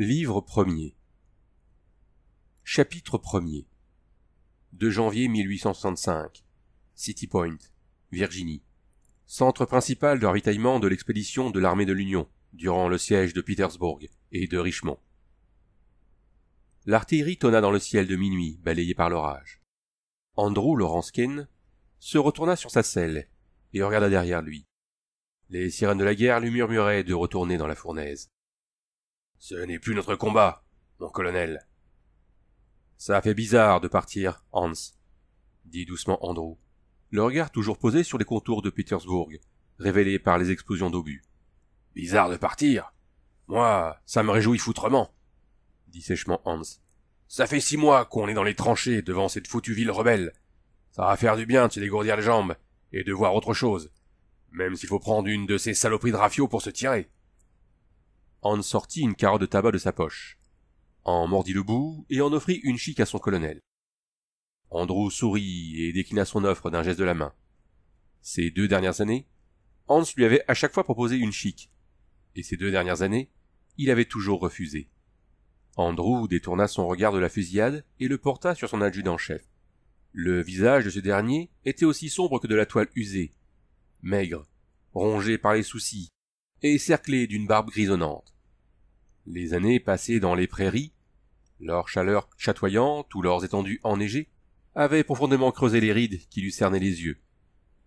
Livre premier Chapitre premier 2 janvier 1865 City Point, Virginie Centre principal de ravitaillement de l'expédition de l'armée de l'Union durant le siège de Petersburg et de Richmond. L'artillerie tonna dans le ciel de minuit, balayée par l'orage. Andrew Lawrence se retourna sur sa selle et regarda derrière lui. Les sirènes de la guerre lui murmuraient de retourner dans la fournaise. Ce n'est plus notre combat, mon colonel. Ça fait bizarre de partir, Hans, dit doucement Andrew, le regard toujours posé sur les contours de Petersburg révélés par les explosions d'obus. Bizarre de partir. Moi, ça me réjouit foutrement, dit sèchement Hans. Ça fait six mois qu'on est dans les tranchées devant cette foutue ville rebelle. Ça va faire du bien de se dégourdir les jambes et de voir autre chose, même s'il faut prendre une de ces saloperies de rafio pour se tirer. Hans sortit une carotte de tabac de sa poche, en mordit le bout et en offrit une chic à son colonel. Andrew sourit et déclina son offre d'un geste de la main. Ces deux dernières années, Hans lui avait à chaque fois proposé une chic, et ces deux dernières années, il avait toujours refusé. Andrew détourna son regard de la fusillade et le porta sur son adjudant-chef. Le visage de ce dernier était aussi sombre que de la toile usée, maigre, rongé par les soucis, et cerclé d'une barbe grisonnante les années passées dans les prairies, leur chaleur chatoyante ou leurs étendues enneigées, avaient profondément creusé les rides qui lui cernaient les yeux.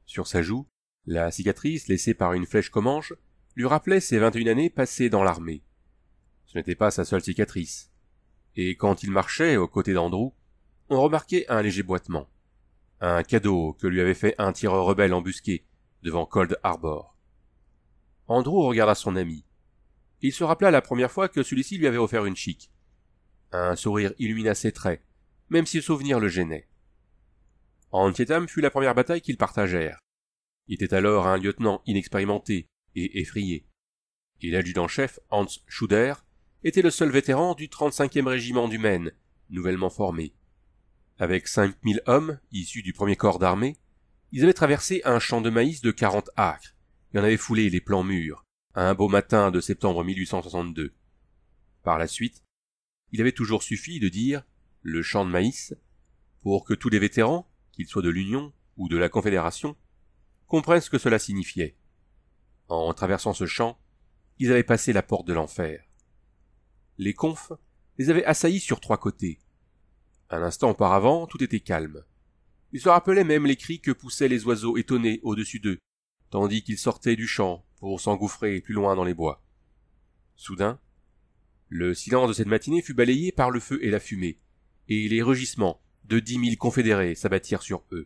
Sur sa joue, la cicatrice laissée par une flèche comanche lui rappelait ses vingt-une années passées dans l'armée. Ce n'était pas sa seule cicatrice. Et quand il marchait aux côtés d'Andrew, on remarquait un léger boitement. Un cadeau que lui avait fait un tireur rebelle embusqué devant Cold Harbor. Andrew regarda son ami. Il se rappela la première fois que celui-ci lui avait offert une chic. Un sourire illumina ses traits, même si le souvenir le gênait. Antietam fut la première bataille qu'ils partagèrent. Il était alors un lieutenant inexpérimenté et effrayé. Et l'adjudant-chef, Hans Schuder, était le seul vétéran du 35e régiment du Maine, nouvellement formé. Avec 5000 hommes, issus du premier corps d'armée, ils avaient traversé un champ de maïs de 40 acres et en avaient foulé les plans mûrs, un beau matin de septembre 1862. Par la suite, il avait toujours suffi de dire le champ de maïs pour que tous les vétérans, qu'ils soient de l'Union ou de la Confédération, comprennent ce que cela signifiait. En traversant ce champ, ils avaient passé la porte de l'enfer. Les confs les avaient assaillis sur trois côtés. Un instant auparavant, tout était calme. Ils se rappelaient même les cris que poussaient les oiseaux étonnés au-dessus d'eux, tandis qu'ils sortaient du champ pour s'engouffrer plus loin dans les bois. Soudain, le silence de cette matinée fut balayé par le feu et la fumée, et les rugissements de dix mille confédérés s'abattirent sur eux.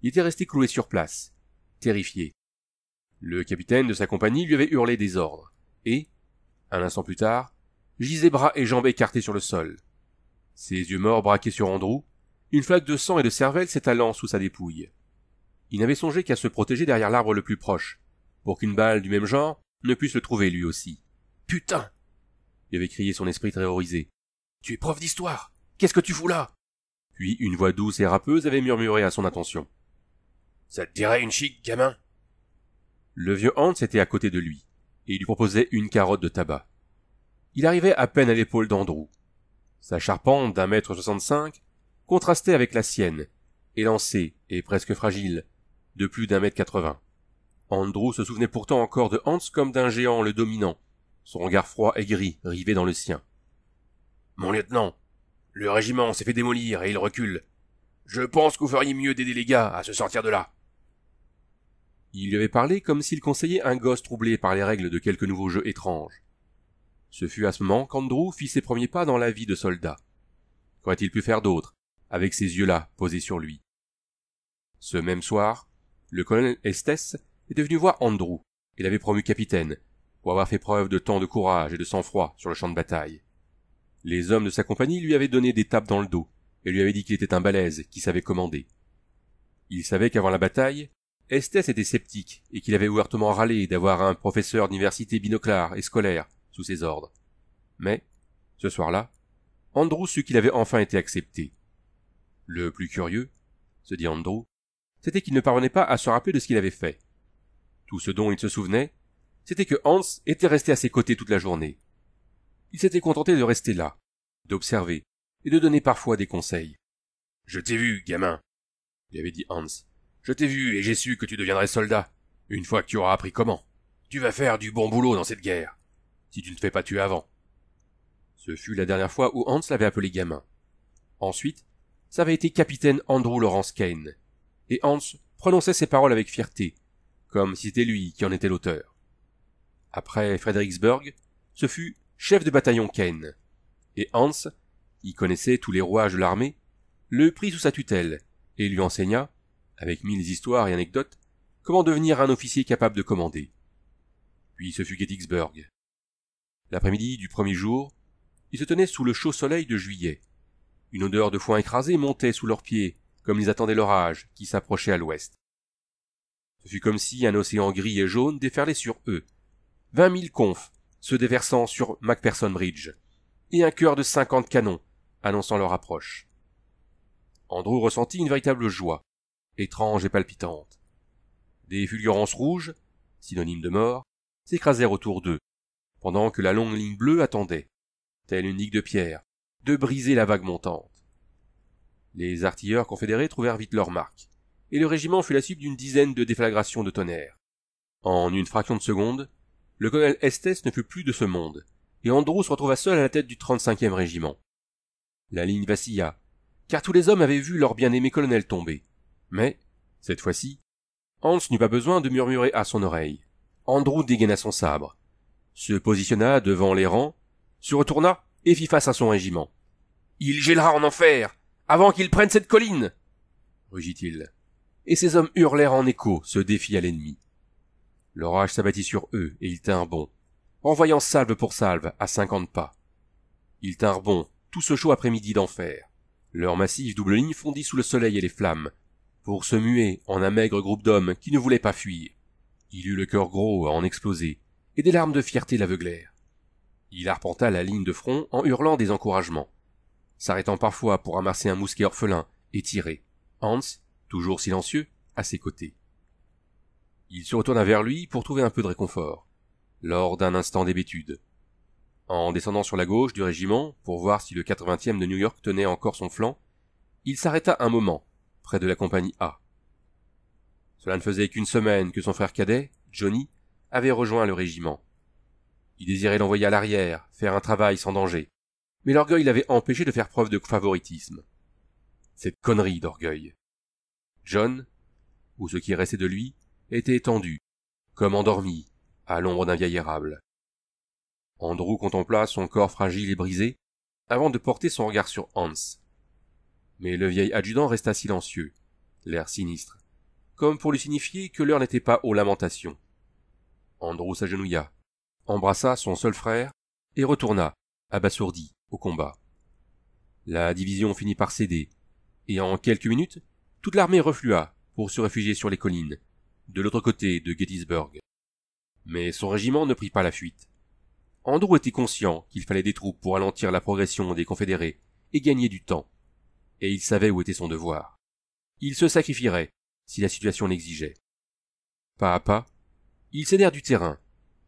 Il était resté cloué sur place, terrifié. Le capitaine de sa compagnie lui avait hurlé des ordres, et, un instant plus tard, gisait bras et jambes écartés sur le sol. Ses yeux morts braqués sur Andrew, une flaque de sang et de cervelle s'étalant sous sa dépouille. Il n'avait songé qu'à se protéger derrière l'arbre le plus proche, pour qu'une balle du même genre ne puisse le trouver lui aussi. Putain lui avait crié son esprit terrorisé. Tu es prof d'histoire Qu'est-ce que tu fous là Puis une voix douce et râpeuse avait murmuré à son attention. Ça te dirait une chic, gamin Le vieux Hans était à côté de lui, et il lui proposait une carotte de tabac. Il arrivait à peine à l'épaule d'Andrew. Sa charpente d'un mètre soixante-cinq contrastait avec la sienne, élancée et presque fragile, de plus d'un mètre quatre-vingts. Andrew se souvenait pourtant encore de Hans comme d'un géant le dominant, son regard froid et gris rivé dans le sien. Mon lieutenant, le régiment s'est fait démolir et il recule. Je pense que vous feriez mieux d'aider les gars à se sortir de là. Il lui avait parlé comme s'il conseillait un gosse troublé par les règles de quelque nouveau jeu étrange. Ce fut à ce moment qu'Andrew fit ses premiers pas dans la vie de soldat. Qu'aurait-il pu faire d'autre, avec ces yeux-là posés sur lui Ce même soir, le colonel Estes était venu voir Andrew, et l'avait promu capitaine, pour avoir fait preuve de tant de courage et de sang-froid sur le champ de bataille. Les hommes de sa compagnie lui avaient donné des tapes dans le dos, et lui avaient dit qu'il était un balèze qui savait commander. Il savait qu'avant la bataille, Estes était sceptique et qu'il avait ouvertement râlé d'avoir un professeur d'université binoclare et scolaire sous ses ordres. Mais, ce soir-là, Andrew sut qu'il avait enfin été accepté. Le plus curieux, se dit Andrew, c'était qu'il ne parvenait pas à se rappeler de ce qu'il avait fait. Tout ce dont il se souvenait, c'était que Hans était resté à ses côtés toute la journée. Il s'était contenté de rester là, d'observer, et de donner parfois des conseils. Je t'ai vu, gamin, lui avait dit Hans. Je t'ai vu et j'ai su que tu deviendrais soldat, une fois que tu auras appris comment. Tu vas faire du bon boulot dans cette guerre, si tu ne te fais pas tuer avant. Ce fut la dernière fois où Hans l'avait appelé gamin. Ensuite, ça avait été capitaine Andrew Lawrence Kane, et Hans prononçait ces paroles avec fierté, comme si c'était lui qui en était l'auteur. Après Fredericksburg, ce fut chef de bataillon Kane, et Hans qui connaissait tous les rouages de l'armée, le prit sous sa tutelle, et lui enseigna, avec mille histoires et anecdotes, comment devenir un officier capable de commander. Puis ce fut Gettysburg. L'après-midi du premier jour, ils se tenaient sous le chaud soleil de juillet. Une odeur de foin écrasé montait sous leurs pieds, comme ils attendaient l'orage qui s'approchait à l'ouest fut comme si un océan gris et jaune déferlait sur eux. Vingt mille confs se déversant sur Macpherson Bridge, et un cœur de cinquante canons annonçant leur approche. Andrew ressentit une véritable joie, étrange et palpitante. Des fulgurances rouges, synonymes de mort, s'écrasèrent autour d'eux, pendant que la longue ligne bleue attendait, telle une ligue de pierre, de briser la vague montante. Les artilleurs confédérés trouvèrent vite leur marque et le régiment fut la suite d'une dizaine de déflagrations de tonnerre. En une fraction de seconde, le colonel Estes ne fut plus de ce monde, et Andrew se retrouva seul à la tête du 35e régiment. La ligne vacilla, car tous les hommes avaient vu leur bien-aimé colonel tomber. Mais, cette fois-ci, Hans n'eut pas besoin de murmurer à son oreille. Andrew dégaina son sabre, se positionna devant les rangs, se retourna et fit face à son régiment. Il gèlera en enfer, avant qu'il prenne cette colline, rugit-il et ces hommes hurlèrent en écho ce défi à l'ennemi. L'orage s'abattit sur eux, et ils tinrent bon, envoyant salve pour salve à cinquante pas. Ils tinrent bon tout ce chaud après-midi d'enfer. Leur massive double ligne fondit sous le soleil et les flammes, pour se muer en un maigre groupe d'hommes qui ne voulaient pas fuir. Il eut le cœur gros à en exploser, et des larmes de fierté l'aveuglèrent. Il arpenta la ligne de front en hurlant des encouragements, s'arrêtant parfois pour amasser un mousquet orphelin et tirer. Hans toujours silencieux, à ses côtés. Il se retourna vers lui pour trouver un peu de réconfort, lors d'un instant d'hébétude. En descendant sur la gauche du régiment, pour voir si le 80e de New York tenait encore son flanc, il s'arrêta un moment, près de la compagnie A. Cela ne faisait qu'une semaine que son frère cadet, Johnny, avait rejoint le régiment. Il désirait l'envoyer à l'arrière, faire un travail sans danger. Mais l'orgueil l'avait empêché de faire preuve de favoritisme. Cette connerie d'orgueil. John, ou ce qui restait de lui, était étendu, comme endormi, à l'ombre d'un vieil érable. Andrew contempla son corps fragile et brisé, avant de porter son regard sur Hans. Mais le vieil adjudant resta silencieux, l'air sinistre, comme pour lui signifier que l'heure n'était pas aux lamentations. Andrew s'agenouilla, embrassa son seul frère, et retourna, abasourdi, au combat. La division finit par céder, et en quelques minutes, toute l'armée reflua pour se réfugier sur les collines, de l'autre côté de Gettysburg. Mais son régiment ne prit pas la fuite. Andrew était conscient qu'il fallait des troupes pour ralentir la progression des Confédérés et gagner du temps. Et il savait où était son devoir. Il se sacrifierait si la situation l'exigeait. Pas à pas, ils cédèrent du terrain,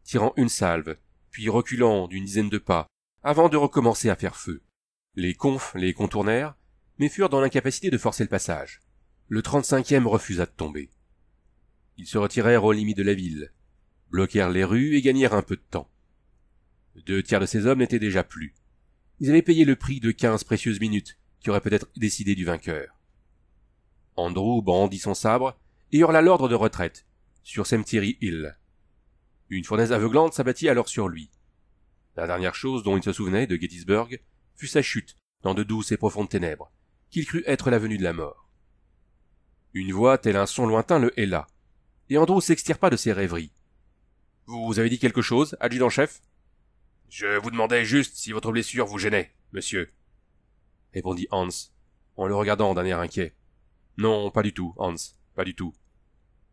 tirant une salve, puis reculant d'une dizaine de pas, avant de recommencer à faire feu. Les confs les contournèrent, mais furent dans l'incapacité de forcer le passage. Le trente-cinquième refusa de tomber. Ils se retirèrent aux limites de la ville, bloquèrent les rues et gagnèrent un peu de temps. Deux tiers de ces hommes n'étaient déjà plus. Ils avaient payé le prix de quinze précieuses minutes qui auraient peut-être décidé du vainqueur. Andrew brandit son sabre et hurla l'ordre de retraite sur Cemetery Hill. Une fournaise aveuglante s'abattit alors sur lui. La dernière chose dont il se souvenait de Gettysburg fut sa chute dans de douces et profondes ténèbres, qu'il crut être la venue de la mort. Une voix, tel un son lointain, le héla. Et Andrew s'extirpa de ses rêveries. Vous avez dit quelque chose, adjudant-chef Je vous demandais juste si votre blessure vous gênait, monsieur. Répondit Hans, en le regardant d'un air inquiet. Non, pas du tout, Hans, pas du tout.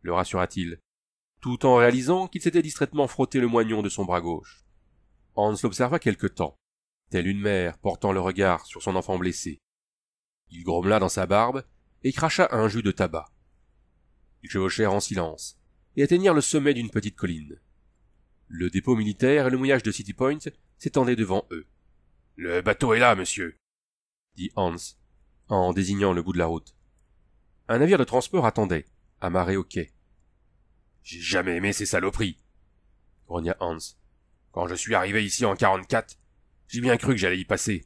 Le rassura-t-il, tout en réalisant qu'il s'était distraitement frotté le moignon de son bras gauche. Hans l'observa quelque temps, telle une mère portant le regard sur son enfant blessé. Il grommela dans sa barbe et cracha un jus de tabac. Ils chevauchèrent en silence et atteignirent le sommet d'une petite colline. Le dépôt militaire et le mouillage de City Point s'étendaient devant eux. Le bateau est là, monsieur, dit Hans, en désignant le bout de la route. Un navire de transport attendait, amarré au quai. J'ai jamais aimé ces saloperies, grogna Hans. Quand je suis arrivé ici en 44, j'ai bien cru que j'allais y passer.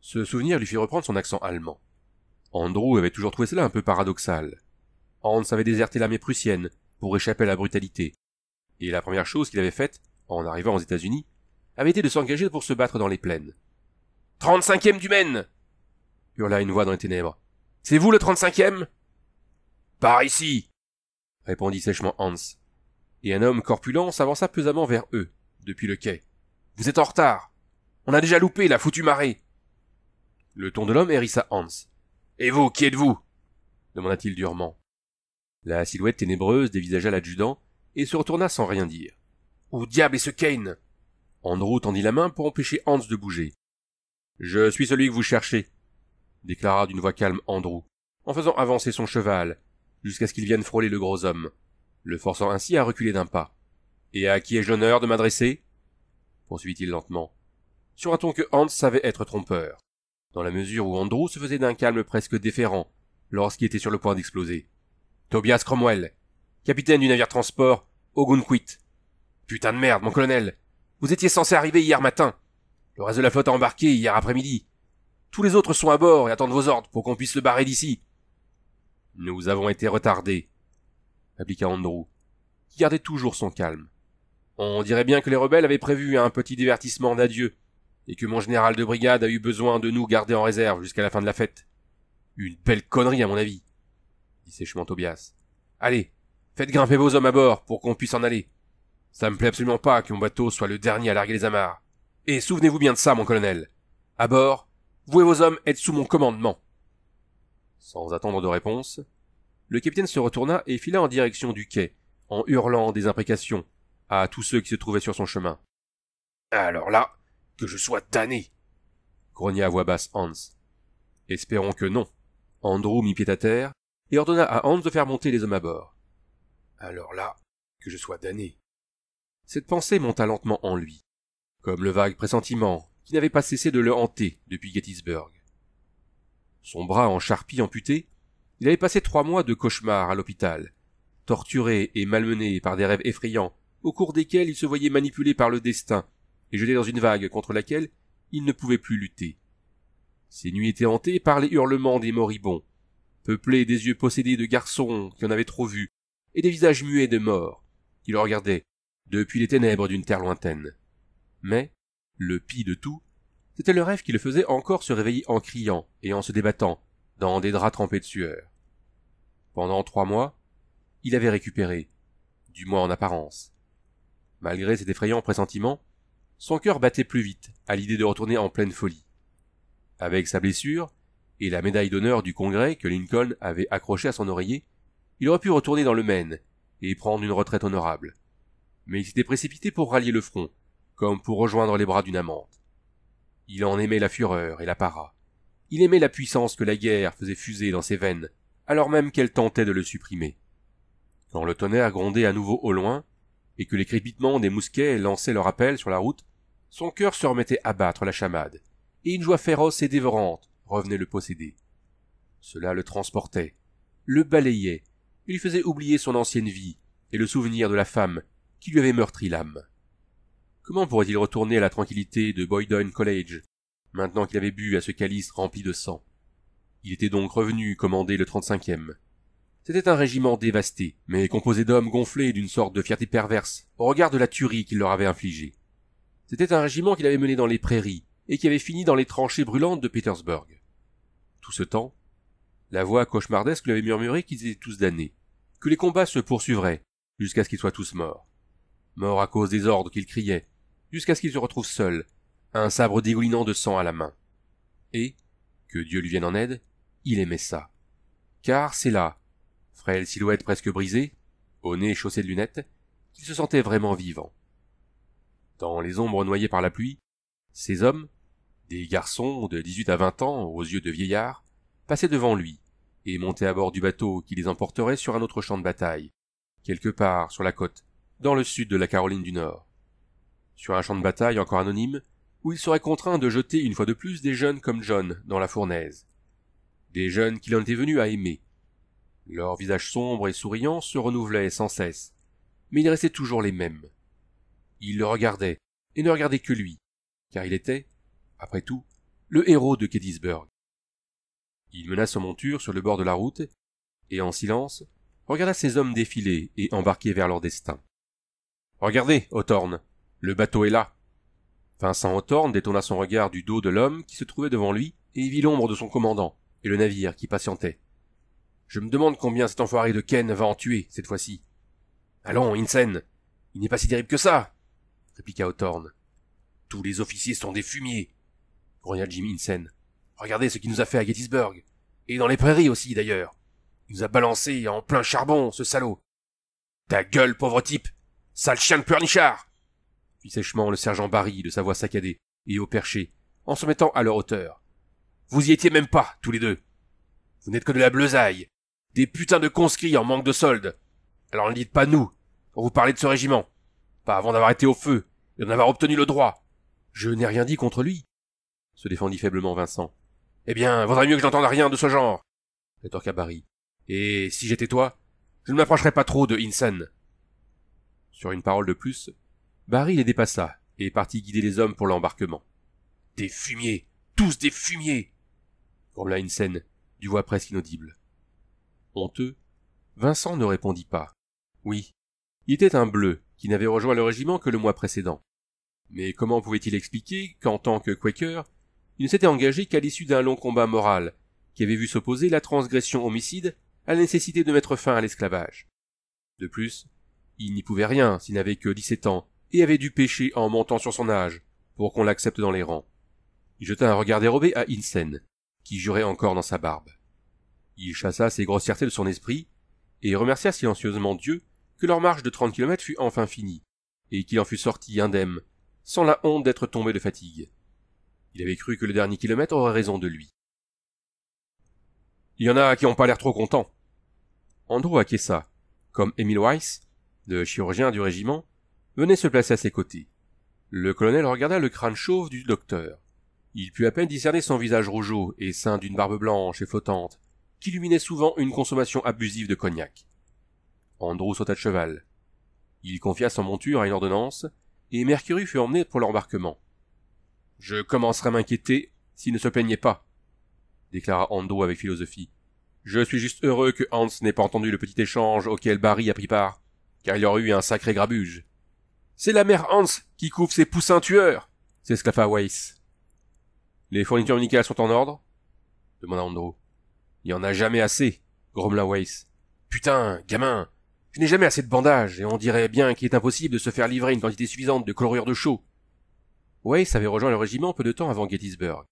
Ce souvenir lui fit reprendre son accent allemand. Andrew avait toujours trouvé cela un peu paradoxal. Hans avait déserté l'armée prussienne pour échapper à la brutalité. Et la première chose qu'il avait faite, en arrivant aux États-Unis, avait été de s'engager pour se battre dans les plaines. Trente-cinquième du Maine! hurla une voix dans les ténèbres. C'est vous le trente-cinquième? Par ici! répondit sèchement Hans. Et un homme corpulent s'avança pesamment vers eux, depuis le quai. Vous êtes en retard! On a déjà loupé la foutue marée! Le ton de l'homme hérissa Hans. Et vous, qui êtes-vous demanda-t-il durement. La silhouette ténébreuse dévisagea l'adjudant et se retourna sans rien dire. Où diable est ce Kane Andrew tendit la main pour empêcher Hans de bouger. Je suis celui que vous cherchez, déclara d'une voix calme Andrew, en faisant avancer son cheval, jusqu'à ce qu'il vienne frôler le gros homme, le forçant ainsi à reculer d'un pas. Et à qui ai-je l'honneur de m'adresser poursuivit-il lentement, sur un ton que Hans savait être trompeur dans la mesure où Andrew se faisait d'un calme presque déférent lorsqu'il était sur le point d'exploser. Tobias Cromwell, capitaine du navire transport Ogunquit. Putain de merde, mon colonel. Vous étiez censé arriver hier matin. Le reste de la flotte a embarqué hier après-midi. Tous les autres sont à bord et attendent vos ordres pour qu'on puisse le barrer d'ici. Nous avons été retardés, répliqua Andrew, qui gardait toujours son calme. On dirait bien que les rebelles avaient prévu un petit divertissement d'adieu et que mon général de brigade a eu besoin de nous garder en réserve jusqu'à la fin de la fête. Une belle connerie à mon avis, dit sèchement Tobias. Allez, faites grimper vos hommes à bord pour qu'on puisse en aller. Ça me plaît absolument pas que mon bateau soit le dernier à larguer les amarres. Et souvenez-vous bien de ça, mon colonel. À bord, vous et vos hommes êtes sous mon commandement. Sans attendre de réponse, le capitaine se retourna et fila en direction du quai, en hurlant des imprécations à tous ceux qui se trouvaient sur son chemin. Alors là, que je sois damné !» grogna à voix basse Hans. Espérons que non. Andrew mit pied à terre et ordonna à Hans de faire monter les hommes à bord. Alors là, que je sois damné. Cette pensée monta lentement en lui, comme le vague pressentiment qui n'avait pas cessé de le hanter depuis Gettysburg. Son bras en charpie amputé, il avait passé trois mois de cauchemar à l'hôpital, torturé et malmené par des rêves effrayants, au cours desquels il se voyait manipulé par le destin et jeté dans une vague contre laquelle il ne pouvait plus lutter. Ses nuits étaient hantées par les hurlements des moribonds, peuplés des yeux possédés de garçons qui en avaient trop vu, et des visages muets de morts, qui le regardaient depuis les ténèbres d'une terre lointaine. Mais, le pis de tout, c'était le rêve qui le faisait encore se réveiller en criant et en se débattant, dans des draps trempés de sueur. Pendant trois mois, il avait récupéré, du moins en apparence. Malgré cet effrayant pressentiment, son cœur battait plus vite à l'idée de retourner en pleine folie. Avec sa blessure et la médaille d'honneur du Congrès que Lincoln avait accrochée à son oreiller, il aurait pu retourner dans le Maine et prendre une retraite honorable. Mais il s'était précipité pour rallier le front, comme pour rejoindre les bras d'une amante. Il en aimait la fureur et la para. Il aimait la puissance que la guerre faisait fuser dans ses veines, alors même qu'elle tentait de le supprimer. Quand le tonnerre grondait à nouveau au loin, et que les crépitements des mousquets lançaient leur appel sur la route, son cœur se remettait à battre la chamade, et une joie féroce et dévorante revenait le posséder. Cela le transportait, le balayait, et lui faisait oublier son ancienne vie et le souvenir de la femme qui lui avait meurtri l'âme. Comment pourrait-il retourner à la tranquillité de Boydown College, maintenant qu'il avait bu à ce calice rempli de sang Il était donc revenu commander le 35e. C'était un régiment dévasté, mais composé d'hommes gonflés d'une sorte de fierté perverse, au regard de la tuerie qu'il leur avait infligée. C'était un régiment qu'il avait mené dans les prairies et qui avait fini dans les tranchées brûlantes de Petersburg. Tout ce temps, la voix cauchemardesque lui avait murmuré qu'ils étaient tous damnés, que les combats se poursuivraient jusqu'à ce qu'ils soient tous morts. Morts à cause des ordres qu'ils criaient, jusqu'à ce qu'il se retrouve seul, un sabre dégoulinant de sang à la main. Et, que Dieu lui vienne en aide, il aimait ça. Car c'est là, frêle silhouette presque brisée, au nez chaussé de lunettes, qu'il se sentait vraiment vivant. Dans les ombres noyées par la pluie, ces hommes, des garçons de 18 à 20 ans aux yeux de vieillards, passaient devant lui et montaient à bord du bateau qui les emporterait sur un autre champ de bataille, quelque part sur la côte, dans le sud de la Caroline du Nord. Sur un champ de bataille encore anonyme, où il serait contraint de jeter une fois de plus des jeunes comme John dans la fournaise. Des jeunes qu'il en était venu à aimer. Leurs visages sombres et souriants se renouvelaient sans cesse, mais ils restaient toujours les mêmes, il le regardait, et ne regardait que lui, car il était, après tout, le héros de Gettysburg. Il mena son monture sur le bord de la route, et en silence, regarda ses hommes défiler et embarquer vers leur destin. Regardez, Othorn, le bateau est là. Vincent Othorn détourna son regard du dos de l'homme qui se trouvait devant lui et y vit l'ombre de son commandant et le navire qui patientait. Je me demande combien cet enfoiré de Ken va en tuer cette fois-ci. Allons, Insen, il n'est pas si terrible que ça, répliqua Hawthorne. Tous les officiers sont des fumiers, grogna Jimmy Insen. Regardez ce qu'il nous a fait à Gettysburg. Et dans les prairies aussi, d'ailleurs. Il nous a balancé en plein charbon, ce salaud. Ta gueule, pauvre type Sale chien de Purnichard. fit sèchement le sergent Barry, de sa voix saccadée, et au perché, en se mettant à leur hauteur. Vous y étiez même pas, tous les deux. Vous n'êtes que de la bleusaille. Des putains de conscrits en manque de soldes. Alors ne dites pas nous, quand vous parlez de ce régiment pas avant d'avoir été au feu, et d'en avoir obtenu le droit. Je n'ai rien dit contre lui, se défendit faiblement Vincent. Eh bien, vaudrait mieux que j'entende rien de ce genre, rétorqua Barry. Et si j'étais toi, je ne m'approcherais pas trop de Hinsen. Sur une parole de plus, Barry les dépassa et partit guider les hommes pour l'embarquement. Des fumiers, tous des fumiers, grommela Insen, du voix presque inaudible. Honteux, Vincent ne répondit pas. Oui, il était un bleu, qui n'avait rejoint le régiment que le mois précédent. Mais comment pouvait-il expliquer qu'en tant que Quaker, il ne s'était engagé qu'à l'issue d'un long combat moral, qui avait vu s'opposer la transgression homicide à la nécessité de mettre fin à l'esclavage. De plus, il n'y pouvait rien s'il n'avait que dix-sept ans, et avait dû pécher en montant sur son âge, pour qu'on l'accepte dans les rangs. Il jeta un regard dérobé à Insen, qui jurait encore dans sa barbe. Il chassa ces grossièretés de son esprit, et remercia silencieusement Dieu que leur marche de trente kilomètres fut enfin finie, et qu'il en fut sorti indemne, sans la honte d'être tombé de fatigue. Il avait cru que le dernier kilomètre aurait raison de lui. Il y en a qui n'ont pas l'air trop contents. Andrew Akessa, comme Emil Weiss, le chirurgien du régiment, venait se placer à ses côtés. Le colonel regarda le crâne chauve du docteur. Il put à peine discerner son visage rougeau et ceint d'une barbe blanche et flottante, illuminait souvent une consommation abusive de cognac. Andrew sauta de cheval. Il confia son monture à une ordonnance, et Mercury fut emmené pour l'embarquement. Je commencerai à m'inquiéter s'il ne se plaignait pas, déclara Andrew avec philosophie. Je suis juste heureux que Hans n'ait pas entendu le petit échange auquel Barry a pris part, car il aurait eu un sacré grabuge. C'est la mère Hans qui couvre ses poussins tueurs, s'esclaffa Weiss. Les fournitures médicales sont en ordre? demanda Andrew. « Il n'y en a jamais assez, grommela Weiss. Putain, gamin, je n'ai jamais assez de bandages, et on dirait bien qu'il est impossible de se faire livrer une quantité suffisante de chlorure de chaux. Weiss avait rejoint le régiment peu de temps avant Gettysburg,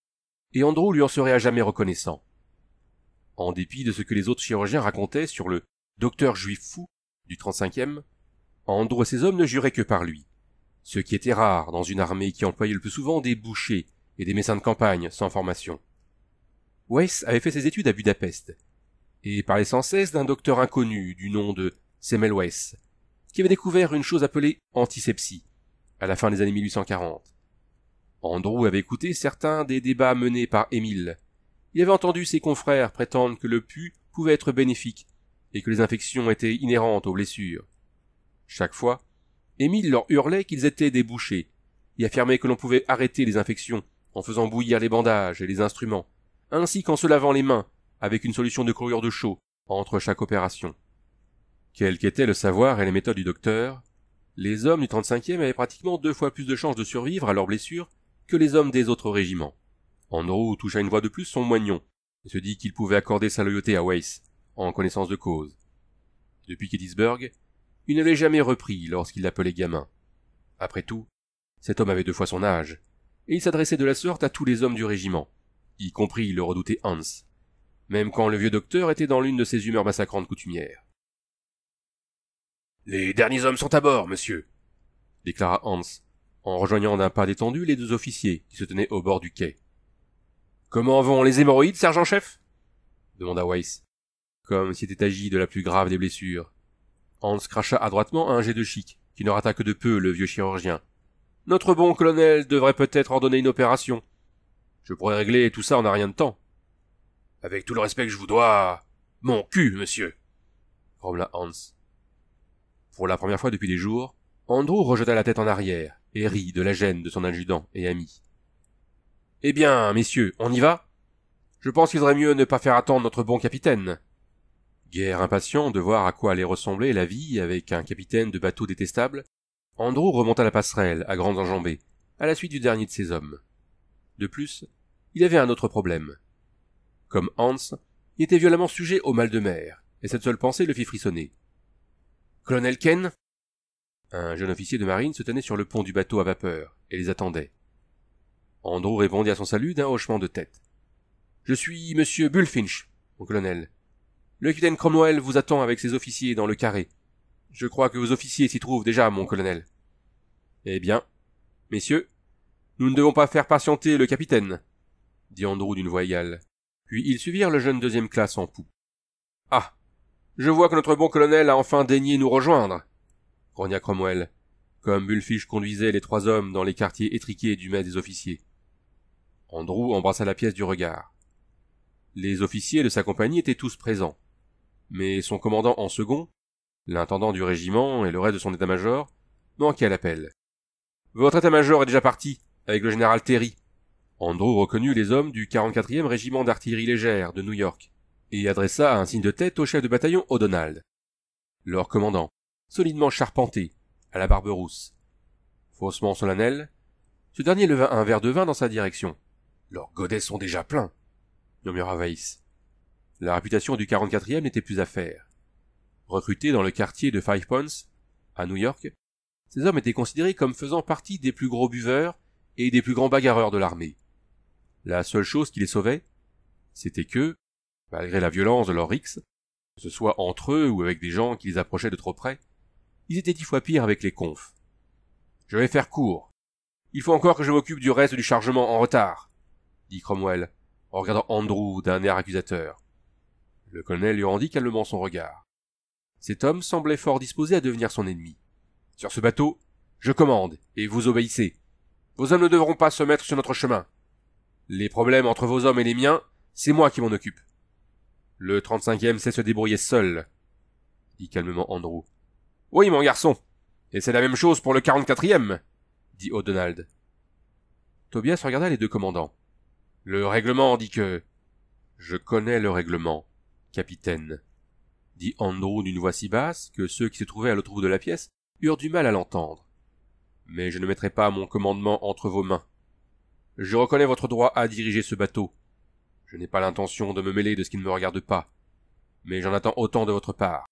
et Andrew lui en serait à jamais reconnaissant. En dépit de ce que les autres chirurgiens racontaient sur le docteur juif fou du 35e, Andrew et ses hommes ne juraient que par lui, ce qui était rare dans une armée qui employait le plus souvent des bouchers et des médecins de campagne sans formation. Weiss avait fait ses études à Budapest, et parlait sans cesse d'un docteur inconnu du nom de Semmelweis, qui avait découvert une chose appelée antisepsie, à la fin des années 1840. Andrew avait écouté certains des débats menés par Émile. Il avait entendu ses confrères prétendre que le pus pouvait être bénéfique et que les infections étaient inhérentes aux blessures. Chaque fois, Émile leur hurlait qu'ils étaient débouchés et affirmait que l'on pouvait arrêter les infections en faisant bouillir les bandages et les instruments, ainsi qu'en se lavant les mains avec une solution de chlorure de chaud entre chaque opération. Quel qu'était le savoir et les méthodes du docteur, les hommes du 35e avaient pratiquement deux fois plus de chances de survivre à leurs blessures que les hommes des autres régiments. Andrew toucha une voix de plus son moignon et se dit qu'il pouvait accorder sa loyauté à Weiss, en connaissance de cause. Depuis Gettysburg, il ne l'avait jamais repris lorsqu'il l'appelait gamin. Après tout, cet homme avait deux fois son âge, et il s'adressait de la sorte à tous les hommes du régiment, y compris le redouté Hans, même quand le vieux docteur était dans l'une de ses humeurs massacrantes coutumières. Les derniers hommes sont à bord, monsieur, déclara Hans, en rejoignant d'un pas détendu les deux officiers qui se tenaient au bord du quai. Comment vont les hémorroïdes, sergent-chef demanda Weiss, comme s'il était agi de la plus grave des blessures. Hans cracha adroitement un jet de chic, qui ne rata que de peu le vieux chirurgien. Notre bon colonel devrait peut-être ordonner une opération. Je pourrais régler tout ça en un rien de temps. Avec tout le respect que je vous dois. Mon cul, monsieur. grommela Hans. Pour la première fois depuis des jours, Andrew rejeta la tête en arrière et rit de la gêne de son adjudant et ami. Eh bien, messieurs, on y va Je pense qu'il serait mieux ne pas faire attendre notre bon capitaine. Guère impatient de voir à quoi allait ressembler la vie avec un capitaine de bateau détestable, Andrew remonta la passerelle à grandes enjambées, à la suite du dernier de ses hommes. De plus, il avait un autre problème. Comme Hans, il était violemment sujet au mal de mer, et cette seule pensée le fit frissonner. Colonel Ken Un jeune officier de marine se tenait sur le pont du bateau à vapeur et les attendait. Andrew répondit à son salut d'un hochement de tête. Je suis monsieur Bullfinch, mon colonel. Le capitaine Cromwell vous attend avec ses officiers dans le carré. Je crois que vos officiers s'y trouvent déjà, mon colonel. Eh bien, messieurs, nous ne devons pas faire patienter le capitaine, dit Andrew d'une voix égale. Puis ils suivirent le jeune deuxième classe en poupe. Ah. Je vois que notre bon colonel a enfin daigné nous rejoindre, grogna Cromwell, comme Bullfish conduisait les trois hommes dans les quartiers étriqués du maire des officiers. Andrew embrassa la pièce du regard. Les officiers de sa compagnie étaient tous présents, mais son commandant en second, l'intendant du régiment et le reste de son état-major manquaient à l'appel. Votre état-major est déjà parti, avec le général Terry. Andrew reconnut les hommes du 44e régiment d'artillerie légère de New York, et adressa un signe de tête au chef de bataillon O'Donnell. Leur commandant, solidement charpenté, à la barbe rousse, faussement solennel, ce dernier leva un verre de vin dans sa direction. Leurs godets sont déjà pleins, murmura Weiss. La réputation du 44e n'était plus à faire. Recrutés dans le quartier de Five Points, à New York, ces hommes étaient considérés comme faisant partie des plus gros buveurs et des plus grands bagarreurs de l'armée. La seule chose qui les sauvait, c'était que, malgré la violence de leurs X, que ce soit entre eux ou avec des gens qui les approchaient de trop près. Ils étaient dix fois pires avec les confs. Je vais faire court. Il faut encore que je m'occupe du reste du chargement en retard, dit Cromwell, en regardant Andrew d'un air accusateur. Le colonel lui rendit calmement son regard. Cet homme semblait fort disposé à devenir son ennemi. Sur ce bateau, je commande, et vous obéissez. Vos hommes ne devront pas se mettre sur notre chemin. Les problèmes entre vos hommes et les miens, c'est moi qui m'en occupe. Le 35e sait se débrouiller seul, dit calmement Andrew. Oui, mon garçon. Et c'est la même chose pour le 44e, dit O'Donald. Tobias regarda les deux commandants. Le règlement dit que... Je connais le règlement, capitaine, dit Andrew d'une voix si basse que ceux qui se trouvaient à l'autre bout de la pièce eurent du mal à l'entendre. Mais je ne mettrai pas mon commandement entre vos mains. Je reconnais votre droit à diriger ce bateau, je n'ai pas l'intention de me mêler de ce qui ne me regarde pas, mais j'en attends autant de votre part.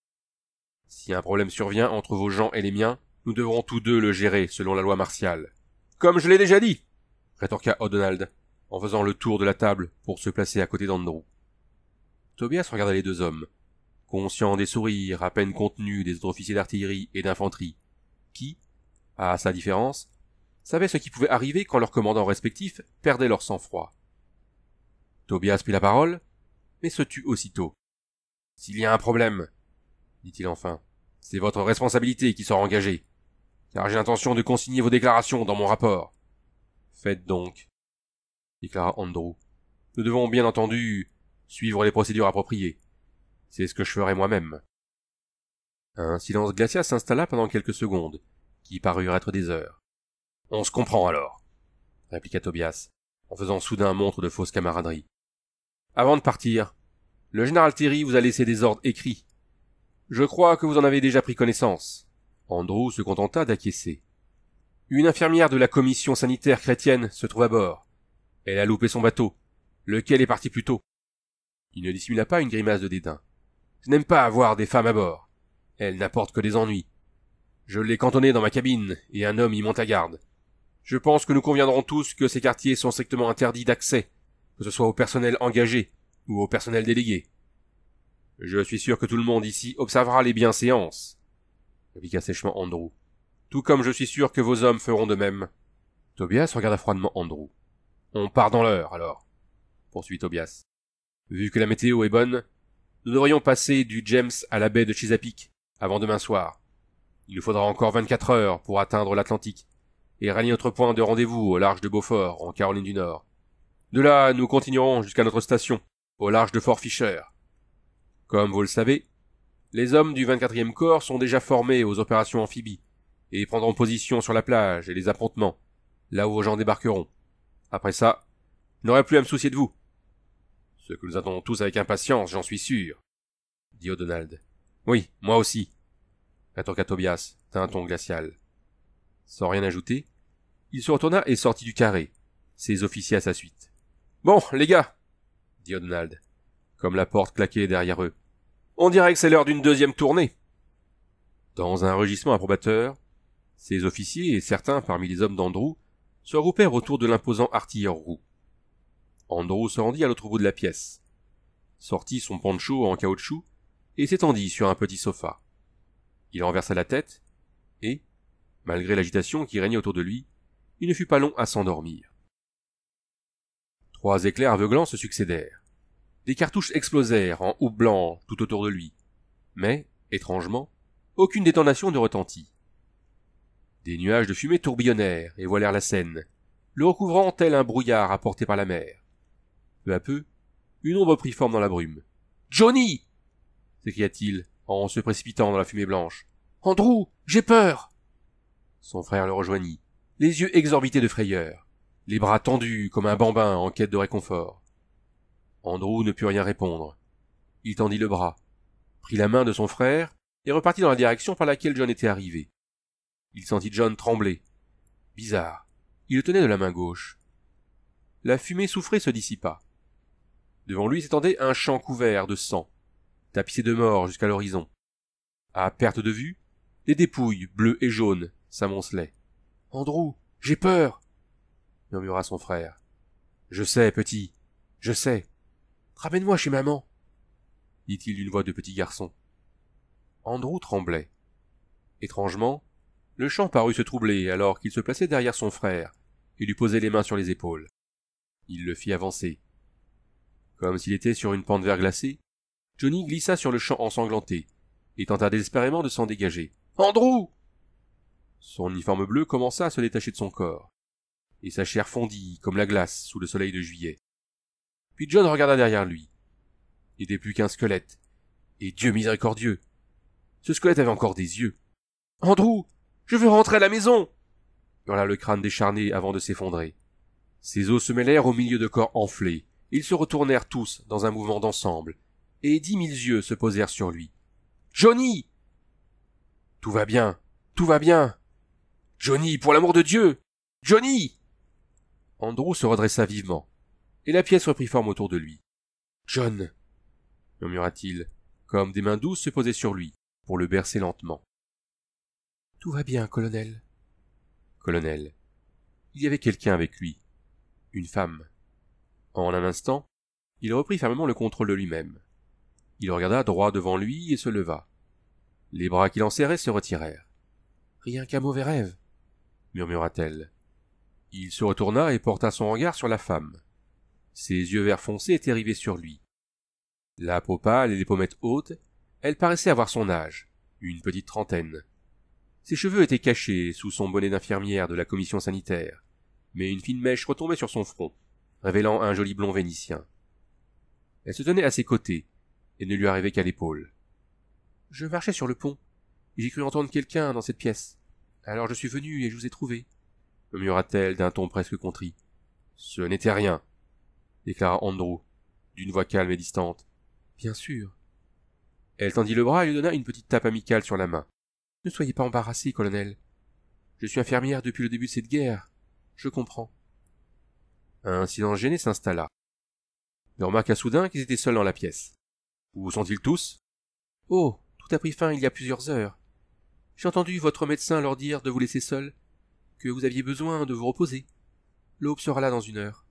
Si un problème survient entre vos gens et les miens, nous devrons tous deux le gérer selon la loi martiale. Comme je l'ai déjà dit, rétorqua O'Donald, en faisant le tour de la table pour se placer à côté d'Andrew. Tobias regarda les deux hommes, conscients des sourires à peine contenus des autres officiers d'artillerie et d'infanterie, qui, à sa différence, savaient ce qui pouvait arriver quand leurs commandants respectifs perdaient leur sang-froid. Tobias prit la parole, mais se tut aussitôt. S'il y a un problème, dit-il enfin, c'est votre responsabilité qui sera engagée, car j'ai l'intention de consigner vos déclarations dans mon rapport. Faites donc, déclara Andrew. Nous devons bien entendu suivre les procédures appropriées. C'est ce que je ferai moi-même. Un silence glacial s'installa pendant quelques secondes, qui parurent être des heures. On se comprend alors, répliqua Tobias, en faisant soudain montre de fausse camaraderie. Avant de partir, le général Thierry vous a laissé des ordres écrits. Je crois que vous en avez déjà pris connaissance. Andrew se contenta d'acquiescer. Une infirmière de la commission sanitaire chrétienne se trouve à bord. Elle a loupé son bateau, lequel est parti plus tôt. Il ne dissimula pas une grimace de dédain. Je n'aime pas avoir des femmes à bord. Elles n'apportent que des ennuis. Je l'ai cantonné dans ma cabine, et un homme y monte à garde. Je pense que nous conviendrons tous que ces quartiers sont strictement interdits d'accès, que ce soit au personnel engagé ou au personnel délégué. Je suis sûr que tout le monde ici observera les bienséances, répliqua sèchement Andrew. Tout comme je suis sûr que vos hommes feront de même. Tobias regarda froidement Andrew. On part dans l'heure, alors, poursuit Tobias. Vu que la météo est bonne, nous devrions passer du James à la baie de Chesapeake avant demain soir. Il nous faudra encore vingt-quatre heures pour atteindre l'Atlantique et rallier notre point de rendez-vous au large de Beaufort, en Caroline du Nord. De là, nous continuerons jusqu'à notre station, au large de Fort Fisher. Comme vous le savez, les hommes du 24e corps sont déjà formés aux opérations amphibies, et prendront position sur la plage et les appontements, là où vos gens débarqueront. Après ça, je n'aurai plus à me soucier de vous. Ce que nous attendons tous avec impatience, j'en suis sûr, dit O'Donald. Oui, moi aussi, rétorqua Tobias d'un ton glacial. Sans rien ajouter, il se retourna et sortit du carré, ses officiers à sa suite. Bon, les gars, dit Donald, comme la porte claquait derrière eux, on dirait que c'est l'heure d'une deuxième tournée. Dans un rugissement approbateur, ses officiers et certains parmi les hommes d'Andrew se roupèrent autour de l'imposant artilleur roux. Andrew se rendit à l'autre bout de la pièce, sortit son pancho en caoutchouc et s'étendit sur un petit sofa. Il renversa la tête et, malgré l'agitation qui régnait autour de lui, il ne fut pas long à s'endormir. Trois éclairs aveuglants se succédèrent. Des cartouches explosèrent en houppes blanc tout autour de lui. Mais, étrangement, aucune détonation ne retentit. Des nuages de fumée tourbillonnèrent et voilèrent la scène, le recouvrant tel un brouillard apporté par la mer. Peu à peu, une ombre prit forme dans la brume. Johnny! s'écria-t-il en se précipitant dans la fumée blanche. Andrew, j'ai peur! Son frère le rejoignit, les yeux exorbités de frayeur les bras tendus comme un bambin en quête de réconfort. Andrew ne put rien répondre. Il tendit le bras, prit la main de son frère et repartit dans la direction par laquelle John était arrivé. Il sentit John trembler. Bizarre. Il le tenait de la main gauche. La fumée souffrée se dissipa. Devant lui s'étendait un champ couvert de sang, tapissé de morts jusqu'à l'horizon. À perte de vue, des dépouilles bleues et jaunes s'amoncelaient. Andrew, j'ai peur murmura son frère. Je sais, petit, je sais. Ramène-moi chez maman, dit-il d'une voix de petit garçon. Andrew tremblait. Étrangement, le champ parut se troubler alors qu'il se plaçait derrière son frère et lui posait les mains sur les épaules. Il le fit avancer. Comme s'il était sur une pente verglacée, Johnny glissa sur le champ ensanglanté et tenta désespérément de s'en dégager. Andrew! Son uniforme bleu commença à se détacher de son corps et sa chair fondit comme la glace sous le soleil de juillet. Puis John regarda derrière lui. Il n'était plus qu'un squelette. Et Dieu miséricordieux. Ce squelette avait encore des yeux. Andrew, je veux rentrer à la maison! hurla le crâne décharné avant de s'effondrer. Ses os se mêlèrent au milieu de corps enflés. Ils se retournèrent tous dans un mouvement d'ensemble, et dix mille yeux se posèrent sur lui. Johnny! Tout va bien, tout va bien. Johnny, pour l'amour de Dieu! Johnny! Andrew se redressa vivement, et la pièce reprit forme autour de lui. John murmura-t-il, comme des mains douces se posaient sur lui, pour le bercer lentement. Tout va bien, colonel. Colonel. Il y avait quelqu'un avec lui. Une femme. En un instant, il reprit fermement le contrôle de lui-même. Il regarda droit devant lui et se leva. Les bras qui l'enserraient se retirèrent. Rien qu'un mauvais rêve, murmura-t-elle. Il se retourna et porta son regard sur la femme. Ses yeux verts foncés étaient rivés sur lui. La peau pâle et les pommettes hautes, elle paraissait avoir son âge, une petite trentaine. Ses cheveux étaient cachés sous son bonnet d'infirmière de la commission sanitaire, mais une fine mèche retombait sur son front, révélant un joli blond vénitien. Elle se tenait à ses côtés, et ne lui arrivait qu'à l'épaule. Je marchais sur le pont, j'ai cru entendre quelqu'un dans cette pièce. Alors je suis venu et je vous ai trouvé murmura-t-elle d'un ton presque contrit. Ce n'était rien, déclara Andrew, d'une voix calme et distante. Bien sûr. Elle tendit le bras et lui donna une petite tape amicale sur la main. Ne soyez pas embarrassé, colonel. Je suis infirmière depuis le début de cette guerre. Je comprends. Un silence gêné s'installa. Il remarqua soudain qu'ils étaient seuls dans la pièce. Où sont-ils tous Oh, tout a pris fin il y a plusieurs heures. J'ai entendu votre médecin leur dire de vous laisser seuls. » que vous aviez besoin de vous reposer. L'aube sera là dans une heure.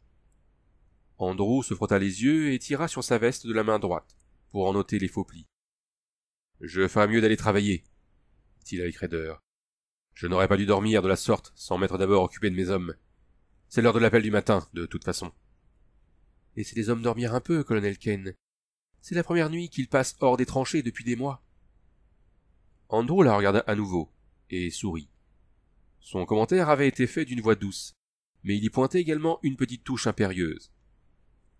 Andrew se frotta les yeux et tira sur sa veste de la main droite, pour en ôter les faux plis. Je ferais mieux d'aller travailler, dit-il avec raideur. Je n'aurais pas dû dormir de la sorte sans m'être d'abord occupé de mes hommes. C'est l'heure de l'appel du matin, de toute façon. Laissez les hommes dormir un peu, colonel Kane. C'est la première nuit qu'ils passent hors des tranchées depuis des mois. Andrew la regarda à nouveau, et sourit. Son commentaire avait été fait d'une voix douce, mais il y pointait également une petite touche impérieuse.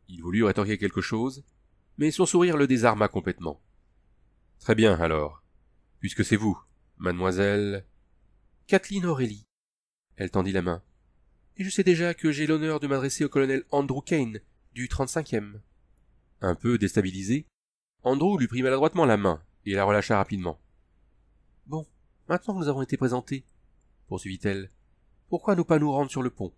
Il voulut rétorquer quelque chose, mais son sourire le désarma complètement. Très bien, alors. Puisque c'est vous, mademoiselle. Kathleen Aurélie. Elle tendit la main. Et je sais déjà que j'ai l'honneur de m'adresser au colonel Andrew Kane, du 35e. Un peu déstabilisé, Andrew lui prit maladroitement la main et la relâcha rapidement. Bon, maintenant que nous avons été présentés, poursuivit-elle, pourquoi ne pas nous rendre sur le pont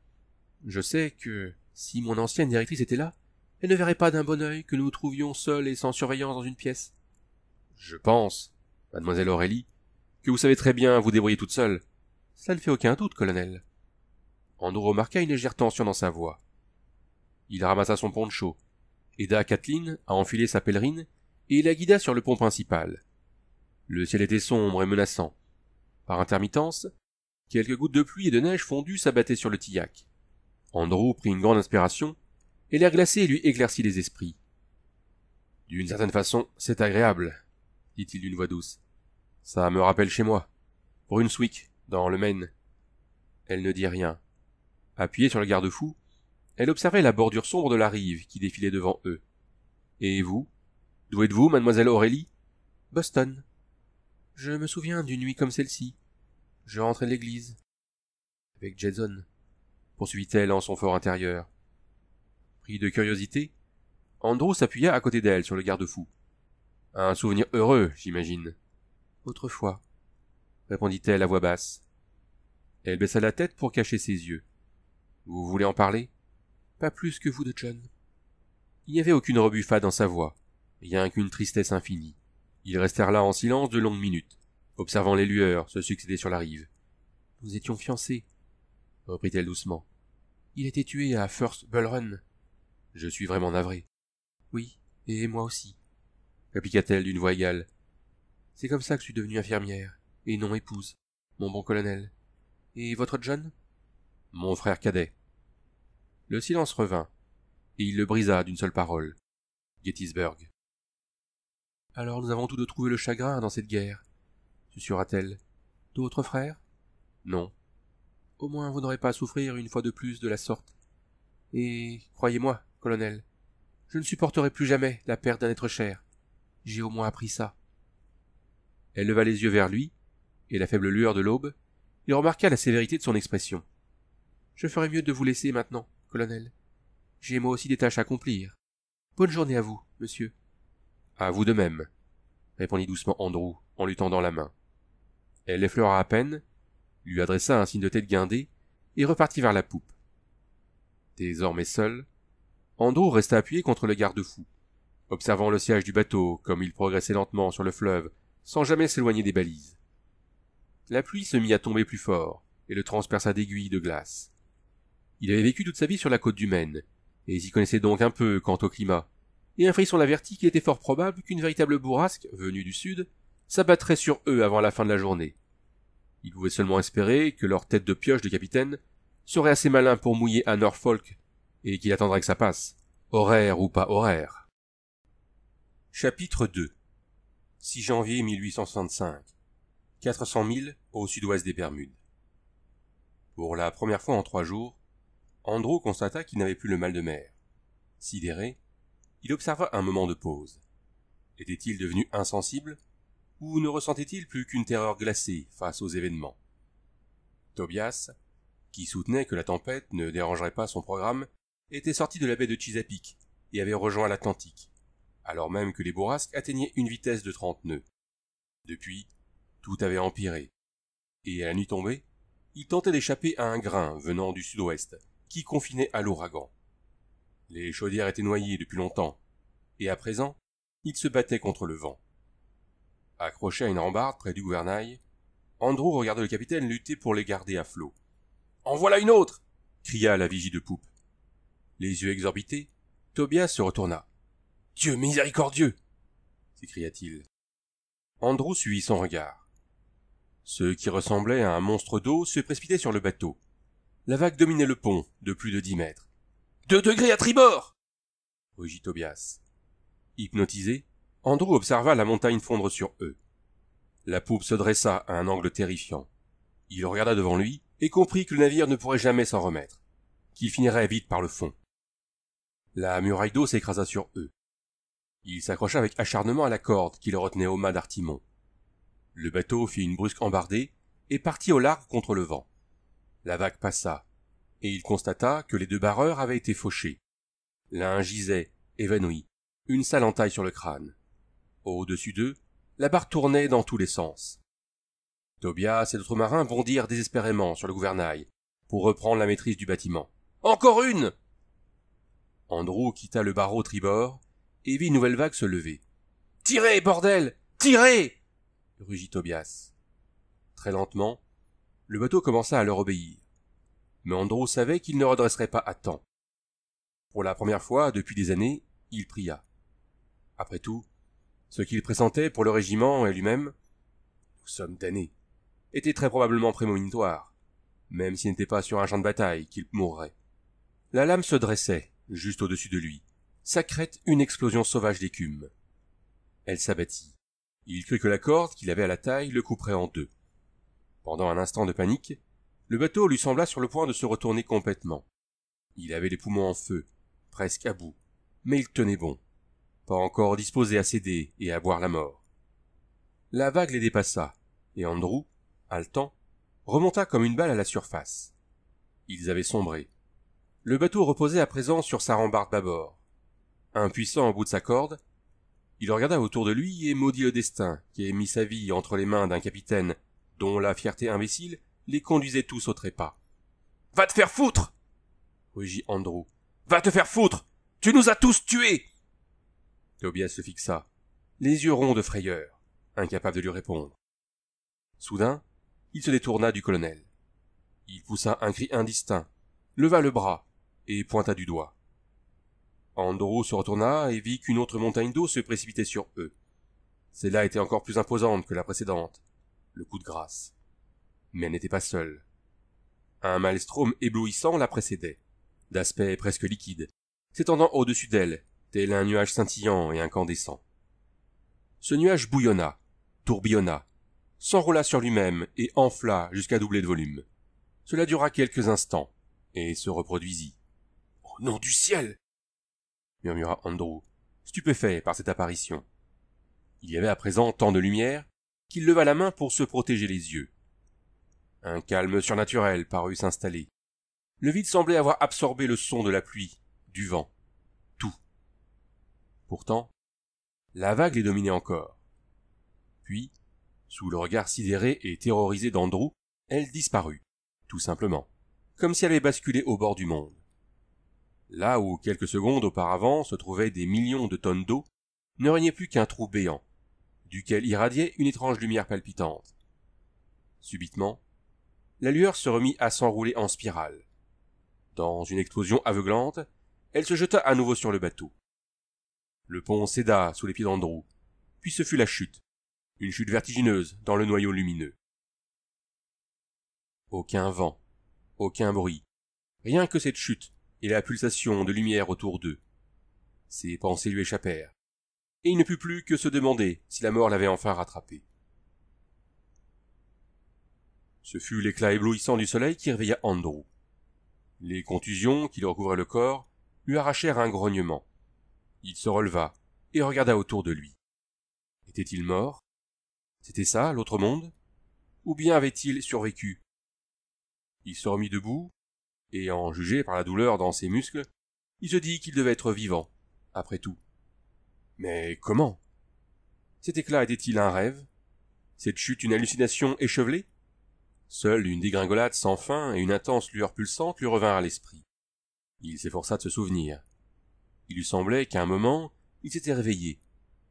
Je sais que, si mon ancienne directrice était là, elle ne verrait pas d'un bon œil que nous nous trouvions seuls et sans surveillance dans une pièce. Je pense, mademoiselle Aurélie, que vous savez très bien vous débrouiller toute seule. Ça ne fait aucun doute, colonel. nous remarqua une légère tension dans sa voix. Il ramassa son poncho, aida Kathleen à enfiler sa pèlerine et la guida sur le pont principal. Le ciel était sombre et menaçant. Par intermittence, Quelques gouttes de pluie et de neige fondues s'abattaient sur le tillac. Andrew prit une grande inspiration, et l'air glacé lui éclaircit les esprits. D'une certaine façon, c'est agréable, dit-il d'une voix douce. Ça me rappelle chez moi, Brunswick, dans le Maine. Elle ne dit rien. Appuyée sur le garde-fou, elle observait la bordure sombre de la rive qui défilait devant eux. Et vous D'où êtes-vous, mademoiselle Aurélie Boston. Je me souviens d'une nuit comme celle-ci, je rentrais de l'église. Avec Jason, poursuivit-elle en son fort intérieur. Pris de curiosité, Andrew s'appuya à côté d'elle sur le garde-fou. Un souvenir heureux, j'imagine. Autrefois, répondit-elle à voix basse. Elle baissa la tête pour cacher ses yeux. Vous voulez en parler Pas plus que vous de John. Il n'y avait aucune rebuffade dans sa voix, rien qu'une tristesse infinie. Ils restèrent là en silence de longues minutes, observant les lueurs se succéder sur la rive. Nous étions fiancés, reprit-elle doucement. Il était tué à First Bull Run. Je suis vraiment navré. Oui, et moi aussi, répliqua-t-elle d'une voix égale. C'est comme ça que je suis devenue infirmière, et non épouse, mon bon colonel. Et votre John Mon frère cadet. Le silence revint, et il le brisa d'une seule parole. Gettysburg. Alors nous avons tous deux trouvé le chagrin dans cette guerre, susurra-t-elle. D'autres frères Non. Au moins vous n'aurez pas à souffrir une fois de plus de la sorte. Et croyez-moi, colonel, je ne supporterai plus jamais la perte d'un être cher. J'ai au moins appris ça. Elle leva les yeux vers lui, et la faible lueur de l'aube, il remarqua la sévérité de son expression. Je ferai mieux de vous laisser maintenant, colonel. J'ai moi aussi des tâches à accomplir. Bonne journée à vous, monsieur. À vous de même, répondit doucement Andrew en lui tendant la main. Elle l'effleura à peine, lui adressa un signe de tête guindé, et repartit vers la poupe. Désormais seul, Andrew resta appuyé contre le garde-fou, observant le siège du bateau comme il progressait lentement sur le fleuve, sans jamais s'éloigner des balises. La pluie se mit à tomber plus fort, et le transperça d'aiguilles de glace. Il avait vécu toute sa vie sur la côte du Maine, et s'y connaissait donc un peu quant au climat, et un frisson l'avertit qu'il était fort probable qu'une véritable bourrasque, venue du sud, s'abattrait sur eux avant la fin de la journée. Ils pouvaient seulement espérer que leur tête de pioche de capitaine serait assez malin pour mouiller à Norfolk et qu'il attendrait que ça passe, horaire ou pas horaire. Chapitre 2 6 janvier 1865 400 milles au sud-ouest des Bermudes. Pour la première fois en trois jours, Andrew constata qu'il n'avait plus le mal de mer. Sidéré, il observa un moment de pause. Était-il devenu insensible ou ne ressentait-il plus qu'une terreur glacée face aux événements Tobias, qui soutenait que la tempête ne dérangerait pas son programme, était sorti de la baie de Chesapeake et avait rejoint l'Atlantique, alors même que les bourrasques atteignaient une vitesse de trente nœuds. Depuis, tout avait empiré, et à la nuit tombée, il tentait d'échapper à un grain venant du sud-ouest qui confinait à l'ouragan. Les chaudières étaient noyées depuis longtemps, et à présent, il se battait contre le vent. Accroché à une rambarde près du gouvernail, Andrew regarda le capitaine lutter pour les garder à flot. En voilà une autre cria la vigie de poupe. Les yeux exorbités, Tobias se retourna. Dieu miséricordieux s'écria-t-il. Andrew suivit son regard. Ce qui ressemblait à un monstre d'eau se précipitait sur le bateau. La vague dominait le pont de plus de dix mètres. Deux degrés à tribord rugit Tobias. Hypnotisé, Andrew observa la montagne fondre sur eux. La poupe se dressa à un angle terrifiant. Il regarda devant lui et comprit que le navire ne pourrait jamais s'en remettre, qu'il finirait vite par le fond. La muraille d'eau s'écrasa sur eux. Il s'accrocha avec acharnement à la corde qui le retenait au mât d'Artimon. Le bateau fit une brusque embardée et partit au large contre le vent. La vague passa, et il constata que les deux barreurs avaient été fauchés. L'un gisait, évanoui, une sale entaille sur le crâne. Au-dessus d'eux, la barre tournait dans tous les sens. Tobias et d'autres marins bondirent désespérément sur le gouvernail pour reprendre la maîtrise du bâtiment. Encore une Andrew quitta le barreau tribord et vit une nouvelle vague se lever. Tirez, bordel Tirez rugit Tobias. Très lentement, le bateau commença à leur obéir. Mais Andrew savait qu'il ne redresserait pas à temps. Pour la première fois depuis des années, il pria. Après tout, ce qu'il pressentait pour le régiment et lui-même, nous sommes damnés, était très probablement prémonitoire, même s'il n'était pas sur un champ de bataille qu'il mourrait. La lame se dressait, juste au-dessus de lui, sacrète une explosion sauvage d'écume. Elle s'abattit. Il crut que la corde qu'il avait à la taille le couperait en deux. Pendant un instant de panique, le bateau lui sembla sur le point de se retourner complètement. Il avait les poumons en feu, presque à bout, mais il tenait bon pas encore disposé à céder et à boire la mort. La vague les dépassa, et Andrew, haletant, remonta comme une balle à la surface. Ils avaient sombré. Le bateau reposait à présent sur sa rambarde d'abord. Impuissant au bout de sa corde, il regarda autour de lui et maudit le destin qui avait mis sa vie entre les mains d'un capitaine dont la fierté imbécile les conduisait tous au trépas. Va te faire foutre rugit Andrew. Va te faire foutre Tu nous as tous tués Tobias se fixa, les yeux ronds de frayeur, incapable de lui répondre. Soudain, il se détourna du colonel. Il poussa un cri indistinct, leva le bras et pointa du doigt. Andrew se retourna et vit qu'une autre montagne d'eau se précipitait sur eux. Celle-là était encore plus imposante que la précédente. Le coup de grâce. Mais elle n'était pas seule. Un maelstrom éblouissant la précédait, d'aspect presque liquide, s'étendant au-dessus d'elle tel un nuage scintillant et incandescent. Ce nuage bouillonna, tourbillonna, s'enroula sur lui-même et enfla jusqu'à doubler de volume. Cela dura quelques instants et se reproduisit. Au nom du ciel murmura Andrew, stupéfait par cette apparition. Il y avait à présent tant de lumière qu'il leva la main pour se protéger les yeux. Un calme surnaturel parut s'installer. Le vide semblait avoir absorbé le son de la pluie, du vent pourtant la vague les dominait encore puis sous le regard sidéré et terrorisé d'andrew elle disparut tout simplement comme si elle avait basculé au bord du monde là où quelques secondes auparavant se trouvaient des millions de tonnes d'eau ne régnait plus qu'un trou béant duquel irradiait une étrange lumière palpitante subitement la lueur se remit à s'enrouler en spirale dans une explosion aveuglante elle se jeta à nouveau sur le bateau le pont céda sous les pieds d'Andrew. Puis ce fut la chute. Une chute vertigineuse dans le noyau lumineux. Aucun vent, aucun bruit. Rien que cette chute et la pulsation de lumière autour d'eux. Ses pensées lui échappèrent, et il ne put plus que se demander si la mort l'avait enfin rattrapé. Ce fut l'éclat éblouissant du soleil qui réveilla Andrew. Les contusions qui le recouvraient le corps lui arrachèrent un grognement. Il se releva et regarda autour de lui. Était-il mort C'était ça, l'autre monde Ou bien avait-il survécu Il se remit debout, et en jugé par la douleur dans ses muscles, il se dit qu'il devait être vivant, après tout. Mais comment Cet éclat était-il un rêve Cette chute une hallucination échevelée Seule une dégringolade sans fin et une intense lueur pulsante lui revinrent à l'esprit. Il s'efforça de se souvenir. Il lui semblait qu'à un moment, il s'était réveillés,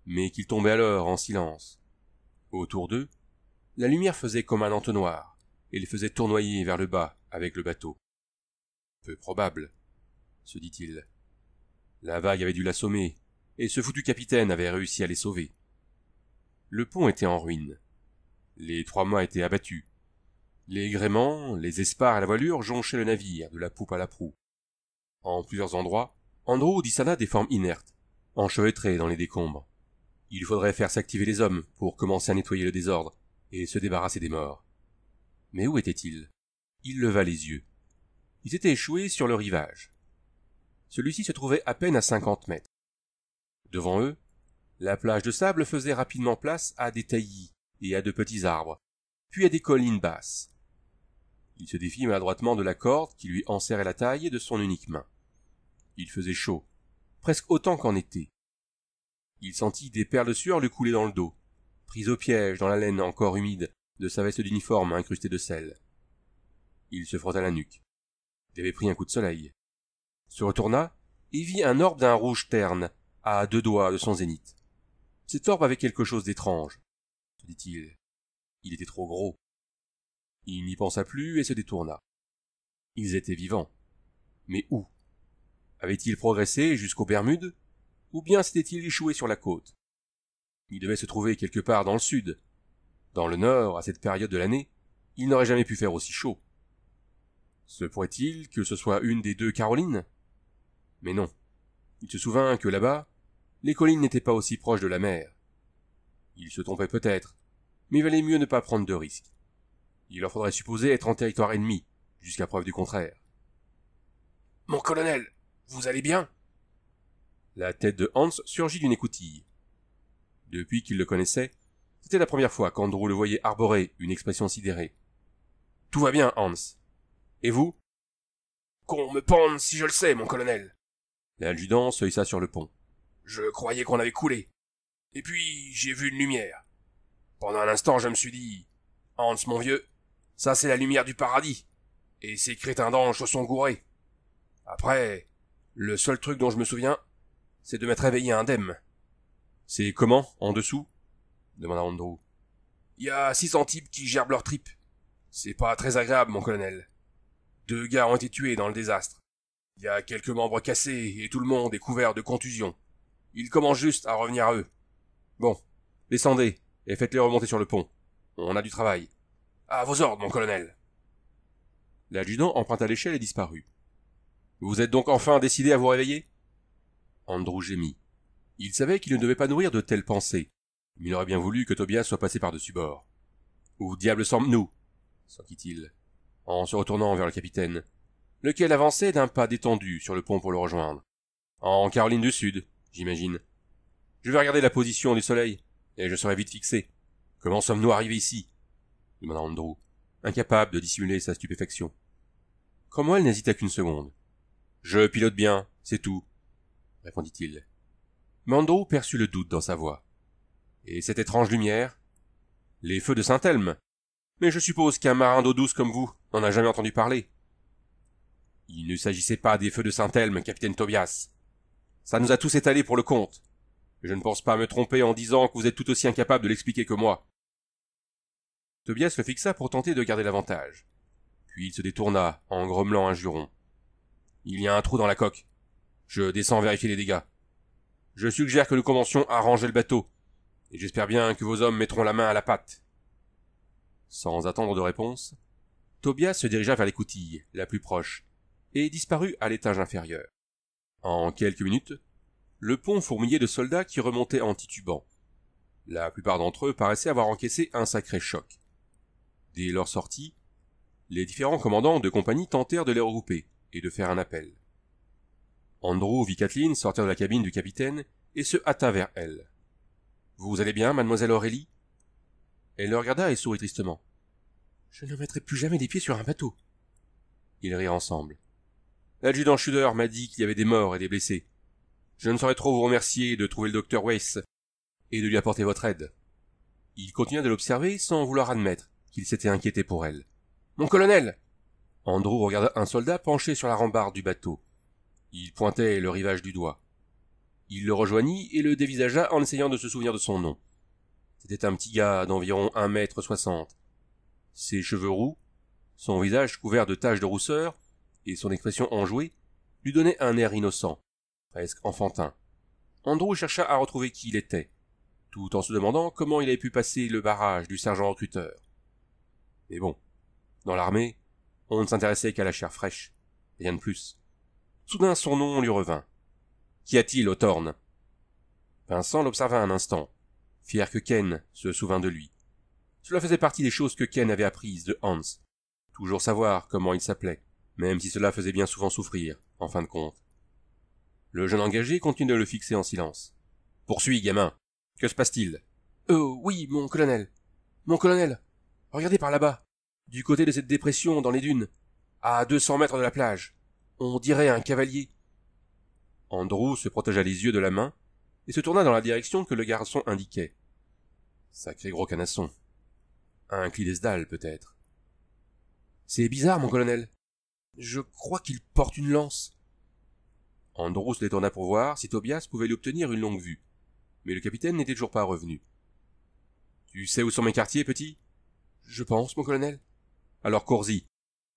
mais qu'il tombait alors en silence. Autour d'eux, la lumière faisait comme un entonnoir, et les faisait tournoyer vers le bas avec le bateau. Peu probable, se dit-il. La vague avait dû l'assommer, et ce foutu capitaine avait réussi à les sauver. Le pont était en ruine. Les trois mâts étaient abattus. Les gréments, les espars et la voilure jonchaient le navire, de la poupe à la proue. En plusieurs endroits, Andrew dissana des formes inertes, enchevêtrées dans les décombres. Il faudrait faire s'activer les hommes pour commencer à nettoyer le désordre et se débarrasser des morts. Mais où était-il Il leva les yeux. Ils étaient échoués sur le rivage. Celui-ci se trouvait à peine à cinquante mètres. Devant eux, la plage de sable faisait rapidement place à des taillis et à de petits arbres, puis à des collines basses. Il se défit maladroitement de la corde qui lui enserrait la taille de son unique main. Il faisait chaud, presque autant qu'en été. Il sentit des perles de sueur lui couler dans le dos, prise au piège dans la laine encore humide de sa veste d'uniforme incrustée de sel. Il se frotta la nuque. Il avait pris un coup de soleil. Se retourna et vit un orbe d'un rouge terne, à deux doigts de son zénith. Cet orbe avait quelque chose d'étrange, se dit-il. Il était trop gros. Il n'y pensa plus et se détourna. Ils étaient vivants. Mais où avait-il progressé jusqu'aux Bermudes Ou bien s'était-il échoué sur la côte Il devait se trouver quelque part dans le sud. Dans le nord, à cette période de l'année, il n'aurait jamais pu faire aussi chaud. Se pourrait-il que ce soit une des deux Carolines Mais non. Il se souvint que là-bas, les collines n'étaient pas aussi proches de la mer. Il se trompait peut-être, mais il valait mieux ne pas prendre de risques. Il leur faudrait supposer être en territoire ennemi, jusqu'à preuve du contraire. Mon colonel, vous allez bien La tête de Hans surgit d'une écoutille. Depuis qu'il le connaissait, c'était la première fois qu'Andrew le voyait arborer une expression sidérée. Tout va bien, Hans. Et vous Qu'on me pende si je le sais, mon colonel. L'adjudant se hissa sur le pont. Je croyais qu'on avait coulé. Et puis j'ai vu une lumière. Pendant un instant, je me suis dit Hans, mon vieux, ça c'est la lumière du paradis. Et ces crétins d'anges se sont gourés. Après, le seul truc dont je me souviens, c'est de m'être réveillé indemne. C'est comment, en dessous demanda Andrew. Il y a cents types qui gerbent leurs tripes. C'est pas très agréable, mon colonel. Deux gars ont été tués dans le désastre. Il y a quelques membres cassés et tout le monde est couvert de contusions. Ils commencent juste à revenir à eux. Bon, descendez et faites-les remonter sur le pont. On a du travail. À vos ordres, mon colonel. L'adjudant emprunta l'échelle et disparut. Vous êtes donc enfin décidé à vous réveiller Andrew gémit. Il savait qu'il ne devait pas nourrir de telles pensées, mais il aurait bien voulu que Tobias soit passé par-dessus bord. Où diable sommes-nous » il en se retournant vers le capitaine, lequel avançait d'un pas détendu sur le pont pour le rejoindre. En Caroline du Sud, j'imagine. Je vais regarder la position du soleil, et je serai vite fixé. Comment sommes-nous arrivés ici demanda Andrew, incapable de dissimuler sa stupéfaction. Cromwell n'hésita qu'une seconde. Je pilote bien, c'est tout, répondit-il. Mando perçut le doute dans sa voix. Et cette étrange lumière Les feux de Saint-Elme. Mais je suppose qu'un marin d'eau douce comme vous n'en a jamais entendu parler. Il ne s'agissait pas des feux de Saint-Elme, capitaine Tobias. Ça nous a tous étalés pour le compte. Je ne pense pas me tromper en disant que vous êtes tout aussi incapable de l'expliquer que moi. Tobias le fixa pour tenter de garder l'avantage. Puis il se détourna en grommelant un juron. Il y a un trou dans la coque. Je descends vérifier les dégâts. Je suggère que nous commencions à ranger le bateau, et j'espère bien que vos hommes mettront la main à la patte. » Sans attendre de réponse, Tobias se dirigea vers l'écoutille, la plus proche, et disparut à l'étage inférieur. En quelques minutes, le pont fourmillait de soldats qui remontaient en titubant. La plupart d'entre eux paraissaient avoir encaissé un sacré choc. Dès leur sortie, les différents commandants de compagnie tentèrent de les regrouper, et de faire un appel. Andrew vit Kathleen sortir de la cabine du capitaine et se hâta vers elle. Vous allez bien, mademoiselle Aurélie Elle le regarda et sourit tristement. Je ne mettrai plus jamais les pieds sur un bateau. Ils rirent ensemble. L'adjudant Schuder m'a dit qu'il y avait des morts et des blessés. Je ne saurais trop vous remercier de trouver le docteur Weiss et de lui apporter votre aide. Il continua de l'observer sans vouloir admettre qu'il s'était inquiété pour elle. Mon colonel Andrew regarda un soldat penché sur la rambarde du bateau. Il pointait le rivage du doigt. Il le rejoignit et le dévisagea en essayant de se souvenir de son nom. C'était un petit gars d'environ un mètre soixante. Ses cheveux roux, son visage couvert de taches de rousseur et son expression enjouée lui donnaient un air innocent, presque enfantin. Andrew chercha à retrouver qui il était, tout en se demandant comment il avait pu passer le barrage du sergent recruteur. Mais bon, dans l'armée, on ne s'intéressait qu'à la chair fraîche, rien de plus. Soudain son nom lui revint. Qu'y a-t-il au Vincent l'observa un instant, fier que Ken se souvint de lui. Cela faisait partie des choses que Ken avait apprises de Hans. Toujours savoir comment il s'appelait, même si cela faisait bien souvent souffrir, en fin de compte. Le jeune engagé continue de le fixer en silence. Poursuis, gamin. Que se passe-t-il Oh oui, mon colonel. Mon colonel. Regardez par là-bas du côté de cette dépression dans les dunes, à deux cents mètres de la plage. On dirait un cavalier. Andrew se protégea les yeux de la main et se tourna dans la direction que le garçon indiquait. Sacré gros canasson. Un dalles, peut-être. C'est bizarre, mon colonel. Je crois qu'il porte une lance. Andrew se détourna pour voir si Tobias pouvait lui obtenir une longue vue. Mais le capitaine n'était toujours pas revenu. Tu sais où sont mes quartiers, petit? Je pense, mon colonel. Alors cours-y.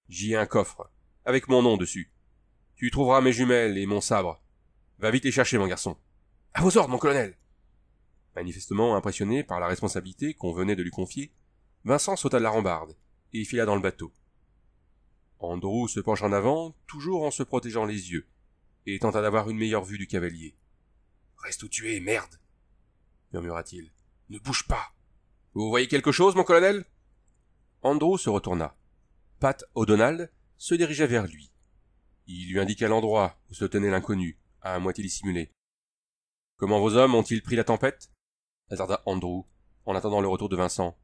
j'y ai un coffre, avec mon nom dessus. Tu trouveras mes jumelles et mon sabre. Va vite les chercher, mon garçon. À vos ordres, mon colonel. Manifestement impressionné par la responsabilité qu'on venait de lui confier, Vincent sauta de la rambarde et fila dans le bateau. Andrew se pencha en avant, toujours en se protégeant les yeux, et tenta d'avoir une meilleure vue du cavalier. Reste où tu es, merde murmura-t-il. Ne bouge pas. Vous voyez quelque chose, mon colonel Andrew se retourna. Pat O'Donnell se dirigea vers lui. Il lui indiqua l'endroit où se tenait l'inconnu, à moitié dissimulé. Comment vos hommes ont-ils pris la tempête hasarda Andrew, en attendant le retour de Vincent.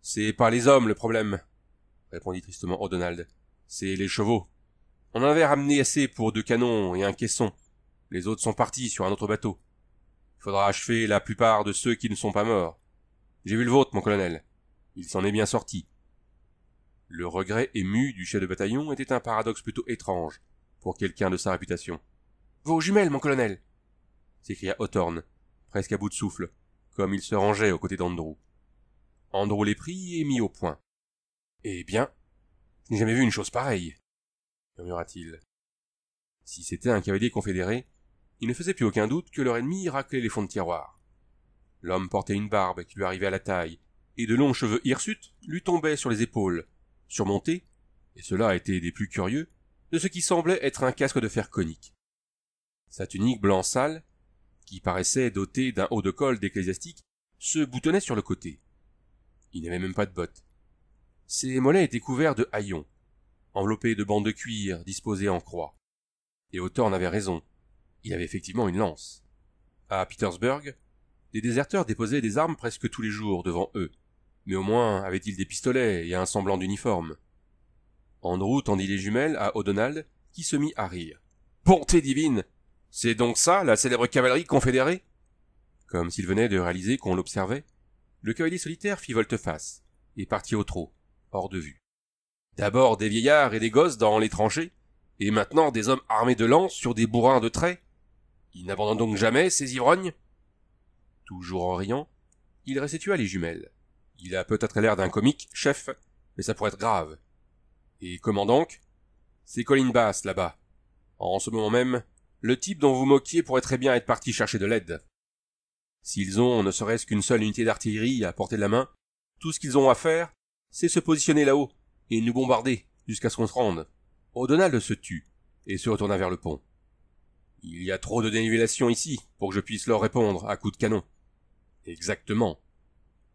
C'est pas les hommes le problème, répondit tristement O'Donnell. C'est les chevaux. On en avait ramené assez pour deux canons et un caisson. Les autres sont partis sur un autre bateau. Il faudra achever la plupart de ceux qui ne sont pas morts. J'ai vu le vôtre, mon colonel. Il s'en est bien sorti. Le regret ému du chef de bataillon était un paradoxe plutôt étrange pour quelqu'un de sa réputation. Vos jumelles, mon colonel s'écria Hawthorne, presque à bout de souffle, comme il se rangeait aux côtés d'Andrew. Andrew les prit et mit au point. Eh bien, je n'ai jamais vu une chose pareille, murmura-t-il. Si c'était un cavalier confédéré, il ne faisait plus aucun doute que leur ennemi raclait les fonds de tiroir. L'homme portait une barbe qui lui arrivait à la taille, et de longs cheveux hirsutes lui tombaient sur les épaules, surmonté, et cela était des plus curieux, de ce qui semblait être un casque de fer conique. Sa tunique blanc sale, qui paraissait dotée d'un haut de col d'ecclésiastique, se boutonnait sur le côté. Il n'avait même pas de bottes. Ses mollets étaient couverts de haillons, enveloppés de bandes de cuir disposées en croix. Et en avait raison. Il avait effectivement une lance. À Petersburg, des déserteurs déposaient des armes presque tous les jours devant eux, mais au moins avait-il des pistolets et un semblant d'uniforme. Andrew tendit les jumelles à O'Donald, qui se mit à rire. Bonté divine C'est donc ça, la célèbre cavalerie confédérée Comme s'il venait de réaliser qu'on l'observait, le cavalier solitaire fit volte-face, et partit au trot, hors de vue. D'abord des vieillards et des gosses dans les tranchées, et maintenant des hommes armés de lances sur des bourrins de traits. Ils n'abandonnent donc jamais ces ivrognes Toujours en riant, il restitua les jumelles il a peut-être l'air d'un comique, chef, mais ça pourrait être grave. Et comment donc C'est Colin Bass, là-bas. En ce moment même, le type dont vous moquiez pourrait très bien être parti chercher de l'aide. S'ils ont ne serait-ce qu'une seule unité d'artillerie à portée de la main, tout ce qu'ils ont à faire, c'est se positionner là-haut et nous bombarder jusqu'à ce qu'on se rende. O'Donnell se tut et se retourna vers le pont. Il y a trop de dénivellation ici pour que je puisse leur répondre à coups de canon. Exactement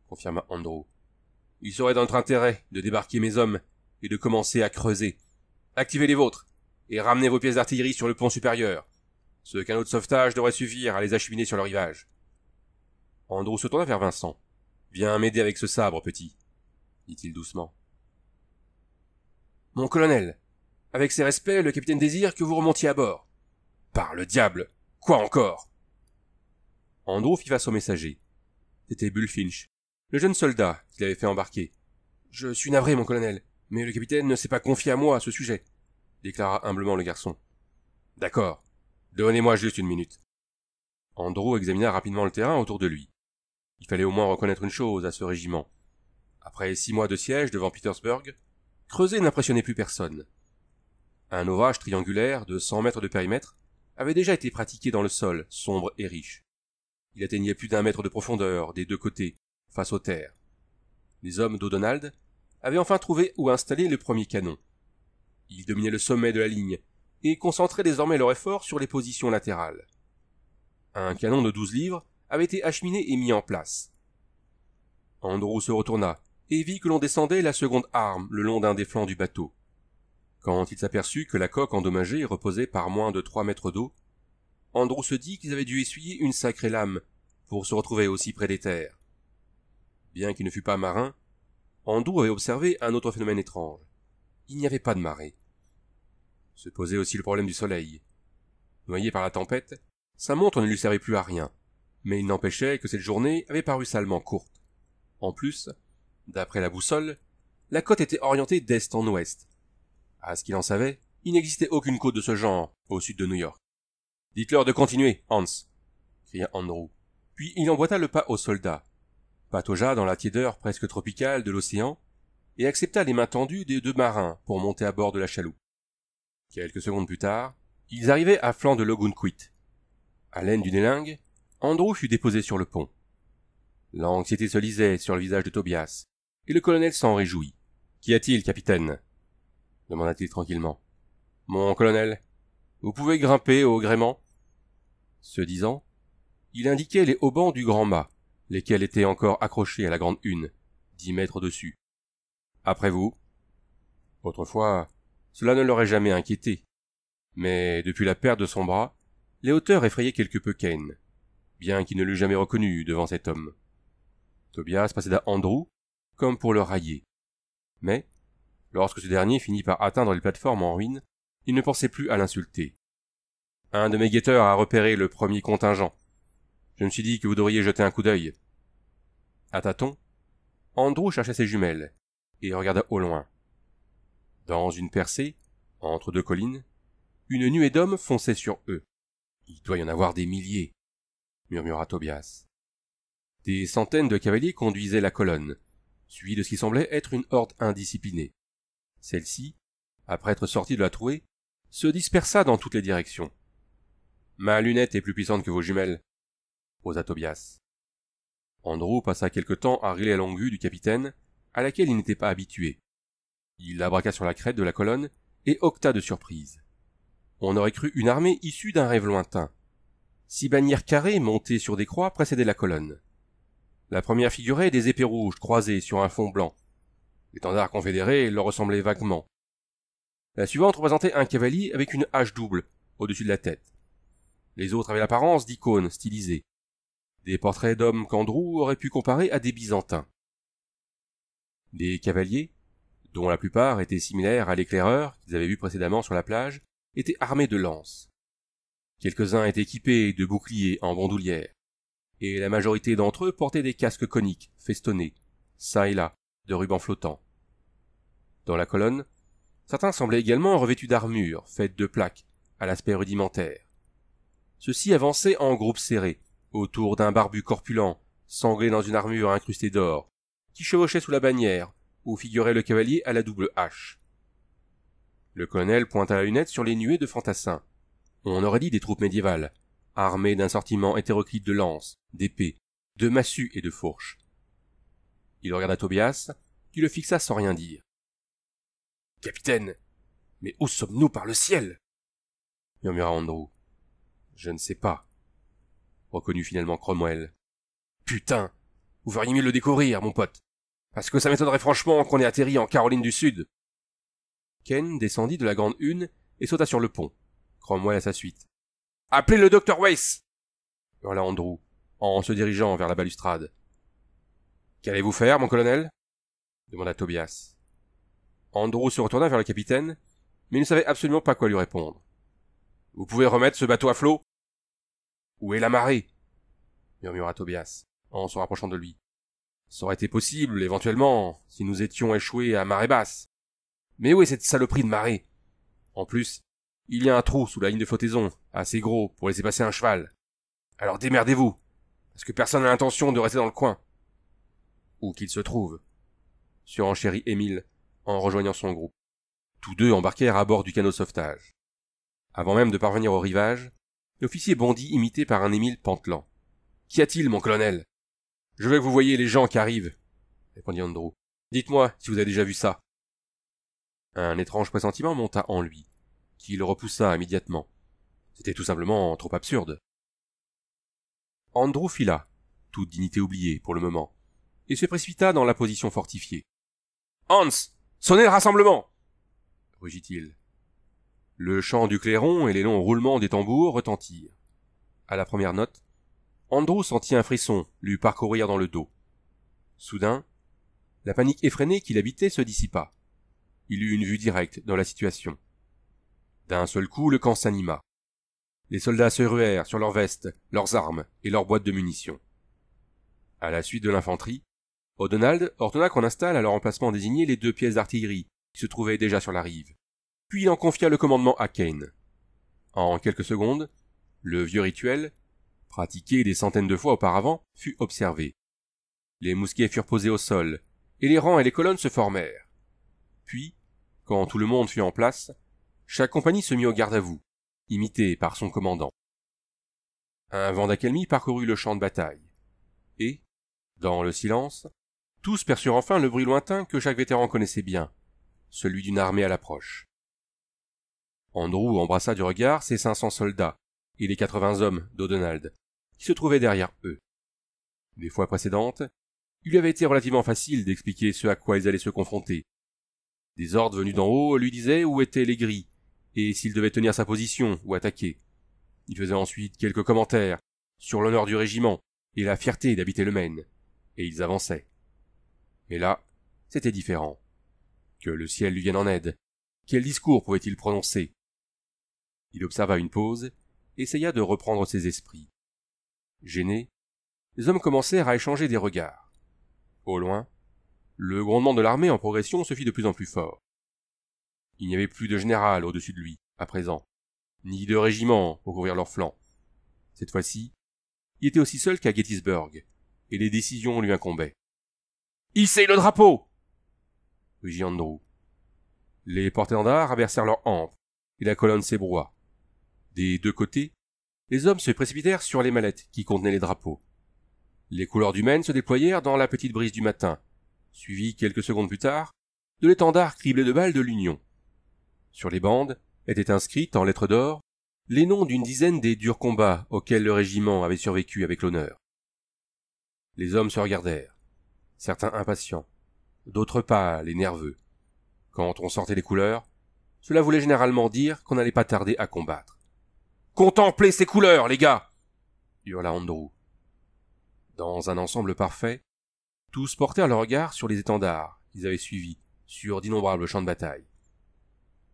confirma Andrew. Il serait dans notre intérêt de débarquer mes hommes et de commencer à creuser. Activez les vôtres et ramenez vos pièces d'artillerie sur le pont supérieur. Ce canot de sauvetage devrait suffire à les acheminer sur le rivage. Andrew se tourna vers Vincent. Viens m'aider avec ce sabre, petit, dit-il doucement. Mon colonel, avec ses respects, le capitaine désire que vous remontiez à bord. Par le diable Quoi encore Andrew fit face au messager. C'était Bullfinch, le jeune soldat qu'il avait fait embarquer. Je suis navré, mon colonel, mais le capitaine ne s'est pas confié à moi à ce sujet, déclara humblement le garçon. D'accord. Donnez-moi juste une minute. Andrew examina rapidement le terrain autour de lui. Il fallait au moins reconnaître une chose à ce régiment. Après six mois de siège devant Petersburg, creuser n'impressionnait plus personne. Un orage triangulaire de cent mètres de périmètre avait déjà été pratiqué dans le sol, sombre et riche. Il atteignait plus d'un mètre de profondeur des deux côtés, face aux terres. Les hommes d'Odonald avaient enfin trouvé où installer le premier canon. Ils dominaient le sommet de la ligne et concentraient désormais leur effort sur les positions latérales. Un canon de douze livres avait été acheminé et mis en place. Andrew se retourna et vit que l'on descendait la seconde arme le long d'un des flancs du bateau. Quand il s'aperçut que la coque endommagée reposait par moins de trois mètres d'eau, Andrew se dit qu'ils avaient dû essuyer une sacrée lame pour se retrouver aussi près des terres bien qu'il ne fût pas marin, Andrew avait observé un autre phénomène étrange. Il n'y avait pas de marée. Se posait aussi le problème du soleil. Noyé par la tempête, sa montre ne lui servait plus à rien, mais il n'empêchait que cette journée avait paru salement courte. En plus, d'après la boussole, la côte était orientée d'est en ouest. À ce qu'il en savait, il n'existait aucune côte de ce genre au sud de New York. Dites-leur de continuer, Hans, cria Andrew. Puis il emboîta le pas aux soldats, pataugea dans la tiédeur presque tropicale de l'océan et accepta les mains tendues des deux marins pour monter à bord de la chaloupe. Quelques secondes plus tard, ils arrivaient à flanc de Logunquit. À l'aine d'une élingue, Andrew fut déposé sur le pont. L'anxiété se lisait sur le visage de Tobias, et le colonel s'en réjouit. Qu'y a-t-il, capitaine demanda-t-il tranquillement. Mon colonel, vous pouvez grimper au gréement. Ce disant, il indiquait les haubans du grand mât, lesquels étaient encore accrochés à la grande une, dix mètres au-dessus. Après vous. Autrefois, cela ne l'aurait jamais inquiété. Mais depuis la perte de son bras, les hauteurs effrayaient quelque peu Kane, bien qu'il ne l'eût jamais reconnu devant cet homme. Tobias à Andrew comme pour le railler. Mais, lorsque ce dernier finit par atteindre les plateformes en ruine, il ne pensait plus à l'insulter. Un de mes guetteurs a repéré le premier contingent, je me suis dit que vous devriez jeter un coup d'œil. À tâtons, Andrew chercha ses jumelles et regarda au loin. Dans une percée, entre deux collines, une nuée d'hommes fonçait sur eux. Il doit y en avoir des milliers, murmura Tobias. Des centaines de cavaliers conduisaient la colonne, suivie de ce qui semblait être une horde indisciplinée. Celle-ci, après être sortie de la trouée, se dispersa dans toutes les directions. Ma lunette est plus puissante que vos jumelles, proposa Tobias. Andrew passa quelque temps à rêver la longue vue du capitaine, à laquelle il n'était pas habitué. Il la braqua sur la crête de la colonne et octa de surprise. On aurait cru une armée issue d'un rêve lointain. Six bannières carrées montées sur des croix précédaient la colonne. La première figurait des épées rouges croisées sur un fond blanc. L'étendard confédéré leur ressemblait vaguement. La suivante représentait un cavalier avec une hache double au-dessus de la tête. Les autres avaient l'apparence d'icônes stylisées des portraits d'hommes qu'Andrew aurait pu comparer à des Byzantins. Des cavaliers, dont la plupart étaient similaires à l'éclaireur qu'ils avaient vu précédemment sur la plage, étaient armés de lances. Quelques-uns étaient équipés de boucliers en bandoulière, et la majorité d'entre eux portaient des casques coniques, festonnés, ça et là, de rubans flottants. Dans la colonne, certains semblaient également revêtus d'armures, faites de plaques, à l'aspect rudimentaire. Ceux-ci avançaient en groupes serrés, autour d'un barbu corpulent, sanglé dans une armure incrustée d'or, qui chevauchait sous la bannière, où figurait le cavalier à la double hache. Le colonel pointa la lunette sur les nuées de fantassins. On aurait dit des troupes médiévales, armées d'un sortiment hétéroclite de lances, d'épées, de massues et de fourches. Il regarda Tobias, qui le fixa sans rien dire. Capitaine, mais où sommes-nous par le ciel murmura Andrew. Je ne sais pas, reconnut finalement Cromwell. Putain Vous verriez mieux le découvrir, mon pote. Parce que ça m'étonnerait franchement qu'on ait atterri en Caroline du Sud. Ken descendit de la grande une et sauta sur le pont. Cromwell à sa suite. Appelez le docteur Weiss hurla Andrew, en se dirigeant vers la balustrade. Qu'allez-vous faire, mon colonel demanda Tobias. Andrew se retourna vers le capitaine, mais il ne savait absolument pas quoi lui répondre. Vous pouvez remettre ce bateau à flot où est la marée murmura Tobias, en se rapprochant de lui. Ça aurait été possible, éventuellement, si nous étions échoués à marée basse. Mais où est cette saloperie de marée En plus, il y a un trou sous la ligne de flottaison, assez gros pour laisser passer un cheval. Alors démerdez-vous, parce que personne n'a l'intention de rester dans le coin. Où qu'il se trouve, surenchérit Émile en rejoignant son groupe. Tous deux embarquèrent à bord du canot sauvetage. Avant même de parvenir au rivage, L'officier bondit imité par un Émile Pantelan. Qu'y a-t-il, mon colonel Je veux que vous voyez les gens qui arrivent, répondit Andrew. Dites-moi si vous avez déjà vu ça. Un étrange pressentiment monta en lui, qu'il repoussa immédiatement. C'était tout simplement trop absurde. Andrew fila, toute dignité oubliée pour le moment, et se précipita dans la position fortifiée. Hans, sonnez le rassemblement rugit-il. Le chant du clairon et les longs roulements des tambours retentirent. À la première note, Andrew sentit un frisson lui parcourir dans le dos. Soudain, la panique effrénée qui habitait se dissipa. Il eut une vue directe dans la situation. D'un seul coup, le camp s'anima. Les soldats se ruèrent sur leurs vestes, leurs armes et leurs boîtes de munitions. À la suite de l'infanterie, O'Donald ordonna qu'on installe à leur emplacement désigné les deux pièces d'artillerie qui se trouvaient déjà sur la rive puis il en confia le commandement à Kane. En quelques secondes, le vieux rituel, pratiqué des centaines de fois auparavant, fut observé. Les mousquets furent posés au sol, et les rangs et les colonnes se formèrent. Puis, quand tout le monde fut en place, chaque compagnie se mit au garde à vous, imité par son commandant. Un vent d'accalmie parcourut le champ de bataille, et, dans le silence, tous perçurent enfin le bruit lointain que chaque vétéran connaissait bien, celui d'une armée à l'approche. Andrew embrassa du regard ses cinq cents soldats et les quatre-vingts hommes d'Odonald qui se trouvaient derrière eux. Des fois précédentes, il lui avait été relativement facile d'expliquer ce à quoi ils allaient se confronter. Des ordres venus d'en haut lui disaient où étaient les gris et s'il devait tenir sa position ou attaquer. Il faisait ensuite quelques commentaires sur l'honneur du régiment et la fierté d'habiter le Maine, et ils avançaient. Mais là, c'était différent. Que le ciel lui vienne en aide. Quel discours pouvait-il prononcer il observa une pause, essaya de reprendre ses esprits. Gênés, les hommes commencèrent à échanger des regards. Au loin, le grondement de l'armée en progression se fit de plus en plus fort. Il n'y avait plus de général au-dessus de lui, à présent, ni de régiment pour couvrir leurs flancs. Cette fois-ci, il était aussi seul qu'à Gettysburg, et les décisions lui incombaient. Hissez le drapeau rugit Andrew. Les porteurs d'art abaissèrent leurs hampes, et la colonne s'ébroua. Des deux côtés, les hommes se précipitèrent sur les mallettes qui contenaient les drapeaux. Les couleurs du Maine se déployèrent dans la petite brise du matin, suivies quelques secondes plus tard de l'étendard criblé de balles de l'Union. Sur les bandes étaient inscrites en lettres d'or les noms d'une dizaine des durs combats auxquels le régiment avait survécu avec l'honneur. Les hommes se regardèrent, certains impatients, d'autres pâles et nerveux. Quand on sortait les couleurs, cela voulait généralement dire qu'on n'allait pas tarder à combattre. Contemplez ces couleurs, les gars hurla Andrew. Dans un ensemble parfait, tous portèrent leur regard sur les étendards qu'ils avaient suivis, sur d'innombrables champs de bataille.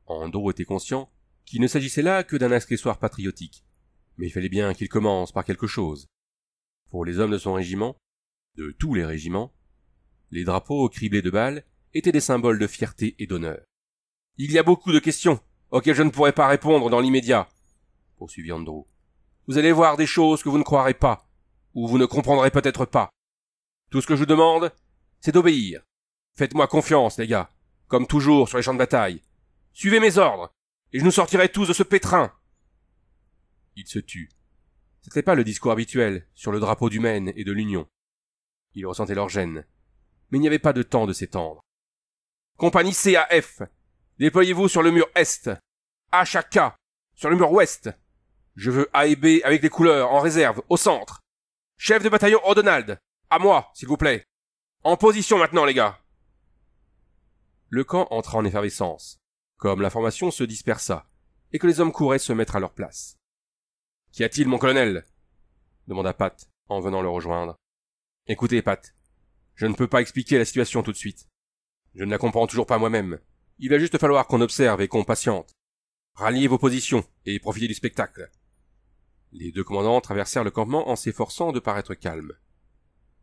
Andrew était conscient qu'il ne s'agissait là que d'un accessoire patriotique, mais il fallait bien qu'il commence par quelque chose. Pour les hommes de son régiment, de tous les régiments, les drapeaux criblés de balles étaient des symboles de fierté et d'honneur. Il y a beaucoup de questions auxquelles je ne pourrais pas répondre dans l'immédiat, vous allez voir des choses que vous ne croirez pas, ou vous ne comprendrez peut-être pas. Tout ce que je vous demande, c'est d'obéir. Faites-moi confiance, les gars, comme toujours sur les champs de bataille. Suivez mes ordres, et je nous sortirai tous de ce pétrin. Il se tut. Ce n'était pas le discours habituel sur le drapeau du Maine et de l'Union. Il ressentait leur gêne. Mais il n'y avait pas de temps de s'étendre. Compagnie CAF, déployez-vous sur le mur est. HAK, sur le mur ouest. Je veux A et B avec les couleurs, en réserve, au centre. Chef de bataillon O'Donald, à moi, s'il vous plaît. En position maintenant, les gars. Le camp entra en effervescence, comme la formation se dispersa, et que les hommes couraient se mettre à leur place. Qu'y a-t-il, mon colonel? demanda Pat, en venant le rejoindre. Écoutez, Pat, je ne peux pas expliquer la situation tout de suite. Je ne la comprends toujours pas moi-même. Il va juste falloir qu'on observe et qu'on patiente. Ralliez vos positions et profitez du spectacle. Les deux commandants traversèrent le campement en s'efforçant de paraître calmes.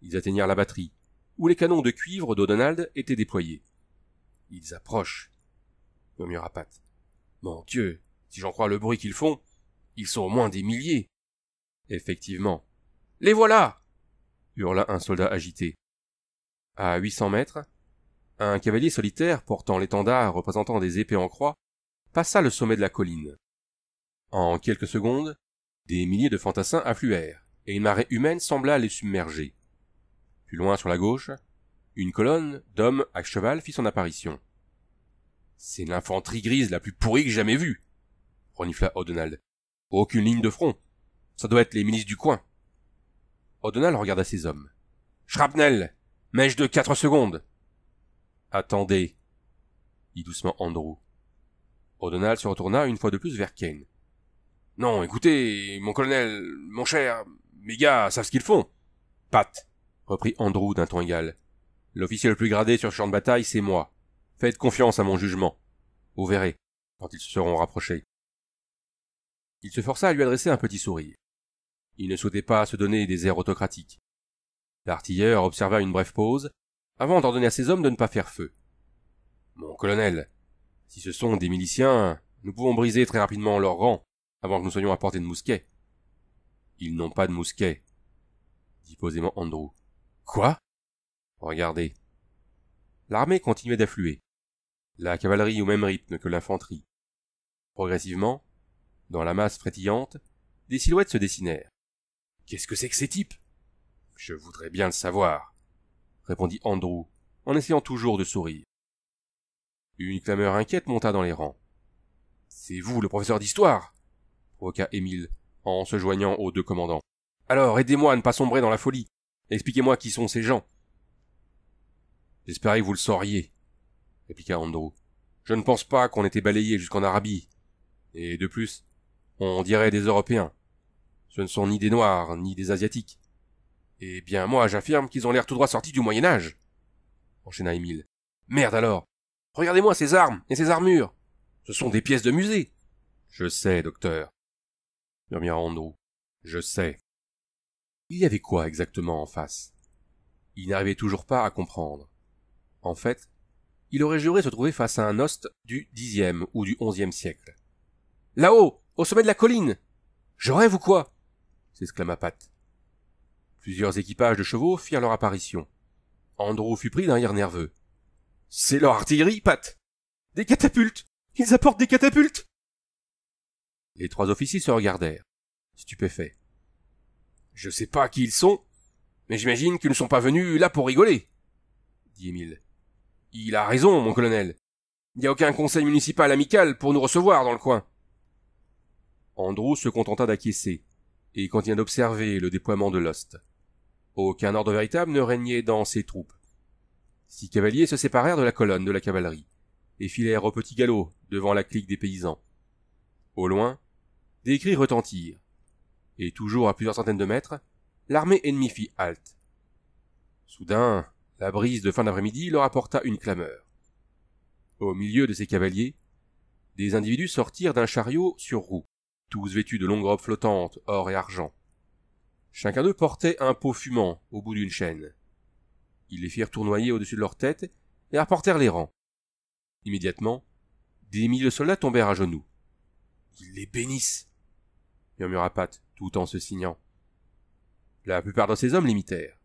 Ils atteignirent la batterie, où les canons de cuivre d'O'Donald étaient déployés. Ils approchent, murmura Pat. Mon Dieu, si j'en crois le bruit qu'ils font, ils sont au moins des milliers. Effectivement. Les voilà! hurla un soldat agité. À huit cents mètres, un cavalier solitaire portant l'étendard représentant des épées en croix passa le sommet de la colline. En quelques secondes, des milliers de fantassins affluèrent, et une marée humaine sembla les submerger. Plus loin sur la gauche, une colonne d'hommes à cheval fit son apparition. C'est l'infanterie grise la plus pourrie que jamais vue, renifla O'Donnell. Aucune ligne de front. Ça doit être les milices du coin. O'Donnell regarda ses hommes. Shrapnel! Mèche de quatre secondes! Attendez, dit doucement Andrew. O'Donnell se retourna une fois de plus vers Kane. Non, écoutez, mon colonel, mon cher, mes gars savent ce qu'ils font. Pat, reprit Andrew d'un ton égal. L'officier le plus gradé sur le champ de bataille, c'est moi. Faites confiance à mon jugement. Vous verrez, quand ils se seront rapprochés. Il se força à lui adresser un petit sourire. Il ne souhaitait pas se donner des airs autocratiques. L'artilleur observa une brève pause, avant d'ordonner à ses hommes de ne pas faire feu. Mon colonel, si ce sont des miliciens, nous pouvons briser très rapidement leur rang avant que nous soyons à portée de mousquet. Ils n'ont pas de mousquet, dit posément Andrew. Quoi? Regardez. L'armée continuait d'affluer. La cavalerie au même rythme que l'infanterie. Progressivement, dans la masse frétillante, des silhouettes se dessinèrent. Qu'est-ce que c'est que ces types? Je voudrais bien le savoir, répondit Andrew, en essayant toujours de sourire. Une clameur inquiète monta dans les rangs. C'est vous le professeur d'histoire en se joignant aux deux commandants. Alors, aidez-moi à ne pas sombrer dans la folie. Expliquez-moi qui sont ces gens. J'espérais que vous le sauriez, répliqua Andrew. Je ne pense pas qu'on était balayé jusqu'en Arabie. Et de plus, on dirait des Européens. Ce ne sont ni des Noirs, ni des Asiatiques. Eh bien, moi, j'affirme qu'ils ont l'air tout droit sortis du Moyen-Âge. Enchaîna Émile. Merde alors! Regardez-moi ces armes et ces armures! Ce sont des pièces de musée! Je sais, docteur murmura Andrew. Je sais. Il y avait quoi exactement en face Il n'arrivait toujours pas à comprendre. En fait, il aurait juré se trouver face à un host du Xe ou du XIe siècle. Là-haut, au sommet de la colline Je rêve ou quoi s'exclama Pat. Plusieurs équipages de chevaux firent leur apparition. Andrew fut pris d'un air nerveux. C'est leur artillerie, Pat Des catapultes Ils apportent des catapultes les trois officiers se regardèrent, stupéfaits. Je sais pas qui ils sont, mais j'imagine qu'ils ne sont pas venus là pour rigoler, dit Émile. Il a raison, mon colonel. Il n'y a aucun conseil municipal amical pour nous recevoir dans le coin. Andrew se contenta d'acquiescer et continua d'observer le déploiement de l'ost. Aucun ordre véritable ne régnait dans ses troupes. Six cavaliers se séparèrent de la colonne de la cavalerie et filèrent au petit galop devant la clique des paysans. Au loin, des cris retentirent. Et toujours à plusieurs centaines de mètres, l'armée ennemie fit halte. Soudain, la brise de fin d'après-midi leur apporta une clameur. Au milieu de ces cavaliers, des individus sortirent d'un chariot sur roue, tous vêtus de longues robes flottantes, or et argent. Chacun d'eux portait un pot fumant au bout d'une chaîne. Ils les firent tournoyer au-dessus de leur tête et apportèrent les rangs. Immédiatement, des milliers de soldats tombèrent à genoux. Ils les bénissent, murmura Pat, tout en se signant. La plupart de ces hommes l'imitèrent.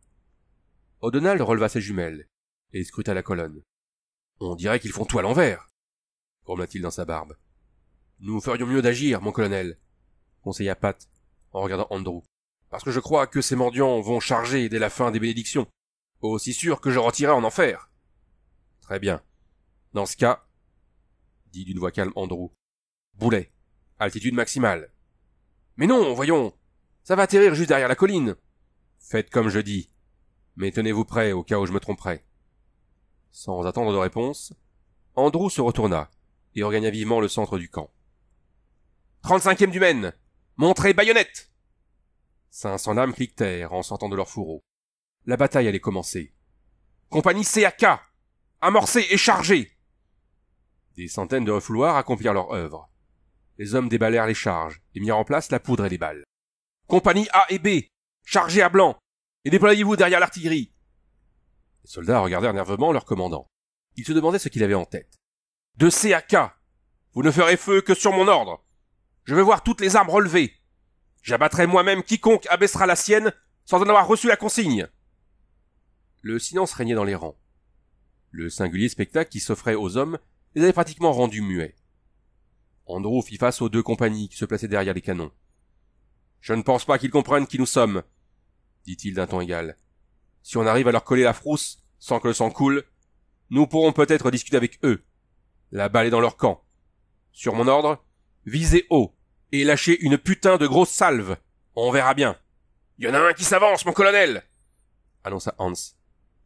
O'Donnell releva ses jumelles et scruta la colonne. On dirait qu'ils font tout à l'envers, grommela-t-il dans sa barbe. Nous ferions mieux d'agir, mon colonel, conseilla Pat en regardant Andrew, parce que je crois que ces mendiants vont charger dès la fin des bénédictions, aussi sûr que je retirerai en enfer. Très bien. Dans ce cas, dit d'une voix calme Andrew, boulet, altitude maximale. Mais non, voyons. Ça va atterrir juste derrière la colline. Faites comme je dis. Mais tenez-vous prêt au cas où je me tromperai. » Sans attendre de réponse, Andrew se retourna et regagna vivement le centre du camp. 35e du Maine! Montrez baïonnette! cents lames cliquetèrent en sortant de leur fourreau. La bataille allait commencer. Compagnie CAK! Amorcée et chargée! Des centaines de refouloirs accomplirent leur œuvre. Les hommes déballèrent les charges et mirent en place la poudre et les balles. Compagnie A et B, chargez à blanc et déployez-vous derrière l'artillerie. Les soldats regardèrent nerveusement leur commandant. Ils se demandaient ce qu'il avait en tête. De C à K, vous ne ferez feu que sur mon ordre. Je veux voir toutes les armes relevées. J'abattrai moi-même quiconque abaissera la sienne sans en avoir reçu la consigne. Le silence régnait dans les rangs. Le singulier spectacle qui s'offrait aux hommes les avait pratiquement rendus muets. Andrew fit face aux deux compagnies qui se plaçaient derrière les canons. Je ne pense pas qu'ils comprennent qui nous sommes, dit-il d'un ton égal. Si on arrive à leur coller la frousse, sans que le sang coule, nous pourrons peut-être discuter avec eux. La balle est dans leur camp. Sur mon ordre, visez haut, et lâchez une putain de grosse salve. On verra bien. Il y en a un qui s'avance, mon colonel! annonça Hans.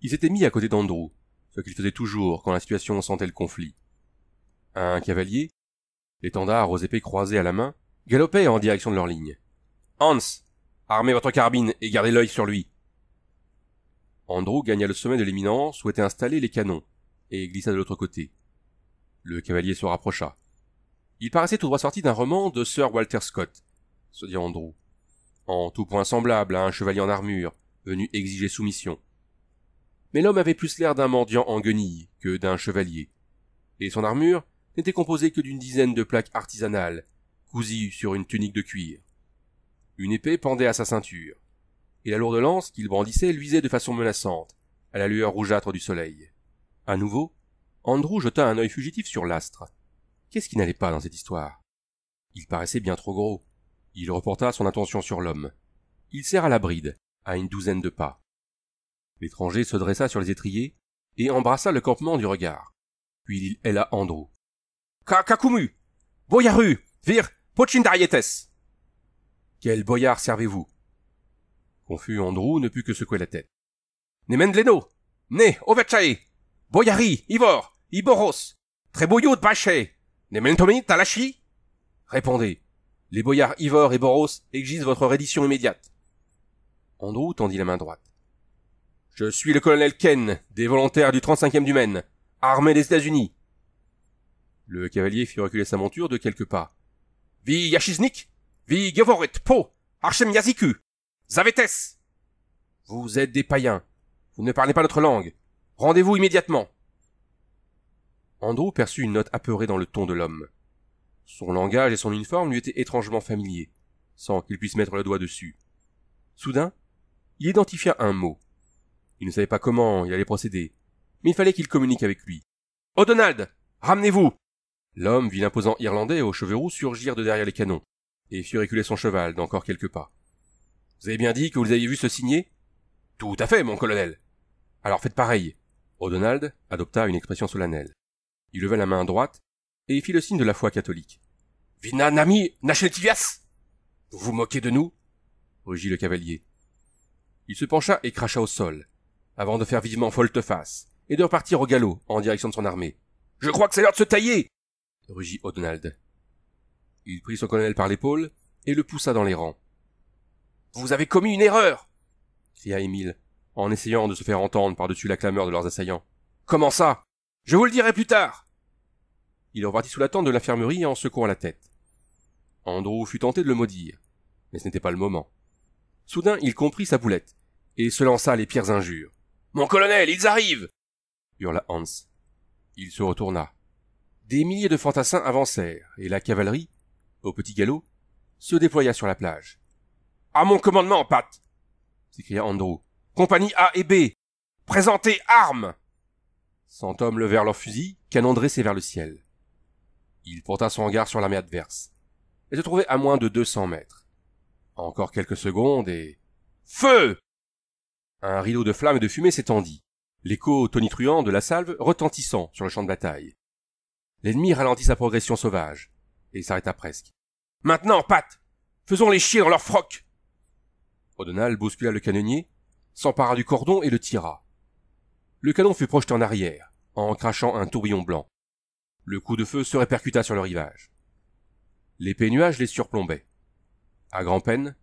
Ils étaient mis à côté d'Andrew, ce qu'il faisait toujours quand la situation sentait le conflit. Un cavalier, l'étendard aux épées croisées à la main, galopaient en direction de leur ligne. Hans, armez votre carabine et gardez l'œil sur lui. Andrew gagna le sommet de l'éminence où étaient installés les canons, et glissa de l'autre côté. Le cavalier se rapprocha. Il paraissait tout droit sorti d'un roman de Sir Walter Scott, se dit Andrew, en tout point semblable à un chevalier en armure, venu exiger soumission. Mais l'homme avait plus l'air d'un mendiant en guenilles que d'un chevalier, et son armure n'était composé que d'une dizaine de plaques artisanales, cousues sur une tunique de cuir. Une épée pendait à sa ceinture, et la lourde lance qu'il brandissait luisait de façon menaçante, à la lueur rougeâtre du soleil. À nouveau, Andrew jeta un œil fugitif sur l'astre. Qu'est-ce qui n'allait pas dans cette histoire Il paraissait bien trop gros. Il reporta son attention sur l'homme. Il serra la bride, à une douzaine de pas. L'étranger se dressa sur les étriers et embrassa le campement du regard. Puis il héla Andrew. Kakumu, Boyaru, Vir, Pochindarietes. Quel boyard servez-vous Confus, Andrew ne put que secouer la tête. Nemendleno, Ne, Boyari, Ivor, Iboros, Treboyou de Nementomi, Talashi Répondez. Les boyards Ivor et Boros exigent votre reddition immédiate. Andrew tendit la main droite. Je suis le colonel Ken, des volontaires du 35e du Maine, armée des États-Unis. Le cavalier fit reculer sa monture de quelques pas. Vi yachiznik, vi gevoret po, archem yaziku, zavetes. Vous êtes des païens. Vous ne parlez pas notre langue. Rendez-vous immédiatement. Andrew perçut une note apeurée dans le ton de l'homme. Son langage et son uniforme lui étaient étrangement familiers, sans qu'il puisse mettre le doigt dessus. Soudain, il identifia un mot. Il ne savait pas comment il allait procéder, mais il fallait qu'il communique avec lui. O'Donald, oh, ramenez-vous, L'homme vit l'imposant Irlandais aux cheveux roux surgir de derrière les canons, et fit reculer son cheval d'encore quelques pas. Vous avez bien dit que vous aviez vu se signer Tout à fait, mon colonel. Alors faites pareil. O'Donald adopta une expression solennelle. Il leva la main droite et fit le signe de la foi catholique. Vina nami Vous vous moquez de nous rugit le cavalier. Il se pencha et cracha au sol, avant de faire vivement volte-face et de repartir au galop en direction de son armée. Je crois que c'est l'heure de se tailler rugit O'Donald. Il prit son colonel par l'épaule et le poussa dans les rangs. Vous avez commis une erreur cria Émile, en essayant de se faire entendre par-dessus la clameur de leurs assaillants. Comment ça Je vous le dirai plus tard Il repartit sous la tente de l'infirmerie en secouant la tête. Andrew fut tenté de le maudire, mais ce n'était pas le moment. Soudain, il comprit sa boulette et se lança les pires injures. Mon colonel, ils arrivent hurla Hans. Il se retourna. Des milliers de fantassins avancèrent, et la cavalerie, au petit galop, se déploya sur la plage. À mon commandement, Pat! s'écria Andrew. Compagnie A et B! Présentez armes! Cent hommes levèrent leurs fusils, canon dressés vers le ciel. Il porta son regard sur l'armée adverse. Elle se trouvait à moins de deux cents mètres. Encore quelques secondes et... Feu! Un rideau de flammes et de fumée s'étendit, l'écho tonitruant de la salve retentissant sur le champ de bataille. L'ennemi ralentit sa progression sauvage, et il s'arrêta presque. Maintenant, Pat! Faisons les chier dans leur froc! O'Donnell bouscula le canonnier, s'empara du cordon et le tira. Le canon fut projeté en arrière, en crachant un tourbillon blanc. Le coup de feu se répercuta sur le rivage. Les nuage les surplombaient. À grand-peine,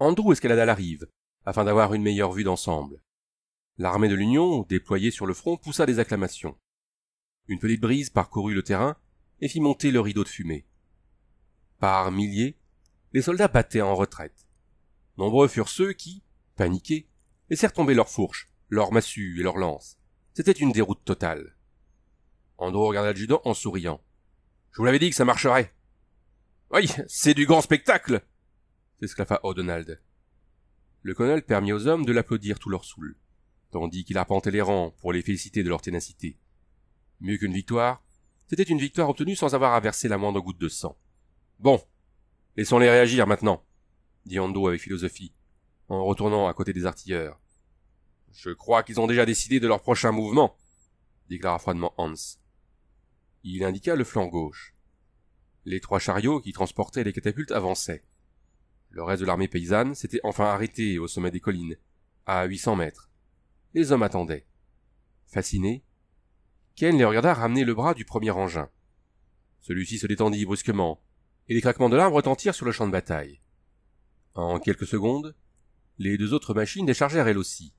Andrew escalada la rive, afin d'avoir une meilleure vue d'ensemble. L'armée de l'Union, déployée sur le front, poussa des acclamations. Une petite brise parcourut le terrain et fit monter le rideau de fumée. Par milliers, les soldats battaient en retraite. Nombreux furent ceux qui, paniqués, laissèrent tomber leurs fourches, leurs massues et leurs lances. C'était une déroute totale. Andro regarda l'adjudant en souriant. Je vous l'avais dit que ça marcherait. Oui, c'est du grand spectacle, s'esclaffa O'Donald. Le colonel permit aux hommes de l'applaudir tout leur saoul, tandis qu'il arpentait les rangs pour les féliciter de leur ténacité. Mieux qu'une victoire, c'était une victoire obtenue sans avoir à la moindre goutte de sang. Bon, laissons-les réagir maintenant, dit Ando avec philosophie, en retournant à côté des artilleurs. Je crois qu'ils ont déjà décidé de leur prochain mouvement, déclara froidement Hans. Il indiqua le flanc gauche. Les trois chariots qui transportaient les catapultes avançaient. Le reste de l'armée paysanne s'était enfin arrêté au sommet des collines, à huit cents mètres. Les hommes attendaient. Fascinés, Ken les regarda ramener le bras du premier engin. Celui-ci se détendit brusquement, et les craquements de l'arbre retentirent sur le champ de bataille. En quelques secondes, les deux autres machines déchargèrent elles aussi.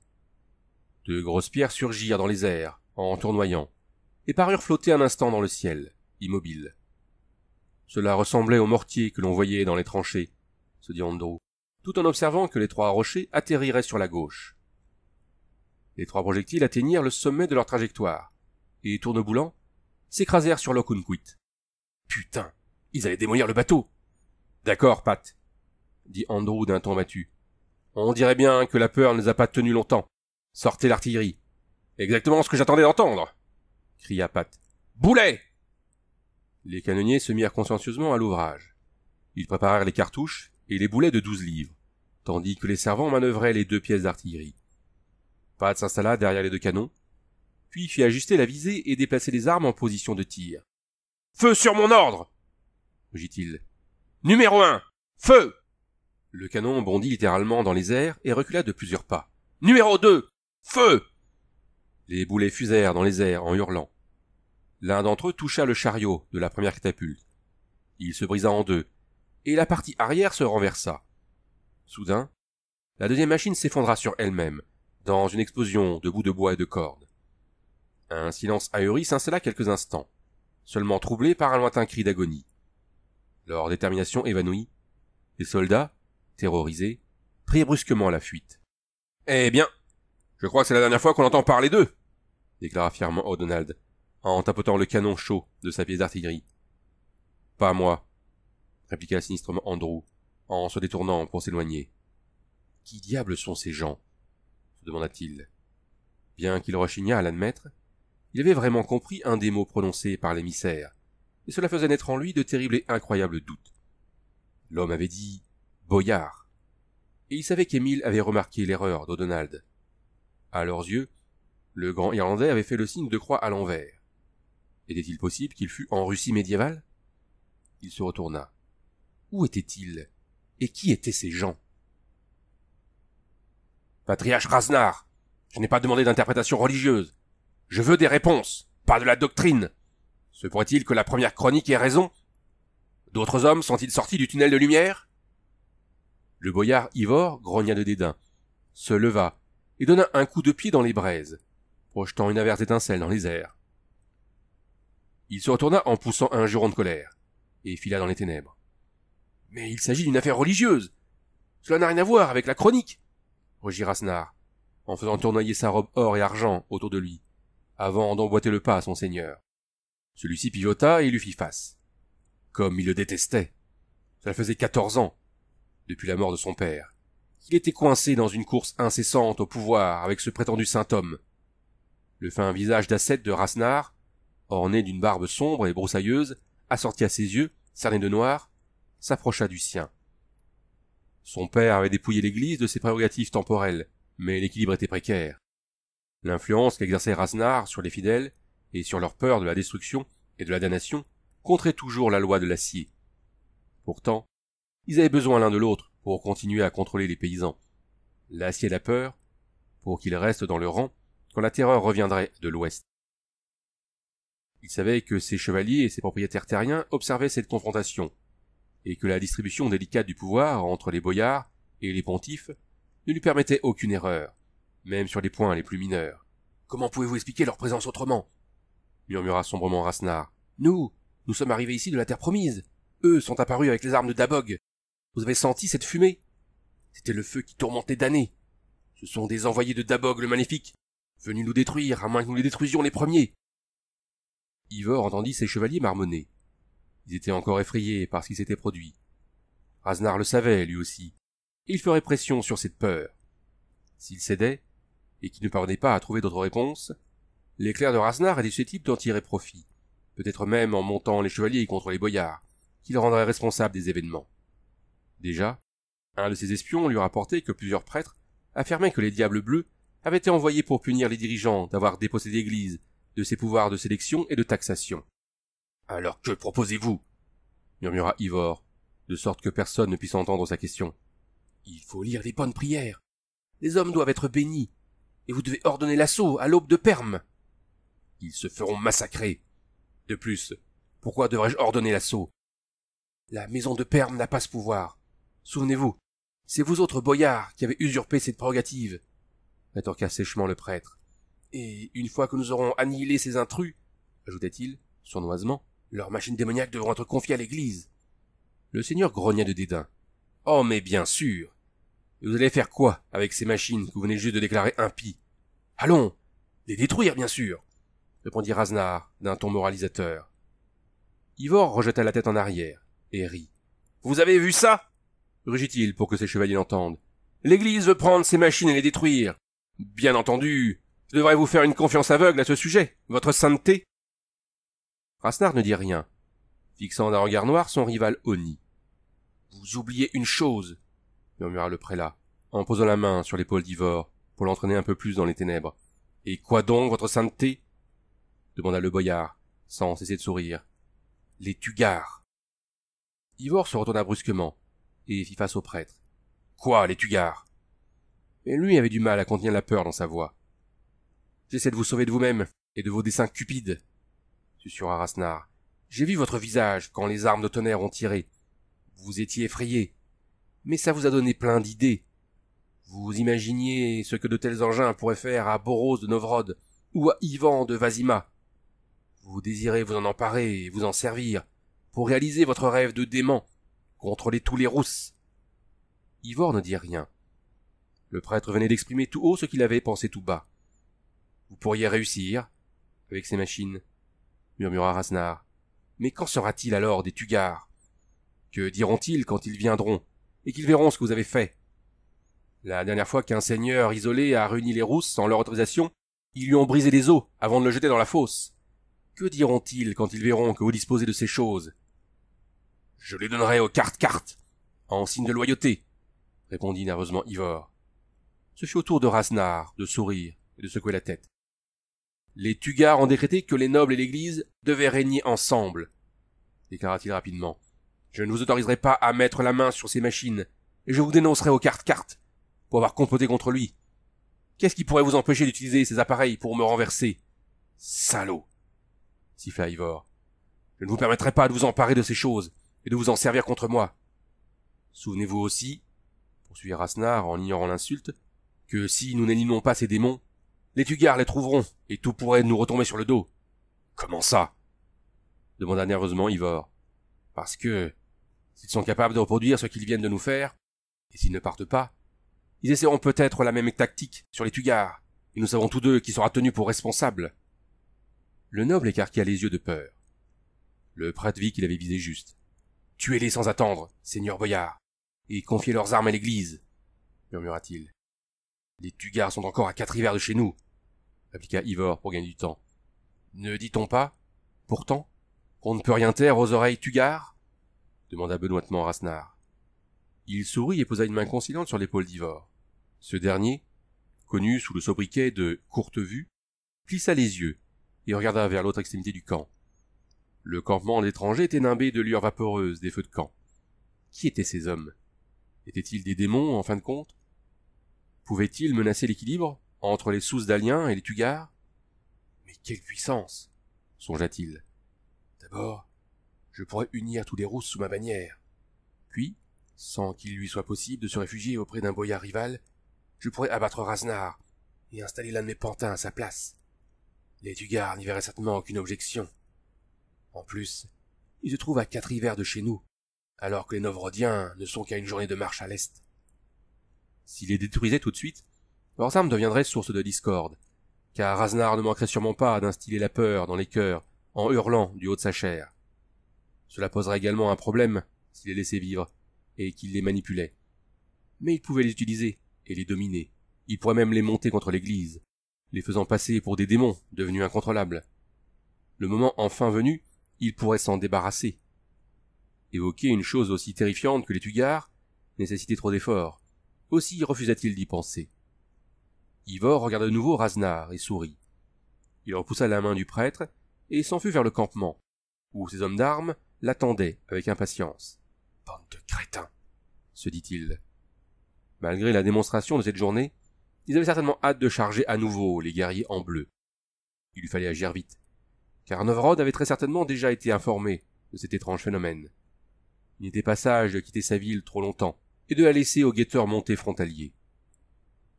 De grosses pierres surgirent dans les airs, en tournoyant, et parurent flotter un instant dans le ciel, immobiles. Cela ressemblait aux mortiers que l'on voyait dans les tranchées, se dit Andrew, tout en observant que les trois rochers atterriraient sur la gauche. Les trois projectiles atteignirent le sommet de leur trajectoire, et tourneboulant, s'écrasèrent sur l'Okunquit. Putain, ils allaient démolir le bateau. D'accord, Pat, dit Andrew d'un ton battu. On dirait bien que la peur ne les a pas tenus longtemps. Sortez l'artillerie. Exactement ce que j'attendais d'entendre, cria Pat. Boulet! Les canonniers se mirent consciencieusement à l'ouvrage. Ils préparèrent les cartouches et les boulets de douze livres, tandis que les servants manœuvraient les deux pièces d'artillerie. Pat s'installa derrière les deux canons puis fit ajuster la visée et déplacer les armes en position de tir. Feu sur mon ordre rugit-il. Numéro un Feu Le canon bondit littéralement dans les airs et recula de plusieurs pas. Numéro deux Feu Les boulets fusèrent dans les airs en hurlant. L'un d'entre eux toucha le chariot de la première catapulte. Il se brisa en deux, et la partie arrière se renversa. Soudain, la deuxième machine s'effondra sur elle-même, dans une explosion de bouts de bois et de cordes. Un silence ahuri s'installa quelques instants, seulement troublé par un lointain cri d'agonie. Leur détermination évanouie. Les soldats, terrorisés, prirent brusquement la fuite. Eh bien, je crois que c'est la dernière fois qu'on entend parler d'eux, déclara fièrement O'Donald, en tapotant le canon chaud de sa pièce d'artillerie. Pas moi, répliqua sinistrement Andrew, en se détournant pour s'éloigner. Qui diable sont ces gens se demanda-t-il. Bien qu'il rechignât à l'admettre, il avait vraiment compris un des mots prononcés par l'émissaire, et cela faisait naître en lui de terribles et incroyables doutes. L'homme avait dit Boyard, et il savait qu'Émile avait remarqué l'erreur d'Odonald. À leurs yeux, le grand Irlandais avait fait le signe de croix à l'envers. Était-il possible qu'il fût en Russie médiévale Il se retourna. Où était-il Et qui étaient ces gens Patriarche Rasnar Je n'ai pas demandé d'interprétation religieuse je veux des réponses, pas de la doctrine. Se pourrait-il que la première chronique ait raison D'autres hommes sont-ils sortis du tunnel de lumière Le boyard Ivor grogna de dédain, se leva et donna un coup de pied dans les braises, projetant une averse étincelle dans les airs. Il se retourna en poussant un juron de colère, et fila dans les ténèbres. Mais il s'agit d'une affaire religieuse. Cela n'a rien à voir avec la chronique, rugit Rasnar, en faisant tournoyer sa robe or et argent autour de lui avant d'emboîter le pas à son seigneur. Celui-ci pivota et lui fit face. Comme il le détestait. Cela faisait quatorze ans, depuis la mort de son père, Il était coincé dans une course incessante au pouvoir avec ce prétendu saint homme. Le fin visage d'Asset de Rasnar, orné d'une barbe sombre et broussailleuse, assorti à ses yeux, cerné de noir, s'approcha du sien. Son père avait dépouillé l'église de ses prérogatives temporelles, mais l'équilibre était précaire. L'influence qu'exerçait Rasnar sur les fidèles et sur leur peur de la destruction et de la damnation contrait toujours la loi de l'acier. Pourtant, ils avaient besoin l'un de l'autre pour continuer à contrôler les paysans. L'acier la peur, pour qu'ils restent dans le rang quand la terreur reviendrait de l'ouest. Il savait que ses chevaliers et ses propriétaires terriens observaient cette confrontation, et que la distribution délicate du pouvoir entre les boyards et les pontifes ne lui permettait aucune erreur même sur les points les plus mineurs. Comment pouvez-vous expliquer leur présence autrement murmura sombrement Rasnar. Nous, nous sommes arrivés ici de la Terre promise. Eux sont apparus avec les armes de Dabog. Vous avez senti cette fumée C'était le feu qui tourmentait d'années. Ce sont des envoyés de Dabog le magnifique, venus nous détruire, à moins que nous les détruisions les premiers. Ivor entendit ses chevaliers marmonner. Ils étaient encore effrayés par ce qui s'était produit. Rasnar le savait, lui aussi, il ferait pression sur cette peur. S'il cédait, et qui ne parvenait pas à trouver d'autres réponses, clercs de Rasnar ce type d'en tirer profit, peut-être même en montant les chevaliers contre les boyards, qui le rendraient responsable des événements. Déjà, un de ses espions lui rapportait que plusieurs prêtres affirmaient que les diables bleus avaient été envoyés pour punir les dirigeants d'avoir dépossédé l'Église de ses pouvoirs de sélection et de taxation. Alors que proposez-vous murmura Ivor, de sorte que personne ne puisse entendre sa question. Il faut lire les bonnes prières. Les hommes doivent être bénis et vous devez ordonner l'assaut à l'aube de Perme. Ils se feront massacrer. De plus, pourquoi devrais-je ordonner l'assaut La maison de Perme n'a pas ce pouvoir. Souvenez-vous, c'est vous autres boyards qui avez usurpé cette prérogative, rétorqua sèchement le prêtre. Et une fois que nous aurons annihilé ces intrus, ajouta-t-il, sournoisement, leurs machines démoniaques devront être confiées à l'église. Le seigneur grogna de dédain. Oh, mais bien sûr! Et vous allez faire quoi avec ces machines que vous venez juste de déclarer impies Allons Les détruire, bien sûr répondit Raznar d'un ton moralisateur. Ivor rejeta la tête en arrière et rit. Vous avez vu ça rugit-il pour que ses chevaliers l'entendent. L'Église veut prendre ces machines et les détruire. Bien entendu. Je devrais vous faire une confiance aveugle à ce sujet, votre sainteté. Rasnar ne dit rien, fixant d'un regard noir son rival Oni. Vous oubliez une chose, murmura le prélat, en posant la main sur l'épaule d'Ivor, pour l'entraîner un peu plus dans les ténèbres. Et quoi donc, votre sainteté? demanda le boyard, sans cesser de sourire. Les Tugars. Ivor se retourna brusquement, et fit face au prêtre. Quoi, les Tugars? Mais lui avait du mal à contenir la peur dans sa voix. J'essaie de vous sauver de vous-même, et de vos desseins cupides, susurra Rasnar. J'ai vu votre visage quand les armes de tonnerre ont tiré. Vous étiez effrayé, mais ça vous a donné plein d'idées. Vous imaginiez ce que de tels engins pourraient faire à Boros de Novrod, ou à Ivan de Vazima. Vous désirez vous en emparer et vous en servir, pour réaliser votre rêve de dément, contrôler tous les rousses. Ivor ne dit rien. Le prêtre venait d'exprimer tout haut ce qu'il avait pensé tout bas. Vous pourriez réussir, avec ces machines, murmura Rasnar. Mais qu'en sera-t-il alors des Tugars Que diront-ils quand ils viendront et qu'ils verront ce que vous avez fait. La dernière fois qu'un seigneur isolé a réuni les rousses sans leur autorisation, ils lui ont brisé les os avant de le jeter dans la fosse. Que diront-ils quand ils verront que vous disposez de ces choses Je les donnerai aux cartes-cartes, en signe de loyauté, répondit nerveusement Ivor. Ce fut au tour de Rasnar de sourire et de secouer la tête. Les Tugars ont décrété que les nobles et l'Église devaient régner ensemble, déclara-t-il rapidement. Je ne vous autoriserai pas à mettre la main sur ces machines, et je vous dénoncerai aux cartes cartes pour avoir comploté contre lui. Qu'est-ce qui pourrait vous empêcher d'utiliser ces appareils pour me renverser Salaud siffla Ivor. Je ne vous permettrai pas de vous emparer de ces choses et de vous en servir contre moi. Souvenez-vous aussi, poursuivit Rasnar en ignorant l'insulte, que si nous n'éliminons pas ces démons, les Tugars les trouveront et tout pourrait nous retomber sur le dos. Comment ça demanda nerveusement Ivor. Parce que s'ils sont capables de reproduire ce qu'ils viennent de nous faire, et s'ils ne partent pas, ils essaieront peut-être la même tactique sur les Tugards, et nous savons tous deux qui sera tenu pour responsable. Le noble écarquilla les yeux de peur. Le prêtre vit qu'il avait visé juste. Tuez-les sans attendre, seigneur Boyard, et confiez leurs armes à l'église, murmura-t-il. Les Tugars sont encore à quatre hivers de chez nous, répliqua Ivor pour gagner du temps. Ne dit-on pas, pourtant, qu'on ne peut rien taire aux oreilles Tugars demanda benoîtement Rasnard Il sourit et posa une main conciliante sur l'épaule d'Ivor. Ce dernier, connu sous le sobriquet de courte vue, plissa les yeux et regarda vers l'autre extrémité du camp. Le campement d'étrangers était nimbé de lueurs vaporeuses des feux de camp. Qui étaient ces hommes Étaient-ils des démons, en fin de compte Pouvaient-ils menacer l'équilibre entre les d'aliens et les Tugars Mais quelle puissance songea-t-il. D'abord, je pourrais unir tous les rousses sous ma bannière. Puis, sans qu'il lui soit possible de se réfugier auprès d'un boyard rival, je pourrais abattre Rasnar et installer l'un de mes pantins à sa place. Les Dugards n'y verraient certainement aucune objection. En plus, il se trouve à quatre hivers de chez nous, alors que les Novrodiens ne sont qu'à une journée de marche à l'est. S'il les détruisait tout de suite, leurs armes deviendraient source de discorde, car Rasnar ne manquerait sûrement pas d'instiller la peur dans les cœurs en hurlant du haut de sa chair. Cela poserait également un problème s'il les laissait vivre et qu'il les manipulait. Mais il pouvait les utiliser et les dominer. Il pourrait même les monter contre l'Église, les faisant passer pour des démons devenus incontrôlables. Le moment enfin venu, il pourrait s'en débarrasser. Évoquer une chose aussi terrifiante que les Tugars nécessitait trop d'efforts. Aussi refusa-t-il d'y penser. Ivor regarda de nouveau Raznar et sourit. Il repoussa la main du prêtre et fut vers le campement, où ses hommes d'armes l'attendait avec impatience. Bande de crétins, se dit-il. Malgré la démonstration de cette journée, ils avaient certainement hâte de charger à nouveau les guerriers en bleu. Il lui fallait agir vite, car Novrod avait très certainement déjà été informé de cet étrange phénomène. Il n'était pas sage de quitter sa ville trop longtemps et de la laisser aux guetteurs monter frontaliers.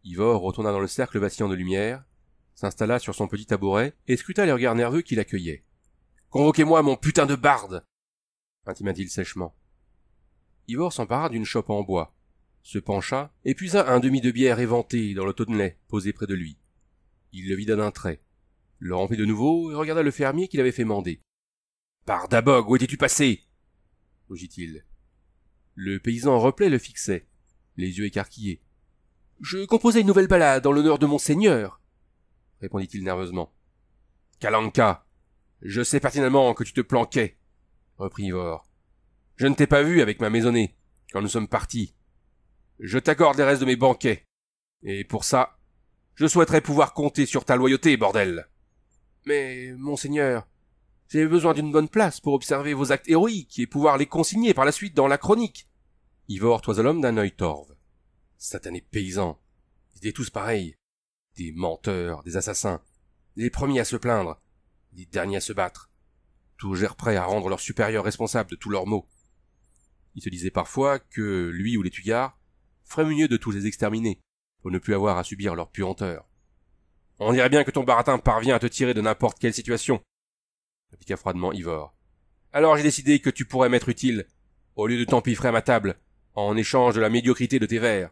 Ivor retourna dans le cercle vacillant de lumière, s'installa sur son petit tabouret et scruta les regards nerveux qui l'accueillaient. Convoquez-moi mon putain de barde intima-t-il sèchement. Ivor s'empara d'une chope en bois, se pencha, et puisa un demi de bière éventée dans le tonnelet posé près de lui. Il le vida d'un trait, le remplit de nouveau et regarda le fermier qu'il avait fait mander. Par d'abogue, où étais-tu passé rougit il Le paysan en replay le fixait, les yeux écarquillés. Je composais une nouvelle balade en l'honneur de mon seigneur, répondit-il nerveusement. Kalanka, je sais pertinemment que tu te planquais reprit Ivor. Je ne t'ai pas vu avec ma maisonnée, quand nous sommes partis. Je t'accorde les restes de mes banquets. Et pour ça, je souhaiterais pouvoir compter sur ta loyauté, bordel. Mais, monseigneur, j'ai besoin d'une bonne place pour observer vos actes héroïques et pouvoir les consigner par la suite dans la chronique. Ivor toisa l'homme d'un œil torve. Satané paysan, Ils étaient tous pareils. Des menteurs, des assassins. Les premiers à se plaindre. Les derniers à se battre toujours prêts à rendre leur supérieur responsable de tous leurs maux. Il se disait parfois que lui ou les Tuyards ferait mieux de tous les exterminer, pour ne plus avoir à subir leur puanteur. On dirait bien que ton baratin parvient à te tirer de n'importe quelle situation, répliqua froidement Ivor. Alors j'ai décidé que tu pourrais m'être utile, au lieu de t'empiffrer à ma table, en échange de la médiocrité de tes vers.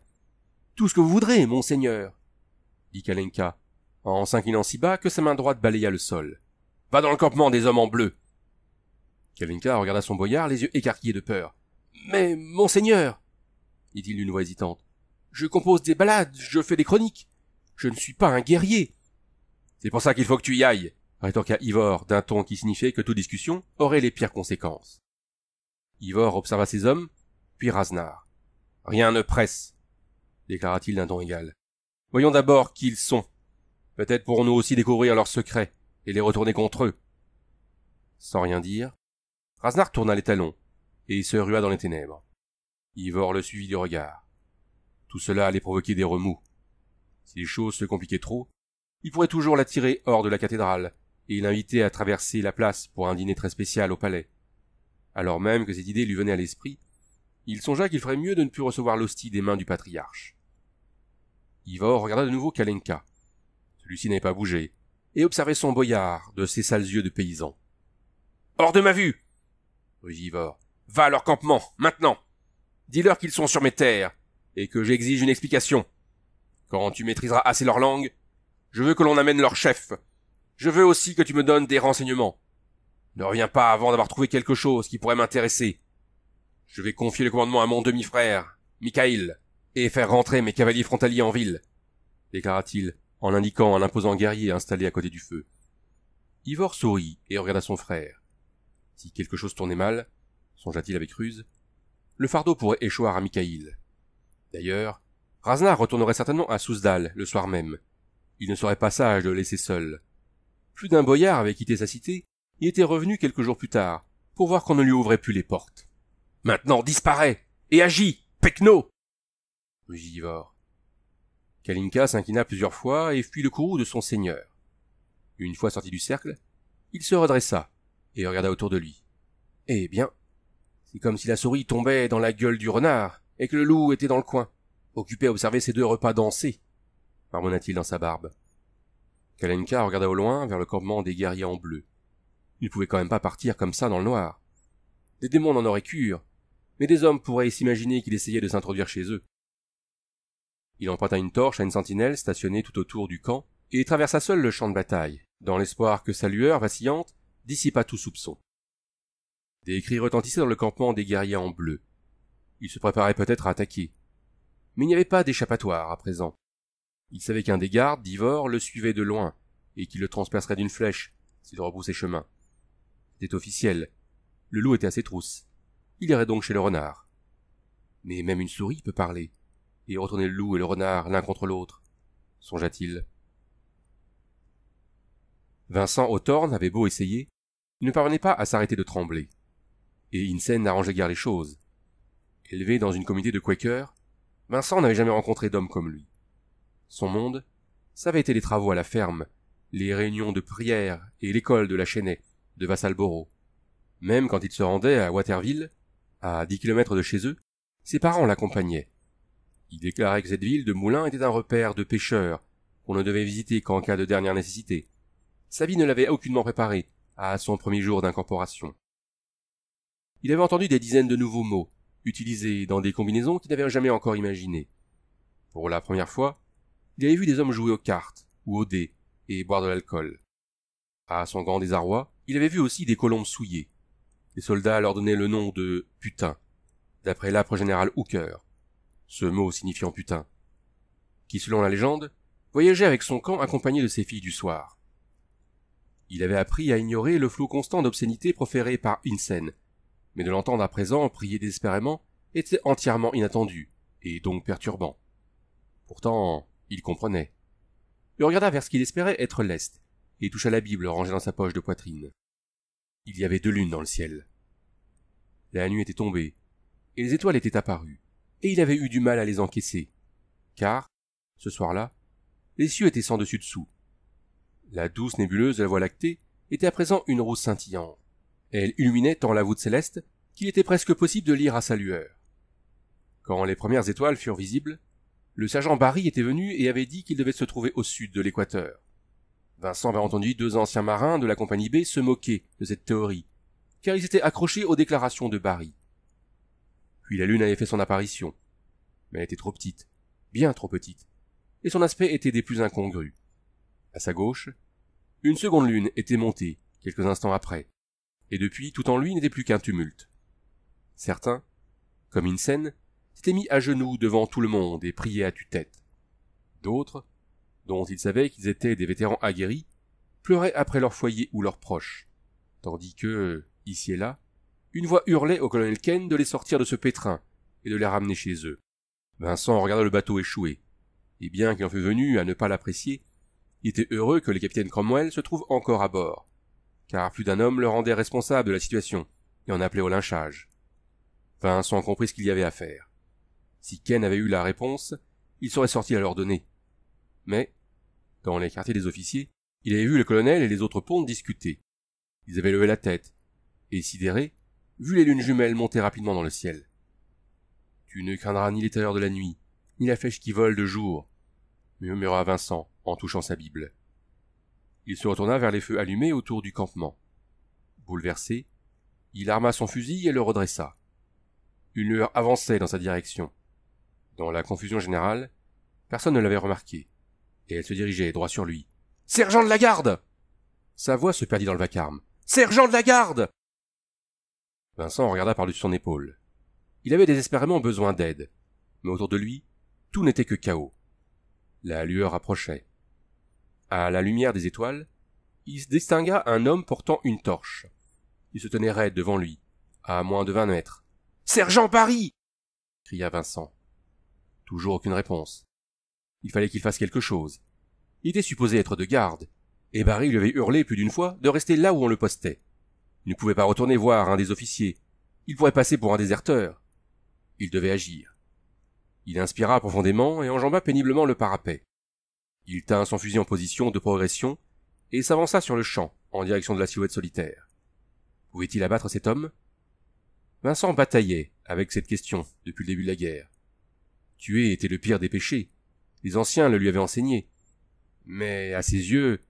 Tout ce que vous voudrez, monseigneur, dit Kalenka, en s'inclinant si bas que sa main droite balaya le sol. Va dans le campement des hommes en bleu, Kalinka regarda son boyard, les yeux écarquillés de peur. Mais, monseigneur, dit-il d'une voix hésitante, je compose des balades, je fais des chroniques. Je ne suis pas un guerrier. C'est pour ça qu'il faut que tu y ailles, rétorqua Ivor d'un ton qui signifiait que toute discussion aurait les pires conséquences. Ivor observa ses hommes, puis Raznar. Rien ne presse, déclara-t-il d'un ton égal. Voyons d'abord qui ils sont. Peut-être pourrons-nous aussi découvrir leurs secrets et les retourner contre eux. Sans rien dire, Rasnar tourna les talons, et se rua dans les ténèbres. Ivor le suivit du regard. Tout cela allait provoquer des remous. Si les choses se compliquaient trop, il pourrait toujours l'attirer hors de la cathédrale, et l'inviter à traverser la place pour un dîner très spécial au palais. Alors même que cette idée lui venait à l'esprit, il songea qu'il ferait mieux de ne plus recevoir l'hostie des mains du patriarche. Ivor regarda de nouveau Kalenka. Celui-ci n'avait pas bougé, et observait son boyard de ses sales yeux de paysan. Hors de ma vue! Ivor. « Va à leur campement, maintenant. Dis-leur qu'ils sont sur mes terres, et que j'exige une explication. Quand tu maîtriseras assez leur langue, je veux que l'on amène leur chef. Je veux aussi que tu me donnes des renseignements. Ne reviens pas avant d'avoir trouvé quelque chose qui pourrait m'intéresser. Je vais confier le commandement à mon demi-frère, Mikhail, et faire rentrer mes cavaliers frontaliers en ville, déclara-t-il, en indiquant un imposant guerrier installé à côté du feu. Ivor sourit et regarda son frère. Si quelque chose tournait mal, songea-t-il avec ruse, le fardeau pourrait échoir à Mikhaïl. D'ailleurs, Raznar retournerait certainement à Sousdal le soir même. Il ne serait pas sage de le laisser seul. Plus d'un boyard avait quitté sa cité et était revenu quelques jours plus tard pour voir qu'on ne lui ouvrait plus les portes. Maintenant, disparaît et agis, Pecno rugivore. Kalinka s'inclina plusieurs fois et fuit le courroux de son seigneur. Une fois sorti du cercle, il se redressa et regarda autour de lui. Eh bien, c'est comme si la souris tombait dans la gueule du renard, et que le loup était dans le coin, occupé à observer ces deux repas dansés, marmonna-t-il dans sa barbe. Kalenka regarda au loin vers le campement des guerriers en bleu. Il pouvait quand même pas partir comme ça dans le noir. Des démons n'en auraient cure, mais des hommes pourraient s'imaginer qu'il essayait de s'introduire chez eux. Il emprunta une torche à une sentinelle stationnée tout autour du camp, et traversa seul le champ de bataille, dans l'espoir que sa lueur vacillante dissipa tout soupçon. Des cris retentissaient dans le campement des guerriers en bleu. Ils se préparaient peut-être à attaquer. Mais il n'y avait pas d'échappatoire à présent. Il savait qu'un des gardes, Divor, le suivait de loin, et qu'il le transpercerait d'une flèche, s'il repoussait chemin. C'était officiel. Le loup était à ses trousses. Il irait donc chez le renard. Mais même une souris peut parler, et retourner le loup et le renard l'un contre l'autre, songea-t-il. Vincent Autorne avait beau essayer, il ne parvenait pas à s'arrêter de trembler. Et Insen n'arrangeait guère les choses. Élevé dans une communauté de Quakers, Vincent n'avait jamais rencontré d'homme comme lui. Son monde, ça avait été les travaux à la ferme, les réunions de prière et l'école de la Chênaie, de Vassalboro. Même quand il se rendait à Waterville, à dix kilomètres de chez eux, ses parents l'accompagnaient. Il déclarait que cette ville de Moulin était un repère de pêcheurs qu'on ne devait visiter qu'en cas de dernière nécessité. Sa vie ne l'avait aucunement préparé, à son premier jour d'incorporation. Il avait entendu des dizaines de nouveaux mots, utilisés dans des combinaisons qu'il n'avait jamais encore imaginées. Pour la première fois, il avait vu des hommes jouer aux cartes, ou aux dés, et boire de l'alcool. À son grand désarroi, il avait vu aussi des colombes souillés. Les soldats leur donnaient le nom de putain, d'après l'âpre général Hooker, ce mot signifiant putain, qui selon la légende, voyageait avec son camp accompagné de ses filles du soir. Il avait appris à ignorer le flot constant d'obscénités proférées par Insen. Mais de l'entendre à présent prier désespérément était entièrement inattendu, et donc perturbant. Pourtant, il comprenait. Il regarda vers ce qu'il espérait être l'Est, et toucha la Bible rangée dans sa poche de poitrine. Il y avait deux lunes dans le ciel. La nuit était tombée, et les étoiles étaient apparues, et il avait eu du mal à les encaisser, car, ce soir-là, les cieux étaient sans dessus dessous, la douce nébuleuse de la Voie lactée était à présent une rose scintillante. Elle illuminait tant la voûte céleste qu'il était presque possible de lire à sa lueur. Quand les premières étoiles furent visibles, le sergent Barry était venu et avait dit qu'il devait se trouver au sud de l'équateur. Vincent avait entendu deux anciens marins de la compagnie B se moquer de cette théorie, car ils étaient accrochés aux déclarations de Barry. Puis la Lune avait fait son apparition, mais elle était trop petite, bien trop petite, et son aspect était des plus incongrus à sa gauche. Une seconde lune était montée, quelques instants après, et depuis tout en lui n'était plus qu'un tumulte. Certains, comme Insen, s'étaient mis à genoux devant tout le monde et priaient à tue-tête. D'autres, dont ils savaient qu'ils étaient des vétérans aguerris, pleuraient après leur foyer ou leurs proches, tandis que, ici et là, une voix hurlait au colonel Ken de les sortir de ce pétrin et de les ramener chez eux. Vincent regarda le bateau échoué. et bien qu'il en fût venu à ne pas l'apprécier, il était heureux que le capitaine Cromwell se trouve encore à bord, car plus d'un homme le rendait responsable de la situation et en appelait au lynchage. Vincent comprit ce qu'il y avait à faire. Si Ken avait eu la réponse, il serait sorti à leur donner. Mais, dans les quartiers des officiers, il avait vu le colonel et les autres pontes discuter. Ils avaient levé la tête, et sidéré, vu les lunes jumelles monter rapidement dans le ciel. Tu ne craindras ni les terreurs de la nuit, ni la flèche qui vole de jour, murmura Vincent en touchant sa Bible. Il se retourna vers les feux allumés autour du campement. Bouleversé, il arma son fusil et le redressa. Une lueur avançait dans sa direction. Dans la confusion générale, personne ne l'avait remarqué, et elle se dirigeait droit sur lui. Sergent de la garde Sa voix se perdit dans le vacarme. Sergent de la garde Vincent regarda par-dessus son épaule. Il avait désespérément besoin d'aide, mais autour de lui, tout n'était que chaos. La lueur approchait. À la lumière des étoiles, il se distingua un homme portant une torche. Il se tenait raide devant lui, à moins de vingt mètres. Sergent Paris! cria Vincent. Toujours aucune réponse. Il fallait qu'il fasse quelque chose. Il était supposé être de garde, et Barry lui avait hurlé plus d'une fois de rester là où on le postait. Il ne pouvait pas retourner voir un des officiers. Il pourrait passer pour un déserteur. Il devait agir. Il inspira profondément et enjamba péniblement le parapet. Il tint son fusil en position de progression et s'avança sur le champ, en direction de la silhouette solitaire. Pouvait-il abattre cet homme Vincent bataillait avec cette question depuis le début de la guerre. Tuer était le pire des péchés. Les anciens le lui avaient enseigné. Mais à ses yeux,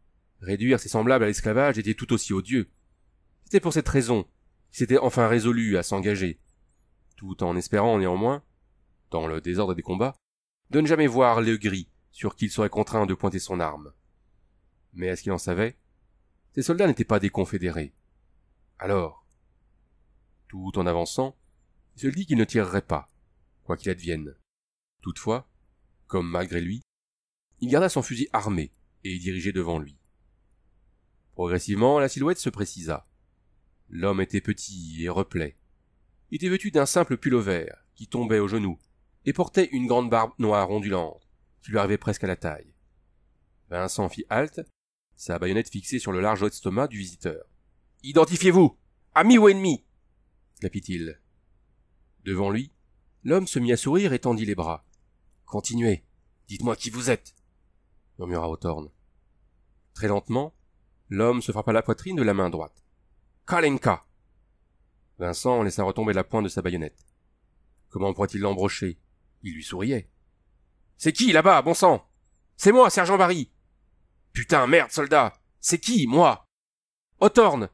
réduire ses semblables à l'esclavage était tout aussi odieux. C'était pour cette raison qu'il s'était enfin résolu à s'engager, tout en espérant néanmoins dans le désordre des combats, de ne jamais voir le gris sur qui il serait contraint de pointer son arme. Mais est-ce qu'il en savait Ces soldats n'étaient pas des confédérés. Alors, tout en avançant, il se dit qu'il ne tirerait pas, quoi qu'il advienne. Toutefois, comme malgré lui, il garda son fusil armé et dirigé devant lui. Progressivement, la silhouette se précisa. L'homme était petit et replet. Il était vêtu d'un simple pull vert qui tombait aux genoux et portait une grande barbe noire ondulante, qui lui arrivait presque à la taille. Vincent fit halte, sa baïonnette fixée sur le large estomac du visiteur. Identifiez-vous! Ami ou ennemi? clapit-il. Devant lui, l'homme se mit à sourire et tendit les bras. Continuez. Dites-moi qui vous êtes, murmura Hawthorne. Très lentement, l'homme se frappa la poitrine de la main droite. Kalenka! Vincent laissa retomber la pointe de sa baïonnette. Comment pourrait-il l'embrocher il lui souriait. C'est qui là-bas, bon sang C'est moi, sergent Barry. Putain, merde, soldat. C'est qui, moi Othorn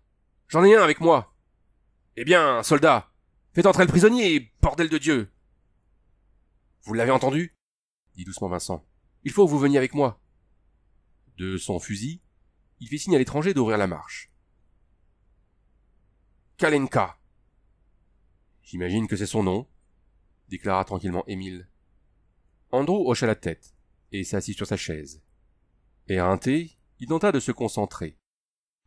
J'en ai un avec moi. Eh bien, soldat, faites entrer le prisonnier, bordel de Dieu. Vous l'avez entendu dit doucement Vincent. Il faut que vous veniez avec moi. De son fusil, il fit signe à l'étranger d'ouvrir la marche. Kalenka. J'imagine que c'est son nom, déclara tranquillement Émile. Andrew hocha la tête et s'assit sur sa chaise. Éreinté, il tenta de se concentrer.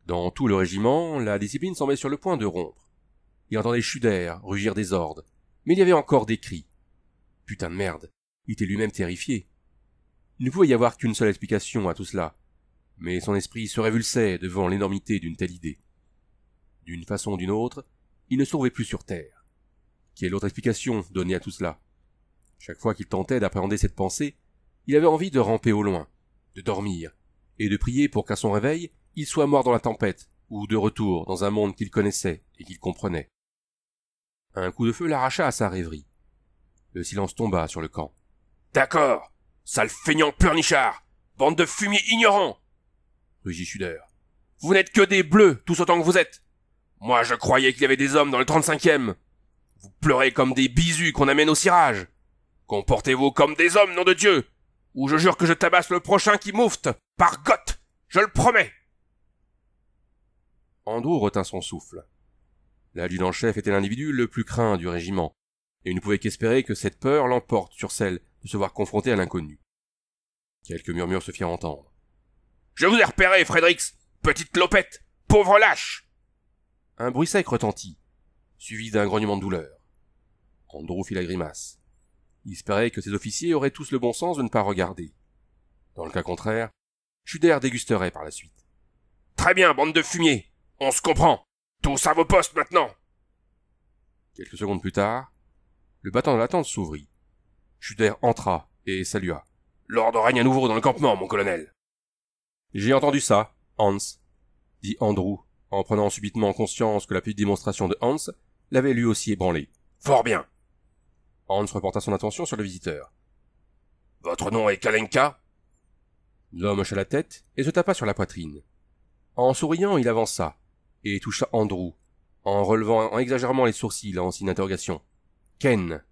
Dans tout le régiment, la discipline semblait sur le point de rompre. Il entendait d'air, rugir des ordres, mais il y avait encore des cris. Putain de merde, il était lui-même terrifié. Il ne pouvait y avoir qu'une seule explication à tout cela, mais son esprit se révulsait devant l'énormité d'une telle idée. D'une façon ou d'une autre, il ne se plus sur Terre. Quelle est l'autre explication donnée à tout cela. Chaque fois qu'il tentait d'appréhender cette pensée, il avait envie de ramper au loin, de dormir, et de prier pour qu'à son réveil, il soit mort dans la tempête, ou de retour dans un monde qu'il connaissait et qu'il comprenait. Un coup de feu l'arracha à sa rêverie. Le silence tomba sur le camp. D'accord Sale feignant pleurnichard Bande de fumiers ignorants rugit Schuder. Vous n'êtes que des bleus, tous autant que vous êtes Moi, je croyais qu'il y avait des hommes dans le 35e vous pleurez comme des bisus qu'on amène au cirage. Comportez-vous comme des hommes, nom de Dieu. Ou je jure que je tabasse le prochain qui moufte. Par Gott, Je le promets. Andrew retint son souffle. L'adjudant-chef était l'individu le plus craint du régiment, et il ne pouvait qu'espérer que cette peur l'emporte sur celle de se voir confronté à l'inconnu. Quelques murmures se firent entendre. Je vous ai repéré, Fredericks! Petite lopette! Pauvre lâche! Un bruit sec retentit, suivi d'un grognement de douleur. Andrew fit la grimace. Il espérait que ses officiers auraient tous le bon sens de ne pas regarder. Dans le cas contraire, Schuder dégusterait par la suite. Très bien, bande de fumiers On se comprend. Tous à vos postes maintenant. Quelques secondes plus tard, le battant de la tente s'ouvrit. Schuder entra et salua. L'ordre règne à nouveau dans le campement, mon colonel. J'ai entendu ça, Hans, dit Andrew, en prenant subitement conscience que la petite démonstration de Hans l'avait lui aussi ébranlé. Fort bien. Hans reporta son attention sur le visiteur. Votre nom est Kalenka? L'homme hocha la tête et se tapa sur la poitrine. En souriant, il avança et toucha Andrew, en relevant en exagérant les sourcils en signe d'interrogation. Ken.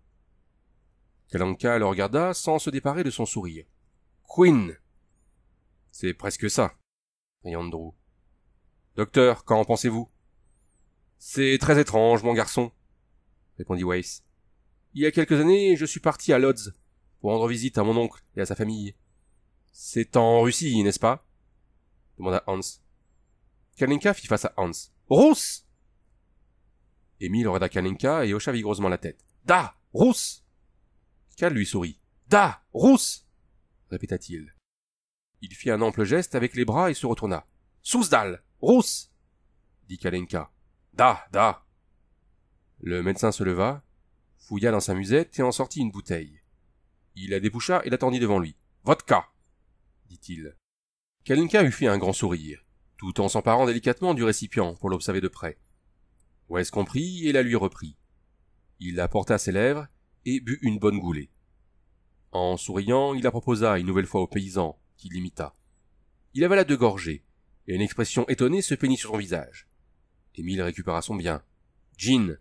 Kalenka le regarda sans se déparer de son sourire. Quinn !»« C'est presque ça, dit Andrew. Docteur, qu'en pensez-vous? C'est très étrange, mon garçon, répondit Weiss. Il y a quelques années, je suis parti à Lodz pour rendre visite à mon oncle et à sa famille. C'est en Russie, n'est-ce pas demanda Hans. Kalenka fit face à Hans. Rousse Émile regarda Kalenka et hocha vigoureusement la tête. Da Rousse Kal lui sourit. Da Rousse répéta-t-il. Il fit un ample geste avec les bras et se retourna. Sousdal Rousse dit Kalenka. Da, da. Le médecin se leva, fouilla dans sa musette et en sortit une bouteille. Il la déboucha et la tendit devant lui. Vodka, dit-il. Kalinka eut fait un grand sourire, tout en s'emparant délicatement du récipient pour l'observer de près. Wes comprit et la lui reprit. Il la porta à ses lèvres et but une bonne goulée. En souriant, il la proposa une nouvelle fois au paysan, qui l'imita. Il avala deux gorgées, et une expression étonnée se peignit sur son visage. Émile récupéra son bien. Gin,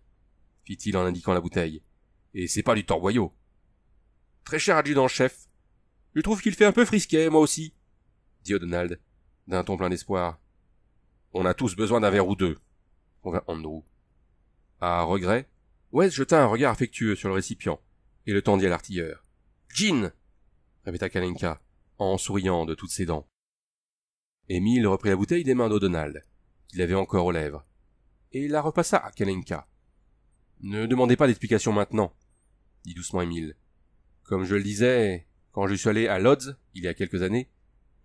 fit-il en indiquant la bouteille. Et c'est pas du torboyau. Très cher adjudant-chef, je trouve qu'il fait un peu frisquet, moi aussi, dit O'Donald, d'un ton plein d'espoir. On a tous besoin d'un verre ou deux, convint Andrew. À regret, Wes jeta un regard affectueux sur le récipient et le tendit à l'artilleur. Gin répéta Kalenka, en souriant de toutes ses dents. Émile reprit la bouteille des mains d'Odonald, qu'il avait encore aux lèvres, et la repassa à Kalenka. Ne demandez pas d'explication maintenant, dit doucement Émile. Comme je le disais, quand je suis allé à Lodz, il y a quelques années,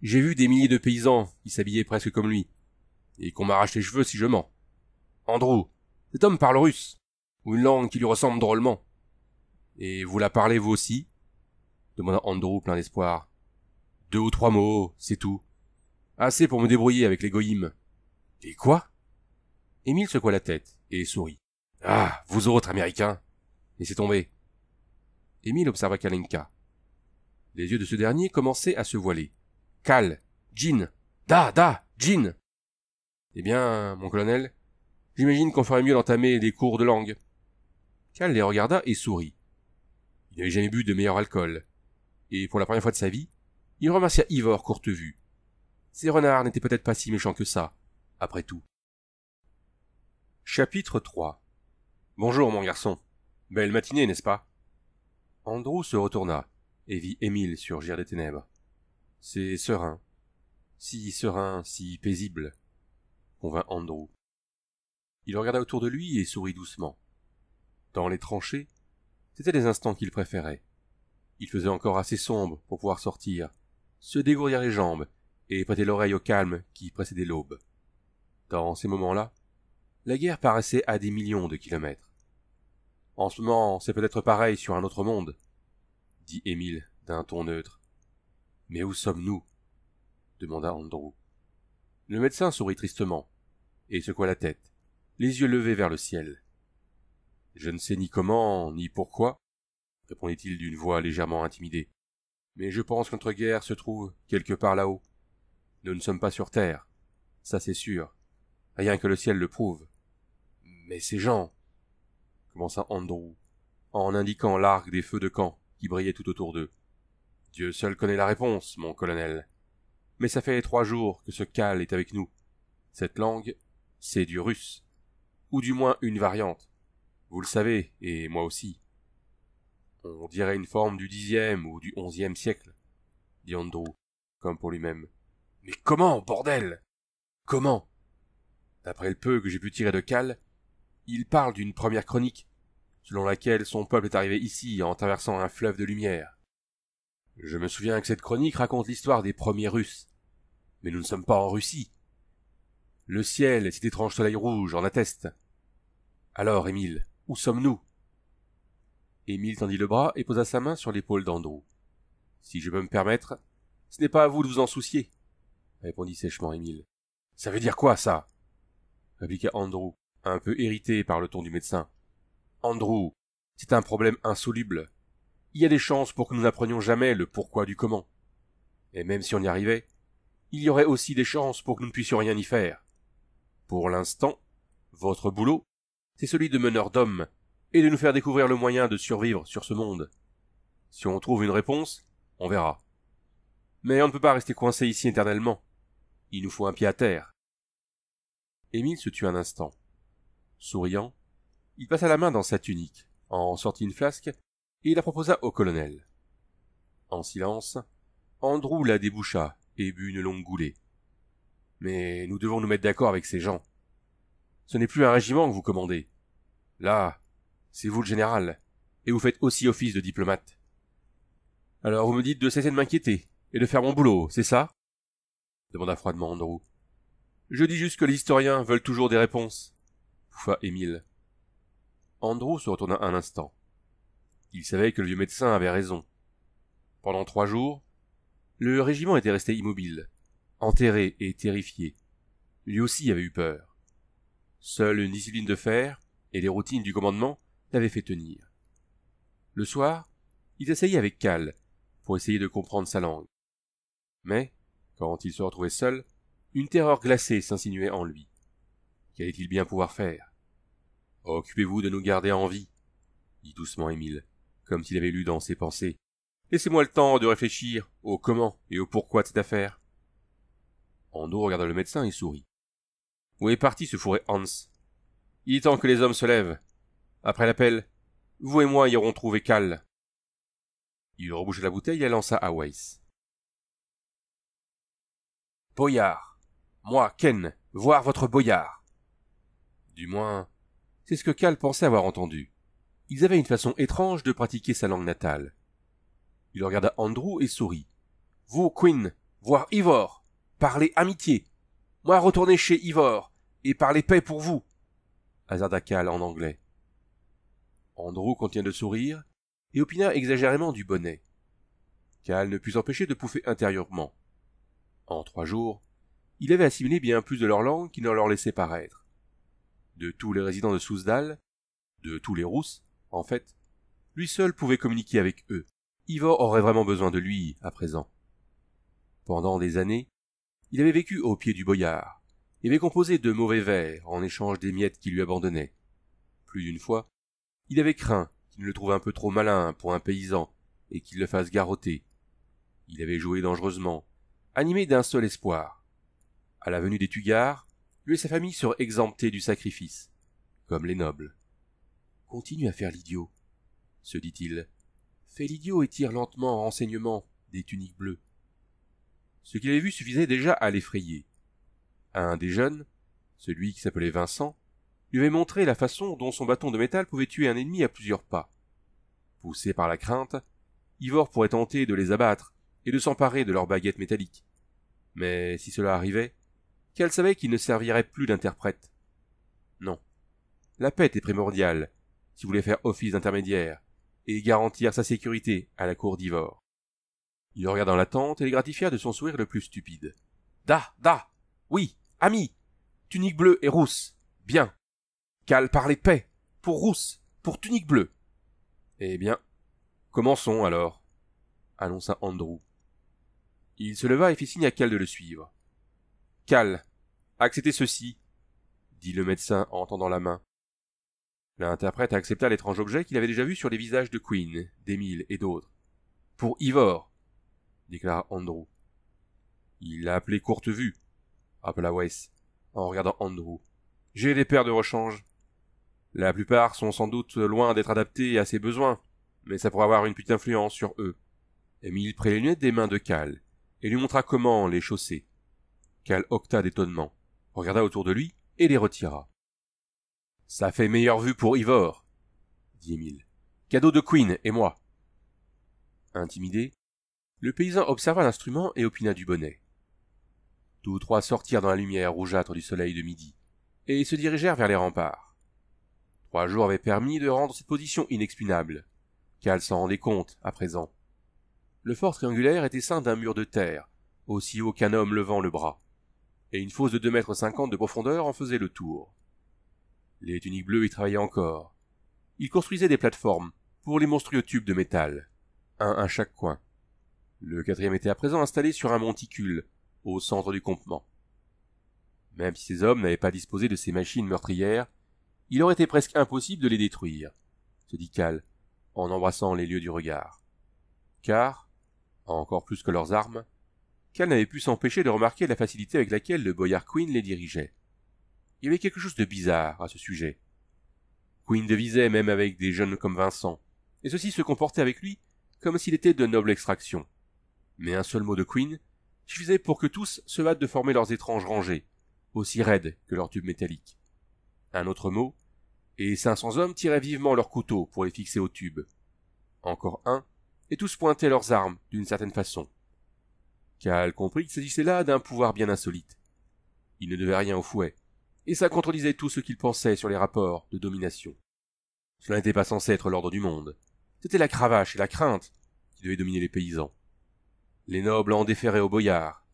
j'ai vu des milliers de paysans qui s'habillaient presque comme lui, et qu'on m'arrache les cheveux si je mens. Andrew, cet homme parle russe, ou une langue qui lui ressemble drôlement. Et vous la parlez vous aussi? demanda Andrew plein d'espoir. Deux ou trois mots, c'est tout. Assez pour me débrouiller avec les goïmes. Et quoi? Émile secoua la tête et sourit. Ah, vous autres, Américains Laissez tomber. Émile observa Kalenka. Les yeux de ce dernier commençaient à se voiler. Kal Jean, da, da, Jean Eh bien, mon colonel, j'imagine qu'on ferait mieux d'entamer des cours de langue. Cal les regarda et sourit. Il n'avait jamais bu de meilleur alcool. Et pour la première fois de sa vie, il remercia Ivor Courtevue. Ces renards n'étaient peut-être pas si méchants que ça, après tout. Chapitre 3 Bonjour, mon garçon. Belle matinée, n'est-ce pas Andrew se retourna et vit Émile surgir des ténèbres. C'est serein. Si serein, si paisible, convint Andrew. Il regarda autour de lui et sourit doucement. Dans les tranchées, c'était les instants qu'il préférait. Il faisait encore assez sombre pour pouvoir sortir, se dégourdir les jambes et prêter l'oreille au calme qui précédait l'aube. Dans ces moments-là, la guerre paraissait à des millions de kilomètres. En ce moment, c'est peut-être pareil sur un autre monde, dit Émile d'un ton neutre. Mais où sommes-nous demanda Andrew. Le médecin sourit tristement et secoua la tête, les yeux levés vers le ciel. Je ne sais ni comment, ni pourquoi, répondit-il d'une voix légèrement intimidée. Mais je pense que notre guerre se trouve quelque part là-haut. Nous ne sommes pas sur Terre, ça c'est sûr. Rien que le ciel le prouve mais ces gens commença Andrew, en indiquant l'arc des feux de camp qui brillaient tout autour d'eux. Dieu seul connaît la réponse, mon colonel. Mais ça fait trois jours que ce Cal est avec nous. Cette langue, c'est du russe, ou du moins une variante. Vous le savez, et moi aussi. On dirait une forme du dixième ou du onzième siècle, dit Andrew, comme pour lui-même. Mais comment, bordel Comment D'après le peu que j'ai pu tirer de Cal, il parle d'une première chronique, selon laquelle son peuple est arrivé ici en traversant un fleuve de lumière. Je me souviens que cette chronique raconte l'histoire des premiers Russes. Mais nous ne sommes pas en Russie. Le ciel et cet étrange soleil rouge en attestent. Alors, Émile, où sommes-nous Émile tendit le bras et posa sa main sur l'épaule d'Andrew. Si je peux me permettre, ce n'est pas à vous de vous en soucier, répondit sèchement Émile. Ça veut dire quoi, ça répliqua Andrew, un peu irrité par le ton du médecin. Andrew, c'est un problème insoluble. Il y a des chances pour que nous n'apprenions jamais le pourquoi du comment. Et même si on y arrivait, il y aurait aussi des chances pour que nous ne puissions rien y faire. Pour l'instant, votre boulot, c'est celui de meneur d'hommes, et de nous faire découvrir le moyen de survivre sur ce monde. Si on trouve une réponse, on verra. Mais on ne peut pas rester coincé ici éternellement. Il nous faut un pied à terre. Émile se tut un instant. Souriant, il passa la main dans sa tunique, en sortit une flasque et la proposa au colonel. En silence, Andrew la déboucha et but une longue goulée. Mais nous devons nous mettre d'accord avec ces gens. Ce n'est plus un régiment que vous commandez. Là, c'est vous le général, et vous faites aussi office de diplomate. Alors vous me dites de cesser de m'inquiéter et de faire mon boulot, c'est ça demanda froidement Andrew. Je dis juste que les historiens veulent toujours des réponses bouffa Émile. Andrew se retourna un instant. Il savait que le vieux médecin avait raison. Pendant trois jours, le régiment était resté immobile, enterré et terrifié. Lui aussi avait eu peur. Seule une discipline de fer et les routines du commandement l'avaient fait tenir. Le soir, il essayait avec Cal pour essayer de comprendre sa langue. Mais, quand il se retrouvait seul, une terreur glacée s'insinuait en lui. Qu'allait-il bien pouvoir faire Occupez-vous de nous garder en vie, dit doucement Émile, comme s'il avait lu dans ses pensées. Laissez-moi le temps de réfléchir au comment et au pourquoi de cette affaire. Ando regarda le médecin et sourit. Où est parti ce fourré Hans Il est temps que les hommes se lèvent. Après l'appel, vous et moi irons trouver Cal. Il reboucha la bouteille et lança à Weiss. Boyard, moi, Ken, voir votre boyard. Du moins, c'est ce que Cal pensait avoir entendu. Ils avaient une façon étrange de pratiquer sa langue natale. Il regarda Andrew et sourit. Vous, Quinn, voir Ivor, parlez amitié. Moi, retourner chez Ivor, et parler paix pour vous. hasarda Cal en anglais. Andrew contient de sourire, et opina exagérément du bonnet. Cal ne put s'empêcher de pouffer intérieurement. En trois jours, il avait assimilé bien plus de leur langue qu'il ne leur laissait paraître de tous les résidents de Sousdal, de tous les Rousses, en fait, lui seul pouvait communiquer avec eux. Ivor aurait vraiment besoin de lui, à présent. Pendant des années, il avait vécu au pied du boyard, et avait composé de mauvais vers en échange des miettes qu'il lui abandonnait. Plus d'une fois, il avait craint qu'il ne le trouve un peu trop malin pour un paysan, et qu'il le fasse garrotter. Il avait joué dangereusement, animé d'un seul espoir. À la venue des Tugards, lui et sa famille sont exemptés du sacrifice, comme les nobles. Continue à faire l'idiot, se dit-il. Fais l'idiot et tire lentement en renseignement des tuniques bleues. Ce qu'il avait vu suffisait déjà à l'effrayer. Un des jeunes, celui qui s'appelait Vincent, lui avait montré la façon dont son bâton de métal pouvait tuer un ennemi à plusieurs pas. Poussé par la crainte, Ivor pourrait tenter de les abattre et de s'emparer de leurs baguettes métalliques. Mais si cela arrivait, qu'elle savait qu'il ne servirait plus d'interprète. Non. La paix était primordiale, si voulait faire office d'intermédiaire, et garantir sa sécurité à la cour d'Ivor. Il regarda dans la et les gratifia de son sourire le plus stupide. Da, da, oui, ami, tunique bleue et rousse, bien. Cal parlait paix, pour rousse, pour tunique bleue. Eh bien, commençons alors, annonça Andrew. Il se leva et fit signe à Cal de le suivre. Cal, acceptez ceci, dit le médecin en tendant la main. L'interprète accepta l'étrange objet qu'il avait déjà vu sur les visages de Queen, d'Emile et d'autres. Pour Ivor, déclara Andrew. Il l'a appelé courte vue !» appela Wes, en regardant Andrew. J'ai des paires de rechange. La plupart sont sans doute loin d'être adaptés à ses besoins, mais ça pourrait avoir une petite influence sur eux. Emile prit les lunettes des mains de Cal et lui montra comment les chausser. Cal octa d'étonnement, regarda autour de lui et les retira. Ça fait meilleure vue pour Ivor, dit Émile. Cadeau de Queen et moi. Intimidé, le paysan observa l'instrument et opina du bonnet. Tous trois sortirent dans la lumière rougeâtre du soleil de midi, et se dirigèrent vers les remparts. Trois jours avaient permis de rendre cette position inexpugnable. Cal s'en rendait compte, à présent. Le fort triangulaire était ceint d'un mur de terre, aussi haut qu'un homme levant le bras et une fosse de deux mètres cinquante de profondeur en faisait le tour. Les tuniques bleues y travaillaient encore. Ils construisaient des plateformes pour les monstrueux tubes de métal, un à chaque coin. Le quatrième était à présent installé sur un monticule, au centre du campement. Même si ces hommes n'avaient pas disposé de ces machines meurtrières, il aurait été presque impossible de les détruire, se dit Cal, en embrassant les lieux du regard. Car, encore plus que leurs armes, qu'elle n'avait pu s'empêcher de remarquer la facilité avec laquelle le boyard Queen les dirigeait. Il y avait quelque chose de bizarre à ce sujet. Queen devisait même avec des jeunes comme Vincent, et ceux-ci se comportaient avec lui comme s'il était de noble extraction. Mais un seul mot de Queen suffisait pour que tous se hâtent de former leurs étranges rangées, aussi raides que leurs tubes métalliques. Un autre mot, et cinq cents hommes tiraient vivement leurs couteaux pour les fixer au tube. Encore un, et tous pointaient leurs armes d'une certaine façon compris qu'il s'agissait là d'un pouvoir bien insolite. Il ne devait rien au fouet, et ça contredisait tout ce qu'il pensait sur les rapports de domination. Cela n'était pas censé être l'ordre du monde. C'était la cravache et la crainte qui devaient dominer les paysans. Les nobles en déféraient aux boyards.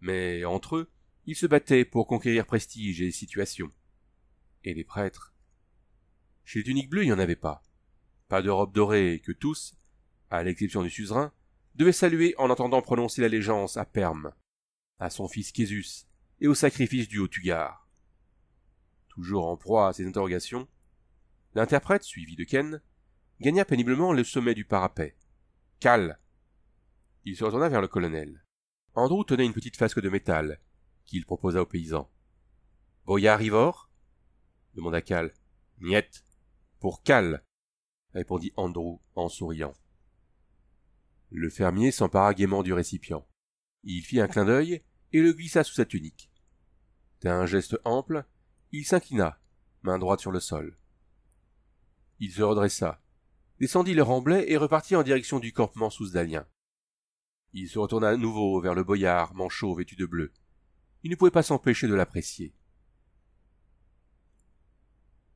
Mais entre eux, ils se battaient pour conquérir prestige et situation. Et les prêtres Chez les tuniques bleues, il n'y en avait pas. Pas de robe dorée que tous, à l'exception du suzerain, devait saluer en entendant prononcer l'allégeance à Perm, à son fils Késus et au sacrifice du haut tugard. Toujours en proie à ses interrogations, l'interprète, suivi de Ken, gagna péniblement le sommet du parapet. Cal Il se retourna vers le colonel. Andrew tenait une petite fasque de métal, qu'il proposa au paysan. Boyard Ivor demanda Cal. Niet. Pour Cal répondit Andrew en souriant. Le fermier s'empara gaiement du récipient. Il fit un clin d'œil et le glissa sous sa tunique. D'un geste ample, il s'inclina, main droite sur le sol. Il se redressa, descendit le remblai et repartit en direction du campement sous-dalien. Il se retourna à nouveau vers le boyard, manchot vêtu de bleu. Il ne pouvait pas s'empêcher de l'apprécier.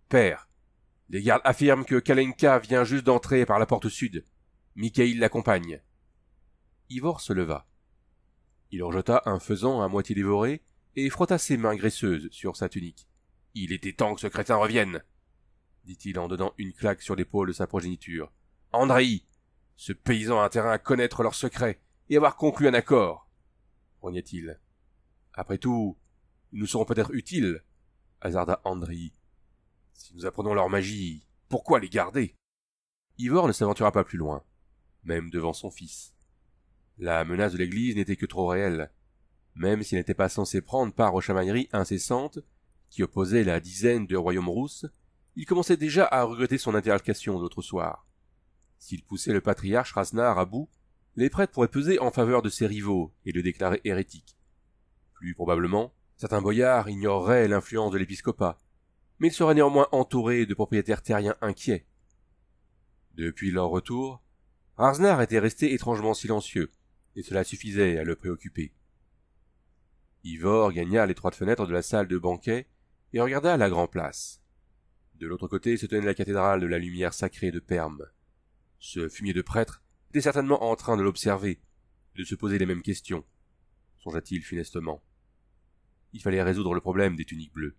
Père, les gardes affirment que Kalenka vient juste d'entrer par la porte sud. Mikhail l'accompagne. Ivor se leva. Il en jeta un faisan à moitié dévoré et frotta ses mains graisseuses sur sa tunique. Il était temps que ce crétin revienne, dit-il en donnant une claque sur l'épaule de sa progéniture. Andri ce paysan a intérêt à connaître leurs secrets et avoir conclu un accord, grognait-il. Après tout, ils nous serons peut-être utiles, hasarda Andri. « Si nous apprenons leur magie, pourquoi les garder Ivor ne s'aventura pas plus loin, même devant son fils. La menace de l'Église n'était que trop réelle. Même s'il n'était pas censé prendre part aux chamailleries incessantes qui opposaient la dizaine de royaumes rousses, il commençait déjà à regretter son interalcation l'autre soir. S'il poussait le patriarche Rasnar à bout, les prêtres pourraient peser en faveur de ses rivaux et le déclarer hérétique. Plus probablement, certains boyards ignoreraient l'influence de l'épiscopat, mais il serait néanmoins entouré de propriétaires terriens inquiets. Depuis leur retour, Rasnar était resté étrangement silencieux, et cela suffisait à le préoccuper. Ivor gagna l'étroite fenêtre de la salle de banquet et regarda la grand place. De l'autre côté se tenait la cathédrale de la lumière sacrée de Perme. Ce fumier de prêtre était certainement en train de l'observer, de se poser les mêmes questions, songea-t-il funestement. Il fallait résoudre le problème des tuniques bleues.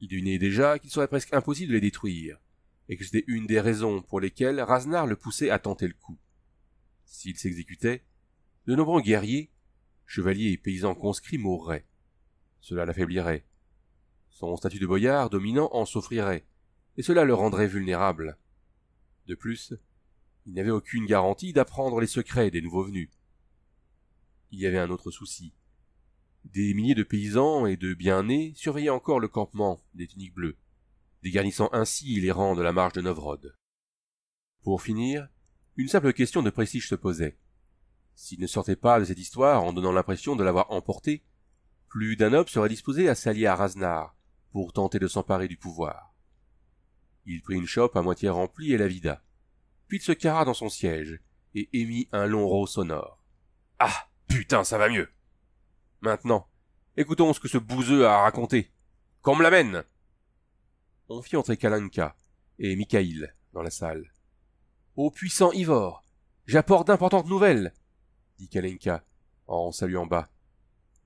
Il devinait déjà qu'il serait presque impossible de les détruire, et que c'était une des raisons pour lesquelles Raznar le poussait à tenter le coup. S'il s'exécutait, de nombreux guerriers, chevaliers et paysans conscrits mourraient. Cela l'affaiblirait. Son statut de boyard dominant en souffrirait, et cela le rendrait vulnérable. De plus, il n'avait aucune garantie d'apprendre les secrets des nouveaux venus. Il y avait un autre souci. Des milliers de paysans et de bien-nés surveillaient encore le campement des tuniques bleues, dégarnissant ainsi les rangs de la marche de Novrod. Pour finir, une simple question de prestige se posait. S'il ne sortait pas de cette histoire en donnant l'impression de l'avoir emporté, plus d'un homme serait disposé à s'allier à Raznar pour tenter de s'emparer du pouvoir. Il prit une chope à moitié remplie et la vida, puis il se carra dans son siège et émit un long rot sonore. Ah putain, ça va mieux Maintenant, écoutons ce que ce bouseux a à raconter. Qu'on me l'amène On fit entrer Kalanka et Mikhaïl dans la salle. Ô puissant Ivor, j'apporte d'importantes nouvelles dit Kalenka, en saluant bas.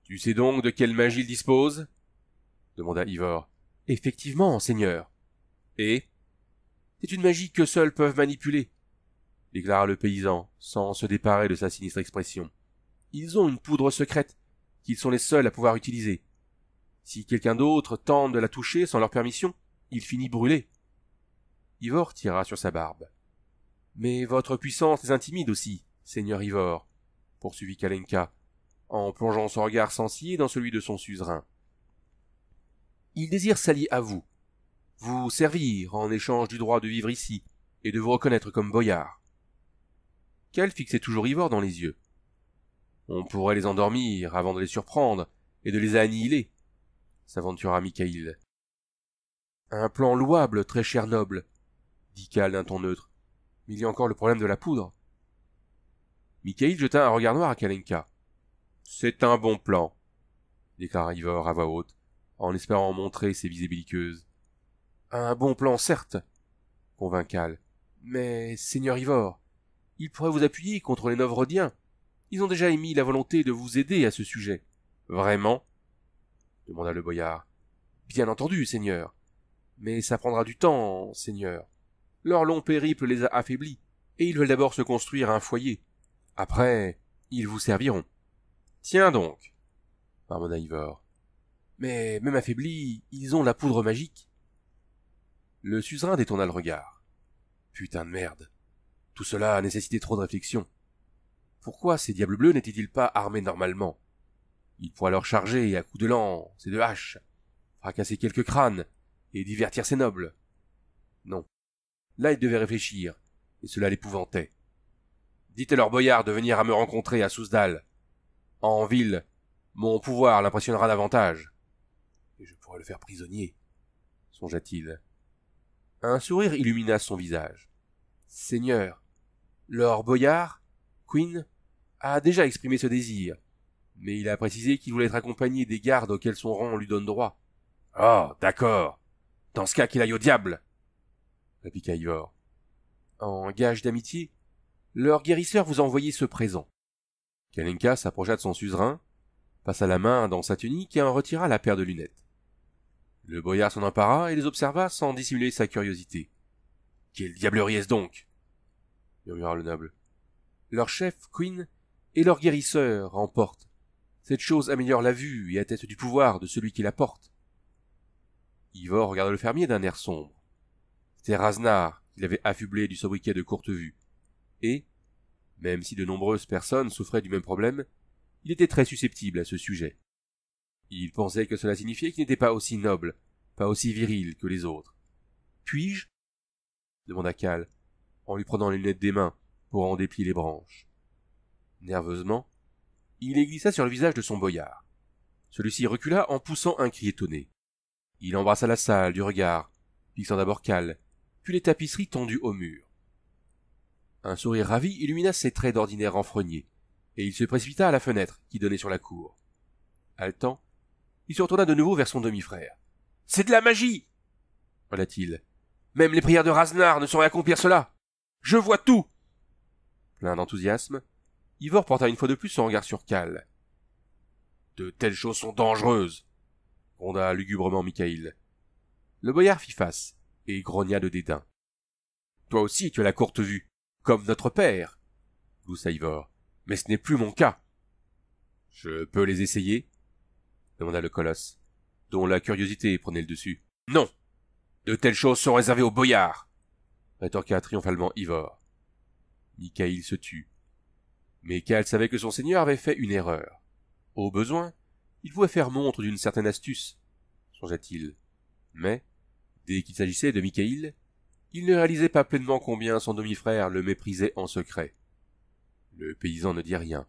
Tu sais donc de quelle magie il dispose demanda Ivor. Effectivement, Seigneur. Et C'est une magie que seuls peuvent manipuler, déclara le paysan, sans se déparer de sa sinistre expression. Ils ont une poudre secrète, qu'ils sont les seuls à pouvoir utiliser. Si quelqu'un d'autre tente de la toucher sans leur permission, il finit brûlé. Ivor tira sur sa barbe. Mais votre puissance est intimide aussi, Seigneur Ivor, poursuivit Kalenka, en plongeant son regard sans dans celui de son suzerain. Il désire s'allier à vous, vous servir en échange du droit de vivre ici et de vous reconnaître comme boyard. Kal fixait toujours Ivor dans les yeux. On pourrait les endormir avant de les surprendre et de les annihiler, s'aventura Mikhaïl. Un plan louable, très cher noble, dit Kal d'un ton neutre. Mais il y a encore le problème de la poudre. Mikhaïl jeta un regard noir à Kalenka. C'est un bon plan, déclara Ivor à voix haute, en espérant montrer ses visées Un bon plan, certes, convint Cal. Mais, seigneur Ivor, ils pourraient vous appuyer contre les Novrodiens. Ils ont déjà émis la volonté de vous aider à ce sujet. Vraiment? demanda le boyard. Bien entendu, seigneur. Mais ça prendra du temps, seigneur. Leur long périple les a affaiblis, et ils veulent d'abord se construire un foyer. Après, ils vous serviront. Tiens donc, marmonna Ivor. Mais même affaiblis, ils ont la poudre magique. Le suzerain détourna le regard. Putain de merde. Tout cela a nécessité trop de réflexion. Pourquoi ces diables bleus n'étaient-ils pas armés normalement Ils pourraient leur charger à coups de lance et de hache, fracasser quelques crânes et divertir ses nobles. Non. Là, ils devaient réfléchir, et cela l'épouvantait. Dites à leur boyard de venir à me rencontrer à Sousdal. En ville, mon pouvoir l'impressionnera davantage. Et je pourrais le faire prisonnier, songea-t-il. Un sourire illumina son visage. Seigneur, leur Boyard, Queen, a déjà exprimé ce désir, mais il a précisé qu'il voulait être accompagné des gardes auxquels son rang lui donne droit. Oh, d'accord. Dans ce cas, qu'il aille au diable, répliqua Ivor. En gage d'amitié, leur guérisseur vous a envoyé ce présent. Kalinka s'approcha de son suzerain, passa la main dans sa tunique et en retira la paire de lunettes. Le boyard s'en empara et les observa sans dissimuler sa curiosité. Quelle diablerie est-ce donc murmura le noble. Leur chef, Queen, et leur guérisseur remportent. Cette chose améliore la vue et atteste du pouvoir de celui qui la porte. Ivor regarda le fermier d'un air sombre. C'était Raznar qui l'avait affublé du sobriquet de courte vue et, même si de nombreuses personnes souffraient du même problème, il était très susceptible à ce sujet. Il pensait que cela signifiait qu'il n'était pas aussi noble, pas aussi viril que les autres. Puis-je demanda Cal, en lui prenant les lunettes des mains pour en déplier les branches. Nerveusement, il les glissa sur le visage de son boyard. Celui-ci recula en poussant un cri étonné. Il embrassa la salle du regard, fixant d'abord Cal, puis les tapisseries tendues au mur. Un sourire ravi illumina ses traits d'ordinaire renfrognés et il se précipita à la fenêtre qui donnait sur la cour. Haletant, il se retourna de nouveau vers son demi-frère. C'est de la magie! voilà t il Même les prières de Raznar ne sauraient accomplir cela! Je vois tout! Plein d'enthousiasme, Ivor porta une fois de plus son regard sur Cal. De telles choses sont dangereuses! gronda lugubrement Michael. Le boyard fit face, et grogna de dédain. Toi aussi tu as la courte vue comme notre père, Ivor. « Mais ce n'est plus mon cas. Je peux les essayer? demanda le colosse, dont la curiosité prenait le dessus. Non! De telles choses sont réservées aux boyards! rétorqua triomphalement Ivor. mikaïl se tut. Mais savait que son seigneur avait fait une erreur. Au besoin, il pouvait faire montre d'une certaine astuce, songea-t-il. Mais, dès qu'il s'agissait de Michael, il ne réalisait pas pleinement combien son demi-frère le méprisait en secret. Le paysan ne dit rien.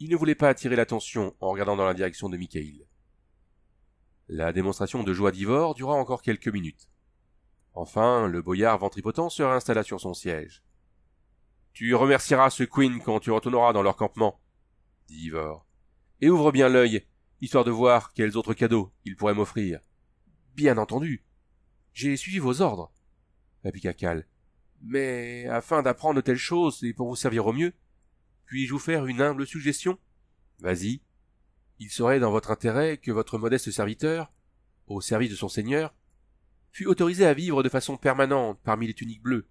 Il ne voulait pas attirer l'attention en regardant dans la direction de Michael. La démonstration de joie d'Ivor dura encore quelques minutes. Enfin, le boyard ventripotent se réinstalla sur son siège. Tu remercieras ce Queen quand tu retourneras dans leur campement, dit Ivor. Et ouvre bien l'œil, histoire de voir quels autres cadeaux il pourraient m'offrir. Bien entendu. J'ai suivi vos ordres. Mais afin d'apprendre telles choses et pour vous servir au mieux, puis-je vous faire une humble suggestion Vas-y. Il serait dans votre intérêt que votre modeste serviteur, au service de son seigneur, fût autorisé à vivre de façon permanente parmi les tuniques bleues.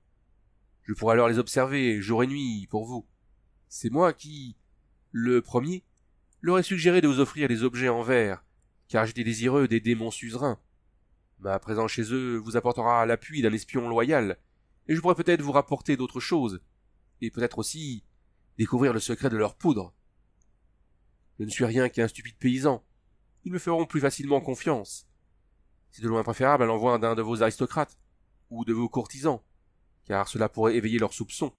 Je pourrais alors les observer jour et nuit pour vous. C'est moi qui, le premier, leur ai suggéré de vous offrir des objets en verre, car j'étais désireux des mon suzerain. Ma présence chez eux vous apportera l'appui d'un espion loyal, et je pourrais peut-être vous rapporter d'autres choses, et peut-être aussi découvrir le secret de leur poudre. Je ne suis rien qu'un stupide paysan. Ils me feront plus facilement confiance. C'est de loin préférable à l'envoi d'un de vos aristocrates, ou de vos courtisans, car cela pourrait éveiller leurs soupçons.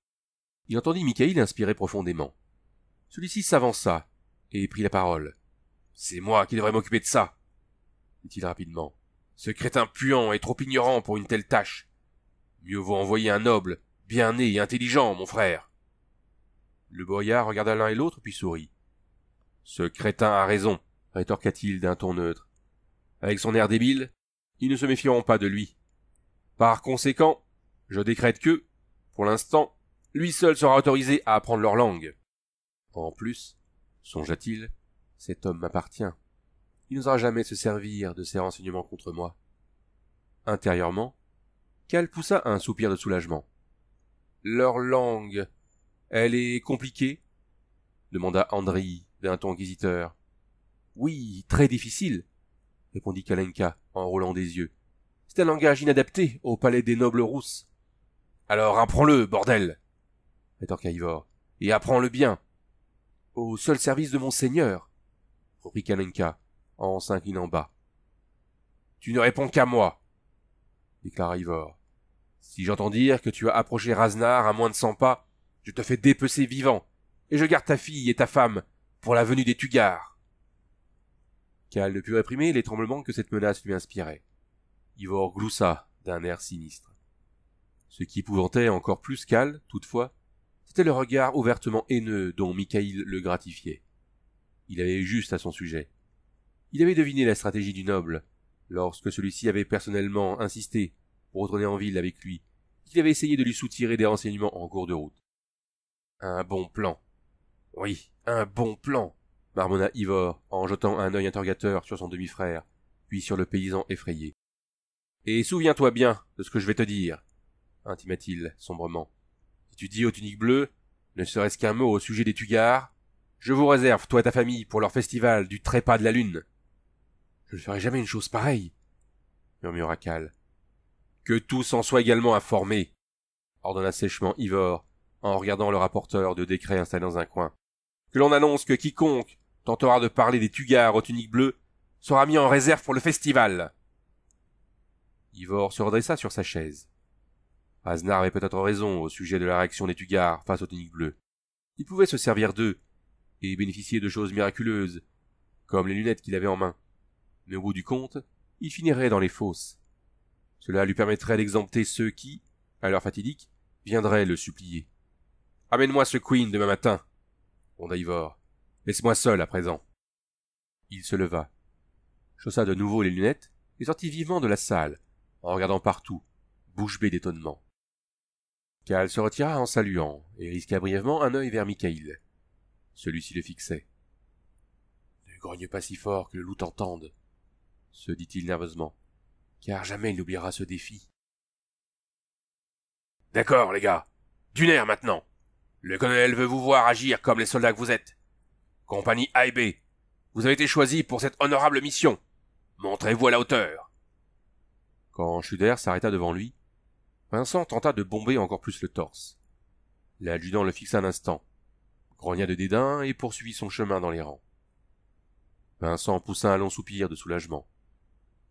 Il entendit Michael inspirer profondément. Celui-ci s'avança, et prit la parole. C'est moi qui devrais m'occuper de ça, dit-il rapidement. Ce crétin puant est trop ignorant pour une telle tâche. Mieux vaut envoyer un noble, bien né et intelligent, mon frère. Le boyard regarda l'un et l'autre puis sourit. Ce crétin a raison, rétorqua-t-il d'un ton neutre. Avec son air débile, ils ne se méfieront pas de lui. Par conséquent, je décrète que, pour l'instant, lui seul sera autorisé à apprendre leur langue. En plus, songea-t-il, cet homme m'appartient il n'osera jamais se servir de ces renseignements contre moi. Intérieurement, Kal poussa un soupir de soulagement. Leur langue, elle est compliquée demanda Andri d'un ton inquisiteur. Oui, très difficile, répondit Kalenka en roulant des yeux. C'est un langage inadapté au palais des nobles rousses. Alors apprends-le, bordel rétorqua Ivor, et apprends-le bien. Au seul service de mon seigneur, reprit Kalenka en s'inclinant bas. Tu ne réponds qu'à moi, déclara Ivor. Si j'entends dire que tu as approché Raznar à moins de cent pas, je te fais dépecer vivant, et je garde ta fille et ta femme pour la venue des Tugars. Cal ne put réprimer les tremblements que cette menace lui inspirait. Ivor gloussa d'un air sinistre. Ce qui épouvantait encore plus Kal, toutefois, c'était le regard ouvertement haineux dont Michael le gratifiait. Il avait juste à son sujet. Il avait deviné la stratégie du noble, lorsque celui-ci avait personnellement insisté pour retourner en ville avec lui, qu'il avait essayé de lui soutirer des renseignements en cours de route. Un bon plan. Oui, un bon plan, marmonna Ivor en jetant un œil interrogateur sur son demi-frère, puis sur le paysan effrayé. Et souviens-toi bien de ce que je vais te dire, intima-t-il sombrement. Si tu dis aux tuniques bleues, ne serait-ce qu'un mot au sujet des Tugars, je vous réserve, toi et ta famille, pour leur festival du trépas de la lune. Je ne ferai jamais une chose pareille, murmura Cal. Que tous en soient également informés, ordonna sèchement Ivor, en regardant le rapporteur de décret installé dans un coin. Que l'on annonce que quiconque tentera de parler des Tugars aux tuniques bleues sera mis en réserve pour le festival. Ivor se redressa sur sa chaise. Aznar avait peut-être raison au sujet de la réaction des Tugars face aux tuniques bleues. Il pouvait se servir d'eux et bénéficier de choses miraculeuses, comme les lunettes qu'il avait en main mais au bout du compte, il finirait dans les fosses. Cela lui permettrait d'exempter ceux qui, à l'heure fatidique, viendraient le supplier. Amène-moi ce queen demain matin, gronda Ivor. Laisse-moi seul à présent. Il se leva, chaussa de nouveau les lunettes et sortit vivement de la salle, en regardant partout, bouche bée d'étonnement. Cal se retira en saluant et risqua brièvement un œil vers Michael. Celui-ci le fixait. Ne grogne pas si fort que le loup t'entende, se dit-il nerveusement, car jamais il n'oubliera ce défi. D'accord, les gars. Du nerf maintenant. Le colonel veut vous voir agir comme les soldats que vous êtes. Compagnie A et B, vous avez été choisis pour cette honorable mission. Montrez-vous à la hauteur. Quand Schuder s'arrêta devant lui, Vincent tenta de bomber encore plus le torse. L'adjudant le fixa un instant, grogna de dédain et poursuivit son chemin dans les rangs. Vincent poussa un long soupir de soulagement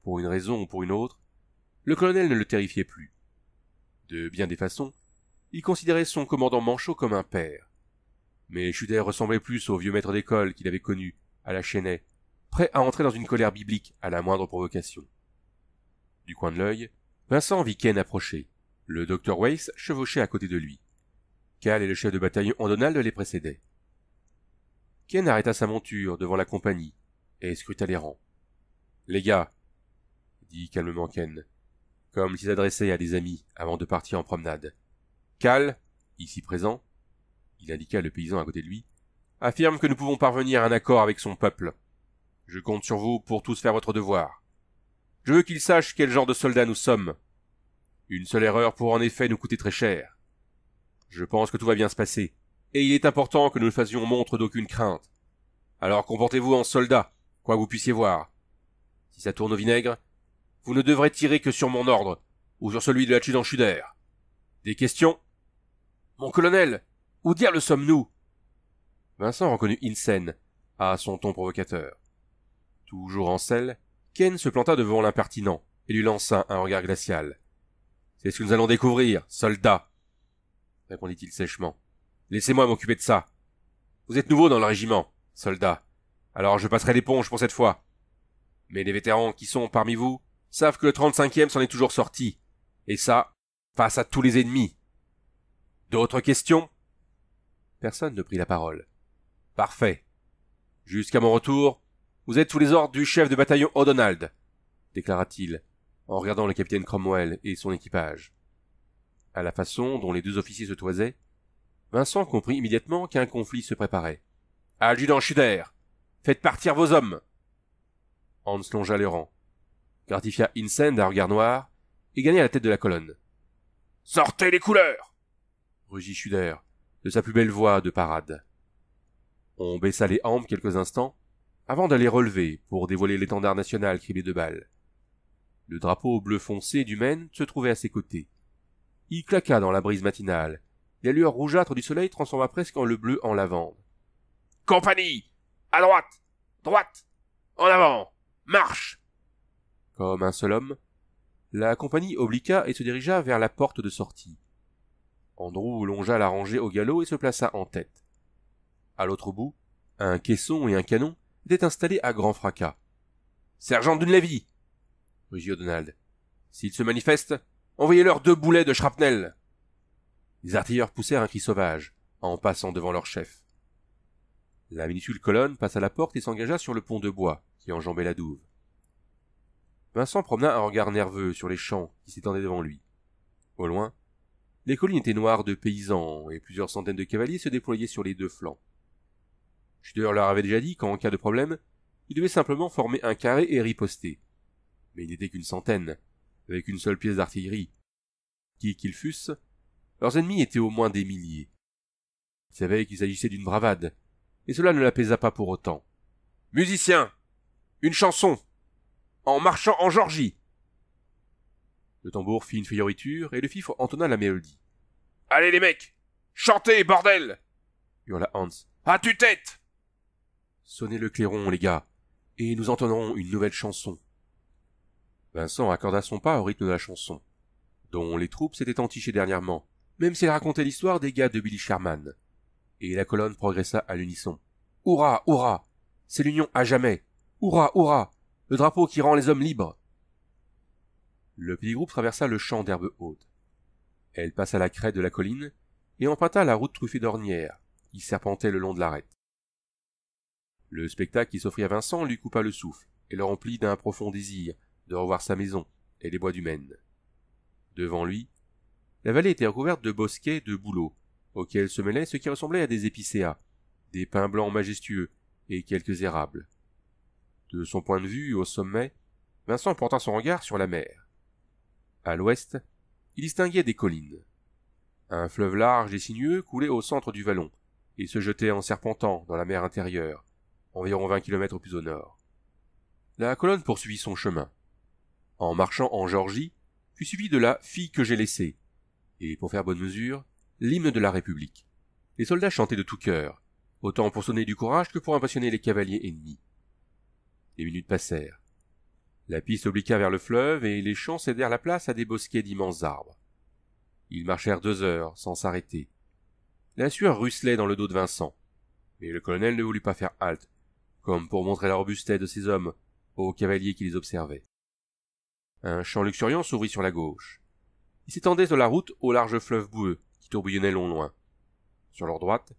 pour une raison ou pour une autre, le colonel ne le terrifiait plus. De bien des façons, il considérait son commandant Manchot comme un père. Mais Schuder ressemblait plus au vieux maître d'école qu'il avait connu, à la Chênaie, prêt à entrer dans une colère biblique à la moindre provocation. Du coin de l'œil, Vincent vit Ken approcher. Le docteur Weiss chevauchait à côté de lui. Cal et le chef de bataillon Andonald les précédaient. Ken arrêta sa monture devant la compagnie et scruta les rangs. Les gars, dit calmement Ken, comme s'il s'adressait à des amis avant de partir en promenade. Cal, ici présent, il indiqua le paysan à côté de lui, affirme que nous pouvons parvenir à un accord avec son peuple. Je compte sur vous pour tous faire votre devoir. Je veux qu'il sache quel genre de soldats nous sommes. Une seule erreur pourrait en effet nous coûter très cher. Je pense que tout va bien se passer, et il est important que nous ne fassions montre d'aucune crainte. Alors comportez-vous en soldat, quoi que vous puissiez voir. Si ça tourne au vinaigre, vous ne devrez tirer que sur mon ordre, ou sur celui de la Schuder. Des questions Mon colonel, où dire le sommes-nous Vincent reconnut Insen, à son ton provocateur. Toujours en selle, Ken se planta devant l'impertinent et lui lança un regard glacial. C'est ce que nous allons découvrir, soldat, répondit-il sèchement. Laissez-moi m'occuper de ça. Vous êtes nouveau dans le régiment, soldat. Alors je passerai l'éponge pour cette fois. Mais les vétérans qui sont parmi vous savent que le 35e s'en est toujours sorti. Et ça, face à tous les ennemis. D'autres questions Personne ne prit la parole. Parfait. Jusqu'à mon retour, vous êtes sous les ordres du chef de bataillon O'Donald, déclara-t-il, en regardant le capitaine Cromwell et son équipage. À la façon dont les deux officiers se toisaient, Vincent comprit immédiatement qu'un conflit se préparait. Adjudant Schuder, faites partir vos hommes. Hans longea les rangs gratifia Insend d'un regard noir et gagna la tête de la colonne. Sortez les couleurs rugit Schuder, de sa plus belle voix de parade. On baissa les hampes quelques instants, avant d'aller relever pour dévoiler l'étendard national criblé de balles. Le drapeau bleu foncé du Maine se trouvait à ses côtés. Il claqua dans la brise matinale. La lueur rougeâtre du soleil transforma presque en le bleu en lavande. Compagnie! À droite! Droite! En avant! Marche! Comme un seul homme, la compagnie obliqua et se dirigea vers la porte de sortie. Andrew longea la rangée au galop et se plaça en tête. À l'autre bout, un caisson et un canon étaient installés à grand fracas. Sergent Dunleavy rugit O'Donald. S'ils se manifestent, envoyez-leur deux boulets de shrapnel Les artilleurs poussèrent un cri sauvage en passant devant leur chef. La minuscule colonne passa la porte et s'engagea sur le pont de bois qui enjambait la douve. Vincent promena un regard nerveux sur les champs qui s'étendaient devant lui. Au loin, les collines étaient noires de paysans, et plusieurs centaines de cavaliers se déployaient sur les deux flancs. Schneider leur avait déjà dit qu'en cas de problème, ils devaient simplement former un carré et riposter. Mais ils n'étaient qu'une centaine, avec une seule pièce d'artillerie. Qui qu'ils fussent, leurs ennemis étaient au moins des milliers. Ils savaient qu'il s'agissait d'une bravade, et cela ne l'apaisa pas pour autant. Musicien Une chanson! en marchant en Georgie. Le tambour fit une fioriture et le fifre entonna la mélodie. Allez les mecs Chantez, bordel hurla Hans. À tu tête Sonnez le clairon, les gars, et nous entonnerons une nouvelle chanson. Vincent accorda son pas au rythme de la chanson, dont les troupes s'étaient entichées dernièrement, même s'il racontait l'histoire des gars de Billy Sherman. Et la colonne progressa à l'unisson. Hurrah, hurrah C'est l'union à jamais Hurrah, hurrah le drapeau qui rend les hommes libres. Le petit groupe traversa le champ d'herbe haute. Elle passa la crête de la colline et emprunta la route truffée d'ornières qui serpentait le long de l'arête. Le spectacle qui s'offrit à Vincent lui coupa le souffle et le remplit d'un profond désir de revoir sa maison et les bois du Maine. Devant lui, la vallée était recouverte de bosquets de bouleaux, auxquels se mêlaient ce qui ressemblait à des épicéas, des pins blancs majestueux et quelques érables. De son point de vue, au sommet, Vincent porta son regard sur la mer. À l'ouest, il distinguait des collines. Un fleuve large et sinueux coulait au centre du vallon, et se jetait en serpentant dans la mer intérieure, environ vingt kilomètres plus au nord. La colonne poursuivit son chemin. En marchant en Georgie, fut suivi de la fille que j'ai laissée, et pour faire bonne mesure, l'hymne de la République. Les soldats chantaient de tout cœur, autant pour sonner du courage que pour impressionner les cavaliers ennemis. Les minutes passèrent. La piste obliqua vers le fleuve et les champs cédèrent la place à des bosquets d'immenses arbres. Ils marchèrent deux heures sans s'arrêter. La sueur ruisselait dans le dos de Vincent. Mais le colonel ne voulut pas faire halte, comme pour montrer la robustesse de ses hommes aux cavaliers qui les observaient. Un champ luxuriant s'ouvrit sur la gauche. Il s'étendait sur la route au large fleuve boueux qui tourbillonnait long loin. Sur leur droite,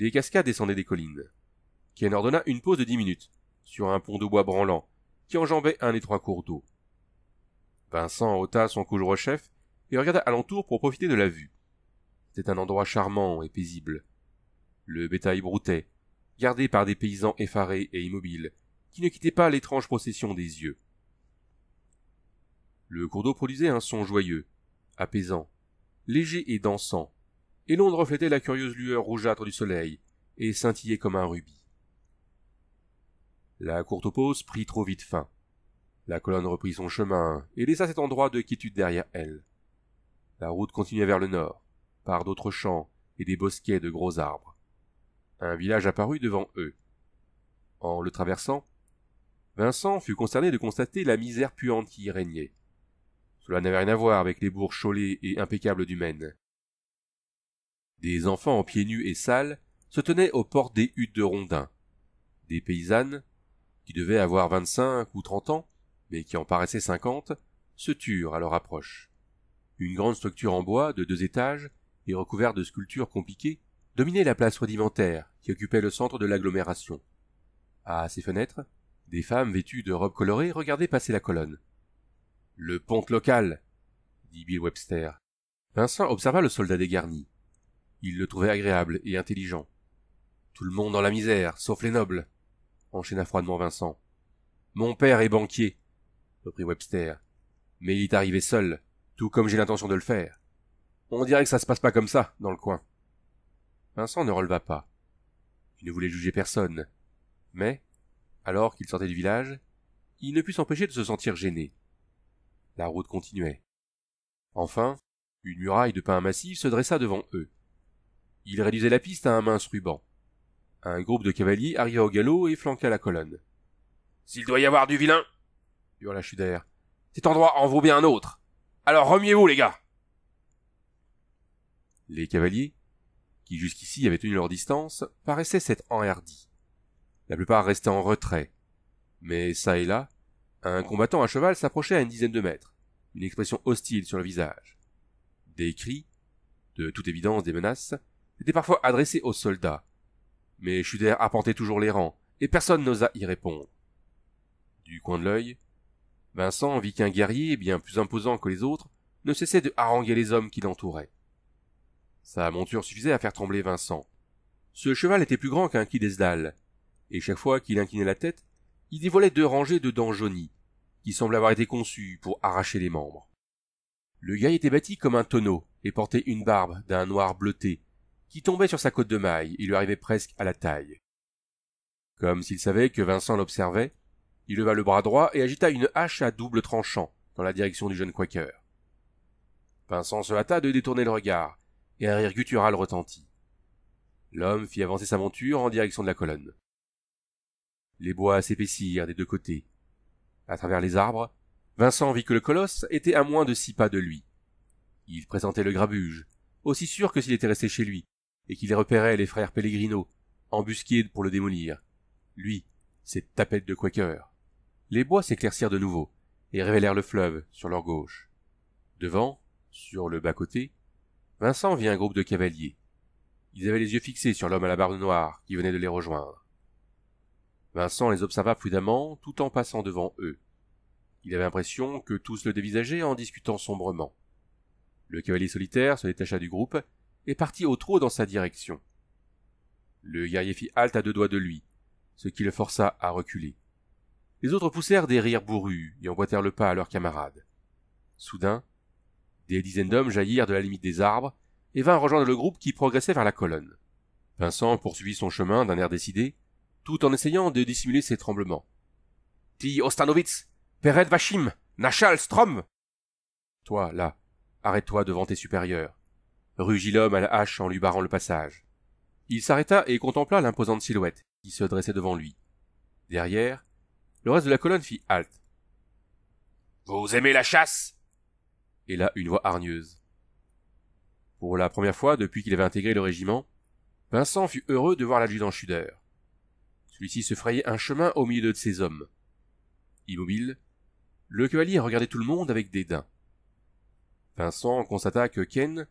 des cascades descendaient des collines. Ken ordonna une pause de dix minutes sur un pont de bois branlant, qui enjambait un étroit cours d'eau. Vincent ôta son coucheur-chef et regarda alentour pour profiter de la vue. C'était un endroit charmant et paisible. Le bétail broutait, gardé par des paysans effarés et immobiles, qui ne quittaient pas l'étrange procession des yeux. Le cours d'eau produisait un son joyeux, apaisant, léger et dansant, et l'onde reflétait la curieuse lueur rougeâtre du soleil, et scintillait comme un rubis. La courte pause prit trop vite fin. La colonne reprit son chemin et laissa cet endroit de quiétude derrière elle. La route continua vers le nord, par d'autres champs et des bosquets de gros arbres. Un village apparut devant eux. En le traversant, Vincent fut concerné de constater la misère puante qui y régnait. Cela n'avait rien à voir avec les bourgs cholés et impeccables du Maine. Des enfants en pieds nus et sales se tenaient aux portes des huttes de rondins. Des paysannes, qui devaient avoir vingt-cinq ou trente ans, mais qui en paraissaient cinquante, se turent à leur approche. Une grande structure en bois de deux étages et recouverte de sculptures compliquées dominait la place rudimentaire qui occupait le centre de l'agglomération. À ses fenêtres, des femmes vêtues de robes colorées regardaient passer la colonne. Le pont local, dit Bill Webster. Vincent observa le soldat dégarni. Il le trouvait agréable et intelligent. Tout le monde dans la misère, sauf les nobles enchaîna froidement Vincent. Mon père est banquier, reprit Webster. Mais il est arrivé seul, tout comme j'ai l'intention de le faire. On dirait que ça se passe pas comme ça, dans le coin. Vincent ne releva pas. Il ne voulait juger personne. Mais, alors qu'il sortait du village, il ne put s'empêcher de se sentir gêné. La route continuait. Enfin, une muraille de pain massif se dressa devant eux. Il réduisait la piste à un mince ruban. Un groupe de cavaliers arriva au galop et flanqua la colonne. S'il doit y avoir du vilain, hurla Chudère. « cet endroit en vaut bien un autre. Alors remuez-vous, les gars! Les cavaliers, qui jusqu'ici avaient tenu leur distance, paraissaient s'être enhardis. La plupart restaient en retrait. Mais çà et là, un combattant à cheval s'approchait à une dizaine de mètres, une expression hostile sur le visage. Des cris, de toute évidence des menaces, étaient parfois adressés aux soldats, mais Schuder arpentait toujours les rangs, et personne n'osa y répondre. Du coin de l'œil, Vincent vit qu'un guerrier, bien plus imposant que les autres, ne cessait de haranguer les hommes qui l'entouraient. Sa monture suffisait à faire trembler Vincent. Ce cheval était plus grand qu'un Kidesdal, et chaque fois qu'il inclinait la tête, il dévoilait deux rangées de dents jaunies, qui semblaient avoir été conçues pour arracher les membres. Le gars était bâti comme un tonneau et portait une barbe d'un noir bleuté, qui tombait sur sa côte de maille et lui arrivait presque à la taille. Comme s'il savait que Vincent l'observait, il leva le bras droit et agita une hache à double tranchant dans la direction du jeune quaker. Vincent se hâta de détourner le regard, et un rire guttural retentit. L'homme fit avancer sa monture en direction de la colonne. Les bois s'épaissirent des deux côtés. À travers les arbres, Vincent vit que le colosse était à moins de six pas de lui. Il présentait le grabuge, aussi sûr que s'il était resté chez lui, et qu'il repérait les frères Pellegrino, embusqués pour le démolir. Lui, cette tapette de Quaker. Les bois s'éclaircirent de nouveau, et révélèrent le fleuve sur leur gauche. Devant, sur le bas-côté, Vincent vit un groupe de cavaliers. Ils avaient les yeux fixés sur l'homme à la barbe noire qui venait de les rejoindre. Vincent les observa prudemment tout en passant devant eux. Il avait l'impression que tous le dévisageaient en discutant sombrement. Le cavalier solitaire se détacha du groupe et partit au trot dans sa direction. Le guerrier fit halte à deux doigts de lui, ce qui le força à reculer. Les autres poussèrent des rires bourrus et emboîtèrent le pas à leurs camarades. Soudain, des dizaines d'hommes jaillirent de la limite des arbres et vinrent rejoindre le groupe qui progressait vers la colonne. Vincent poursuivit son chemin d'un air décidé, tout en essayant de dissimuler ses tremblements. Ti Ostanovitz, Pered Vachim, Nachal Strom Toi, là, arrête-toi devant tes supérieurs rugit l'homme à la hache en lui barrant le passage. Il s'arrêta et contempla l'imposante silhouette qui se dressait devant lui. Derrière, le reste de la colonne fit halte. Vous aimez la chasse Et là, une voix hargneuse. Pour la première fois depuis qu'il avait intégré le régiment, Vincent fut heureux de voir l'adjudant Schuder. Celui-ci se frayait un chemin au milieu de ses hommes. Immobile, le cavalier regardait tout le monde avec dédain. Vincent constata que Ken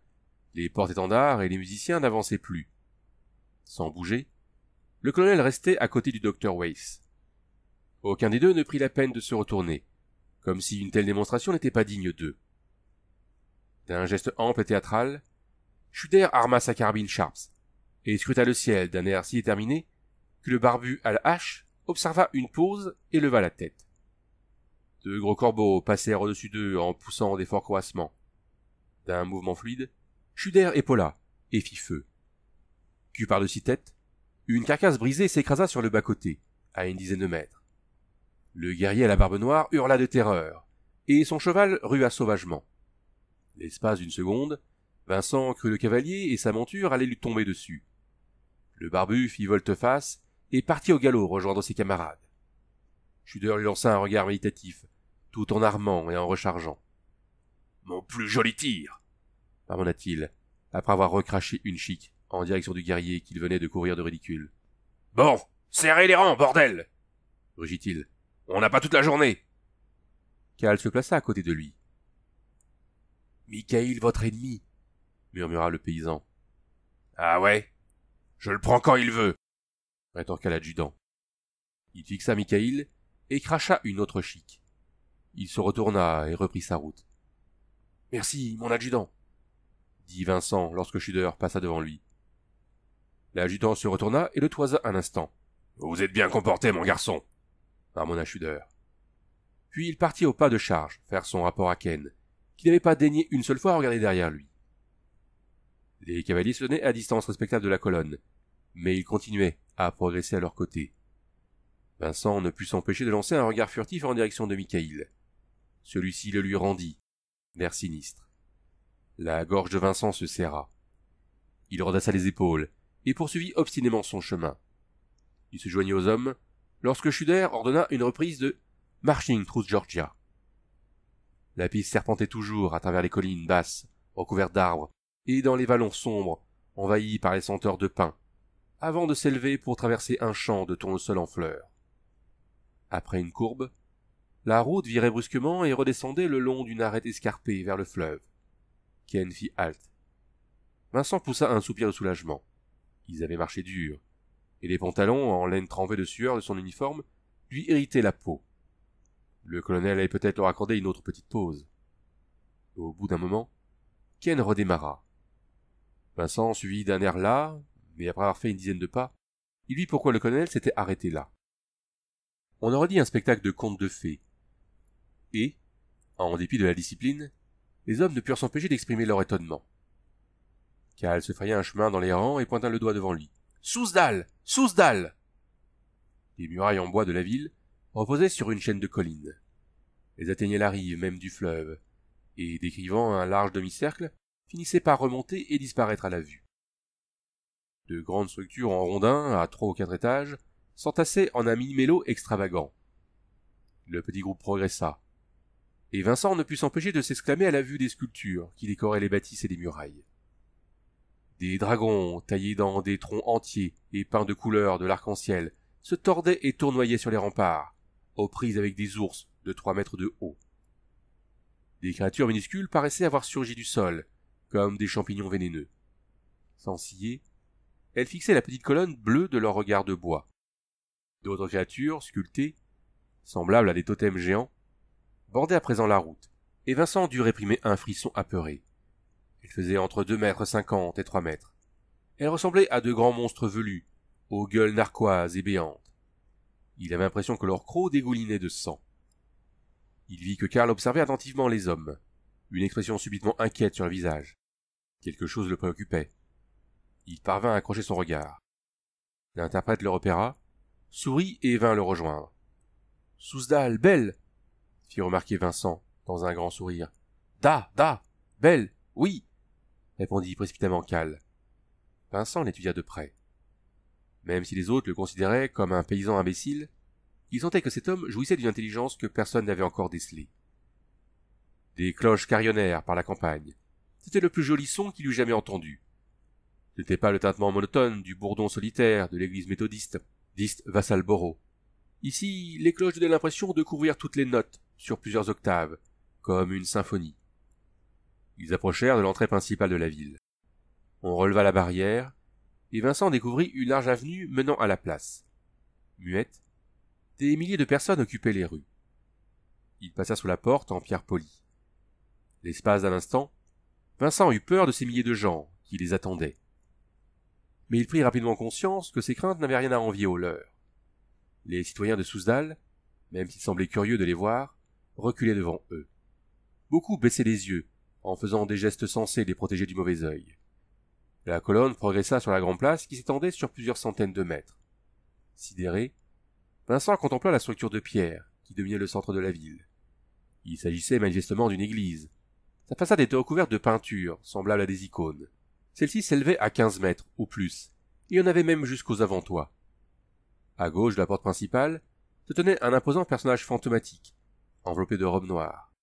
les portes étendards et les musiciens n'avançaient plus. Sans bouger, le colonel restait à côté du docteur Weiss. Aucun des deux ne prit la peine de se retourner, comme si une telle démonstration n'était pas digne d'eux. D'un geste ample et théâtral, Schuder arma sa carabine Sharps et scruta le ciel d'un air si déterminé que le barbu à la hache observa une pause et leva la tête. Deux gros corbeaux passèrent au-dessus d'eux en poussant des forts croassements. D'un mouvement fluide, Schuder épaula et fit feu. Cul par-dessus tête, une carcasse brisée s'écrasa sur le bas-côté, à une dizaine de mètres. Le guerrier à la barbe noire hurla de terreur, et son cheval rua sauvagement. L'espace d'une seconde, Vincent crut le cavalier et sa monture allaient lui tomber dessus. Le barbu fit volte-face et partit au galop rejoindre ses camarades. Schuder lui lança un regard méditatif, tout en armant et en rechargeant. Mon plus joli tir t il après avoir recraché une chic en direction du guerrier qu'il venait de courir de ridicule. Bon, serrez les rangs, bordel rugit-il. On n'a pas toute la journée Cal se plaça à côté de lui. Mikhaïl, votre ennemi murmura le paysan. Ah ouais Je le prends quand il veut rétorqua l'adjudant. Il fixa Mikhaïl et cracha une autre chic. Il se retourna et reprit sa route. Merci, mon adjudant, dit Vincent lorsque Schuder passa devant lui. L'adjutant se retourna et le toisa un instant. Vous êtes bien comporté, mon garçon, marmonna Schuder. Puis il partit au pas de charge, faire son rapport à Ken, qui n'avait pas daigné une seule fois regarder derrière lui. Les cavaliers se tenaient à distance respectable de la colonne, mais ils continuaient à progresser à leur côté. Vincent ne put s'empêcher de lancer un regard furtif en direction de Michael. Celui-ci le lui rendit, vers sinistre. La gorge de Vincent se serra. Il redassa les épaules et poursuivit obstinément son chemin. Il se joignit aux hommes lorsque Schuder ordonna une reprise de Marching Through Georgia. La piste serpentait toujours à travers les collines basses, recouvertes d'arbres, et dans les vallons sombres, envahis par les senteurs de pins, avant de s'élever pour traverser un champ de tournesol en fleurs. Après une courbe, la route virait brusquement et redescendait le long d'une arête escarpée vers le fleuve. Ken fit halte. Vincent poussa un soupir de soulagement. Ils avaient marché dur, et les pantalons en laine trempée de sueur de son uniforme lui irritaient la peau. Le colonel allait peut-être leur accorder une autre petite pause. Au bout d'un moment, Ken redémarra. Vincent suivit d'un air là, mais après avoir fait une dizaine de pas, il vit pourquoi le colonel s'était arrêté là. On aurait dit un spectacle de conte de fées. Et, en dépit de la discipline, les hommes ne purent s'empêcher d'exprimer leur étonnement. Karl se fraya un chemin dans les rangs et pointa le doigt devant lui. Sousdal Sousdal Les murailles en bois de la ville reposaient sur une chaîne de collines. Elles atteignaient la rive même du fleuve, et décrivant un large demi-cercle, finissaient par remonter et disparaître à la vue. De grandes structures en rondins à trois ou quatre étages s'entassaient en un mini-mélo extravagant. Le petit groupe progressa, et Vincent ne put s'empêcher de s'exclamer à la vue des sculptures qui décoraient les bâtisses et les murailles. Des dragons, taillés dans des troncs entiers et peints de couleurs de l'arc-en-ciel, se tordaient et tournoyaient sur les remparts, aux prises avec des ours de trois mètres de haut. Des créatures minuscules paraissaient avoir surgi du sol, comme des champignons vénéneux. Sans ciller, elles fixaient la petite colonne bleue de leur regard de bois. D'autres créatures, sculptées, semblables à des totems géants, Bordait à présent la route, et Vincent dut réprimer un frisson apeuré. Elle faisait entre deux mètres cinquante et trois mètres. Elle ressemblait à de grands monstres velus, aux gueules narquoises et béantes. Il avait l'impression que leurs crocs dégoulinaient de sang. Il vit que Karl observait attentivement les hommes, une expression subitement inquiète sur le visage. Quelque chose le préoccupait. Il parvint à accrocher son regard. L'interprète le repéra, sourit et vint le rejoindre. Sousdal, Belle, fit remarquer Vincent, dans un grand sourire. Da, da, belle, oui, répondit précipitamment Cal. Vincent l'étudia de près. Même si les autres le considéraient comme un paysan imbécile, il sentait que cet homme jouissait d'une intelligence que personne n'avait encore décelée. Des cloches carillonnèrent par la campagne. C'était le plus joli son qu'il eût jamais entendu. Ce n'était pas le tintement monotone du bourdon solitaire de l'église méthodiste, diste Vassalboro. Ici, les cloches donnaient l'impression de couvrir toutes les notes, sur plusieurs octaves, comme une symphonie. Ils approchèrent de l'entrée principale de la ville. On releva la barrière, et Vincent découvrit une large avenue menant à la place. Muette, des milliers de personnes occupaient les rues. Il passa sous la porte en pierre polie. L'espace d'un instant, Vincent eut peur de ces milliers de gens qui les attendaient. Mais il prit rapidement conscience que ses craintes n'avaient rien à envier aux leurs. Les citoyens de Sousdal, même s'ils semblaient curieux de les voir, reculait devant eux. Beaucoup baissaient les yeux, en faisant des gestes censés les protéger du mauvais œil. La colonne progressa sur la grande place qui s'étendait sur plusieurs centaines de mètres. Sidéré, Vincent contempla la structure de pierre qui dominait le centre de la ville. Il s'agissait manifestement d'une église. Sa façade était recouverte de peintures, semblables à des icônes. Celle-ci s'élevait à quinze mètres, ou plus. et y en avait même jusqu'aux avant-toits. À gauche de la porte principale, se tenait un imposant personnage fantomatique, enveloppé de robe noire.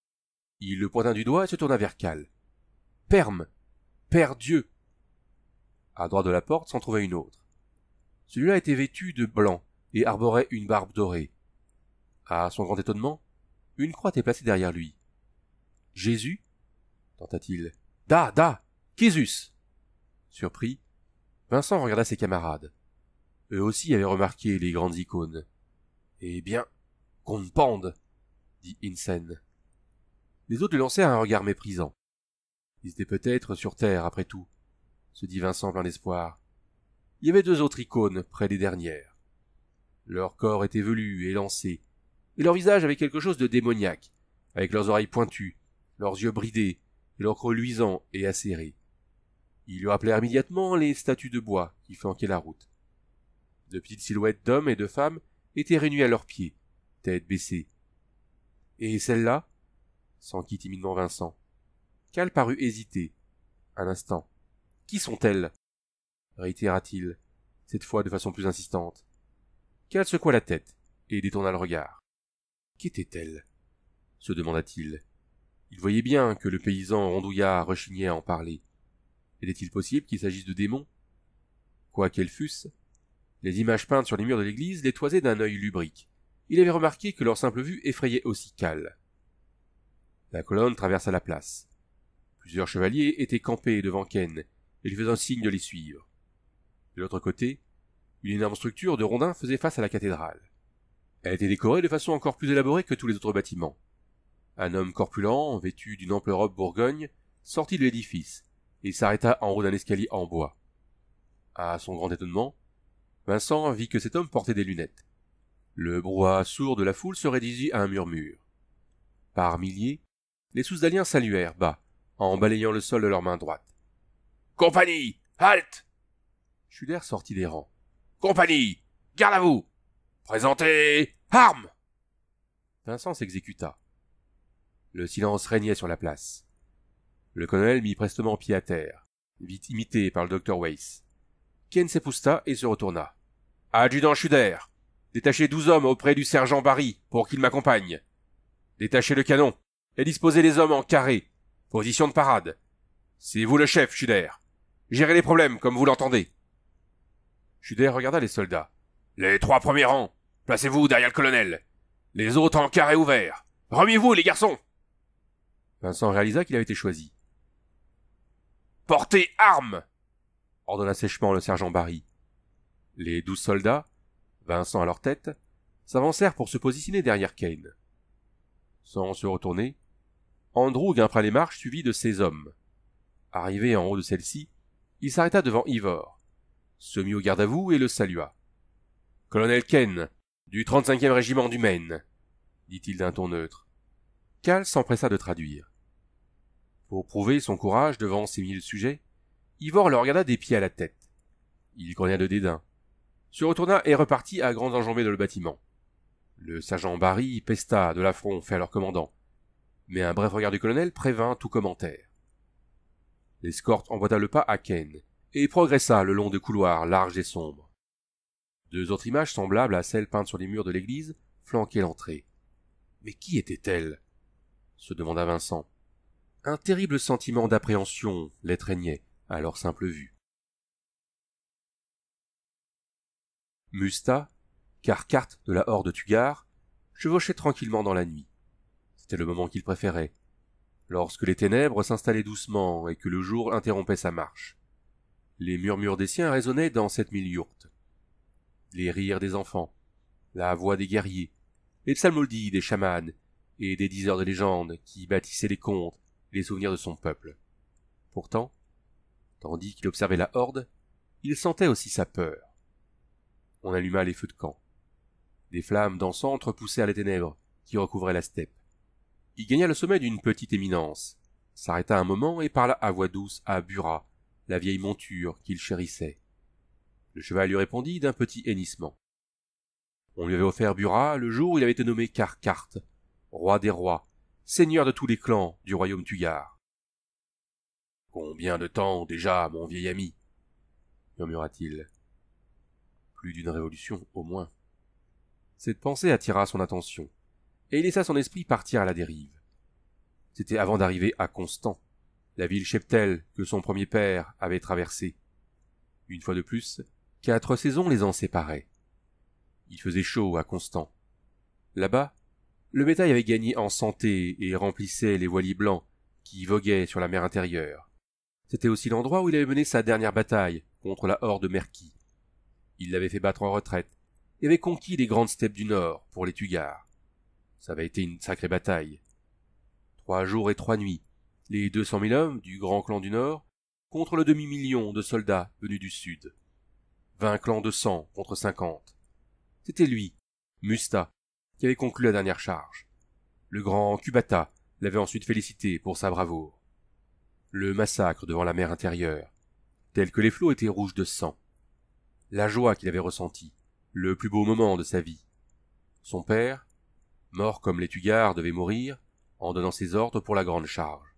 Il le pointa du doigt et se tourna vers Cal. Perme. Père Dieu. À droite de la porte s'en trouvait une autre. Celui-là était vêtu de blanc et arborait une barbe dorée. À son grand étonnement, une croix était placée derrière lui. Jésus? tenta-t-il. Da, da, Jésus! Surpris, Vincent regarda ses camarades. Eux aussi avaient remarqué les grandes icônes. Eh bien, qu'on pende! dit Hinsen. Les autres lui lancèrent un regard méprisant. Ils étaient peut-être sur Terre, après tout, se dit Vincent plein d'espoir. Il y avait deux autres icônes près des dernières. Leur corps était velu et lancé, et leur visage avait quelque chose de démoniaque, avec leurs oreilles pointues, leurs yeux bridés, et leurs creux luisants et acérés. Ils lui rappelèrent immédiatement les statues de bois qui flanquaient la route. De petites silhouettes d'hommes et de femmes étaient réunies à leurs pieds, têtes baissées, et celle-là s'enquit timidement Vincent. Cal parut hésiter. Un instant. Qui sont-elles réitéra-t-il, cette fois de façon plus insistante. Cal secoua la tête et détourna le regard. Qu'était-elle se demanda-t-il. Il voyait bien que le paysan rondouillard rechignait à en parler. Était-il possible qu'il s'agisse de démons Quoi qu'elles fussent, les images peintes sur les murs de l'église les toisaient d'un œil lubrique il avait remarqué que leur simple vue effrayait aussi Cal. La colonne traversa la place. Plusieurs chevaliers étaient campés devant Ken et lui faisant signe de les suivre. De l'autre côté, une énorme structure de rondins faisait face à la cathédrale. Elle était décorée de façon encore plus élaborée que tous les autres bâtiments. Un homme corpulent, vêtu d'une ample robe bourgogne, sortit de l'édifice et s'arrêta en haut d'un escalier en bois. À son grand étonnement, Vincent vit que cet homme portait des lunettes. Le brouhaha sourd de la foule se réduisit à un murmure. Par milliers, les sous sous-daliens saluèrent bas, en balayant le sol de leur main droite. Compagnie Halte Schuder sortit des rangs. Compagnie Garde à vous Présentez Armes Vincent s'exécuta. Le silence régnait sur la place. Le colonel mit prestement pied à terre, vite imité par le docteur Weiss. Ken s'épousta et se retourna. Adjudant Schuder Détachez douze hommes auprès du sergent Barry pour qu'il m'accompagne. Détachez le canon et disposez les hommes en carré. Position de parade. C'est vous le chef, Schuder. Gérez les problèmes comme vous l'entendez. Schuder regarda les soldats. Les trois premiers rangs, placez-vous derrière le colonel. Les autres en carré ouvert. Remuez-vous, les garçons! Vincent réalisa qu'il avait été choisi. Portez armes! ordonna sèchement le sergent Barry. Les douze soldats, Vincent à leur tête, s'avancèrent pour se positionner derrière Kane. Sans se retourner, Andrew grimpa les marches suivi de ses hommes. Arrivé en haut de celle-ci, il s'arrêta devant Ivor, se mit au garde à vous et le salua. Colonel Kane, du 35e régiment du Maine, dit-il d'un ton neutre. Cal s'empressa de traduire. Pour prouver son courage devant ces mille sujets, Ivor le regarda des pieds à la tête. Il grogna de dédain se retourna et repartit à grands enjambées dans le bâtiment. Le sergent Barry pesta de l'affront fait à leur commandant, mais un bref regard du colonel prévint tout commentaire. L'escorte emboîta le pas à Ken et progressa le long des couloirs larges et sombres. Deux autres images semblables à celles peintes sur les murs de l'église flanquaient l'entrée. Mais qui était-elle se demanda Vincent. Un terrible sentiment d'appréhension l'étreignait à leur simple vue. Musta, carte de la horde Tugar, chevauchait tranquillement dans la nuit. C'était le moment qu'il préférait, lorsque les ténèbres s'installaient doucement et que le jour interrompait sa marche. Les murmures des siens résonnaient dans cette mille yurtes. Les rires des enfants, la voix des guerriers, les psalmodies des chamans et des diseurs de légendes qui bâtissaient les contes et les souvenirs de son peuple. Pourtant, tandis qu'il observait la horde, il sentait aussi sa peur on alluma les feux de camp. Des flammes dansantes repoussèrent les ténèbres qui recouvraient la steppe. Il gagna le sommet d'une petite éminence, s'arrêta un moment et parla à voix douce à Bura, la vieille monture qu'il chérissait. Le cheval lui répondit d'un petit hennissement. On lui avait offert Bura le jour où il avait été nommé Karkart, roi des rois, seigneur de tous les clans du royaume Tugar. Combien de temps déjà, mon vieil ami murmura-t-il d'une révolution au moins. Cette pensée attira son attention, et il laissa son esprit partir à la dérive. C'était avant d'arriver à Constant, la ville cheptel que son premier père avait traversée. Une fois de plus, quatre saisons les en séparaient. Il faisait chaud à Constant. Là-bas, le bétail avait gagné en santé et remplissait les voiliers blancs qui voguaient sur la mer intérieure. C'était aussi l'endroit où il avait mené sa dernière bataille contre la horde merqui. Il l'avait fait battre en retraite et avait conquis les grandes steppes du Nord pour les Tugars. Ça avait été une sacrée bataille. Trois jours et trois nuits, les deux cent mille hommes du grand clan du Nord contre le demi-million de soldats venus du Sud. Vingt clans de cent contre cinquante. C'était lui, Musta, qui avait conclu la dernière charge. Le grand Kubata l'avait ensuite félicité pour sa bravoure. Le massacre devant la mer intérieure, tel que les flots étaient rouges de sang la joie qu'il avait ressentie, le plus beau moment de sa vie. Son père, mort comme les devait mourir, en donnant ses ordres pour la grande charge.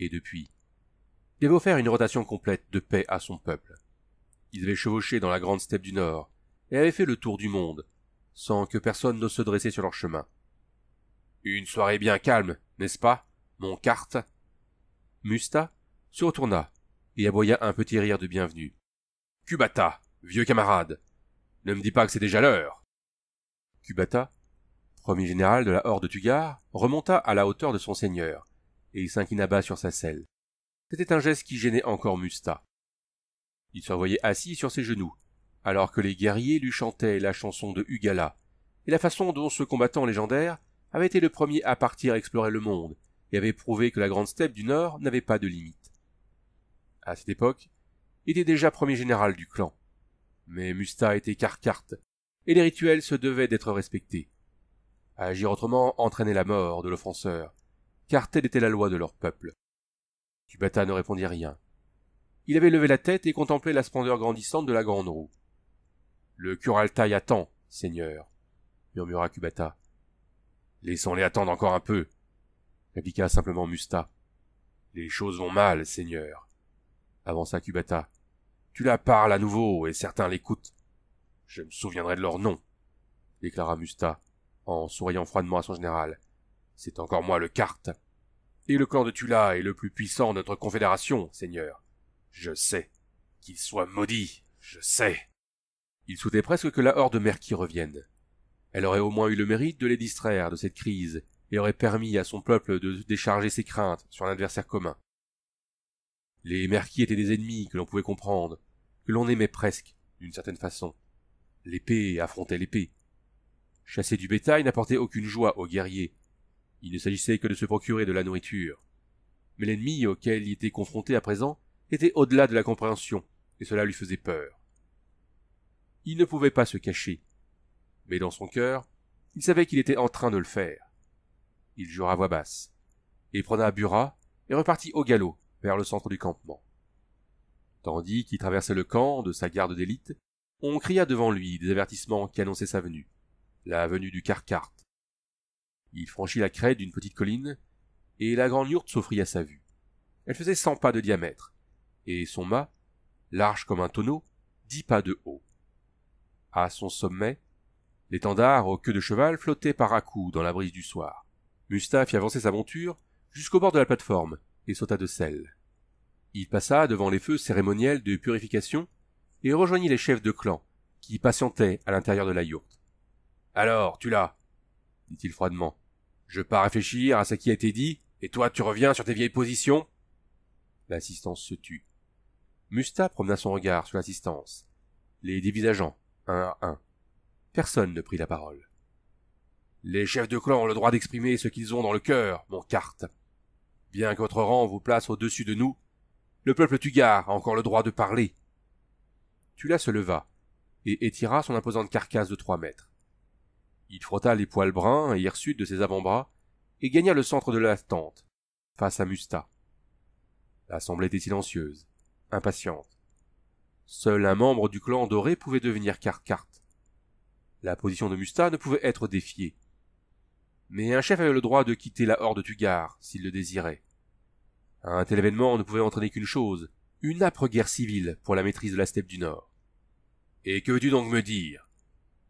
Et depuis, il avait offert une rotation complète de paix à son peuple. Il avait chevauché dans la grande steppe du Nord, et avait fait le tour du monde, sans que personne ne se dresser sur leur chemin. Une soirée bien calme, n'est-ce pas, mon carte Musta se retourna et aboya un petit rire de bienvenue. Cubata Vieux camarade, ne me dis pas que c'est déjà l'heure. Kubata, premier général de la horde de Tugar, remonta à la hauteur de son seigneur, et il s'inclina bas sur sa selle. C'était un geste qui gênait encore Musta. Il se voyait assis sur ses genoux, alors que les guerriers lui chantaient la chanson de Ugala et la façon dont ce combattant légendaire avait été le premier à partir explorer le monde, et avait prouvé que la grande steppe du Nord n'avait pas de limite. À cette époque, il était déjà premier général du clan, mais Musta était carcarte, et les rituels se devaient d'être respectés. Agir autrement entraînait la mort de l'offenseur, car telle était la loi de leur peuple. Cubata ne répondit rien. Il avait levé la tête et contemplait la splendeur grandissante de la grande roue. Le Kuraltai attend, Seigneur, murmura Kubata. Laissons-les attendre encore un peu, répliqua simplement Musta. Les choses vont mal, Seigneur, avança Kubata. Tu la parles à nouveau, et certains l'écoutent. Je me souviendrai de leur nom, déclara Musta en souriant froidement à son général. C'est encore moi le carte. Et le clan de Tula est le plus puissant de notre confédération, Seigneur. Je sais. Qu'il soit maudit, je sais. Il souhaitait presque que la horde Merki revienne. Elle aurait au moins eu le mérite de les distraire de cette crise, et aurait permis à son peuple de décharger ses craintes sur un adversaire commun. Les Merki étaient des ennemis que l'on pouvait comprendre, que l'on aimait presque, d'une certaine façon. L'épée affrontait l'épée. Chasser du bétail n'apportait aucune joie aux guerriers. Il ne s'agissait que de se procurer de la nourriture. Mais l'ennemi auquel il était confronté à présent était au-delà de la compréhension, et cela lui faisait peur. Il ne pouvait pas se cacher. Mais dans son cœur, il savait qu'il était en train de le faire. Il jura à voix basse, et prena Bura et repartit au galop vers le centre du campement. Tandis qu'il traversait le camp de sa garde d'élite, on cria devant lui des avertissements qui annonçaient sa venue. La venue du Carcart. Il franchit la crête d'une petite colline, et la grande yourte s'offrit à sa vue. Elle faisait cent pas de diamètre, et son mât, large comme un tonneau, dix pas de haut. À son sommet, l'étendard aux queues de cheval flottait par à coups dans la brise du soir. Mustaphe y avançait sa monture jusqu'au bord de la plateforme et sauta de selle. Il passa devant les feux cérémoniels de purification et rejoignit les chefs de clan, qui patientaient à l'intérieur de la yourte. Alors, tu l'as, dit-il froidement. Je pars réfléchir à ce qui a été dit, et toi tu reviens sur tes vieilles positions. L'assistance se tut. Musta promena son regard sur l'assistance, les dévisageant, un à un. Personne ne prit la parole. Les chefs de clan ont le droit d'exprimer ce qu'ils ont dans le cœur, mon carte. Bien que votre rang vous place au-dessus de nous, le peuple Tugar a encore le droit de parler. Tula se leva et étira son imposante carcasse de trois mètres. Il frotta les poils bruns et hirsutes de ses avant-bras et gagna le centre de la tente, face à Musta. L'assemblée était silencieuse, impatiente. Seul un membre du clan doré pouvait devenir Carcarte. La position de Musta ne pouvait être défiée. Mais un chef avait le droit de quitter la horde Tugar s'il le désirait un tel événement ne pouvait entraîner qu'une chose, une âpre guerre civile pour la maîtrise de la steppe du Nord. Et que veux-tu donc me dire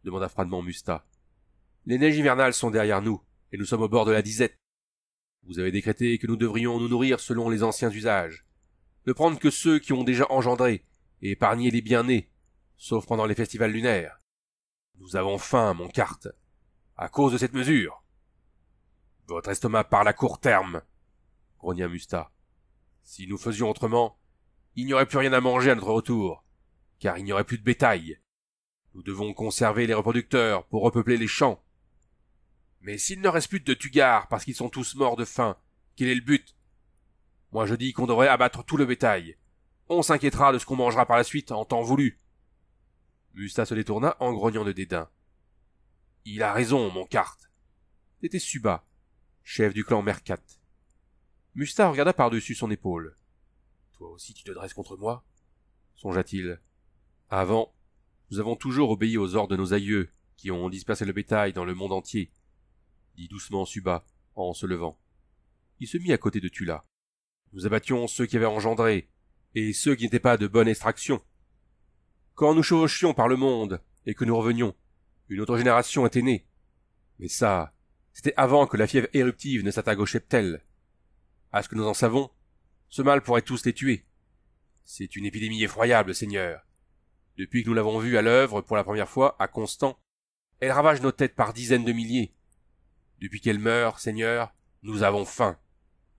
demanda froidement Musta. Les neiges hivernales sont derrière nous, et nous sommes au bord de la disette. Vous avez décrété que nous devrions nous nourrir selon les anciens usages, ne prendre que ceux qui ont déjà engendré, et épargner les bien-nés, sauf pendant les festivals lunaires. Nous avons faim, mon carte, à cause de cette mesure. Votre estomac parle à court terme, grogna Musta. Si nous faisions autrement, il n'y aurait plus rien à manger à notre retour, car il n'y aurait plus de bétail. Nous devons conserver les reproducteurs pour repeupler les champs. Mais s'il ne reste plus de Tugars parce qu'ils sont tous morts de faim, quel est le but Moi je dis qu'on devrait abattre tout le bétail. On s'inquiétera de ce qu'on mangera par la suite en temps voulu. Musta se détourna en grognant de dédain. Il a raison, mon carte. C'était Suba, chef du clan Mercat. Mustard regarda par-dessus son épaule. Toi aussi tu te dresses contre moi songea-t-il. Avant, nous avons toujours obéi aux ordres de nos aïeux, qui ont dispersé le bétail dans le monde entier, dit doucement Suba, en se levant. Il se mit à côté de Tula. Nous abattions ceux qui avaient engendré, et ceux qui n'étaient pas de bonne extraction. Quand nous chevauchions par le monde, et que nous revenions, une autre génération était née. Mais ça, c'était avant que la fièvre éruptive ne s'attaque au à ce que nous en savons, ce mal pourrait tous les tuer. C'est une épidémie effroyable, Seigneur. Depuis que nous l'avons vue à l'œuvre pour la première fois à Constant, elle ravage nos têtes par dizaines de milliers. Depuis qu'elle meurt, Seigneur, nous avons faim.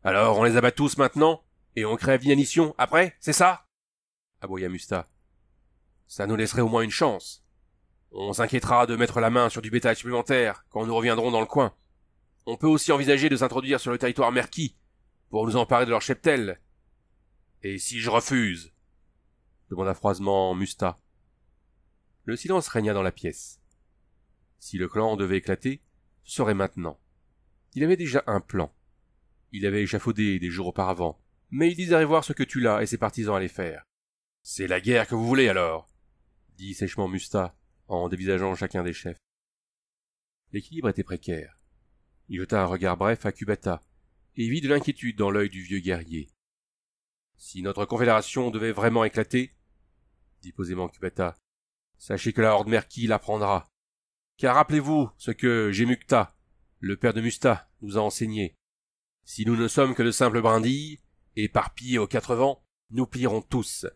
Alors on les abat tous maintenant, et on crève l'inanition après, c'est ça? aboya Musta. Ça nous laisserait au moins une chance. On s'inquiétera de mettre la main sur du bétail supplémentaire quand nous reviendrons dans le coin. On peut aussi envisager de s'introduire sur le territoire Merki pour nous emparer de leur cheptel. Et si je refuse demanda froidement Musta. Le silence régna dans la pièce. Si le clan devait éclater, ce serait maintenant. Il avait déjà un plan. Il avait échafaudé des jours auparavant, mais il aller voir ce que Tula et ses partisans allaient faire. C'est la guerre que vous voulez alors, dit sèchement Musta, en dévisageant chacun des chefs. L'équilibre était précaire. Il jeta un regard bref à Cubata, et vit de l'inquiétude dans l'œil du vieux guerrier. Si notre confédération devait vraiment éclater, dit posément Kubata, sachez que la horde Merki la prendra. Car rappelez-vous ce que Gemukta, le père de Musta, nous a enseigné. Si nous ne sommes que de simples brindilles, éparpillés aux quatre vents, nous plierons tous.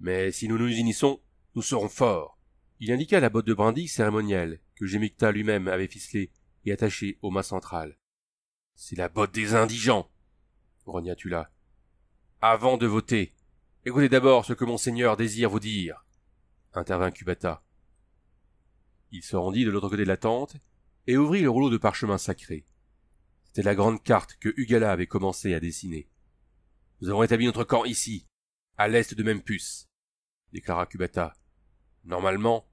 Mais si nous nous unissons, nous serons forts. Il indiqua la botte de brindilles cérémonielle que Gemukta lui-même avait ficelée et attachée au mât central. C'est la botte des indigents, grogna Tula. Avant de voter, écoutez d'abord ce que monseigneur désire vous dire, intervint Cubata. Il se rendit de l'autre côté de la tente et ouvrit le rouleau de parchemin sacré. C'était la grande carte que Hugala avait commencé à dessiner. Nous avons établi notre camp ici, à l'est de Mempus. » déclara Cubata. Normalement,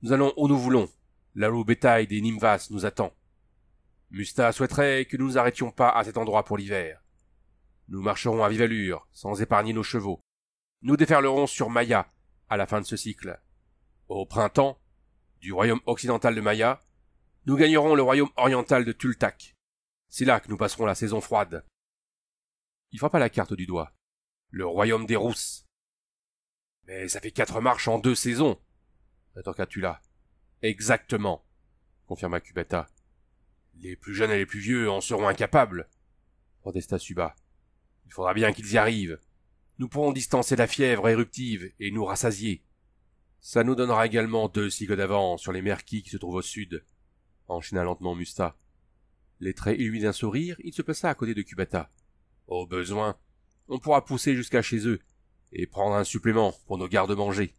nous allons où nous voulons. La roue bétail des Nimvas nous attend. Musta souhaiterait que nous n'arrêtions pas à cet endroit pour l'hiver. Nous marcherons à vive allure, sans épargner nos chevaux. Nous déferlerons sur Maya, à la fin de ce cycle. Au printemps, du royaume occidental de Maya, nous gagnerons le royaume oriental de Tultak. C'est là que nous passerons la saison froide. Il pas la carte du doigt. Le royaume des rousses. Mais ça fait quatre marches en deux saisons, rétorqua Tula. Exactement, confirma Cubetta. Les plus jeunes et les plus vieux en seront incapables, protesta Suba. Il faudra bien qu'ils y arrivent. Nous pourrons distancer la fièvre éruptive et nous rassasier. Ça nous donnera également deux cycles d'avance sur les merquis qui se trouvent au sud, enchaîna lentement Musta. Les traits illuminés d'un sourire, il se passa à côté de Cubata. Au besoin, on pourra pousser jusqu'à chez eux et prendre un supplément pour nos gardes-manger.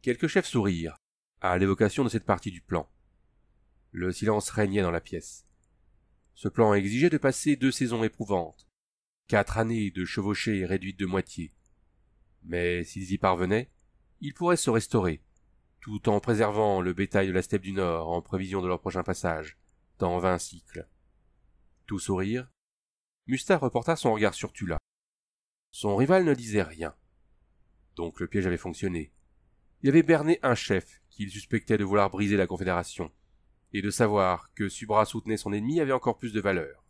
Quelques chefs sourirent à l'évocation de cette partie du plan. Le silence régnait dans la pièce. Ce plan exigeait de passer deux saisons éprouvantes, quatre années de chevauchées réduites de moitié. Mais s'ils y parvenaient, ils pourraient se restaurer, tout en préservant le bétail de la steppe du Nord en prévision de leur prochain passage, dans vingt cycles. Tout sourire, Musta reporta son regard sur Tula. Son rival ne disait rien. Donc le piège avait fonctionné. Il avait berné un chef qu'il suspectait de vouloir briser la Confédération et de savoir que Subra soutenait son ennemi avait encore plus de valeur.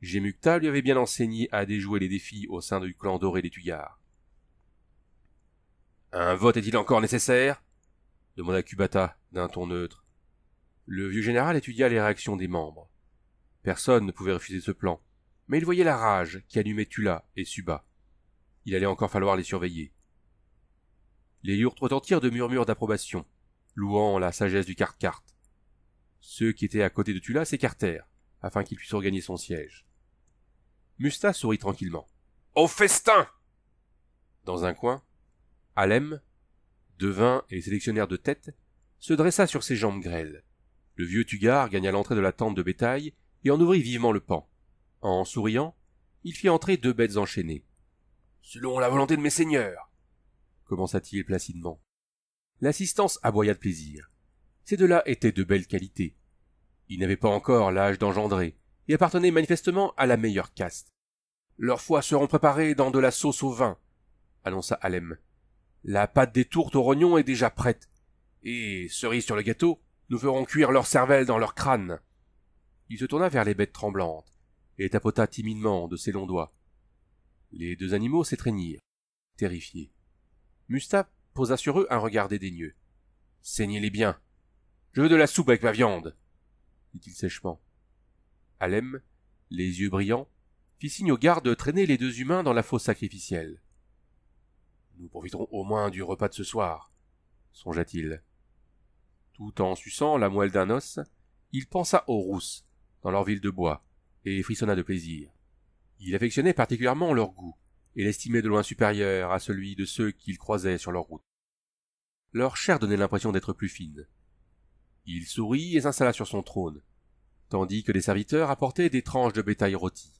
Gemukta lui avait bien enseigné à déjouer les défis au sein du clan doré des Tuyards. Un vote est-il encore nécessaire demanda Kubata d'un ton neutre. Le vieux général étudia les réactions des membres. Personne ne pouvait refuser ce plan, mais il voyait la rage qui allumait Tula et Suba. Il allait encore falloir les surveiller. Les yurts retentirent de murmures d'approbation, louant la sagesse du carte-carte. Ceux qui étaient à côté de Tula s'écartèrent, afin qu'il puisse regagner son siège. Musta sourit tranquillement. Au festin Dans un coin, Alem, devin et sélectionnaire de tête, se dressa sur ses jambes grêles. Le vieux Tugar gagna l'entrée de la tente de bétail et en ouvrit vivement le pan. En souriant, il fit entrer deux bêtes enchaînées. Selon la volonté de mes seigneurs, commença-t-il placidement. L'assistance aboya de plaisir ces deux-là étaient de belles qualités. Ils n'avaient pas encore l'âge d'engendrer, et appartenaient manifestement à la meilleure caste. Leurs foies seront préparés dans de la sauce au vin, annonça Halem. La pâte des tourtes aux rognons est déjà prête, et, cerise sur le gâteau, nous ferons cuire leur cervelle dans leur crâne. Il se tourna vers les bêtes tremblantes, et tapota timidement de ses longs doigts. Les deux animaux s'étreignirent, terrifiés. Musta posa sur eux un regard dédaigneux. Saignez-les bien, je veux de la soupe avec ma viande, dit-il sèchement. Alem, les yeux brillants, fit signe aux gardes de traîner les deux humains dans la fosse sacrificielle. Nous profiterons au moins du repas de ce soir, songea-t-il. Tout en suçant la moelle d'un os, il pensa aux rousses, dans leur ville de bois, et frissonna de plaisir. Il affectionnait particulièrement leur goût, et l'estimait de loin supérieur à celui de ceux qu'il croisait sur leur route. Leur chair donnait l'impression d'être plus fine, il sourit et s'installa sur son trône, tandis que les serviteurs apportaient des tranches de bétail rôti.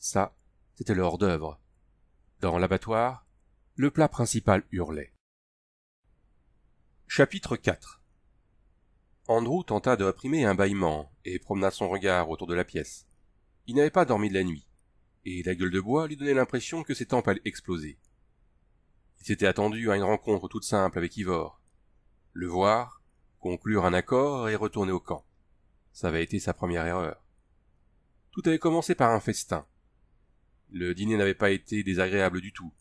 Ça, c'était leur hors-d'œuvre. Dans l'abattoir, le plat principal hurlait. Chapitre 4 Andrew tenta de réprimer un bâillement et promena son regard autour de la pièce. Il n'avait pas dormi de la nuit, et la gueule de bois lui donnait l'impression que ses tempes allaient exploser. Il s'était attendu à une rencontre toute simple avec Ivor. Le voir, conclure un accord et retourner au camp. Ça avait été sa première erreur. Tout avait commencé par un festin. Le dîner n'avait pas été désagréable du tout.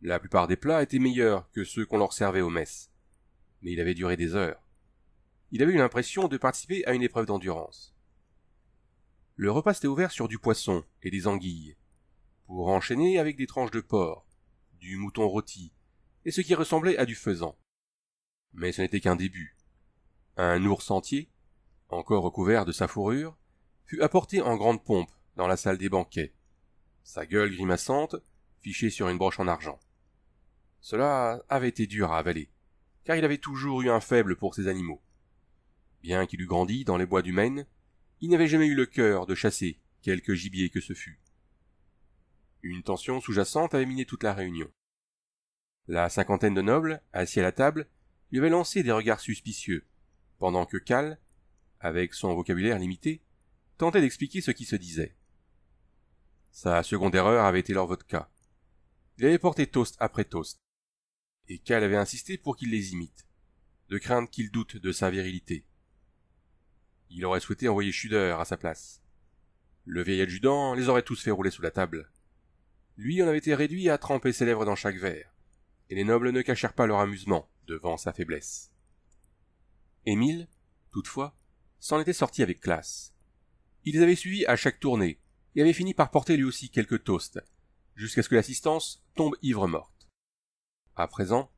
La plupart des plats étaient meilleurs que ceux qu'on leur servait aux messes. Mais il avait duré des heures. Il avait eu l'impression de participer à une épreuve d'endurance. Le repas s'était ouvert sur du poisson et des anguilles, pour enchaîner avec des tranches de porc, du mouton rôti, et ce qui ressemblait à du faisan. Mais ce n'était qu'un début un ours entier, encore recouvert de sa fourrure, fut apporté en grande pompe dans la salle des banquets, sa gueule grimaçante fichée sur une broche en argent. Cela avait été dur à avaler, car il avait toujours eu un faible pour ces animaux. Bien qu'il eût grandi dans les bois du Maine, il n'avait jamais eu le cœur de chasser quelque gibier que ce fût. Une tension sous-jacente avait miné toute la réunion. La cinquantaine de nobles, assis à la table, lui avaient lancé des regards suspicieux, pendant que Cal, avec son vocabulaire limité, tentait d'expliquer ce qui se disait. Sa seconde erreur avait été leur vodka. Il avait porté toast après toast, et Cal avait insisté pour qu'il les imite, de crainte qu'il doute de sa virilité. Il aurait souhaité envoyer Schuder à sa place. Le vieil adjudant les aurait tous fait rouler sous la table. Lui en avait été réduit à tremper ses lèvres dans chaque verre, et les nobles ne cachèrent pas leur amusement devant sa faiblesse. Émile, toutefois, s'en était sorti avec classe. Il les avait suivis à chaque tournée et avait fini par porter lui aussi quelques toasts, jusqu'à ce que l'assistance tombe ivre-morte. À présent,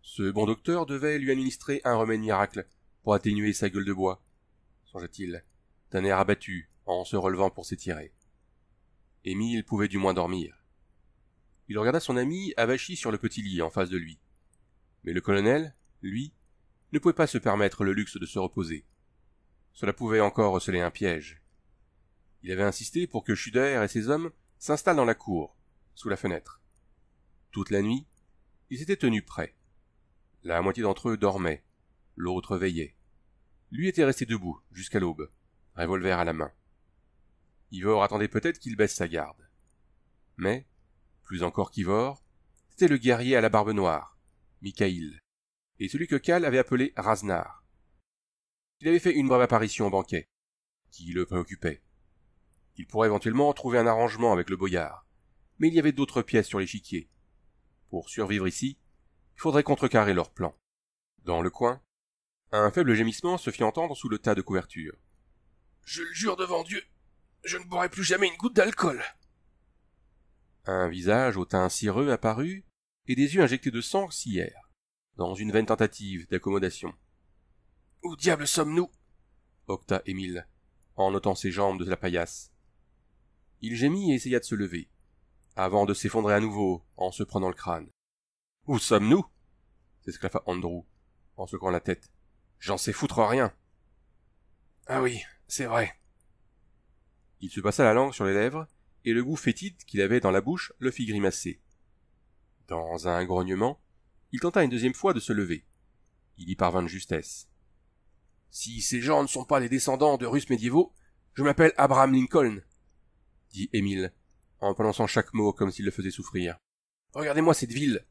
ce bon docteur devait lui administrer un remède miracle pour atténuer sa gueule de bois, songea-t-il, d'un air abattu en se relevant pour s'étirer. Émile pouvait du moins dormir. Il regarda son ami avachi sur le petit lit en face de lui. Mais le colonel, lui, ne pouvait pas se permettre le luxe de se reposer. Cela pouvait encore receler un piège. Il avait insisté pour que Schuder et ses hommes s'installent dans la cour, sous la fenêtre. Toute la nuit, ils étaient tenus prêts. La moitié d'entre eux dormait, l'autre veillait. Lui était resté debout jusqu'à l'aube, revolver à la main. Ivor attendait peut-être qu'il baisse sa garde. Mais, plus encore qu'Ivor, c'était le guerrier à la barbe noire, et celui que Cal avait appelé Raznar. Il avait fait une brève apparition au banquet, qui le préoccupait. Il pourrait éventuellement trouver un arrangement avec le boyard, mais il y avait d'autres pièces sur l'échiquier. Pour survivre ici, il faudrait contrecarrer leur plan. Dans le coin, un faible gémissement se fit entendre sous le tas de couverture. Je le jure devant Dieu, je ne boirai plus jamais une goutte d'alcool. Un visage au teint cireux apparut, et des yeux injectés de sang s'y dans une vaine tentative d'accommodation. Où diable sommes-nous octa Émile, en ôtant ses jambes de la paillasse. Il gémit et essaya de se lever, avant de s'effondrer à nouveau en se prenant le crâne. Où sommes-nous s'esclaffa Andrew, en secouant la tête. J'en sais foutre rien. Ah oui, c'est vrai. Il se passa la langue sur les lèvres, et le goût fétide qu'il avait dans la bouche le fit grimacer. Dans un grognement, il tenta une deuxième fois de se lever. Il y parvint de justesse. Si ces gens ne sont pas des descendants de Russes médiévaux, je m'appelle Abraham Lincoln, dit Émile, en prononçant chaque mot comme s'il le faisait souffrir. Regardez-moi cette ville,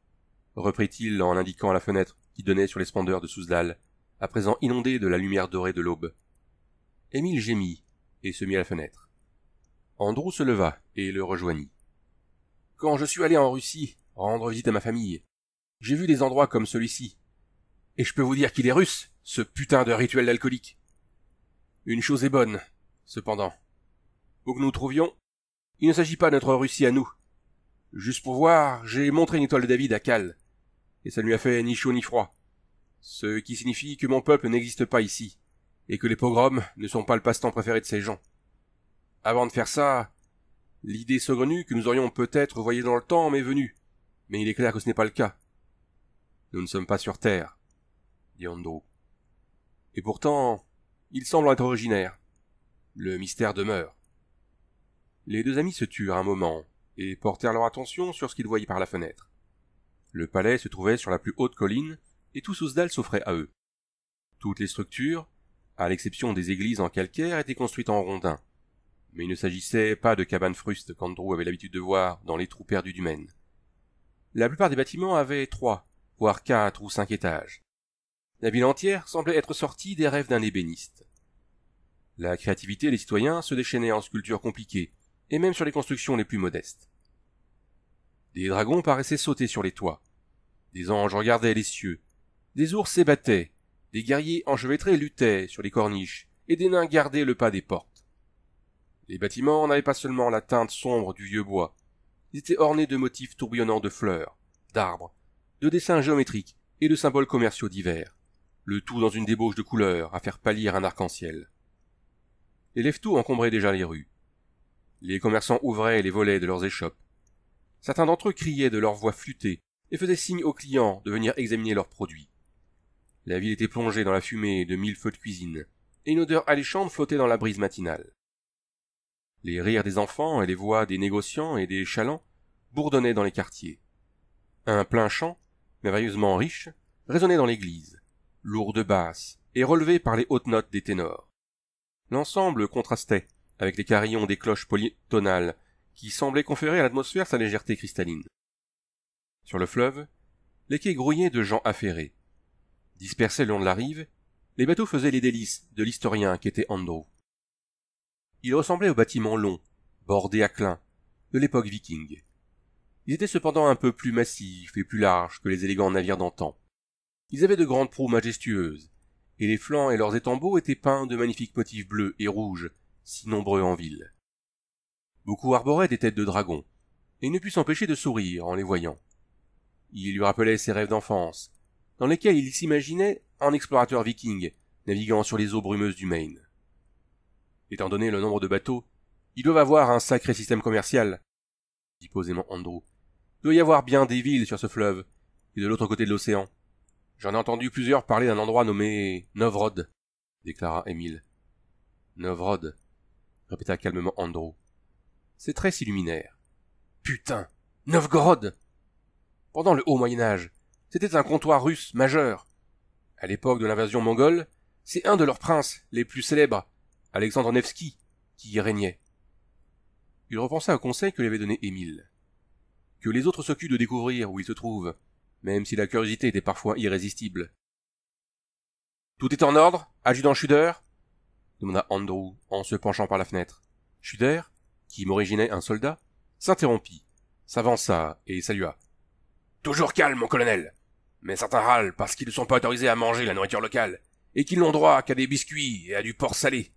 reprit-il en indiquant la fenêtre qui donnait sur les splendeurs de Sousdal, à présent inondée de la lumière dorée de l'aube. Émile gémit et se mit à la fenêtre. Andrew se leva et le rejoignit. Quand je suis allé en Russie rendre visite à ma famille, j'ai vu des endroits comme celui-ci. Et je peux vous dire qu'il est russe, ce putain de rituel d'alcoolique. Une chose est bonne, cependant. Où que nous trouvions, il ne s'agit pas de notre Russie à nous. Juste pour voir, j'ai montré une étoile de David à Cal, et ça ne lui a fait ni chaud ni froid. Ce qui signifie que mon peuple n'existe pas ici, et que les pogroms ne sont pas le passe-temps préféré de ces gens. Avant de faire ça, l'idée saugrenue que nous aurions peut-être voyé dans le temps m'est venue, mais il est clair que ce n'est pas le cas. Nous ne sommes pas sur Terre, dit Andrew. Et pourtant, il semble être originaire. Le mystère demeure. Les deux amis se turent un moment et portèrent leur attention sur ce qu'ils voyaient par la fenêtre. Le palais se trouvait sur la plus haute colline et tout dalle s'offrait à eux. Toutes les structures, à l'exception des églises en calcaire, étaient construites en rondins. Mais il ne s'agissait pas de cabanes frustes qu'Andrew avait l'habitude de voir dans les trous perdus du Maine. La plupart des bâtiments avaient trois voire quatre ou cinq étages. La ville entière semblait être sortie des rêves d'un ébéniste. La créativité des citoyens se déchaînait en sculptures compliquées, et même sur les constructions les plus modestes. Des dragons paraissaient sauter sur les toits. Des anges regardaient les cieux. Des ours s'ébattaient. Des guerriers enchevêtrés luttaient sur les corniches, et des nains gardaient le pas des portes. Les bâtiments n'avaient pas seulement la teinte sombre du vieux bois. Ils étaient ornés de motifs tourbillonnants de fleurs, d'arbres, de dessins géométriques et de symboles commerciaux divers, le tout dans une débauche de couleurs à faire pâlir un arc-en-ciel. Les lève encombraient déjà les rues. Les commerçants ouvraient les volets de leurs échoppes. Certains d'entre eux criaient de leur voix flûtées et faisaient signe aux clients de venir examiner leurs produits. La ville était plongée dans la fumée de mille feux de cuisine, et une odeur alléchante flottait dans la brise matinale. Les rires des enfants et les voix des négociants et des chalands bourdonnaient dans les quartiers. Un plein champ, merveilleusement riche, résonnait dans l'église, lourde basse et relevée par les hautes notes des ténors. L'ensemble contrastait avec les carillons des cloches polytonales qui semblaient conférer à l'atmosphère sa légèreté cristalline. Sur le fleuve, les quais grouillaient de gens affairés. Dispersés le long de la rive, les bateaux faisaient les délices de l'historien qu'était Andrew. Il ressemblait aux bâtiments longs, bordés à clins, de l'époque viking. Ils étaient cependant un peu plus massifs et plus larges que les élégants navires d'antan. Ils avaient de grandes proues majestueuses, et les flancs et leurs étambeaux étaient peints de magnifiques motifs bleus et rouges, si nombreux en ville. Beaucoup arboraient des têtes de dragons, et il ne put s'empêcher de sourire en les voyant. Il lui rappelait ses rêves d'enfance, dans lesquels il s'imaginait un explorateur viking, naviguant sur les eaux brumeuses du Maine. Étant donné le nombre de bateaux, ils doivent avoir un sacré système commercial, dit posément Andrew. Il doit y avoir bien des villes sur ce fleuve, et de l'autre côté de l'océan. J'en ai entendu plusieurs parler d'un endroit nommé Novrod, déclara Émile. Novrod, répéta calmement Andrew. C'est très s'illuminèrent. Putain. Novgorod. Pendant le haut Moyen Âge, c'était un comptoir russe majeur. À l'époque de l'invasion mongole, c'est un de leurs princes les plus célèbres, Alexandre Nevsky, qui y régnait. Il repensa au conseil que lui avait donné Émile que les autres s'occupent de découvrir où ils se trouvent, même si la curiosité était parfois irrésistible. Tout est en ordre, adjudant Schuder demanda Andrew en se penchant par la fenêtre. Schuder, qui m'originait un soldat, s'interrompit, s'avança et salua. Toujours calme, mon colonel. Mais certains râlent parce qu'ils ne sont pas autorisés à manger la nourriture locale, et qu'ils n'ont droit qu'à des biscuits et à du porc salé.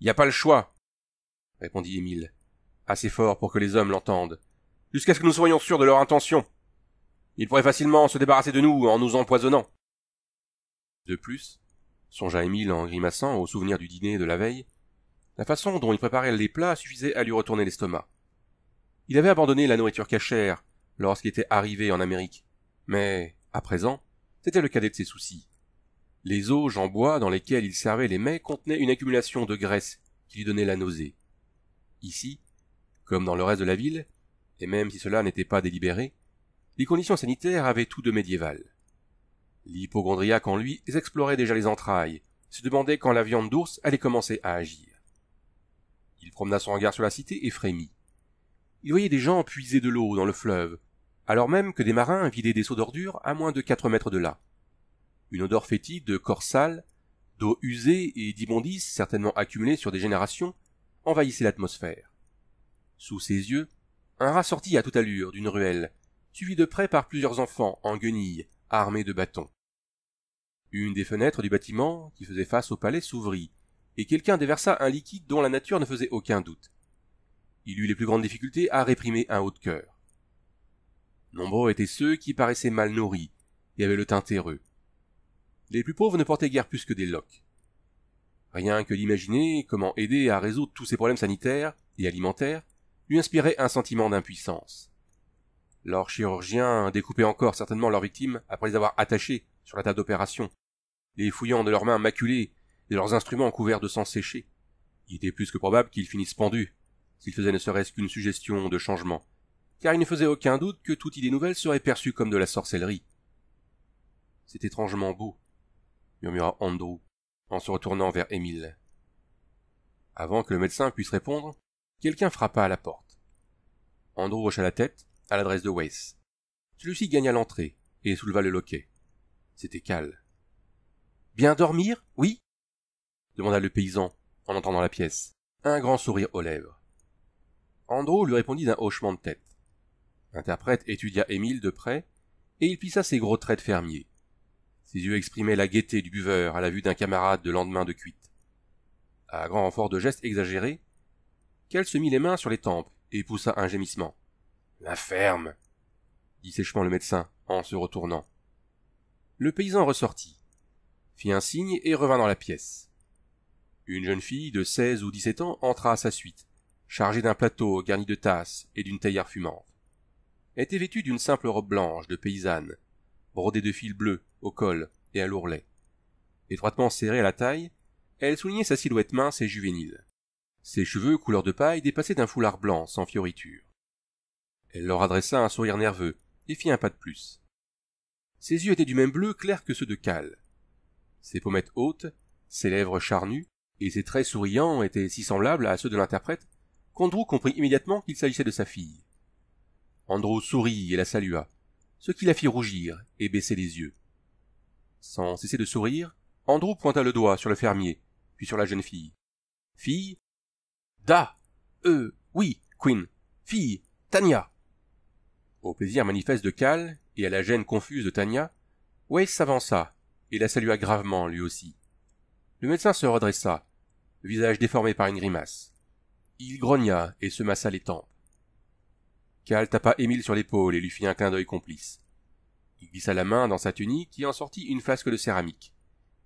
Y a pas le choix, répondit Émile, assez fort pour que les hommes l'entendent, jusqu'à ce que nous soyons sûrs de leur intention. Ils pourraient facilement se débarrasser de nous en nous empoisonnant. De plus, songea Émile en grimaçant au souvenir du dîner de la veille, la façon dont il préparait les plats suffisait à lui retourner l'estomac. Il avait abandonné la nourriture cachère lorsqu'il était arrivé en Amérique, mais, à présent, c'était le cadet de ses soucis. Les auges en bois dans lesquelles il servait les mets contenaient une accumulation de graisse qui lui donnait la nausée. Ici, comme dans le reste de la ville, et même si cela n'était pas délibéré, les conditions sanitaires avaient tout de médiéval. l'hypogondriac en lui explorait déjà les entrailles, se demandait quand la viande d'ours allait commencer à agir. Il promena son regard sur la cité et frémit. Il voyait des gens puiser de l'eau dans le fleuve, alors même que des marins vidaient des seaux d'ordures à moins de quatre mètres de là. Une odeur fétide de corps sale, d'eau usée et d'immondices certainement accumulée sur des générations, envahissait l'atmosphère. Sous ses yeux, un rat sortit à toute allure d'une ruelle, suivi de près par plusieurs enfants en guenilles, armés de bâtons. Une des fenêtres du bâtiment, qui faisait face au palais, s'ouvrit, et quelqu'un déversa un liquide dont la nature ne faisait aucun doute. Il eut les plus grandes difficultés à réprimer un haut de cœur. Nombreux étaient ceux qui paraissaient mal nourris, et avaient le teint terreux. Les plus pauvres ne portaient guère plus que des loques. Rien que d'imaginer comment aider à résoudre tous ces problèmes sanitaires et alimentaires, lui inspirait un sentiment d'impuissance. Leurs chirurgiens découpaient encore certainement leurs victimes après les avoir attachées sur la table d'opération, les fouillant de leurs mains maculées et leurs instruments couverts de sang séché. Il était plus que probable qu'ils finissent pendus, s'ils faisaient ne serait-ce qu'une suggestion de changement, car il ne faisait aucun doute que toute idée nouvelle serait perçue comme de la sorcellerie. C'est étrangement beau, murmura Andrew en se retournant vers Émile. Avant que le médecin puisse répondre, Quelqu'un frappa à la porte. Andrew hocha la tête, à l'adresse de Weiss. Celui-ci gagna l'entrée et souleva le loquet. C'était Cal. Bien dormir, oui demanda le paysan en entendant la pièce, un grand sourire aux lèvres. Andrew lui répondit d'un hochement de tête. L'interprète étudia Émile de près et il pissa ses gros traits de fermier. Ses yeux exprimaient la gaieté du buveur à la vue d'un camarade de lendemain de cuite. À grand renfort de gestes exagérés, qu'elle se mit les mains sur les tempes et poussa un gémissement. La ferme dit sèchement le médecin en se retournant. Le paysan ressortit, fit un signe et revint dans la pièce. Une jeune fille de seize ou dix-sept ans entra à sa suite, chargée d'un plateau garni de tasses et d'une théière fumante. Elle était vêtue d'une simple robe blanche de paysanne, brodée de fils bleus au col et à l'ourlet. Étroitement serrée à la taille, elle soulignait sa silhouette mince et juvénile. Ses cheveux couleur de paille dépassaient d'un foulard blanc sans fioriture. Elle leur adressa un sourire nerveux et fit un pas de plus. Ses yeux étaient du même bleu clair que ceux de Cal. Ses pommettes hautes, ses lèvres charnues et ses traits souriants étaient si semblables à ceux de l'interprète qu'Andrew comprit immédiatement qu'il s'agissait de sa fille. Andrew sourit et la salua, ce qui la fit rougir et baisser les yeux. Sans cesser de sourire, Andrew pointa le doigt sur le fermier, puis sur la jeune fille. Fille, Da. E, oui. Queen. Fille. Tania. Au plaisir manifeste de Cal et à la gêne confuse de Tania, Weiss s'avança et la salua gravement lui aussi. Le médecin se redressa, le visage déformé par une grimace. Il grogna et se massa les tempes. Cal tapa Émile sur l'épaule et lui fit un clin d'œil complice. Il glissa la main dans sa tunique et en sortit une flasque de céramique.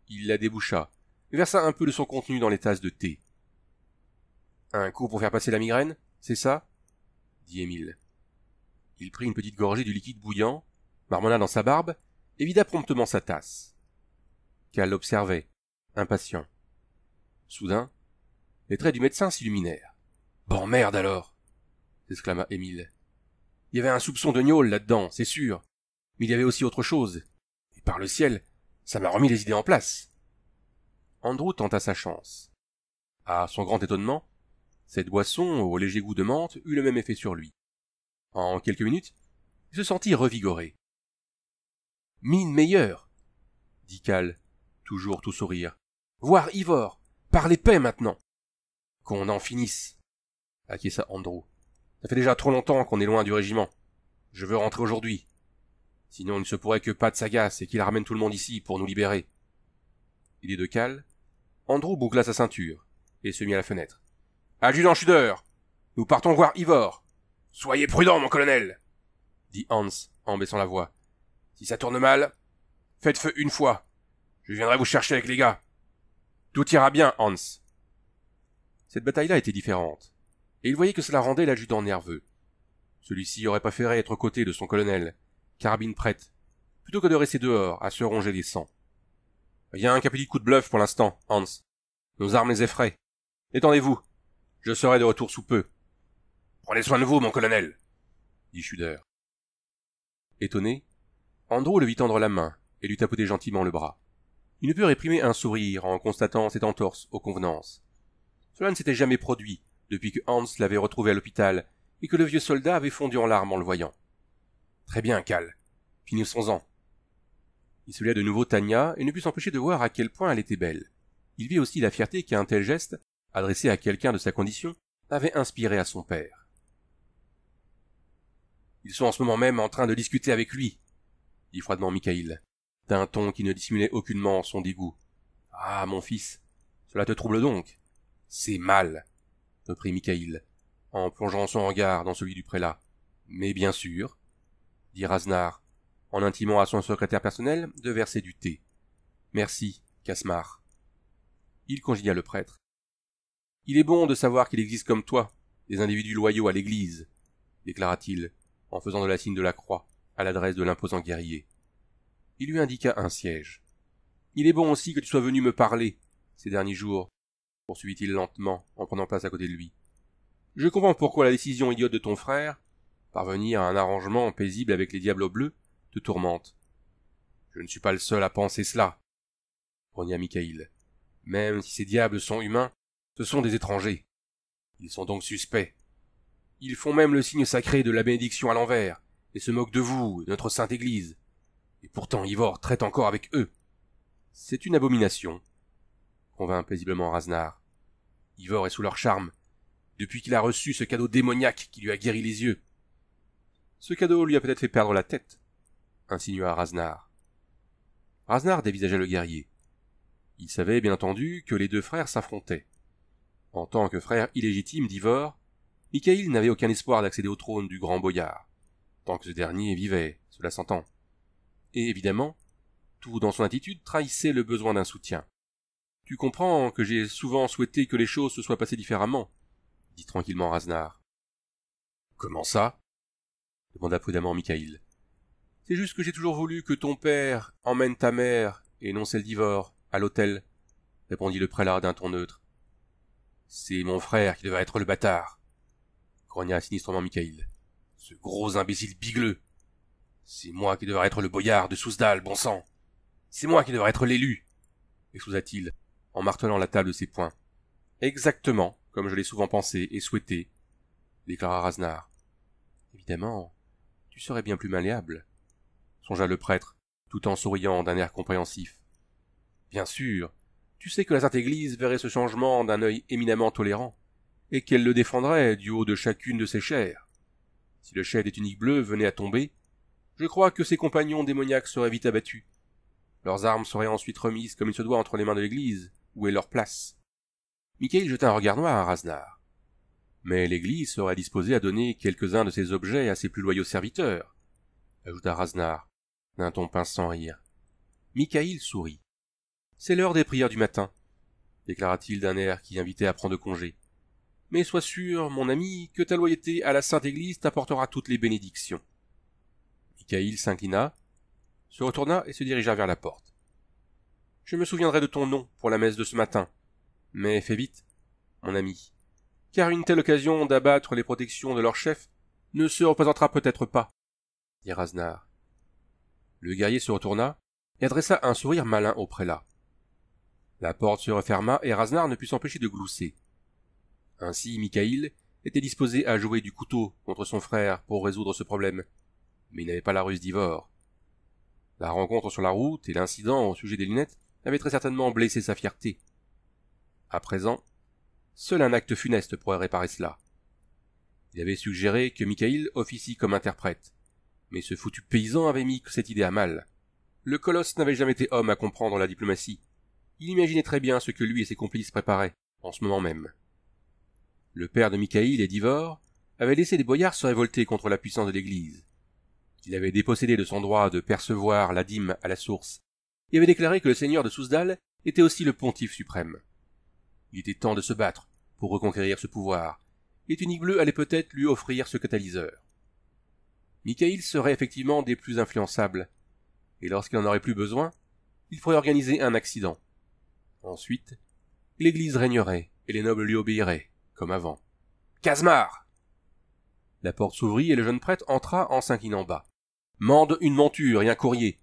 Il la déboucha, versa un peu de son contenu dans les tasses de thé. Un coup pour faire passer la migraine, c'est ça dit Émile. Il prit une petite gorgée du liquide bouillant, marmonna dans sa barbe, et vida promptement sa tasse. Cal l'observait, impatient. Soudain, les traits du médecin s'illuminèrent. Bon merde alors s'exclama Émile. Il y avait un soupçon de gnôle là-dedans, c'est sûr. Mais il y avait aussi autre chose. Et par le ciel, ça m'a remis les idées en place. Andrew tenta sa chance. À son grand étonnement, cette boisson, au léger goût de menthe, eut le même effet sur lui. En quelques minutes, il se sentit revigoré. Mine meilleure, dit Cal, toujours tout sourire. Voir Ivor, parlez paix maintenant. Qu'on en finisse, acquiesça Andrew. Ça fait déjà trop longtemps qu'on est loin du régiment. Je veux rentrer aujourd'hui. Sinon, il ne se pourrait que pas de s'agace et qu'il ramène tout le monde ici pour nous libérer. Il est de Cal, Andrew boucla sa ceinture et se mit à la fenêtre. Adjudant Schuder, nous partons voir Ivor. Soyez prudent, mon colonel, dit Hans en baissant la voix. Si ça tourne mal, faites feu une fois. Je viendrai vous chercher avec les gars. Tout ira bien, Hans. Cette bataille-là était différente, et il voyait que cela rendait l'adjudant nerveux. Celui-ci aurait préféré être aux de son colonel, carabine prête, plutôt que de rester dehors à se ronger les sangs. Rien un petit coup de bluff pour l'instant, Hans. Nos armes les effraient. Détendez-vous, je serai de retour sous peu. Prenez soin de vous, mon colonel, dit Schuder. Étonné, Andrew le vit tendre la main et lui tapoter gentiment le bras. Il ne put réprimer un sourire en constatant cette entorse aux convenances. Cela ne s'était jamais produit depuis que Hans l'avait retrouvé à l'hôpital et que le vieux soldat avait fondu en larmes en le voyant. Très bien, Cal. Finissons-en. Il se de nouveau Tania et ne put s'empêcher de voir à quel point elle était belle. Il vit aussi la fierté qu'à un tel geste adressé à quelqu'un de sa condition, avait inspiré à son père. Ils sont en ce moment même en train de discuter avec lui, dit froidement Mikhaïl, d'un ton qui ne dissimulait aucunement son dégoût. Ah, mon fils, cela te trouble donc. C'est mal, reprit Mikhaïl, en plongeant son regard dans celui du prélat. Mais bien sûr, dit Raznar, en intimant à son secrétaire personnel de verser du thé. Merci, Casmar. Il congédia le prêtre il est bon de savoir qu'il existe comme toi des individus loyaux à l'Église, déclara-t-il, en faisant de la signe de la croix à l'adresse de l'imposant guerrier. Il lui indiqua un siège. Il est bon aussi que tu sois venu me parler ces derniers jours, poursuivit-il lentement en prenant place à côté de lui. Je comprends pourquoi la décision idiote de ton frère, parvenir à un arrangement paisible avec les diables bleus, te tourmente. Je ne suis pas le seul à penser cela, grogna Michael. Même si ces diables sont humains, ce sont des étrangers. Ils sont donc suspects. Ils font même le signe sacré de la bénédiction à l'envers, et se moquent de vous, de notre sainte Église. Et pourtant Ivor traite encore avec eux. C'est une abomination, convint paisiblement Raznar. Ivor est sous leur charme, depuis qu'il a reçu ce cadeau démoniaque qui lui a guéri les yeux. Ce cadeau lui a peut-être fait perdre la tête, insinua Raznar. Raznar dévisagea le guerrier. Il savait, bien entendu, que les deux frères s'affrontaient. En tant que frère illégitime d'Ivor, Mikhaïl n'avait aucun espoir d'accéder au trône du grand boyard, tant que ce dernier vivait, cela s'entend. Et évidemment, tout dans son attitude trahissait le besoin d'un soutien. Tu comprends que j'ai souvent souhaité que les choses se soient passées différemment, dit tranquillement Raznard. Comment ça? demanda prudemment Mikhaïl. C'est juste que j'ai toujours voulu que ton père emmène ta mère, et non celle d'Ivor, à l'hôtel, répondit le prélat d'un ton neutre. C'est mon frère qui devrait être le bâtard, grogna sinistrement Michael. Ce gros imbécile bigleux. C'est moi qui devrais être le boyard de Sousdal, bon sang. C'est moi qui devrais être l'élu, excusa-t-il, en martelant la table de ses poings. Exactement, comme je l'ai souvent pensé et souhaité, déclara Rasnar. Évidemment, tu serais bien plus malléable, songea le prêtre, tout en souriant d'un air compréhensif. Bien sûr, tu sais que la Sainte Église verrait ce changement d'un œil éminemment tolérant, et qu'elle le défendrait du haut de chacune de ses chairs. Si le chef des tuniques bleues venait à tomber, je crois que ses compagnons démoniaques seraient vite abattus. Leurs armes seraient ensuite remises comme il se doit entre les mains de l'Église, où est leur place. Michael jeta un regard noir à Rasnar. Mais l'Église serait disposée à donner quelques-uns de ses objets à ses plus loyaux serviteurs, ajouta Rasnar, d'un ton pince sans rire. Michael sourit. C'est l'heure des prières du matin, déclara-t-il d'un air qui invitait à prendre congé. Mais sois sûr, mon ami, que ta loyauté à la Sainte Église t'apportera toutes les bénédictions. Michael s'inclina, se retourna et se dirigea vers la porte. Je me souviendrai de ton nom pour la messe de ce matin. Mais fais vite, mon ami, car une telle occasion d'abattre les protections de leur chef ne se représentera peut-être pas, dit Raznar. Le guerrier se retourna et adressa un sourire malin au prélat. La porte se referma et Raznar ne put s'empêcher de glousser. Ainsi, Mikhaïl était disposé à jouer du couteau contre son frère pour résoudre ce problème, mais il n'avait pas la ruse divore. La rencontre sur la route et l'incident au sujet des lunettes avaient très certainement blessé sa fierté. À présent, seul un acte funeste pourrait réparer cela. Il avait suggéré que Mikaïl officie comme interprète, mais ce foutu paysan avait mis cette idée à mal. Le colosse n'avait jamais été homme à comprendre la diplomatie, il imaginait très bien ce que lui et ses complices préparaient, en ce moment même. Le père de Mikhaïl et d'Ivor avait laissé des boyards se révolter contre la puissance de l'Église. Il avait dépossédé de son droit de percevoir la dîme à la source, et avait déclaré que le seigneur de Sousdal était aussi le pontife suprême. Il était temps de se battre pour reconquérir ce pouvoir, et Tunique allait peut-être lui offrir ce catalyseur. Mikhaïl serait effectivement des plus influençables, et lorsqu'il en aurait plus besoin, il faudrait organiser un accident. Ensuite, l'Église régnerait, et les nobles lui obéiraient, comme avant. Casmar. La porte s'ouvrit et le jeune prêtre entra en s'inclinant bas. Mande une monture et un courrier.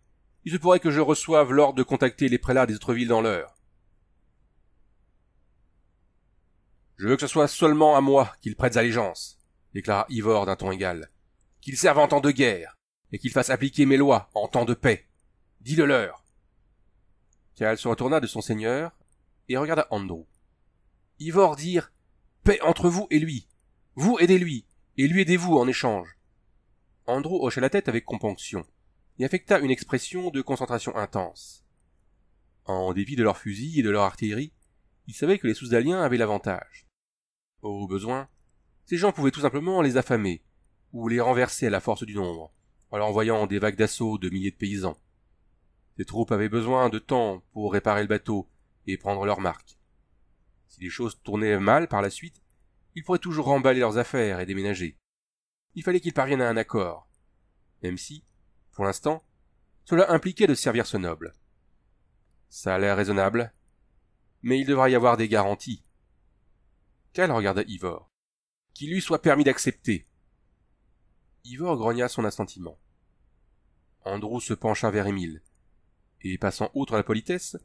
Il se pourrait que je reçoive l'ordre de contacter les prélats des autres villes dans l'heure. Je veux que ce soit seulement à moi qu'ils prêtent allégeance, déclara Ivor d'un ton égal. Qu'ils servent en temps de guerre, et qu'ils fassent appliquer mes lois en temps de paix. Dis-le leur se retourna de son seigneur et regarda Andrew. Ivor dire Paix entre vous et lui. Vous aidez-lui, et lui aidez-vous en échange. Andrew hocha la tête avec componction, et affecta une expression de concentration intense. En dépit de leurs fusils et de leur artillerie, il savait que les sous-daliens avaient l'avantage. Au besoin, ces gens pouvaient tout simplement les affamer, ou les renverser à la force du nombre, en leur envoyant des vagues d'assaut de milliers de paysans. Les troupes avaient besoin de temps pour réparer le bateau et prendre leurs marques. Si les choses tournaient mal par la suite, ils pourraient toujours remballer leurs affaires et déménager. Il fallait qu'ils parviennent à un accord, même si, pour l'instant, cela impliquait de servir ce noble. Ça a l'air raisonnable, mais il devrait y avoir des garanties. Cal regarda Ivor. Qu'il lui soit permis d'accepter. Ivor grogna son assentiment. Andrew se pencha vers Émile et passant outre la politesse,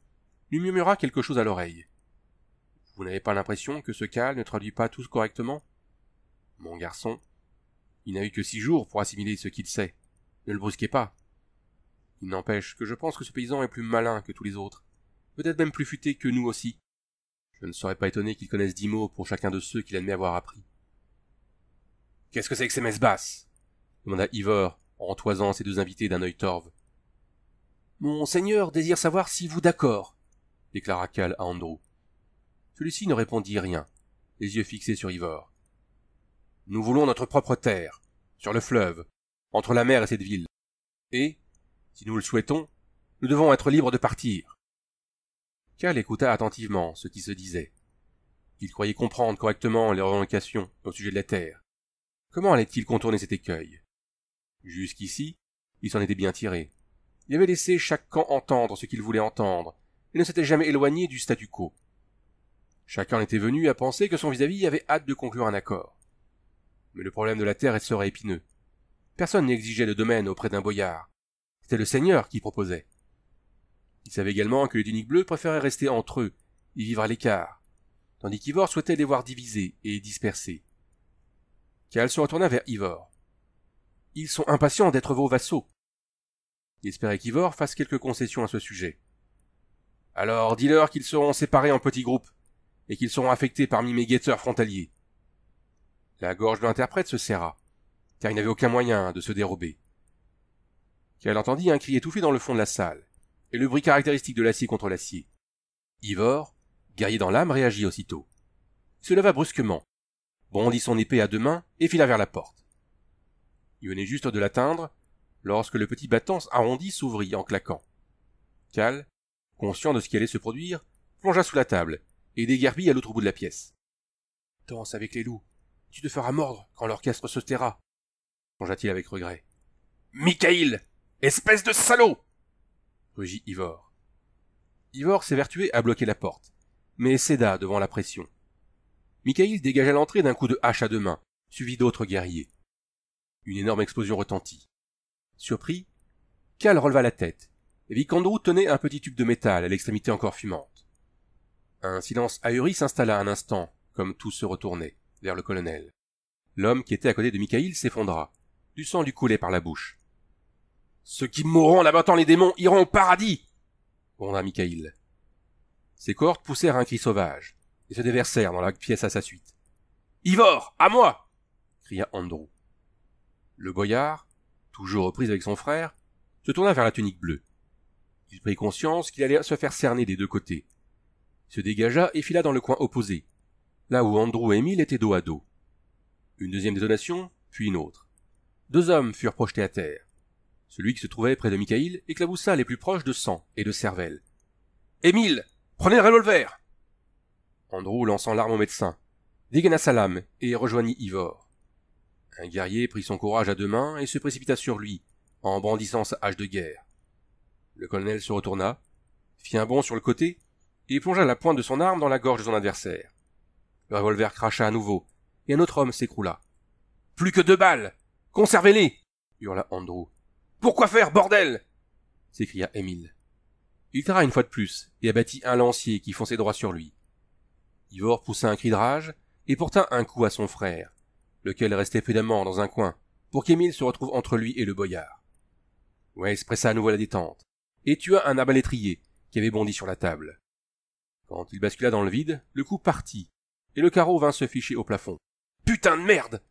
lui murmura quelque chose à l'oreille. Vous n'avez pas l'impression que ce cas ne traduit pas tout correctement Mon garçon, il n'a eu que six jours pour assimiler ce qu'il sait. Ne le brusquez pas. Il n'empêche que je pense que ce paysan est plus malin que tous les autres, peut-être même plus futé que nous aussi. Je ne serais pas étonné qu'il connaisse dix mots pour chacun de ceux qu'il admet avoir appris. Qu'est-ce que c'est que ces messes basses demanda Ivor en toisant ses deux invités d'un œil torve. Mon seigneur désire savoir si vous d'accord, déclara Cal à Andrew. Celui-ci ne répondit rien, les yeux fixés sur Ivor. Nous voulons notre propre terre, sur le fleuve, entre la mer et cette ville. Et, si nous le souhaitons, nous devons être libres de partir. Cal écouta attentivement ce qui se disait. Il croyait comprendre correctement les revendications au sujet de la terre. Comment allait-il contourner cet écueil Jusqu'ici, il s'en était bien tiré il avait laissé chaque camp entendre ce qu'il voulait entendre, et ne s'était jamais éloigné du statu quo. Chacun était venu à penser que son vis-à-vis avait hâte de conclure un accord. Mais le problème de la terre serait épineux. Personne n'exigeait de domaine auprès d'un boyard. C'était le seigneur qui proposait. Il savait également que les tuniques Bleus préféraient rester entre eux et vivre à l'écart, tandis qu'Ivor souhaitait les voir divisés et dispersés. Cal se retourna vers Ivor. Ils sont impatients d'être vos vassaux. Il espérait qu'Ivor fasse quelques concessions à ce sujet. Alors dis-leur qu'ils seront séparés en petits groupes, et qu'ils seront affectés parmi mes guetteurs frontaliers. La gorge de l'interprète se serra, car il n'avait aucun moyen de se dérober. Qu'elle entendit un cri étouffé dans le fond de la salle, et le bruit caractéristique de l'acier contre l'acier. Ivor, guerrier dans l'âme, réagit aussitôt. Il se leva brusquement, bondit son épée à deux mains et fila vers la porte. Il venait juste de l'atteindre lorsque le petit battant arrondi s'ouvrit en claquant. Cal, conscient de ce qui allait se produire, plongea sous la table et déguerpit à l'autre bout de la pièce. Danse avec les loups, tu te feras mordre quand l'orchestre se taira, songea-t-il avec regret. Michael Espèce de salaud rugit Ivor. Ivor s'évertuait à bloquer la porte, mais céda devant la pression. Michael dégagea l'entrée d'un coup de hache à deux mains, suivi d'autres guerriers. Une énorme explosion retentit. Surpris, Cal releva la tête et vit qu'Andrew tenait un petit tube de métal à l'extrémité encore fumante. Un silence ahuri s'installa un instant, comme tout se retournait, vers le colonel. L'homme qui était à côté de Michael s'effondra. Du sang lui coulait par la bouche. Ceux qui mourront en abattant les démons iront au paradis gronda Michael. Ses cohortes poussèrent un cri sauvage et se déversèrent dans la pièce à sa suite. Ivor, à moi cria Andrew. Le boyard, toujours reprise avec son frère, se tourna vers la tunique bleue. Il prit conscience qu'il allait se faire cerner des deux côtés. Il se dégagea et fila dans le coin opposé, là où Andrew et Emile étaient dos à dos. Une deuxième détonation, puis une autre. Deux hommes furent projetés à terre. Celui qui se trouvait près de Michael éclaboussa les plus proches de sang et de cervelle. Émile, prenez le revolver! Andrew lançant l'arme au médecin, dégaina sa lame et rejoignit Ivor. Un guerrier prit son courage à deux mains et se précipita sur lui, en brandissant sa hache de guerre. Le colonel se retourna, fit un bond sur le côté, et plongea la pointe de son arme dans la gorge de son adversaire. Le revolver cracha à nouveau, et un autre homme s'écroula. Plus que deux balles. Conservez-les. hurla Andrew. Pourquoi faire, bordel? s'écria Émile. Il tira une fois de plus, et abattit un lancier qui fonçait droit sur lui. Ivor poussa un cri de rage, et porta un coup à son frère, lequel restait fédemment dans un coin, pour qu'Émile se retrouve entre lui et le boyard. Wes pressa à nouveau la détente, et tua un abalétrier, qui avait bondi sur la table. Quand il bascula dans le vide, le coup partit, et le carreau vint se ficher au plafond. Putain de merde!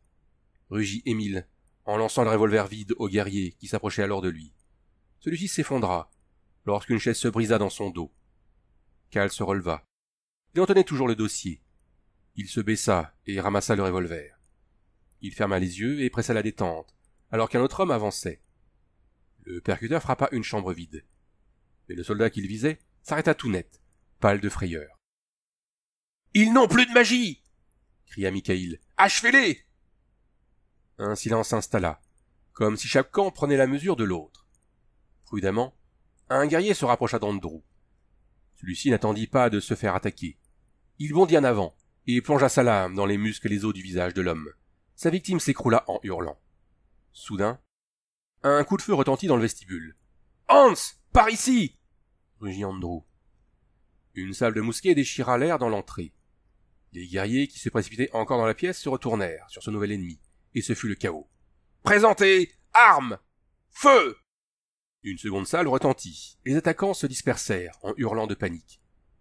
rugit Émile, en lançant le revolver vide au guerrier qui s'approchait alors de lui. Celui-ci s'effondra, lorsqu'une chaise se brisa dans son dos. Cal se releva. Il en tenait toujours le dossier. Il se baissa et ramassa le revolver. Il ferma les yeux et pressa la détente, alors qu'un autre homme avançait. Le percuteur frappa une chambre vide. Mais le soldat qu'il visait s'arrêta tout net, pâle de frayeur. Ils n'ont plus de magie! cria Mikhaïl. Achevez-les! Un silence s'installa, comme si chaque camp prenait la mesure de l'autre. Prudemment, un guerrier se rapprocha d'Andrew. Celui-ci n'attendit pas de se faire attaquer. Il bondit en avant et plongea sa lame dans les muscles et les os du visage de l'homme. Sa victime s'écroula en hurlant. Soudain, un coup de feu retentit dans le vestibule. Hans Par ici rugit Andrew. Une salle de mousquets déchira l'air dans l'entrée. Les guerriers qui se précipitaient encore dans la pièce se retournèrent sur ce nouvel ennemi, et ce fut le chaos. Présentez Armes Feu Une seconde salle retentit. Les attaquants se dispersèrent en hurlant de panique.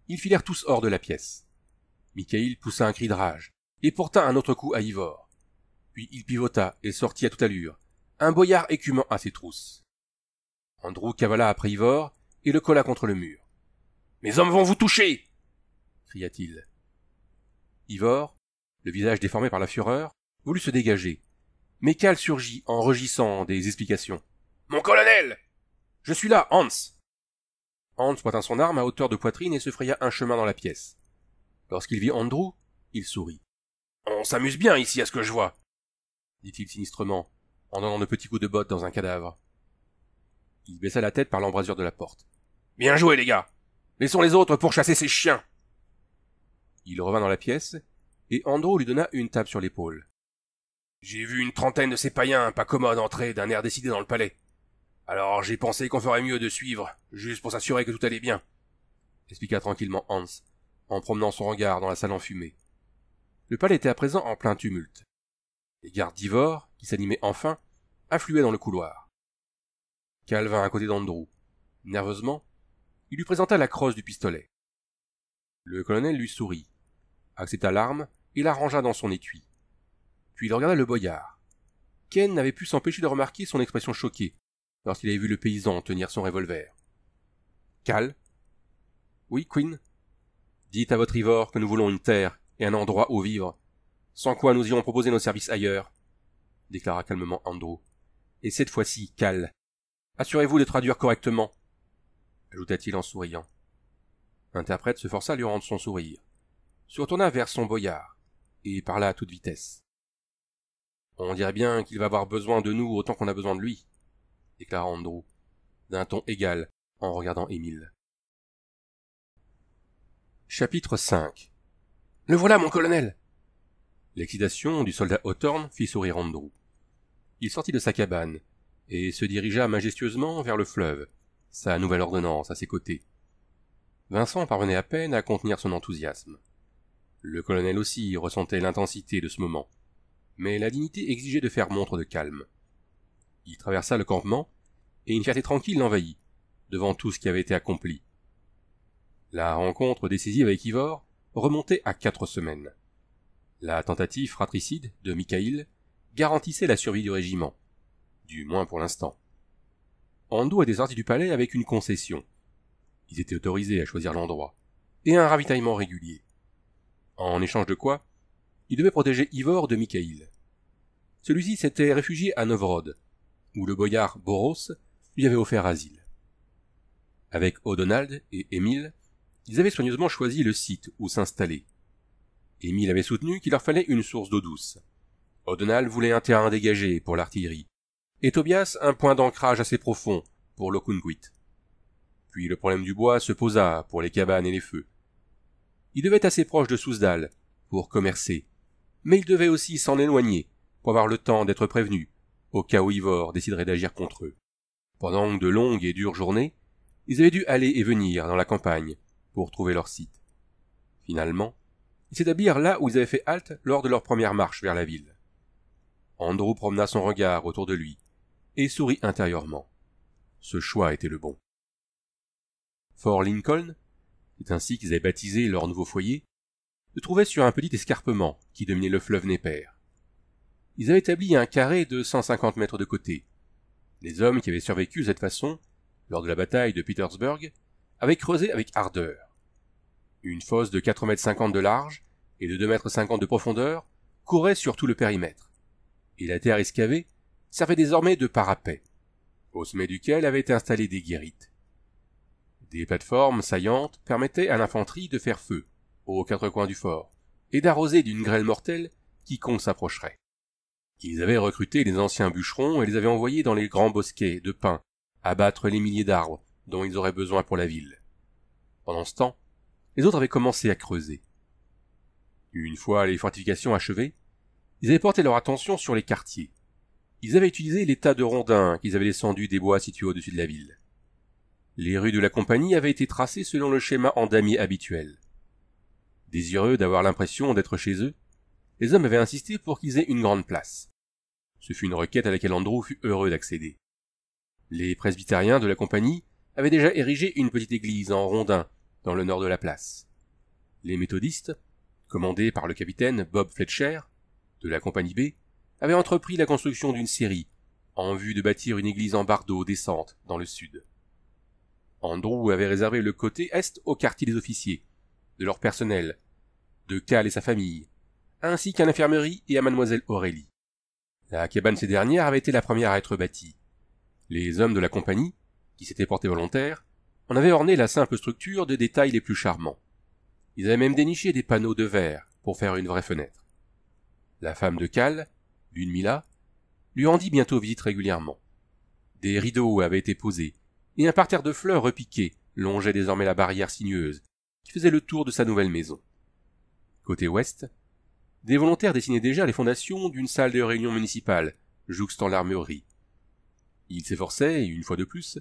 Ils filèrent tous hors de la pièce. Michael poussa un cri de rage et porta un autre coup à Ivor. Puis il pivota et sortit à toute allure, un boyard écumant à ses trousses. Andrew cavala après Ivor et le colla contre le mur. Mes hommes vont vous toucher! cria-t-il. Ivor, le visage déformé par la fureur, voulut se dégager. Mais Cal surgit en rugissant des explications. Mon colonel! Je suis là, Hans! Hans pointa son arme à hauteur de poitrine et se fraya un chemin dans la pièce. Lorsqu'il vit Andrew, il sourit. On s'amuse bien ici à ce que je vois dit-il sinistrement, en donnant de petits coups de botte dans un cadavre. Il baissa la tête par l'embrasure de la porte. Bien joué, les gars. Laissons les autres pour chasser ces chiens. Il revint dans la pièce, et Andrew lui donna une tape sur l'épaule. J'ai vu une trentaine de ces païens pas commodes entrer d'un air décidé dans le palais. Alors j'ai pensé qu'on ferait mieux de suivre, juste pour s'assurer que tout allait bien, expliqua tranquillement Hans, en promenant son regard dans la salle enfumée. Le palais était à présent en plein tumulte. Les gardes d'Ivor, qui s'animaient enfin, affluaient dans le couloir. Cal vint à côté d'Andrew. Nerveusement, il lui présenta la crosse du pistolet. Le colonel lui sourit, accepta l'arme et la rangea dans son étui. Puis il regarda le boyard. Ken n'avait pu s'empêcher de remarquer son expression choquée lorsqu'il avait vu le paysan tenir son revolver. Cal Oui, Quinn Dites à votre Ivor que nous voulons une terre et un endroit où vivre sans quoi nous irons proposer nos services ailleurs, déclara calmement Andrew. Et cette fois-ci, Cal. Assurez-vous de traduire correctement, ajouta-t-il en souriant. L'interprète se força à lui rendre son sourire, se retourna vers son boyard, et parla à toute vitesse. On dirait bien qu'il va avoir besoin de nous autant qu'on a besoin de lui, déclara Andrew, d'un ton égal, en regardant Émile. Chapitre 5 Le voilà, mon colonel L'excitation du soldat Hawthorne fit sourire Andrew. Il sortit de sa cabane et se dirigea majestueusement vers le fleuve, sa nouvelle ordonnance à ses côtés. Vincent parvenait à peine à contenir son enthousiasme. Le colonel aussi ressentait l'intensité de ce moment, mais la dignité exigeait de faire montre de calme. Il traversa le campement, et une fierté tranquille l'envahit, devant tout ce qui avait été accompli. La rencontre décisive avec Ivor remontait à quatre semaines. La tentative fratricide de Mikhaïl garantissait la survie du régiment, du moins pour l'instant. Andou des sorti du palais avec une concession. Ils étaient autorisés à choisir l'endroit, et un ravitaillement régulier. En échange de quoi, ils devaient protéger Ivor de Mikhaïl. Celui-ci s'était réfugié à Novrod, où le boyard Boros lui avait offert asile. Avec O'Donald et Émile, ils avaient soigneusement choisi le site où s'installer, Émile avait soutenu qu'il leur fallait une source d'eau douce. O'Donnell voulait un terrain dégagé pour l'artillerie, et Tobias un point d'ancrage assez profond pour l'Okunguit. Puis le problème du bois se posa pour les cabanes et les feux. Ils devaient être assez proches de Sousdal pour commercer, mais ils devaient aussi s'en éloigner pour avoir le temps d'être prévenus au cas où Ivor déciderait d'agir contre eux. Pendant de longues et dures journées, ils avaient dû aller et venir dans la campagne pour trouver leur site. Finalement, ils s'établirent là où ils avaient fait halte lors de leur première marche vers la ville. Andrew promena son regard autour de lui et sourit intérieurement. Ce choix était le bon. Fort Lincoln, c'est ainsi qu'ils avaient baptisé leur nouveau foyer, se trouvait sur un petit escarpement qui dominait le fleuve Néper. Ils avaient établi un carré de 150 mètres de côté. Les hommes qui avaient survécu de cette façon, lors de la bataille de Petersburg, avaient creusé avec ardeur. Une fosse de mètres cinquante de large et de mètres cinquante de profondeur courait sur tout le périmètre. Et la terre excavée servait désormais de parapet, au sommet duquel avaient été installées des guérites. Des plateformes saillantes permettaient à l'infanterie de faire feu, aux quatre coins du fort, et d'arroser d'une grêle mortelle quiconque s'approcherait. Ils avaient recruté les anciens bûcherons et les avaient envoyés dans les grands bosquets de pins, abattre les milliers d'arbres dont ils auraient besoin pour la ville. Pendant ce temps, les autres avaient commencé à creuser. Une fois les fortifications achevées, ils avaient porté leur attention sur les quartiers. Ils avaient utilisé les tas de rondins qu'ils avaient descendus des bois situés au-dessus de la ville. Les rues de la compagnie avaient été tracées selon le schéma en habituel. Désireux d'avoir l'impression d'être chez eux, les hommes avaient insisté pour qu'ils aient une grande place. Ce fut une requête à laquelle Andrew fut heureux d'accéder. Les presbytériens de la compagnie avaient déjà érigé une petite église en rondins dans le nord de la place. Les méthodistes, commandés par le capitaine Bob Fletcher, de la compagnie B, avaient entrepris la construction d'une série, en vue de bâtir une église en bardeaux décente dans le sud. Andrew avait réservé le côté est au quartier des officiers, de leur personnel, de Cal et sa famille, ainsi qu'à l'infirmerie et à mademoiselle Aurélie. La cabane ces dernières avait été la première à être bâtie. Les hommes de la compagnie, qui s'étaient portés volontaires, on avait orné la simple structure de détails les plus charmants. Ils avaient même déniché des panneaux de verre pour faire une vraie fenêtre. La femme de Cal, l'une Mila, lui rendit bientôt visite régulièrement. Des rideaux avaient été posés, et un parterre de fleurs repiquées longeait désormais la barrière sinueuse, qui faisait le tour de sa nouvelle maison. Côté ouest, des volontaires dessinaient déjà les fondations d'une salle de réunion municipale, jouxtant l'armurerie. Ils s'efforçaient, une fois de plus,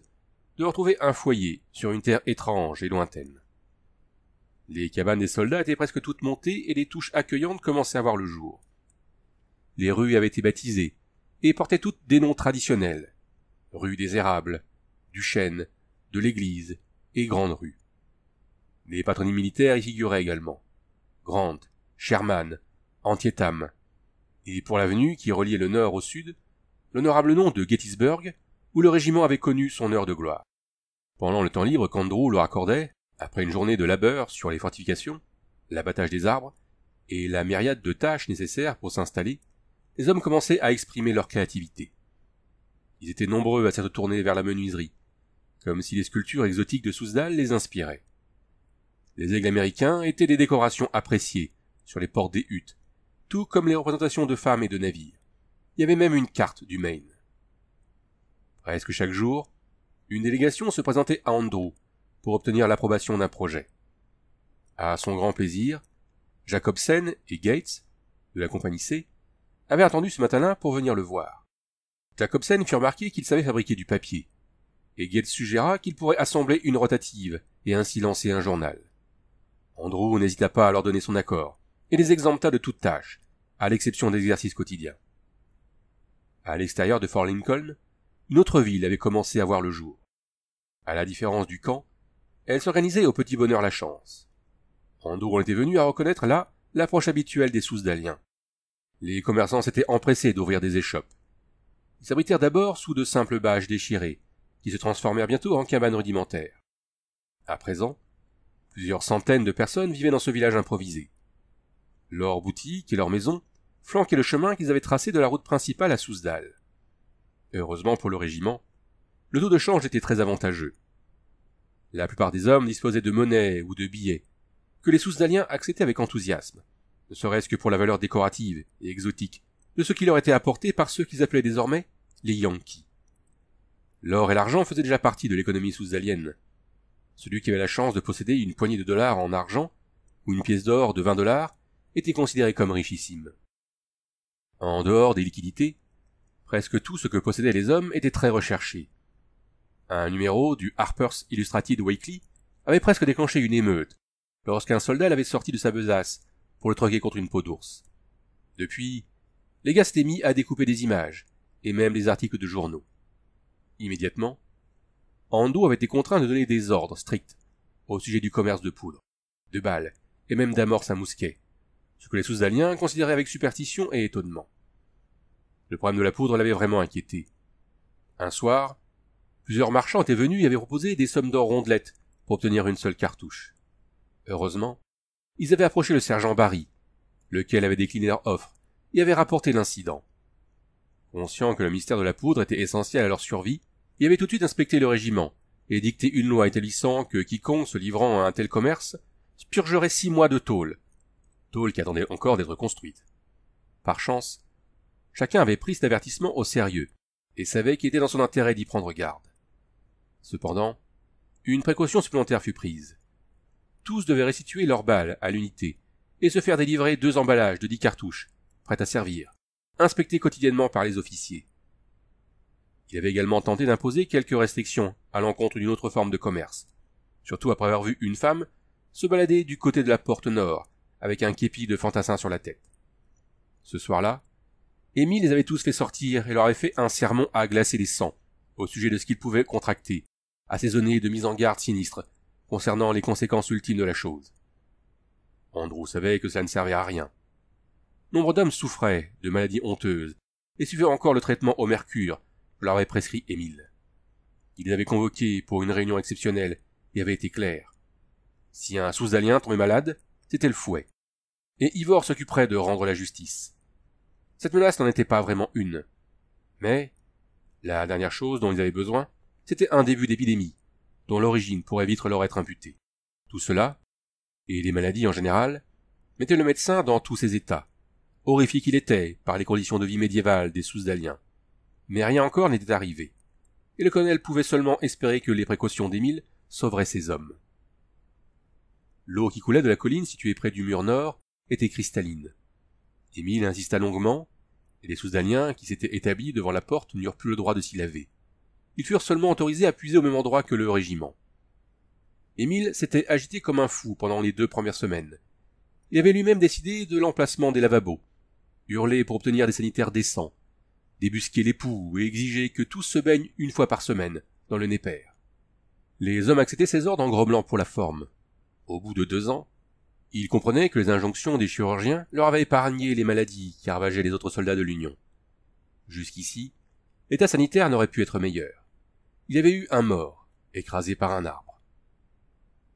de retrouver un foyer sur une terre étrange et lointaine. Les cabanes des soldats étaient presque toutes montées et les touches accueillantes commençaient à voir le jour. Les rues avaient été baptisées et portaient toutes des noms traditionnels. Rue des érables, du chêne, de l'église et grande rue. Les patronymes militaires y figuraient également. Grant, Sherman, Antietam. Et pour l'avenue qui reliait le nord au sud, l'honorable nom de Gettysburg, où le régiment avait connu son heure de gloire. Pendant le temps libre qu'Andrew leur accordait, après une journée de labeur sur les fortifications, l'abattage des arbres, et la myriade de tâches nécessaires pour s'installer, les hommes commençaient à exprimer leur créativité. Ils étaient nombreux à se tournés vers la menuiserie, comme si les sculptures exotiques de Sousdal les inspiraient. Les aigles américains étaient des décorations appréciées sur les portes des huttes, tout comme les représentations de femmes et de navires. Il y avait même une carte du Maine. Presque chaque jour, une délégation se présentait à Andrew pour obtenir l'approbation d'un projet. À son grand plaisir, Jacobsen et Gates, de la compagnie C, avaient attendu ce matin-là pour venir le voir. Jacobsen fit remarquer qu'il savait fabriquer du papier, et Gates suggéra qu'il pourrait assembler une rotative et ainsi lancer un journal. Andrew n'hésita pas à leur donner son accord, et les exempta de toute tâche, à l'exception d'exercices quotidiens. À l'extérieur de Fort Lincoln, une autre ville avait commencé à voir le jour. À la différence du camp, elle s'organisait au petit bonheur la chance. Rando on était venu à reconnaître là l'approche habituelle des Sous-Daliens. Les commerçants s'étaient empressés d'ouvrir des échoppes. Ils s'abritèrent d'abord sous de simples bâches déchirées, qui se transformèrent bientôt en cabanes rudimentaires. À présent, plusieurs centaines de personnes vivaient dans ce village improvisé. Leurs boutiques et leurs maisons flanquaient le chemin qu'ils avaient tracé de la route principale à Sousdal. Heureusement pour le régiment, le taux de change était très avantageux. La plupart des hommes disposaient de monnaie ou de billets, que les sous sous-daliens acceptaient avec enthousiasme, ne serait-ce que pour la valeur décorative et exotique de ce qui leur était apporté par ceux qu'ils appelaient désormais les Yankees. L'or et l'argent faisaient déjà partie de l'économie sous-alienne. Celui qui avait la chance de posséder une poignée de dollars en argent ou une pièce d'or de 20 dollars était considéré comme richissime. En dehors des liquidités, presque tout ce que possédaient les hommes était très recherché, un numéro du Harper's Illustrated Weekly avait presque déclenché une émeute lorsqu'un soldat l'avait sorti de sa besace pour le troquer contre une peau d'ours. Depuis, gars a mis à découper des images et même des articles de journaux. Immédiatement, Ando avait été contraint de donner des ordres stricts au sujet du commerce de poudre, de balles et même d'amorces à mousquet, ce que les sous-aliens considéraient avec superstition et étonnement. Le problème de la poudre l'avait vraiment inquiété. Un soir, Plusieurs marchands étaient venus et avaient proposé des sommes d'or rondelettes pour obtenir une seule cartouche. Heureusement, ils avaient approché le sergent Barry, lequel avait décliné leur offre et avait rapporté l'incident. Conscient que le mystère de la poudre était essentiel à leur survie, ils avaient tout de suite inspecté le régiment et dicté une loi établissant que quiconque se livrant à un tel commerce purgerait six mois de tôle, tôle qui attendait encore d'être construite. Par chance, chacun avait pris cet avertissement au sérieux et savait qu'il était dans son intérêt d'y prendre garde. Cependant, une précaution supplémentaire fut prise. Tous devaient restituer leurs balles à l'unité et se faire délivrer deux emballages de dix cartouches, prêtes à servir, inspectés quotidiennement par les officiers. Il avait également tenté d'imposer quelques restrictions à l'encontre d'une autre forme de commerce, surtout après avoir vu une femme se balader du côté de la porte nord avec un képi de fantassin sur la tête. Ce soir-là, Amy les avait tous fait sortir et leur avait fait un sermon à glacer les sangs au sujet de ce qu'ils pouvaient contracter assaisonné de mise en garde sinistre concernant les conséquences ultimes de la chose. Andrew savait que ça ne servait à rien. Nombre d'hommes souffraient de maladies honteuses et suivaient encore le traitement au mercure que leur avait prescrit Émile. Il les avait convoqués pour une réunion exceptionnelle et avait été clair. Si un sous-alien tombait malade, c'était le fouet. Et Ivor s'occuperait de rendre la justice. Cette menace n'en était pas vraiment une. Mais la dernière chose dont ils avaient besoin, c'était un début d'épidémie, dont l'origine pourrait vite leur être imputée. Tout cela, et les maladies en général, mettaient le médecin dans tous ses états, horrifié qu'il était par les conditions de vie médiévales des sous-daliens. Mais rien encore n'était arrivé, et le colonel pouvait seulement espérer que les précautions d'Émile sauveraient ses hommes. L'eau qui coulait de la colline située près du mur nord était cristalline. Émile insista longuement, et les sous-daliens qui s'étaient établis devant la porte n'eurent plus le droit de s'y laver ils furent seulement autorisés à puiser au même endroit que le régiment. Émile s'était agité comme un fou pendant les deux premières semaines. Il avait lui-même décidé de l'emplacement des lavabos, hurlé pour obtenir des sanitaires décents, débusqué les poux et exiger que tous se baignent une fois par semaine dans le Népère. Les hommes acceptaient ses ordres en grommelant pour la forme. Au bout de deux ans, ils comprenaient que les injonctions des chirurgiens leur avaient épargné les maladies qui ravageaient les autres soldats de l'Union. Jusqu'ici, L'état sanitaire n'aurait pu être meilleur. Il y avait eu un mort, écrasé par un arbre.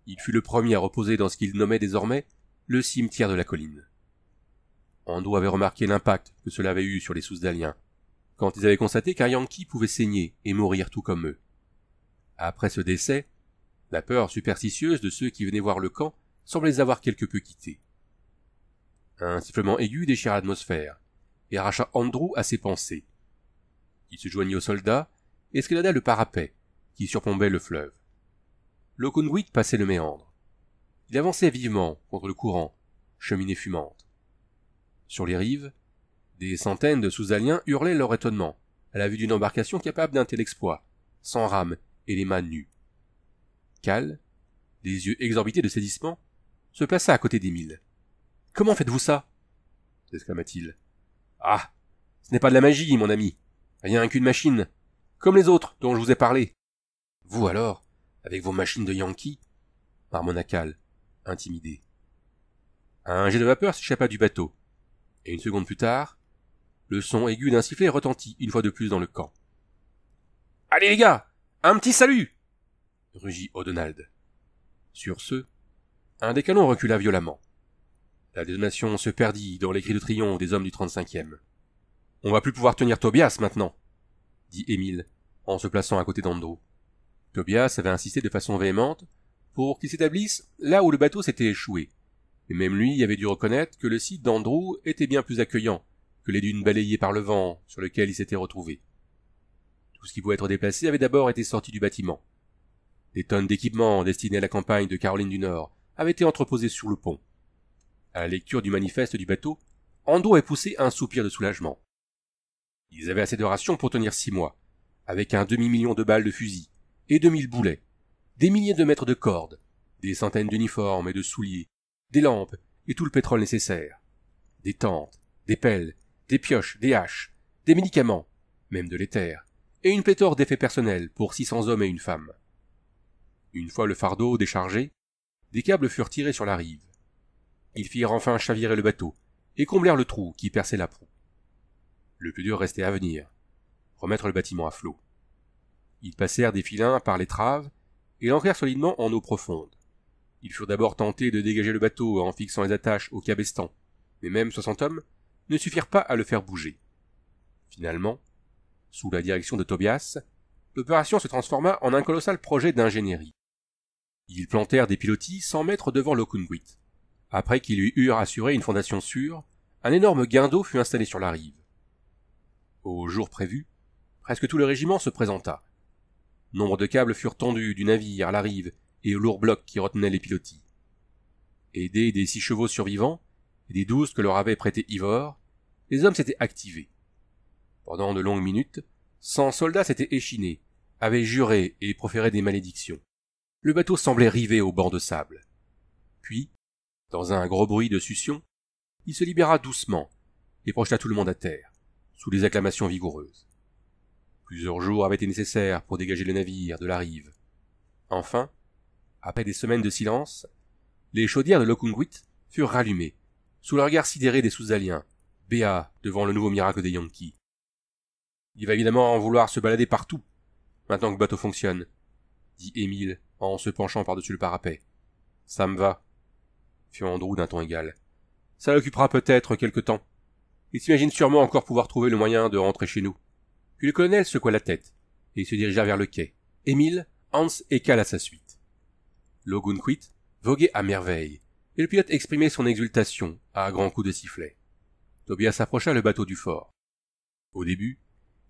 Il fut le premier à reposer dans ce qu'il nommait désormais le cimetière de la colline. Andrew avait remarqué l'impact que cela avait eu sur les Sousdaliens, quand ils avaient constaté qu'un Yankee pouvait saigner et mourir tout comme eux. Après ce décès, la peur superstitieuse de ceux qui venaient voir le camp semblait les avoir quelque peu quittés. Un sifflement aigu déchira l'atmosphère et arracha Andrew à ses pensées. Il se joignit aux soldats, et escalada le parapet, qui surplombait le fleuve. L'Okunwit passait le méandre. Il avançait vivement contre le courant, cheminée fumante. Sur les rives, des centaines de sous-aliens hurlaient leur étonnement à la vue d'une embarcation capable d'un tel exploit, sans rames et les mains nues. Cal, des yeux exorbités de saisissement, se plaça à côté d'Émile. Comment faites-vous ça s'exclama-t-il. Ah, ce n'est pas de la magie, mon ami, rien qu'une machine, comme les autres dont je vous ai parlé. Vous alors, avec vos machines de Yankee marmonna Cal, intimidé. Un jet de vapeur s'échappa du bateau, et une seconde plus tard, le son aigu d'un sifflet retentit une fois de plus dans le camp. Allez les gars, un petit salut rugit O'Donald. Sur ce, un des canons recula violemment. La détonation se perdit dans les cris de triomphe des hommes du 35e. On va plus pouvoir tenir Tobias maintenant, dit Émile, en se plaçant à côté d'Andrew. Tobias avait insisté de façon véhémente pour qu'il s'établisse là où le bateau s'était échoué. Et même lui avait dû reconnaître que le site d'Andrew était bien plus accueillant que les dunes balayées par le vent sur lequel il s'était retrouvé. Tout ce qui pouvait être déplacé avait d'abord été sorti du bâtiment. Des tonnes d'équipements destinés à la campagne de Caroline du Nord avaient été entreposées sur le pont. À la lecture du manifeste du bateau, Andrew avait poussé un soupir de soulagement. Ils avaient assez de rations pour tenir six mois, avec un demi-million de balles de fusil, et deux mille boulets, des milliers de mètres de cordes, des centaines d'uniformes et de souliers, des lampes et tout le pétrole nécessaire, des tentes, des pelles, des pioches, des haches, des médicaments, même de l'éther, et une pléthore d'effets personnels pour six cents hommes et une femme. Une fois le fardeau déchargé, des câbles furent tirés sur la rive. Ils firent enfin chavirer le bateau et comblèrent le trou qui perçait la proue. Le plus dur restait à venir. Remettre le bâtiment à flot. Ils passèrent des filins par l'étrave et l'ancrèrent solidement en eau profonde. Ils furent d'abord tentés de dégager le bateau en fixant les attaches au cabestan, mais même soixante hommes ne suffirent pas à le faire bouger. Finalement, sous la direction de Tobias, l'opération se transforma en un colossal projet d'ingénierie. Ils plantèrent des pilotis cent mètres devant l'Okunguit. Après qu'ils lui eurent assuré une fondation sûre, un énorme guindeau fut installé sur la rive. Au jour prévu, presque tout le régiment se présenta. Nombre de câbles furent tendus du navire à la rive et aux lourds blocs qui retenaient les pilotis. Aidés des six chevaux survivants et des douze que leur avait prêté Ivor, les hommes s'étaient activés. Pendant de longues minutes, cent soldats s'étaient échinés, avaient juré et proféré des malédictions. Le bateau semblait rivé au banc de sable. Puis, dans un gros bruit de succion, il se libéra doucement et projeta tout le monde à terre sous les acclamations vigoureuses. Plusieurs jours avaient été nécessaires pour dégager le navire de la rive. Enfin, après des semaines de silence, les chaudières de Lokunguit furent rallumées, sous le regard sidéré des sous-aliens, béats devant le nouveau miracle des Yankees. Il va évidemment en vouloir se balader partout, maintenant que le bateau fonctionne, dit Émile en se penchant par-dessus le parapet. Ça me va, fit Andrew d'un ton égal. Ça l'occupera peut-être quelque temps. Il s'imagine sûrement encore pouvoir trouver le moyen de rentrer chez nous. Puis le colonel secoua la tête, et se dirigea vers le quai. Émile, Hans et Cal à sa suite. L'Ogunquit voguait à merveille, et le pilote exprimait son exultation à grands coups de sifflet. Tobias approcha le bateau du fort. Au début,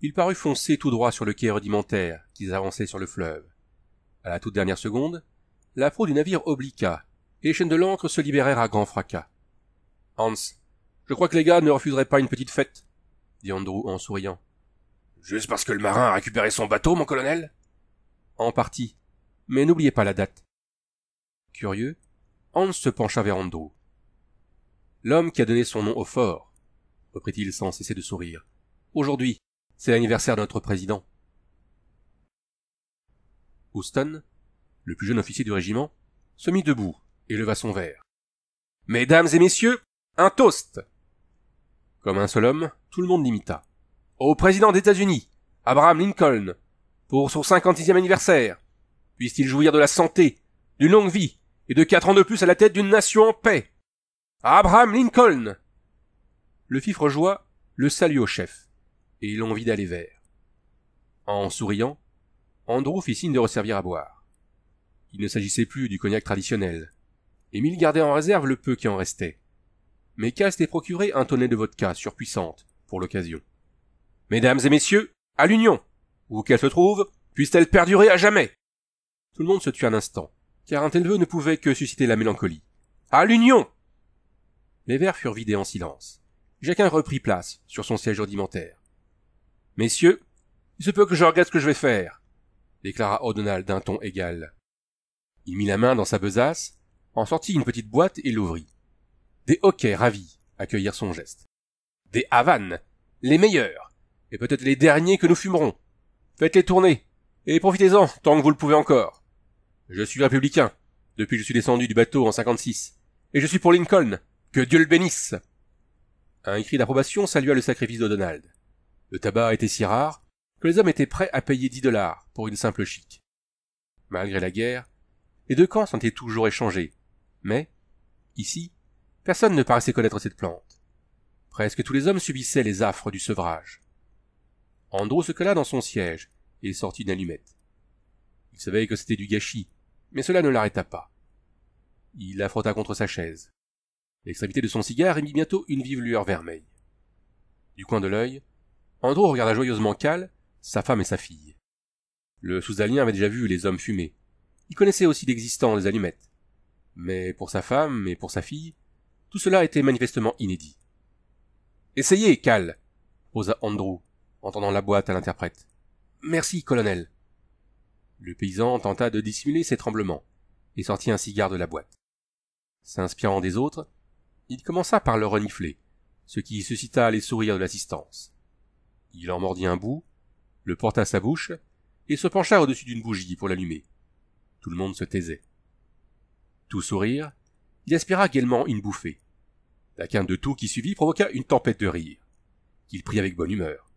il parut foncer tout droit sur le quai rudimentaire qu'ils avançaient sur le fleuve. À la toute dernière seconde, la proue du navire obliqua, et les chaînes de l'ancre se libérèrent à grand fracas. Hans je crois que les gars ne refuseraient pas une petite fête, dit Andrew en souriant. Juste parce que le marin a récupéré son bateau, mon colonel En partie. Mais n'oubliez pas la date. Curieux, Hans se pencha vers Andrew. L'homme qui a donné son nom au fort, reprit-il sans cesser de sourire. Aujourd'hui, c'est l'anniversaire de notre président. Houston, le plus jeune officier du régiment, se mit debout et leva son verre. Mesdames et messieurs, un toast! Comme un seul homme, tout le monde l'imita. Au président des États-Unis, Abraham Lincoln, pour son cinquantième anniversaire, puisse-t-il jouir de la santé, d'une longue vie et de quatre ans de plus à la tête d'une nation en paix. Abraham Lincoln. Le fifre joie le salua au chef et vit d'aller vers. En souriant, Andrew fit signe de resservir à boire. Il ne s'agissait plus du cognac traditionnel. Émile gardait en réserve le peu qui en restait mais s'était procuré un tonnet de vodka surpuissante pour l'occasion. Mesdames et messieurs, à l'Union, où qu'elle se trouve, puisse-t-elle perdurer à jamais Tout le monde se tut un instant, car un tel vœu ne pouvait que susciter la mélancolie. À l'Union Les verres furent vidés en silence. Chacun reprit place sur son siège rudimentaire. Messieurs, il se peut que je regrette ce que je vais faire, déclara O'Donnell d'un ton égal. Il mit la main dans sa besace, en sortit une petite boîte et l'ouvrit des hoquets ravis accueillirent son geste. Des havanes, les meilleurs, et peut-être les derniers que nous fumerons. Faites-les tourner, et profitez-en tant que vous le pouvez encore. Je suis républicain, depuis que je suis descendu du bateau en 56, et je suis pour Lincoln, que Dieu le bénisse. Un cri d'approbation salua le sacrifice de Donald. Le tabac était si rare que les hommes étaient prêts à payer dix dollars pour une simple chic. Malgré la guerre, les deux camps s'en étaient toujours échangés, mais, ici, Personne ne paraissait connaître cette plante. Presque tous les hommes subissaient les affres du sevrage. Andrew se cala dans son siège et sortit une allumette. Il savait que c'était du gâchis, mais cela ne l'arrêta pas. Il la frotta contre sa chaise. L'extrémité de son cigare émit bientôt une vive lueur vermeille. Du coin de l'œil, Andro regarda joyeusement Cal, sa femme et sa fille. Le sous-alien avait déjà vu les hommes fumer. Il connaissait aussi l'existence des allumettes. Mais pour sa femme et pour sa fille, tout cela était manifestement inédit. Essayez, Cal, osa Andrew, entendant la boîte à l'interprète. Merci, colonel. Le paysan tenta de dissimuler ses tremblements, et sortit un cigare de la boîte. S'inspirant des autres, il commença par le renifler, ce qui suscita les sourires de l'assistance. Il en mordit un bout, le porta à sa bouche, et se pencha au-dessus d'une bougie pour l'allumer. Tout le monde se taisait. Tout sourire, il aspira également une bouffée. La quinte de tout qui suivit provoqua une tempête de rire, qu'il prit avec bonne humeur.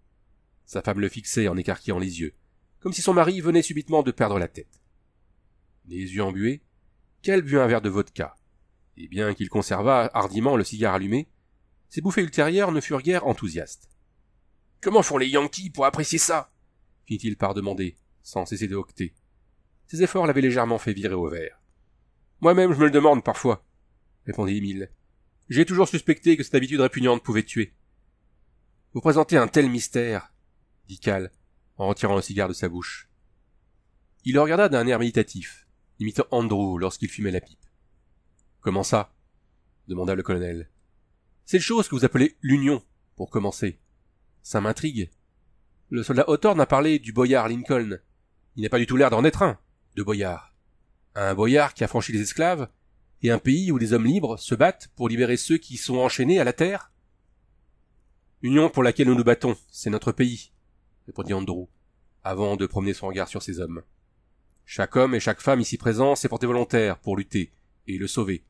Sa femme le fixait en écarquillant les yeux, comme si son mari venait subitement de perdre la tête. Les yeux embués, qu'elle but un verre de vodka, et bien qu'il conservât hardiment le cigare allumé, ses bouffées ultérieures ne furent guère enthousiastes. Comment font les Yankees pour apprécier ça fit-il par demander, sans cesser de hocter. Ses efforts l'avaient légèrement fait virer au vert. Moi-même, je me le demande parfois, répondit Émile. J'ai toujours suspecté que cette habitude répugnante pouvait tuer. Vous présentez un tel mystère, dit Cal, en retirant le cigare de sa bouche. Il le regarda d'un air méditatif, imitant Andrew lorsqu'il fumait la pipe. Comment ça? demanda le colonel. C'est chose que vous appelez l'union, pour commencer. Ça m'intrigue. Le soldat Hawthorne a parlé du boyard Lincoln. Il n'a pas du tout l'air d'en être un, de boyard. Un boyard qui a franchi les esclaves, et un pays où les hommes libres se battent pour libérer ceux qui sont enchaînés à la terre Union pour laquelle nous nous battons, c'est notre pays, répondit Andrew, avant de promener son regard sur ces hommes. Chaque homme et chaque femme ici présent s'est porté volontaire pour lutter et le sauver.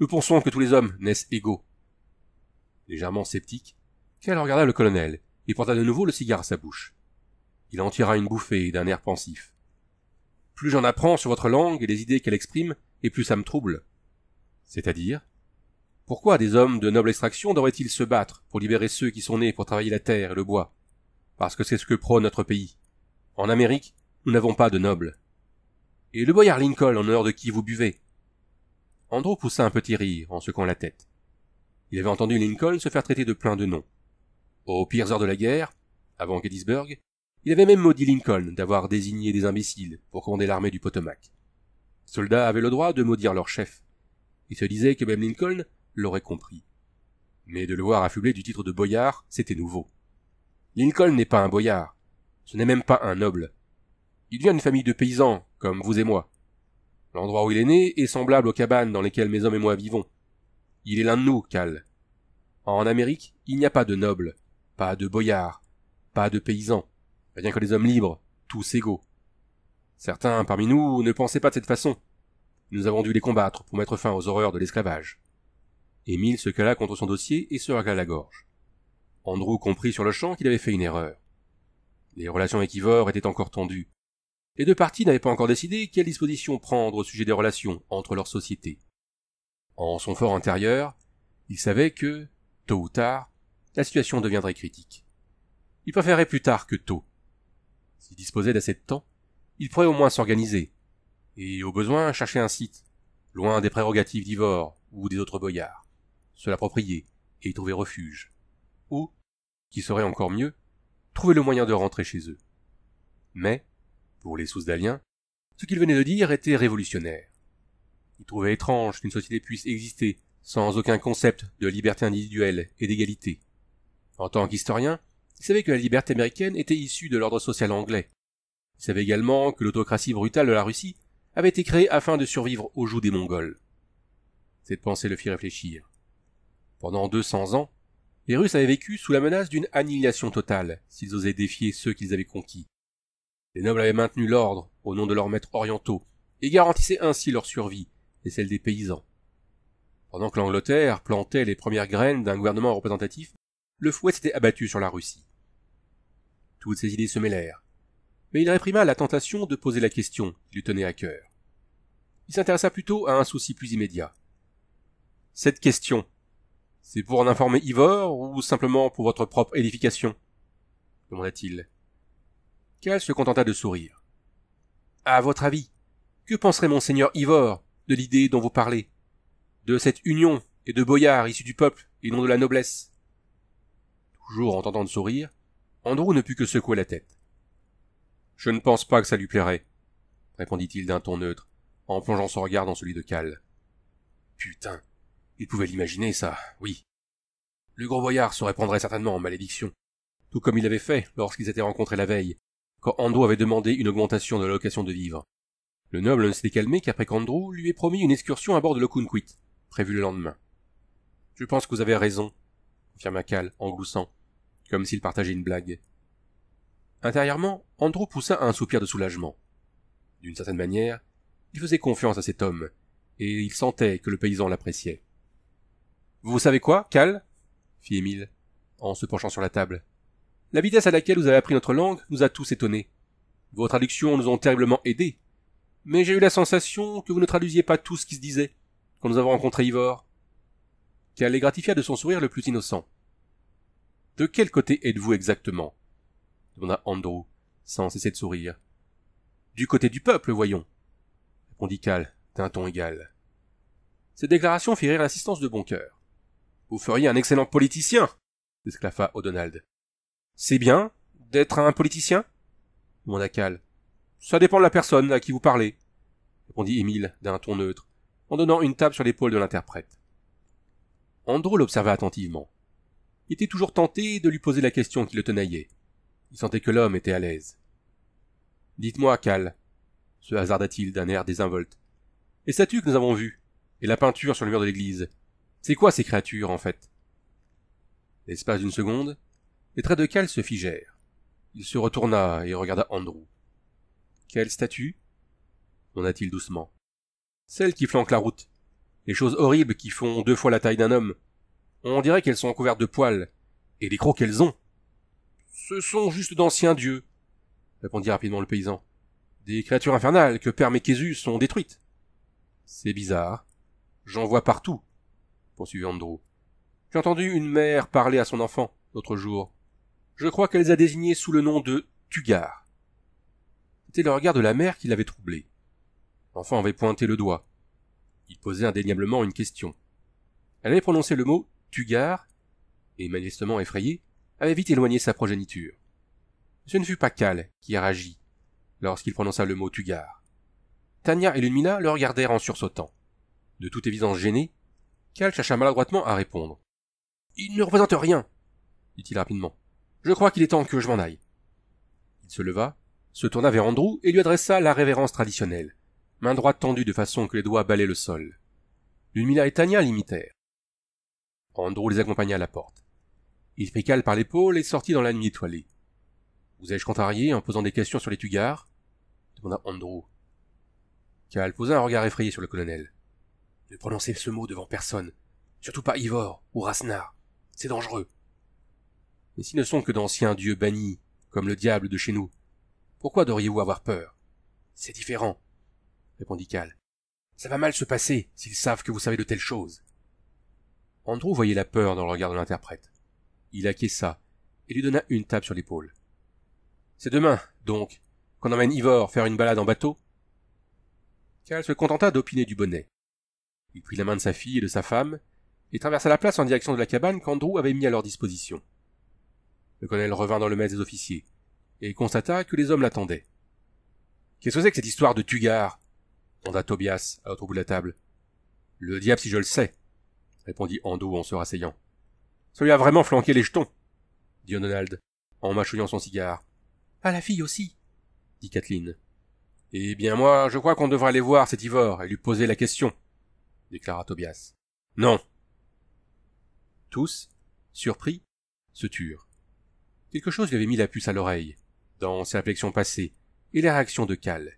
Nous pensons que tous les hommes naissent égaux. Légèrement sceptique, Kell regarda le colonel et porta de nouveau le cigare à sa bouche. Il en tira une bouffée d'un air pensif. Plus j'en apprends sur votre langue et les idées qu'elle exprime, et plus ça me trouble. C'est-à-dire Pourquoi des hommes de noble extraction devraient-ils se battre pour libérer ceux qui sont nés pour travailler la terre et le bois Parce que c'est ce que prône notre pays. En Amérique, nous n'avons pas de nobles. Et le boyard Lincoln en honneur de qui vous buvez Andrew poussa un petit rire en secouant la tête. Il avait entendu Lincoln se faire traiter de plein de noms. Aux pires heures de la guerre, avant Gettysburg, il avait même maudit Lincoln d'avoir désigné des imbéciles pour commander l'armée du Potomac soldats avaient le droit de maudire leur chef. Il se disait que même Lincoln l'aurait compris. Mais de le voir affublé du titre de boyard, c'était nouveau. Lincoln n'est pas un boyard. Ce n'est même pas un noble. Il vient d'une famille de paysans, comme vous et moi. L'endroit où il est né est semblable aux cabanes dans lesquelles mes hommes et moi vivons. Il est l'un de nous, Cal. En Amérique, il n'y a pas de nobles, pas de boyards, pas de paysans, rien que les hommes libres, tous égaux. Certains parmi nous ne pensaient pas de cette façon. Nous avons dû les combattre pour mettre fin aux horreurs de l'esclavage. Émile se cala contre son dossier et se racla la gorge. Andrew comprit sur le champ qu'il avait fait une erreur. Les relations équivores étaient encore tendues. Les deux parties n'avaient pas encore décidé quelle disposition prendre au sujet des relations entre leurs sociétés. En son fort intérieur, il savait que, tôt ou tard, la situation deviendrait critique. Il préférait plus tard que tôt. S'il disposait d'assez de temps, il pourrait au moins s'organiser, et au besoin chercher un site, loin des prérogatives d'Ivor ou des autres boyards, se l'approprier et y trouver refuge, ou, qui serait encore mieux, trouver le moyen de rentrer chez eux. Mais, pour les Daliens, ce qu'il venait de dire était révolutionnaire. Ils trouvaient étrange qu'une société puisse exister sans aucun concept de liberté individuelle et d'égalité. En tant qu'historien, il savait que la liberté américaine était issue de l'ordre social anglais, il savait également que l'autocratie brutale de la Russie avait été créée afin de survivre aux joues des Mongols. Cette pensée le fit réfléchir. Pendant 200 ans, les Russes avaient vécu sous la menace d'une annihilation totale s'ils osaient défier ceux qu'ils avaient conquis. Les nobles avaient maintenu l'ordre au nom de leurs maîtres orientaux et garantissaient ainsi leur survie et celle des paysans. Pendant que l'Angleterre plantait les premières graines d'un gouvernement représentatif, le fouet s'était abattu sur la Russie. Toutes ces idées se mêlèrent mais il réprima la tentation de poser la question qui lui tenait à cœur. Il s'intéressa plutôt à un souci plus immédiat. Cette question, c'est pour en informer Ivor ou simplement pour votre propre édification demanda-t-il. Cal se contenta de sourire. À votre avis, que penserait monseigneur Ivor de l'idée dont vous parlez, de cette union et de boyards issus du peuple et non de la noblesse Toujours en tentant de sourire, Andrew ne put que secouer la tête. Je ne pense pas que ça lui plairait, répondit-il d'un ton neutre, en plongeant son regard dans celui de Cal. Putain, il pouvait l'imaginer, ça, oui. Le gros boyard se répondrait certainement en malédiction, tout comme il avait fait lorsqu'ils étaient rencontrés la veille, quand Andrew avait demandé une augmentation de la location de vivres. Le noble ne s'était calmé qu'après qu'Andrew lui ait promis une excursion à bord de l'Okunquit, prévue le lendemain. Je pense que vous avez raison, confirma Cal en gloussant, comme s'il partageait une blague. Intérieurement, Andrew poussa un soupir de soulagement. D'une certaine manière, il faisait confiance à cet homme, et il sentait que le paysan l'appréciait. Vous savez quoi, Cal fit Émile, en se penchant sur la table. La vitesse à laquelle vous avez appris notre langue nous a tous étonnés. Vos traductions nous ont terriblement aidés. Mais j'ai eu la sensation que vous ne traduisiez pas tout ce qui se disait quand nous avons rencontré Ivor. Cal les gratifia de son sourire le plus innocent. De quel côté êtes-vous exactement demanda Andrew, sans cesser de sourire. Du côté du peuple, voyons, répondit Cal, d'un ton égal. Cette déclaration fit rire l'assistance de bon cœur. Vous feriez un excellent politicien, s'esclaffa O'Donald. C'est bien d'être un politicien demanda Cal. Ça dépend de la personne à qui vous parlez, répondit Émile d'un ton neutre, en donnant une table sur l'épaule de l'interprète. Andrew l'observa attentivement. Il était toujours tenté de lui poser la question qui le tenaillait. Il sentait que l'homme était à l'aise. Dites-moi, Cal, se hasarda-t-il d'un air désinvolte, les statues que nous avons vues, et la peinture sur le mur de l'église, c'est quoi ces créatures, en fait L'espace d'une seconde, les traits de Cal se figèrent. Il se retourna et regarda Andrew. Quelle statue demanda-t-il doucement. Celles qui flanquent la route. Les choses horribles qui font deux fois la taille d'un homme. On dirait qu'elles sont couvertes de poils. Et les crocs qu'elles ont. Ce sont juste d'anciens dieux, répondit rapidement le paysan. Des créatures infernales que Père Mekesus sont détruites. C'est bizarre. J'en vois partout, poursuivit Andrew. J'ai entendu une mère parler à son enfant, l'autre jour. Je crois qu'elle les a désignés sous le nom de Tugar. C'était le regard de la mère qui l'avait troublé. L'enfant avait pointé le doigt. Il posait indéniablement une question. Elle avait prononcé le mot Tugar, et manifestement effrayée, avait vite éloigné sa progéniture. Ce ne fut pas Cal qui réagit lorsqu'il prononça le mot Tugar. Tania et Lumina le regardèrent en sursautant. De toute évidence gêné, Cal chercha maladroitement à répondre. Il ne représente rien, dit-il rapidement. Je crois qu'il est temps que je m'en aille. Il se leva, se tourna vers Andrew et lui adressa la révérence traditionnelle, main droite tendue de façon que les doigts balaient le sol. Lumina et Tania l'imitèrent. Andrew les accompagna à la porte. Il prit Cal par l'épaule et sortit dans la nuit étoilée. Vous ai-je contrarié en posant des questions sur les Tugars demanda Andrew. Cal posa un regard effrayé sur le colonel. Ne prononcez ce mot devant personne, surtout pas Ivor ou Rasnar. C'est dangereux. Mais s'ils ne sont que d'anciens dieux bannis, comme le diable de chez nous, pourquoi devriez-vous avoir peur C'est différent, répondit Cal. Ça va mal se passer s'ils savent que vous savez de telles choses. Andrew voyait la peur dans le regard de l'interprète il acquiesça et lui donna une tape sur l'épaule. C'est demain, donc, qu'on emmène Ivor faire une balade en bateau Karl se contenta d'opiner du bonnet. Il prit la main de sa fille et de sa femme et traversa la place en direction de la cabane qu'Andrew avait mis à leur disposition. Le colonel revint dans le maître des officiers et constata que les hommes l'attendaient. Qu'est-ce que c'est que cette histoire de Tugar ?» demanda Tobias à l'autre bout de la table. Le diable si je le sais, répondit Andrew en se rasseyant. Ça lui a vraiment flanqué les jetons, dit Donald, en mâchouillant son cigare. À la fille aussi, dit Kathleen. Eh bien moi, je crois qu'on devrait aller voir cet Ivor et lui poser la question, déclara Tobias. Non. Tous, surpris, se turent. Quelque chose lui avait mis la puce à l'oreille, dans ses réflexions passées, et les réactions de Cal.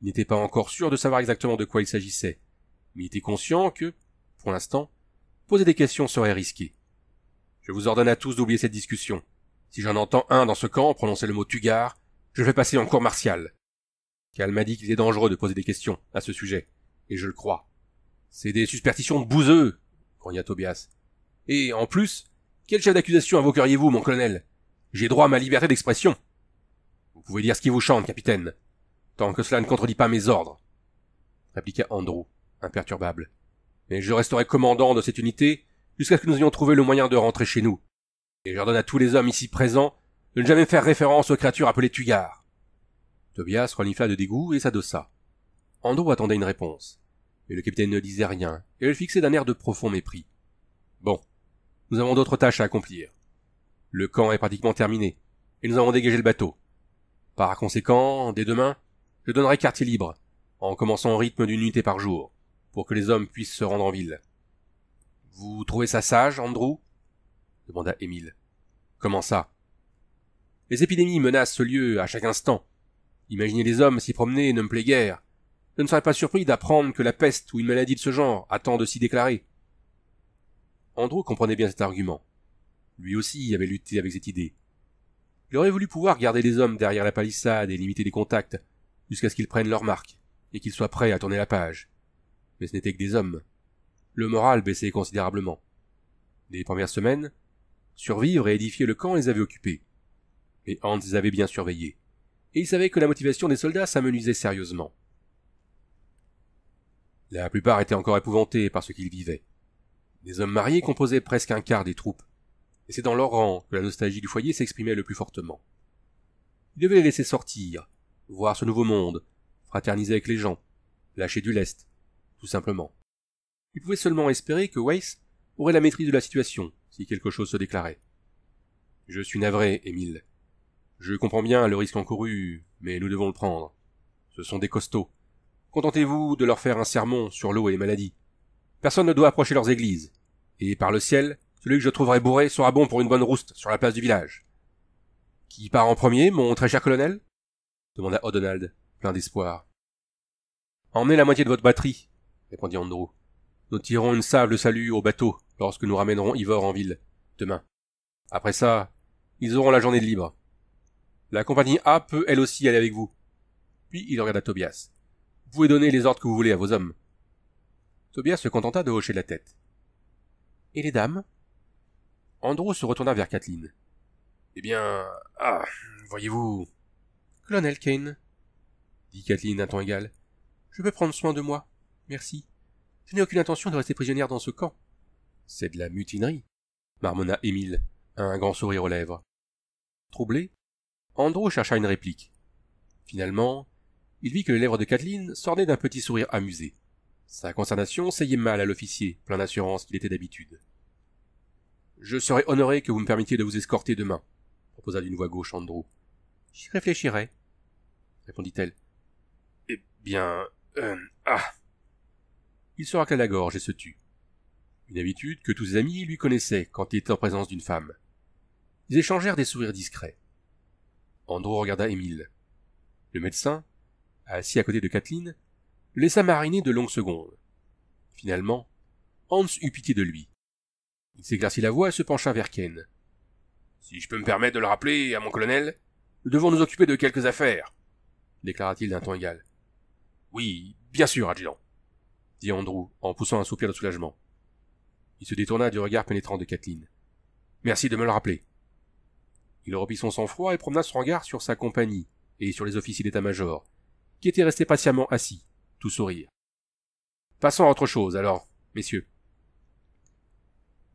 Il n'était pas encore sûr de savoir exactement de quoi il s'agissait, mais il était conscient que, pour l'instant, poser des questions serait risqué. Je vous ordonne à tous d'oublier cette discussion. Si j'en entends un dans ce camp prononcer le mot Tugard, je vais passer en cour martiale. Cal m'a dit qu'il est dangereux de poser des questions à ce sujet, et je le crois. C'est des superstitions de bouseux, grogna Tobias. Et, en plus, quel chef d'accusation invoqueriez-vous, mon colonel? J'ai droit à ma liberté d'expression. Vous pouvez dire ce qui vous chante, capitaine, tant que cela ne contredit pas mes ordres, répliqua Andrew, imperturbable. Mais je resterai commandant de cette unité jusqu'à ce que nous ayons trouvé le moyen de rentrer chez nous. Et j'ordonne à tous les hommes ici présents de ne jamais faire référence aux créatures appelées Tugar. Tobias renifla de dégoût et s'adossa. Ando attendait une réponse. Mais le capitaine ne disait rien, et le fixait d'un air de profond mépris. Bon. Nous avons d'autres tâches à accomplir. Le camp est pratiquement terminé, et nous avons dégagé le bateau. Par conséquent, dès demain, je donnerai quartier libre, en commençant au rythme d'une unité par jour, pour que les hommes puissent se rendre en ville. Vous trouvez ça sage, Andrew demanda Émile. Comment ça Les épidémies menacent ce lieu à chaque instant. Imaginez les hommes s'y promener ne me plaît guère. Je ne serais pas surpris d'apprendre que la peste ou une maladie de ce genre attend de s'y déclarer. Andrew comprenait bien cet argument. Lui aussi avait lutté avec cette idée. Il aurait voulu pouvoir garder les hommes derrière la palissade et limiter les contacts, jusqu'à ce qu'ils prennent leur marque, et qu'ils soient prêts à tourner la page. Mais ce n'était que des hommes le moral baissait considérablement. Les premières semaines, survivre et édifier le camp les avait occupés. Mais Hans les avait bien surveillés, et il savait que la motivation des soldats s'amenuisait sérieusement. La plupart étaient encore épouvantés par ce qu'ils vivaient. Des hommes mariés composaient presque un quart des troupes, et c'est dans leur rang que la nostalgie du foyer s'exprimait le plus fortement. Il devait les laisser sortir, voir ce nouveau monde, fraterniser avec les gens, lâcher du lest, tout simplement. Il pouvait seulement espérer que Weiss aurait la maîtrise de la situation, si quelque chose se déclarait. Je suis navré, Émile. Je comprends bien le risque encouru, mais nous devons le prendre. Ce sont des costauds. Contentez-vous de leur faire un sermon sur l'eau et les maladies. Personne ne doit approcher leurs églises. Et par le ciel, celui que je trouverai bourré sera bon pour une bonne rouste sur la place du village. Qui part en premier, mon très cher colonel? demanda O'Donald, plein d'espoir. Emmenez la moitié de votre batterie, répondit Andrew. Nous tirons une sable de salut au bateau lorsque nous ramènerons Ivor en ville, demain. Après ça, ils auront la journée de libre. La compagnie A peut elle aussi aller avec vous. Puis il regarda Tobias. Vous pouvez donner les ordres que vous voulez à vos hommes. Tobias se contenta de hocher la tête. Et les dames Andrew se retourna vers Kathleen. Eh bien, ah, voyez-vous. Colonel Kane, dit Kathleen d'un ton égal, je peux prendre soin de moi. Merci. Je n'ai aucune intention de rester prisonnière dans ce camp. C'est de la mutinerie, marmonna Émile, un grand sourire aux lèvres. Troublé, Andrew chercha une réplique. Finalement, il vit que les lèvres de Kathleen s'ornaient d'un petit sourire amusé. Sa consternation s'ayait mal à l'officier, plein d'assurance qu'il était d'habitude. Je serais honoré que vous me permettiez de vous escorter demain, proposa d'une voix gauche Andrew. J'y réfléchirai, répondit-elle. Eh bien, euh, ah il se racla la gorge et se tut. Une habitude que tous ses amis lui connaissaient quand il était en présence d'une femme. Ils échangèrent des sourires discrets. Andrew regarda Émile. Le médecin, assis à côté de Kathleen, le laissa mariner de longues secondes. Finalement, Hans eut pitié de lui. Il s'éclaircit la voix et se pencha vers Ken. Si je peux me permettre de le rappeler à mon colonel, nous devons nous occuper de quelques affaires, déclara-t-il d'un ton égal. Oui, bien sûr, adjudant dit Andrew, en poussant un soupir de soulagement. Il se détourna du regard pénétrant de Kathleen. Merci de me le rappeler. Il reprit son sang-froid et promena son regard sur sa compagnie et sur les officiers d'état-major, qui étaient restés patiemment assis, tout sourire. Passons à autre chose, alors, messieurs.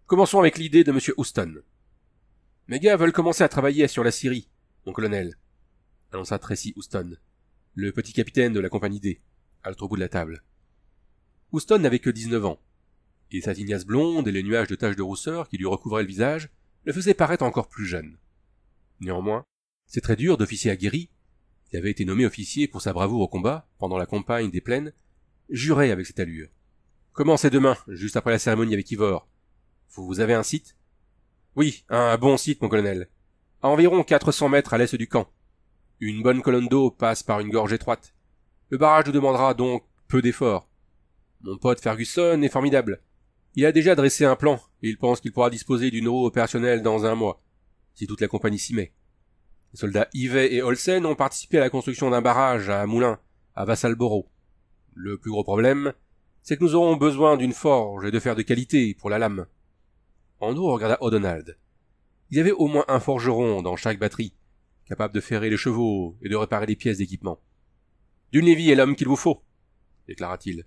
Commençons avec l'idée de M. Houston. Mes gars veulent commencer à travailler sur la Syrie, mon colonel, annonça Tracy Houston, le petit capitaine de la compagnie D, à l'autre bout de la table. Houston n'avait que 19 ans, et sa tignasse blonde et les nuages de taches de rousseur qui lui recouvraient le visage le faisaient paraître encore plus jeune. Néanmoins, ses traits durs d'officier aguerri, qui avait été nommé officier pour sa bravoure au combat pendant la campagne des plaines, juraient avec cette allure. Commencez demain, juste après la cérémonie avec Ivor. Vous avez un site Oui, un bon site, mon colonel. À environ 400 mètres à l'est du camp. Une bonne colonne d'eau passe par une gorge étroite. Le barrage nous demandera donc peu d'efforts. Mon pote Ferguson est formidable. Il a déjà dressé un plan, et il pense qu'il pourra disposer d'une roue opérationnelle dans un mois, si toute la compagnie s'y met. Les soldats Yvet et Olsen ont participé à la construction d'un barrage à Moulins, à Vassalboro. Le plus gros problème, c'est que nous aurons besoin d'une forge et de fer de qualité pour la lame. Ando regarda O'Donald. Il y avait au moins un forgeron dans chaque batterie, capable de ferrer les chevaux et de réparer les pièces d'équipement. D'une Lévy est l'homme qu'il vous faut, déclara-t-il.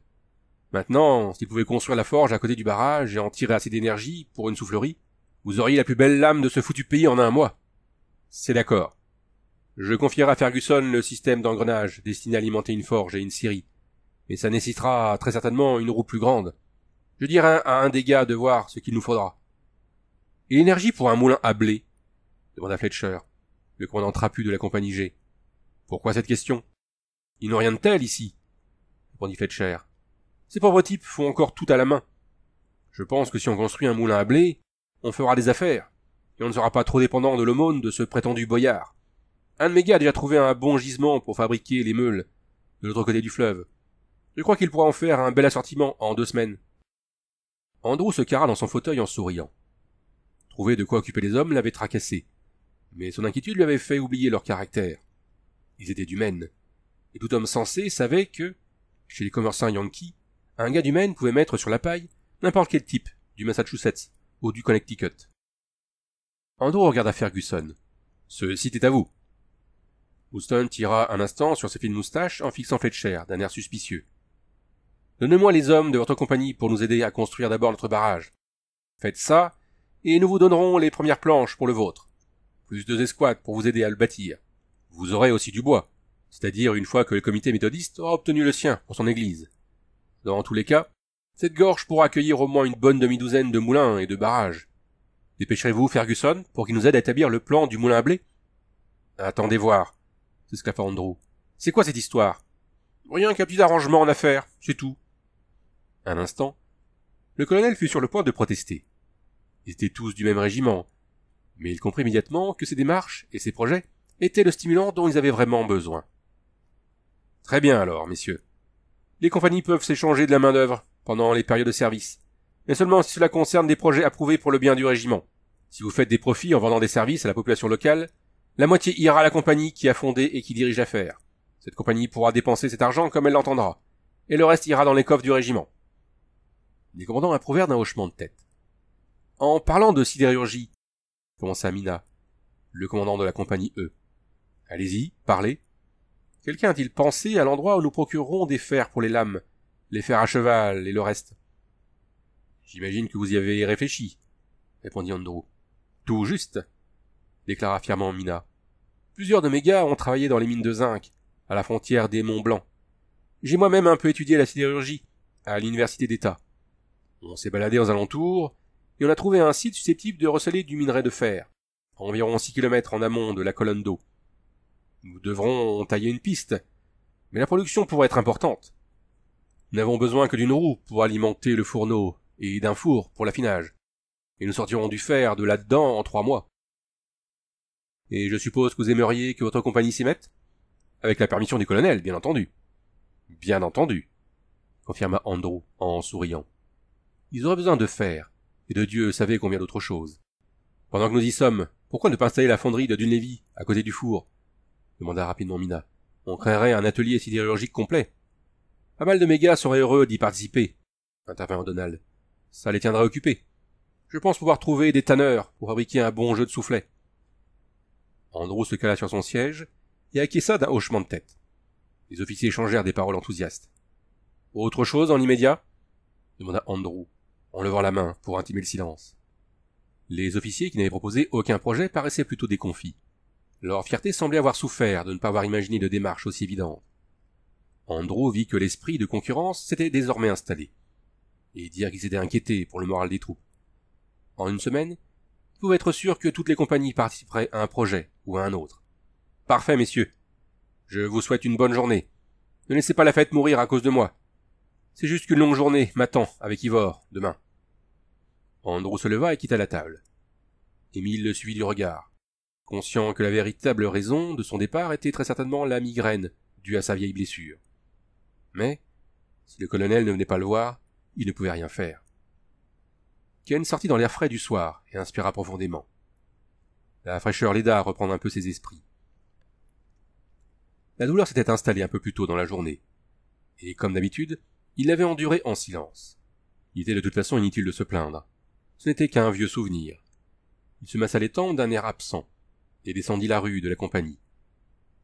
Maintenant, s'ils pouvaient construire la forge à côté du barrage et en tirer assez d'énergie pour une soufflerie, vous auriez la plus belle lame de ce foutu pays en un mois. C'est d'accord. Je confierai à Ferguson le système d'engrenage destiné à alimenter une forge et une scierie, mais ça nécessitera très certainement une roue plus grande. Je dirai à un des gars de voir ce qu'il nous faudra. Et l'énergie pour un moulin à blé demanda Fletcher, le commandant trapu de la compagnie G. Pourquoi cette question Ils n'ont rien de tel ici, répondit Fletcher. Ces pauvres types font encore tout à la main. Je pense que si on construit un moulin à blé, on fera des affaires, et on ne sera pas trop dépendant de l'aumône de ce prétendu boyard. Un de mes gars a déjà trouvé un bon gisement pour fabriquer les meules, de l'autre côté du fleuve. Je crois qu'il pourra en faire un bel assortiment en deux semaines. Andrew se carra dans son fauteuil en souriant. Trouver de quoi occuper les hommes l'avait tracassé, mais son inquiétude lui avait fait oublier leur caractère. Ils étaient du et tout homme sensé savait que, chez les commerçants Yankees, un gars du Maine pouvait mettre sur la paille n'importe quel type, du Massachusetts ou du Connecticut. Andrew regarda Ferguson. Ce site est à vous. Houston tira un instant sur ses fines moustaches en fixant Fletcher d'un air suspicieux. Donnez-moi les hommes de votre compagnie pour nous aider à construire d'abord notre barrage. Faites ça, et nous vous donnerons les premières planches pour le vôtre. Plus deux escouades pour vous aider à le bâtir. Vous aurez aussi du bois, c'est-à-dire une fois que le comité méthodiste aura obtenu le sien pour son église. Dans tous les cas, cette gorge pourra accueillir au moins une bonne demi-douzaine de moulins et de barrages. Dépêcherez-vous Ferguson pour qu'il nous aide à établir le plan du moulin à blé Attendez voir, s'esclaffa Andrew. C'est quoi cette histoire Rien qu'un petit arrangement en affaires, c'est tout. Un instant, le colonel fut sur le point de protester. Ils étaient tous du même régiment, mais il comprit immédiatement que ces démarches et ses projets étaient le stimulant dont ils avaient vraiment besoin. Très bien alors, messieurs. Les compagnies peuvent s'échanger de la main-d'œuvre pendant les périodes de service, mais seulement si cela concerne des projets approuvés pour le bien du régiment. Si vous faites des profits en vendant des services à la population locale, la moitié ira à la compagnie qui a fondé et qui dirige l'affaire. Cette compagnie pourra dépenser cet argent comme elle l'entendra, et le reste ira dans les coffres du régiment. Les commandants approuvèrent d'un hochement de tête. En parlant de sidérurgie, commença Mina, le commandant de la compagnie E. Allez-y, parlez. Quelqu'un a-t-il pensé à l'endroit où nous procurerons des fers pour les lames, les fers à cheval et le reste J'imagine que vous y avez réfléchi, répondit Andrew. Tout juste, déclara fièrement Mina. Plusieurs de mes gars ont travaillé dans les mines de zinc, à la frontière des Monts Blancs. J'ai moi-même un peu étudié la sidérurgie, à l'université d'État. On s'est baladé aux alentours, et on a trouvé un site susceptible de receler du minerai de fer, environ six kilomètres en amont de la colonne d'eau. Nous devrons tailler une piste. Mais la production pourrait être importante. Nous n'avons besoin que d'une roue pour alimenter le fourneau et d'un four pour l'affinage. Et nous sortirons du fer de là-dedans en trois mois. Et je suppose que vous aimeriez que votre compagnie s'y mette Avec la permission du colonel, bien entendu. Bien entendu, confirma Andrew en souriant. Ils auraient besoin de fer, et de Dieu savait combien d'autres choses. Pendant que nous y sommes, pourquoi ne pas installer la fonderie de Dunlevy à côté du four demanda rapidement Mina. On créerait un atelier sidérurgique complet. Pas mal de méga seraient heureux d'y participer, intervint Donald. Ça les tiendra occupés. Je pense pouvoir trouver des tanneurs pour fabriquer un bon jeu de soufflet. Andrew se cala sur son siège et acquiesça d'un hochement de tête. Les officiers échangèrent des paroles enthousiastes. Autre chose en immédiat demanda Andrew, en levant la main pour intimer le silence. Les officiers qui n'avaient proposé aucun projet paraissaient plutôt déconfits. Leur fierté semblait avoir souffert de ne pas avoir imaginé de démarche aussi évidente. Andrew vit que l'esprit de concurrence s'était désormais installé. Et dire qu'ils étaient inquiétés pour le moral des troupes. En une semaine, il pouvait être sûr que toutes les compagnies participeraient à un projet ou à un autre. Parfait, messieurs. Je vous souhaite une bonne journée. Ne laissez pas la fête mourir à cause de moi. C'est juste qu'une longue journée m'attend avec Ivor, demain. Andrew se leva et quitta la table. Émile le suivit du regard conscient que la véritable raison de son départ était très certainement la migraine, due à sa vieille blessure. Mais, si le colonel ne venait pas le voir, il ne pouvait rien faire. Ken sortit dans l'air frais du soir et inspira profondément. La fraîcheur l'aida à reprendre un peu ses esprits. La douleur s'était installée un peu plus tôt dans la journée, et comme d'habitude, il l'avait endurée en silence. Il était de toute façon inutile de se plaindre. Ce n'était qu'un vieux souvenir. Il se massa les tempes d'un air absent, et descendit la rue de la compagnie.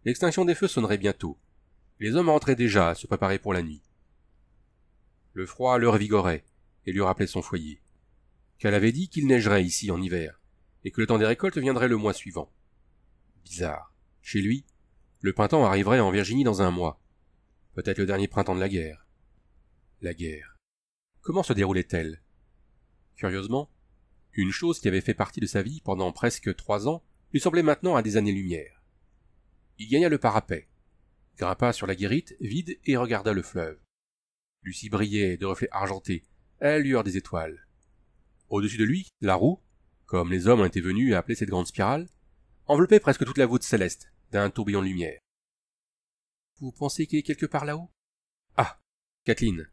L'extinction des feux sonnerait bientôt. Les hommes rentraient déjà à se préparer pour la nuit. Le froid le revigorait et lui rappelait son foyer. Qu'elle avait dit qu'il neigerait ici en hiver et que le temps des récoltes viendrait le mois suivant. Bizarre. Chez lui, le printemps arriverait en Virginie dans un mois. Peut-être le dernier printemps de la guerre. La guerre. Comment se déroulait-elle Curieusement, une chose qui avait fait partie de sa vie pendant presque trois ans lui semblait maintenant à des années-lumière. Il gagna le parapet, grimpa sur la guérite, vide, et regarda le fleuve. Lucie brillait de reflets argentés, à la lueur des étoiles. Au-dessus de lui, la roue, comme les hommes étaient venus à appeler cette grande spirale, enveloppait presque toute la voûte céleste d'un tourbillon de lumière. Vous pensez qu'il est quelque part là-haut Ah Kathleen,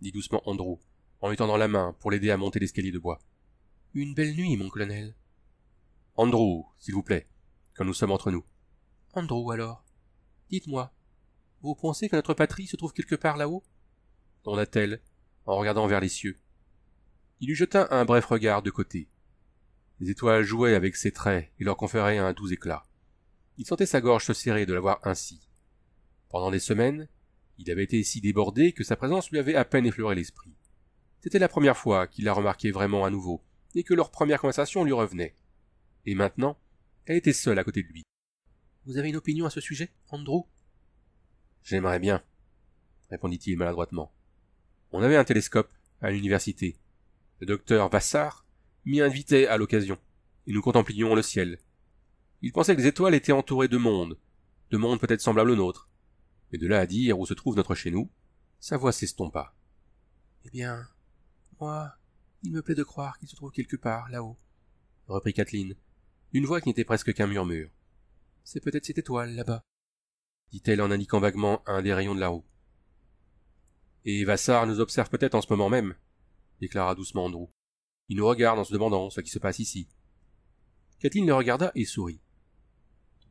dit doucement Andrew, en lui tendant la main pour l'aider à monter l'escalier de bois. Une belle nuit, mon colonel. Andrew, s'il vous plaît, quand nous sommes entre nous. Andrew, alors. Dites-moi, vous pensez que notre patrie se trouve quelque part là-haut demanda-t-elle, en regardant vers les cieux. Il lui jeta un bref regard de côté. Les étoiles jouaient avec ses traits et leur conféraient un doux éclat. Il sentait sa gorge se serrer de la voir ainsi. Pendant des semaines, il avait été si débordé que sa présence lui avait à peine effleuré l'esprit. C'était la première fois qu'il la remarquait vraiment à nouveau, et que leur première conversation lui revenait. Et maintenant, elle était seule à côté de lui. Vous avez une opinion à ce sujet, Andrew J'aimerais bien, répondit-il maladroitement. On avait un télescope à l'université. Le docteur Vassar m'y invitait à l'occasion, et nous contemplions le ciel. Il pensait que les étoiles étaient entourées de mondes, de mondes peut-être semblables au nôtre. Mais de là à dire où se trouve notre chez nous, sa voix s'estompa. Eh bien, moi, il me plaît de croire qu'il se trouve quelque part, là-haut, reprit Kathleen, une voix qui n'était presque qu'un murmure. C'est peut-être cette étoile, là-bas, dit-elle en indiquant vaguement un des rayons de la roue. Et Vassar nous observe peut-être en ce moment même, déclara doucement Andrew. Il nous regarde en se demandant ce qui se passe ici. Kathleen le regarda et sourit.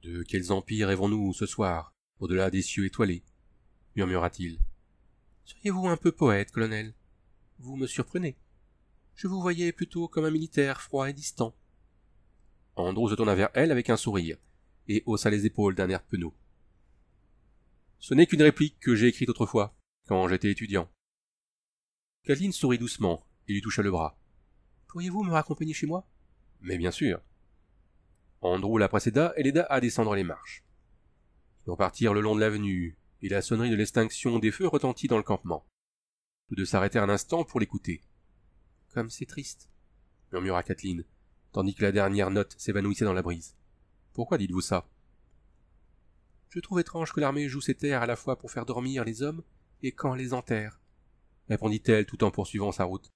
De quels empires rêvons-nous ce soir, au-delà des cieux étoilés murmura-t-il. Seriez-vous un peu poète, colonel Vous me surprenez. Je vous voyais plutôt comme un militaire froid et distant. Andrew se tourna vers elle avec un sourire, et haussa les épaules d'un air penaud. Ce n'est qu'une réplique que j'ai écrite autrefois, quand j'étais étudiant. Kathleen sourit doucement et lui toucha le bras. Pourriez-vous me raccompagner chez moi Mais bien sûr. Andrew la précéda et l'aida à descendre les marches. Ils repartirent le long de l'avenue, et la sonnerie de l'extinction des feux retentit dans le campement. Tous deux s'arrêtèrent un instant pour l'écouter. Comme c'est triste, murmura Kathleen tandis que la dernière note s'évanouissait dans la brise. Pourquoi dites-vous ça Je trouve étrange que l'armée joue ses terres à la fois pour faire dormir les hommes et quand les enterre, répondit-elle tout en poursuivant sa route.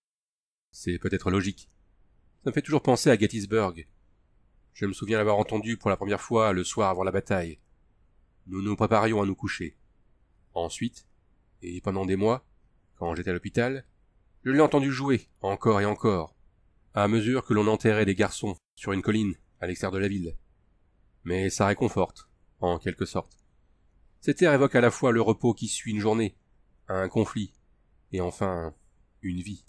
C'est peut-être logique. Ça me fait toujours penser à Gettysburg. Je me souviens l'avoir entendu pour la première fois le soir avant la bataille. Nous nous préparions à nous coucher. Ensuite, et pendant des mois, quand j'étais à l'hôpital, je l'ai entendu jouer, encore et encore à mesure que l'on enterrait des garçons sur une colline à l'extérieur de la ville. Mais ça réconforte, en quelque sorte. Cette terre évoque à la fois le repos qui suit une journée, un conflit, et enfin une vie.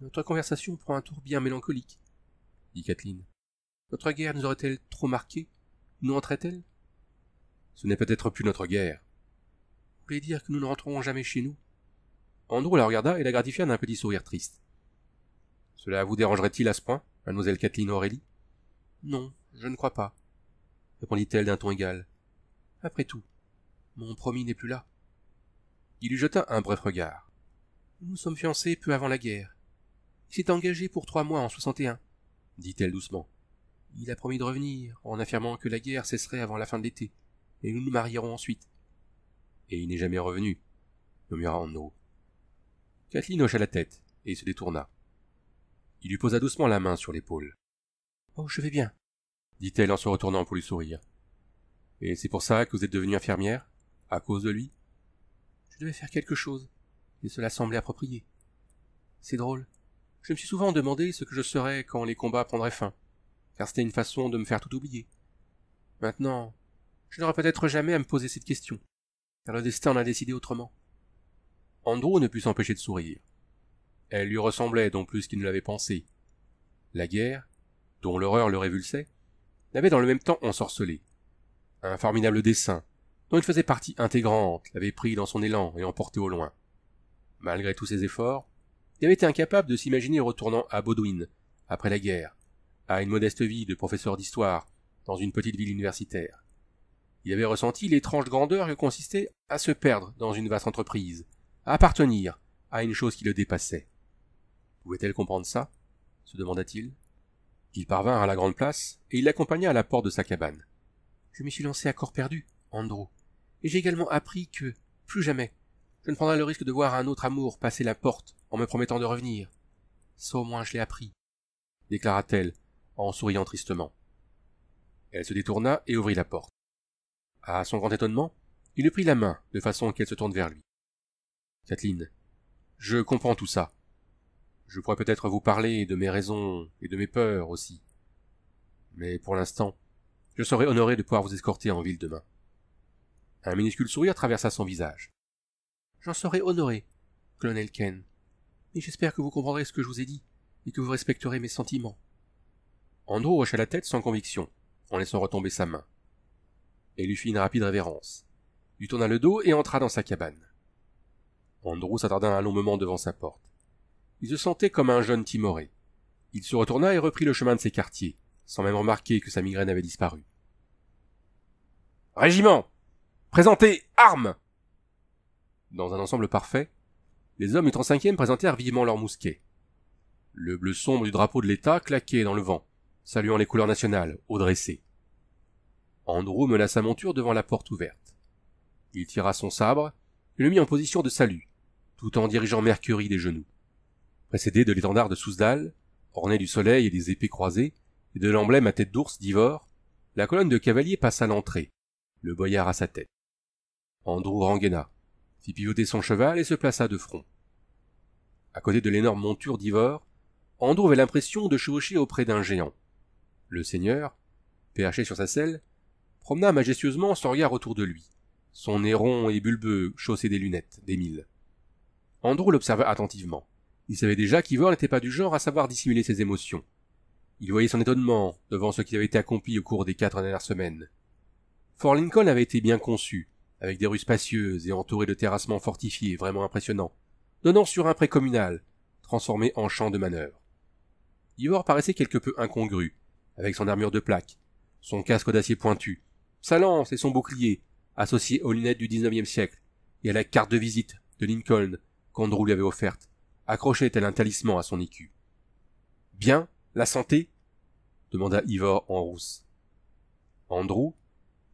Notre conversation prend un tour bien mélancolique, dit Kathleen. Notre guerre nous aurait-elle trop marqué Nous rentrait-elle elle Ce n'est peut-être plus notre guerre. Vous voulez dire que nous ne rentrerons jamais chez nous Andrew la regarda et la gratifia d'un petit sourire triste. Cela vous dérangerait-il à ce point, mademoiselle Kathleen Aurélie Non, je ne crois pas, répondit-elle d'un ton égal. Après tout, mon promis n'est plus là. Il lui jeta un bref regard. Nous sommes fiancés peu avant la guerre. Il s'est engagé pour trois mois en 61, dit-elle doucement. Il a promis de revenir en affirmant que la guerre cesserait avant la fin de l'été et nous nous marierons ensuite. Et il n'est jamais revenu, murmura haut. Kathleen hocha la tête et se détourna. Il lui posa doucement la main sur l'épaule. Oh, je vais bien, dit-elle en se retournant pour lui sourire. Et c'est pour ça que vous êtes devenue infirmière À cause de lui Je devais faire quelque chose, et cela semblait approprié. C'est drôle. Je me suis souvent demandé ce que je serais quand les combats prendraient fin, car c'était une façon de me faire tout oublier. Maintenant, je n'aurais peut-être jamais à me poser cette question, car le destin en a décidé autrement. Andrew ne put s'empêcher de sourire. Elle lui ressemblait donc plus qu'il ne l'avait pensé. La guerre, dont l'horreur le révulsait, l'avait dans le même temps ensorcelé. Un formidable dessein, dont il faisait partie intégrante, l'avait pris dans son élan et emporté au loin. Malgré tous ses efforts, il avait été incapable de s'imaginer retournant à Baudouin, après la guerre, à une modeste vie de professeur d'histoire, dans une petite ville universitaire. Il avait ressenti l'étrange grandeur que consistait à se perdre dans une vaste entreprise, à appartenir à une chose qui le dépassait. Pouvait-elle comprendre ça se demanda-t-il. Ils parvinrent à la grande place, et il l'accompagna à la porte de sa cabane. Je m'y suis lancé à corps perdu, Andrew, et j'ai également appris que, plus jamais, je ne prendrai le risque de voir un autre amour passer la porte en me promettant de revenir. Ça au moins je l'ai appris, déclara-t-elle en souriant tristement. Elle se détourna et ouvrit la porte. À son grand étonnement, il lui prit la main de façon qu'elle se tourne vers lui. Kathleen, je comprends tout ça, je pourrais peut-être vous parler de mes raisons et de mes peurs aussi. Mais pour l'instant, je serai honoré de pouvoir vous escorter en ville demain. Un minuscule sourire traversa son visage. J'en serai honoré, colonel Ken. Mais j'espère que vous comprendrez ce que je vous ai dit et que vous respecterez mes sentiments. Andrew hocha la tête sans conviction, en laissant retomber sa main. Elle lui fit une rapide révérence. lui tourna le dos et entra dans sa cabane. Andrew s'attarda un long moment devant sa porte. Il se sentait comme un jeune timoré. Il se retourna et reprit le chemin de ses quartiers, sans même remarquer que sa migraine avait disparu. Régiment Présentez armes Dans un ensemble parfait, les hommes du 35e présentèrent vivement leurs mousquets. Le bleu sombre du drapeau de l'État claquait dans le vent, saluant les couleurs nationales, haut dressé. Andrew mena sa monture devant la porte ouverte. Il tira son sabre et le mit en position de salut, tout en dirigeant Mercury des genoux précédé de l'étendard de Sousdal, orné du soleil et des épées croisées, et de l'emblème à tête d'ours d'Ivor, la colonne de cavaliers passa l'entrée, le boyard à sa tête. Andrew Rangena fit pivoter son cheval et se plaça de front. À côté de l'énorme monture d'Ivor, Andrew avait l'impression de chevaucher auprès d'un géant. Le seigneur, perché sur sa selle, promena majestueusement son regard autour de lui, son nez rond et bulbeux chaussé des lunettes, des mille. Andrew l'observa attentivement. Il savait déjà qu'Ivor n'était pas du genre à savoir dissimuler ses émotions. Il voyait son étonnement devant ce qui avait été accompli au cours des quatre dernières semaines. Fort Lincoln avait été bien conçu, avec des rues spacieuses et entourées de terrassements fortifiés vraiment impressionnants, donnant sur un pré communal, transformé en champ de manœuvre. Ivor paraissait quelque peu incongru, avec son armure de plaque, son casque d'acier pointu, sa lance et son bouclier, associés aux lunettes du XIXe siècle, et à la carte de visite de Lincoln qu'Andrew lui avait offerte, accrochait elle un talisman à son écu. Bien, la santé demanda Ivor en rousse. Andrew,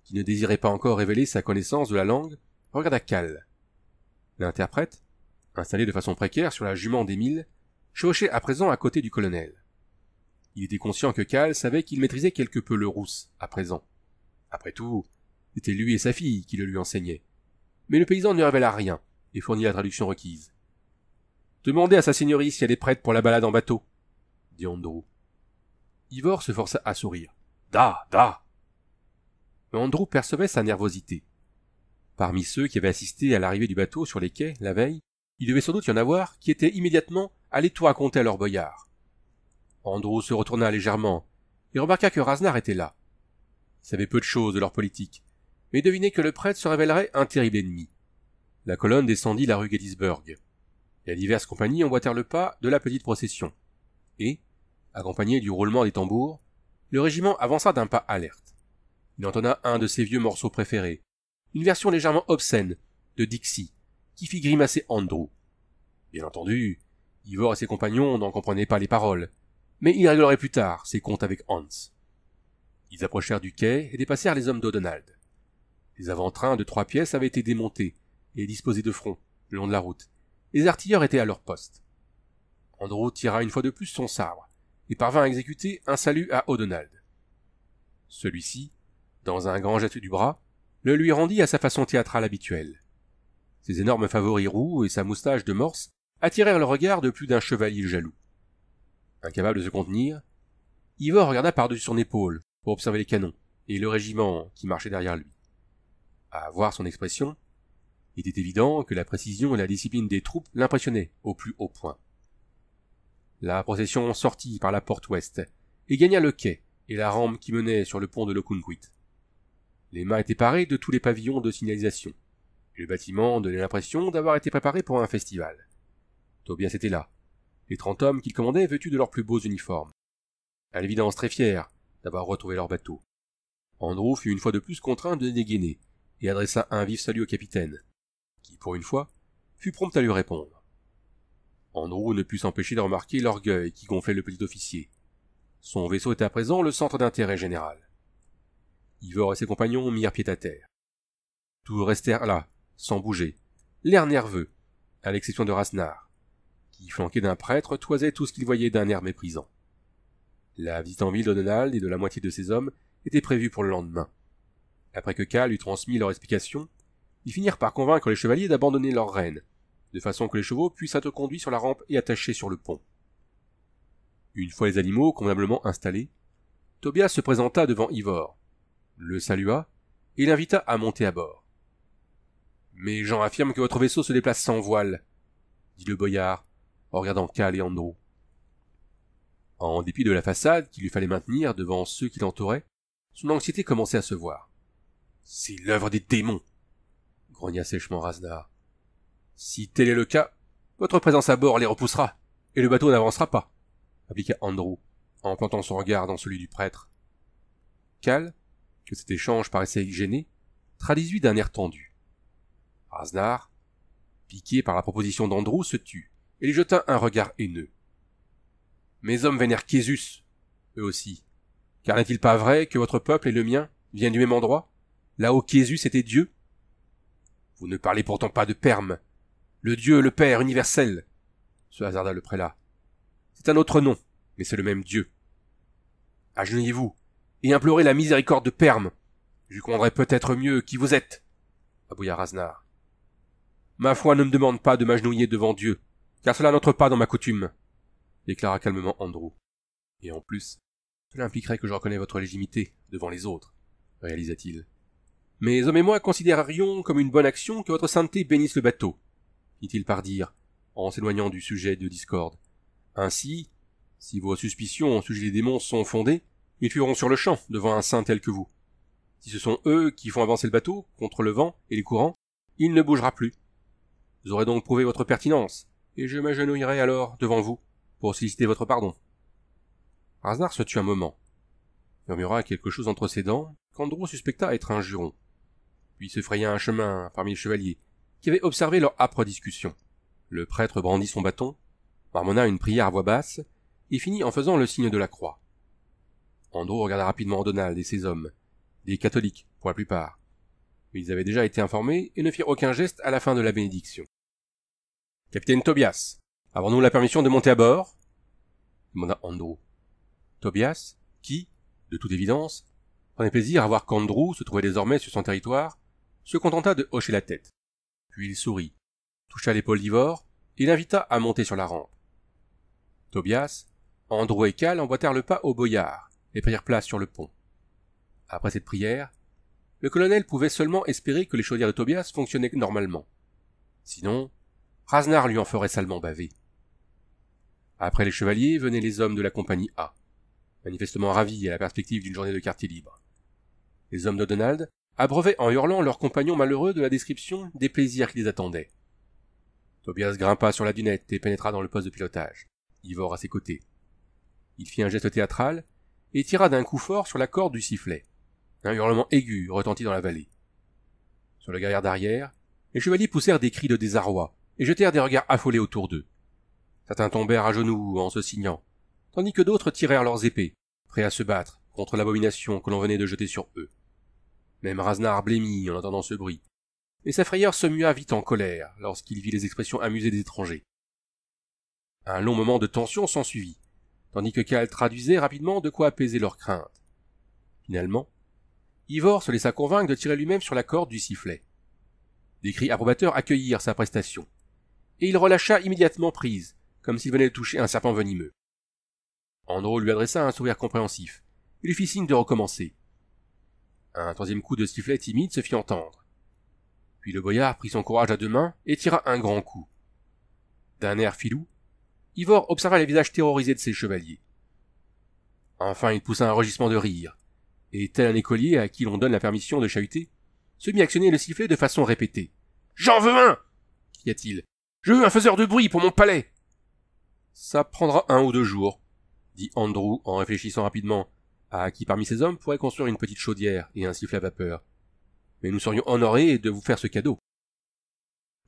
qui ne désirait pas encore révéler sa connaissance de la langue, regarda Cal. L'interprète, installé de façon précaire sur la jument d'Émile, chevauchait à présent à côté du colonel. Il était conscient que Cal savait qu'il maîtrisait quelque peu le rousse, à présent. Après tout, c'était lui et sa fille qui le lui enseignaient. Mais le paysan ne révéla rien et fournit la traduction requise. Demandez à sa seigneurie si elle est prête pour la balade en bateau, dit Andrew. Ivor se força à sourire. Da, da. Mais Andrew percevait sa nervosité. Parmi ceux qui avaient assisté à l'arrivée du bateau sur les quais la veille, il devait sans doute y en avoir qui étaient immédiatement allés tout raconter à leur boyard. Andrew se retourna légèrement et remarqua que Raznar était là. Il savait peu de choses de leur politique, mais devinait que le prêtre se révélerait un terrible ennemi. La colonne descendit la rue Gettysburg. Les diverses compagnies emboîtèrent le pas de la petite procession. Et, accompagné du roulement des tambours, le régiment avança d'un pas alerte. Il entonna un de ses vieux morceaux préférés, une version légèrement obscène de Dixie, qui fit grimacer Andrew. Bien entendu, Ivor et ses compagnons n'en comprenaient pas les paroles, mais ils régleraient plus tard ses comptes avec Hans. Ils approchèrent du quai et dépassèrent les hommes d'Odonald. Les avant-trains de trois pièces avaient été démontés et disposés de front, le long de la route, les artilleurs étaient à leur poste. Andrew tira une fois de plus son sabre et parvint à exécuter un salut à O'Donald. Celui-ci, dans un grand jet du bras, le lui rendit à sa façon théâtrale habituelle. Ses énormes favoris roux et sa moustache de morse attirèrent le regard de plus d'un chevalier jaloux. Incapable de se contenir, Ivor regarda par-dessus son épaule pour observer les canons et le régiment qui marchait derrière lui. À voir son expression, il était évident que la précision et la discipline des troupes l'impressionnaient au plus haut point. La procession sortit par la porte ouest et gagna le quai et la rampe qui menait sur le pont de Locunquit. Les mâts étaient parés de tous les pavillons de signalisation, le bâtiment donnait l'impression d'avoir été préparé pour un festival. Tobias était là, les trente hommes qu'il commandait vêtus de leurs plus beaux uniformes. À l'évidence très fiers d'avoir retrouvé leur bateau. Andrew fut une fois de plus contraint de dégainer, et adressa un vif salut au capitaine, qui, pour une fois, fut prompte à lui répondre. Andrew ne put s'empêcher de remarquer l'orgueil qui gonflait le petit officier. Son vaisseau était à présent le centre d'intérêt général. Ivor et ses compagnons mirent pied à terre. Tous restèrent là, sans bouger, l'air nerveux, à l'exception de Rasnar, qui, flanqué d'un prêtre, toisait tout ce qu'il voyait d'un air méprisant. La visite en ville de Donald et de la moitié de ses hommes était prévue pour le lendemain. Après que Cal eut transmis leur explication, ils finirent par convaincre les chevaliers d'abandonner leur reine, de façon que les chevaux puissent être conduits sur la rampe et attachés sur le pont. Une fois les animaux convenablement installés, Tobias se présenta devant Ivor, le salua et l'invita à monter à bord. Mais j'en affirme que votre vaisseau se déplace sans voile, dit le boyard, en regardant Cal et Andrew. En dépit de la façade qu'il lui fallait maintenir devant ceux qui l'entouraient, son anxiété commençait à se voir. C'est l'œuvre des démons, grogna sèchement Raznar. « Si tel est le cas, votre présence à bord les repoussera, et le bateau n'avancera pas, appliqua Andrew, en plantant son regard dans celui du prêtre. Cal, que cet échange paraissait gêné, traduisit d'un air tendu. Rasnar, piqué par la proposition d'Andrew, se tut, et lui jeta un regard haineux. Mes hommes vénèrent Késus, eux aussi, car n'est-il pas vrai que votre peuple et le mien viennent du même endroit, là où Késus était Dieu vous ne parlez pourtant pas de Perm, Le Dieu, le Père universel. Se hasarda le prélat. C'est un autre nom, mais c'est le même Dieu. Agenouillez-vous, et implorez la miséricorde de Perm !»« Je comprendrai peut-être mieux qui vous êtes, abouilla Raznar. Ma foi ne me demande pas de m'agenouiller devant Dieu, car cela n'entre pas dans ma coutume, déclara calmement Andrew. Et en plus, cela impliquerait que je reconnais votre légitimité devant les autres, réalisa-t-il. Mes hommes et moi considérerions comme une bonne action que votre sainteté bénisse le bateau, » il par dire, en s'éloignant du sujet de discorde. Ainsi, si vos suspicions au sujet des démons sont fondées, ils fuiront sur le champ devant un saint tel que vous. Si ce sont eux qui font avancer le bateau contre le vent et les courants, il ne bougera plus. Vous aurez donc prouvé votre pertinence, et je m'agenouillerai alors devant vous pour solliciter votre pardon. Raznar se tut un moment, murmura quelque chose entre ses dents, qu'Andro suspecta être un juron puis se fraya un chemin hein, parmi les chevaliers, qui avaient observé leur âpre discussion. Le prêtre brandit son bâton, marmonna une prière à voix basse, et finit en faisant le signe de la croix. Andrew regarda rapidement Donald et ses hommes, des catholiques pour la plupart, mais ils avaient déjà été informés et ne firent aucun geste à la fin de la bénédiction. Capitaine Tobias, avons-nous la permission de monter à bord demanda Andrew. Tobias, qui, de toute évidence, prenait plaisir à voir qu'Andrew se trouvait désormais sur son territoire, se contenta de hocher la tête. Puis il sourit, toucha l'épaule d'Ivor et l'invita à monter sur la rampe. Tobias, Andrew et Cal emboîtèrent le pas au boyard et prirent place sur le pont. Après cette prière, le colonel pouvait seulement espérer que les chaudières de Tobias fonctionnaient normalement. Sinon, Rasnar lui en ferait salement baver. Après les chevaliers venaient les hommes de la compagnie A, manifestement ravis à la perspective d'une journée de quartier libre. Les hommes de Donald abreuvaient en hurlant leurs compagnons malheureux de la description des plaisirs qui les attendaient. Tobias grimpa sur la dunette et pénétra dans le poste de pilotage, Ivor à ses côtés. Il fit un geste théâtral et tira d'un coup fort sur la corde du sifflet. Un hurlement aigu retentit dans la vallée. Sur le gaillard d'arrière, les chevaliers poussèrent des cris de désarroi et jetèrent des regards affolés autour d'eux. Certains tombèrent à genoux en se signant, tandis que d'autres tirèrent leurs épées, prêts à se battre contre l'abomination que l'on venait de jeter sur eux. Même Raznar blêmit en entendant ce bruit. et sa frayeur se mua vite en colère lorsqu'il vit les expressions amusées des étrangers. Un long moment de tension s'ensuivit, tandis que Cal traduisait rapidement de quoi apaiser leurs craintes. Finalement, Ivor se laissa convaincre de tirer lui-même sur la corde du sifflet. Des cris approbateurs accueillirent sa prestation, et il relâcha immédiatement prise, comme s'il venait de toucher un serpent venimeux. Andro lui adressa un sourire compréhensif, et lui fit signe de recommencer. Un troisième coup de sifflet timide se fit entendre. Puis le boyard prit son courage à deux mains et tira un grand coup. D'un air filou, Ivor observa les visages terrorisés de ses chevaliers. Enfin, il poussa un rugissement de rire, et tel un écolier à qui l'on donne la permission de chahuter, se mit à actionner le sifflet de façon répétée. J'en veux un! cria-t-il. Je veux un faiseur de bruit pour mon palais! Ça prendra un ou deux jours, dit Andrew en réfléchissant rapidement à ah, qui parmi ces hommes pourrait construire une petite chaudière et un sifflet à vapeur. Mais nous serions honorés de vous faire ce cadeau.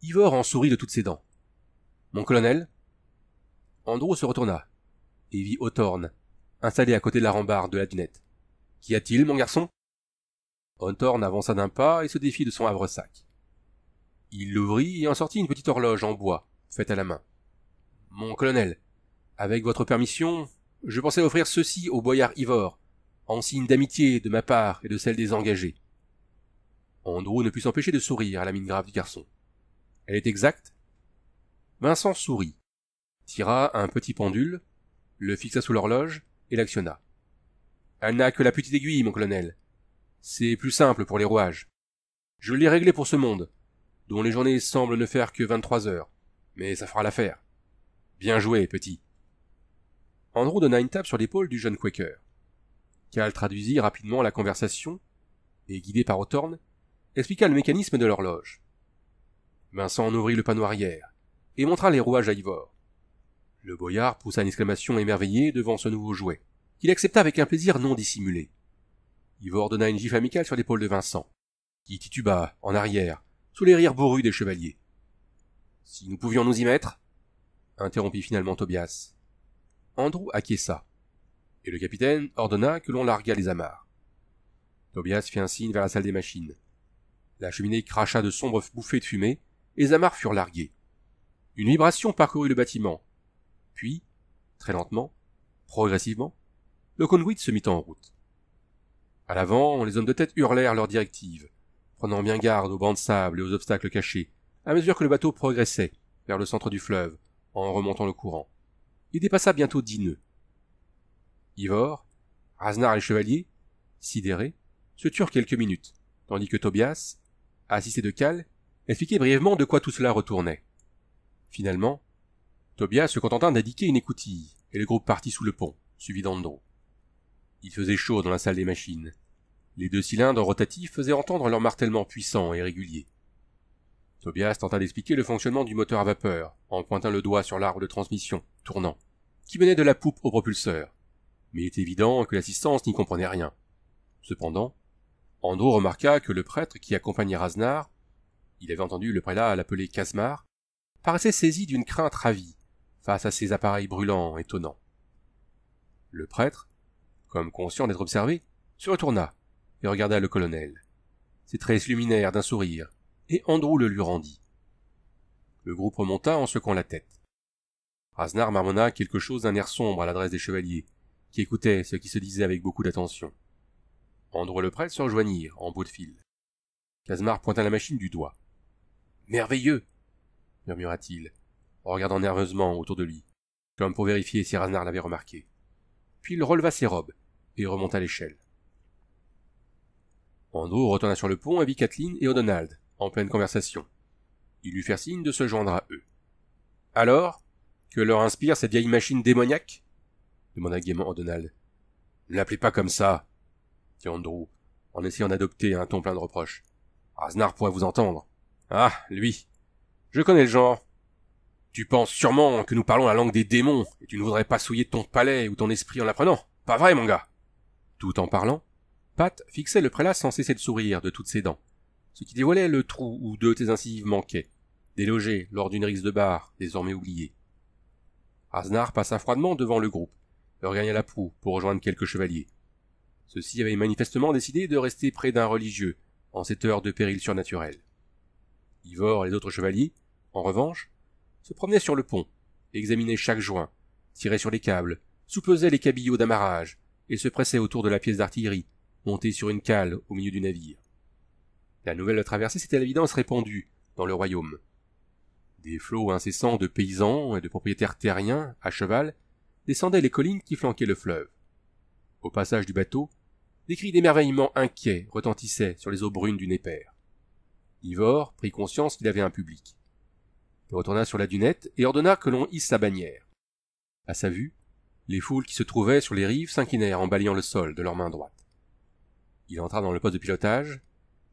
Ivor en sourit de toutes ses dents. Mon colonel Andrew se retourna et vit Hawthorne, installé à côté de la rambarde de la dunette. Qu'y a-t-il, mon garçon Hawthorne avança d'un pas et se défit de son havresac. Il l'ouvrit et en sortit une petite horloge en bois, faite à la main. Mon colonel, avec votre permission, je pensais offrir ceci au boyard Ivor, en signe d'amitié de ma part et de celle des engagés. Andrew ne put s'empêcher de sourire à la mine grave du garçon. Elle est exacte? Vincent sourit, tira un petit pendule, le fixa sous l'horloge et l'actionna. Elle n'a que la petite aiguille, mon colonel. C'est plus simple pour les rouages. Je l'ai réglé pour ce monde, dont les journées semblent ne faire que vingt-trois heures. Mais ça fera l'affaire. Bien joué, petit. Andrew donna une tape sur l'épaule du jeune Quaker. Cal traduisit rapidement la conversation et, guidé par Othorn, expliqua le mécanisme de l'horloge. Vincent en ouvrit le panneau arrière et montra les rouages à Ivor. Le boyard poussa une exclamation émerveillée devant ce nouveau jouet, qu'il accepta avec un plaisir non dissimulé. Ivor donna une gifle amicale sur l'épaule de Vincent, qui tituba, en arrière, sous les rires bourrus des chevaliers. Si nous pouvions nous y mettre interrompit finalement Tobias. Andrew acquiesça, et le capitaine ordonna que l'on larguât les amarres. Tobias fit un signe vers la salle des machines. La cheminée cracha de sombres bouffées de fumée, et les amarres furent larguées. Une vibration parcourut le bâtiment. Puis, très lentement, progressivement, le conduit se mit en route. À l'avant, les hommes de tête hurlèrent leurs directives, prenant bien garde aux bancs de sable et aux obstacles cachés, à mesure que le bateau progressait vers le centre du fleuve, en remontant le courant. Il dépassa bientôt dix nœuds. Ivor, Raznar et le chevalier, sidérés, se turent quelques minutes, tandis que Tobias, assisté de Cal, expliquait brièvement de quoi tout cela retournait. Finalement, Tobias se contenta d'indiquer une écoutille, et le groupe partit sous le pont, suivi d'Andro. Il faisait chaud dans la salle des machines. Les deux cylindres rotatifs faisaient entendre leur martèlement puissant et régulier. Tobias tenta d'expliquer le fonctionnement du moteur à vapeur, en pointant le doigt sur l'arbre de transmission, tournant, qui menait de la poupe au propulseur mais il est évident que l'assistance n'y comprenait rien. Cependant, Andrew remarqua que le prêtre qui accompagnait Raznar, il avait entendu le prélat l'appeler Casmar, paraissait saisi d'une crainte ravie face à ces appareils brûlants étonnants. Le prêtre, comme conscient d'être observé, se retourna et regarda le colonel. Ses traits luminèrent d'un sourire, et Andrew le lui rendit. Le groupe remonta en secouant la tête. Raznar marmonna quelque chose d'un air sombre à l'adresse des chevaliers, qui écoutait ce qui se disait avec beaucoup d'attention. Andre le prêtre se rejoignirent, en bout de fil. Casmar pointa la machine du doigt. Merveilleux murmura-t-il, en regardant nerveusement autour de lui, comme pour vérifier si Rasnar l'avait remarqué. Puis il releva ses robes et remonta l'échelle. Andrew retourna sur le pont et vit Kathleen et O'Donald, en pleine conversation. Il lui firent signe de se joindre à eux. Alors, que leur inspire cette vieille machine démoniaque demanda gaiement O'Donnell. Ne l'appelez pas comme ça, dit Andrew, en essayant d'adopter un ton plein de reproches. Aznar pourrait vous entendre. Ah, lui. Je connais le genre. Tu penses sûrement que nous parlons la langue des démons, et tu ne voudrais pas souiller ton palais ou ton esprit en l'apprenant. Pas vrai, mon gars. Tout en parlant, Pat fixait le prélat sans cesser de sourire de toutes ses dents, ce qui dévoilait le trou où deux de tes incisives manquaient, délogés lors d'une rixe de bar, désormais oubliée. Aznar passa froidement devant le groupe, regagna la proue pour rejoindre quelques chevaliers. Ceux-ci avaient manifestement décidé de rester près d'un religieux en cette heure de péril surnaturel. Ivor et les autres chevaliers, en revanche, se promenaient sur le pont, examinaient chaque joint, tiraient sur les câbles, soupesaient les cabillots d'amarrage et se pressaient autour de la pièce d'artillerie, montée sur une cale au milieu du navire. La nouvelle traversée s'était à l'évidence répandue dans le royaume. Des flots incessants de paysans et de propriétaires terriens, à cheval, descendaient les collines qui flanquaient le fleuve. Au passage du bateau, des cris d'émerveillement inquiets retentissaient sur les eaux brunes du Népère. Ivor prit conscience qu'il avait un public. Il retourna sur la dunette et ordonna que l'on hisse sa bannière. À sa vue, les foules qui se trouvaient sur les rives s'inclinèrent en balayant le sol de leur main droite. Il entra dans le poste de pilotage,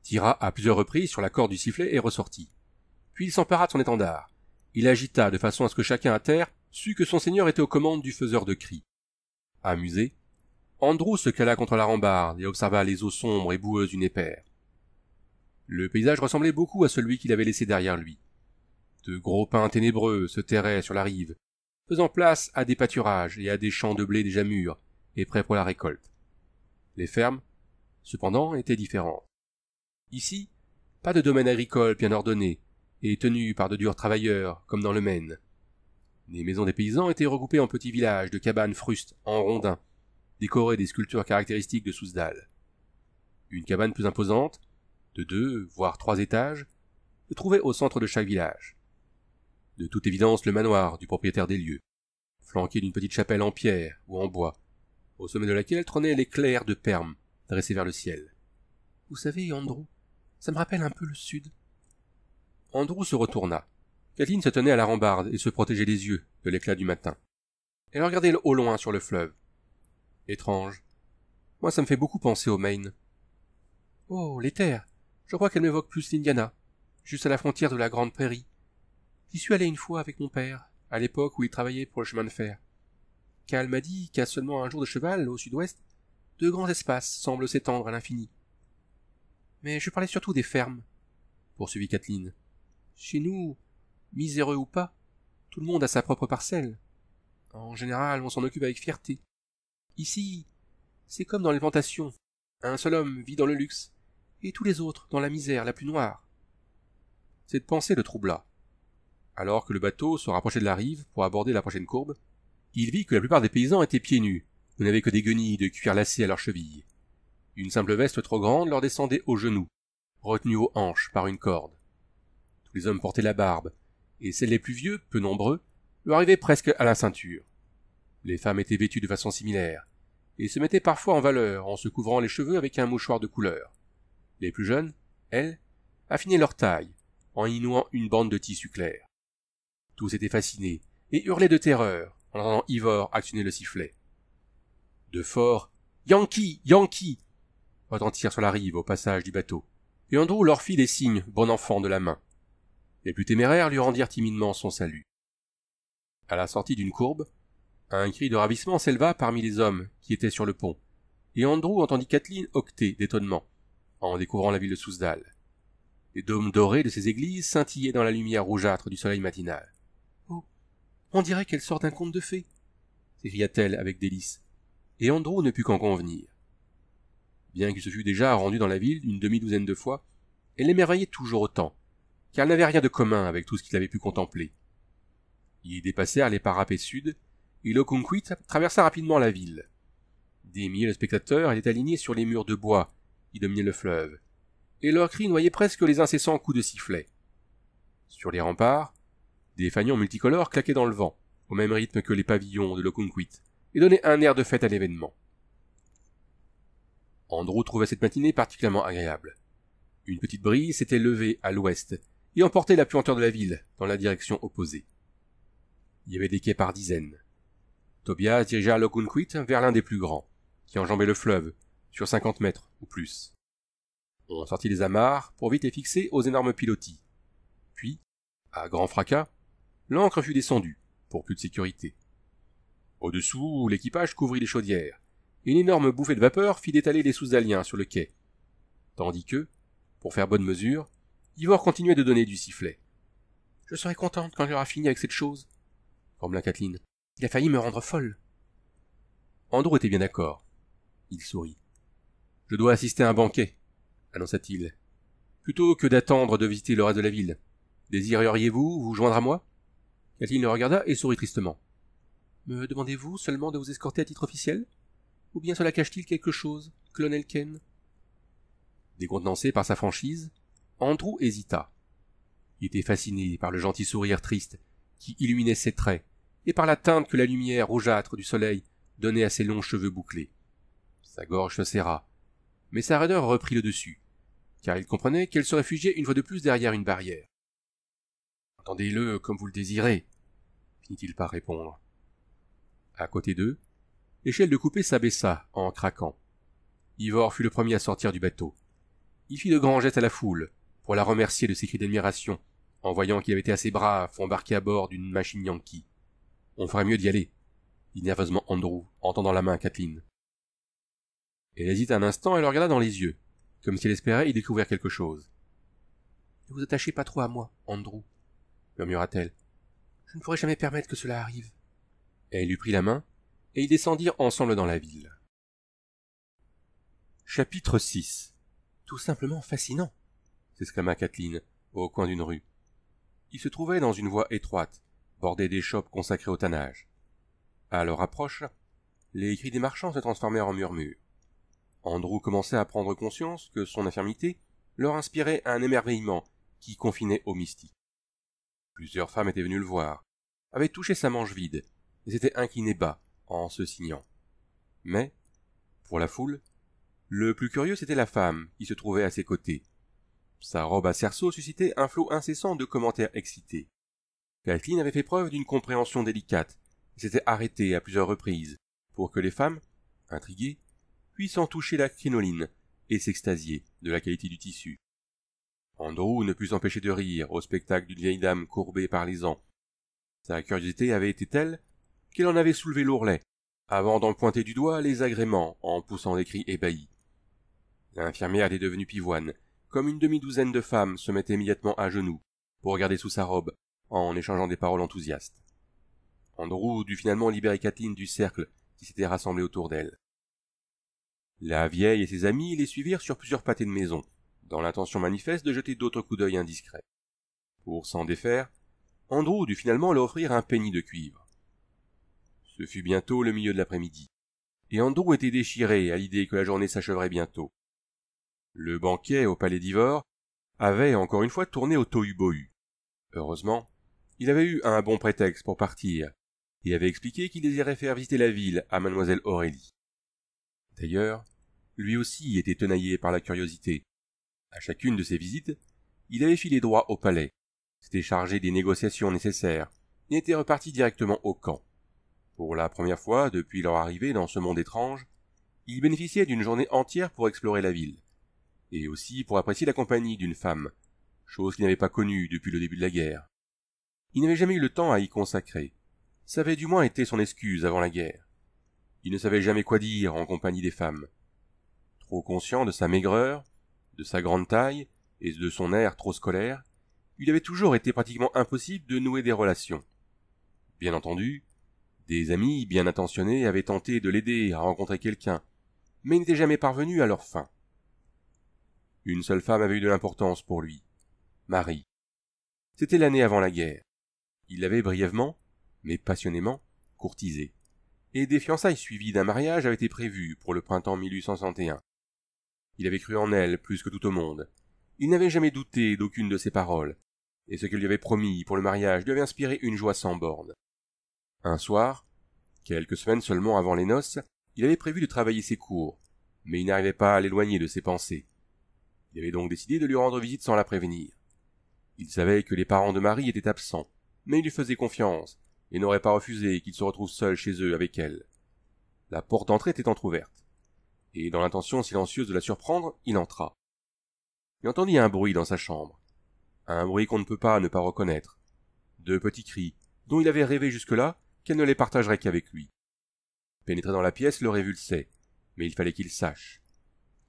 tira à plusieurs reprises sur la corde du sifflet et ressortit. Puis il s'empara de son étendard. Il agita de façon à ce que chacun à terre que son seigneur était aux commandes du faiseur de cris. Amusé, Andrew se cala contre la rambarde et observa les eaux sombres et boueuses d'une épère. Le paysage ressemblait beaucoup à celui qu'il avait laissé derrière lui. De gros pins ténébreux se terraient sur la rive, faisant place à des pâturages et à des champs de blé déjà mûrs et prêts pour la récolte. Les fermes, cependant, étaient différentes. Ici, pas de domaine agricole bien ordonné et tenu par de durs travailleurs comme dans le Maine. Les maisons des paysans étaient regroupées en petits villages de cabanes frustes en rondins, décorées des sculptures caractéristiques de Souzdal. Une cabane plus imposante, de deux, voire trois étages, se trouvait au centre de chaque village. De toute évidence le manoir du propriétaire des lieux, flanqué d'une petite chapelle en pierre ou en bois, au sommet de laquelle trônait l'éclair de Perme, dressé vers le ciel. Vous savez, Andrew, ça me rappelle un peu le sud. Andrew se retourna. Kathleen se tenait à la rambarde et se protégeait les yeux de l'éclat du matin. Elle regardait au loin sur le fleuve. Étrange. Moi, ça me fait beaucoup penser au Maine. Oh, les terres. Je crois qu'elle m'évoquent plus l'Indiana, juste à la frontière de la Grande Prairie. J'y suis allé une fois avec mon père, à l'époque où il travaillait pour le chemin de fer. Cal m'a dit qu'à seulement un jour de cheval, au sud-ouest, deux grands espaces semblent s'étendre à l'infini. Mais je parlais surtout des fermes, poursuivit Kathleen. Chez nous, Miséreux ou pas, tout le monde a sa propre parcelle. En général, on s'en occupe avec fierté. Ici, c'est comme dans les plantations. Un seul homme vit dans le luxe, et tous les autres dans la misère la plus noire. Cette pensée le troubla. Alors que le bateau se rapprochait de la rive pour aborder la prochaine courbe, il vit que la plupart des paysans étaient pieds nus, ou n'avaient que des guenilles de cuir lacées à leurs chevilles. Une simple veste trop grande leur descendait aux genoux, retenue aux hanches par une corde. Tous les hommes portaient la barbe, et celles les plus vieux, peu nombreux, lui arrivaient presque à la ceinture. Les femmes étaient vêtues de façon similaire, et se mettaient parfois en valeur en se couvrant les cheveux avec un mouchoir de couleur. Les plus jeunes, elles, affinaient leur taille, en y nouant une bande de tissu clair. Tous étaient fascinés, et hurlaient de terreur, en entendant Ivor actionner le sifflet. De fort, « Yankee, Yankee retentirent sur la rive au passage du bateau, et Andrew leur fit des signes, bon enfant, de la main. Les plus téméraires lui rendirent timidement son salut. À la sortie d'une courbe, un cri de ravissement s'éleva parmi les hommes qui étaient sur le pont, et Andrew entendit Kathleen octer d'étonnement en découvrant la ville de Sousdal. Les dômes dorés de ses églises scintillaient dans la lumière rougeâtre du soleil matinal. Oh, on dirait qu'elle sort d'un conte de fées, s'écria-t-elle avec délice, et Andrew ne put qu'en convenir. Bien qu'il se fût déjà rendu dans la ville une demi-douzaine de fois, elle l'émerveillait toujours autant, car n'avait rien de commun avec tout ce qu'il avait pu contempler. Ils dépassèrent les parapets sud, et l'Okunquit traversa rapidement la ville. Des milliers de spectateurs étaient alignés sur les murs de bois qui dominaient le fleuve, et leurs cris noyaient presque les incessants coups de sifflet. Sur les remparts, des fanions multicolores claquaient dans le vent, au même rythme que les pavillons de l'Okunquit, et donnaient un air de fête à l'événement. Andrew trouvait cette matinée particulièrement agréable. Une petite brise s'était levée à l'ouest et la puanteur de la ville dans la direction opposée. Il y avait des quais par dizaines. Tobias dirigea Logunquit vers l'un des plus grands, qui enjambait le fleuve, sur cinquante mètres ou plus. On sortit les amarres pour vite les fixer aux énormes pilotis. Puis, à grand fracas, l'ancre fut descendue, pour plus de sécurité. Au-dessous, l'équipage couvrit les chaudières, et une énorme bouffée de vapeur fit détaler les sous-aliens sur le quai. Tandis que, pour faire bonne mesure, Ivor continuait de donner du sifflet. Je serai contente quand j'aurai fini avec cette chose, grommela Kathleen. Il a failli me rendre folle. Andrew était bien d'accord. Il sourit. Je dois assister à un banquet, annonça-t-il. Plutôt que d'attendre de visiter le reste de la ville, désireriez-vous vous joindre à moi Kathleen le regarda et sourit tristement. Me demandez-vous seulement de vous escorter à titre officiel Ou bien cela cache-t-il quelque chose, colonel Ken Décontenancé par sa franchise, Andrew hésita. Il était fasciné par le gentil sourire triste qui illuminait ses traits et par la teinte que la lumière rougeâtre du soleil donnait à ses longs cheveux bouclés. Sa gorge se serra, mais sa raideur reprit le dessus, car il comprenait qu'elle se réfugiait une fois de plus derrière une barrière. Entendez-le comme vous le désirez, finit-il par répondre. À côté d'eux, l'échelle de coupé s'abaissa en craquant. Ivor fut le premier à sortir du bateau. Il fit de grands gestes à la foule, pour la remercier de ses cris d'admiration, en voyant qu'il avait été assez brave embarqué à bord d'une machine Yankee. On ferait mieux d'y aller, dit nerveusement Andrew, en tendant la main à Kathleen. Elle hésita un instant et le regarda dans les yeux, comme si elle espérait y découvrir quelque chose. Ne vous attachez pas trop à moi, Andrew, murmura-t-elle. Je ne pourrai jamais permettre que cela arrive. elle lui prit la main, et ils descendirent ensemble dans la ville. Chapitre 6 Tout simplement fascinant s'exclama Kathleen, au coin d'une rue. Il se trouvait dans une voie étroite, bordée d'échoppes consacrées au tannage. À leur approche, les cris des marchands se transformèrent en murmures. Andrew commençait à prendre conscience que son infirmité leur inspirait un émerveillement qui confinait au mystique. Plusieurs femmes étaient venues le voir, avaient touché sa manche vide, et s'étaient inclinées bas, en se signant. Mais, pour la foule, le plus curieux c'était la femme qui se trouvait à ses côtés, sa robe à cerceau suscitait un flot incessant de commentaires excités. Kathleen avait fait preuve d'une compréhension délicate et s'était arrêtée à plusieurs reprises pour que les femmes, intriguées, puissent en toucher la crinoline et s'extasier de la qualité du tissu. Andrew ne put s'empêcher de rire au spectacle d'une vieille dame courbée par les ans. Sa curiosité avait été telle qu'elle en avait soulevé l'ourlet, avant d'en pointer du doigt les agréments en poussant des cris ébahis. L'infirmière était devenue pivoine comme une demi-douzaine de femmes se mettaient immédiatement à genoux pour regarder sous sa robe, en échangeant des paroles enthousiastes. Andrew dut finalement libérer Kathleen du cercle qui s'était rassemblé autour d'elle. La vieille et ses amis les suivirent sur plusieurs pâtés de maison, dans l'intention manifeste de jeter d'autres coups d'œil indiscrets. Pour s'en défaire, Andrew dut finalement leur offrir un penny de cuivre. Ce fut bientôt le milieu de l'après-midi, et Andrew était déchiré à l'idée que la journée s'achèverait bientôt le banquet au palais d'Ivor avait encore une fois tourné au tohu-bohu. Heureusement, il avait eu un bon prétexte pour partir et avait expliqué qu'il désirait faire visiter la ville à mademoiselle Aurélie. D'ailleurs, lui aussi était tenaillé par la curiosité. À chacune de ses visites, il avait filé droit au palais, s'était chargé des négociations nécessaires et était reparti directement au camp. Pour la première fois depuis leur arrivée dans ce monde étrange, il bénéficiait d'une journée entière pour explorer la ville et aussi pour apprécier la compagnie d'une femme, chose qu'il n'avait pas connue depuis le début de la guerre. Il n'avait jamais eu le temps à y consacrer. Ça avait du moins été son excuse avant la guerre. Il ne savait jamais quoi dire en compagnie des femmes. Trop conscient de sa maigreur, de sa grande taille et de son air trop scolaire, il avait toujours été pratiquement impossible de nouer des relations. Bien entendu, des amis bien intentionnés avaient tenté de l'aider à rencontrer quelqu'un, mais il n'était jamais parvenu à leur fin. Une seule femme avait eu de l'importance pour lui, Marie. C'était l'année avant la guerre. Il l'avait brièvement, mais passionnément, courtisée. Et des fiançailles suivies d'un mariage avaient été prévues pour le printemps 1861. Il avait cru en elle plus que tout au monde. Il n'avait jamais douté d'aucune de ses paroles, et ce qu'elle lui avait promis pour le mariage lui avait inspiré une joie sans bornes. Un soir, quelques semaines seulement avant les noces, il avait prévu de travailler ses cours, mais il n'arrivait pas à l'éloigner de ses pensées. Il avait donc décidé de lui rendre visite sans la prévenir. Il savait que les parents de Marie étaient absents, mais il lui faisait confiance, et n'aurait pas refusé qu'il se retrouve seul chez eux avec elle. La porte d'entrée était entr'ouverte, et dans l'intention silencieuse de la surprendre, il entra. Il entendit un bruit dans sa chambre, un bruit qu'on ne peut pas ne pas reconnaître, deux petits cris, dont il avait rêvé jusque-là qu'elle ne les partagerait qu'avec lui. Pénétrer dans la pièce le révulsait, mais il fallait qu'il sache.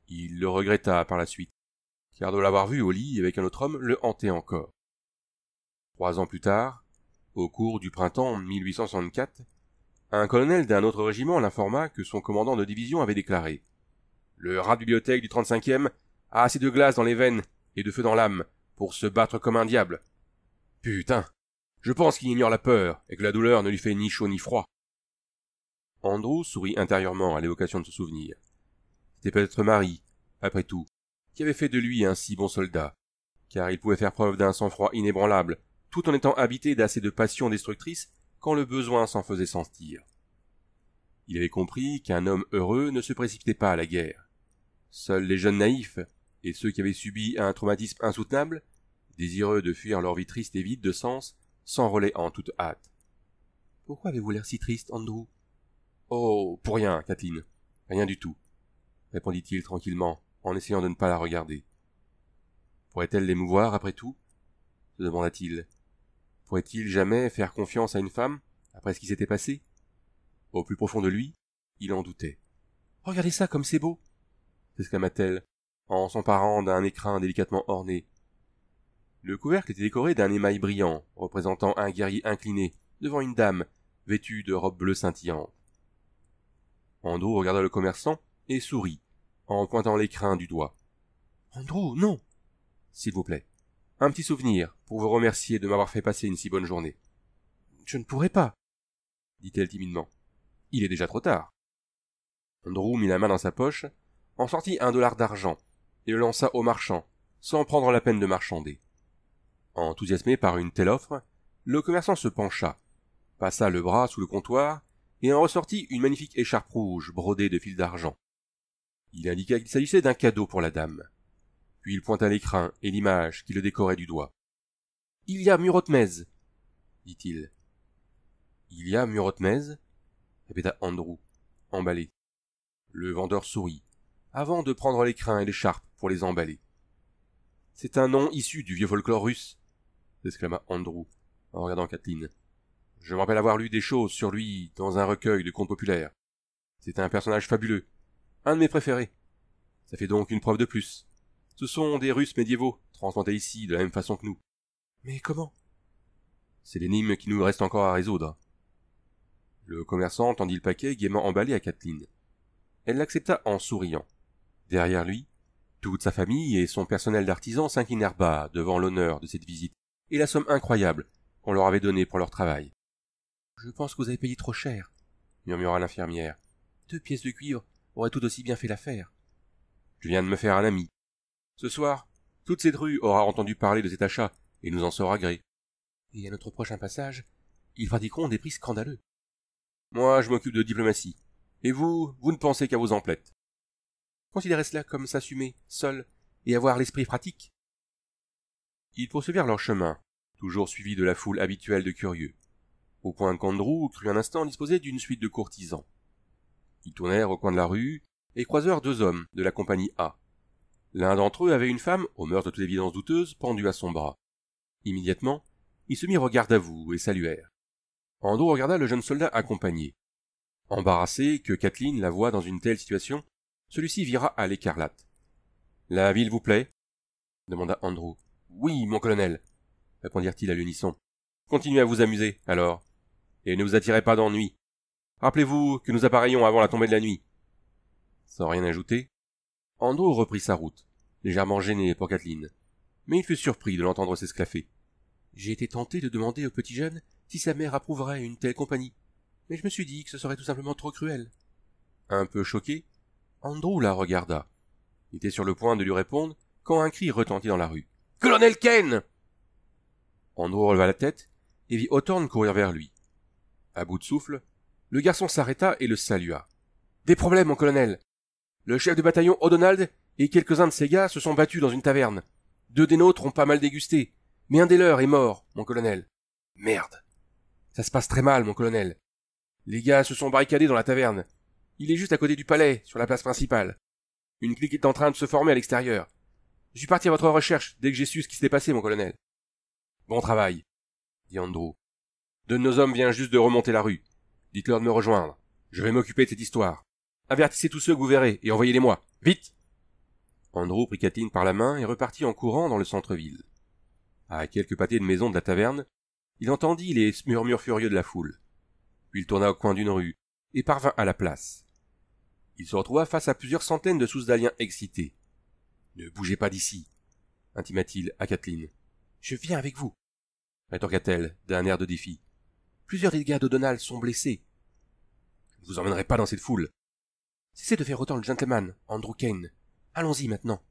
Il le regretta par la suite, car de l'avoir vu au lit avec un autre homme le hantait encore. Trois ans plus tard, au cours du printemps 1864, un colonel d'un autre régiment l'informa que son commandant de division avait déclaré Le rat de bibliothèque du 35e a assez de glace dans les veines et de feu dans l'âme pour se battre comme un diable. Putain Je pense qu'il ignore la peur et que la douleur ne lui fait ni chaud ni froid. Andrew sourit intérieurement à l'évocation de ce souvenir. C'était peut-être Marie, après tout, qui avait fait de lui un si bon soldat, car il pouvait faire preuve d'un sang-froid inébranlable, tout en étant habité d'assez de passions destructrices quand le besoin s'en faisait sentir. Il avait compris qu'un homme heureux ne se précipitait pas à la guerre. Seuls les jeunes naïfs, et ceux qui avaient subi un traumatisme insoutenable, désireux de fuir leur vie triste et vide de sens, s'enrôlaient en toute hâte. Pourquoi avez-vous l'air si triste, Andrew Oh, pour rien, Kathleen. Rien du tout, répondit-il tranquillement, en essayant de ne pas la regarder. Pourrait-elle l'émouvoir après tout se demanda-t-il. Pourrait-il jamais faire confiance à une femme après ce qui s'était passé Au plus profond de lui, il en doutait. Regardez ça comme c'est beau s'exclama-t-elle en s'emparant d'un écrin délicatement orné. Le couvercle était décoré d'un émail brillant, représentant un guerrier incliné, devant une dame, vêtue de robe bleue scintillante. Ando regarda le commerçant et sourit, en pointant l'écrin du doigt. Andrew, non S'il vous plaît. Un petit souvenir pour vous remercier de m'avoir fait passer une si bonne journée. Je ne pourrai pas, dit-elle timidement. Il est déjà trop tard. Andrew mit la main dans sa poche, en sortit un dollar d'argent et le lança au marchand, sans prendre la peine de marchander. Enthousiasmé par une telle offre, le commerçant se pencha, passa le bras sous le comptoir et en ressortit une magnifique écharpe rouge brodée de fils d'argent. Il indiqua qu'il s'agissait d'un cadeau pour la dame. Puis il pointa l'écrin et l'image qui le décorait du doigt. Il y a Murotmez, dit-il. Il y a Murotmez répéta Andrew, emballé. Le vendeur sourit, avant de prendre l'écrin et l'écharpe pour les emballer. C'est un nom issu du vieux folklore russe, s'exclama Andrew en regardant Kathleen. Je me rappelle avoir lu des choses sur lui dans un recueil de contes populaires. C'est un personnage fabuleux, un de mes préférés. Ça fait donc une preuve de plus. Ce sont des Russes médiévaux, transplantés ici de la même façon que nous. Mais comment C'est l'énigme qui nous reste encore à résoudre. Le commerçant tendit le paquet gaiement emballé à Kathleen. Elle l'accepta en souriant. Derrière lui, toute sa famille et son personnel d'artisans s'inclinèrent bas devant l'honneur de cette visite et la somme incroyable qu'on leur avait donnée pour leur travail. Je pense que vous avez payé trop cher, murmura l'infirmière. Deux pièces de cuivre aurait tout aussi bien fait l'affaire. Je viens de me faire un ami. Ce soir, toute cette rue aura entendu parler de cet achat et nous en saura gré. Et à notre prochain passage, ils pratiqueront des prix scandaleux. Moi, je m'occupe de diplomatie. Et vous, vous ne pensez qu'à vos emplettes. Considérez cela comme s'assumer, seul, et avoir l'esprit pratique. Ils poursuivirent leur chemin, toujours suivis de la foule habituelle de curieux, au point qu'Andrew crut un instant disposer d'une suite de courtisans. Ils tournèrent au coin de la rue et croisèrent deux hommes de la compagnie A. L'un d'entre eux avait une femme, aux mœurs de toute évidence douteuse, pendue à son bras. Immédiatement, ils se mirent au garde à vous et saluèrent. Andrew regarda le jeune soldat accompagné. Embarrassé que Kathleen la voie dans une telle situation, celui-ci vira à l'écarlate. La ville vous plaît demanda Andrew. Oui, mon colonel, répondirent-ils à l'unisson. Continuez à vous amuser, alors, et ne vous attirez pas d'ennuis !» Rappelez-vous que nous appareillons avant la tombée de la nuit. Sans rien ajouter, Andrew reprit sa route, légèrement gêné pour Kathleen, mais il fut surpris de l'entendre s'esclaffer. J'ai été tenté de demander au petit jeune si sa mère approuverait une telle compagnie, mais je me suis dit que ce serait tout simplement trop cruel. Un peu choqué, Andrew la regarda. Il était sur le point de lui répondre quand un cri retentit dans la rue. Colonel Ken! Andrew releva la tête et vit Hawthorne courir vers lui. À bout de souffle, le garçon s'arrêta et le salua. Des problèmes, mon colonel. Le chef de bataillon O'Donald et quelques-uns de ses gars se sont battus dans une taverne. Deux des nôtres ont pas mal dégusté, mais un des leurs est mort, mon colonel. Merde. Ça se passe très mal, mon colonel. Les gars se sont barricadés dans la taverne. Il est juste à côté du palais, sur la place principale. Une clique est en train de se former à l'extérieur. Je suis parti à votre recherche dès que j'ai su ce qui s'était passé, mon colonel. Bon travail, dit Andrew. De nos hommes vient juste de remonter la rue. Dites-leur de me rejoindre. Je vais m'occuper de cette histoire. Avertissez tous ceux que vous verrez et envoyez-les moi. Vite! Andrew prit Kathleen par la main et repartit en courant dans le centre-ville. À quelques pâtés de maison de la taverne, il entendit les murmures furieux de la foule. Puis il tourna au coin d'une rue et parvint à la place. Il se retrouva face à plusieurs centaines de sous-daliens excités. Ne bougez pas d'ici, intima-t-il à Kathleen. Je viens avec vous, rétorqua-t-elle d'un air de défi. Plusieurs des d'Odonald sont blessés. Je ne vous emmènerai pas dans cette foule. Cessez de faire autant le gentleman, Andrew Kane. Allons-y maintenant.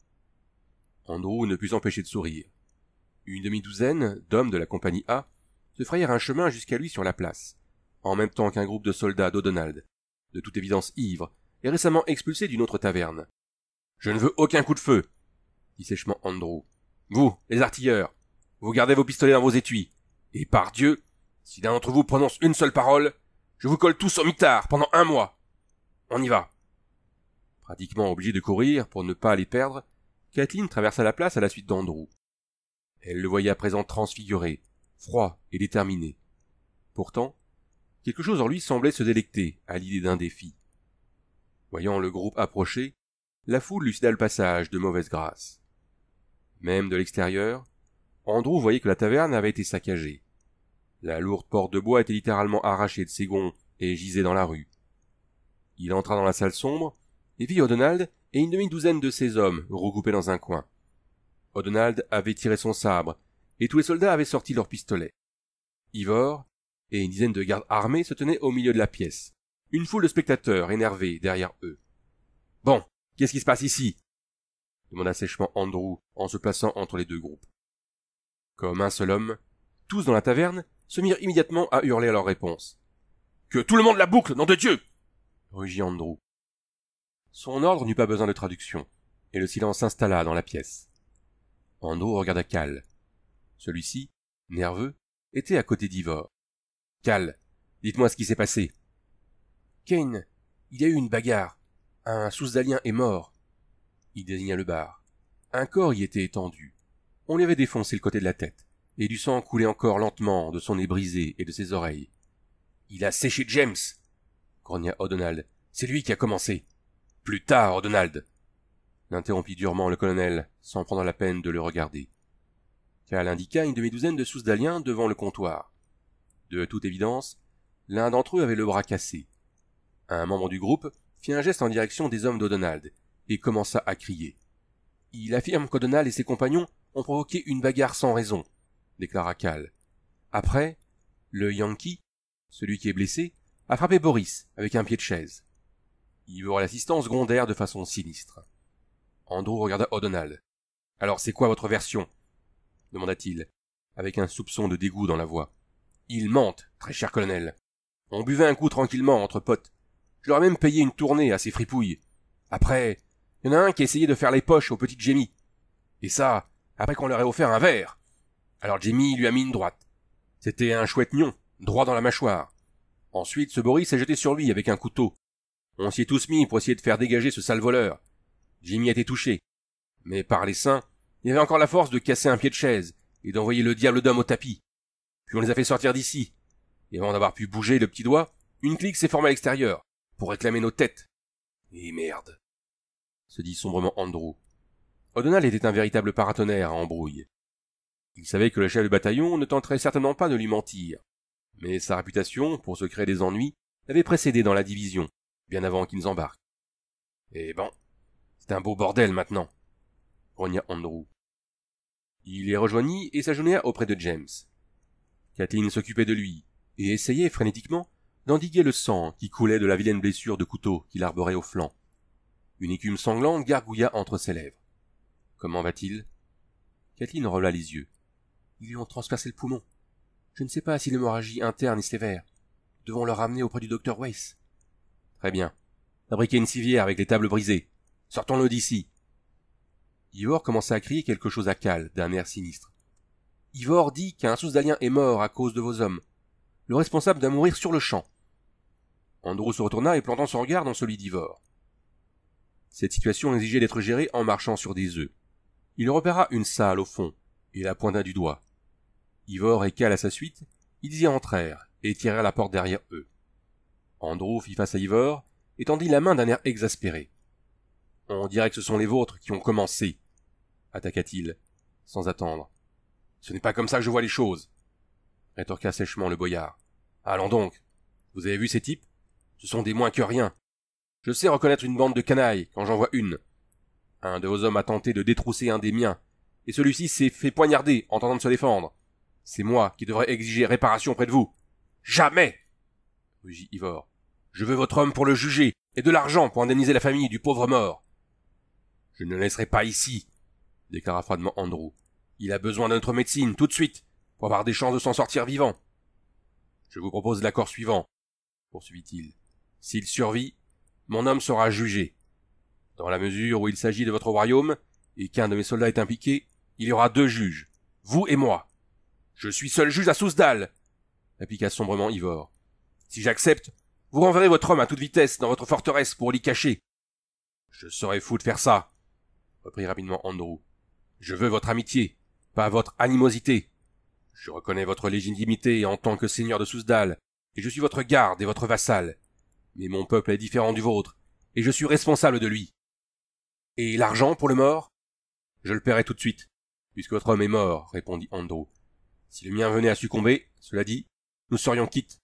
Andrew ne put s'empêcher de sourire. Une demi-douzaine d'hommes de la compagnie A se frayèrent un chemin jusqu'à lui sur la place, en même temps qu'un groupe de soldats d'Odonald, de toute évidence ivres, et récemment expulsés d'une autre taverne. Je ne veux aucun coup de feu, dit sèchement Andrew. Vous, les artilleurs, vous gardez vos pistolets dans vos étuis, et par Dieu, si l'un d'entre vous prononce une seule parole, je vous colle tous au mitard pendant un mois. On y va. Pratiquement obligé de courir pour ne pas les perdre, Kathleen traversa la place à la suite d'Andrew. Elle le voyait à présent transfiguré, froid et déterminé. Pourtant, quelque chose en lui semblait se délecter à l'idée d'un défi. Voyant le groupe approcher, la foule lui céda le passage de mauvaise grâce. Même de l'extérieur, Andrew voyait que la taverne avait été saccagée. La lourde porte de bois était littéralement arrachée de ses gonds et gisait dans la rue. Il entra dans la salle sombre et vit O'Donald et une demi-douzaine de ses hommes regroupés dans un coin. O'Donald avait tiré son sabre et tous les soldats avaient sorti leurs pistolets. Ivor et une dizaine de gardes armés se tenaient au milieu de la pièce. Une foule de spectateurs énervés derrière eux. Bon, qu'est-ce qui se passe ici demanda sèchement Andrew en se plaçant entre les deux groupes. Comme un seul homme, tous dans la taverne se mirent immédiatement à hurler à leur réponse. Que tout le monde la boucle, nom de Dieu! rugit Andrew. Son ordre n'eut pas besoin de traduction, et le silence s'installa dans la pièce. Andrew regarda Cal. Celui-ci, nerveux, était à côté d'Ivor. Cal, dites-moi ce qui s'est passé. Kane, il y a eu une bagarre. Un sous sous-dalien est mort. Il désigna le bar. Un corps y était étendu. On lui avait défoncé le côté de la tête et du sang coulait encore lentement de son nez brisé et de ses oreilles. Il a séché James grogna O'Donald. « C'est lui qui a commencé. Plus tard, O'Donald !» l'interrompit durement le colonel, sans prendre la peine de le regarder. Cal indiqua une demi-douzaine de sous-daliens devant le comptoir. De toute évidence, l'un d'entre eux avait le bras cassé. Un membre du groupe fit un geste en direction des hommes d'Odonald et commença à crier. Il affirme qu'Odonald et ses compagnons ont provoqué une bagarre sans raison, déclara Cal. Après, le Yankee, celui qui est blessé, a frappé Boris avec un pied de chaise. Il aura l'assistance secondaire de façon sinistre. Andrew regarda O'Donnell. Alors c'est quoi votre version demanda-t-il, avec un soupçon de dégoût dans la voix. Il ment, très cher colonel. On buvait un coup tranquillement entre potes. Je leur ai même payé une tournée à ces fripouilles. Après, il y en a un qui essayé de faire les poches aux petites Jemmy. Et ça, après qu'on leur ait offert un verre. Alors Jimmy lui a mis une droite. C'était un chouette nion, droit dans la mâchoire. Ensuite, ce Boris s'est jeté sur lui avec un couteau. On s'y est tous mis pour essayer de faire dégager ce sale voleur. Jimmy a été touché. Mais par les seins, il avait encore la force de casser un pied de chaise et d'envoyer le diable d'homme au tapis. Puis on les a fait sortir d'ici. Et avant d'avoir pu bouger le petit doigt, une clique s'est formée à l'extérieur, pour réclamer nos têtes. Et merde. se dit sombrement Andrew. O'Donnell était un véritable paratonnerre à embrouille. Il savait que le chef de bataillon ne tenterait certainement pas de lui mentir. Mais sa réputation, pour se créer des ennuis, l'avait précédé dans la division, bien avant qu'ils embarquent. Eh ben, c'est un beau bordel maintenant, grogna Andrew. Il les rejoignit et s'agenouilla auprès de James. Kathleen s'occupait de lui, et essayait frénétiquement d'endiguer le sang qui coulait de la vilaine blessure de couteau qu'il arborait au flanc. Une écume sanglante gargouilla entre ses lèvres. Comment va-t-il Kathleen rela les yeux. Ils lui ont transpercé le poumon. Je ne sais pas si l'hémorragie interne est sévère. devons le ramener auprès du docteur Weiss. Très bien. Fabriquez une civière avec les tables brisées. Sortons-le d'ici. Ivor commença à crier quelque chose à Cal, d'un air sinistre. Ivor dit qu'un sous-dalien est mort à cause de vos hommes. Le responsable doit mourir sur le champ. Andrew se retourna et plantant son regard dans celui d'Ivor. Cette situation exigeait d'être gérée en marchant sur des œufs. Il repéra une salle au fond et la pointa du doigt. Ivor et Cal à sa suite, ils y entrèrent et tirèrent la porte derrière eux. Andrew fit face à Ivor et tendit la main d'un air exaspéré. On dirait que ce sont les vôtres qui ont commencé, attaqua-t-il, sans attendre. Ce n'est pas comme ça que je vois les choses, rétorqua sèchement le boyard. Allons donc. Vous avez vu ces types Ce sont des moins que rien. Je sais reconnaître une bande de canailles quand j'en vois une. Un de vos hommes a tenté de détrousser un des miens, et celui-ci s'est fait poignarder en tentant de se défendre. C'est moi qui devrais exiger réparation auprès de vous. Jamais rugit Ivor. Je veux votre homme pour le juger, et de l'argent pour indemniser la famille du pauvre mort. Je ne le laisserai pas ici, déclara froidement Andrew. Il a besoin de notre médecine, tout de suite, pour avoir des chances de s'en sortir vivant. Je vous propose l'accord suivant, poursuivit-il. S'il survit, mon homme sera jugé. Dans la mesure où il s'agit de votre royaume, et qu'un de mes soldats est impliqué, il y aura deux juges, vous et moi. Je suis seul juge à Sousdal, répliqua sombrement Ivor. Si j'accepte, vous renverrez votre homme à toute vitesse dans votre forteresse pour l'y cacher. Je serais fou de faire ça, reprit rapidement Andrew. Je veux votre amitié, pas votre animosité. Je reconnais votre légitimité en tant que seigneur de Sousdal, et je suis votre garde et votre vassal. Mais mon peuple est différent du vôtre, et je suis responsable de lui. Et l'argent pour le mort? Je le paierai tout de suite, puisque votre homme est mort, répondit Andrew. Si le mien venait à succomber, cela dit, nous serions quittes,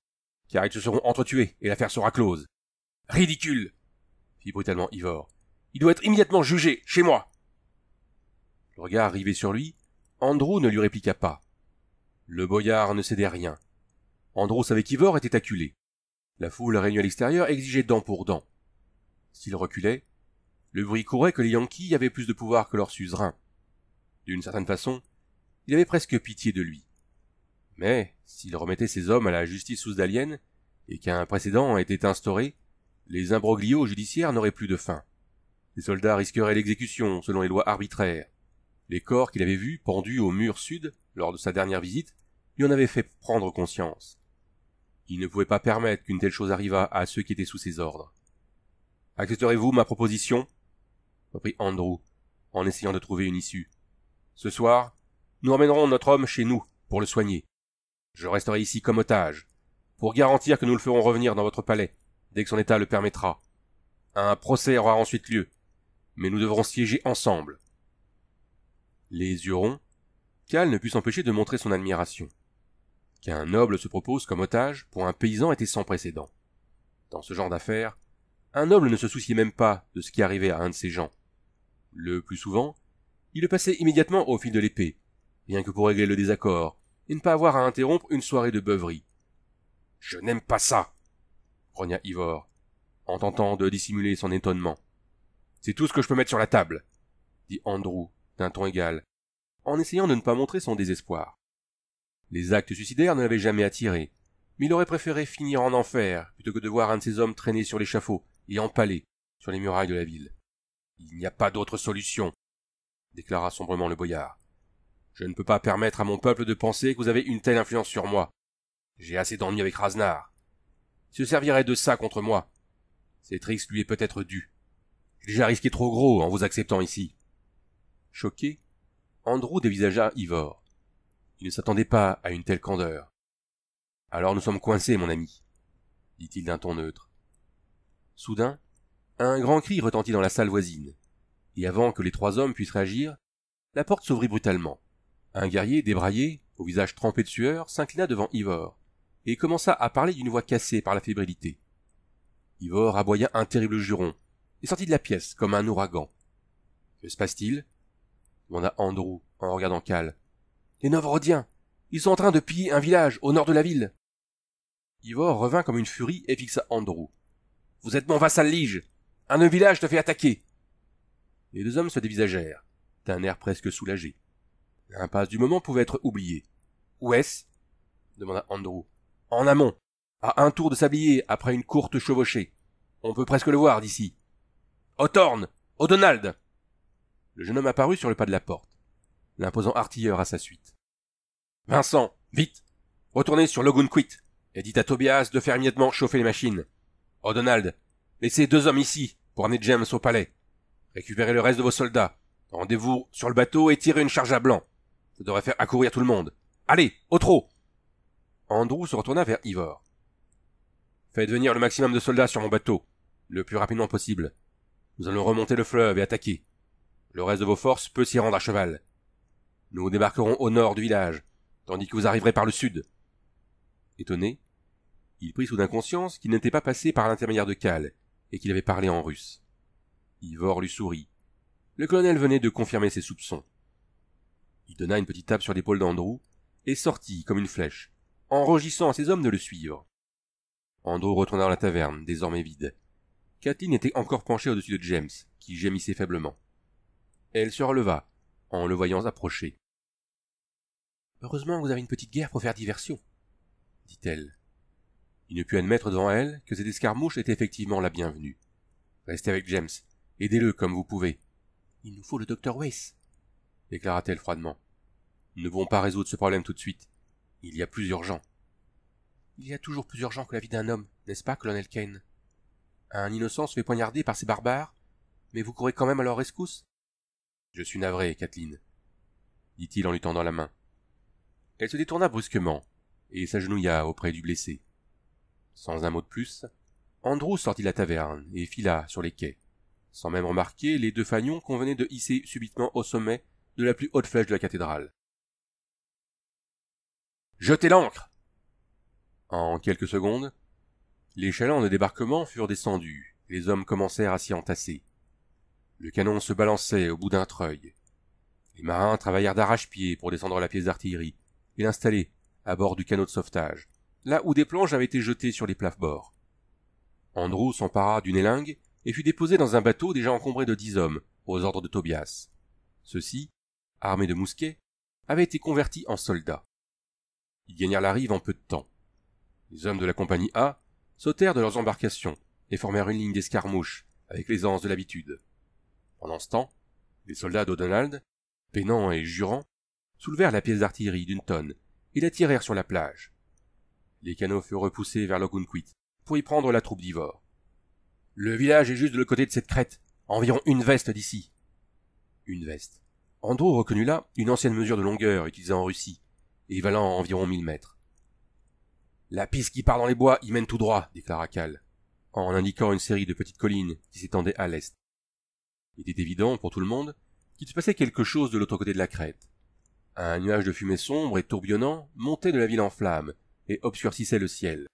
car ils se seront entretués et l'affaire sera close. Ridicule! fit brutalement Ivor. Il doit être immédiatement jugé, chez moi! Le regard rivé sur lui, Andrew ne lui répliqua pas. Le boyard ne cédait rien. Andrew savait qu'Ivor était acculé. La foule réunie à l'extérieur exigeait dent pour dent. S'il reculait, le bruit courait que les Yankees avaient plus de pouvoir que leurs suzerains. D'une certaine façon, il avait presque pitié de lui. Mais, s'il remettait ses hommes à la justice sous Dalienne, et qu'un précédent était instauré, les imbroglios judiciaires n'auraient plus de fin. Les soldats risqueraient l'exécution selon les lois arbitraires. Les corps qu'il avait vus pendus au mur sud lors de sa dernière visite lui en avaient fait prendre conscience. Il ne pouvait pas permettre qu'une telle chose arrivât à ceux qui étaient sous ses ordres. Accepterez-vous ma proposition reprit Andrew, en essayant de trouver une issue. Ce soir, nous ramènerons notre homme chez nous pour le soigner. Je resterai ici comme otage, pour garantir que nous le ferons revenir dans votre palais, dès que son état le permettra. Un procès aura ensuite lieu, mais nous devrons siéger ensemble. Les ronds, Cal ne put s'empêcher de montrer son admiration. Qu'un noble se propose comme otage pour un paysan était sans précédent. Dans ce genre d'affaires, un noble ne se souciait même pas de ce qui arrivait à un de ses gens. Le plus souvent, il le passait immédiatement au fil de l'épée, bien que pour régler le désaccord, et ne pas avoir à interrompre une soirée de beuverie. Je n'aime pas ça, grogna Ivor, en tentant de dissimuler son étonnement. C'est tout ce que je peux mettre sur la table, dit Andrew d'un ton égal, en essayant de ne pas montrer son désespoir. Les actes suicidaires ne l'avaient jamais attiré, mais il aurait préféré finir en enfer plutôt que de voir un de ses hommes traîner sur l'échafaud et empalé sur les murailles de la ville. Il n'y a pas d'autre solution, déclara sombrement le boyard. Je ne peux pas permettre à mon peuple de penser que vous avez une telle influence sur moi. J'ai assez d'ennuis avec Raznar. Il se servirait de ça contre moi. Cetrix lui est peut-être dû. J'ai déjà risqué trop gros en vous acceptant ici. Choqué, Andrew dévisagea Ivor. Il ne s'attendait pas à une telle candeur. Alors nous sommes coincés, mon ami, dit-il d'un ton neutre. Soudain, un grand cri retentit dans la salle voisine, et avant que les trois hommes puissent réagir, la porte s'ouvrit brutalement. Un guerrier débraillé, au visage trempé de sueur, s'inclina devant Ivor, et commença à parler d'une voix cassée par la fébrilité. Ivor aboya un terrible juron, et sortit de la pièce comme un ouragan. Que se passe-t-il demanda Andrew en regardant Cal. Les Novrodiens Ils sont en train de piller un village au nord de la ville Ivor revint comme une furie et fixa Andrew. Vous êtes mon vassal lige Un village te fait attaquer Les deux hommes se dévisagèrent, d'un air presque soulagé. L'impasse du moment pouvait être oubliée. Où est-ce demanda Andrew. En amont, à un tour de sablier après une courte chevauchée. On peut presque le voir d'ici. Othorn, O'Donald Le jeune homme apparut sur le pas de la porte, l'imposant artilleur à sa suite. Vincent, vite Retournez sur Logunquit et dites à Tobias de faire immédiatement chauffer les machines. O'Donald, laissez deux hommes ici pour amener James au palais. Récupérez le reste de vos soldats. Rendez-vous sur le bateau et tirez une charge à blanc devrait faire accourir tout le monde. Allez, au trot Andrew se retourna vers Ivor. Faites venir le maximum de soldats sur mon bateau, le plus rapidement possible. Nous allons remonter le fleuve et attaquer. Le reste de vos forces peut s'y rendre à cheval. Nous débarquerons au nord du village, tandis que vous arriverez par le sud. Étonné, il prit soudain conscience qu'il n'était pas passé par l'intermédiaire de Cal, et qu'il avait parlé en russe. Ivor lui sourit. Le colonel venait de confirmer ses soupçons. Il donna une petite tape sur l'épaule d'Andrew et sortit comme une flèche, rougissant à ses hommes de le suivre. Andrew retourna dans la taverne, désormais vide. Kathleen était encore penchée au-dessus de James, qui gémissait faiblement. Elle se releva, en le voyant approcher. Heureusement vous avez une petite guerre pour faire diversion, dit-elle. Il ne put admettre devant elle que cette escarmouche était effectivement la bienvenue. Restez avec James, aidez-le comme vous pouvez. Il nous faut le docteur Weiss, déclara-t-elle froidement ne vont pas résoudre ce problème tout de suite. Il y a plus urgent. Il y a toujours plus urgent que la vie d'un homme, n'est-ce pas, colonel Kane Un innocent se fait poignarder par ces barbares, mais vous courez quand même à leur rescousse Je suis navré, Kathleen, dit-il en lui tendant la main. Elle se détourna brusquement et s'agenouilla auprès du blessé. Sans un mot de plus, Andrew sortit la taverne et fila sur les quais. Sans même remarquer, les deux fanions qu'on venait de hisser subitement au sommet de la plus haute flèche de la cathédrale. Jetez l'ancre En quelques secondes, les chalands de débarquement furent descendus, et les hommes commencèrent à s'y entasser. Le canon se balançait au bout d'un treuil. Les marins travaillèrent d'arrache-pied pour descendre la pièce d'artillerie et l'installer à bord du canot de sauvetage, là où des planches avaient été jetées sur les plates-bords. Andrew s'empara d'une élingue et fut déposé dans un bateau déjà encombré de dix hommes, aux ordres de Tobias. Ceux-ci, armés de mousquets, avaient été convertis en soldats. Ils gagnèrent la rive en peu de temps. Les hommes de la compagnie A sautèrent de leurs embarcations et formèrent une ligne d'escarmouches avec l'aisance de l'habitude. Pendant ce temps, les soldats d'O'Donald, peinant et jurant, soulevèrent la pièce d'artillerie d'une tonne et la tirèrent sur la plage. Les canots furent repoussés vers l'Ogunquit pour y prendre la troupe d'Ivor. Le village est juste de côté de cette crête, environ une veste d'ici. Une veste. Andrew reconnut là une ancienne mesure de longueur utilisée en Russie, « et à environ mille mètres. La piste qui part dans les bois y mène tout droit, déclara Cal, en indiquant une série de petites collines qui s'étendaient à l'est. Il était évident pour tout le monde qu'il se passait quelque chose de l'autre côté de la crête. Un nuage de fumée sombre et tourbillonnant montait de la ville en flammes et obscurcissait le ciel.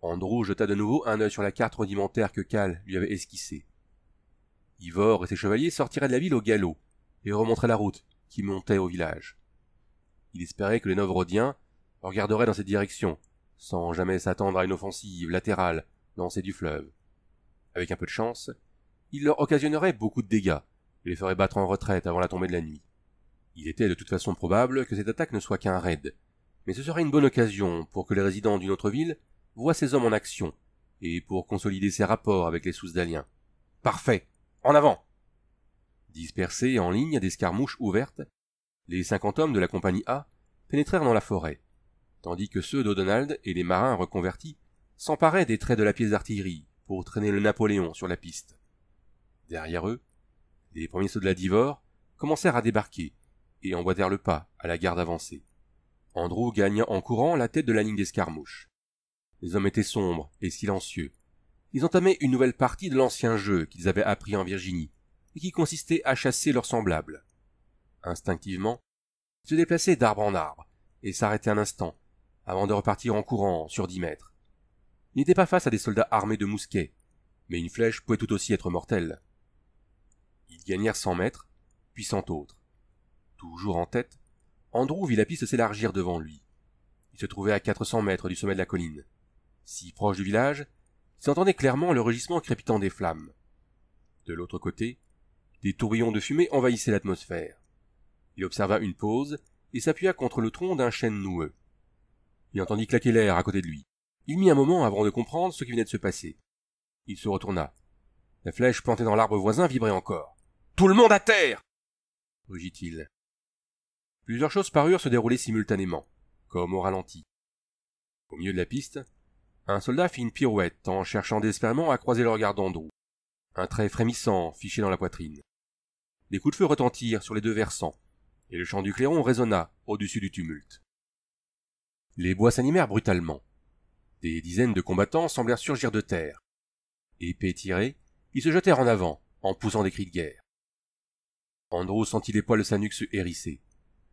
Andrew jeta de nouveau un œil sur la carte rudimentaire que Cal lui avait esquissée. Ivor et ses chevaliers sortiraient de la ville au galop et remonteraient la route qui montait au village. Il espérait que les Novrodiens regarderaient dans cette direction, sans jamais s'attendre à une offensive latérale lancée du fleuve. Avec un peu de chance, il leur occasionnerait beaucoup de dégâts et les ferait battre en retraite avant la tombée de la nuit. Il était de toute façon probable que cette attaque ne soit qu'un raid, mais ce serait une bonne occasion pour que les résidents d'une autre ville voient ces hommes en action, et pour consolider ses rapports avec les « Parfait. En avant. Dispersés en ligne à des scarmouches ouvertes, les cinquante hommes de la compagnie A pénétrèrent dans la forêt, tandis que ceux d'Odonald et les marins reconvertis s'emparaient des traits de la pièce d'artillerie pour traîner le Napoléon sur la piste. Derrière eux, les premiers soldats d'Ivor commencèrent à débarquer et emboîtèrent le pas à la garde avancée. Andrew gagna en courant la tête de la ligne d'escarmouche. Les hommes étaient sombres et silencieux. Ils entamaient une nouvelle partie de l'ancien jeu qu'ils avaient appris en Virginie et qui consistait à chasser leurs semblables instinctivement, se déplaçait d'arbre en arbre, et s'arrêtait un instant, avant de repartir en courant sur dix mètres. Il n'était pas face à des soldats armés de mousquets, mais une flèche pouvait tout aussi être mortelle. Ils gagnèrent cent mètres, puis cent autres. Toujours en tête, Andrew vit la piste s'élargir devant lui. Il se trouvait à quatre cents mètres du sommet de la colline. Si proche du village, il entendait clairement le rugissement crépitant des flammes. De l'autre côté, des tourbillons de fumée envahissaient l'atmosphère il observa une pause et s'appuya contre le tronc d'un chêne noueux. Il entendit claquer l'air à côté de lui. Il mit un moment avant de comprendre ce qui venait de se passer. Il se retourna. La flèche plantée dans l'arbre voisin vibrait encore. Tout le monde à terre rugit-il. Plusieurs choses parurent se dérouler simultanément, comme au ralenti. Au milieu de la piste, un soldat fit une pirouette en cherchant désespérément à croiser le regard d'Andrew. Un trait frémissant fiché dans la poitrine. Des coups de feu retentirent sur les deux versants et le chant du clairon résonna au-dessus du tumulte. Les bois s'animèrent brutalement. Des dizaines de combattants semblèrent surgir de terre. Épées tirées, ils se jetèrent en avant, en poussant des cris de guerre. Andrew sentit les poils de sa nuque se hérisser.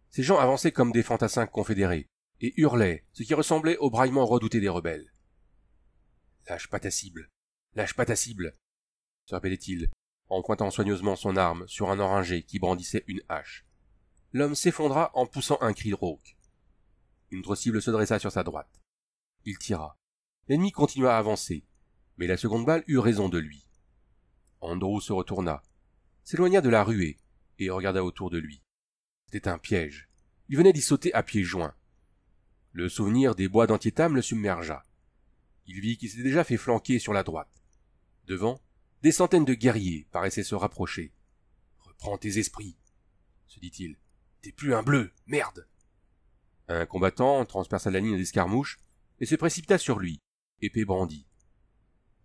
Ces gens avançaient comme des fantassins confédérés, et hurlaient, ce qui ressemblait au braillement redouté des rebelles. Lâche pas ta cible. Lâche pas ta cible. se répétait-il, en pointant soigneusement son arme sur un oringé qui brandissait une hache l'homme s'effondra en poussant un cri rauque. Une autre cible se dressa sur sa droite. Il tira. L'ennemi continua à avancer, mais la seconde balle eut raison de lui. Andrew se retourna, s'éloigna de la ruée et regarda autour de lui. C'était un piège. Il venait d'y sauter à pieds joints. Le souvenir des bois d'Antietam le submergea. Il vit qu'il s'était déjà fait flanquer sur la droite. Devant, des centaines de guerriers paraissaient se rapprocher. Reprends tes esprits, se dit-il. T'es plus un bleu, merde Un combattant transperça la ligne d'escarmouche et se précipita sur lui, épée brandie.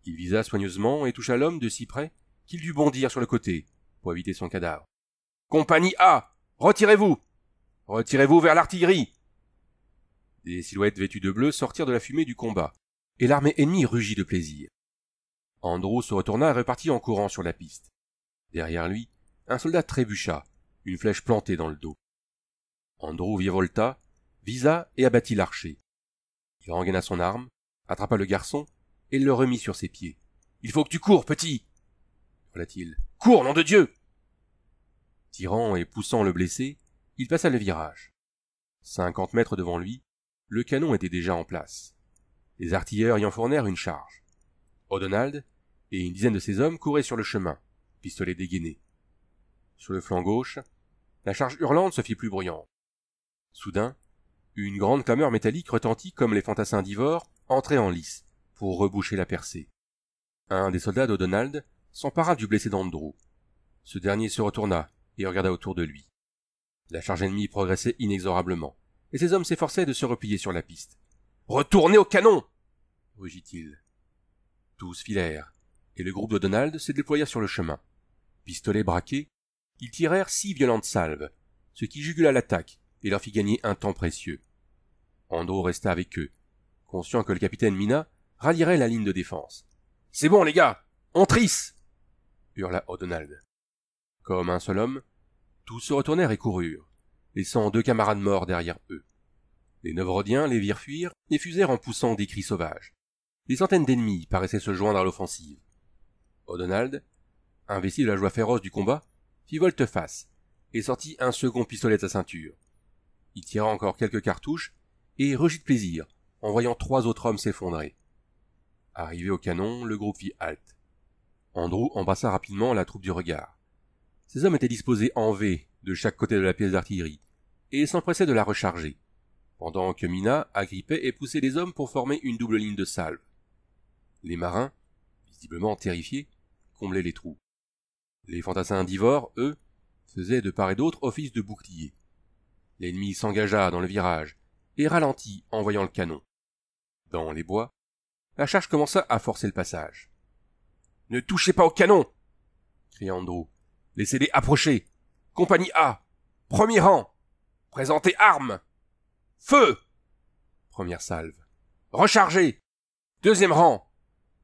Il visa soigneusement et toucha l'homme de si près qu'il dut bondir sur le côté pour éviter son cadavre. Compagnie A, retirez-vous Retirez-vous vers l'artillerie Des silhouettes vêtues de bleu sortirent de la fumée du combat, et l'armée ennemie rugit de plaisir. Andrew se retourna et repartit en courant sur la piste. Derrière lui, un soldat trébucha, une flèche plantée dans le dos. Andrew Vievolta visa et abattit l'archer. Il rengaina son arme, attrapa le garçon et le remit sur ses pieds. Il faut que tu cours, petit voilà t il Cours, nom de Dieu Tirant et poussant le blessé, il passa le virage. Cinquante mètres devant lui, le canon était déjà en place. Les artilleurs y enfournèrent une charge. O'Donald et une dizaine de ses hommes couraient sur le chemin, pistolets dégainés. Sur le flanc gauche, la charge hurlante se fit plus bruyante soudain une grande clameur métallique retentit comme les fantassins d'ivor entrés en lice pour reboucher la percée un des soldats d'Odonald s'empara du blessé d'Andrew. Ce dernier se retourna et regarda autour de lui. La charge ennemie progressait inexorablement, et ses hommes s'efforçaient de se replier sur la piste. Retournez au canon rugit-il. Tous filèrent, et le groupe d'Odonald se déploya sur le chemin. Pistolets braqués, ils tirèrent six violentes salves, ce qui jugula l'attaque et leur fit gagner un temps précieux. Andro resta avec eux, conscient que le capitaine Mina rallierait la ligne de défense. C'est bon, les gars, on trisse hurla O'Donald. Comme un seul homme, tous se retournèrent et coururent, laissant deux camarades morts derrière eux. Les Novrodiens les virent fuir et fusèrent en poussant des cris sauvages. Des centaines d'ennemis paraissaient se joindre à l'offensive. O'Donald, investi de la joie féroce du combat, fit volte-face et sortit un second pistolet de sa ceinture. Il tira encore quelques cartouches et rugit de plaisir en voyant trois autres hommes s'effondrer. Arrivé au canon, le groupe fit halte. Andrew embrassa rapidement la troupe du regard. Ces hommes étaient disposés en V de chaque côté de la pièce d'artillerie et s'empressaient de la recharger, pendant que Mina agrippait et poussait les hommes pour former une double ligne de salve. Les marins, visiblement terrifiés, comblaient les trous. Les fantassins divores, eux, faisaient de part et d'autre office de boucliers. L'ennemi s'engagea dans le virage et ralentit en voyant le canon. Dans les bois, la charge commença à forcer le passage. Ne touchez pas au canon cria Andrew. Laissez-les approcher. Compagnie A. Premier rang. Présentez armes. Feu. Première salve. Rechargez. Deuxième rang.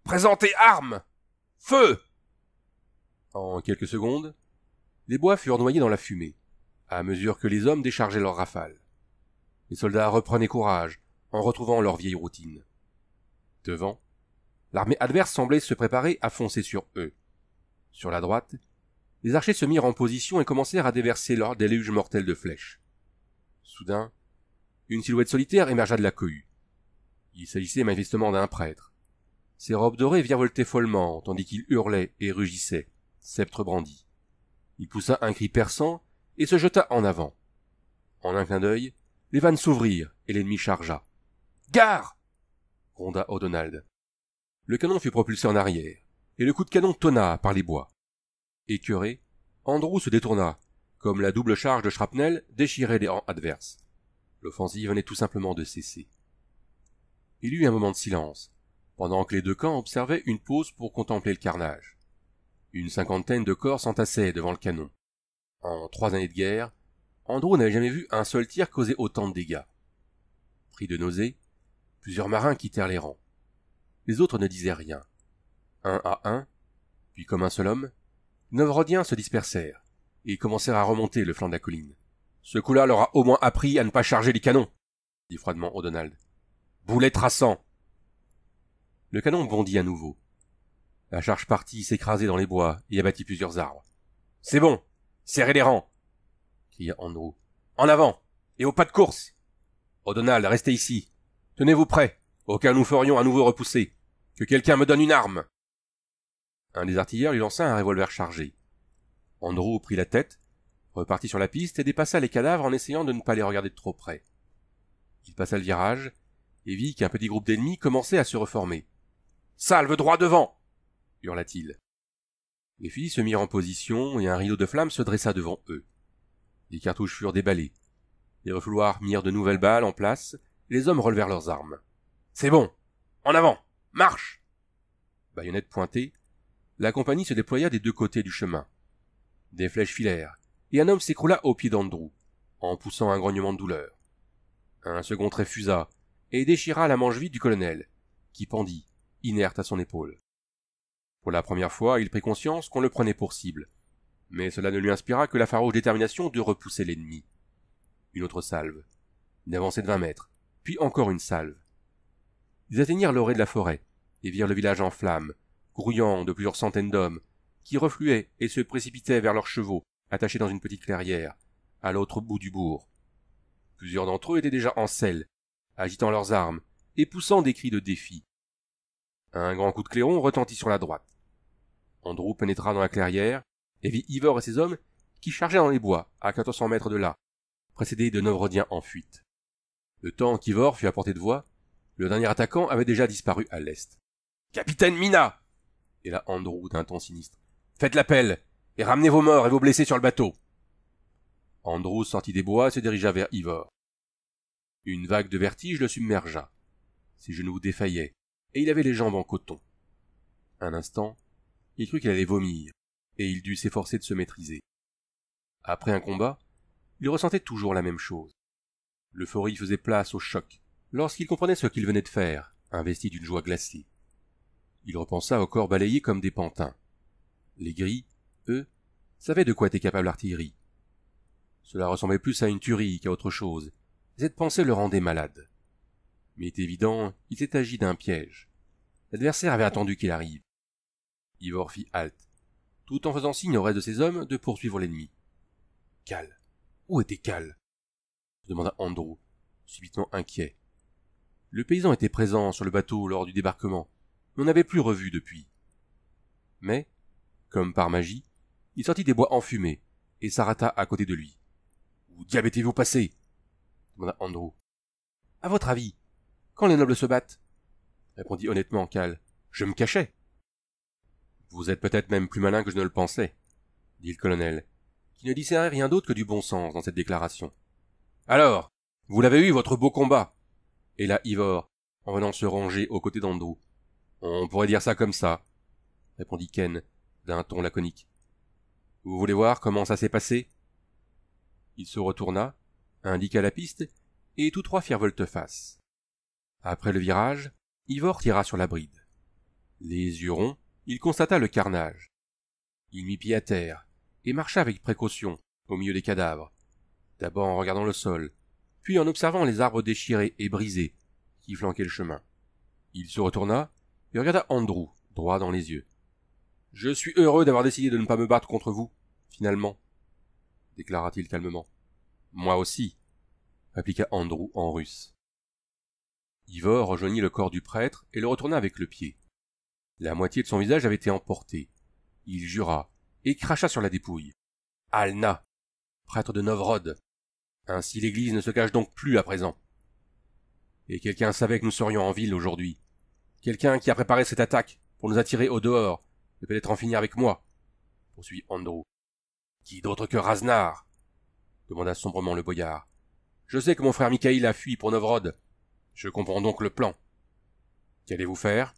Présentez armes. Feu. En quelques secondes, les bois furent noyés dans la fumée à mesure que les hommes déchargeaient leurs rafales. Les soldats reprenaient courage en retrouvant leur vieille routine. Devant, l'armée adverse semblait se préparer à foncer sur eux. Sur la droite, les archers se mirent en position et commencèrent à déverser leur déluge mortel de flèches. Soudain, une silhouette solitaire émergea de la cohue. Il s'agissait manifestement d'un prêtre. Ses robes dorées virevoltaient follement, tandis qu'il hurlait et rugissait, sceptre brandi. Il poussa un cri perçant et se jeta en avant. En un clin d'œil, les vannes s'ouvrirent et l'ennemi chargea. Gare gronda O'Donald. Le canon fut propulsé en arrière, et le coup de canon tonna par les bois. Écœuré, Andrew se détourna, comme la double charge de shrapnel déchirait les rangs adverses. L'offensive venait tout simplement de cesser. Il y eut un moment de silence, pendant que les deux camps observaient une pause pour contempler le carnage. Une cinquantaine de corps s'entassaient devant le canon. En trois années de guerre, Andrew n'avait jamais vu un seul tir causer autant de dégâts. Pris de nausée, plusieurs marins quittèrent les rangs. Les autres ne disaient rien. Un à un, puis comme un seul homme, neuf rodiens se dispersèrent et commencèrent à remonter le flanc de la colline. Ce coup-là leur a au moins appris à ne pas charger les canons, dit froidement O'Donald. Boulet traçant Le canon bondit à nouveau. La charge partie s'écrasait dans les bois et abattit plusieurs arbres. C'est bon, Serrez les rangs cria Andrew. En avant Et au pas de course O'Donnell, restez ici. Tenez-vous prêts, au cas nous ferions à nouveau repousser. Que quelqu'un me donne une arme Un des artilleurs lui lança un revolver chargé. Andrew prit la tête, repartit sur la piste et dépassa les cadavres en essayant de ne pas les regarder de trop près. Il passa le virage et vit qu'un petit groupe d'ennemis commençait à se reformer. Salve droit devant hurla-t-il. Les filles se mirent en position et un rideau de flammes se dressa devant eux. Les cartouches furent déballées. Les refouloirs mirent de nouvelles balles en place les hommes relevèrent leurs armes. C'est bon! En avant! Marche! Bayonnette pointée, la compagnie se déploya des deux côtés du chemin. Des flèches filèrent, et un homme s'écroula au pied d'Andrew, en poussant un grognement de douleur. Un second tréfusa, et déchira la manche vide du colonel, qui pendit, inerte à son épaule. Pour la première fois, il prit conscience qu'on le prenait pour cible. Mais cela ne lui inspira que la farouche détermination de repousser l'ennemi. Une autre salve. une avancée de vingt mètres, puis encore une salve. Ils atteignirent l'orée de la forêt, et virent le village en flammes, grouillant de plusieurs centaines d'hommes, qui refluaient et se précipitaient vers leurs chevaux, attachés dans une petite clairière, à l'autre bout du bourg. Plusieurs d'entre eux étaient déjà en selle, agitant leurs armes et poussant des cris de défi. Un grand coup de clairon retentit sur la droite. Andrew pénétra dans la clairière et vit Ivor et ses hommes qui chargeaient dans les bois, à 1400 mètres de là, précédés de Novrodiens en fuite. Le temps qu'Ivor fut à portée de voix, le dernier attaquant avait déjà disparu à l'est. Capitaine Mina! Et Andrew d'un ton sinistre. Faites l'appel et ramenez vos morts et vos blessés sur le bateau. Andrew sortit des bois et se dirigea vers Ivor. Une vague de vertige le submergea. Ses genoux défaillaient, et il avait les jambes en coton. Un instant, il crut qu'il allait vomir, et il dut s'efforcer de se maîtriser. Après un combat, il ressentait toujours la même chose. L'euphorie faisait place au choc, lorsqu'il comprenait ce qu'il venait de faire, investi d'une joie glacée. Il repensa au corps balayé comme des pantins. Les gris, eux, savaient de quoi était capable l'artillerie. Cela ressemblait plus à une tuerie qu'à autre chose, cette pensée le rendait malade. Mais il est évident, il s'est agi d'un piège. L'adversaire avait attendu qu'il arrive. Ivor fit halte, tout en faisant signe au reste de ses hommes de poursuivre l'ennemi. Cal. Où était Cal demanda Andrew, subitement inquiet. Le paysan était présent sur le bateau lors du débarquement, mais on n'avait plus revu depuis. Mais, comme par magie, il sortit des bois enfumés et s'arrêta à côté de lui. Où diable vous passé demanda Andrew. À votre avis, quand les nobles se battent répondit honnêtement Cal. Je me cachais. Vous êtes peut-être même plus malin que je ne le pensais, dit le colonel, qui ne discernait rien d'autre que du bon sens dans cette déclaration. Alors, vous l'avez eu, votre beau combat. Et là, Ivor, en venant se ranger aux côtés d'Andrew. On pourrait dire ça comme ça, répondit Ken, d'un ton laconique. Vous voulez voir comment ça s'est passé? Il se retourna, indiqua la piste, et tous trois firent volte-face. Après le virage, Ivor tira sur la bride. Les ronds, il constata le carnage. Il mit pied à terre et marcha avec précaution au milieu des cadavres, d'abord en regardant le sol, puis en observant les arbres déchirés et brisés qui flanquaient le chemin. Il se retourna et regarda Andrew droit dans les yeux. Je suis heureux d'avoir décidé de ne pas me battre contre vous, finalement, déclara-t-il calmement. Moi aussi, répliqua Andrew en russe. Ivor rejoignit le corps du prêtre et le retourna avec le pied. La moitié de son visage avait été emportée. Il jura et cracha sur la dépouille. Alna, prêtre de Novrod. Ainsi l'Église ne se cache donc plus à présent. Et quelqu'un savait que nous serions en ville aujourd'hui. Quelqu'un qui a préparé cette attaque pour nous attirer au dehors et peut-être en finir avec moi, Poursuit Andrew. Qui d'autre que Raznar demanda sombrement le boyard. Je sais que mon frère Mikhaïl a fui pour Novrod. Je comprends donc le plan. Qu'allez-vous faire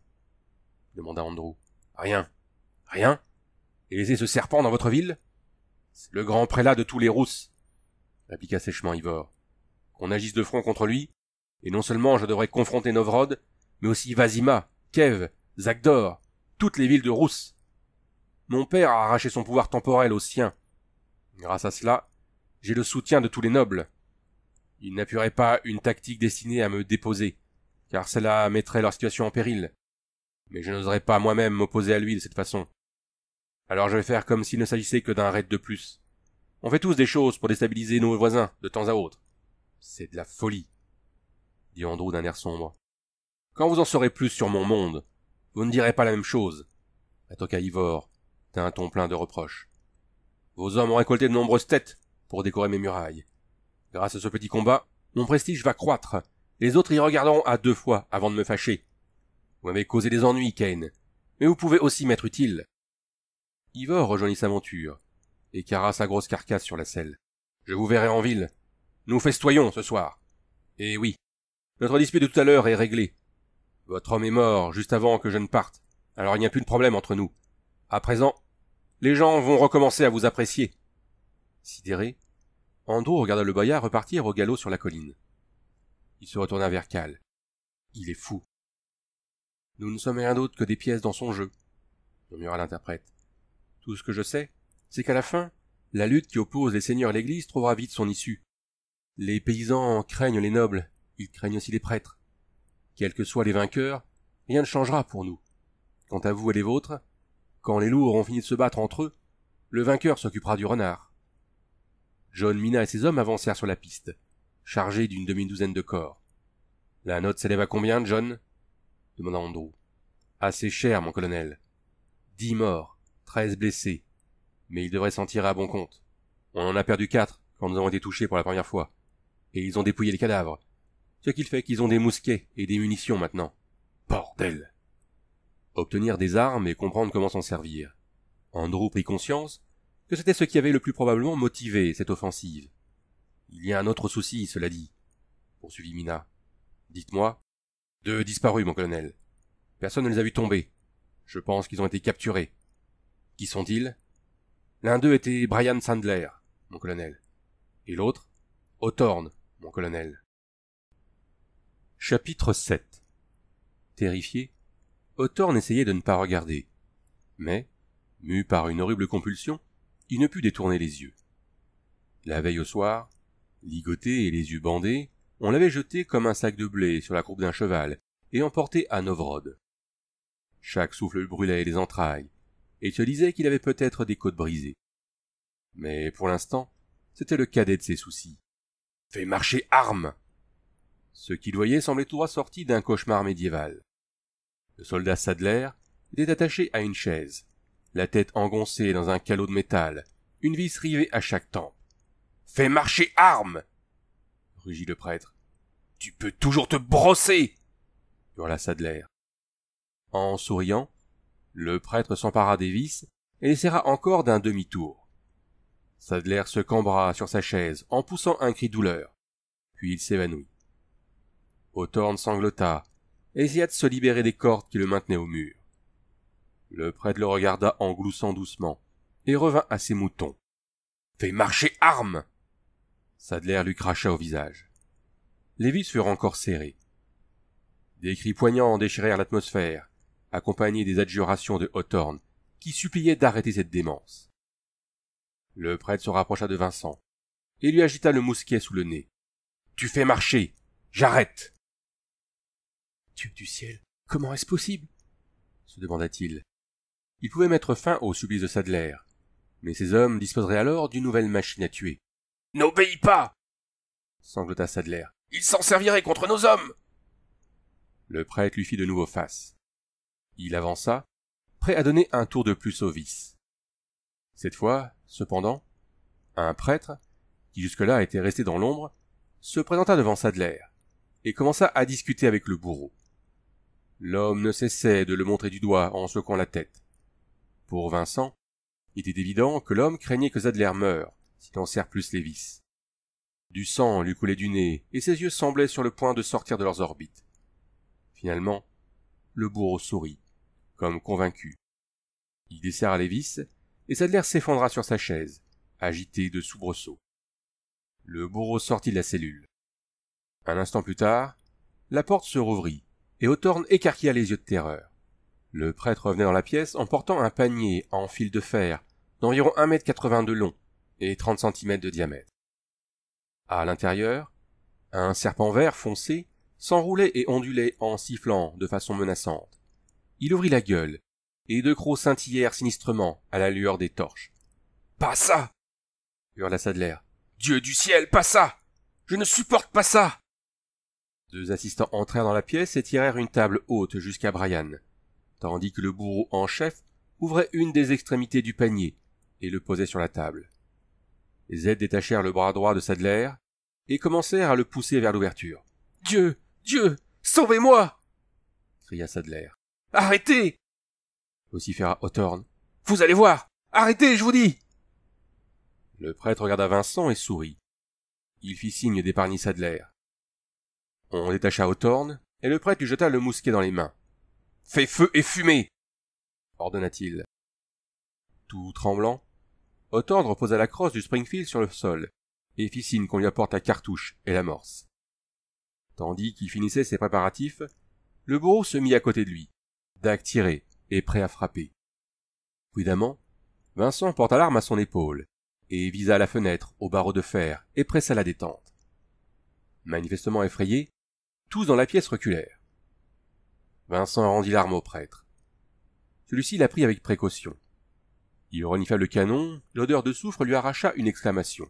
demanda Andrew. Rien. Rien Et laissez ce serpent dans votre ville C'est le grand prélat de tous les rousses répliqua sèchement Ivor. Qu'on agisse de front contre lui, et non seulement je devrais confronter Novrod, mais aussi Vazima, Kev, Zagdor, toutes les villes de rousses. Mon père a arraché son pouvoir temporel au sien. Grâce à cela, j'ai le soutien de tous les nobles. Ils n'appuieraient pas une tactique destinée à me déposer, car cela mettrait leur situation en péril mais je n'oserais pas moi-même m'opposer à lui de cette façon. Alors je vais faire comme s'il ne s'agissait que d'un raid de plus. On fait tous des choses pour déstabiliser nos voisins, de temps à autre. C'est de la folie, dit Andrew d'un air sombre. Quand vous en saurez plus sur mon monde, vous ne direz pas la même chose, attaqua Ivor, d'un ton plein de reproches. Vos hommes ont récolté de nombreuses têtes pour décorer mes murailles. Grâce à ce petit combat, mon prestige va croître, les autres y regarderont à deux fois avant de me fâcher. Vous m'avez causé des ennuis, Kane. Mais vous pouvez aussi m'être utile. Ivor rejoignit sa monture et cara sa grosse carcasse sur la selle. Je vous verrai en ville. Nous festoyons ce soir. Eh oui, notre dispute de tout à l'heure est réglée. Votre homme est mort juste avant que je ne parte, alors il n'y a plus de problème entre nous. À présent, les gens vont recommencer à vous apprécier. Sidéré, Andrew regarda le boyard repartir au galop sur la colline. Il se retourna vers Cal. Il est fou, nous ne sommes rien d'autre que des pièces dans son jeu, murmura l'interprète. Tout ce que je sais, c'est qu'à la fin, la lutte qui oppose les seigneurs à l'Église trouvera vite son issue. Les paysans craignent les nobles, ils craignent aussi les prêtres. Quels que soient les vainqueurs, rien ne changera pour nous. Quant à vous et les vôtres, quand les loups auront fini de se battre entre eux, le vainqueur s'occupera du renard. John Mina et ses hommes avancèrent sur la piste, chargés d'une demi-douzaine de corps. La note s'élève à combien, John demanda Andrew. Assez cher, mon colonel. Dix morts, treize blessés. Mais ils devraient s'en tirer à bon compte. On en a perdu quatre quand nous avons été touchés pour la première fois. Et ils ont dépouillé les cadavres. Ce qui fait qu'ils ont des mousquets et des munitions maintenant. Bordel! Obtenir des armes et comprendre comment s'en servir. Andrew prit conscience que c'était ce qui avait le plus probablement motivé cette offensive. Il y a un autre souci, cela dit, poursuivit Mina. Dites-moi, deux disparus, mon colonel. Personne ne les a vus tomber. Je pense qu'ils ont été capturés. Qui sont-ils L'un d'eux était Brian Sandler, mon colonel. Et l'autre Othorne, mon colonel. Chapitre 7 Terrifié, Othorne essayait de ne pas regarder. Mais, mu par une horrible compulsion, il ne put détourner les yeux. La veille au soir, ligoté et les yeux bandés, on l'avait jeté comme un sac de blé sur la croupe d'un cheval et emporté à Novrod. Chaque souffle lui brûlait les entrailles et se disait qu'il avait peut-être des côtes brisées. Mais pour l'instant, c'était le cadet de ses soucis. Fais marcher armes Ce qu'il voyait semblait tout ressorti sorti d'un cauchemar médiéval. Le soldat Sadler était attaché à une chaise, la tête engoncée dans un calot de métal, une vis rivée à chaque tempe. Fais marcher armes rugit le prêtre. Tu peux toujours te brosser hurla Sadler. En souriant, le prêtre s'empara des vis et les serra encore d'un demi-tour. Sadler se cambra sur sa chaise en poussant un cri de douleur, puis il s'évanouit. Hawthorne sanglota et essaya de se libérer des cordes qui le maintenaient au mur. Le prêtre le regarda en gloussant doucement et revint à ses moutons. Fais marcher arme! Sadler lui cracha au visage les vis furent encore serrées. Des cris poignants déchirèrent l'atmosphère, accompagnés des adjurations de Hawthorne, qui suppliait d'arrêter cette démence. Le prêtre se rapprocha de Vincent, et lui agita le mousquet sous le nez. Tu fais marcher. J'arrête. Dieu du ciel, comment est-ce possible? se demanda-t-il. Il pouvait mettre fin au supplice de Sadler, mais ces hommes disposeraient alors d'une nouvelle machine à tuer. N'obéis pas! sanglota Sadler. Il s'en servirait contre nos hommes. Le prêtre lui fit de nouveau face. Il avança, prêt à donner un tour de plus au vice. Cette fois, cependant, un prêtre, qui jusque-là était resté dans l'ombre, se présenta devant Sadler et commença à discuter avec le bourreau. L'homme ne cessait de le montrer du doigt en secouant la tête. Pour Vincent, il était évident que l'homme craignait que Sadler meure s'il en sert plus les vices. Du sang lui coulait du nez, et ses yeux semblaient sur le point de sortir de leurs orbites. Finalement, le bourreau sourit, comme convaincu. Il desserra les vis, et Sadler s'effondra sur sa chaise, agité de soubresauts. Le bourreau sortit de la cellule. Un instant plus tard, la porte se rouvrit, et Othorn écarquilla les yeux de terreur. Le prêtre revenait dans la pièce en portant un panier en fil de fer, d'environ 1,80 m de long et 30 cm de diamètre à l'intérieur, un serpent vert foncé s'enroulait et ondulait en sifflant de façon menaçante. Il ouvrit la gueule, et deux crocs scintillèrent sinistrement à la lueur des torches. Pas ça! hurla Sadler. Dieu du ciel, pas ça! Je ne supporte pas ça! Deux assistants entrèrent dans la pièce et tirèrent une table haute jusqu'à Brian, tandis que le bourreau en chef ouvrait une des extrémités du panier et le posait sur la table. Les aides détachèrent le bras droit de Sadler et commencèrent à le pousser vers l'ouverture. Dieu. Dieu. Sauvez-moi. cria Sadler. Arrêtez. vociféra Hawthorne. Vous allez voir. Arrêtez, je vous dis. Le prêtre regarda Vincent et sourit. Il fit signe d'épargner Sadler. On détacha Hawthorne, et le prêtre lui jeta le mousquet dans les mains. Fais feu et fumez ordonna-t-il. Tout tremblant, Hawthorne reposa la crosse du Springfield sur le sol, et signe qu'on lui apporte la cartouche et l'amorce. Tandis qu'il finissait ses préparatifs, le bourreau se mit à côté de lui, dague tiré et prêt à frapper. Prudemment, Vincent porta l'arme à son épaule et visa la fenêtre au barreau de fer et pressa la détente. Manifestement effrayés, tous dans la pièce reculèrent. Vincent rendit l'arme au prêtre. Celui-ci la prit avec précaution. Il renifla le canon, l'odeur de soufre lui arracha une exclamation.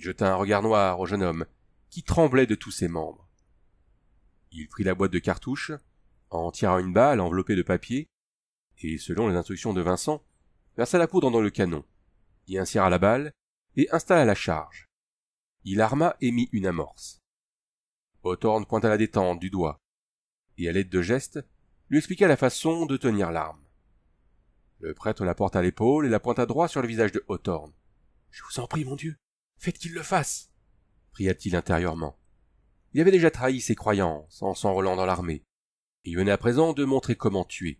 Il jeta un regard noir au jeune homme, qui tremblait de tous ses membres. Il prit la boîte de cartouches, en tira une balle enveloppée de papier, et, selon les instructions de Vincent, versa la poudre dans le canon, y inséra la balle, et installa la charge. Il arma et mit une amorce. Hawthorne pointa la détente du doigt, et à l'aide de gestes, lui expliqua la façon de tenir l'arme. Le prêtre la porta à l'épaule et la pointa droit sur le visage de Hawthorne. Je vous en prie, mon Dieu, Faites qu'il le fasse pria-t-il intérieurement. Il avait déjà trahi ses croyances en s'enrôlant dans l'armée, il venait à présent de montrer comment tuer.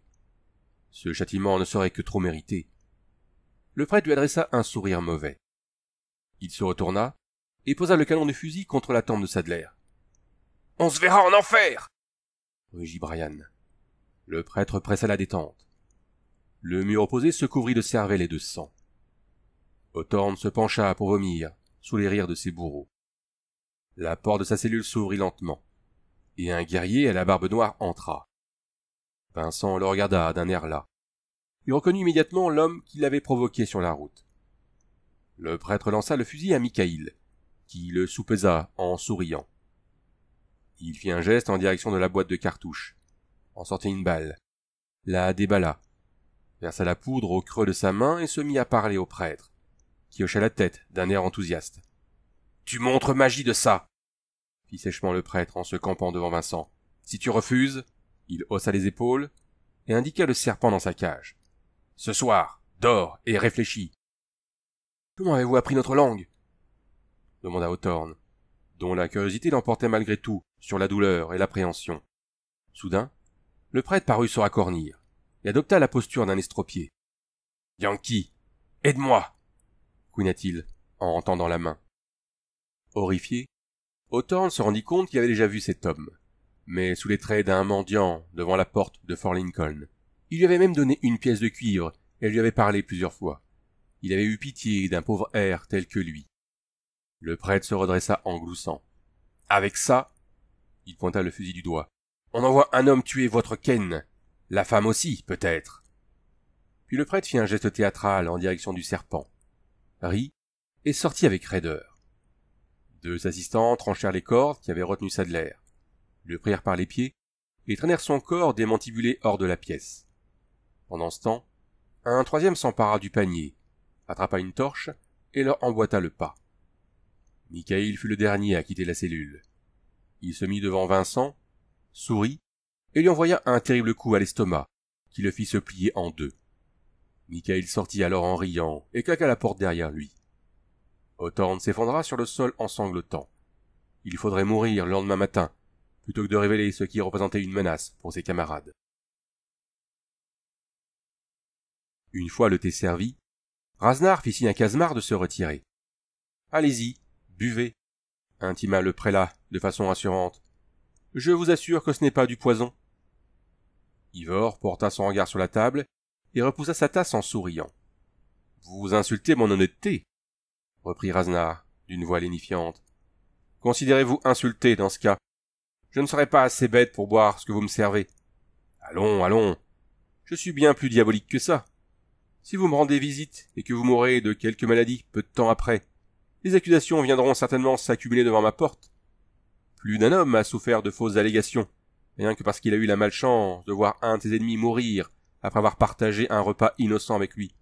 Ce châtiment ne serait que trop mérité. Le prêtre lui adressa un sourire mauvais. Il se retourna et posa le canon de fusil contre la tempe de Sadler. On se verra en enfer rugit Brian. Le prêtre pressa la détente. Le mur opposé se couvrit de cervelles et de sang. Othorne se pencha pour vomir, sous les rires de ses bourreaux. La porte de sa cellule s'ouvrit lentement, et un guerrier à la barbe noire entra. Vincent le regarda d'un air las. Il reconnut immédiatement l'homme qui l'avait provoqué sur la route. Le prêtre lança le fusil à Michaïl, qui le soupesa en souriant. Il fit un geste en direction de la boîte de cartouches, en sortit une balle, la déballa, versa la poudre au creux de sa main et se mit à parler au prêtre qui hocha la tête d'un air enthousiaste. Tu montres magie de ça fit sèchement le prêtre en se campant devant Vincent. Si tu refuses, il haussa les épaules et indiqua le serpent dans sa cage. Ce soir, dors et réfléchis. Comment avez-vous appris notre langue demanda Hawthorne, dont la curiosité l'emportait malgré tout sur la douleur et l'appréhension. Soudain, le prêtre parut se raccornir et adopta la posture d'un estropié. Yankee, aide-moi t il en entendant la main. Horrifié, Hawthorne se rendit compte qu'il avait déjà vu cet homme, mais sous les traits d'un mendiant devant la porte de Fort Lincoln. Il lui avait même donné une pièce de cuivre et lui avait parlé plusieurs fois. Il avait eu pitié d'un pauvre air tel que lui. Le prêtre se redressa en gloussant. Avec ça, il pointa le fusil du doigt. On envoie un homme tuer votre Ken. La femme aussi, peut-être. Puis le prêtre fit un geste théâtral en direction du serpent rit et sortit avec raideur. Deux assistants tranchèrent les cordes qui avaient retenu Sadler, le prirent par les pieds et traînèrent son corps démantibulé hors de la pièce. Pendant ce temps, un troisième s'empara du panier, attrapa une torche et leur emboîta le pas. Michael fut le dernier à quitter la cellule. Il se mit devant Vincent, sourit, et lui envoya un terrible coup à l'estomac, qui le fit se plier en deux. Michael sortit alors en riant et claqua la porte derrière lui. Hawthorne s'effondra sur le sol en sanglotant. Il faudrait mourir le lendemain matin, plutôt que de révéler ce qui représentait une menace pour ses camarades. Une fois le thé servi, Raznar fit signe à Casemar de se retirer. Allez-y, buvez, intima le prélat de façon rassurante. Je vous assure que ce n'est pas du poison. Ivor porta son regard sur la table et repoussa sa tasse en souriant. Vous insultez mon honnêteté, reprit Razna d'une voix lénifiante. Considérez-vous insulté dans ce cas. Je ne serai pas assez bête pour boire ce que vous me servez. Allons, allons. Je suis bien plus diabolique que ça. Si vous me rendez visite et que vous mourrez de quelque maladie peu de temps après, les accusations viendront certainement s'accumuler devant ma porte. Plus d'un homme a souffert de fausses allégations, rien que parce qu'il a eu la malchance de voir un de ses ennemis mourir après avoir partagé un repas innocent avec lui.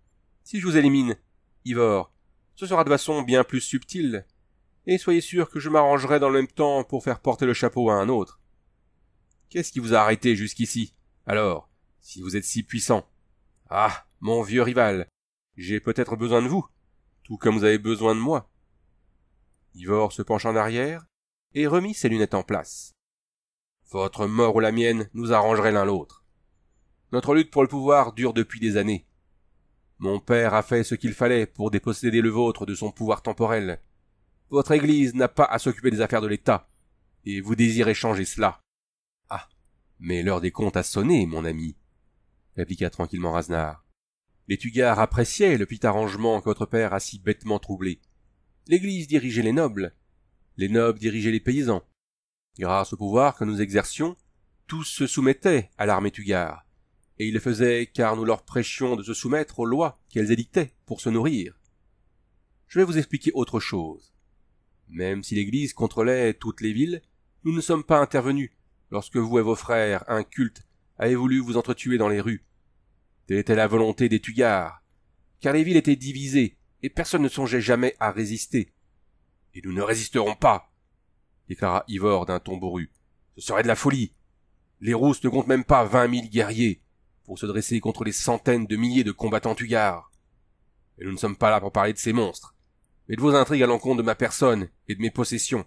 Si je vous élimine, Ivor, ce sera de façon bien plus subtile, et soyez sûr que je m'arrangerai dans le même temps pour faire porter le chapeau à un autre. Qu'est-ce qui vous a arrêté jusqu'ici, alors, si vous êtes si puissant? Ah, mon vieux rival, j'ai peut-être besoin de vous, tout comme vous avez besoin de moi. Ivor se pencha en arrière et remit ses lunettes en place. Votre mort ou la mienne nous arrangerait l'un l'autre. Notre lutte pour le pouvoir dure depuis des années. Mon père a fait ce qu'il fallait pour déposséder le vôtre de son pouvoir temporel. Votre Église n'a pas à s'occuper des affaires de l'État, et vous désirez changer cela. Ah. Mais l'heure des comptes a sonné, mon ami, répliqua tranquillement Rasnar. Les Tugars appréciaient le petit arrangement que votre père a si bêtement troublé. L'Église dirigeait les nobles, les nobles dirigeaient les paysans. Grâce au pouvoir que nous exercions, tous se soumettaient à l'armée Tugare et ils le faisaient car nous leur prêchions de se soumettre aux lois qu'elles édictaient pour se nourrir. Je vais vous expliquer autre chose. Même si l'Église contrôlait toutes les villes, nous ne sommes pas intervenus lorsque vous et vos frères, incultes, avez voulu vous entretuer dans les rues. Telle était la volonté des Tugars, car les villes étaient divisées et personne ne songeait jamais à résister. Et nous ne résisterons pas, déclara Ivor d'un ton bourru. Ce serait de la folie. Les Rousses ne comptent même pas vingt mille guerriers pour se dresser contre les centaines de milliers de combattants Tugars. Et nous ne sommes pas là pour parler de ces monstres, mais de vos intrigues à l'encontre de ma personne et de mes possessions.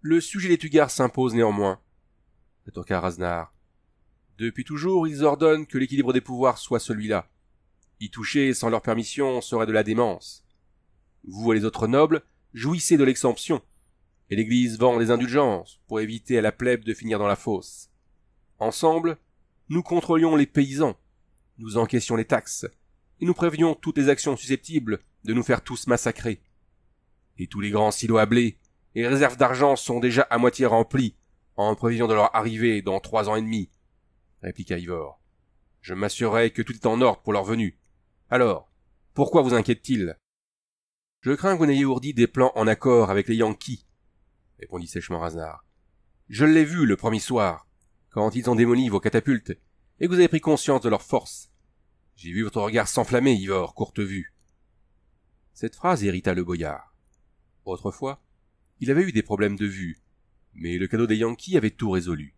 Le sujet des Tugars s'impose néanmoins, rétorqua Raznar. Depuis toujours, ils ordonnent que l'équilibre des pouvoirs soit celui-là. Y toucher sans leur permission serait de la démence. Vous et les autres nobles jouissez de l'exemption, et l'Église vend des indulgences pour éviter à la plèbe de finir dans la fosse. Ensemble, nous contrôlions les paysans, nous encaissions les taxes, et nous prévenions toutes les actions susceptibles de nous faire tous massacrer. Et tous les grands silos à blé et réserves d'argent sont déjà à moitié remplis, en prévision de leur arrivée dans trois ans et demi, répliqua Ivor. Je m'assurerai que tout est en ordre pour leur venue. Alors, pourquoi vous inquiète-t-il Je crains que vous n'ayez ourdi des plans en accord avec les Yankees, répondit sèchement Razard. Je l'ai vu le premier soir quand ils ont démoli vos catapultes, et que vous avez pris conscience de leur force. J'ai vu votre regard s'enflammer, Ivor, courte vue. Cette phrase irrita le boyard. Autrefois, il avait eu des problèmes de vue, mais le cadeau des Yankees avait tout résolu.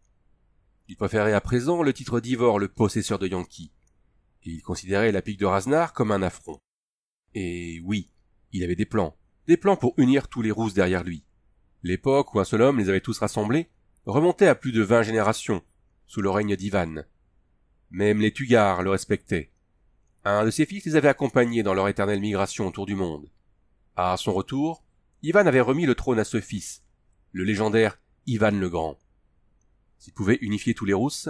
Il préférait à présent le titre d'Ivor le possesseur de Yankees, et il considérait la pique de Rasnar comme un affront. Et oui, il avait des plans, des plans pour unir tous les rousses derrière lui. L'époque où un seul homme les avait tous rassemblés remontait à plus de vingt générations, sous le règne d'Ivan. Même les Tugars le respectaient. Un de ses fils les avait accompagnés dans leur éternelle migration autour du monde. À son retour, Ivan avait remis le trône à ce fils, le légendaire Ivan le Grand. S'il pouvait unifier tous les Rousses,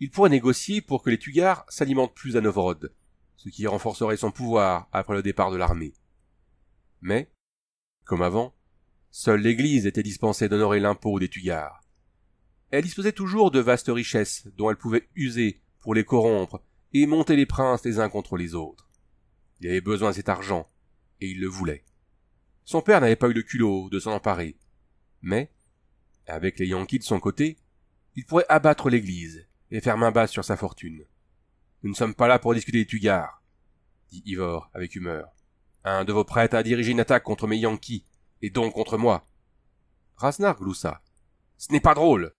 il pourrait négocier pour que les Tugars s'alimentent plus à Novrod, ce qui renforcerait son pouvoir après le départ de l'armée. Mais, comme avant, seule l'Église était dispensée d'honorer l'impôt des Tugars. Elle disposait toujours de vastes richesses dont elle pouvait user pour les corrompre et monter les princes les uns contre les autres. Il avait besoin de cet argent, et il le voulait. Son père n'avait pas eu le culot de s'en emparer. Mais, avec les Yankees de son côté, il pourrait abattre l'Église et faire main basse sur sa fortune. Nous ne sommes pas là pour discuter des tugards, dit Ivor avec humeur. Un de vos prêtres a dirigé une attaque contre mes Yankees, et donc contre moi. Rasnar gloussa. Ce n'est pas drôle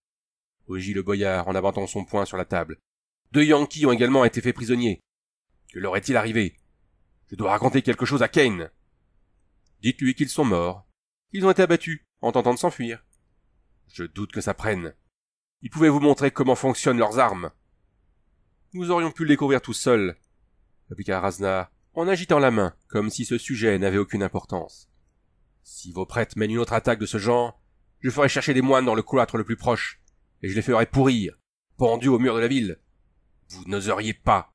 le boyard en abattant son poing sur la table. Deux Yankees ont également été faits prisonniers. Que leur est-il arrivé Je dois raconter quelque chose à Kane. Dites-lui qu'ils sont morts. Ils ont été abattus en tentant de s'enfuir. Je doute que ça prenne. Ils pouvaient vous montrer comment fonctionnent leurs armes. Nous aurions pu le découvrir tout seuls, répliqua Razna, en agitant la main, comme si ce sujet n'avait aucune importance. Si vos prêtres mènent une autre attaque de ce genre, je ferai chercher des moines dans le cloître le plus proche, et je les ferai pourrir, pendus au mur de la ville. Vous n'oseriez pas,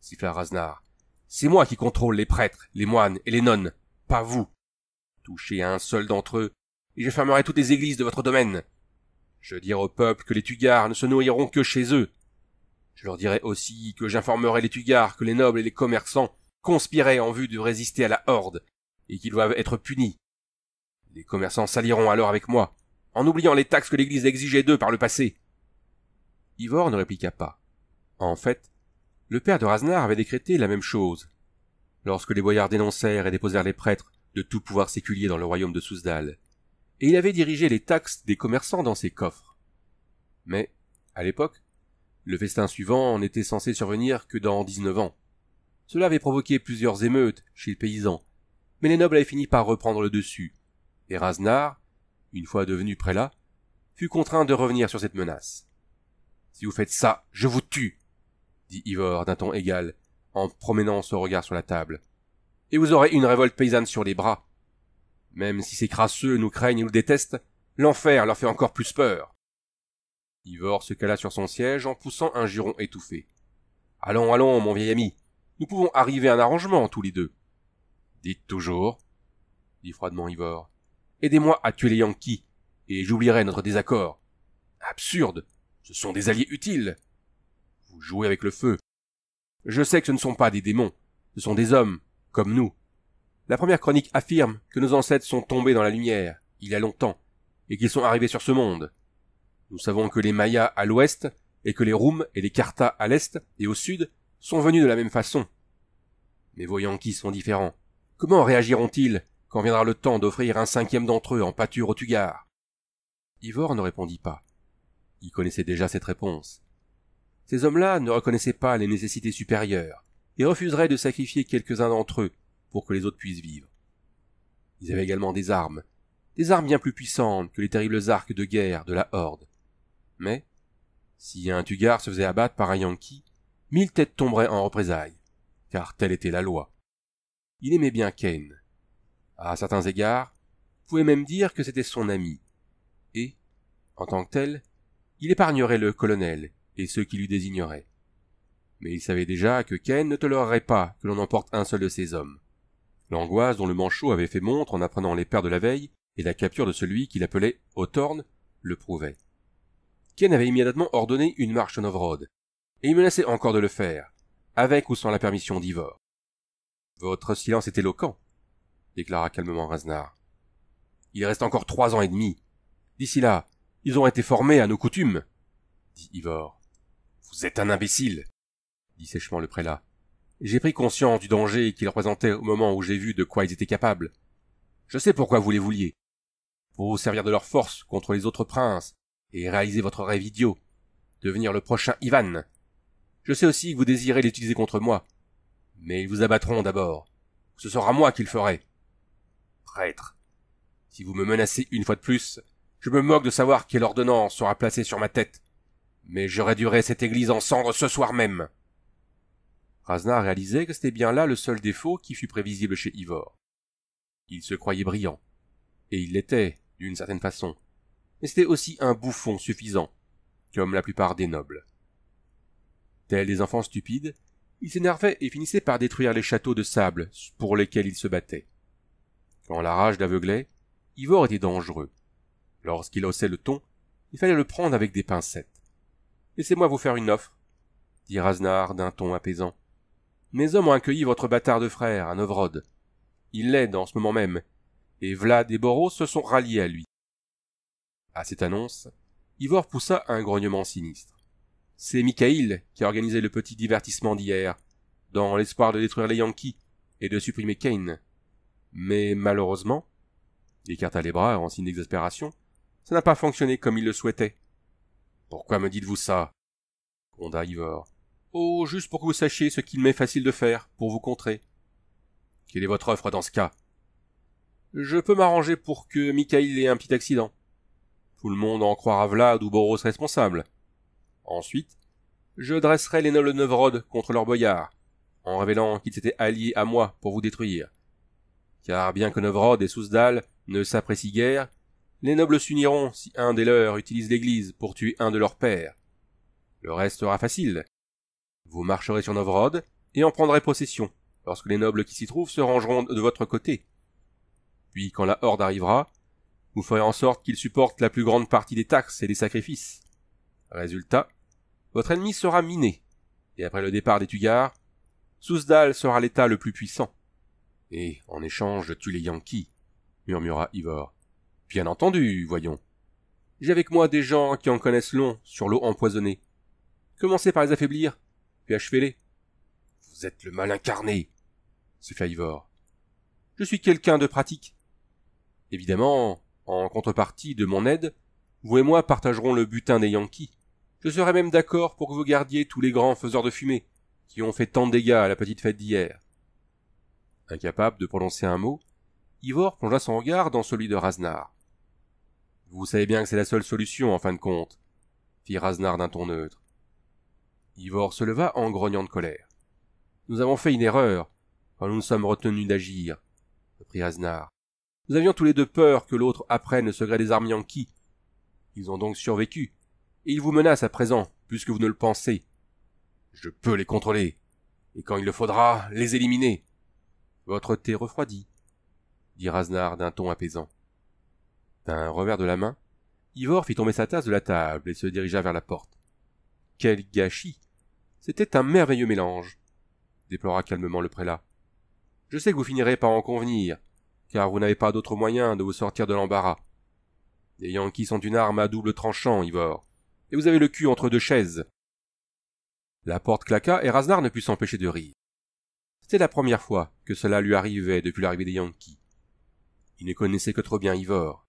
siffla Raznar. C'est moi qui contrôle les prêtres, les moines et les nonnes, pas vous. Touchez à un seul d'entre eux, et je fermerai toutes les églises de votre domaine. Je dirai au peuple que les Tugars ne se nourriront que chez eux. Je leur dirai aussi que j'informerai les Tugars que les nobles et les commerçants conspiraient en vue de résister à la horde, et qu'ils doivent être punis. Les commerçants s'allieront alors avec moi, en oubliant les taxes que l'Église exigeait d'eux par le passé. Ivor ne répliqua pas. En fait, le père de Raznar avait décrété la même chose. Lorsque les boyards dénoncèrent et déposèrent les prêtres de tout pouvoir séculier dans le royaume de Souzdal, et il avait dirigé les taxes des commerçants dans ses coffres. Mais, à l'époque, le festin suivant n'était censé survenir que dans dix-neuf ans. Cela avait provoqué plusieurs émeutes chez les paysans, mais les nobles avaient fini par reprendre le dessus, et Raznar une fois devenu prélat, fut contraint de revenir sur cette menace. Si vous faites ça, je vous tue, dit Ivor d'un ton égal, en promenant son regard sur la table. Et vous aurez une révolte paysanne sur les bras. Même si ces crasseux nous craignent et nous détestent, l'enfer leur fait encore plus peur. Ivor se cala sur son siège en poussant un juron étouffé. Allons, allons, mon vieil ami, nous pouvons arriver à un arrangement tous les deux. Dites toujours, dit froidement Ivor. Aidez-moi à tuer les Yankees, et j'oublierai notre désaccord. Absurde. Ce sont des alliés utiles. Vous jouez avec le feu. Je sais que ce ne sont pas des démons, ce sont des hommes, comme nous. La première chronique affirme que nos ancêtres sont tombés dans la lumière, il y a longtemps, et qu'ils sont arrivés sur ce monde. Nous savons que les Mayas à l'ouest, et que les Roums et les Kartas à l'est et au sud sont venus de la même façon. Mais vos Yankees sont différents. Comment réagiront-ils quand viendra le temps d'offrir un cinquième d'entre eux en pâture aux Tugars ?» Ivor ne répondit pas. Il connaissait déjà cette réponse. Ces hommes-là ne reconnaissaient pas les nécessités supérieures et refuseraient de sacrifier quelques-uns d'entre eux pour que les autres puissent vivre. Ils avaient également des armes, des armes bien plus puissantes que les terribles arcs de guerre de la Horde. Mais, si un Tugar se faisait abattre par un Yankee, mille têtes tomberaient en représailles, car telle était la loi. Il aimait bien Kane, à certains égards, pouvait même dire que c'était son ami. Et, en tant que tel, il épargnerait le colonel et ceux qui lui désigneraient. Mais il savait déjà que Ken ne tolérerait pas que l'on emporte un seul de ses hommes. L'angoisse dont le manchot avait fait montre en apprenant les pères de la veille et la capture de celui qu'il appelait Othorn le prouvait. Ken avait immédiatement ordonné une marche en off et il menaçait encore de le faire, avec ou sans la permission d'Ivor. Votre silence est éloquent, déclara calmement Rasnar. Il reste encore trois ans et demi. D'ici là, ils ont été formés à nos coutumes, dit Ivor. Vous êtes un imbécile, dit sèchement le prélat. J'ai pris conscience du danger qu'ils représentaient au moment où j'ai vu de quoi ils étaient capables. Je sais pourquoi vous les vouliez. Pour vous servir de leur force contre les autres princes, et réaliser votre rêve idiot, devenir le prochain Ivan. Je sais aussi que vous désirez les utiliser contre moi, mais ils vous abattront d'abord. Ce sera moi qui le ferai. « Prêtre, Si vous me menacez une fois de plus, je me moque de savoir quelle ordonnance sera placée sur ma tête. Mais je réduirai cette église en cendres ce soir même. Razna réalisait que c'était bien là le seul défaut qui fut prévisible chez Ivor. Il se croyait brillant. Et il l'était, d'une certaine façon. Mais c'était aussi un bouffon suffisant, comme la plupart des nobles. Tels des enfants stupides, il s'énervait et finissait par détruire les châteaux de sable pour lesquels il se battait. Quand la rage l'aveuglait, Ivor était dangereux. Lorsqu'il haussait le ton, il fallait le prendre avec des pincettes. Laissez-moi vous faire une offre, dit Raznar d'un ton apaisant. Mes hommes ont accueilli votre bâtard de frère à Novrod. Il l'aide en ce moment même, et Vlad et Boros se sont ralliés à lui. À cette annonce, Ivor poussa un grognement sinistre. C'est Mikhaïl qui a organisé le petit divertissement d'hier, dans l'espoir de détruire les Yankees et de supprimer Kane, mais malheureusement, écarta les bras en signe d'exaspération, ça n'a pas fonctionné comme il le souhaitait. Pourquoi me dites-vous ça gronda Ivor. Oh, juste pour que vous sachiez ce qu'il m'est facile de faire pour vous contrer. Quelle est votre offre dans ce cas Je peux m'arranger pour que Mikhail ait un petit accident. Tout le monde en croira Vlad ou Boros responsable. Ensuite, je dresserai les nobles Nevrod contre leurs boyards, en révélant qu'ils s'étaient alliés à moi pour vous détruire car bien que Novrod et Sousdal ne s'apprécient guère, les nobles s'uniront si un des leurs utilise l'église pour tuer un de leurs pères. Le reste sera facile. Vous marcherez sur Novrod et en prendrez possession, lorsque les nobles qui s'y trouvent se rangeront de votre côté. Puis quand la horde arrivera, vous ferez en sorte qu'ils supportent la plus grande partie des taxes et des sacrifices. Résultat, votre ennemi sera miné, et après le départ des Tugars, Sousdal sera l'état le plus puissant. Et, en échange, je tue les Yankees, murmura Ivor. Bien entendu, voyons. J'ai avec moi des gens qui en connaissent long sur l'eau empoisonnée. Commencez par les affaiblir, puis achevez-les. Vous êtes le mal incarné, se fit Ivor. Je suis quelqu'un de pratique. Évidemment, en contrepartie de mon aide, vous et moi partagerons le butin des Yankees. Je serais même d'accord pour que vous gardiez tous les grands faiseurs de fumée, qui ont fait tant de dégâts à la petite fête d'hier. Incapable de prononcer un mot, Ivor plongea son regard dans celui de Raznar. Vous savez bien que c'est la seule solution, en fin de compte, fit Raznar d'un ton neutre. Ivor se leva en grognant de colère. Nous avons fait une erreur, quand nous nous sommes retenus d'agir, reprit Raznar. Nous avions tous les deux peur que l'autre apprenne le secret des armes Yankees. Ils ont donc survécu, et ils vous menacent à présent, plus que vous ne le pensez. Je peux les contrôler, et quand il le faudra, les éliminer. Votre thé refroidit, dit Rasnard d'un ton apaisant. D'un revers de la main, Ivor fit tomber sa tasse de la table et se dirigea vers la porte. Quel gâchis C'était un merveilleux mélange, déplora calmement le prélat. Je sais que vous finirez par en convenir, car vous n'avez pas d'autre moyen de vous sortir de l'embarras. Les Yankees sont une arme à double tranchant, Ivor, et vous avez le cul entre deux chaises. La porte claqua et Rasnard ne put s'empêcher de rire. C'était la première fois que cela lui arrivait depuis l'arrivée des Yankees. Il ne connaissait que trop bien Ivor.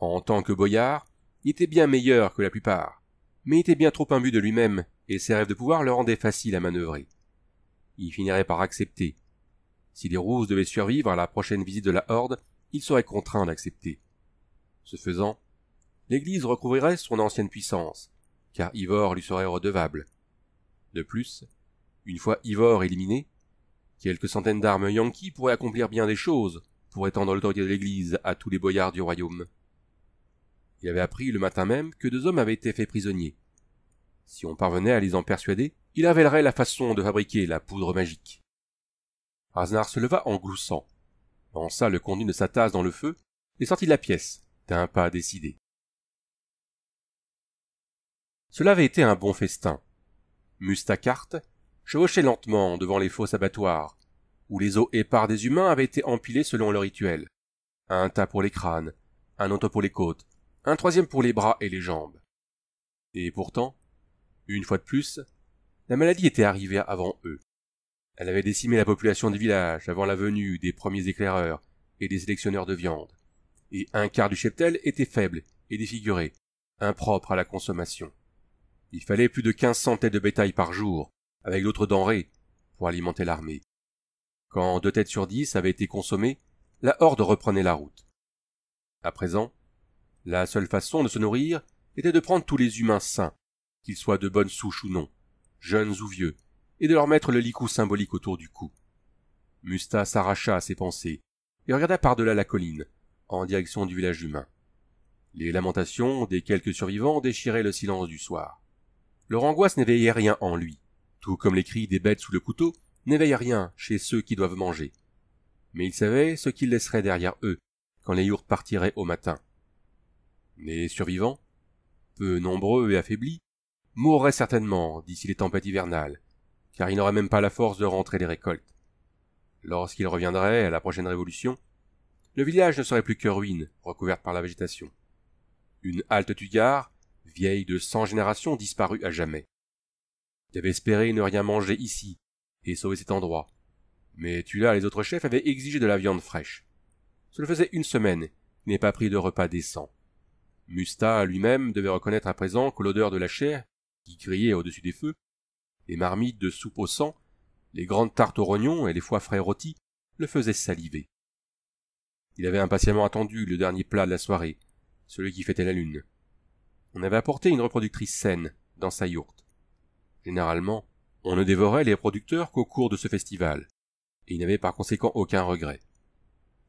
En tant que boyard, il était bien meilleur que la plupart, mais il était bien trop imbu de lui-même et ses rêves de pouvoir le rendaient facile à manœuvrer. Il finirait par accepter. Si les Rousses devaient survivre à la prochaine visite de la Horde, il serait contraint d'accepter. Ce faisant, l'Église recouvrirait son ancienne puissance, car Ivor lui serait redevable. De plus, une fois Ivor éliminé, Quelques centaines d'armes Yankees pourraient accomplir bien des choses, pour étendre l'autorité de l'Église à tous les boyards du royaume. Il avait appris le matin même que deux hommes avaient été faits prisonniers. Si on parvenait à les en persuader, il révélerait la façon de fabriquer la poudre magique. Aznar se leva en gloussant, lança le contenu de sa tasse dans le feu et sortit de la pièce, d'un pas décidé. Cela avait été un bon festin. Mustacarte, chevauchaient lentement devant les fausses abattoirs, où les os épars des humains avaient été empilés selon leur rituel. Un tas pour les crânes, un autre pour les côtes, un troisième pour les bras et les jambes. Et pourtant, une fois de plus, la maladie était arrivée avant eux. Elle avait décimé la population du village avant la venue des premiers éclaireurs et des sélectionneurs de viande, et un quart du cheptel était faible et défiguré, impropre à la consommation. Il fallait plus de quinze centaines têtes de bétail par jour avec d'autres denrées, pour alimenter l'armée. Quand deux têtes sur dix avaient été consommées, la horde reprenait la route. À présent, la seule façon de se nourrir était de prendre tous les humains sains, qu'ils soient de bonne souche ou non, jeunes ou vieux, et de leur mettre le licou symbolique autour du cou. Musta s'arracha à ses pensées et regarda par-delà la colline, en direction du village humain. Les lamentations des quelques survivants déchiraient le silence du soir. Leur angoisse n'éveillait rien en lui, tout comme les cris des bêtes sous le couteau, n'éveillent rien chez ceux qui doivent manger. Mais ils savaient ce qu'ils laisseraient derrière eux quand les yourtes partiraient au matin. Les survivants, peu nombreux et affaiblis, mourraient certainement d'ici les tempêtes hivernales, car ils n'auraient même pas la force de rentrer les récoltes. Lorsqu'ils reviendraient à la prochaine révolution, le village ne serait plus que ruine recouverte par la végétation. Une halte tugare, vieille de cent générations, disparut à jamais avait espéré ne rien manger ici, et sauver cet endroit. Mais Tula et les autres chefs avaient exigé de la viande fraîche. Ce le faisait une semaine qu'il n'ait pas pris de repas décent. Musta lui-même devait reconnaître à présent que l'odeur de la chair, qui criait au-dessus des feux, les marmites de soupe au sang, les grandes tartes aux rognons et les foies frais rôtis le faisaient saliver. Il avait impatiemment attendu le dernier plat de la soirée, celui qui fêtait la lune. On avait apporté une reproductrice saine dans sa Généralement, on ne dévorait les producteurs qu'au cours de ce festival, et il n'avait par conséquent aucun regret.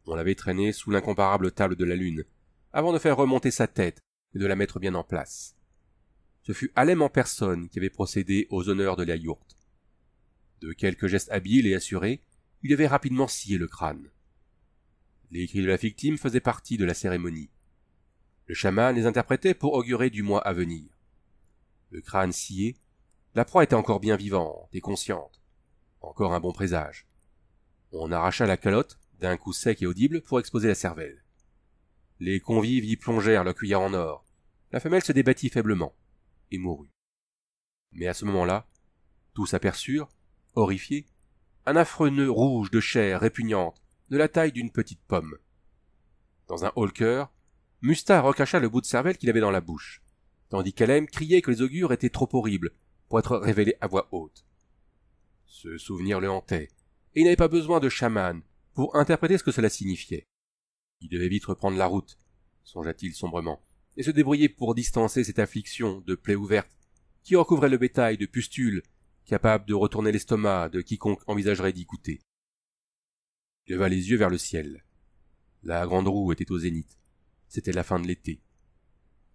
On l'avait traîné sous l'incomparable table de la Lune, avant de faire remonter sa tête et de la mettre bien en place. Ce fut Alem en personne qui avait procédé aux honneurs de la yourte. De quelques gestes habiles et assurés, il avait rapidement scié le crâne. Les cris de la victime faisaient partie de la cérémonie. Le chaman les interprétait pour augurer du mois à venir. Le crâne scié la proie était encore bien vivante et consciente. Encore un bon présage. On arracha la calotte, d'un coup sec et audible, pour exposer la cervelle. Les convives y plongèrent leur cuillère en or. La femelle se débattit faiblement et mourut. Mais à ce moment-là, tous aperçurent, horrifiés, un affreux nœud rouge de chair répugnante, de la taille d'une petite pomme. Dans un holker, Musta recacha le bout de cervelle qu'il avait dans la bouche, tandis qu'Alem criait que les augures étaient trop horribles, pour être révélé à voix haute. Ce souvenir le hantait, et il n'avait pas besoin de chaman pour interpréter ce que cela signifiait. Il devait vite reprendre la route, songea-t-il sombrement, et se débrouiller pour distancer cette affliction de plaie ouverte qui recouvrait le bétail de pustules capables de retourner l'estomac de quiconque envisagerait d'y goûter. Il leva les yeux vers le ciel. La grande roue était au zénith. C'était la fin de l'été.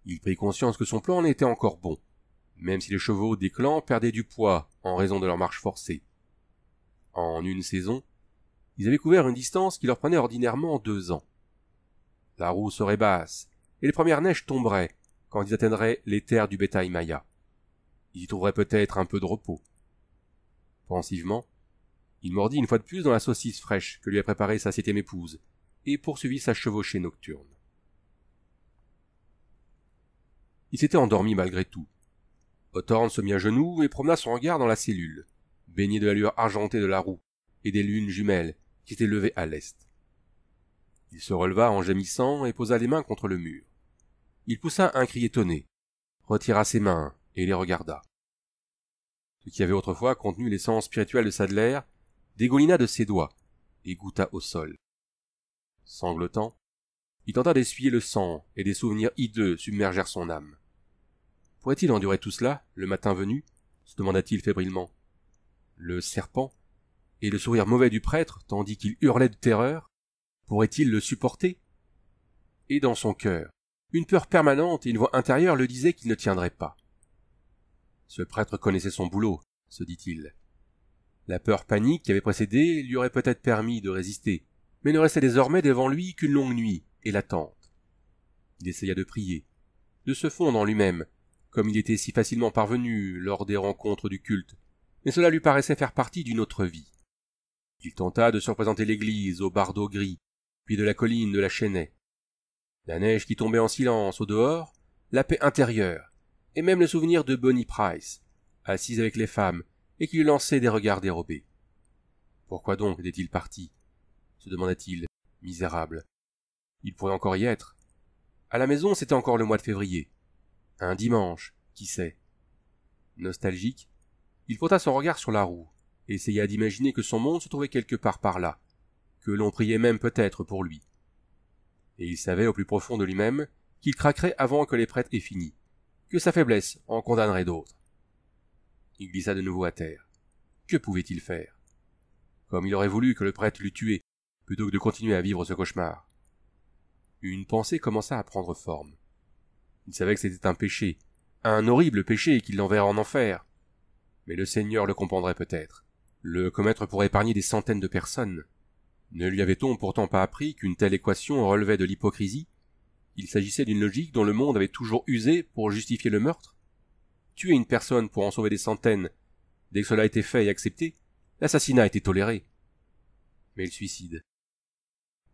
Il prit conscience que son plan en était encore bon, même si les chevaux des clans perdaient du poids en raison de leur marche forcée. En une saison, ils avaient couvert une distance qui leur prenait ordinairement deux ans. La roue serait basse, et les premières neiges tomberaient quand ils atteindraient les terres du bétail maya. Ils y trouveraient peut-être un peu de repos. Pensivement, il mordit une fois de plus dans la saucisse fraîche que lui a préparée sa septième épouse, et poursuivit sa chevauchée nocturne. Il s'était endormi malgré tout, Hawthorne se mit à genoux et promena son regard dans la cellule, baignée de la lueur argentée de la roue et des lunes jumelles qui étaient levées à l'est. Il se releva en gémissant et posa les mains contre le mur. Il poussa un cri étonné, retira ses mains et les regarda. Ce qui avait autrefois contenu l'essence spirituelle de Sadler dégolina de ses doigts et goûta au sol. Sanglotant, il tenta d'essuyer le sang et des souvenirs hideux submergèrent son âme pourrait-il endurer tout cela, le matin venu se demanda-t-il fébrilement. Le serpent, et le sourire mauvais du prêtre, tandis qu'il hurlait de terreur, pourrait-il le supporter Et dans son cœur, une peur permanente et une voix intérieure le disaient qu'il ne tiendrait pas. Ce prêtre connaissait son boulot, se dit-il. La peur panique qui avait précédé lui aurait peut-être permis de résister, mais ne restait désormais devant lui qu'une longue nuit et l'attente. Il essaya de prier, de se fondre en lui-même, comme il était si facilement parvenu lors des rencontres du culte, mais cela lui paraissait faire partie d'une autre vie. Il tenta de représenter l'église au bardeau gris, puis de la colline de la Chênaie. La neige qui tombait en silence au dehors, la paix intérieure, et même le souvenir de Bonnie Price, assise avec les femmes, et qui lui lançait des regards dérobés. Pourquoi donc était-il parti se demanda-t-il, misérable. Il pourrait encore y être. À la maison, c'était encore le mois de février. Un dimanche, qui sait. Nostalgique, il porta son regard sur la roue, et essaya d'imaginer que son monde se trouvait quelque part par là, que l'on priait même peut-être pour lui. Et il savait au plus profond de lui-même qu'il craquerait avant que les prêtres aient fini, que sa faiblesse en condamnerait d'autres. Il glissa de nouveau à terre. Que pouvait-il faire Comme il aurait voulu que le prêtre l'eût tué, plutôt que de continuer à vivre ce cauchemar. Une pensée commença à prendre forme. Il savait que c'était un péché, un horrible péché et qu'il l'enverrait en enfer. Mais le Seigneur le comprendrait peut-être. Le commettre pour épargner des centaines de personnes. Ne lui avait-on pourtant pas appris qu'une telle équation relevait de l'hypocrisie Il s'agissait d'une logique dont le monde avait toujours usé pour justifier le meurtre Tuer une personne pour en sauver des centaines, dès que cela été fait et accepté, l'assassinat était toléré. Mais le suicide.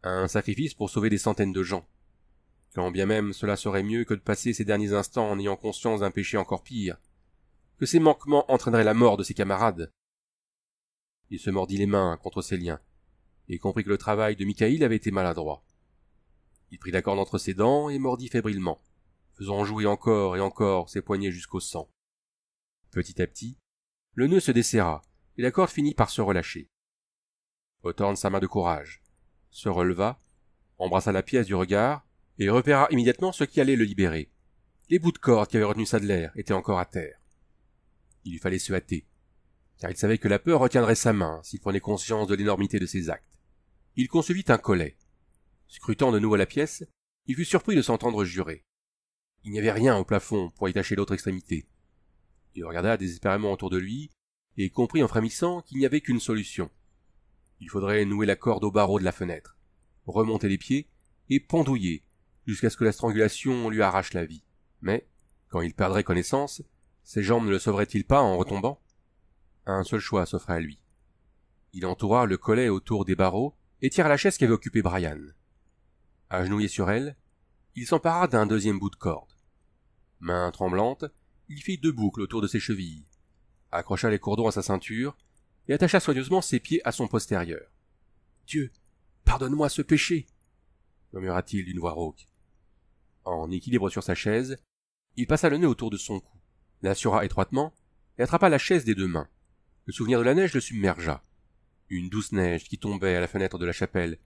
Un sacrifice pour sauver des centaines de gens quand bien même cela serait mieux que de passer ces derniers instants en ayant conscience d'un péché encore pire, que ces manquements entraîneraient la mort de ses camarades. Il se mordit les mains contre ses liens, et comprit que le travail de Michael avait été maladroit. Il prit la corde entre ses dents et mordit fébrilement, faisant jouer encore et encore ses poignets jusqu'au sang. Petit à petit, le nœud se desserra, et la corde finit par se relâcher. Othorn sa main de courage, se releva, embrassa la pièce du regard, et repéra immédiatement ce qui allait le libérer. Les bouts de corde qui avaient retenu Sadler étaient encore à terre. Il lui fallait se hâter, car il savait que la peur retiendrait sa main s'il prenait conscience de l'énormité de ses actes. Il concevit un collet. Scrutant de nouveau la pièce, il fut surpris de s'entendre jurer. Il n'y avait rien au plafond pour y tâcher l'autre extrémité. Il regarda désespérément autour de lui et comprit en frémissant qu'il n'y avait qu'une solution. Il faudrait nouer la corde au barreau de la fenêtre, remonter les pieds et pendouiller jusqu'à ce que la strangulation lui arrache la vie. Mais, quand il perdrait connaissance, ses jambes ne le sauveraient-ils pas en retombant Un seul choix s'offrait à lui. Il entoura le collet autour des barreaux et tira la chaise qu'avait occupée Brian. Agenouillé sur elle, il s'empara d'un deuxième bout de corde. Main tremblante, il fit deux boucles autour de ses chevilles, accrocha les cordons à sa ceinture et attacha soigneusement ses pieds à son postérieur. Dieu, pardonne-moi ce péché, murmura-t-il d'une voix rauque en équilibre sur sa chaise, il passa le nez autour de son cou, l'assura étroitement et attrapa la chaise des deux mains. Le souvenir de la neige le submergea. Une douce neige qui tombait à la fenêtre de la chapelle,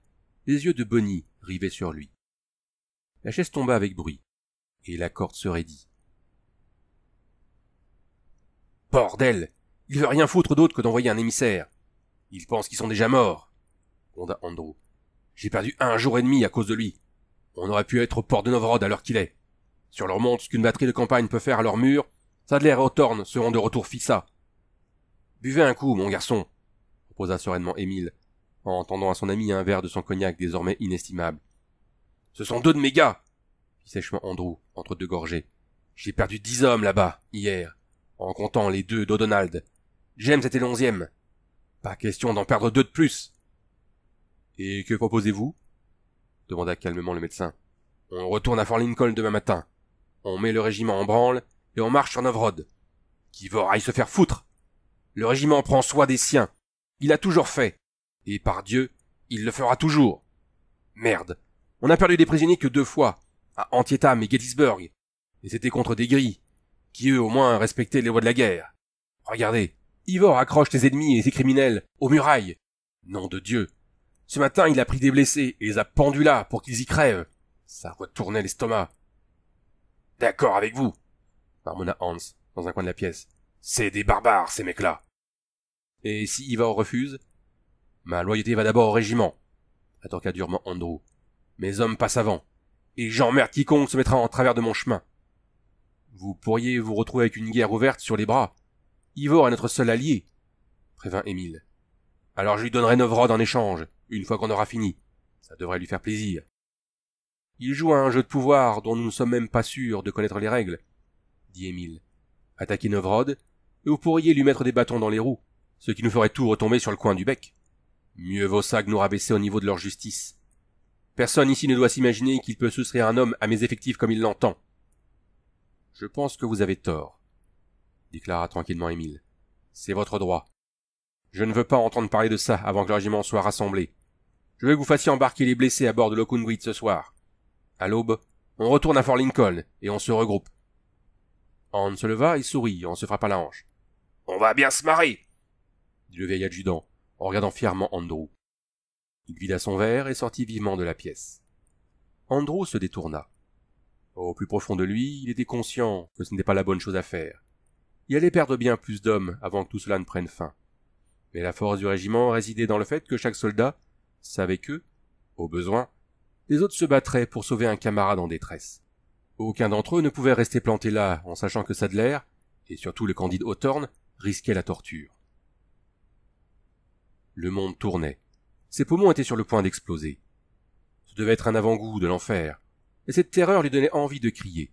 les yeux de Bonnie rivaient sur lui. La chaise tomba avec bruit, et la corde se raidit. Bordel Il veut rien foutre d'autre que d'envoyer un émissaire. Il pense qu'ils sont déjà morts, gronda Andrew. J'ai perdu un jour et demi à cause de lui. On aurait pu être au port de Novrod à l'heure qu'il est. Sur leur montre ce qu'une batterie de campagne peut faire à leur mur, Sadler et Othorn seront de retour fissa. Buvez un coup, mon garçon, proposa sereinement Émile, en tendant à son ami un verre de son cognac désormais inestimable. Ce sont deux de mes gars, fit sèchement Andrew, entre deux gorgées. J'ai perdu dix hommes là-bas, hier, en comptant les deux d'Odonald. J'aime était l'onzième. Pas question d'en perdre deux de plus. Et que proposez-vous demanda calmement le médecin. On retourne à Fort Lincoln demain matin. On met le régiment en branle et on marche sur Novrod. Qui aille se faire foutre. Le régiment prend soin des siens. Il a toujours fait. Et par Dieu, il le fera toujours. Merde. On a perdu des prisonniers que deux fois, à Antietam et Gettysburg. Et c'était contre des gris, qui eux au moins respectaient les lois de la guerre. Regardez, Ivor accroche ses ennemis et ses criminels aux murailles. Nom de Dieu, ce matin, il a pris des blessés et les a pendus là pour qu'ils y crèvent. Ça retournait l'estomac. D'accord avec vous, marmonna Hans dans un coin de la pièce. C'est des barbares, ces mecs-là. Et si Ivor refuse Ma loyauté va d'abord au régiment, attaqua durement Andrew. Mes hommes passent avant, et j'emmerde quiconque se mettra en travers de mon chemin. Vous pourriez vous retrouver avec une guerre ouverte sur les bras. Ivor est notre seul allié, prévint Émile. Alors je lui donnerai Novrod en échange, une fois qu'on aura fini. Ça devrait lui faire plaisir. Il joue à un jeu de pouvoir dont nous ne sommes même pas sûrs de connaître les règles, dit Émile. Attaquez Novrod, et vous pourriez lui mettre des bâtons dans les roues, ce qui nous ferait tout retomber sur le coin du bec. Mieux vaut ça que nous rabaisser au niveau de leur justice. Personne ici ne doit s'imaginer qu'il peut soustraire un homme à mes effectifs comme il l'entend. Je pense que vous avez tort, déclara tranquillement Émile. C'est votre droit. Je ne veux pas entendre parler de ça avant que le régiment soit rassemblé. Je vais vous fassiez embarquer les blessés à bord de l'Okunwit ce soir. À l'aube, on retourne à Fort Lincoln et on se regroupe. Han se leva et sourit en se frappant la hanche. On va bien se marrer, dit le vieil adjudant en regardant fièrement Andrew. Il vida son verre et sortit vivement de la pièce. Andrew se détourna. Au plus profond de lui, il était conscient que ce n'était pas la bonne chose à faire. Il allait perdre bien plus d'hommes avant que tout cela ne prenne fin. Mais la force du régiment résidait dans le fait que chaque soldat Savait que, au besoin, les autres se battraient pour sauver un camarade en détresse. Aucun d'entre eux ne pouvait rester planté là, en sachant que Sadler, et surtout le candide Hawthorne, risquait la torture. Le monde tournait. Ses poumons étaient sur le point d'exploser. Ce devait être un avant-goût de l'enfer, et cette terreur lui donnait envie de crier.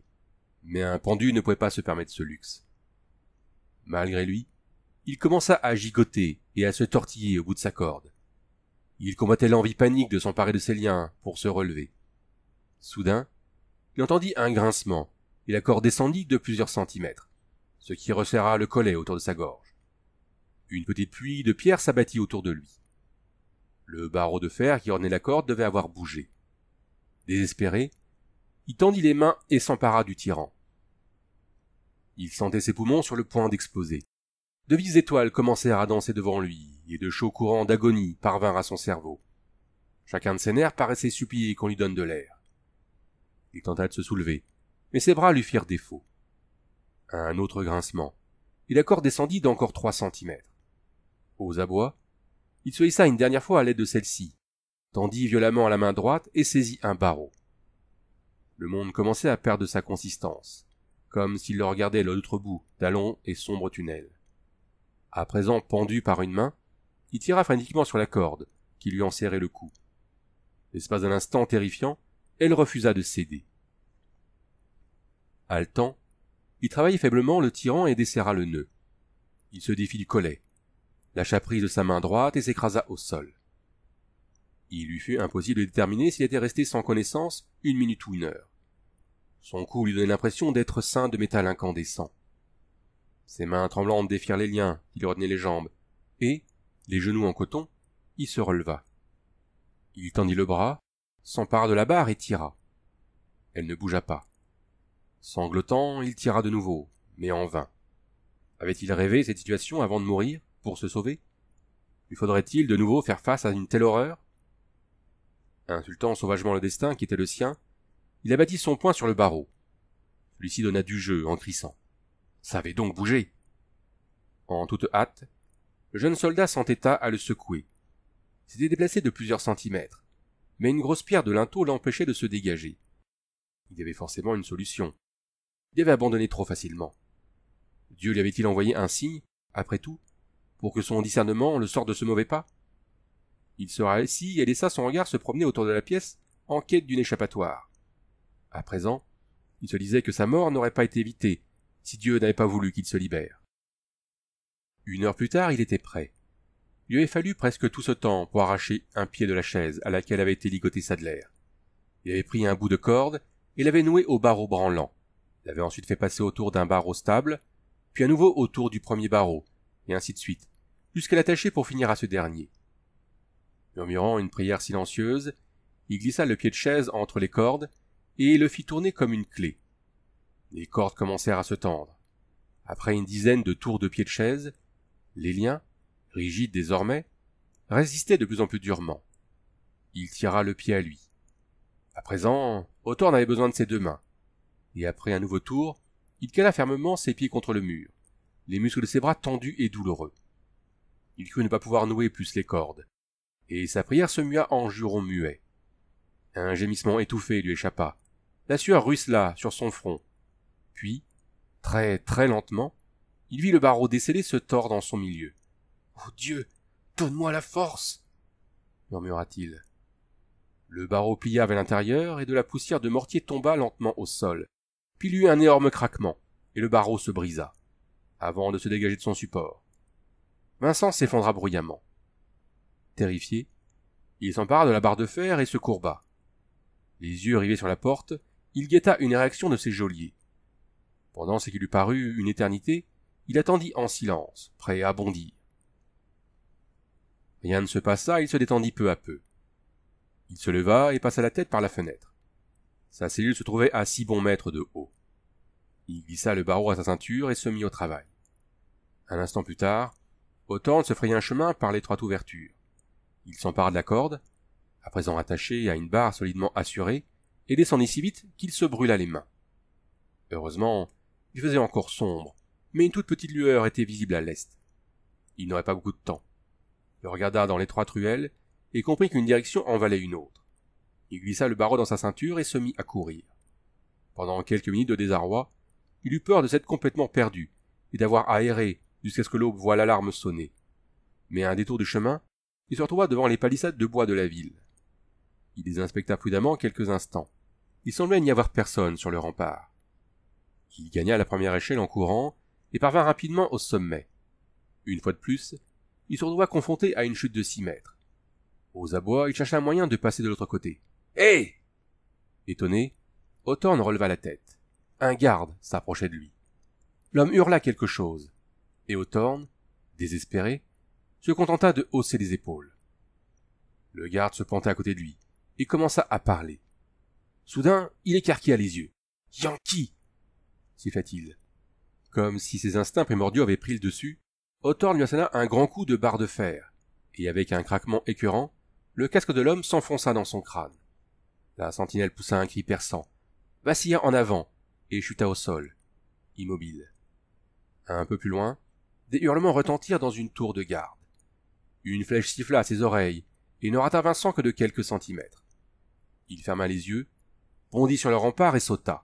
Mais un pendu ne pouvait pas se permettre ce luxe. Malgré lui, il commença à gigoter et à se tortiller au bout de sa corde. Il combattait l'envie panique de s'emparer de ses liens pour se relever. Soudain, il entendit un grincement et la corde descendit de plusieurs centimètres, ce qui resserra le collet autour de sa gorge. Une petite pluie de pierre s'abattit autour de lui. Le barreau de fer qui ornait la corde devait avoir bougé. Désespéré, il tendit les mains et s'empara du tyran. Il sentait ses poumons sur le point d'exploser. De vives étoiles commencèrent à danser devant lui, et de chauds courants d'agonie parvinrent à son cerveau. Chacun de ses nerfs paraissait supplier qu'on lui donne de l'air. Il tenta de se soulever, mais ses bras lui firent défaut. un autre grincement, et l'accord descendit d'encore trois centimètres. Aux abois, il se hissa une dernière fois à l'aide de celle-ci, tendit violemment la main droite et saisit un barreau. Le monde commençait à perdre sa consistance, comme s'il le regardait l'autre bout d'un long et sombre tunnel à présent pendu par une main, il tira frénétiquement sur la corde qui lui serrait le cou. L'espace d'un instant terrifiant, elle refusa de céder. Haletant, il travaillait faiblement le tirant et desserra le nœud. Il se défit du collet, lâcha prise de sa main droite et s'écrasa au sol. Il lui fut impossible de déterminer s'il était resté sans connaissance une minute ou une heure. Son cou lui donnait l'impression d'être ceint de métal incandescent. Ses mains tremblantes défirent les liens il lui les jambes, et, les genoux en coton, il se releva. Il tendit le bras, s'empara de la barre et tira. Elle ne bougea pas. Sanglotant, il tira de nouveau, mais en vain. Avait-il rêvé cette situation avant de mourir, pour se sauver Lui faudrait-il de nouveau faire face à une telle horreur Insultant sauvagement le destin qui était le sien, il abattit son poing sur le barreau. Celui-ci donna du jeu en crissant. Ça avait donc bougé. En toute hâte, le jeune soldat s'entêta à le secouer. s'était déplacé de plusieurs centimètres, mais une grosse pierre de linteau l'empêchait de se dégager. Il y avait forcément une solution. Il avait abandonné trop facilement. Dieu lui avait-il envoyé un signe, après tout, pour que son discernement le sorte de ce mauvais pas Il se rassit et laissa son regard se promener autour de la pièce en quête d'une échappatoire. À présent, il se disait que sa mort n'aurait pas été évitée si Dieu n'avait pas voulu qu'il se libère. Une heure plus tard, il était prêt. Il lui avait fallu presque tout ce temps pour arracher un pied de la chaise à laquelle avait été ligoté Sadler. Il avait pris un bout de corde et l'avait noué au barreau branlant. L'avait ensuite fait passer autour d'un barreau stable, puis à nouveau autour du premier barreau, et ainsi de suite, jusqu'à l'attacher pour finir à ce dernier. Murmurant une prière silencieuse, il glissa le pied de chaise entre les cordes et le fit tourner comme une clé. Les cordes commencèrent à se tendre. Après une dizaine de tours de pied de chaise, les liens, rigides désormais, résistaient de plus en plus durement. Il tira le pied à lui. À présent, Autant avait besoin de ses deux mains. Et après un nouveau tour, il cala fermement ses pieds contre le mur, les muscles de ses bras tendus et douloureux. Il crut ne pas pouvoir nouer plus les cordes, et sa prière se mua en jurons muets. Un gémissement étouffé lui échappa. La sueur ruissela sur son front, puis, très très lentement, il vit le barreau décédé se tordre dans son milieu. Oh Dieu, donne-moi la force murmura-t-il. Le barreau plia vers l'intérieur et de la poussière de mortier tomba lentement au sol. Puis il eut un énorme craquement et le barreau se brisa avant de se dégager de son support. Vincent s'effondra bruyamment. Terrifié, il s'empara de la barre de fer et se courba. Les yeux rivés sur la porte, il guetta une réaction de ses geôliers. Pendant ce qui lui parut une éternité, il attendit en silence, prêt à bondir. Rien ne se passa, il se détendit peu à peu. Il se leva et passa la tête par la fenêtre. Sa cellule se trouvait à six bons mètres de haut. Il glissa le barreau à sa ceinture et se mit au travail. Un instant plus tard, Autant se frayait un chemin par l'étroite ouverture. Il s'empara de la corde, à présent attachée à une barre solidement assurée, et descendit si vite qu'il se brûla les mains. Heureusement, il faisait encore sombre, mais une toute petite lueur était visible à l'est. Il n'aurait pas beaucoup de temps. Il regarda dans l'étroite ruelle et comprit qu'une direction en valait une autre. Il glissa le barreau dans sa ceinture et se mit à courir. Pendant quelques minutes de désarroi, il eut peur de s'être complètement perdu et d'avoir aéré jusqu'à ce que l'aube voie l'alarme sonner. Mais à un détour du chemin, il se retrouva devant les palissades de bois de la ville. Il les inspecta prudemment quelques instants. Il semblait n'y avoir personne sur le rempart. Il gagna la première échelle en courant et parvint rapidement au sommet. Une fois de plus, il se retrouva confronté à une chute de six mètres. Aux abois, il chercha un moyen de passer de l'autre côté. Hé Étonné, Hawthorne releva la tête. Un garde s'approchait de lui. L'homme hurla quelque chose, et Hawthorne, désespéré, se contenta de hausser les épaules. Le garde se planta à côté de lui et commença à parler. Soudain, il écarquilla les yeux. Yankee siffla il Comme si ses instincts primordiaux avaient pris le dessus, Hawthorne lui assena un grand coup de barre de fer, et avec un craquement écœurant, le casque de l'homme s'enfonça dans son crâne. La sentinelle poussa un cri perçant, vacilla en avant, et chuta au sol, immobile. Un peu plus loin, des hurlements retentirent dans une tour de garde. Une flèche siffla à ses oreilles, et ne rata Vincent que de quelques centimètres. Il ferma les yeux, bondit sur le rempart et sauta.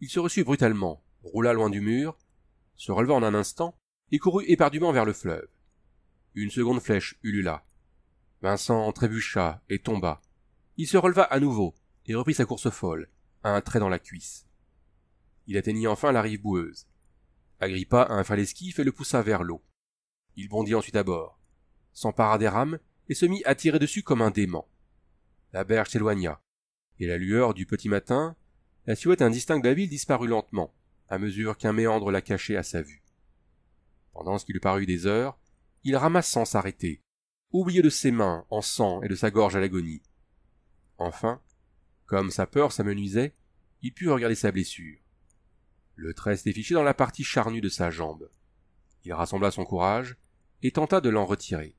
Il se reçut brutalement, roula loin du mur, se releva en un instant et courut éperdument vers le fleuve. Une seconde flèche ulula. Vincent trébucha et tomba. Il se releva à nouveau et reprit sa course folle, à un trait dans la cuisse. Il atteignit enfin la rive boueuse, agrippa un esquif et le poussa vers l'eau. Il bondit ensuite à bord, s'empara des rames et se mit à tirer dessus comme un dément. La berge s'éloigna, et la lueur du petit matin, la silhouette indistincte de la ville disparut lentement, à mesure qu'un méandre la cachait à sa vue. Pendant ce qui lui parut des heures, il ramassa sans s'arrêter, oublié de ses mains en sang et de sa gorge à l'agonie. Enfin, comme sa peur s'amenuisait, il put regarder sa blessure. Le trait s'était fiché dans la partie charnue de sa jambe. Il rassembla son courage et tenta de l'en retirer,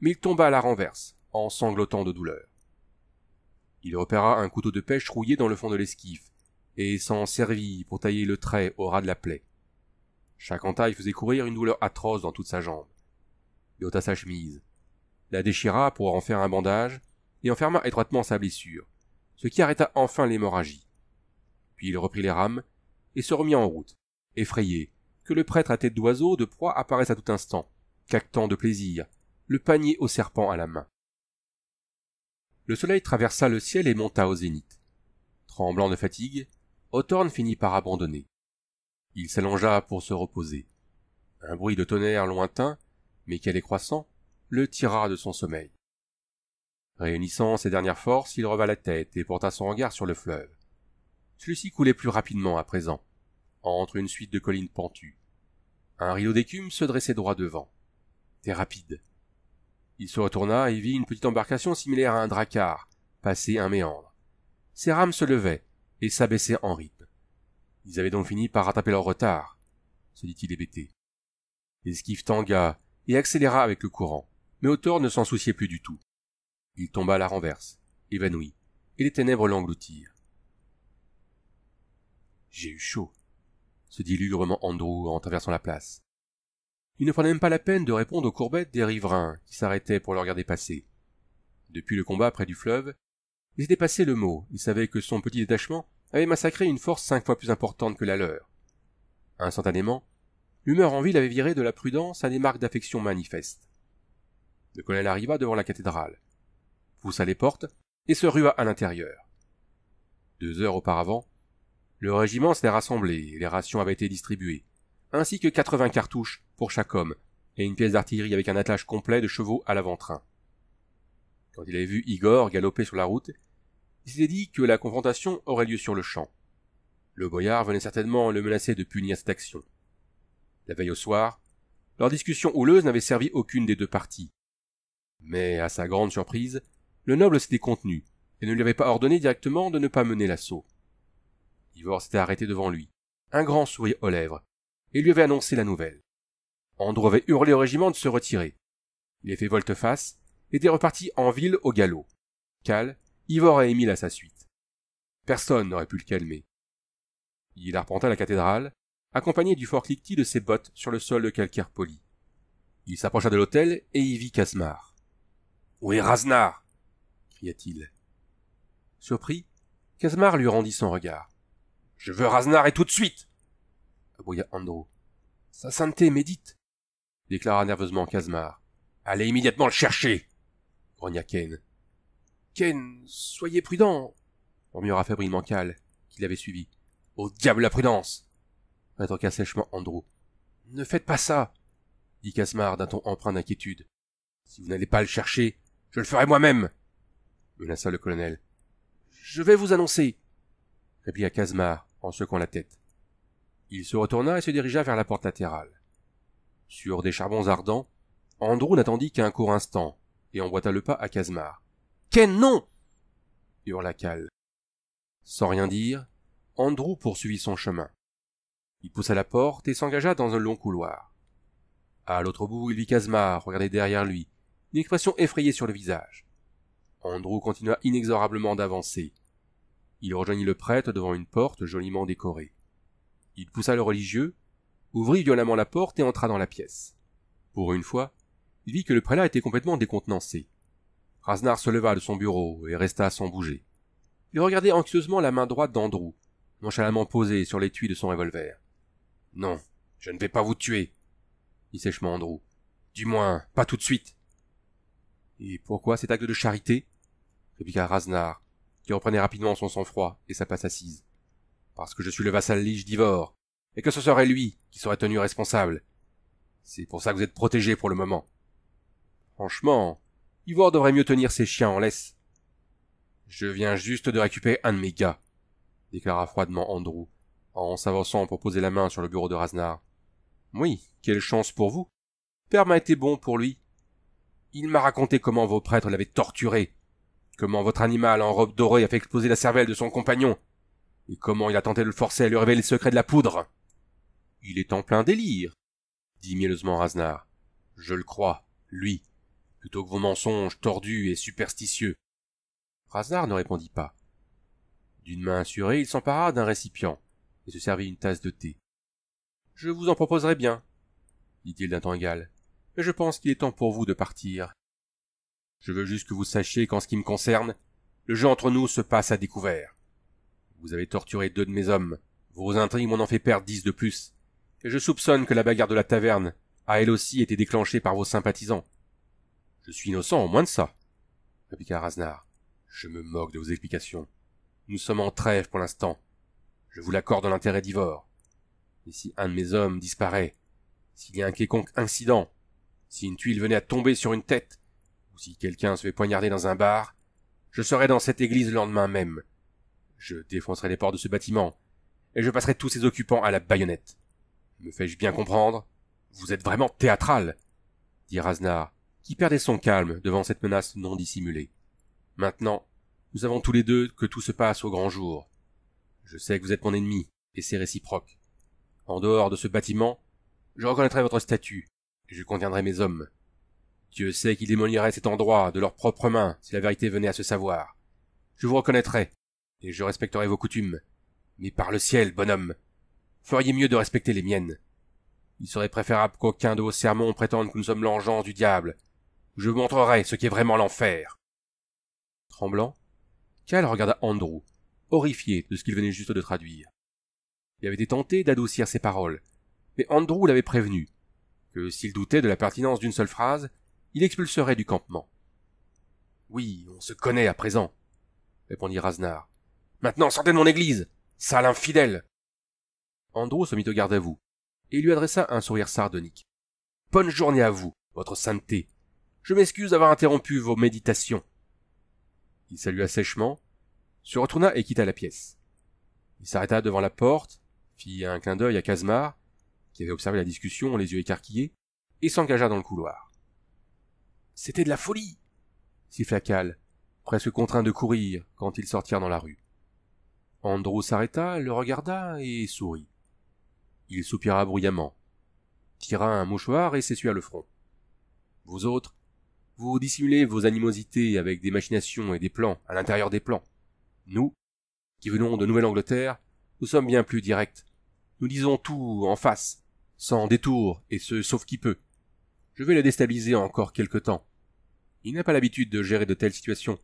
mais il tomba à la renverse, en sanglotant de douleur. Il repéra un couteau de pêche rouillé dans le fond de l'esquif, et s'en servit pour tailler le trait au ras de la plaie. Chaque entaille faisait courir une douleur atroce dans toute sa jambe. Il ôta sa chemise, la déchira pour en faire un bandage, et enferma étroitement sa blessure, ce qui arrêta enfin l'hémorragie. Puis il reprit les rames, et se remit en route, effrayé, que le prêtre à tête d'oiseau de proie apparaisse à tout instant, caquetant de plaisir, le panier au serpent à la main. Le soleil traversa le ciel et monta au zénith. Tremblant de fatigue, Hawthorne finit par abandonner. Il s'allongea pour se reposer. Un bruit de tonnerre lointain, mais qui est croissant, le tira de son sommeil. Réunissant ses dernières forces, il reva la tête et porta son regard sur le fleuve. Celui-ci coulait plus rapidement à présent, entre une suite de collines pentues. Un rideau d'écume se dressait droit devant. C'était rapide. Il se retourna et vit une petite embarcation similaire à un dracar, passer un méandre. Ses rames se levaient, et s'abaissaient en rythme. Ils avaient donc fini par rattraper leur retard, se dit-il hébété. L'esquive tanga et accéléra avec le courant, mais Autor ne s'en souciait plus du tout. Il tomba à la renverse, évanoui, et les ténèbres l'engloutirent. J'ai eu chaud, se dit lugrement Andrew en traversant la place. Il ne prenait même pas la peine de répondre aux courbettes des riverains qui s'arrêtaient pour le regarder passer. Depuis le combat près du fleuve, il s'était passé le mot, il savait que son petit détachement avait massacré une force cinq fois plus importante que la leur. Instantanément, l'humeur en ville avait viré de la prudence à des marques d'affection manifestes. Le colonel arriva devant la cathédrale, poussa les portes et se rua à l'intérieur. Deux heures auparavant, le régiment s'était rassemblé et les rations avaient été distribuées, ainsi que quatre-vingts cartouches pour chaque homme et une pièce d'artillerie avec un attelage complet de chevaux à l'avant-train. Quand il avait vu Igor galoper sur la route, il s'était dit que la confrontation aurait lieu sur le champ. Le boyard venait certainement le menacer de punir cette action. La veille au soir, leur discussion houleuse n'avait servi aucune des deux parties. Mais, à sa grande surprise, le noble s'était contenu, et ne lui avait pas ordonné directement de ne pas mener l'assaut. Ivor s'était arrêté devant lui, un grand sourire aux lèvres, et lui avait annoncé la nouvelle. Andrew avait hurlé au régiment de se retirer. Il avait fait volte-face, et était reparti en ville au galop. Cal, Ivor et Émile à sa suite. Personne n'aurait pu le calmer. Il arpenta la cathédrale, accompagné du fort cliquetis de ses bottes sur le sol de calcaire poli. Il s'approcha de l'hôtel et y vit Casmar. Où est Raznar cria-t-il. Surpris, Casmar lui rendit son regard. Je veux Raznar et tout de suite aboya Andrew. Sa sainteté médite déclara nerveusement Casmar. Allez immédiatement le chercher grogna soyez prudent murmura Fabrine Mancal, qui l'avait suivi. Au diable la prudence rétorqua sèchement Andrew. Ne faites pas ça dit Casmar d'un ton empreint d'inquiétude. Si vous n'allez pas le chercher, je le ferai moi-même menaça le colonel. Je vais vous annoncer répliqua Casmar en secouant la tête. Il se retourna et se dirigea vers la porte latérale. Sur des charbons ardents, Andrew n'attendit qu'un court instant et emboîta le pas à Casmar. Quel nom ?» hurla Cal. Sans rien dire, Andrew poursuivit son chemin. Il poussa la porte et s'engagea dans un long couloir. À l'autre bout, il vit Casmar regarder derrière lui, une expression effrayée sur le visage. Andrew continua inexorablement d'avancer. Il rejoignit le prêtre devant une porte joliment décorée. Il poussa le religieux, ouvrit violemment la porte et entra dans la pièce. Pour une fois, il vit que le prélat était complètement décontenancé. Raznar se leva de son bureau et resta sans bouger. Il regardait anxieusement la main droite d'Andrew, nonchalamment posée sur l'étui de son revolver. Non, je ne vais pas vous tuer, dit sèchement Andrew. Du moins, pas tout de suite. Et pourquoi cet acte de charité répliqua Raznar, qui reprenait rapidement son sang-froid et sa place assise. Parce que je suis le vassal lige d'Ivor, et que ce serait lui qui serait tenu responsable. C'est pour ça que vous êtes protégé pour le moment. Franchement, Ivor devrait mieux tenir ses chiens en laisse. Je viens juste de récupérer un de mes gars, déclara froidement Andrew, en s'avançant pour poser la main sur le bureau de Raznar. Oui, quelle chance pour vous. Père m'a été bon pour lui. Il m'a raconté comment vos prêtres l'avaient torturé, comment votre animal en robe dorée a fait exploser la cervelle de son compagnon, et comment il a tenté de le forcer à lui révéler le secret de la poudre. Il est en plein délire, dit mielleusement Raznar. Je le crois, lui plutôt que vos mensonges tordus et superstitieux. Rasnar ne répondit pas. D'une main assurée, il s'empara d'un récipient et se servit une tasse de thé. Je vous en proposerai bien, dit-il d'un ton égal, mais je pense qu'il est temps pour vous de partir. Je veux juste que vous sachiez qu'en ce qui me concerne, le jeu entre nous se passe à découvert. Vous avez torturé deux de mes hommes, vos intrigues m'en ont fait perdre dix de plus, et je soupçonne que la bagarre de la taverne a elle aussi été déclenchée par vos sympathisants. Je suis innocent au moins de ça, répliqua Raznard. Je me moque de vos explications. Nous sommes en trêve pour l'instant. Je vous l'accorde dans l'intérêt d'Ivor. Et si un de mes hommes disparaît, s'il y a un quelconque incident, si une tuile venait à tomber sur une tête, ou si quelqu'un se fait poignarder dans un bar, je serai dans cette église le lendemain même. Je défoncerai les portes de ce bâtiment, et je passerai tous ses occupants à la baïonnette. Me fais-je bien comprendre Vous êtes vraiment théâtral, dit qui perdait son calme devant cette menace non dissimulée. Maintenant, nous avons tous les deux que tout se passe au grand jour. Je sais que vous êtes mon ennemi, et c'est réciproque. En dehors de ce bâtiment, je reconnaîtrai votre statut, et je conviendrai mes hommes. Dieu sait qu'ils démoliraient cet endroit de leurs propres mains si la vérité venait à se savoir. Je vous reconnaîtrai, et je respecterai vos coutumes. Mais par le ciel, bonhomme, feriez mieux de respecter les miennes. Il serait préférable qu'aucun de vos sermons prétende que nous sommes l'engeance du diable, je vous montrerai ce qu'est vraiment l'enfer. Tremblant, Cal regarda Andrew, horrifié de ce qu'il venait juste de traduire. Il avait été tenté d'adoucir ses paroles, mais Andrew l'avait prévenu que s'il doutait de la pertinence d'une seule phrase, il expulserait du campement. Oui, on se connaît à présent, répondit Raznar. Maintenant, sortez de mon église, sale infidèle. Andrew se mit au garde à vous, et lui adressa un sourire sardonique. Bonne journée à vous, votre sainteté, je m'excuse d'avoir interrompu vos méditations. Il salua sèchement, se retourna et quitta la pièce. Il s'arrêta devant la porte, fit un clin d'œil à Casmar, qui avait observé la discussion, les yeux écarquillés, et s'engagea dans le couloir. C'était de la folie! siffla Cal, presque contraint de courir quand ils sortirent dans la rue. Andrew s'arrêta, le regarda et sourit. Il soupira bruyamment, tira un mouchoir et s'essuya le front. Vous autres, vous dissimulez vos animosités avec des machinations et des plans à l'intérieur des plans. Nous, qui venons de Nouvelle-Angleterre, nous sommes bien plus directs. Nous disons tout en face, sans détour, et ce sauf qui peut. Je vais le déstabiliser encore quelque temps. Il n'a pas l'habitude de gérer de telles situations,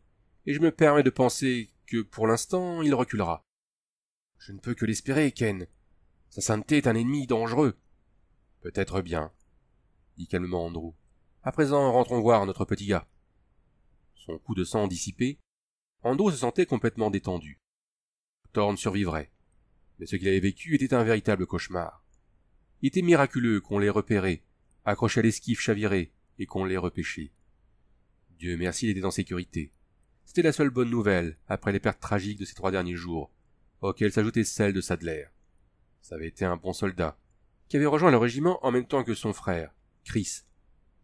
et je me permets de penser que pour l'instant il reculera. Je ne peux que l'espérer, Ken. Sa sainteté est un ennemi dangereux. Peut-être bien, dit calmement Andrew. À présent, rentrons voir notre petit gars. Son coup de sang dissipé, Ando se sentait complètement détendu. Thorne survivrait. Mais ce qu'il avait vécu était un véritable cauchemar. Il était miraculeux qu'on l'ait repéré, accroché à l'esquif chavirée, et qu'on l'ait repêché. Dieu merci, il était en sécurité. C'était la seule bonne nouvelle, après les pertes tragiques de ces trois derniers jours, auxquelles s'ajoutait celle de Sadler. Ça avait été un bon soldat, qui avait rejoint le régiment en même temps que son frère, Chris,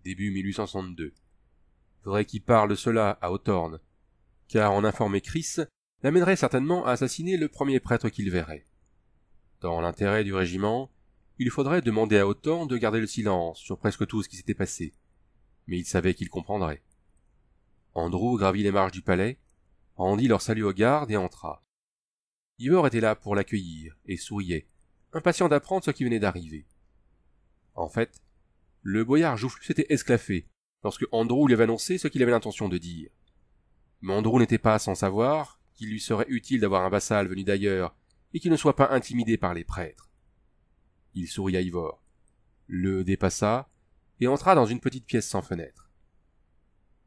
début 1862. Faudrait qu'il parle de cela à Hawthorne, car en informer Chris l'amènerait certainement à assassiner le premier prêtre qu'il verrait. Dans l'intérêt du régiment, il faudrait demander à Hawthorne de garder le silence sur presque tout ce qui s'était passé, mais il savait qu'il comprendrait. Andrew gravit les marches du palais, rendit leur salut aux gardes et entra. Ivor était là pour l'accueillir et souriait, impatient d'apprendre ce qui venait d'arriver. En fait, le boyard Joufflu s'était esclaffé, lorsque Andrew lui avait annoncé ce qu'il avait l'intention de dire. Mais Andrew n'était pas sans savoir qu'il lui serait utile d'avoir un vassal venu d'ailleurs, et qu'il ne soit pas intimidé par les prêtres. Il sourit à Ivor, le dépassa, et entra dans une petite pièce sans fenêtre.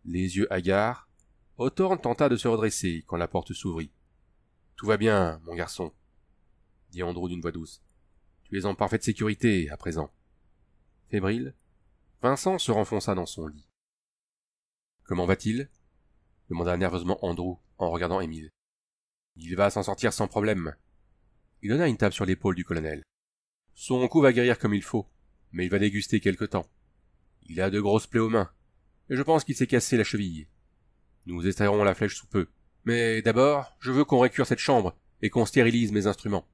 Les yeux hagards, Othorn tenta de se redresser quand la porte s'ouvrit. Tout va bien, mon garçon, dit Andrew d'une voix douce. Tu es en parfaite sécurité, à présent. Fébrile, Vincent se renfonça dans son lit. Comment va-t-il demanda nerveusement Andrew en regardant Émile. Il va s'en sortir sans problème. Il donna une tape sur l'épaule du colonel. Son cou va guérir comme il faut, mais il va déguster quelque temps. Il a de grosses plaies aux mains, et je pense qu'il s'est cassé la cheville. Nous extrairons la flèche sous peu. Mais d'abord, je veux qu'on récure cette chambre et qu'on stérilise mes instruments.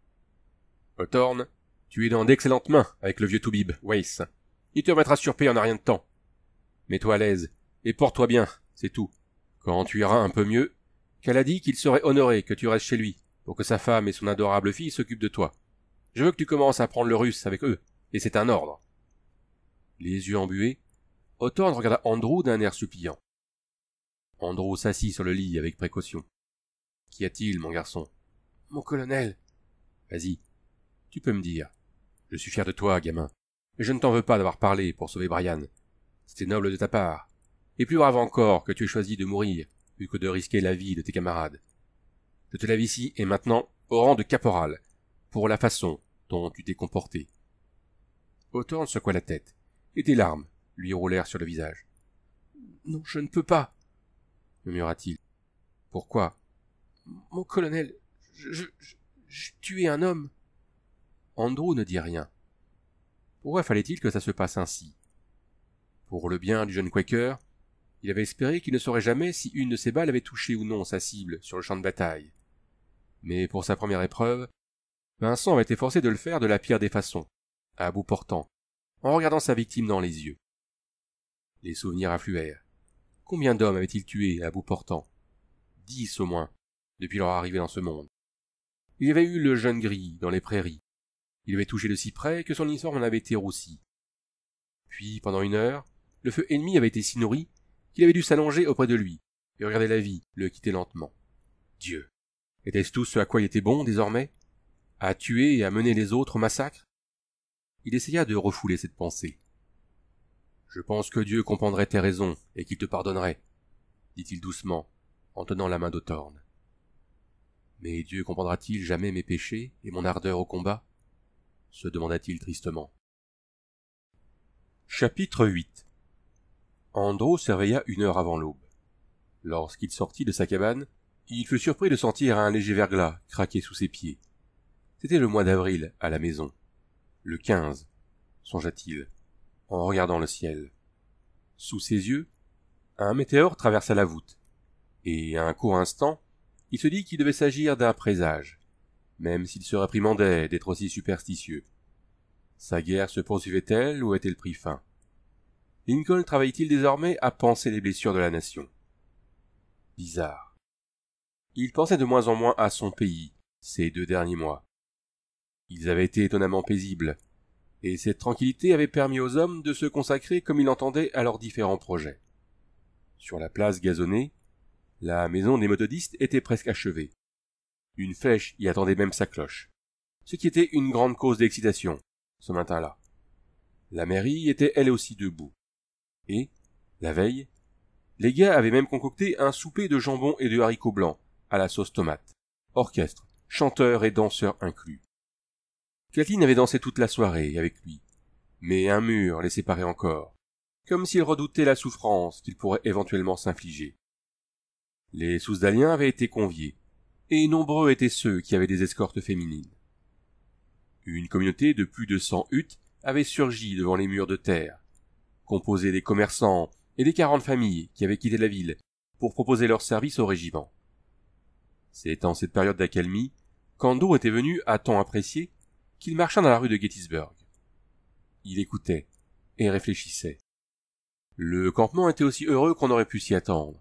Hawthorne, tu es dans d'excellentes mains avec le vieux Toubib, Weiss. Il te remettra sur pied en a rien de temps. Mets-toi à l'aise, et porte-toi bien, c'est tout. Quand tu iras un peu mieux, qu'elle a dit qu'il serait honoré que tu restes chez lui, pour que sa femme et son adorable fille s'occupent de toi. Je veux que tu commences à prendre le russe avec eux, et c'est un ordre. Les yeux embués, otton regarda Andrew d'un air suppliant. Andrew s'assit sur le lit avec précaution. Qu'y a-t-il, mon garçon Mon colonel. Vas-y, tu peux me dire. Je suis fier de toi, gamin mais je ne t'en veux pas d'avoir parlé pour sauver Brian. C'était noble de ta part. Et plus grave encore que tu aies choisi de mourir, vu que de risquer la vie de tes camarades. Je te lave ici et maintenant au rang de caporal, pour la façon dont tu t'es comporté. Hawthorne secoua la tête, et des larmes lui roulèrent sur le visage. Non, je ne peux pas, murmura-t-il. Pourquoi Mon colonel, je, je, je, un homme. Andrew ne dit rien. Pourquoi fallait-il que ça se passe ainsi Pour le bien du jeune Quaker, il avait espéré qu'il ne saurait jamais si une de ses balles avait touché ou non sa cible sur le champ de bataille. Mais pour sa première épreuve, Vincent avait été forcé de le faire de la pire des façons, à bout portant, en regardant sa victime dans les yeux. Les souvenirs affluèrent. Combien d'hommes avait-il tué à bout portant Dix au moins, depuis leur arrivée dans ce monde. Il y avait eu le jeune gris dans les prairies, il avait touché de si près que son uniforme en avait été roussi. Puis, pendant une heure, le feu ennemi avait été si nourri qu'il avait dû s'allonger auprès de lui et regarder la vie le quitter lentement. Dieu. Était-ce tout ce à quoi il était bon désormais? À tuer et à mener les autres au massacre? Il essaya de refouler cette pensée. Je pense que Dieu comprendrait tes raisons et qu'il te pardonnerait, dit-il doucement, en tenant la main d'Autorne. Mais Dieu comprendra-t-il jamais mes péchés et mon ardeur au combat? se demanda-t-il tristement. Chapitre 8 Andro surveilla une heure avant l'aube. Lorsqu'il sortit de sa cabane, il fut surpris de sentir un léger verglas craquer sous ses pieds. C'était le mois d'avril à la maison. Le 15, songea-t-il, en regardant le ciel. Sous ses yeux, un météore traversa la voûte, et à un court instant, il se dit qu'il devait s'agir d'un présage même s'il se réprimandait d'être aussi superstitieux. Sa guerre se poursuivait-elle ou était elle pris fin Lincoln travaillait-il désormais à penser les blessures de la nation Bizarre. Il pensait de moins en moins à son pays, ces deux derniers mois. Ils avaient été étonnamment paisibles, et cette tranquillité avait permis aux hommes de se consacrer comme il entendait à leurs différents projets. Sur la place gazonnée, la maison des méthodistes était presque achevée. Une flèche y attendait même sa cloche. Ce qui était une grande cause d'excitation, ce matin-là. La mairie était elle aussi debout. Et, la veille, les gars avaient même concocté un souper de jambon et de haricots blancs, à la sauce tomate. Orchestre, chanteurs et danseurs inclus. Kathleen avait dansé toute la soirée avec lui. Mais un mur les séparait encore. Comme s'il redoutait la souffrance qu'il pourrait éventuellement s'infliger. Les sous-daliens avaient été conviés, et nombreux étaient ceux qui avaient des escortes féminines. Une communauté de plus de cent huttes avait surgi devant les murs de terre, composée des commerçants et des quarante familles qui avaient quitté la ville pour proposer leurs services au régiment. C'est en cette période d'accalmie qu'Ando était venu à temps apprécié qu'il marcha dans la rue de Gettysburg. Il écoutait et réfléchissait. Le campement était aussi heureux qu'on aurait pu s'y attendre.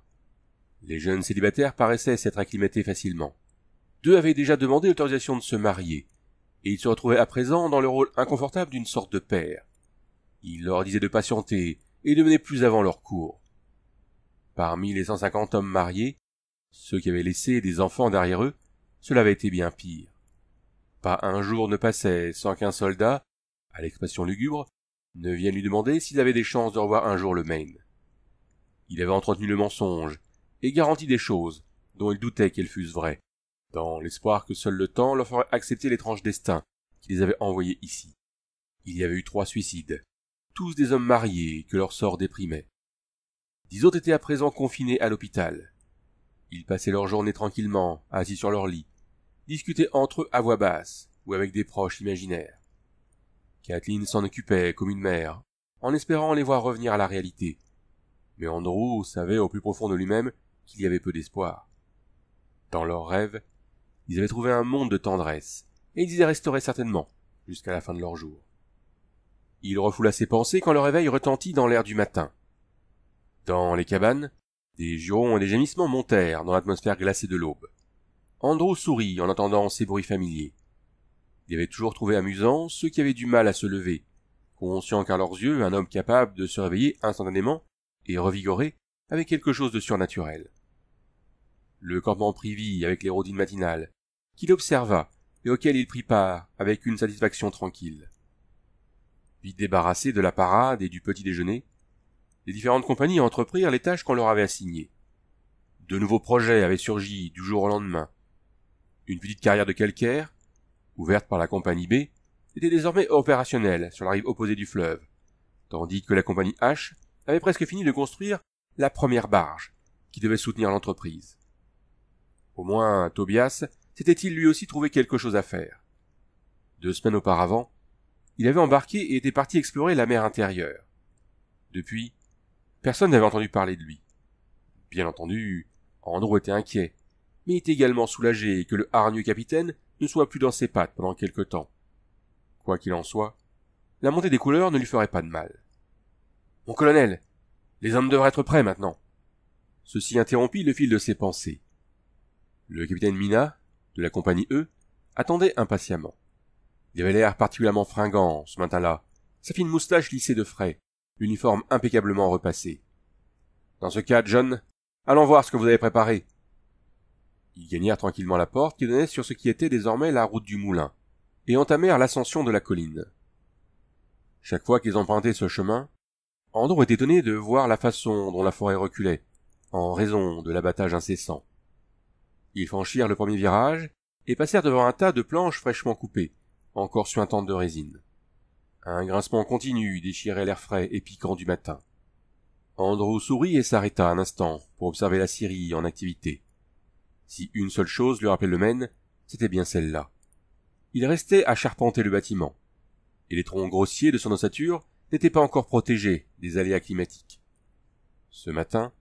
Les jeunes célibataires paraissaient s'être acclimatés facilement deux avaient déjà demandé l'autorisation de se marier, et ils se retrouvaient à présent dans le rôle inconfortable d'une sorte de père. Il leur disait de patienter et de mener plus avant leur cours. Parmi les cent cinquante hommes mariés, ceux qui avaient laissé des enfants derrière eux, cela avait été bien pire. Pas un jour ne passait sans qu'un soldat, à l'expression lugubre, ne vienne lui demander s'il avait des chances de revoir un jour le Maine. Il avait entretenu le mensonge et garanti des choses dont il doutait qu'elles fussent vraies dans l'espoir que seul le temps leur ferait accepter l'étrange destin qui les avait envoyés ici. Il y avait eu trois suicides, tous des hommes mariés que leur sort déprimait. Dix autres étaient à présent confinés à l'hôpital. Ils passaient leurs journées tranquillement, assis sur leur lit, discutaient entre eux à voix basse ou avec des proches imaginaires. Kathleen s'en occupait comme une mère, en espérant les voir revenir à la réalité. Mais Andrew savait au plus profond de lui-même qu'il y avait peu d'espoir. Dans leurs rêves, ils avaient trouvé un monde de tendresse, et ils y resteraient certainement, jusqu'à la fin de leur jour. Il refoula ses pensées quand le réveil retentit dans l'air du matin. Dans les cabanes, des jurons et des gémissements montèrent dans l'atmosphère glacée de l'aube. Andrew sourit en entendant ces bruits familiers. Il avait toujours trouvé amusant ceux qui avaient du mal à se lever, conscient qu'à leurs yeux un homme capable de se réveiller instantanément et revigoré avait quelque chose de surnaturel. Le campement privé avec les rodines matinales, qu'il observa et auquel il prit part avec une satisfaction tranquille. Puis débarrassés de la parade et du petit déjeuner, les différentes compagnies entreprirent les tâches qu'on leur avait assignées. De nouveaux projets avaient surgi du jour au lendemain. Une petite carrière de calcaire, ouverte par la compagnie B, était désormais opérationnelle sur la rive opposée du fleuve, tandis que la compagnie H avait presque fini de construire la première barge qui devait soutenir l'entreprise. Au moins Tobias s'était-il lui aussi trouvé quelque chose à faire. Deux semaines auparavant, il avait embarqué et était parti explorer la mer intérieure. Depuis, personne n'avait entendu parler de lui. Bien entendu, Andrew était inquiet, mais était également soulagé que le hargneux capitaine ne soit plus dans ses pattes pendant quelque temps. Quoi qu'il en soit, la montée des couleurs ne lui ferait pas de mal. Mon colonel, les hommes devraient être prêts maintenant. Ceci interrompit le fil de ses pensées. Le capitaine Mina de la compagnie E attendaient impatiemment. Il avait l'air particulièrement fringant ce matin-là, sa fine moustache lissée de frais, l'uniforme impeccablement repassé. Dans ce cas, John, allons voir ce que vous avez préparé. Ils gagnèrent tranquillement la porte qui donnait sur ce qui était désormais la route du moulin, et entamèrent l'ascension de la colline. Chaque fois qu'ils empruntaient ce chemin, Andrew était étonné de voir la façon dont la forêt reculait, en raison de l'abattage incessant. Ils franchirent le premier virage et passèrent devant un tas de planches fraîchement coupées, encore suintantes de résine. Un grincement continu déchirait l'air frais et piquant du matin. Andrew sourit et s'arrêta un instant pour observer la Syrie en activité. Si une seule chose lui rappelait le Maine, c'était bien celle-là. Il restait à charpenter le bâtiment, et les troncs grossiers de son ossature n'étaient pas encore protégés des aléas climatiques. Ce matin,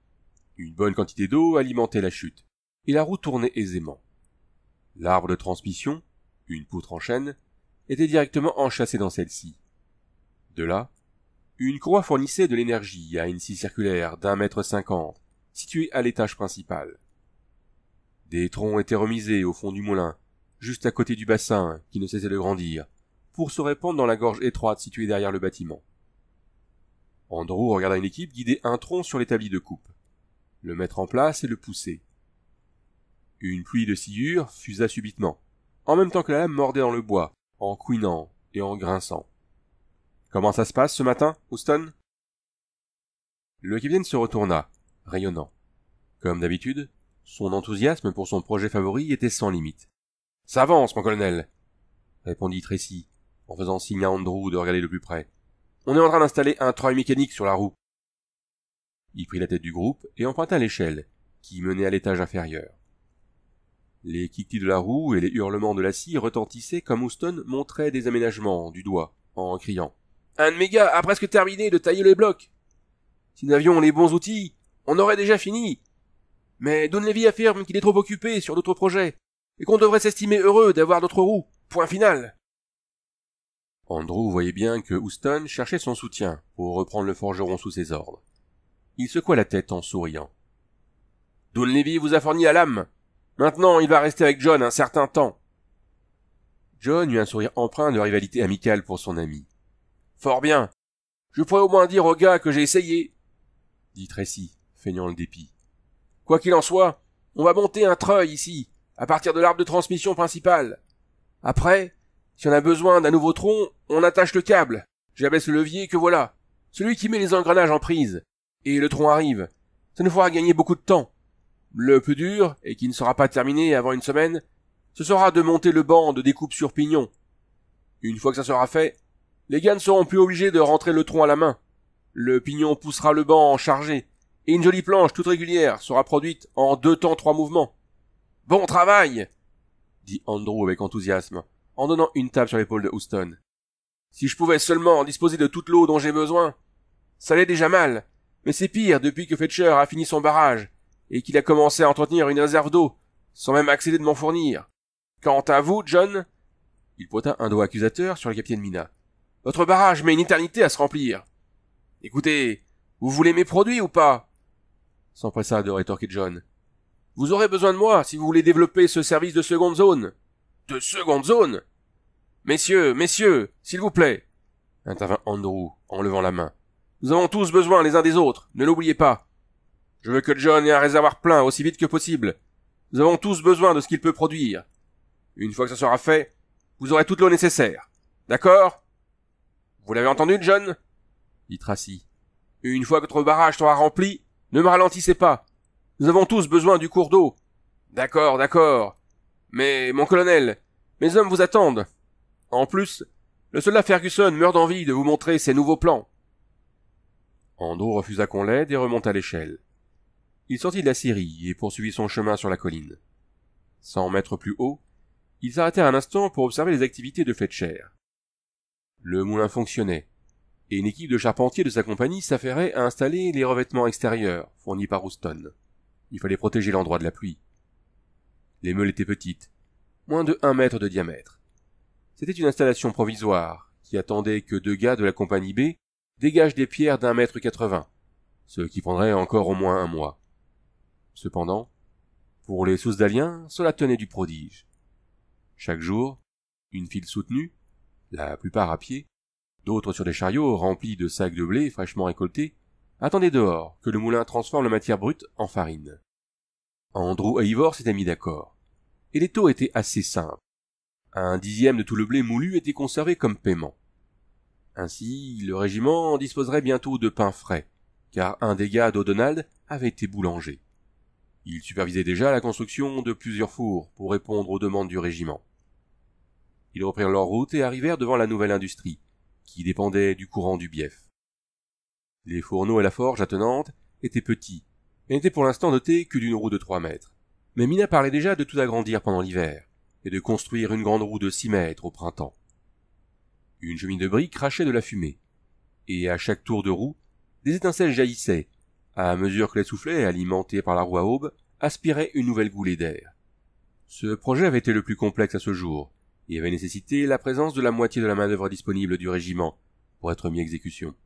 une bonne quantité d'eau alimentait la chute, et la roue tournait aisément. L'arbre de transmission, une poutre en chaîne, était directement enchâssé dans celle-ci. De là, une croix fournissait de l'énergie à une scie circulaire d'un mètre cinquante, située à l'étage principal. Des troncs étaient remisés au fond du moulin, juste à côté du bassin qui ne cessait de grandir, pour se répandre dans la gorge étroite située derrière le bâtiment. Andrew regarda une équipe guider un tronc sur l'établi de coupe, le mettre en place et le pousser. Une pluie de sciures fusa subitement, en même temps que la lame mordait dans le bois, en couinant et en grinçant. Comment ça se passe ce matin, Houston? Le capitaine se retourna, rayonnant. Comme d'habitude, son enthousiasme pour son projet favori était sans limite. Ça avance, mon colonel, répondit Tracy, en faisant signe à Andrew de regarder de plus près. On est en train d'installer un treuil mécanique sur la roue. Il prit la tête du groupe et emprunta l'échelle, qui menait à l'étage inférieur. Les cliquetis de la roue et les hurlements de la scie retentissaient comme Houston montrait des aménagements du doigt en criant Un de mes a presque terminé de tailler les blocs. Si nous avions les bons outils, on aurait déjà fini. Mais Levy affirme qu'il est trop occupé sur d'autres projets et qu'on devrait s'estimer heureux d'avoir notre roues. Point final. Andrew voyait bien que Houston cherchait son soutien pour reprendre le forgeron sous ses ordres. Il secoua la tête en souriant. Dunlevy vous a fourni à l'âme !» Maintenant, il va rester avec John un certain temps. John eut un sourire empreint de rivalité amicale pour son ami. Fort bien. Je pourrais au moins dire au gars que j'ai essayé, dit Tracy, feignant le dépit. Quoi qu'il en soit, on va monter un treuil ici, à partir de l'arbre de transmission principale. Après, si on a besoin d'un nouveau tronc, on attache le câble. J'abaisse le levier que voilà. Celui qui met les engrenages en prise. Et le tronc arrive. Ça nous fera gagner beaucoup de temps. Le plus dur, et qui ne sera pas terminé avant une semaine, ce sera de monter le banc de découpe sur pignon. Une fois que ça sera fait, les gars ne seront plus obligés de rentrer le tronc à la main. Le pignon poussera le banc en chargé, et une jolie planche toute régulière sera produite en deux temps trois mouvements. Bon travail! dit Andrew avec enthousiasme, en donnant une tape sur l'épaule de Houston. Si je pouvais seulement disposer de toute l'eau dont j'ai besoin. Ça l'est déjà mal, mais c'est pire depuis que Fetcher a fini son barrage et qu'il a commencé à entretenir une réserve d'eau, sans même accéder de m'en fournir. Quant à vous, John, il pointa un doigt accusateur sur le capitaine Mina. Votre barrage met une éternité à se remplir. Écoutez, vous voulez mes produits ou pas? s'empressa de rétorquer John. Vous aurez besoin de moi si vous voulez développer ce service de seconde zone. De seconde zone? Messieurs, messieurs, s'il vous plaît, intervint Andrew en levant la main. Nous avons tous besoin les uns des autres, ne l'oubliez pas. Je veux que John ait un réservoir plein aussi vite que possible. Nous avons tous besoin de ce qu'il peut produire. Une fois que ça sera fait, vous aurez toute l'eau nécessaire. D'accord Vous l'avez entendu, John dit Tracy. Une fois que votre barrage sera rempli, ne me ralentissez pas. Nous avons tous besoin du cours d'eau. D'accord, d'accord. Mais, mon colonel, mes hommes vous attendent. En plus, le soldat Ferguson meurt d'envie de vous montrer ses nouveaux plans. Ando refusa qu'on l'aide et remonta l'échelle il sortit de la série et poursuivit son chemin sur la colline. Cent mètres plus haut, ils s'arrêtèrent un instant pour observer les activités de Fletcher. Le moulin fonctionnait, et une équipe de charpentiers de sa compagnie s'affairait à installer les revêtements extérieurs fournis par Houston. Il fallait protéger l'endroit de la pluie. Les meules étaient petites, moins de un mètre de diamètre. C'était une installation provisoire, qui attendait que deux gars de la compagnie B dégagent des pierres d'un mètre quatre-vingts, ce qui prendrait encore au moins un mois. Cependant, pour les d'Aliens, cela tenait du prodige. Chaque jour, une file soutenue, la plupart à pied, d'autres sur des chariots remplis de sacs de blé fraîchement récoltés, attendaient dehors que le moulin transforme la matière brute en farine. Andrew et Ivor s'étaient mis d'accord, et les taux étaient assez simples. Un dixième de tout le blé moulu était conservé comme paiement. Ainsi, le régiment disposerait bientôt de pain frais, car un des gars d'O'Donald avait été boulanger. Il supervisait déjà la construction de plusieurs fours pour répondre aux demandes du régiment. Ils reprirent leur route et arrivèrent devant la nouvelle industrie, qui dépendait du courant du Bief. Les fourneaux et la forge attenante étaient petits, et n'étaient pour l'instant dotés que d'une roue de trois mètres. Mais Mina parlait déjà de tout agrandir pendant l'hiver, et de construire une grande roue de six mètres au printemps. Une cheminée de briques crachait de la fumée, et à chaque tour de roue, des étincelles jaillissaient, à mesure que les soufflets, alimentés par la roue à aube, aspiraient une nouvelle goulée d'air. Ce projet avait été le plus complexe à ce jour, et avait nécessité la présence de la moitié de la main-d'œuvre disponible du régiment pour être mis à exécution.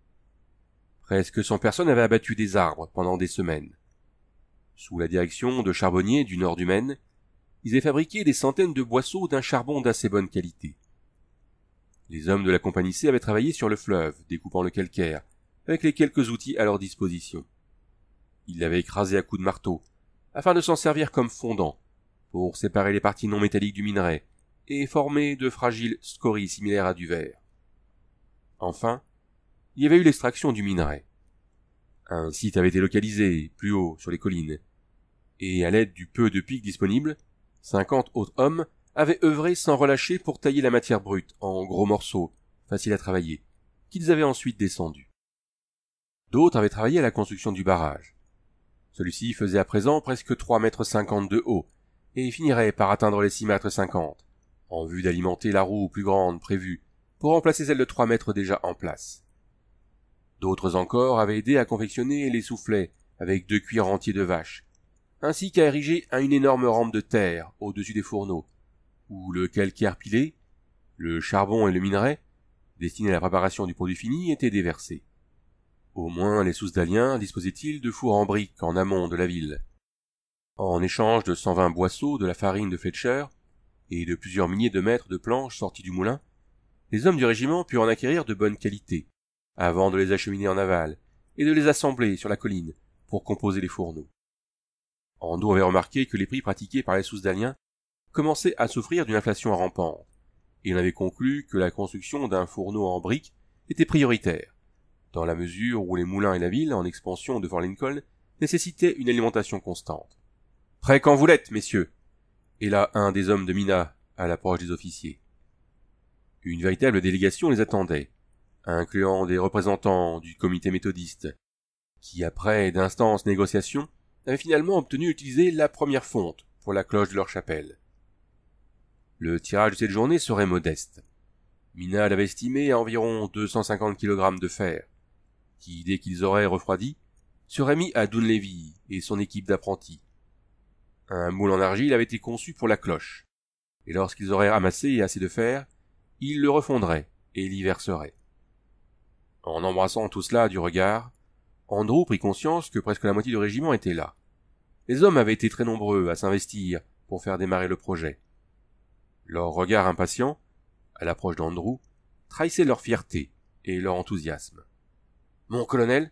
Presque cent personnes avaient abattu des arbres pendant des semaines. Sous la direction de charbonniers du nord du Maine, ils avaient fabriqué des centaines de boisseaux d'un charbon d'assez bonne qualité. Les hommes de la compagnie C avaient travaillé sur le fleuve, découpant le calcaire, avec les quelques outils à leur disposition. Il l'avait écrasé à coups de marteau, afin de s'en servir comme fondant, pour séparer les parties non métalliques du minerai, et former de fragiles scories similaires à du verre. Enfin, il y avait eu l'extraction du minerai. Un site avait été localisé, plus haut, sur les collines, et à l'aide du peu de pics disponibles, cinquante autres hommes avaient œuvré sans relâcher pour tailler la matière brute en gros morceaux, faciles à travailler, qu'ils avaient ensuite descendus. D'autres avaient travaillé à la construction du barrage, celui-ci faisait à présent presque trois mètres cinquante de haut, et finirait par atteindre les 6 mètres cinquante, en vue d'alimenter la roue plus grande prévue, pour remplacer celle de 3 mètres déjà en place. D'autres encore avaient aidé à confectionner les soufflets, avec deux cuirs entiers de vache, ainsi qu'à ériger une énorme rampe de terre au-dessus des fourneaux, où le calcaire pilé, le charbon et le minerai, destinés à la préparation du produit fini, étaient déversés. Au moins les Sousdaliens disposaient-ils de fours en briques en amont de la ville. En échange de 120 boisseaux de la farine de Fletcher et de plusieurs milliers de mètres de planches sorties du moulin, les hommes du régiment purent en acquérir de bonnes qualités, avant de les acheminer en aval et de les assembler sur la colline pour composer les fourneaux. Ando avait remarqué que les prix pratiqués par les Sousdaliens commençaient à souffrir d'une inflation rampante, et il avait conclu que la construction d'un fourneau en briques était prioritaire, dans la mesure où les moulins et la ville, en expansion devant Lincoln, nécessitaient une alimentation constante. Prêt quand vous l'êtes, messieurs! Et là, un des hommes de Mina, à l'approche des officiers. Une véritable délégation les attendait, incluant des représentants du comité méthodiste, qui après d'instances négociations avaient finalement obtenu d'utiliser la première fonte pour la cloche de leur chapelle. Le tirage de cette journée serait modeste. Mina l'avait estimé à environ 250 kg de fer qui, dès qu'ils auraient refroidi, serait mis à Dunlevy et son équipe d'apprentis. Un moule en argile avait été conçu pour la cloche, et lorsqu'ils auraient ramassé assez de fer, ils le refondraient et l'y verseraient. En embrassant tout cela du regard, Andrew prit conscience que presque la moitié du régiment était là. Les hommes avaient été très nombreux à s'investir pour faire démarrer le projet. Leur regard impatient, à l'approche d'Andrew, trahissait leur fierté et leur enthousiasme. Mon colonel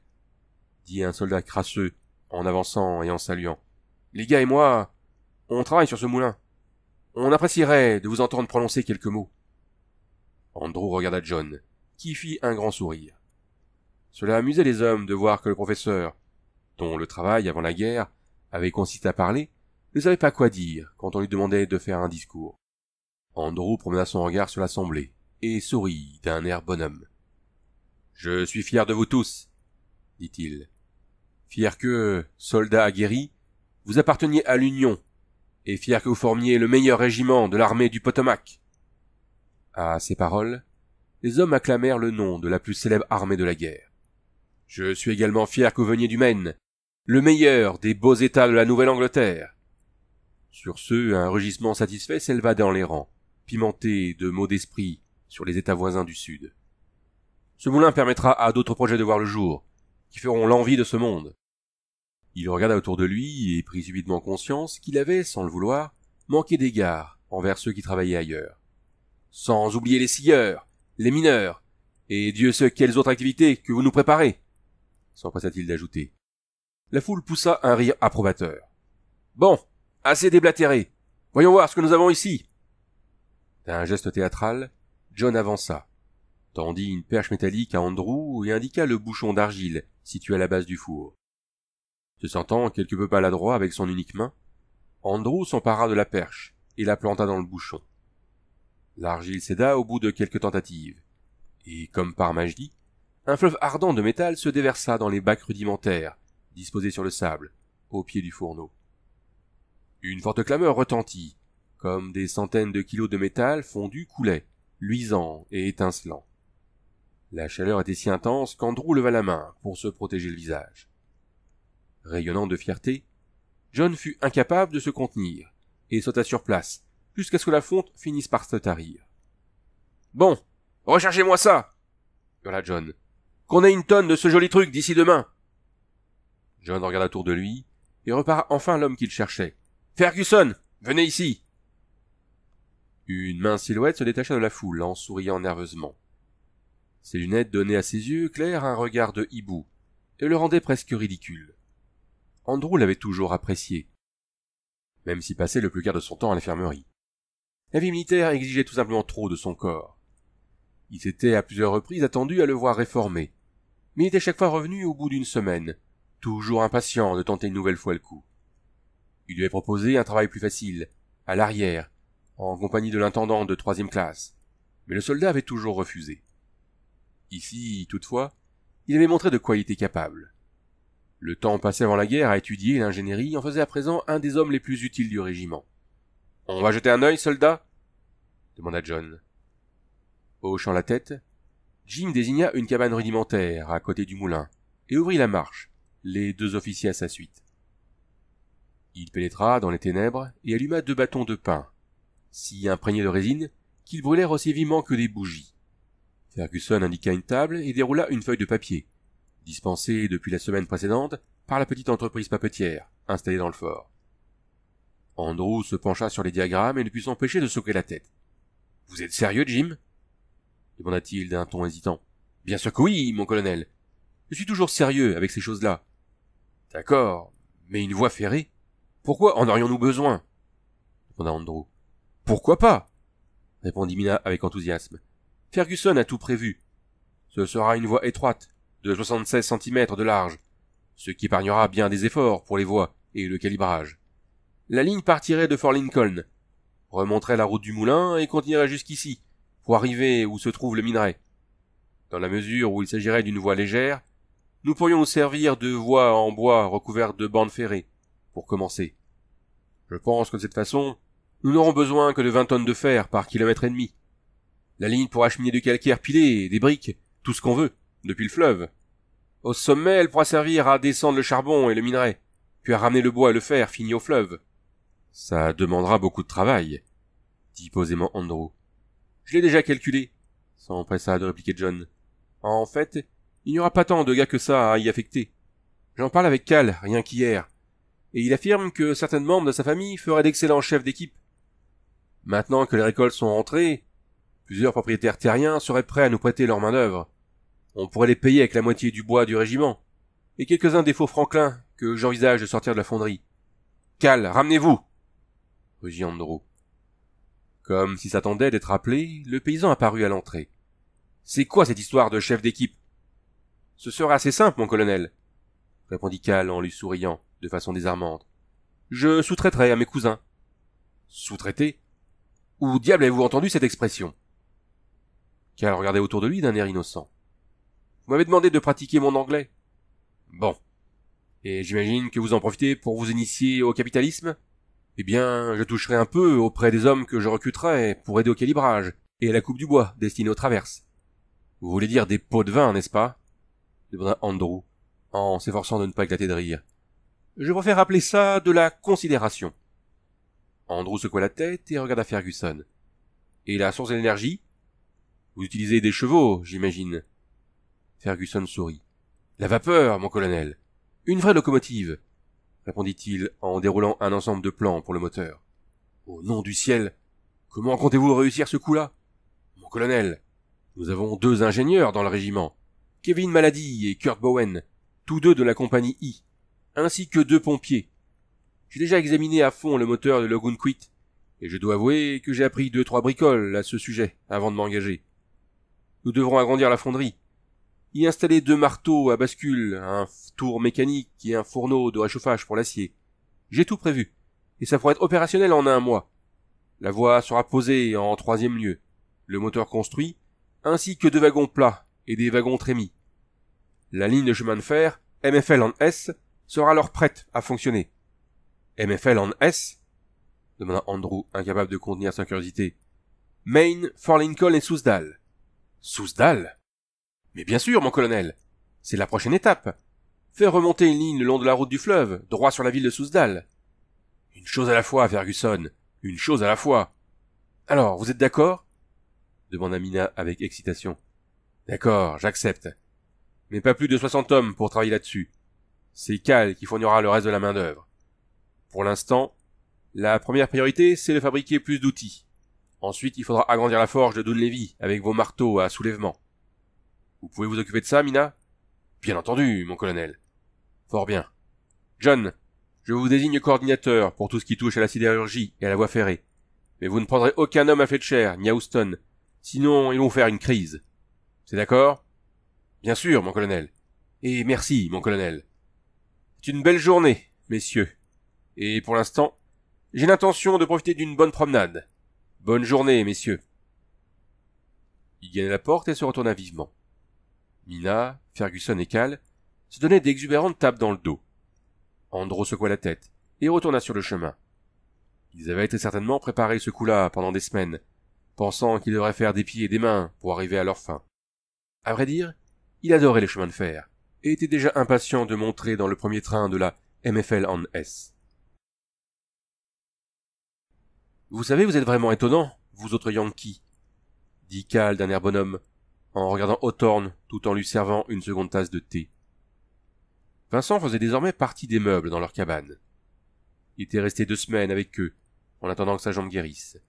dit un soldat crasseux en avançant et en saluant. Les gars et moi, on travaille sur ce moulin. On apprécierait de vous entendre prononcer quelques mots. Andrew regarda John, qui fit un grand sourire. Cela amusait les hommes de voir que le professeur, dont le travail avant la guerre avait consisté à parler, ne savait pas quoi dire quand on lui demandait de faire un discours. Andrew promena son regard sur l'assemblée et sourit d'un air bonhomme. Je suis fier de vous tous, dit-il. Fier que, soldats aguerris, vous apparteniez à l'Union, et fier que vous formiez le meilleur régiment de l'armée du Potomac. À ces paroles, les hommes acclamèrent le nom de la plus célèbre armée de la guerre. Je suis également fier que vous veniez du Maine, le meilleur des beaux États de la Nouvelle-Angleterre. Sur ce, un rugissement satisfait s'éleva dans les rangs, pimenté de mots d'esprit sur les États voisins du Sud. Ce moulin permettra à d'autres projets de voir le jour, qui feront l'envie de ce monde. Il regarda autour de lui et prit subitement conscience qu'il avait, sans le vouloir, manqué d'égard envers ceux qui travaillaient ailleurs. Sans oublier les scieurs, les mineurs, et Dieu sait quelles autres activités que vous nous préparez, s'empressa-t-il d'ajouter. La foule poussa un rire approbateur. Bon, assez déblatéré. Voyons voir ce que nous avons ici. D'un geste théâtral, John avança, tendit une perche métallique à Andrew et indiqua le bouchon d'argile situé à la base du four. Se sentant quelque peu maladroit avec son unique main, Andrew s'empara de la perche et la planta dans le bouchon. L'argile céda au bout de quelques tentatives, et comme par magie, un fleuve ardent de métal se déversa dans les bacs rudimentaires, disposés sur le sable, au pied du fourneau. Une forte clameur retentit, comme des centaines de kilos de métal fondu coulaient, luisant et étincelants. La chaleur était si intense qu'Andrew leva la main pour se protéger le visage. Rayonnant de fierté, John fut incapable de se contenir et sauta sur place jusqu'à ce que la fonte finisse par se tarir. Bon, recherchez moi ça hurla John. Qu'on ait une tonne de ce joli truc d'ici demain John regarda autour de lui et repara enfin l'homme qu'il cherchait. Ferguson, venez ici Une mince silhouette se détacha de la foule en souriant nerveusement. Ses lunettes donnaient à ses yeux clairs un regard de hibou, et le rendaient presque ridicule. Andrew l'avait toujours apprécié, même s'il passait le plus quart de son temps à l'infirmerie. La vie militaire exigeait tout simplement trop de son corps. Il s'était à plusieurs reprises attendu à le voir réformer, mais il était chaque fois revenu au bout d'une semaine, toujours impatient de tenter une nouvelle fois le coup. Il lui avait proposé un travail plus facile, à l'arrière, en compagnie de l'intendant de troisième classe, mais le soldat avait toujours refusé. Ici, toutefois, il avait montré de quoi il était capable. Le temps passé avant la guerre à étudier l'ingénierie en faisait à présent un des hommes les plus utiles du régiment. On va jeter un œil, soldat demanda John. Hochant la tête, Jim désigna une cabane rudimentaire à côté du moulin et ouvrit la marche, les deux officiers à sa suite. Il pénétra dans les ténèbres et alluma deux bâtons de pain, si imprégnés de résine qu'ils brûlèrent aussi vivement que des bougies. Ferguson indiqua une table et déroula une feuille de papier, dispensée depuis la semaine précédente par la petite entreprise papetière installée dans le fort. Andrew se pencha sur les diagrammes et ne put s'empêcher de secouer la tête. Vous êtes sérieux, Jim demanda-t-il d'un ton hésitant. Bien sûr que oui, mon colonel. Je suis toujours sérieux avec ces choses-là. D'accord, mais une voie ferrée Pourquoi en aurions-nous besoin demanda Andrew. Pourquoi pas répondit Mina avec enthousiasme. Ferguson a tout prévu. Ce sera une voie étroite, de 76 cm de large, ce qui épargnera bien des efforts pour les voies et le calibrage. La ligne partirait de Fort Lincoln, remonterait la route du moulin et continuerait jusqu'ici, pour arriver où se trouve le minerai. Dans la mesure où il s'agirait d'une voie légère, nous pourrions nous servir de voies en bois recouvertes de bandes ferrées, pour commencer. Je pense que de cette façon, nous n'aurons besoin que de vingt tonnes de fer par kilomètre et demi, la ligne pour acheminer du calcaire pilé, des briques, tout ce qu'on veut, depuis le fleuve. Au sommet, elle pourra servir à descendre le charbon et le minerai, puis à ramener le bois et le fer fini au fleuve. Ça demandera beaucoup de travail, dit posément Andrew. Je l'ai déjà calculé, s'empressa de répliquer John. En fait, il n'y aura pas tant de gars que ça à y affecter. J'en parle avec Cal, rien qu'hier, et il affirme que certains membres de sa famille feraient d'excellents chefs d'équipe. Maintenant que les récoltes sont rentrées, Plusieurs propriétaires terriens seraient prêts à nous prêter leur main-d'œuvre. On pourrait les payer avec la moitié du bois du régiment. Et quelques-uns des faux Franklin que j'envisage de sortir de la fonderie. Cal, ramenez-vous! rugit Andrew. Comme s'il s'attendait d'être appelé, le paysan apparut à l'entrée. C'est quoi cette histoire de chef d'équipe? Ce sera assez simple, mon colonel, répondit Cal en lui souriant, de façon désarmante. Je sous-traiterai à mes cousins. Sous-traiter? Où diable avez-vous entendu cette expression? regardait autour de lui d'un air innocent. Vous m'avez demandé de pratiquer mon anglais. Bon. Et j'imagine que vous en profitez pour vous initier au capitalisme Eh bien, je toucherai un peu auprès des hommes que je recruterai pour aider au calibrage et à la coupe du bois destinée aux traverses. Vous voulez dire des pots de vin, n'est-ce pas demanda Andrew, en s'efforçant de ne pas éclater de rire. Je préfère appeler ça de la considération. Andrew secoua la tête et regarda Ferguson. Et la source d'énergie vous utilisez des chevaux, j'imagine. Ferguson sourit. La vapeur, mon colonel. Une vraie locomotive, répondit-il en déroulant un ensemble de plans pour le moteur. Au nom du ciel, comment comptez-vous réussir ce coup-là Mon colonel, nous avons deux ingénieurs dans le régiment, Kevin Malady et Kurt Bowen, tous deux de la compagnie I, ainsi que deux pompiers. J'ai déjà examiné à fond le moteur de Logunquit, et je dois avouer que j'ai appris deux trois bricoles à ce sujet avant de m'engager. Nous devrons agrandir la fonderie. Y installer deux marteaux à bascule, un tour mécanique et un fourneau de réchauffage pour l'acier. J'ai tout prévu. Et ça pourra être opérationnel en un mois. La voie sera posée en troisième lieu. Le moteur construit, ainsi que deux wagons plats et des wagons trémis. La ligne de chemin de fer, MFL en S, sera alors prête à fonctionner. MFL en S? demanda Andrew, incapable de contenir sa curiosité. Main for Lincoln et Sousdal. Sousdal Mais bien sûr, mon colonel. C'est la prochaine étape. Faire remonter une ligne le long de la route du fleuve, droit sur la ville de Sousdal. Une chose à la fois, Fergusson. Une chose à la fois. Alors, vous êtes d'accord? demanda Mina avec excitation. D'accord, j'accepte. Mais pas plus de soixante hommes pour travailler là-dessus. C'est Cal qui fournira le reste de la main-d'œuvre. Pour l'instant, la première priorité, c'est de fabriquer plus d'outils. Ensuite, il faudra agrandir la forge de Dunleavy avec vos marteaux à soulèvement. Vous pouvez vous occuper de ça, Mina Bien entendu, mon colonel. Fort bien. John, je vous désigne coordinateur pour tout ce qui touche à la sidérurgie et à la voie ferrée. Mais vous ne prendrez aucun homme à chair, ni à Houston, sinon ils vont faire une crise. C'est d'accord Bien sûr, mon colonel. Et merci, mon colonel. C'est une belle journée, messieurs. Et pour l'instant, j'ai l'intention de profiter d'une bonne promenade. Bonne journée, messieurs. Il gagna la porte et se retourna vivement. Mina, Ferguson et Cal se donnaient d'exubérantes tapes dans le dos. Andro secoua la tête et retourna sur le chemin. Ils avaient très certainement préparé ce coup-là pendant des semaines, pensant qu'il devraient faire des pieds et des mains pour arriver à leur fin. À vrai dire, il adorait les chemins de fer et était déjà impatient de montrer dans le premier train de la MFL en S. Vous savez, vous êtes vraiment étonnant, vous autres Yankees, dit Cal d'un air bonhomme, en regardant Hawthorne tout en lui servant une seconde tasse de thé. Vincent faisait désormais partie des meubles dans leur cabane. Il était resté deux semaines avec eux, en attendant que sa jambe guérisse.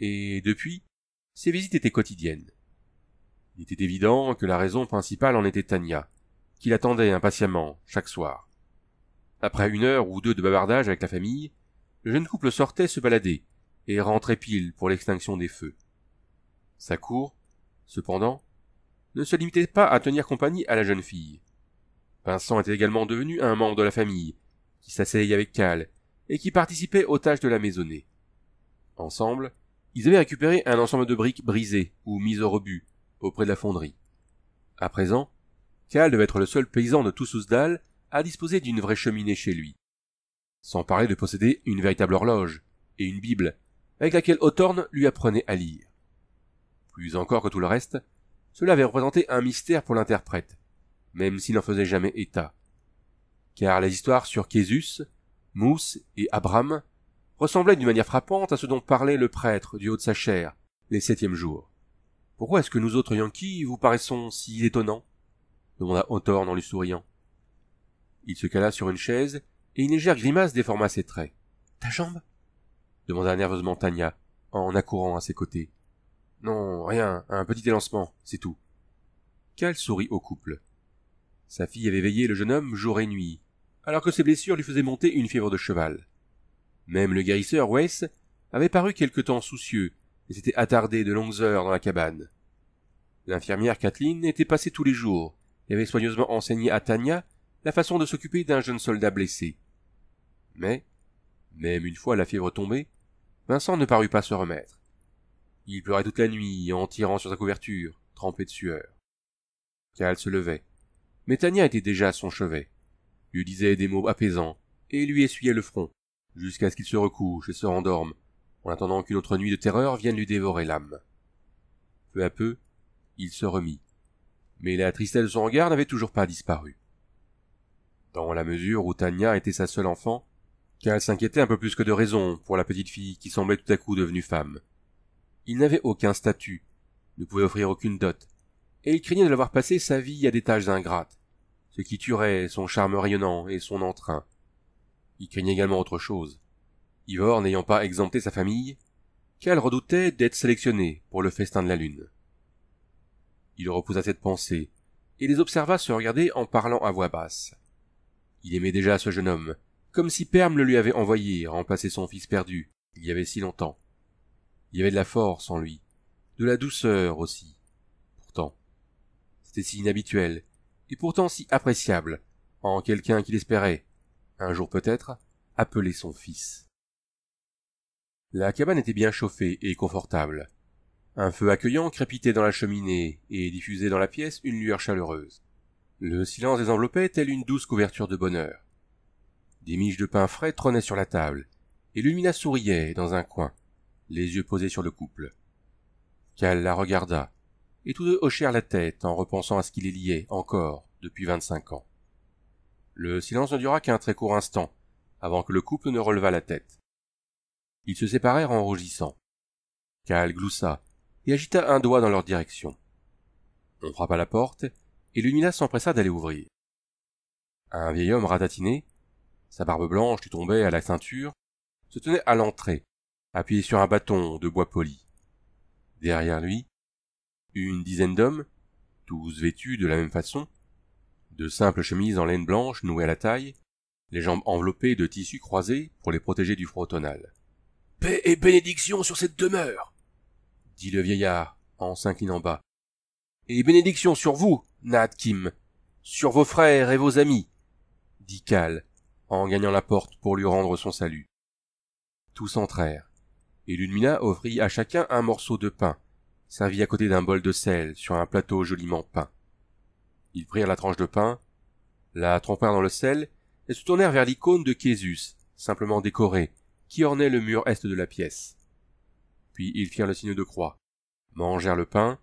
Et depuis, ses visites étaient quotidiennes. Il était évident que la raison principale en était Tania, qui l'attendait impatiemment chaque soir. Après une heure ou deux de bavardage avec la famille, le jeune couple sortait se balader, et rentrait pile pour l'extinction des feux. Sa cour, cependant, ne se limitait pas à tenir compagnie à la jeune fille. Vincent était également devenu un membre de la famille, qui s'asseyait avec Cal, et qui participait aux tâches de la maisonnée. Ensemble, ils avaient récupéré un ensemble de briques brisées ou mises au rebut auprès de la fonderie. À présent, Cal devait être le seul paysan de Toussousdal à disposer d'une vraie cheminée chez lui. Sans parler de posséder une véritable horloge et une Bible avec laquelle Hawthorne lui apprenait à lire. Plus encore que tout le reste, cela avait représenté un mystère pour l'interprète, même s'il n'en faisait jamais état. Car les histoires sur Késus, Mousse et Abraham ressemblaient d'une manière frappante à ce dont parlait le prêtre du haut de sa chair, les septièmes jours. Pourquoi est-ce que nous autres Yankees vous paraissons si étonnants? demanda Hawthorne en lui souriant. Il se cala sur une chaise, et une légère grimace déforma ses traits. Ta jambe? demanda nerveusement Tania, en accourant à ses côtés. Non, rien, un petit élancement, c'est tout. Cal sourit au couple. Sa fille avait veillé le jeune homme jour et nuit, alors que ses blessures lui faisaient monter une fièvre de cheval. Même le guérisseur Wes, avait paru quelque temps soucieux et s'était attardé de longues heures dans la cabane. L'infirmière Kathleen était passée tous les jours et avait soigneusement enseigné à Tania la façon de s'occuper d'un jeune soldat blessé. Mais, même une fois la fièvre tombée, Vincent ne parut pas se remettre. Il pleurait toute la nuit en tirant sur sa couverture, trempé de sueur. Cal se levait. Mais Tania était déjà à son chevet, lui disait des mots apaisants, et lui essuyait le front, jusqu'à ce qu'il se recouche et se rendorme, en attendant qu'une autre nuit de terreur vienne lui dévorer l'âme. Peu à peu, il se remit, mais la tristesse de son regard n'avait toujours pas disparu. Dans la mesure où Tania était sa seule enfant, car elle s'inquiétait un peu plus que de raison pour la petite fille qui semblait tout à coup devenue femme. Il n'avait aucun statut, ne pouvait offrir aucune dot, et il craignait de l'avoir passé sa vie à des tâches ingrates, ce qui tuerait son charme rayonnant et son entrain. Il craignait également autre chose. Ivor n'ayant pas exempté sa famille, qu'elle redoutait d'être sélectionnée pour le festin de la lune. Il repoussa cette pensée, et les observa se regarder en parlant à voix basse. Il aimait déjà ce jeune homme, comme si Perm le lui avait envoyé remplacer son fils perdu, il y avait si longtemps. Il y avait de la force en lui, de la douceur aussi. Pourtant, c'était si inhabituel, et pourtant si appréciable, en quelqu'un qu'il espérait, un jour peut-être, appeler son fils. La cabane était bien chauffée et confortable. Un feu accueillant crépitait dans la cheminée et diffusait dans la pièce une lueur chaleureuse. Le silence les enveloppait telle une douce couverture de bonheur. Des miches de pain frais trônaient sur la table, et Lumina souriait dans un coin, les yeux posés sur le couple. Cal la regarda, et tous deux hochèrent la tête en repensant à ce qui les liait encore depuis vingt-cinq ans. Le silence ne dura qu'un très court instant, avant que le couple ne relevât la tête. Ils se séparèrent en rougissant. Cal gloussa et agita un doigt dans leur direction. On frappa la porte, et Lumina s'empressa d'aller ouvrir. Un vieil homme ratatiné, sa barbe blanche qui tombait à la ceinture, se tenait à l'entrée, appuyé sur un bâton de bois poli. Derrière lui, une dizaine d'hommes, tous vêtus de la même façon, de simples chemises en laine blanche nouées à la taille, les jambes enveloppées de tissus croisés pour les protéger du froid tonal. Paix et bénédiction sur cette demeure, dit le vieillard en s'inclinant bas. Et bénédiction sur vous, Nat Kim, sur vos frères et vos amis, dit Cal, en gagnant la porte pour lui rendre son salut. Tous entrèrent, et Ludmilla offrit à chacun un morceau de pain, servi à côté d'un bol de sel sur un plateau joliment peint. Ils prirent la tranche de pain, la trempèrent dans le sel, et se tournèrent vers l'icône de Césus, simplement décorée, qui ornait le mur est de la pièce. Puis ils firent le signe de croix, mangèrent le pain,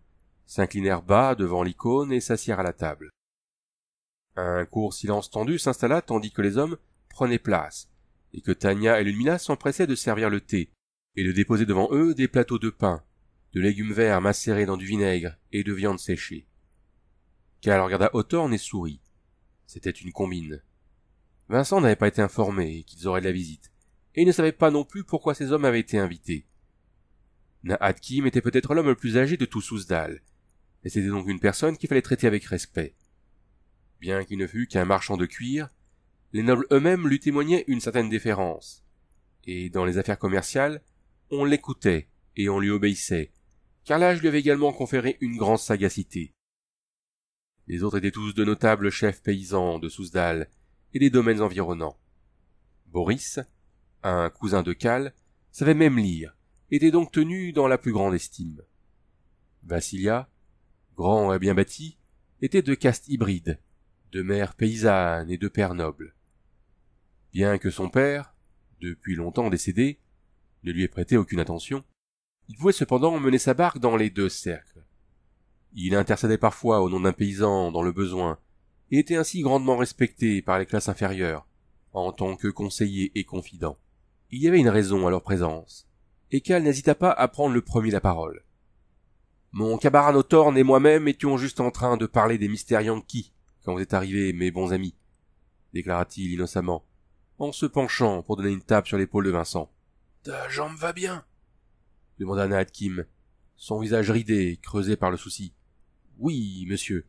s'inclinèrent bas devant l'icône et s'assirent à la table. Un court silence tendu s'installa tandis que les hommes prenaient place, et que Tania et Lumina s'empressaient de servir le thé, et de déposer devant eux des plateaux de pain, de légumes verts macérés dans du vinaigre et de viande séchée. Karl regarda Hawthorne et sourit. C'était une combine. Vincent n'avait pas été informé qu'ils auraient de la visite, et il ne savait pas non plus pourquoi ces hommes avaient été invités. Nahat était peut-être l'homme le plus âgé de tous Sousdal, et c'était donc une personne qu'il fallait traiter avec respect. Bien qu'il ne fût qu'un marchand de cuir, les nobles eux-mêmes lui témoignaient une certaine déférence. Et dans les affaires commerciales, on l'écoutait et on lui obéissait, car l'âge lui avait également conféré une grande sagacité. Les autres étaient tous de notables chefs paysans de Sousdal et des domaines environnants. Boris, un cousin de Cal, savait même lire, était donc tenu dans la plus grande estime. Vassilia, grand et bien bâti, était de caste hybride, de mère paysanne et de père noble. Bien que son père, depuis longtemps décédé, ne lui ait prêté aucune attention, il pouvait cependant mener sa barque dans les deux cercles. Il intercédait parfois au nom d'un paysan dans le besoin, et était ainsi grandement respecté par les classes inférieures, en tant que conseiller et confident. Il y avait une raison à leur présence, et Cal n'hésita pas à prendre le premier la parole. Mon cabaret Thorne et moi-même étions juste en train de parler des mystères qui, quand vous êtes arrivés, mes bons amis, déclara-t-il innocemment, en se penchant pour donner une tape sur l'épaule de Vincent. Ta jambe va bien? demanda Nat Kim, son visage ridé, et creusé par le souci. Oui, monsieur,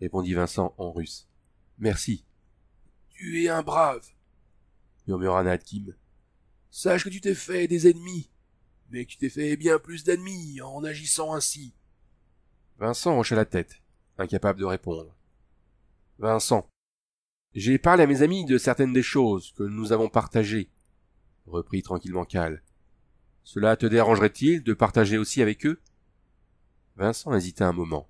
répondit Vincent en russe. Merci. Tu es un brave, murmura Nat Kim. Sache que tu t'es fait des ennemis, mais que tu t'es fait bien plus d'ennemis en agissant ainsi. Vincent hocha la tête, incapable de répondre. Vincent, j'ai parlé à mes amis de certaines des choses que nous avons partagées, reprit tranquillement Cal. Cela te dérangerait-il de partager aussi avec eux Vincent hésita un moment.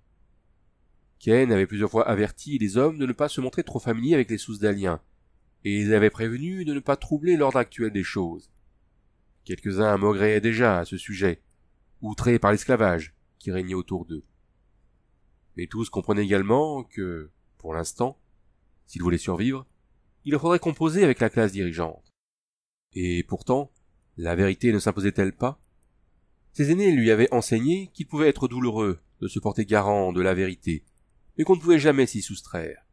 Ken avait plusieurs fois averti les hommes de ne pas se montrer trop familiers avec les sous-daliens, et ils avaient prévenu de ne pas troubler l'ordre actuel des choses. Quelques-uns maugréaient déjà à ce sujet, outrés par l'esclavage qui régnait autour d'eux. Mais tous comprenaient également que, pour l'instant, s'il voulait survivre, il faudrait composer avec la classe dirigeante. Et pourtant, la vérité ne s'imposait-elle pas Ses aînés lui avaient enseigné qu'il pouvait être douloureux de se porter garant de la vérité, mais qu'on ne pouvait jamais s'y soustraire.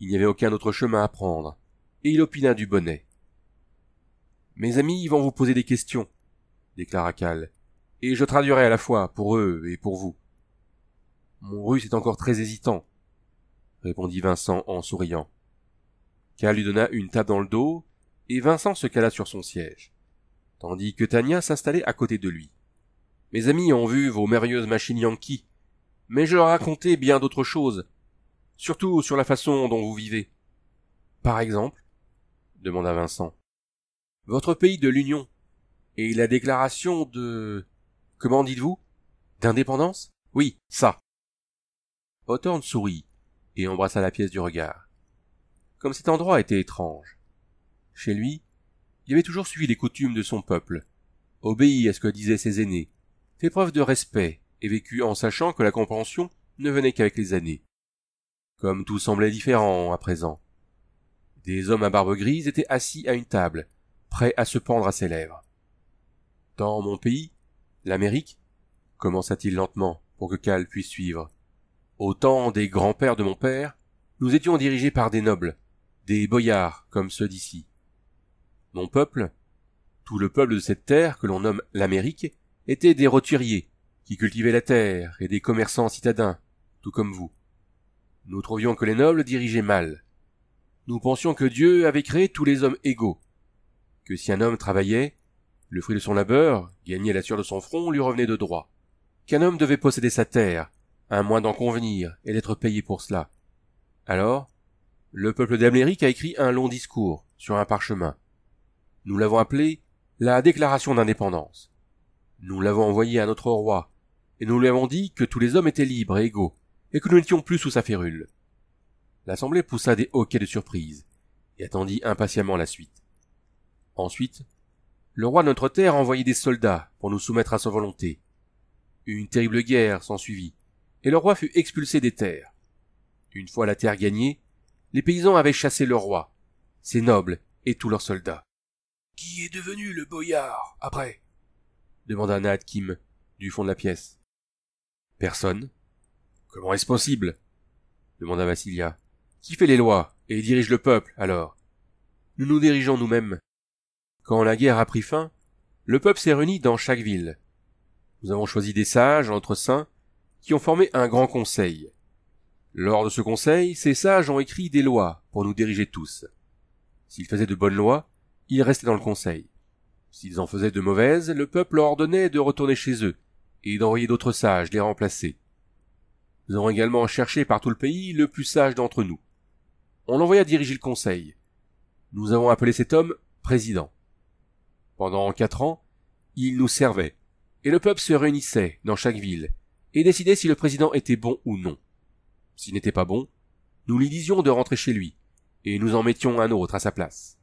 Il n'y avait aucun autre chemin à prendre, et il opina du bonnet. Mes amis vont vous poser des questions, déclara Cal, et je traduirai à la fois pour eux et pour vous. Mon russe est encore très hésitant, répondit Vincent en souriant lui donna une table dans le dos, et Vincent se cala sur son siège, tandis que Tania s'installait à côté de lui. Mes amis ont vu vos merveilleuses machines Yankee, mais je leur racontais bien d'autres choses, surtout sur la façon dont vous vivez. Par exemple demanda Vincent. Votre pays de l'Union et la déclaration de... comment dites-vous D'indépendance Oui, ça. Hawthorne sourit et embrassa la pièce du regard comme cet endroit était étrange. Chez lui, il avait toujours suivi les coutumes de son peuple, obéi à ce que disaient ses aînés, fait preuve de respect et vécu en sachant que la compréhension ne venait qu'avec les années. Comme tout semblait différent à présent. Des hommes à barbe grise étaient assis à une table, prêts à se pendre à ses lèvres. Dans mon pays, l'Amérique, commença-t-il lentement pour que Cal puisse suivre, au temps des grands-pères de mon père, nous étions dirigés par des nobles, des boyards comme ceux d'ici. Mon peuple, tout le peuple de cette terre que l'on nomme l'Amérique, était des roturiers, qui cultivaient la terre, et des commerçants citadins, tout comme vous. Nous trouvions que les nobles dirigeaient mal. Nous pensions que Dieu avait créé tous les hommes égaux, que si un homme travaillait, le fruit de son labeur, gagné à la sueur de son front, lui revenait de droit, qu'un homme devait posséder sa terre, un moins d'en convenir, et d'être payé pour cela. Alors, le peuple d'Amérique a écrit un long discours sur un parchemin. Nous l'avons appelé la déclaration d'indépendance. Nous l'avons envoyé à notre roi, et nous lui avons dit que tous les hommes étaient libres et égaux, et que nous n'étions plus sous sa férule. L'assemblée poussa des hoquets de surprise, et attendit impatiemment la suite. Ensuite, le roi de notre terre envoyait des soldats pour nous soumettre à sa volonté. Une terrible guerre s'ensuivit, et le roi fut expulsé des terres. Une fois la terre gagnée, les paysans avaient chassé le roi, ses nobles et tous leurs soldats. Qui est devenu le boyard, après? demanda Nahad Kim, du fond de la pièce. Personne. Comment est-ce possible? demanda Vassilia. Qui fait les lois et dirige le peuple, alors? Nous nous dirigeons nous-mêmes. Quand la guerre a pris fin, le peuple s'est réuni dans chaque ville. Nous avons choisi des sages entre saints qui ont formé un grand conseil. Lors de ce conseil, ces sages ont écrit des lois pour nous diriger tous. S'ils faisaient de bonnes lois, ils restaient dans le conseil. S'ils en faisaient de mauvaises, le peuple leur ordonnait de retourner chez eux et d'envoyer d'autres sages les remplacer. Nous avons également cherché par tout le pays le plus sage d'entre nous. On l'envoya diriger le conseil. Nous avons appelé cet homme président. Pendant quatre ans, il nous servait, et le peuple se réunissait dans chaque ville, et décidait si le président était bon ou non s'il n'était pas bon, nous lui disions de rentrer chez lui, et nous en mettions un autre à sa place.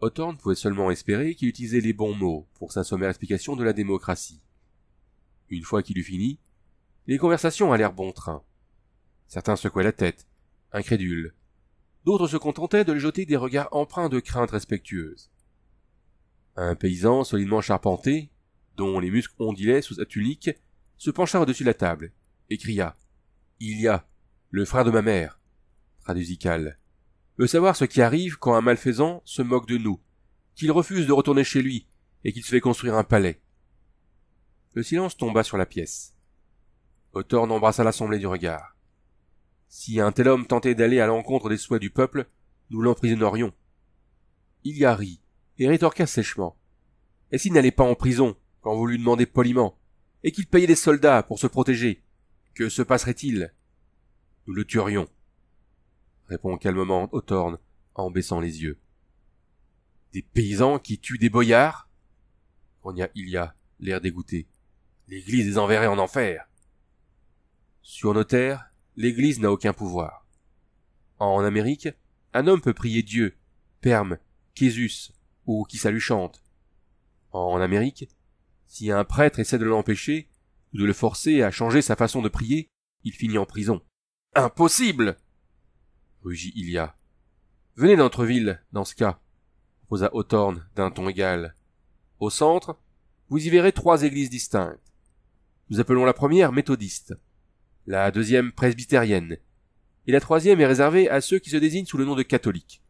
Hawthorne pouvait seulement espérer qu'il utilisait les bons mots pour sa sommaire explication de la démocratie. Une fois qu'il eut fini, les conversations allèrent bon train. Certains secouaient la tête, incrédules. D'autres se contentaient de lui jeter des regards empreints de crainte respectueuse. Un paysan solidement charpenté, dont les muscles ondulaient sous sa tunique, se pencha au-dessus de la table et cria Ilia, le frère de ma mère. Cal, Veut savoir ce qui arrive quand un malfaisant se moque de nous, qu'il refuse de retourner chez lui et qu'il se fait construire un palais. Le silence tomba sur la pièce. Hawthorne embrassa l'assemblée du regard. Si un tel homme tentait d'aller à l'encontre des souhaits du peuple, nous l'emprisonnerions. Il y et rétorqua sèchement. Et s'il n'allait pas en prison quand vous lui demandez poliment, et qu'il payait des soldats pour se protéger, que se passerait-il Nous le tuerions, répond calmement Othorn en baissant les yeux. Des paysans qui tuent des boyards grogna Ilia, l'air dégoûté. L'Église les enverrait en enfer. Sur nos terres, l'Église n'a aucun pouvoir. En Amérique, un homme peut prier Dieu, Perme, Késus ou qui ça lui chante. En Amérique, si un prêtre essaie de l'empêcher, ou de le forcer à changer sa façon de prier, il finit en prison. Impossible! rugit Ilia. Venez dans notre ville, dans ce cas, posa Othorn d'un ton égal. Au centre, vous y verrez trois églises distinctes. Nous appelons la première méthodiste, la deuxième presbytérienne, et la troisième est réservée à ceux qui se désignent sous le nom de catholiques.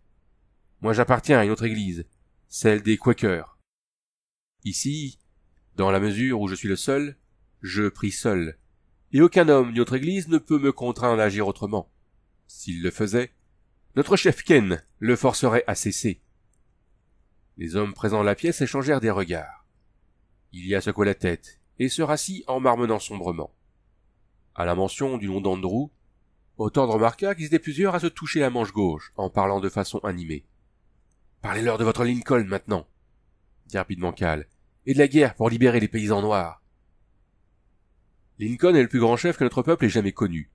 Moi j'appartiens à une autre église, celle des Quakers. Ici, dans la mesure où je suis le seul, je prie seul, et aucun homme ni autre Église ne peut me contraindre à agir autrement. S'il le faisait, notre chef Ken le forcerait à cesser. Les hommes présents à la pièce échangèrent des regards. Il y a secoué la tête et se rassit en marmenant sombrement. À la mention du nom d'Andrew, Autant remarqua qu'ils étaient plusieurs à se toucher la manche gauche en parlant de façon animée. Parlez-leur de votre Lincoln maintenant, dit rapidement Cal, et de la guerre pour libérer les paysans noirs. Lincoln est le plus grand chef que notre peuple ait jamais connu.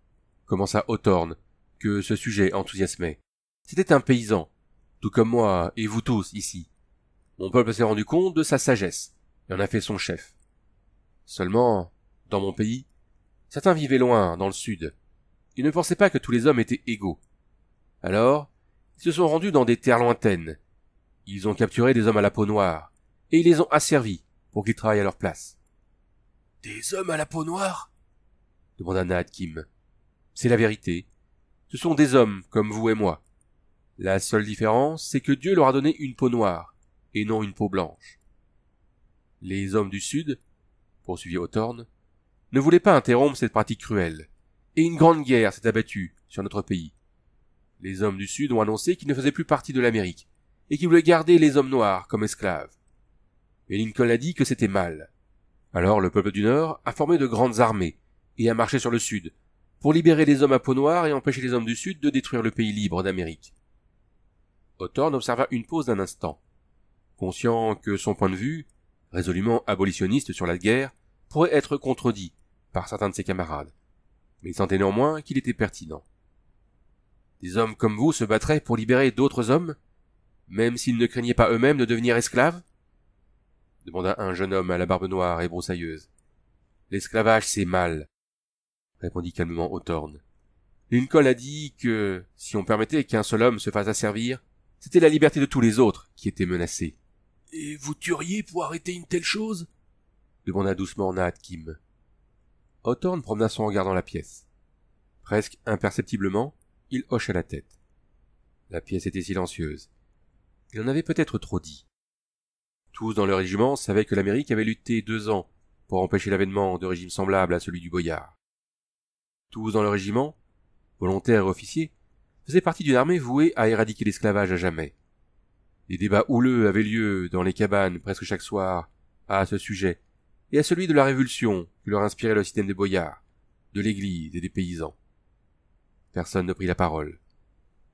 Commença Hawthorne, que ce sujet enthousiasmait. C'était un paysan, tout comme moi et vous tous ici. Mon peuple s'est rendu compte de sa sagesse et en a fait son chef. Seulement, dans mon pays, certains vivaient loin, dans le sud. Ils ne pensaient pas que tous les hommes étaient égaux. Alors, ils se sont rendus dans des terres lointaines. Ils ont capturé des hommes à la peau noire, et ils les ont asservis pour qu'ils travaillent à leur place. Des hommes à la peau noire demanda Nahad Kim. C'est la vérité. Ce sont des hommes, comme vous et moi. La seule différence, c'est que Dieu leur a donné une peau noire, et non une peau blanche. Les hommes du Sud, poursuivit Hawthorne, ne voulaient pas interrompre cette pratique cruelle, et une grande guerre s'est abattue sur notre pays. Les hommes du Sud ont annoncé qu'ils ne faisaient plus partie de l'Amérique, et qu'ils voulaient garder les hommes noirs comme esclaves. Mais Lincoln a dit que c'était mal, alors le peuple du Nord a formé de grandes armées et a marché sur le Sud, pour libérer les hommes à peau noire et empêcher les hommes du Sud de détruire le pays libre d'Amérique. Hawthorne observa une pause d'un instant, conscient que son point de vue, résolument abolitionniste sur la guerre, pourrait être contredit par certains de ses camarades, mais il sentait néanmoins qu'il était pertinent. Des hommes comme vous se battraient pour libérer d'autres hommes, même s'ils ne craignaient pas eux-mêmes de devenir esclaves demanda un jeune homme à la barbe noire et broussailleuse. L'esclavage, c'est mal, répondit calmement Hawthorne. Lincoln a dit que, si on permettait qu'un seul homme se fasse asservir, c'était la liberté de tous les autres qui était menacée. Et vous tueriez pour arrêter une telle chose? demanda doucement Nat Kim. Hawthorne promena son regard dans la pièce. Presque imperceptiblement, il hocha la tête. La pièce était silencieuse. Il en avait peut-être trop dit. Tous dans le régiment savaient que l'Amérique avait lutté deux ans pour empêcher l'avènement de régimes semblables à celui du boyard. Tous dans le régiment, volontaires et officiers, faisaient partie d'une armée vouée à éradiquer l'esclavage à jamais. Des débats houleux avaient lieu dans les cabanes presque chaque soir à ce sujet et à celui de la révolution que leur inspirait le système des boyards, de l'église et des paysans. Personne ne prit la parole.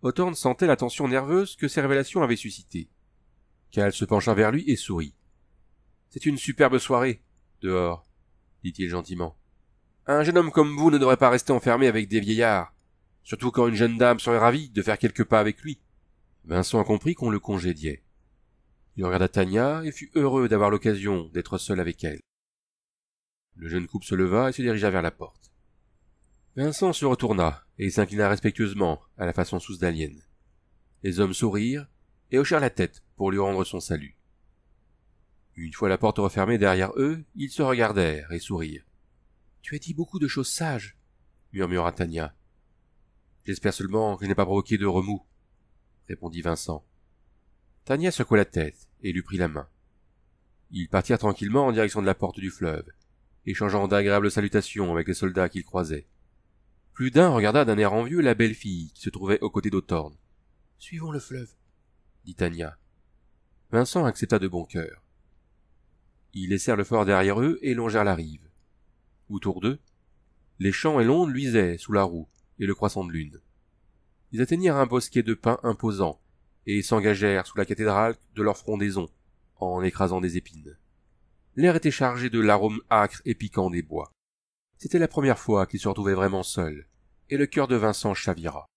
Hawthorne sentait la tension nerveuse que ces révélations avaient suscitée se pencha vers lui et sourit. C'est une superbe soirée, dehors, dit-il gentiment. Un jeune homme comme vous ne devrait pas rester enfermé avec des vieillards, surtout quand une jeune dame serait ravie de faire quelques pas avec lui. Vincent comprit qu'on le congédiait. Il regarda Tania et fut heureux d'avoir l'occasion d'être seul avec elle. Le jeune couple se leva et se dirigea vers la porte. Vincent se retourna et s'inclina respectueusement à la façon sous-dalienne. Les hommes sourirent et hochèrent la tête pour lui rendre son salut. Une fois la porte refermée derrière eux, ils se regardèrent et sourirent. Tu as dit beaucoup de choses sages, murmura Tania. J'espère seulement que je n'ai pas provoqué de remous, répondit Vincent. Tania secoua la tête et lui prit la main. Ils partirent tranquillement en direction de la porte du fleuve, échangeant d'agréables salutations avec les soldats qu'ils croisaient. Plus d'un regarda d'un air envieux la belle fille qui se trouvait aux côtés d'Autorne. Suivons le fleuve, dit Tania. Vincent accepta de bon cœur. Ils laissèrent le fort derrière eux et longèrent la rive. Autour d'eux, les champs et l'onde luisaient sous la roue et le croissant de lune. Ils atteignirent un bosquet de pins imposant et s'engagèrent sous la cathédrale de leur frondaison en écrasant des épines. L'air était chargé de l'arôme âcre et piquant des bois. C'était la première fois qu'ils se retrouvaient vraiment seuls et le cœur de Vincent chavira.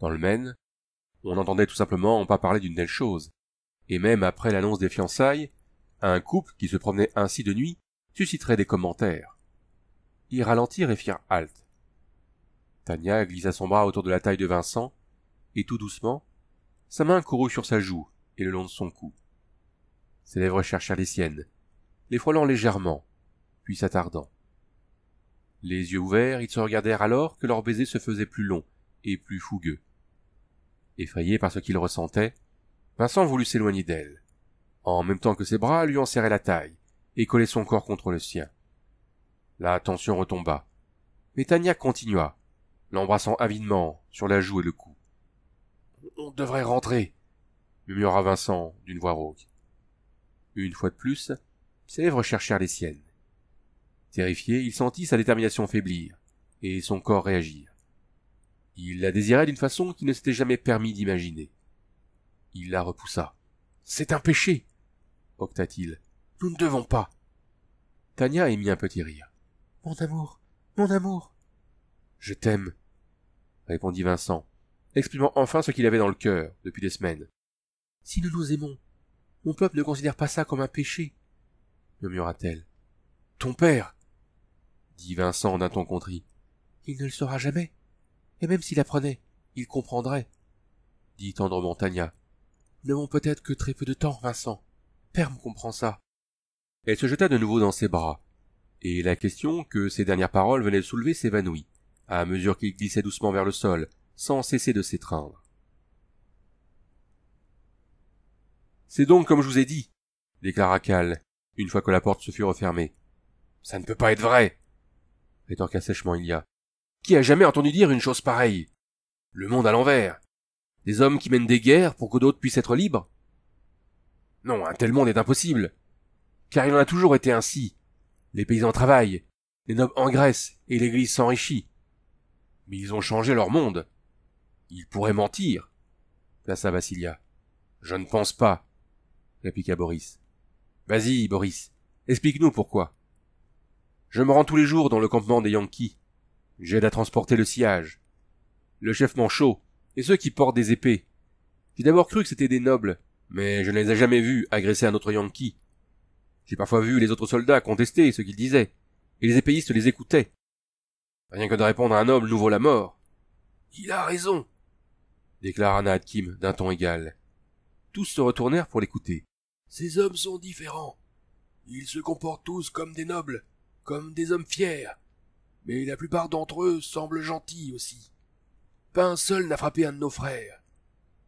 Dans le Maine, on n'entendait tout simplement pas parler d'une telle chose. Et même après l'annonce des fiançailles, un couple qui se promenait ainsi de nuit susciterait des commentaires. Ils ralentirent et firent halte. Tania glissa son bras autour de la taille de Vincent, et tout doucement, sa main courut sur sa joue et le long de son cou. Ses lèvres cherchèrent les siennes, les frôlant légèrement, puis s'attardant. Les yeux ouverts, ils se regardèrent alors que leur baiser se faisait plus long et plus fougueux. Effrayé par ce qu'il ressentait, Vincent voulut s'éloigner d'elle, en même temps que ses bras lui en serraient la taille, et collaient son corps contre le sien. La tension retomba, mais Tania continua, l'embrassant avidement sur la joue et le cou. On devrait rentrer, murmura Vincent d'une voix rauque. Une fois de plus, ses lèvres cherchèrent les siennes. Terrifié, il sentit sa détermination faiblir, et son corps réagir. Il la désirait d'une façon qu'il ne s'était jamais permis d'imaginer. Il la repoussa. C'est un péché, octa-t-il. Nous ne devons pas. Tania émit un petit rire. Mon amour, mon amour. Je t'aime, répondit Vincent, exprimant enfin ce qu'il avait dans le cœur depuis des semaines. Si nous nous aimons, mon peuple ne considère pas ça comme un péché, murmura-t-elle. Ton père, dit Vincent d'un ton contrit. Il ne le saura jamais et même s'il apprenait, il comprendrait, dit tendrement Tania. Nous n'avons peut-être que très peu de temps, Vincent. Père me comprend ça. Elle se jeta de nouveau dans ses bras, et la question que ces dernières paroles venaient de soulever s'évanouit, à mesure qu'il glissait doucement vers le sol, sans cesser de s'étreindre. C'est donc comme je vous ai dit, déclara Cal, une fois que la porte se fut refermée. Ça ne peut pas être vrai, rétorqua sèchement Ilia. Qui a jamais entendu dire une chose pareille Le monde à l'envers. Des hommes qui mènent des guerres pour que d'autres puissent être libres Non, un tel monde est impossible. Car il en a toujours été ainsi. Les paysans travaillent, les nobles engraissent et l'Église s'enrichit. Mais ils ont changé leur monde. Ils pourraient mentir, plaça Vassilia. Je ne pense pas, répliqua Boris. Vas-y, Boris, explique-nous pourquoi. Je me rends tous les jours dans le campement des Yankees. J'aide à transporter le sillage. Le chef manchot, et ceux qui portent des épées. J'ai d'abord cru que c'était des nobles, mais je ne les ai jamais vus agresser un autre Yankee. J'ai parfois vu les autres soldats contester ce qu'ils disaient, et les épéistes les écoutaient. Rien que de répondre à un noble nous vaut la mort. Il a raison, déclara Nat Kim d'un ton égal. Tous se retournèrent pour l'écouter. Ces hommes sont différents. Ils se comportent tous comme des nobles, comme des hommes fiers, mais la plupart d'entre eux semblent gentils aussi. Pas un seul n'a frappé un de nos frères.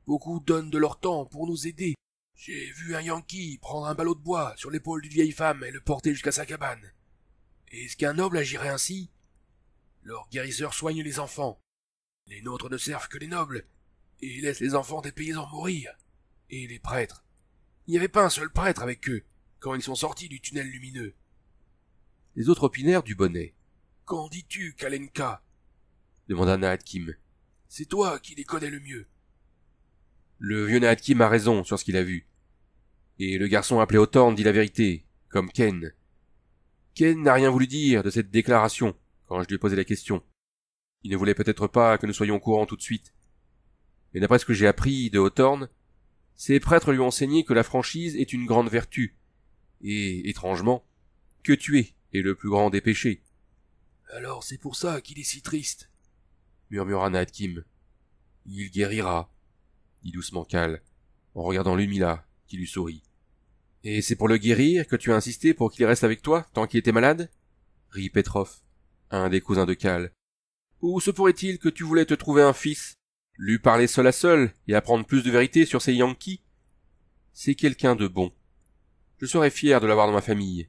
Beaucoup donnent de leur temps pour nous aider. J'ai vu un Yankee prendre un ballot de bois sur l'épaule d'une vieille femme et le porter jusqu'à sa cabane. Est-ce qu'un noble agirait ainsi Leurs guérisseurs soignent les enfants. Les nôtres ne servent que les nobles, et laissent les enfants des paysans mourir. Et les prêtres. Il n'y avait pas un seul prêtre avec eux quand ils sont sortis du tunnel lumineux. Les autres opinèrent du bonnet. Qu'en dis-tu, Kalenka demanda Nahad C'est toi qui les connais le mieux. Le vieux Nahad a raison sur ce qu'il a vu. Et le garçon appelé Hawthorne dit la vérité, comme Ken. Ken n'a rien voulu dire de cette déclaration quand je lui ai posé la question. Il ne voulait peut-être pas que nous soyons courants tout de suite. Mais d'après ce que j'ai appris de Hawthorne, ses prêtres lui ont enseigné que la franchise est une grande vertu, et, étrangement, que tuer est le plus grand des péchés. Alors c'est pour ça qu'il est si triste, murmura Nat Il guérira, dit doucement Cal, en regardant Lumila, qui lui sourit. Et c'est pour le guérir que tu as insisté pour qu'il reste avec toi tant qu'il était malade? rit Petrov, un des cousins de Cal. Ou se pourrait-il que tu voulais te trouver un fils, lui parler seul à seul et apprendre plus de vérité sur ces Yankees? C'est quelqu'un de bon. Je serais fier de l'avoir dans ma famille,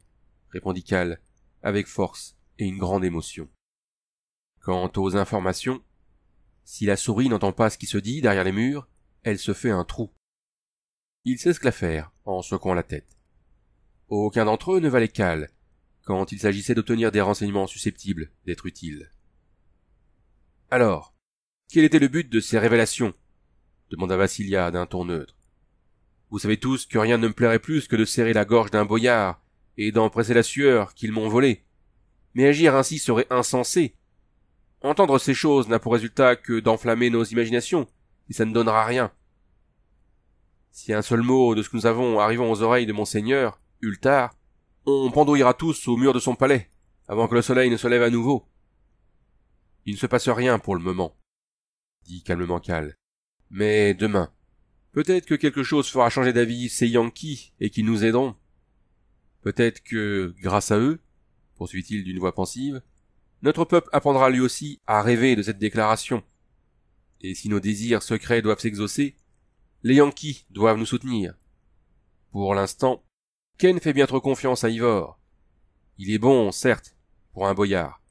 répondit Cal, avec force, et une grande émotion. Quant aux informations, si la souris n'entend pas ce qui se dit derrière les murs, elle se fait un trou. Il sait ce la faire, en secouant la tête. Aucun d'entre eux ne valait cale, quand il s'agissait d'obtenir des renseignements susceptibles d'être utiles. Alors, quel était le but de ces révélations? demanda Vassilia d'un ton neutre. Vous savez tous que rien ne me plairait plus que de serrer la gorge d'un boyard et d'empresser la sueur qu'ils m'ont volée mais agir ainsi serait insensé. Entendre ces choses n'a pour résultat que d'enflammer nos imaginations, et ça ne donnera rien. Si un seul mot de ce que nous avons arrivant aux oreilles de monseigneur, Ultar, on pendouillera tous au mur de son palais, avant que le soleil ne se lève à nouveau. Il ne se passe rien pour le moment, dit calmement Cal. Mais demain, peut-être que quelque chose fera changer d'avis ces Yankees et qu'ils nous aideront. Peut-être que, grâce à eux, poursuit il d'une voix pensive, notre peuple apprendra lui aussi à rêver de cette déclaration. Et si nos désirs secrets doivent s'exaucer, les Yankees doivent nous soutenir. Pour l'instant, Ken fait bien trop confiance à Ivor. Il est bon, certes, pour un boyard,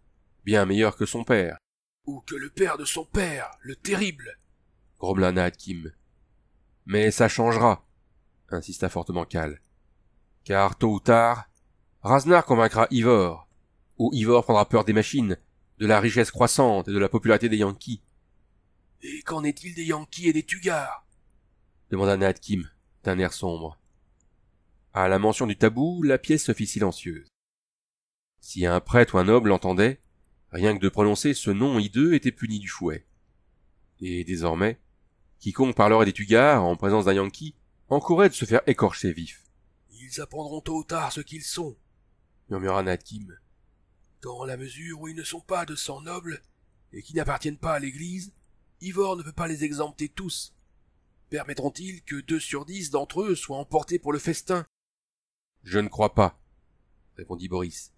bien meilleur que son père. Ou que le père de son père, le terrible, grommela Nat Kim. Mais ça changera, insista fortement Cal. Car tôt ou tard, Raznar convaincra Ivor, ou Ivor prendra peur des machines, de la richesse croissante et de la popularité des Yankees. Et qu'en est-il des Yankees et des Tugars demanda Nat Kim, d'un air sombre. À la mention du tabou, la pièce se fit silencieuse. Si un prêtre ou un noble l'entendait, rien que de prononcer ce nom hideux était puni du fouet. Et désormais, quiconque parlerait des Tugars en présence d'un Yankee encourait de se faire écorcher vif. Ils apprendront tôt ou tard ce qu'ils sont, murmura Natim. Dans la mesure où ils ne sont pas de sang noble, et qui n'appartiennent pas à l'Église, Ivor ne peut pas les exempter tous. Permettront-ils que deux sur dix d'entre eux soient emportés pour le festin Je ne crois pas, répondit Boris.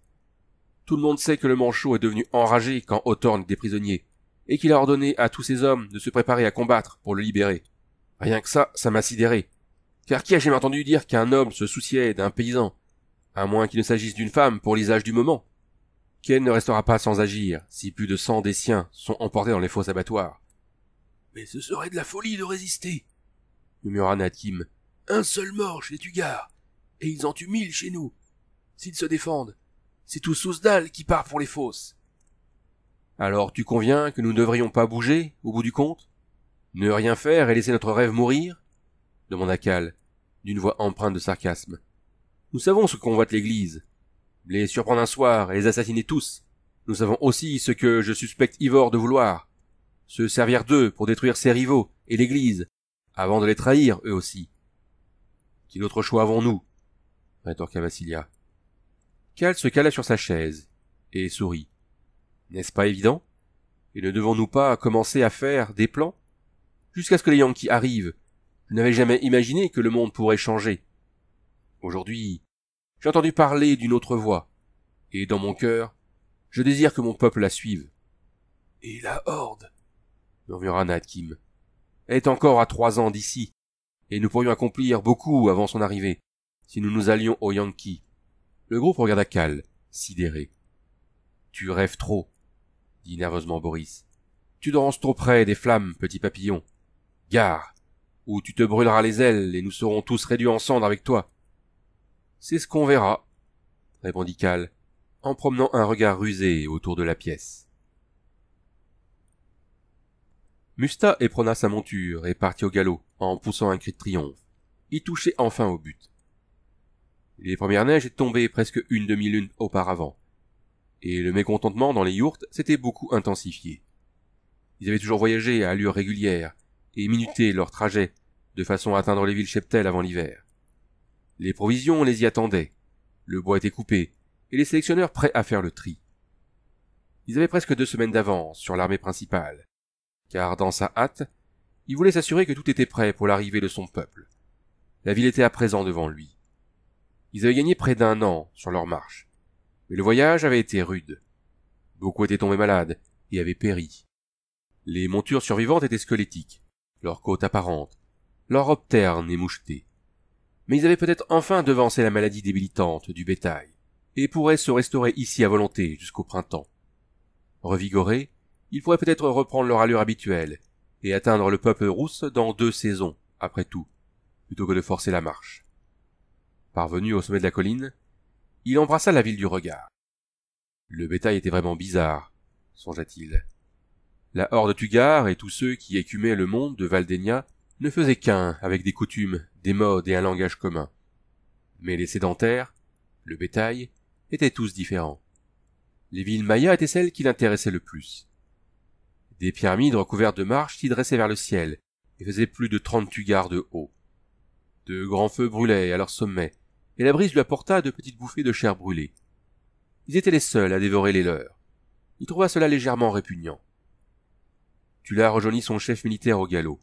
Tout le monde sait que le manchot est devenu enragé quand Othorn est prisonnier, et qu'il a ordonné à tous ses hommes de se préparer à combattre pour le libérer. Rien que ça, ça m'a sidéré. Car qui a jamais entendu dire qu'un homme se souciait d'un paysan à moins qu'il ne s'agisse d'une femme pour l'usage du moment. Ken ne restera pas sans agir si plus de cent des siens sont emportés dans les fausses abattoirs. Mais ce serait de la folie de résister, murmura Natim. Un seul mort chez les Tugars, et ils en tuent mille chez nous. S'ils se défendent, c'est tout Sousdal qui part pour les fosses. Alors tu conviens que nous ne devrions pas bouger, au bout du compte Ne rien faire et laisser notre rêve mourir demanda Cal, d'une voix empreinte de sarcasme. Nous savons ce qu'on de l'Église. Les surprendre un soir et les assassiner tous. Nous savons aussi ce que je suspecte Ivor de vouloir. Se servir d'eux pour détruire ses rivaux et l'Église, avant de les trahir eux aussi. Quel autre choix avons-nous rétorqua Vassilia. Cal se cala sur sa chaise et sourit. N'est-ce pas évident Et ne devons-nous pas commencer à faire des plans Jusqu'à ce que les Yankees arrivent, je n'avais jamais imaginé que le monde pourrait changer. Aujourd'hui, j'ai entendu parler d'une autre voix, et dans mon cœur, je désire que mon peuple la suive. Et la horde, murmura Nadkim. Elle est encore à trois ans d'ici, et nous pourrions accomplir beaucoup avant son arrivée, si nous nous allions au Yankee. » Le groupe regarda Cal, sidéré. Tu rêves trop, dit nerveusement Boris. Tu danses trop près des flammes, petit papillon. Gare, ou tu te brûleras les ailes et nous serons tous réduits en cendres avec toi. C'est ce qu'on verra, répondit Cal, en promenant un regard rusé autour de la pièce. Musta épronna sa monture et partit au galop, en poussant un cri de triomphe. Il touchait enfin au but. Les premières neiges étaient tombées presque une demi-lune auparavant, et le mécontentement dans les yourtes s'était beaucoup intensifié. Ils avaient toujours voyagé à allure régulière, et minuté leur trajet, de façon à atteindre les villes cheptelles avant l'hiver. Les provisions, on les y attendait. Le bois était coupé, et les sélectionneurs prêts à faire le tri. Ils avaient presque deux semaines d'avance sur l'armée principale, car dans sa hâte, il voulait s'assurer que tout était prêt pour l'arrivée de son peuple. La ville était à présent devant lui. Ils avaient gagné près d'un an sur leur marche, mais le voyage avait été rude. Beaucoup étaient tombés malades et avaient péri. Les montures survivantes étaient squelettiques, leurs côtes apparentes, leurs robes ternes et mouchetées mais ils avaient peut-être enfin devancé la maladie débilitante du bétail, et pourraient se restaurer ici à volonté jusqu'au printemps. Revigorés, ils pourraient peut-être reprendre leur allure habituelle, et atteindre le peuple rousse dans deux saisons, après tout, plutôt que de forcer la marche. Parvenu au sommet de la colline, il embrassa la ville du regard. Le bétail était vraiment bizarre, songea-t-il. La horde Tugar et tous ceux qui écumaient le monde de Valdénia ne faisaient qu'un avec des coutumes, des modes et un langage commun. Mais les sédentaires, le bétail, étaient tous différents. Les villes mayas étaient celles qui l'intéressaient le plus. Des pyramides recouvertes de marches s'y dressaient vers le ciel et faisaient plus de trente gardes de haut. De grands feux brûlaient à leur sommet, et la brise lui apporta de petites bouffées de chair brûlée. Ils étaient les seuls à dévorer les leurs. Il trouva cela légèrement répugnant. Tula rejoignit son chef militaire au galop.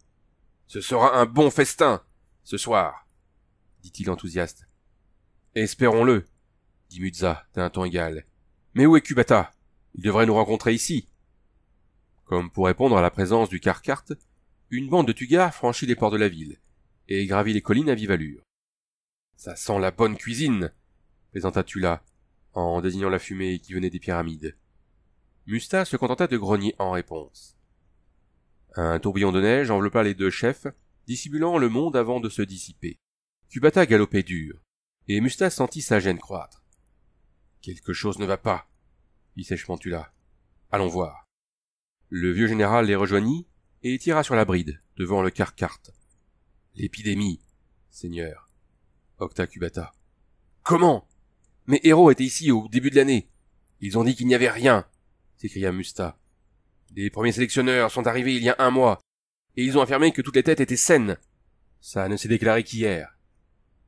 Ce sera un bon festin, ce soir, dit-il enthousiaste. Espérons-le, dit Muzza d'un ton égal. Mais où est Kubata Il devrait nous rencontrer ici. Comme pour répondre à la présence du Carcart, une bande de Tugas franchit les ports de la ville et gravit les collines à vive allure. Ça sent la bonne cuisine, présenta Tula, en désignant la fumée qui venait des pyramides. Musta se contenta de grogner en réponse. Un tourbillon de neige enveloppa les deux chefs, dissimulant le monde avant de se dissiper. Cubata galopait dur, et Musta sentit sa gêne croître. Quelque chose ne va pas, dit sèchement Tula. Allons voir. Le vieux général les rejoignit et tira sur la bride, devant le carcarte. L'épidémie, seigneur. Octa Cubata. Comment? Mes héros étaient ici au début de l'année. Ils ont dit qu'il n'y avait rien, s'écria Musta. Les premiers sélectionneurs sont arrivés il y a un mois, et ils ont affirmé que toutes les têtes étaient saines. Ça ne s'est déclaré qu'hier.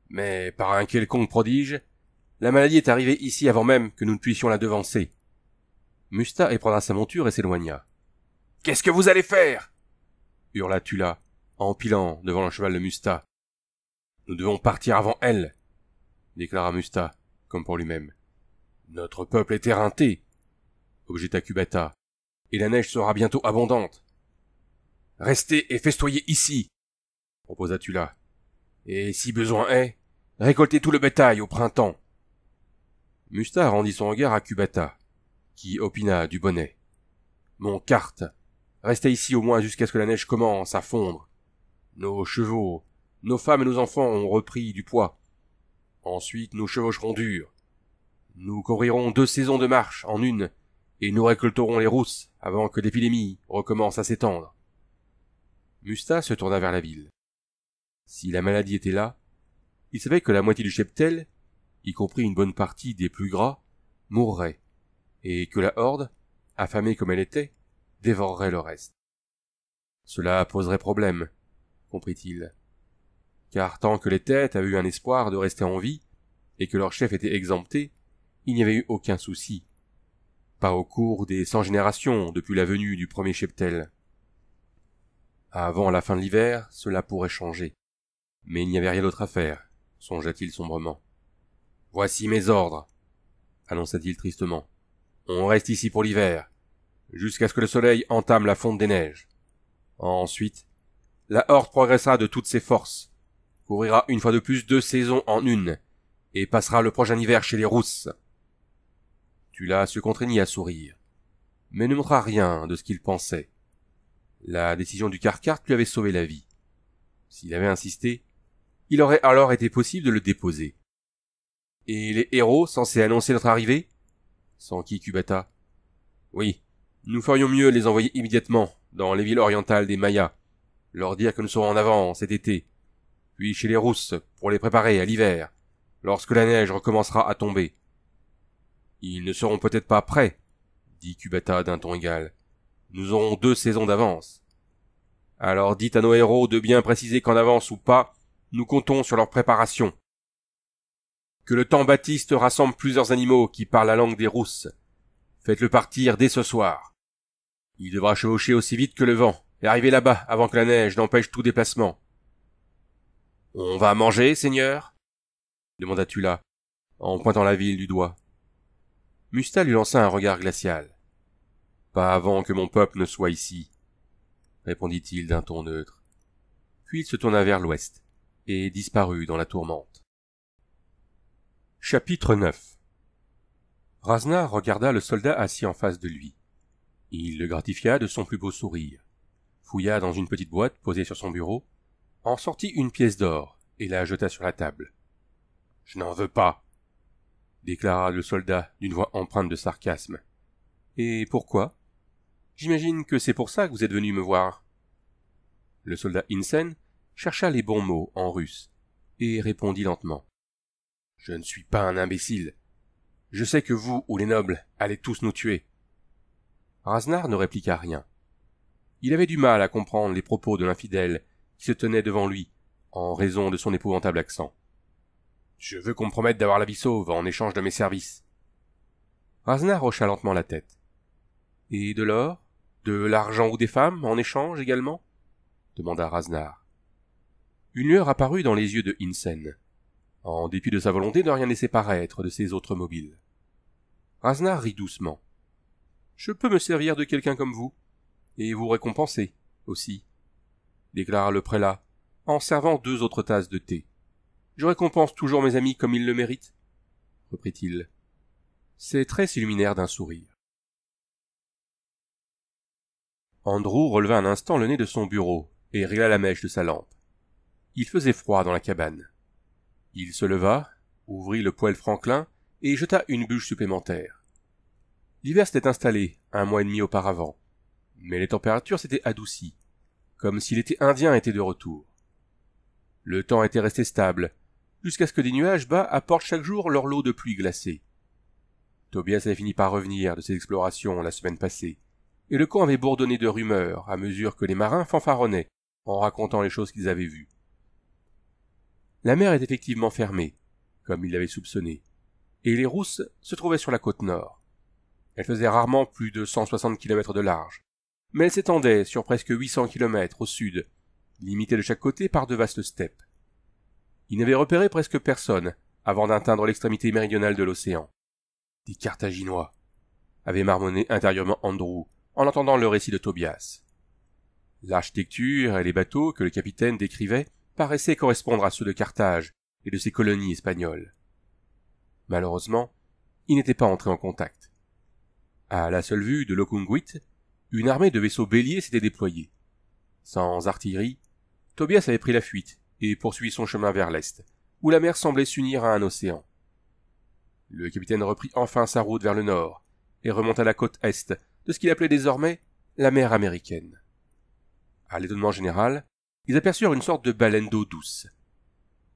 Mais par un quelconque prodige, la maladie est arrivée ici avant même que nous ne puissions la devancer. Musta éprendra sa monture et s'éloigna. Qu'est-ce que vous allez faire? hurla Tula, en devant le cheval de Musta. Nous devons partir avant elle, déclara Musta, comme pour lui-même. Notre peuple est éreinté, objecta Cubata, et la neige sera bientôt abondante. Restez et festoyez ici, proposa Tula. Et si besoin est, récoltez tout le bétail au printemps. Mustard rendit son regard à Cubata, qui opina du bonnet. Mon carte, restez ici au moins jusqu'à ce que la neige commence à fondre. Nos chevaux, nos femmes et nos enfants ont repris du poids. Ensuite, nous chevaucherons dur. Nous courirons deux saisons de marche en une, et nous récolterons les rousses avant que l'épidémie recommence à s'étendre. Musta se tourna vers la ville. Si la maladie était là, il savait que la moitié du cheptel, y compris une bonne partie des plus gras, mourrait, et que la horde, affamée comme elle était, dévorerait le reste. Cela poserait problème, comprit-il. Car tant que les têtes avaient eu un espoir de rester en vie, et que leur chef était exempté, il n'y avait eu aucun souci pas au cours des cent générations depuis la venue du premier cheptel. Avant la fin de l'hiver, cela pourrait changer. Mais il n'y avait rien d'autre à faire, songea-t-il sombrement. Voici mes ordres, annonça-t-il tristement. On reste ici pour l'hiver, jusqu'à ce que le soleil entame la fonte des neiges. Ensuite, la horde progressera de toutes ses forces, courira une fois de plus deux saisons en une, et passera le prochain hiver chez les Rousses. Tula se contraignit à sourire, mais ne montra rien de ce qu'il pensait. La décision du Carcart lui avait sauvé la vie. S'il avait insisté, il aurait alors été possible de le déposer. Et les héros censés annoncer notre arrivée Sans qui Cubata Oui, nous ferions mieux les envoyer immédiatement dans les villes orientales des Mayas, leur dire que nous serons en avant cet été, puis chez les Rousses pour les préparer à l'hiver, lorsque la neige recommencera à tomber. Ils ne seront peut-être pas prêts, dit Kubata d'un ton égal. Nous aurons deux saisons d'avance. Alors dites à nos héros de bien préciser qu'en avance ou pas, nous comptons sur leur préparation. Que le temps baptiste rassemble plusieurs animaux qui parlent la langue des rousses. Faites-le partir dès ce soir. Il devra chevaucher aussi vite que le vent, et arriver là-bas avant que la neige n'empêche tout déplacement. On va manger, Seigneur? demanda Tula, en pointant la ville du doigt. Musta lui lança un regard glacial. Pas avant que mon peuple ne soit ici, répondit-il d'un ton neutre. Puis il se tourna vers l'ouest et disparut dans la tourmente. Chapitre 9 Raznar regarda le soldat assis en face de lui. Il le gratifia de son plus beau sourire, fouilla dans une petite boîte posée sur son bureau, en sortit une pièce d'or et la jeta sur la table. Je n'en veux pas, déclara le soldat d'une voix empreinte de sarcasme. Et pourquoi J'imagine que c'est pour ça que vous êtes venu me voir. Le soldat Insen chercha les bons mots en russe et répondit lentement. Je ne suis pas un imbécile. Je sais que vous ou les nobles allez tous nous tuer. Raznar ne répliqua rien. Il avait du mal à comprendre les propos de l'infidèle qui se tenait devant lui, en raison de son épouvantable accent. Je veux qu'on me promette d'avoir la vie sauve en échange de mes services. Rasnar hocha lentement la tête. Et de l'or De l'argent ou des femmes en échange également demanda Rasnar. Une lueur apparut dans les yeux de Hinsen, en dépit de sa volonté de rien laisser paraître de ses autres mobiles. Rasnar rit doucement. Je peux me servir de quelqu'un comme vous, et vous récompenser, aussi, déclara le prélat, en servant deux autres tasses de thé. Je récompense toujours mes amis comme ils le méritent, reprit-il. Ses traits s'illuminèrent d'un sourire. Andrew releva un instant le nez de son bureau et régla la mèche de sa lampe. Il faisait froid dans la cabane. Il se leva, ouvrit le poêle Franklin et jeta une bûche supplémentaire. L'hiver s'était installé un mois et demi auparavant, mais les températures s'étaient adoucies, comme si l'été indien était de retour. Le temps était resté stable, jusqu'à ce que des nuages bas apportent chaque jour leur lot de pluie glacée. Tobias avait fini par revenir de ses explorations la semaine passée, et le camp avait bourdonné de rumeurs à mesure que les marins fanfaronnaient en racontant les choses qu'ils avaient vues. La mer est effectivement fermée, comme il l'avait soupçonné, et les rousses se trouvaient sur la côte nord. Elle faisait rarement plus de 160 kilomètres de large, mais elle s'étendait sur presque 800 kilomètres au sud, limitée de chaque côté par de vastes steppes il n'avait repéré presque personne avant d'atteindre l'extrémité méridionale de l'océan. Des Carthaginois, avait marmonné intérieurement Andrew en entendant le récit de Tobias. L'architecture et les bateaux que le capitaine décrivait paraissaient correspondre à ceux de Carthage et de ses colonies espagnoles. Malheureusement, il n'était pas entré en contact. À la seule vue de Locunguit, une armée de vaisseaux béliers s'était déployée. Sans artillerie, Tobias avait pris la fuite et poursuit son chemin vers l'est, où la mer semblait s'unir à un océan. Le capitaine reprit enfin sa route vers le nord, et remonta la côte est de ce qu'il appelait désormais la mer américaine. À l'étonnement général, ils aperçurent une sorte de baleine d'eau douce.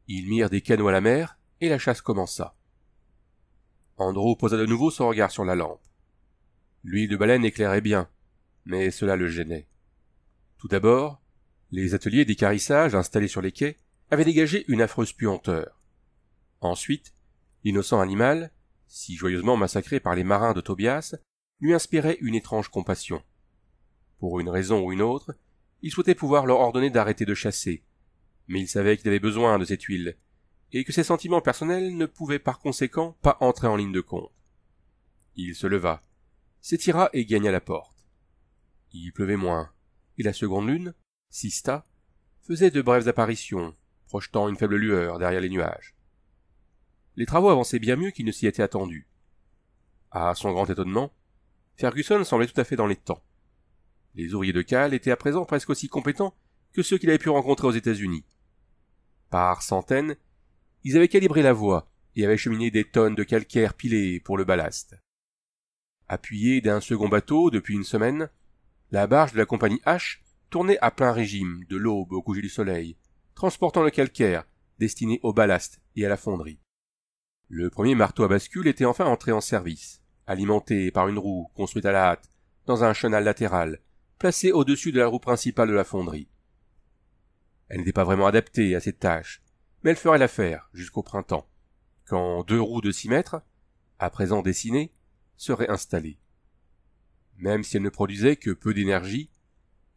Ils mirent des canots à la mer, et la chasse commença. Andrew posa de nouveau son regard sur la lampe. L'huile de baleine éclairait bien, mais cela le gênait. Tout d'abord, les ateliers d'écarissage installés sur les quais avaient dégagé une affreuse puanteur. Ensuite, l'innocent animal, si joyeusement massacré par les marins de Tobias, lui inspirait une étrange compassion. Pour une raison ou une autre, il souhaitait pouvoir leur ordonner d'arrêter de chasser, mais il savait qu'il avait besoin de cette huile, et que ses sentiments personnels ne pouvaient par conséquent pas entrer en ligne de compte. Il se leva, s'étira et gagna la porte. Il pleuvait moins, et la seconde lune, Sista, faisait de brèves apparitions, projetant une faible lueur derrière les nuages. Les travaux avançaient bien mieux qu'il ne s'y était attendu. À son grand étonnement, Ferguson semblait tout à fait dans les temps. Les ouvriers de cale étaient à présent presque aussi compétents que ceux qu'il avait pu rencontrer aux États-Unis. Par centaines, ils avaient calibré la voie et avaient cheminé des tonnes de calcaire pilé pour le ballast. Appuyé d'un second bateau depuis une semaine, la barge de la compagnie H tournait à plein régime de l'aube au coucher du soleil, transportant le calcaire destiné au ballast et à la fonderie. Le premier marteau à bascule était enfin entré en service, alimenté par une roue construite à la hâte dans un chenal latéral, placé au-dessus de la roue principale de la fonderie. Elle n'était pas vraiment adaptée à cette tâche, mais elle ferait l'affaire jusqu'au printemps, quand deux roues de six mètres, à présent dessinées, seraient installées. Même si elle ne produisait que peu d'énergie,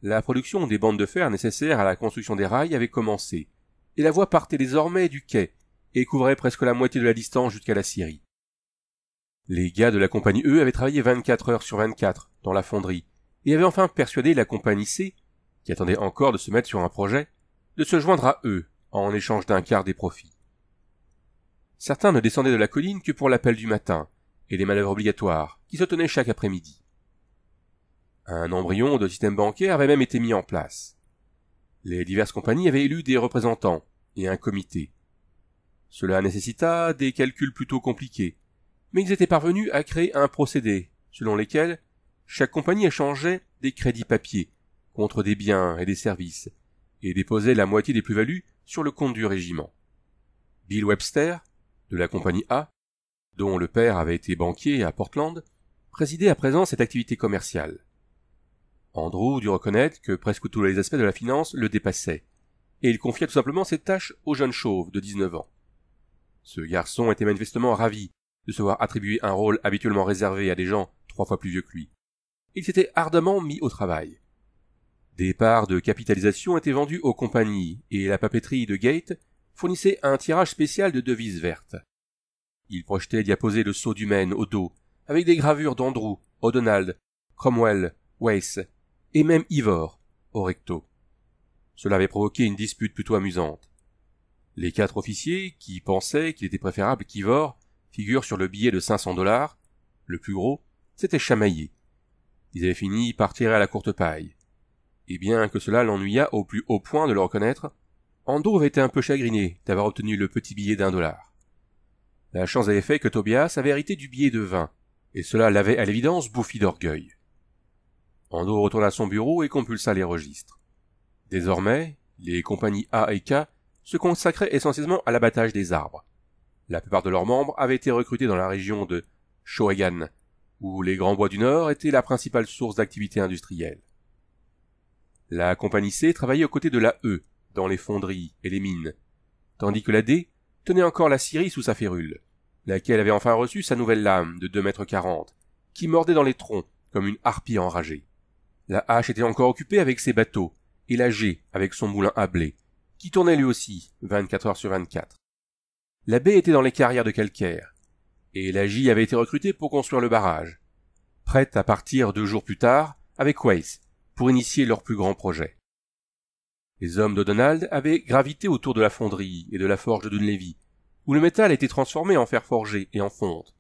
la production des bandes de fer nécessaires à la construction des rails avait commencé, et la voie partait désormais du quai et couvrait presque la moitié de la distance jusqu'à la Syrie. Les gars de la compagnie E avaient travaillé vingt-quatre heures sur vingt-quatre dans la fonderie et avaient enfin persuadé la compagnie C, qui attendait encore de se mettre sur un projet, de se joindre à eux en échange d'un quart des profits. Certains ne descendaient de la colline que pour l'appel du matin et les manœuvres obligatoires qui se tenaient chaque après-midi. Un embryon de système bancaire avait même été mis en place. Les diverses compagnies avaient élu des représentants et un comité. Cela nécessita des calculs plutôt compliqués, mais ils étaient parvenus à créer un procédé selon lequel chaque compagnie échangeait des crédits papiers contre des biens et des services et déposait la moitié des plus-values sur le compte du régiment. Bill Webster, de la compagnie A, dont le père avait été banquier à Portland, présidait à présent cette activité commerciale. Andrew dut reconnaître que presque tous les aspects de la finance le dépassaient, et il confia tout simplement ses tâches au jeune chauve de 19 ans. Ce garçon était manifestement ravi de se voir attribuer un rôle habituellement réservé à des gens trois fois plus vieux que lui. Il s'était ardemment mis au travail. Des parts de capitalisation étaient vendues aux compagnies, et la papeterie de Gate fournissait un tirage spécial de devises vertes. Il projetait d'y apposer le sceau du Maine au dos, avec des gravures d'Andrew, O'Donald, Cromwell, Wace et même Ivor, au recto. Cela avait provoqué une dispute plutôt amusante. Les quatre officiers, qui pensaient qu'il était préférable qu'Ivor figure sur le billet de 500 dollars, le plus gros, s'étaient chamaillés. Ils avaient fini par tirer à la courte paille. Et bien que cela l'ennuya au plus haut point de le reconnaître, Ando était un peu chagriné d'avoir obtenu le petit billet d'un dollar. La chance avait fait que Tobias avait hérité du billet de vin, et cela l'avait à l'évidence bouffi d'orgueil. Ando retourna à son bureau et compulsa les registres. Désormais, les compagnies A et K se consacraient essentiellement à l'abattage des arbres. La plupart de leurs membres avaient été recrutés dans la région de Shoegan, où les grands bois du Nord étaient la principale source d'activité industrielle. La compagnie C travaillait aux côtés de la E, dans les fonderies et les mines, tandis que la D tenait encore la Syrie sous sa férule, laquelle avait enfin reçu sa nouvelle lame de deux mètres quarante, qui mordait dans les troncs comme une harpie enragée. La H était encore occupée avec ses bateaux, et la G avec son moulin à blé, qui tournait lui aussi 24 heures sur 24. La baie était dans les carrières de calcaire, et la J avait été recrutée pour construire le barrage, prête à partir deux jours plus tard avec Weiss pour initier leur plus grand projet. Les hommes de Donald avaient gravité autour de la fonderie et de la forge de Lévy, où le métal était transformé en fer forgé et en fonte,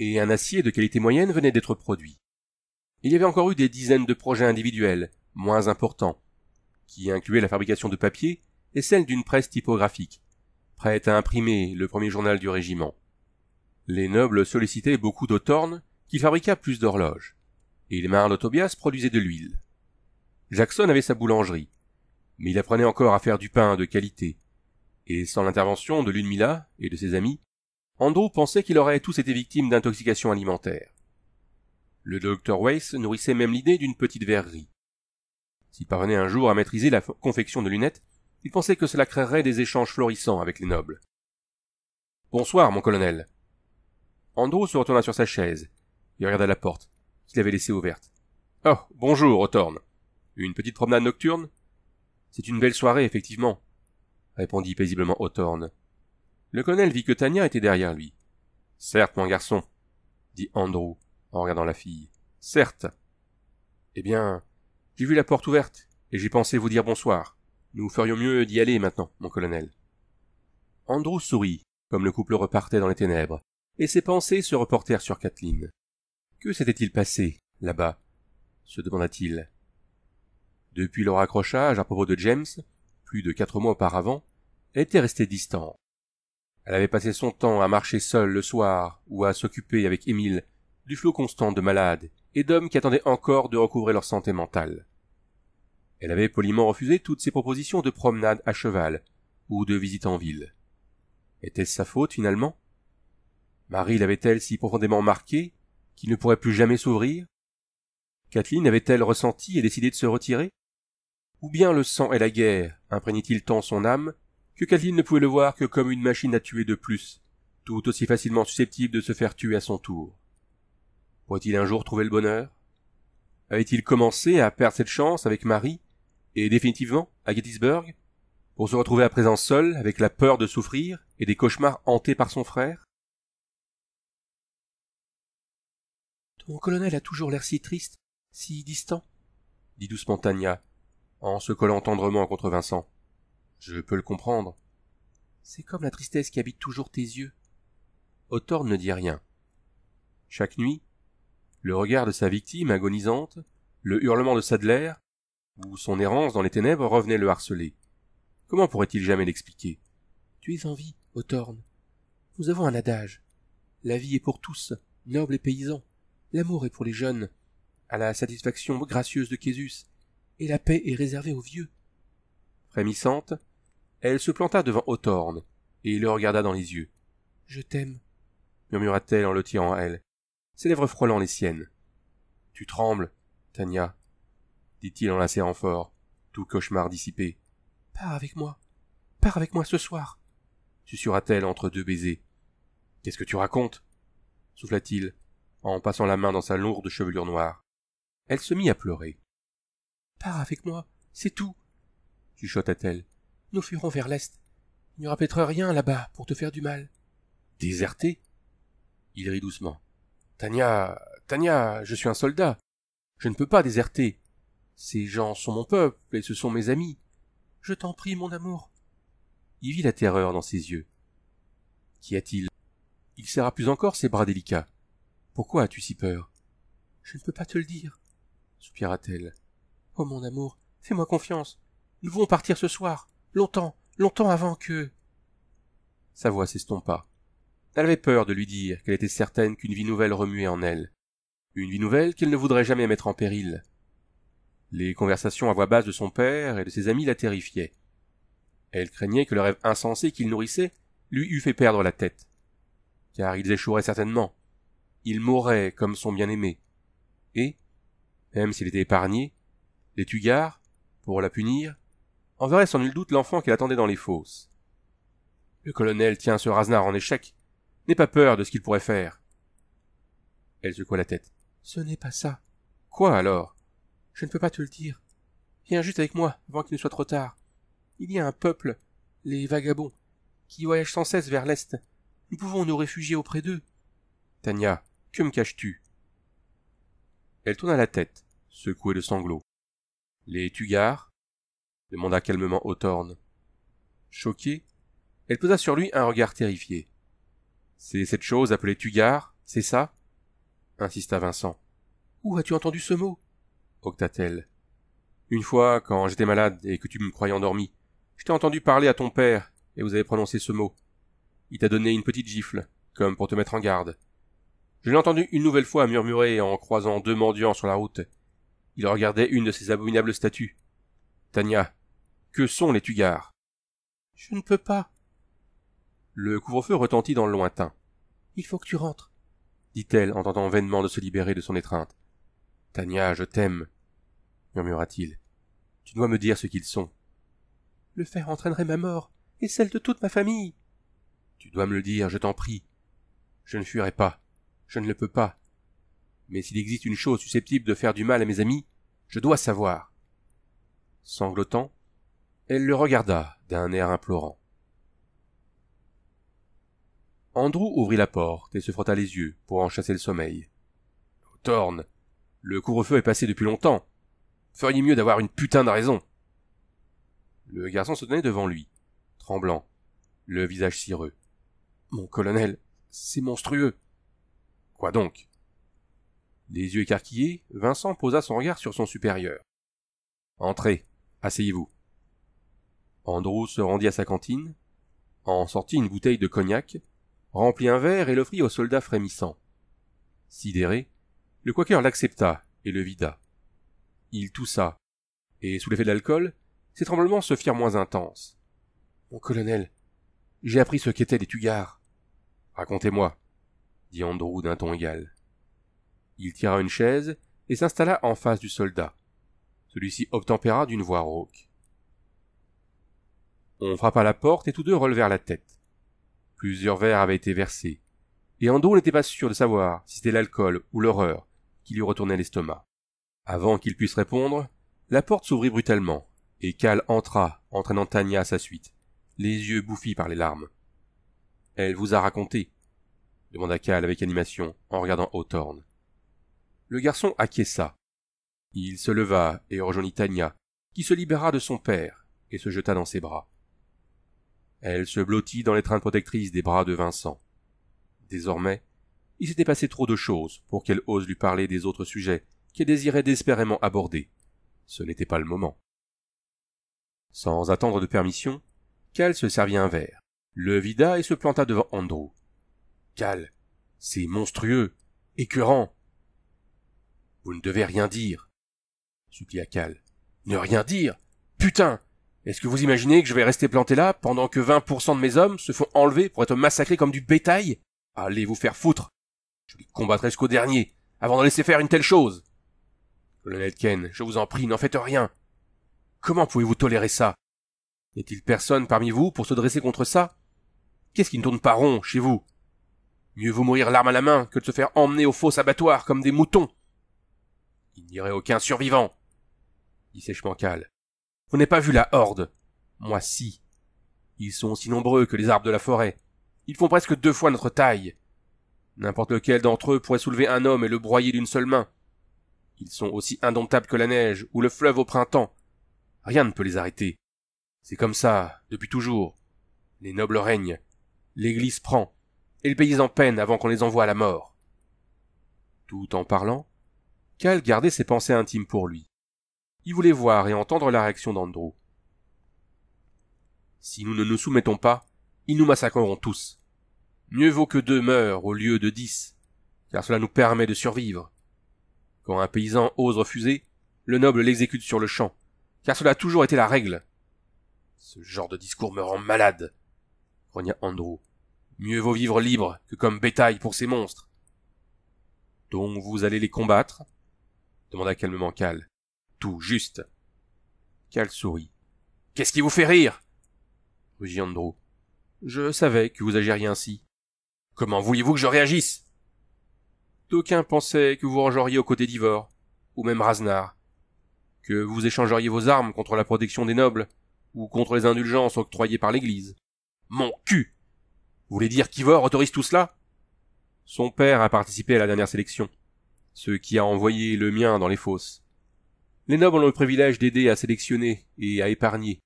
et un acier de qualité moyenne venait d'être produit. Il y avait encore eu des dizaines de projets individuels, moins importants, qui incluaient la fabrication de papier et celle d'une presse typographique, prête à imprimer le premier journal du régiment. Les nobles sollicitaient beaucoup d'Autorne, qui fabriqua plus d'horloges, et les Tobias produisait de l'huile. Jackson avait sa boulangerie, mais il apprenait encore à faire du pain de qualité, et sans l'intervention de Ludmilla et de ses amis, Andrew pensait qu'il aurait tous été victimes d'intoxication alimentaire. Le docteur Weiss nourrissait même l'idée d'une petite verrerie. S'il parvenait un jour à maîtriser la confection de lunettes, il pensait que cela créerait des échanges florissants avec les nobles. Bonsoir, mon colonel. Andrew se retourna sur sa chaise. Il regarda la porte, qu'il avait laissée ouverte. Oh, bonjour, Hawthorne. Une petite promenade nocturne? C'est une belle soirée, effectivement, répondit paisiblement Hawthorne. Le colonel vit que Tania était derrière lui. Certes, mon garçon, dit Andrew, en regardant la fille. Certes. Eh bien, j'ai vu la porte ouverte, et j'ai pensé vous dire bonsoir. Nous ferions mieux d'y aller maintenant, mon colonel. Andrew sourit, comme le couple repartait dans les ténèbres, et ses pensées se reportèrent sur Kathleen. Que s'était-il passé, là-bas se demanda-t-il. Depuis leur accrochage à propos de James, plus de quatre mois auparavant, elle était restée distante. Elle avait passé son temps à marcher seule le soir ou à s'occuper avec Émile du flot constant de malades et d'hommes qui attendaient encore de recouvrer leur santé mentale. Elle avait poliment refusé toutes ses propositions de promenade à cheval ou de visite en ville. Était-ce sa faute finalement Marie l'avait-elle si profondément marqué qu'il ne pourrait plus jamais s'ouvrir Kathleen avait-elle ressenti et décidé de se retirer Ou bien le sang et la guerre imprégnaient-ils tant son âme que Kathleen ne pouvait le voir que comme une machine à tuer de plus, tout aussi facilement susceptible de se faire tuer à son tour Pourrait-il un jour trouver le bonheur Avait-il commencé à perdre cette chance avec Marie, et définitivement à Gettysburg, pour se retrouver à présent seul avec la peur de souffrir et des cauchemars hantés par son frère Ton colonel a toujours l'air si triste, si distant, dit doucement Tania, en se collant tendrement contre Vincent. Je peux le comprendre. C'est comme la tristesse qui habite toujours tes yeux. Autorne ne dit rien. Chaque nuit, le regard de sa victime agonisante, le hurlement de Sadler, ou son errance dans les ténèbres revenaient le harceler. Comment pourrait-il jamais l'expliquer Tu es en vie, Othorn. Nous avons un adage. La vie est pour tous, nobles et paysans. L'amour est pour les jeunes, à la satisfaction gracieuse de Késus, et la paix est réservée aux vieux. Frémissante, elle se planta devant Othorn et le regarda dans les yeux. Je t'aime, murmura-t-elle en le tirant à elle ses lèvres frôlant les siennes. Tu trembles, Tania, dit-il en la serrant fort, tout cauchemar dissipé. Pars avec moi. Pars avec moi ce soir, susurra-t-elle entre deux baisers. Qu'est-ce que tu racontes souffla-t-il, en passant la main dans sa lourde chevelure noire. Elle se mit à pleurer. Pars avec moi, c'est tout, chuchota-t-elle. Nous fuirons vers l'est. Il n'y aura peut-être rien là-bas pour te faire du mal. Déserté Il rit doucement. Tania, Tania, je suis un soldat. Je ne peux pas déserter. Ces gens sont mon peuple et ce sont mes amis. Je t'en prie, mon amour. Il vit la terreur dans ses yeux. Qu'y a-t-il Il serra plus encore ses bras délicats. Pourquoi as-tu si peur Je ne peux pas te le dire, soupira-t-elle. Oh mon amour, fais-moi confiance. Nous voulons partir ce soir, longtemps, longtemps avant que. Sa voix s'estompa. Elle avait peur de lui dire qu'elle était certaine qu'une vie nouvelle remuait en elle, une vie nouvelle qu'elle ne voudrait jamais mettre en péril. Les conversations à voix basse de son père et de ses amis la terrifiaient. Elle craignait que le rêve insensé qu'il nourrissait lui eût fait perdre la tête. Car ils échoueraient certainement. Il mourrait comme son bien-aimé. Et, même s'il était épargné, les Tugards, pour la punir, enverraient sans nul doute l'enfant qu'elle attendait dans les fosses. Le colonel tient ce rasenard en échec, N'aie pas peur de ce qu'il pourrait faire. Elle secoua la tête. Ce n'est pas ça. Quoi alors? Je ne peux pas te le dire. Viens juste avec moi, avant qu'il ne soit trop tard. Il y a un peuple, les vagabonds, qui voyagent sans cesse vers l'Est. Nous pouvons nous réfugier auprès d'eux. Tania, que me caches-tu? Elle tourna la tête, secouée de sanglots. Les Tugars? demanda calmement Hawthorne. Choquée, elle posa sur lui un regard terrifié. C'est cette chose appelée Tugar, c'est ça? insista Vincent. Où as-tu entendu ce mot? octa-t-elle. Une fois, quand j'étais malade et que tu me croyais endormi, je t'ai entendu parler à ton père, et vous avez prononcé ce mot. Il t'a donné une petite gifle, comme pour te mettre en garde. Je l'ai entendu une nouvelle fois murmurer en croisant deux mendiants sur la route. Il regardait une de ces abominables statues. Tania, que sont les Tugars? Je ne peux pas, le couvre-feu retentit dans le lointain. Il faut que tu rentres, dit-elle en tentant vainement de se libérer de son étreinte. Tania, je t'aime, murmura-t-il. Tu dois me dire ce qu'ils sont. Le fer entraînerait ma mort et celle de toute ma famille. Tu dois me le dire, je t'en prie. Je ne fuirai pas. Je ne le peux pas. Mais s'il existe une chose susceptible de faire du mal à mes amis, je dois savoir. Sanglotant, elle le regarda d'un air implorant. Andrew ouvrit la porte et se frotta les yeux pour en chasser le sommeil. Oh, Torne, le couvre-feu est passé depuis longtemps. Feriez mieux d'avoir une putain de raison. Le garçon se tenait devant lui, tremblant, le visage cireux. Mon colonel, c'est monstrueux. Quoi donc Les yeux écarquillés, Vincent posa son regard sur son supérieur. Entrez, asseyez-vous. Andrew se rendit à sa cantine, en sortit une bouteille de cognac remplit un verre et l'offrit au soldat frémissant. Sidéré, le quaker l'accepta et le vida. Il toussa, et sous l'effet de l'alcool, ses tremblements se firent moins intenses. Mon colonel, j'ai appris ce qu'étaient les tugares. Racontez-moi, dit Andrew d'un ton égal. Il tira une chaise et s'installa en face du soldat. Celui-ci obtempéra d'une voix rauque. On frappa la porte et tous deux relevèrent la tête. Plusieurs verres avaient été versés. Et Ando n'était pas sûr de savoir si c'était l'alcool ou l'horreur qui lui retournait l'estomac. Avant qu'il puisse répondre, la porte s'ouvrit brutalement, et Cal entra, entraînant Tanya à sa suite, les yeux bouffis par les larmes. Elle vous a raconté demanda Cal avec animation en regardant Hawthorne. Le garçon acquiesça. Il se leva et rejoignit Tanya, qui se libéra de son père et se jeta dans ses bras. Elle se blottit dans l'étreinte protectrice des bras de Vincent. Désormais, il s'était passé trop de choses pour qu'elle ose lui parler des autres sujets qu'elle désirait désespérément aborder. Ce n'était pas le moment. Sans attendre de permission, Cal se servit un verre, le vida et se planta devant Andrew. Cal, c'est monstrueux, écœurant. Vous ne devez rien dire, supplia Cal. Ne rien dire Putain est-ce que vous imaginez que je vais rester planté là pendant que 20% de mes hommes se font enlever pour être massacrés comme du bétail Allez vous faire foutre Je les combattrai jusqu'au dernier, avant de laisser faire une telle chose Colonel Ken, je vous en prie, n'en faites rien Comment pouvez-vous tolérer ça N'est-il personne parmi vous pour se dresser contre ça Qu'est-ce qui ne tourne pas rond chez vous Mieux vaut mourir l'arme à la main que de se faire emmener au faux abattoir comme des moutons. Il n'y aurait aucun survivant, dit sèchement Cal. Vous n'avez pas vu la horde Moi si. Ils sont aussi nombreux que les arbres de la forêt. Ils font presque deux fois notre taille. N'importe lequel d'entre eux pourrait soulever un homme et le broyer d'une seule main. Ils sont aussi indomptables que la neige ou le fleuve au printemps. Rien ne peut les arrêter. C'est comme ça, depuis toujours. Les nobles règnent, l'Église prend, et le en peine avant qu'on les envoie à la mort. Tout en parlant, Cal gardait ses pensées intimes pour lui il voulait voir et entendre la réaction d'Andrew. Si nous ne nous soumettons pas, ils nous massacreront tous. Mieux vaut que deux meurent au lieu de dix, car cela nous permet de survivre. Quand un paysan ose refuser, le noble l'exécute sur le champ, car cela a toujours été la règle. Ce genre de discours me rend malade, grogna Andrew. Mieux vaut vivre libre que comme bétail pour ces monstres. Donc vous allez les combattre? demanda calmement Cal tout juste. Cal sourit. Qu'est-ce qui vous fait rire rugit Andrew. Je savais que vous agiriez ainsi. Comment vouliez-vous que je réagisse D'aucuns pensaient que vous rangeriez aux côtés d'Ivor, ou même Raznar, que vous échangeriez vos armes contre la protection des nobles, ou contre les indulgences octroyées par l'Église. Mon cul Vous voulez dire qu'Ivor autorise tout cela Son père a participé à la dernière sélection, ce qui a envoyé le mien dans les fosses. Les nobles ont le privilège d'aider à sélectionner et à épargner.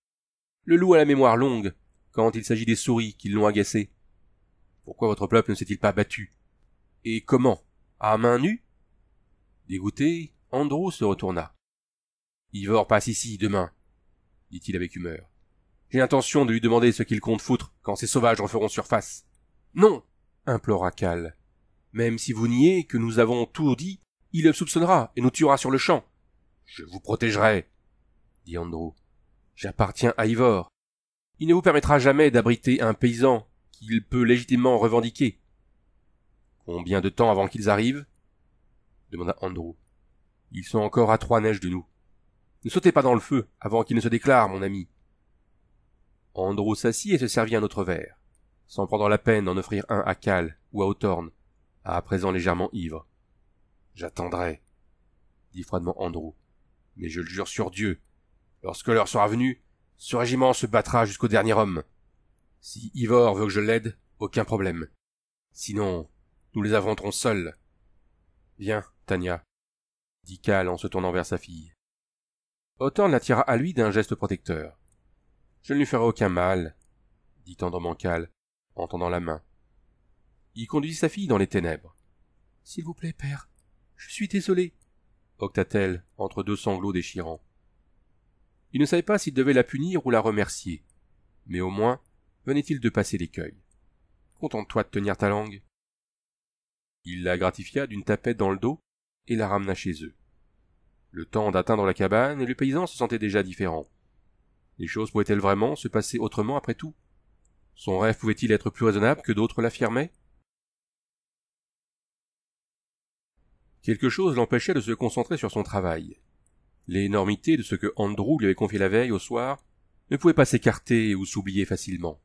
Le loup a la mémoire longue quand il s'agit des souris qui l'ont agacé. Pourquoi votre peuple ne s'est-il pas battu Et comment À main nue Dégoûté, Andrew se retourna. Ivor passe ici demain, dit-il avec humeur. J'ai l'intention de lui demander ce qu'il compte foutre quand ces sauvages feront surface. Non implora Cal. Même si vous niez que nous avons tout dit, il le soupçonnera et nous tuera sur le champ. Je vous protégerai, dit Andrew. J'appartiens à Ivor. Il ne vous permettra jamais d'abriter un paysan qu'il peut légitimement revendiquer. Combien de temps avant qu'ils arrivent? demanda Andrew. Ils sont encore à trois neiges de nous. Ne sautez pas dans le feu avant qu'ils ne se déclarent, mon ami. Andrew s'assit et se servit un autre verre, sans prendre la peine d'en offrir un à Cal ou à Othorn, à présent légèrement ivre. J'attendrai, dit froidement Andrew mais je le jure sur Dieu, lorsque l'heure sera venue, ce régiment se battra jusqu'au dernier homme. Si Ivor veut que je l'aide, aucun problème. Sinon, nous les affronterons seuls. Viens, Tania, dit Cal en se tournant vers sa fille. la l'attira à lui d'un geste protecteur. Je ne lui ferai aucun mal, dit tendrement Cal, en tendant la main. Il conduisit sa fille dans les ténèbres. S'il vous plaît, père, je suis désolé octa t elle entre deux sanglots déchirants. Il ne savait pas s'il devait la punir ou la remercier, mais au moins venait-il de passer l'écueil. Contente-toi de tenir ta langue. Il la gratifia d'une tapette dans le dos et la ramena chez eux. Le temps d'atteindre la cabane et le paysan se sentait déjà différent. Les choses pouvaient-elles vraiment se passer autrement après tout Son rêve pouvait-il être plus raisonnable que d'autres l'affirmaient Quelque chose l'empêchait de se concentrer sur son travail. L'énormité de ce que Andrew lui avait confié la veille au soir ne pouvait pas s'écarter ou s'oublier facilement.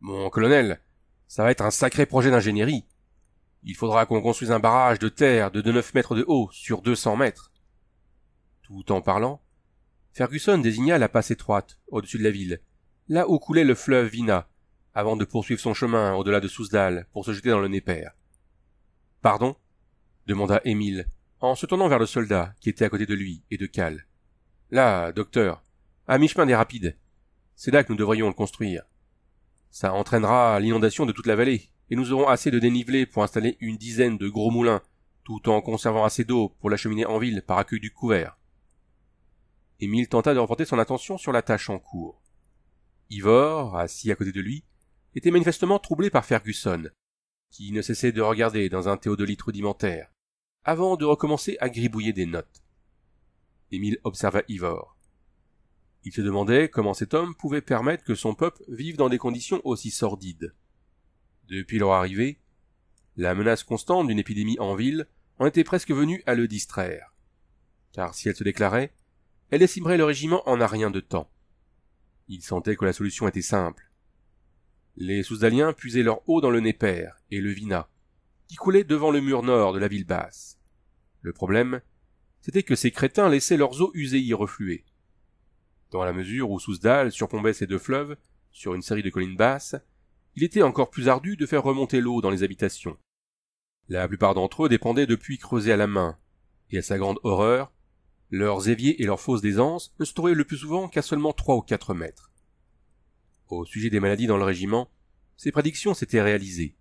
Mon colonel, ça va être un sacré projet d'ingénierie. Il faudra qu'on construise un barrage de terre de neuf mètres de haut sur deux cents mètres. Tout en parlant, Ferguson désigna la passe étroite au-dessus de la ville, là où coulait le fleuve Vina, avant de poursuivre son chemin au-delà de Sousdal pour se jeter dans le Népère. Pardon demanda Émile, en se tournant vers le soldat, qui était à côté de lui, et de Cal. Là, docteur, à mi-chemin des rapides. C'est là que nous devrions le construire. Ça entraînera l'inondation de toute la vallée, et nous aurons assez de dénivelé pour installer une dizaine de gros moulins, tout en conservant assez d'eau pour la cheminée en ville par accueil du couvert. Émile tenta de reporter son attention sur la tâche en cours. Ivor, assis à côté de lui, était manifestement troublé par Fergusson, qui ne cessait de regarder dans un théodolite rudimentaire, avant de recommencer à gribouiller des notes. Émile observa Ivor. Il se demandait comment cet homme pouvait permettre que son peuple vive dans des conditions aussi sordides. Depuis leur arrivée, la menace constante d'une épidémie en ville en était presque venue à le distraire. Car si elle se déclarait, elle décimerait le régiment en un rien de temps. Il sentait que la solution était simple. Les Sousdaliens puisaient leur eau dans le Néper et le Vina, qui coulait devant le mur nord de la ville basse. Le problème, c'était que ces crétins laissaient leurs eaux usées y refluer. Dans la mesure où Sousdal surplombait ces deux fleuves, sur une série de collines basses, il était encore plus ardu de faire remonter l'eau dans les habitations. La plupart d'entre eux dépendaient de puits creusés à la main, et à sa grande horreur, leurs éviers et leurs fosses d'aisance ne se trouvaient le plus souvent qu'à seulement trois ou quatre mètres. Au sujet des maladies dans le régiment, ces prédictions s'étaient réalisées.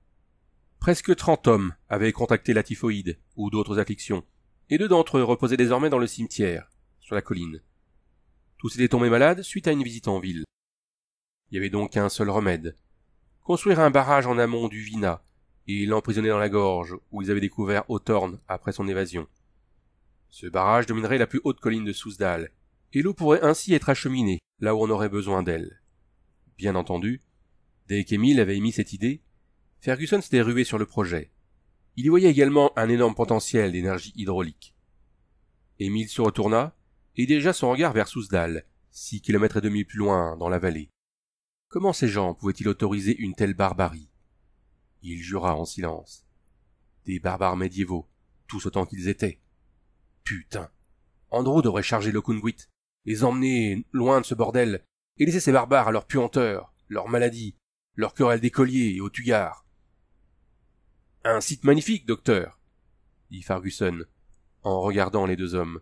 Presque trente hommes avaient contacté la typhoïde ou d'autres afflictions, et deux d'entre eux reposaient désormais dans le cimetière, sur la colline. Tous étaient tombés malades suite à une visite en ville. Il y avait donc un seul remède. Construire un barrage en amont du Vina et l'emprisonner dans la gorge où ils avaient découvert O'Torne après son évasion. Ce barrage dominerait la plus haute colline de Sousdal, et l'eau pourrait ainsi être acheminée là où on aurait besoin d'elle. Bien entendu, dès qu'Emile avait émis cette idée, Ferguson s'était rué sur le projet. Il y voyait également un énorme potentiel d'énergie hydraulique. Émile se retourna et déjà son regard vers Sousdal, six kilomètres et demi plus loin, dans la vallée. Comment ces gens pouvaient-ils autoriser une telle barbarie Il jura en silence. Des barbares médiévaux, tous autant qu'ils étaient. Putain Andrew devrait charger le kungwit les emmener loin de ce bordel, et laisser ces barbares à leur puanteur, leur maladie, leur querelle d'écoliers et aux tuyards. Un site magnifique, docteur, dit Fergusson, en regardant les deux hommes.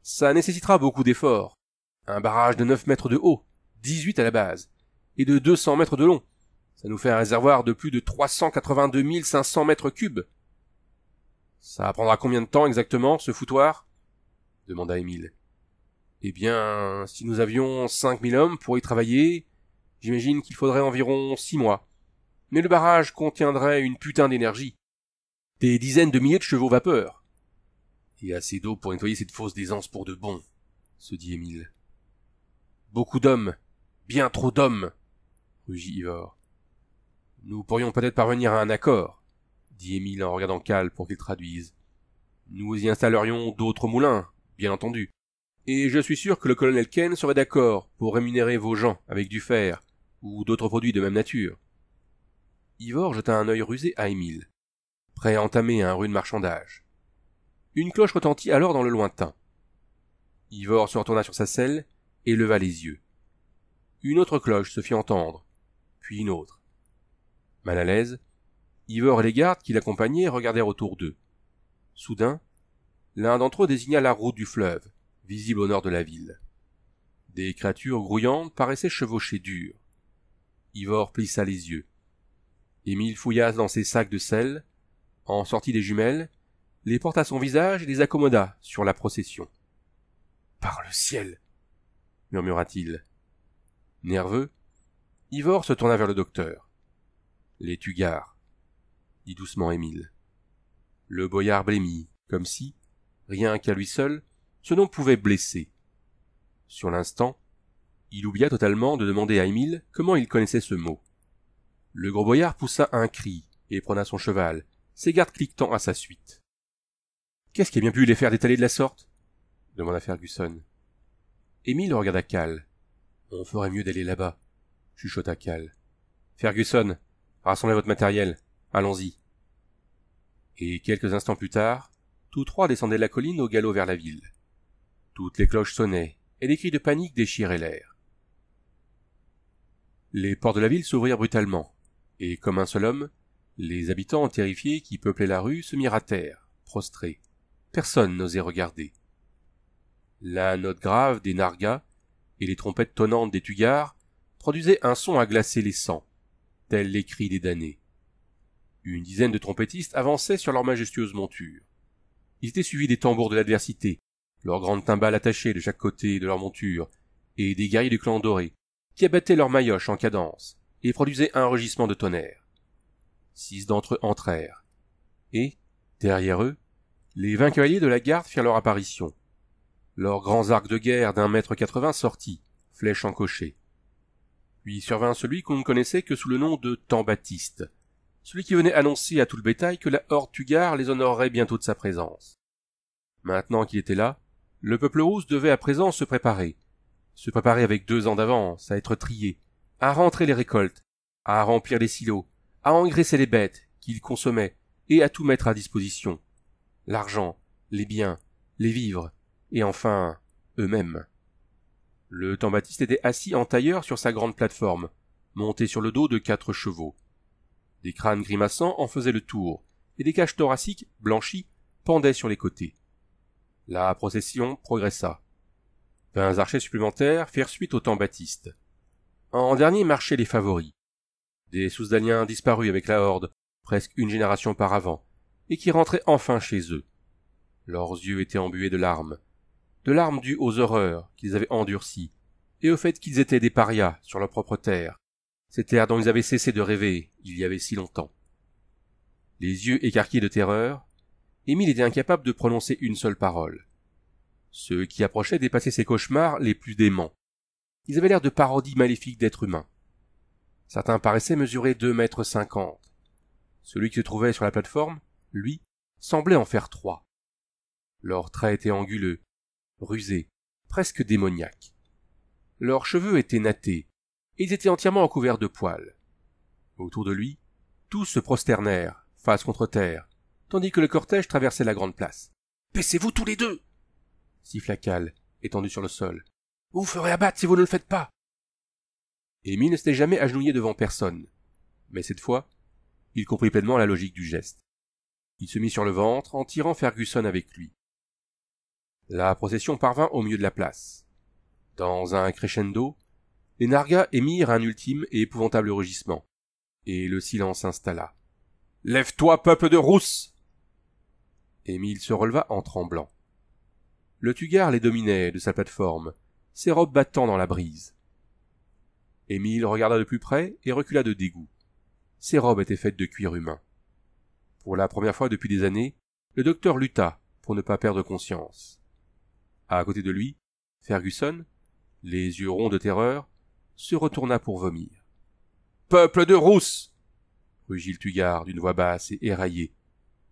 Ça nécessitera beaucoup d'efforts. Un barrage de 9 mètres de haut, dix-huit à la base, et de 200 mètres de long. Ça nous fait un réservoir de plus de cinq cents mètres cubes. Ça prendra combien de temps exactement, ce foutoir demanda Émile. Eh bien, si nous avions 5000 hommes pour y travailler, j'imagine qu'il faudrait environ six mois. Mais le barrage contiendrait une putain d'énergie des dizaines de milliers de chevaux vapeurs Et assez d'eau pour nettoyer cette fausse d'aisance pour de bon, se dit Émile. Beaucoup d'hommes, bien trop d'hommes, rugit Ivor. Nous pourrions peut-être parvenir à un accord, dit Émile en regardant Cal pour qu'il traduise. Nous y installerions d'autres moulins, bien entendu. Et je suis sûr que le colonel Ken serait d'accord pour rémunérer vos gens avec du fer, ou d'autres produits de même nature. Ivor jeta un œil rusé à Émile prêt à entamer un rude marchandage. Une cloche retentit alors dans le lointain. Ivor se retourna sur sa selle et leva les yeux. Une autre cloche se fit entendre, puis une autre. Mal à l'aise, Ivor et les gardes qui l'accompagnaient regardèrent autour d'eux. Soudain, l'un d'entre eux désigna la route du fleuve, visible au nord de la ville. Des créatures grouillantes paraissaient chevaucher dur. Ivor plissa les yeux. Émile fouilla dans ses sacs de sel, en sortit des jumelles, les porta à son visage et les accommoda sur la procession. Par le ciel! murmura-t-il. Nerveux, Ivor se tourna vers le docteur. Les tugards, dit doucement Émile. Le boyard blêmit, comme si, rien qu'à lui seul, ce nom pouvait blesser. Sur l'instant, il oublia totalement de demander à Émile comment il connaissait ce mot. Le gros boyard poussa un cri et prena son cheval, ses gardes cliquetant à sa suite. Qu'est-ce qui a bien pu les faire détaler de la sorte demanda Ferguson. Émile regarda Cal. On ferait mieux d'aller là-bas, chuchota Cal. Ferguson, rassemblez votre matériel, allons-y. Et quelques instants plus tard, tous trois descendaient la colline au galop vers la ville. Toutes les cloches sonnaient, et des cris de panique déchiraient l'air. Les portes de la ville s'ouvrirent brutalement, et comme un seul homme, les habitants terrifiés qui peuplaient la rue se mirent à terre, prostrés. Personne n'osait regarder. La note grave des nargas et les trompettes tonnantes des tugars produisaient un son à glacer les sangs, tels les cris des damnés. Une dizaine de trompettistes avançaient sur leurs majestueuses montures. Ils étaient suivis des tambours de l'adversité, leurs grandes timbales attachées de chaque côté de leur monture, et des guerriers du clan doré, qui abattaient leurs mailloches en cadence, et produisaient un rugissement de tonnerre. Six d'entre eux entrèrent. Et, derrière eux, les vingt cavaliers de la garde firent leur apparition. Leurs grands arcs de guerre d'un mètre quatre-vingts sortis, flèches encochées. Puis survint celui qu'on ne connaissait que sous le nom de Baptiste », celui qui venait annoncer à tout le bétail que la horde Tugard les honorerait bientôt de sa présence. Maintenant qu'il était là, le peuple rousse devait à présent se préparer, se préparer avec deux ans d'avance à être trié, à rentrer les récoltes, à remplir les silos, à engraisser les bêtes qu'il consommait et à tout mettre à disposition. L'argent, les biens, les vivres, et enfin, eux-mêmes. Le temps baptiste était assis en tailleur sur sa grande plateforme, monté sur le dos de quatre chevaux. Des crânes grimaçants en faisaient le tour, et des caches thoraciques, blanchies, pendaient sur les côtés. La procession progressa. Vingt archers supplémentaires firent suite au temps baptiste. En dernier marchaient les favoris, des Sous-Daliens disparus avec la Horde, presque une génération auparavant, et qui rentraient enfin chez eux. Leurs yeux étaient embués de larmes, de larmes dues aux horreurs qu'ils avaient endurcies, et au fait qu'ils étaient des parias sur leur propre terre, Cette terre dont ils avaient cessé de rêver il y avait si longtemps. Les yeux écarqués de terreur, Émile était incapable de prononcer une seule parole. Ceux qui approchaient dépassaient ses cauchemars les plus déments. Ils avaient l'air de parodies maléfiques d'êtres humains. Certains paraissaient mesurer deux mètres cinquante. Celui qui se trouvait sur la plateforme, lui, semblait en faire trois. Leurs traits étaient anguleux, rusés, presque démoniaques. Leurs cheveux étaient nattés, et ils étaient entièrement recouverts de poils. Autour de lui, tous se prosternèrent, face contre terre, tandis que le cortège traversait la grande place. baissez vous tous les deux siffla Cal, étendu sur le sol. Vous vous ferez abattre si vous ne le faites pas. Émile ne s'était jamais agenouillé devant personne. Mais cette fois, il comprit pleinement la logique du geste. Il se mit sur le ventre en tirant Ferguson avec lui. La procession parvint au milieu de la place. Dans un crescendo, les nargas émirent un ultime et épouvantable rugissement, et le silence s'installa. Lève-toi, peuple de rousse! Émile se releva en tremblant. Le Tugar les dominait de sa plateforme, ses robes battant dans la brise. Émile regarda de plus près et recula de dégoût. Ses robes étaient faites de cuir humain. Pour la première fois depuis des années, le docteur lutta pour ne pas perdre conscience. À côté de lui, Ferguson, les yeux ronds de terreur, se retourna pour vomir. Peuple de rousse rugit le Tugard d'une voix basse et éraillée,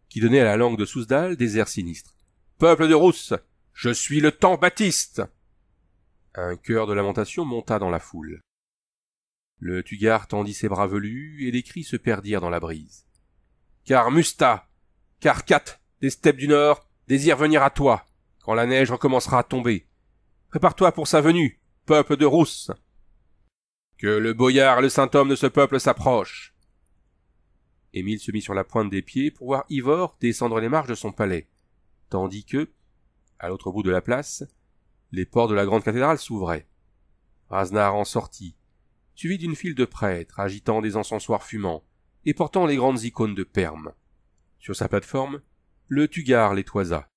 qui donnait à la langue de Sousdal des airs sinistres. Peuple de rousse Je suis le temps Baptiste Un cœur de lamentation monta dans la foule. Le Tugard tendit ses bras velus, et les cris se perdirent dans la brise. Car Musta, car Kat, des steppes du Nord, désire venir à toi, quand la neige recommencera à tomber. Prépare-toi pour sa venue, peuple de Rousse. Que le boyard et le saint homme de ce peuple s'approchent. Émile se mit sur la pointe des pieds pour voir Ivor descendre les marches de son palais, tandis que, à l'autre bout de la place, les portes de la grande cathédrale s'ouvraient. Raznar en sortit, suivi d'une file de prêtres agitant des encensoirs fumants et portant les grandes icônes de Perme. Sur sa plateforme, le Tugar les toisa.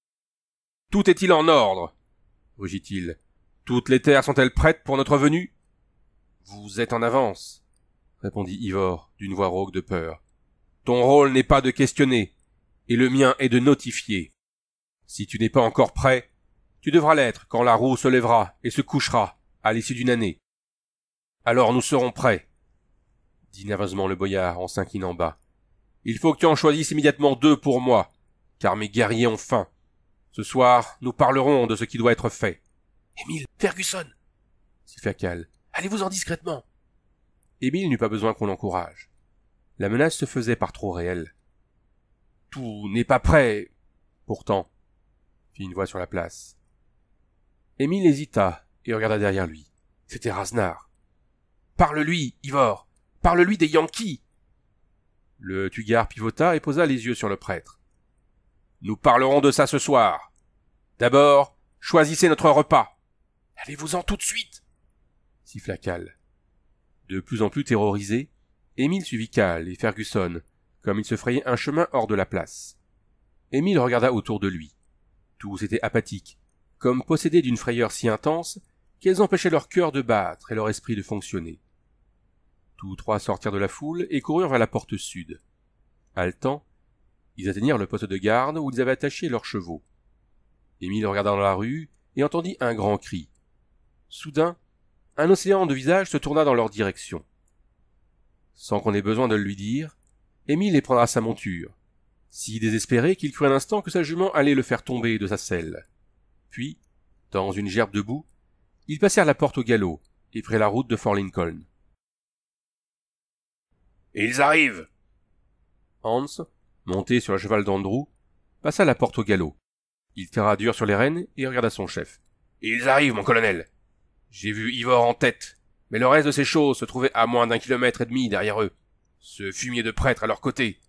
Tout est-il en ordre rugit-il. Toutes les terres sont-elles prêtes pour notre venue Vous êtes en avance, répondit Ivor d'une voix rauque de peur. Ton rôle n'est pas de questionner, et le mien est de notifier. Si tu n'es pas encore prêt, tu devras l'être quand la roue se lèvera et se couchera à l'issue d'une année. Alors nous serons prêts, dit nerveusement le boyard en s'inclinant bas. Il faut que tu en choisisses immédiatement deux pour moi, car mes guerriers ont faim. Ce soir, nous parlerons de ce qui doit être fait. Émile, Ferguson, siffla Cal. Allez-vous-en discrètement. Émile n'eut pas besoin qu'on l'encourage. La menace se faisait par trop réelle. Tout n'est pas prêt, pourtant, fit une voix sur la place. Émile hésita et regarda derrière lui. C'était Parle-lui, Ivor. Parle-lui des Yankees. Le Tugard pivota et posa les yeux sur le prêtre. Nous parlerons de ça ce soir. D'abord, choisissez notre repas. Allez-vous-en tout de suite siffla Cal. De plus en plus terrorisé, Émile suivit Cal et Ferguson, comme ils se frayaient un chemin hors de la place. Émile regarda autour de lui. Tous étaient apathiques, comme possédés d'une frayeur si intense qu'elles empêchaient leur cœur de battre et leur esprit de fonctionner. Tous trois sortirent de la foule et coururent vers la porte sud. temps, ils atteignirent le poste de garde où ils avaient attaché leurs chevaux. Émile regarda dans la rue et entendit un grand cri. Soudain, un océan de visages se tourna dans leur direction. Sans qu'on ait besoin de le lui dire, Émile à sa monture, si désespéré qu'il crut un instant que sa jument allait le faire tomber de sa selle. Puis, dans une gerbe de boue, ils passèrent la porte au galop, et prirent la route de Fort Lincoln. Ils arrivent. Hans, monté sur le cheval d'Andrew, passa la porte au galop. Il tira dur sur les rênes et regarda son chef. Ils arrivent, mon colonel. J'ai vu Ivor en tête, mais le reste de ces choses se trouvait à moins d'un kilomètre et demi derrière eux. Ce fumier de prêtre à leur côté.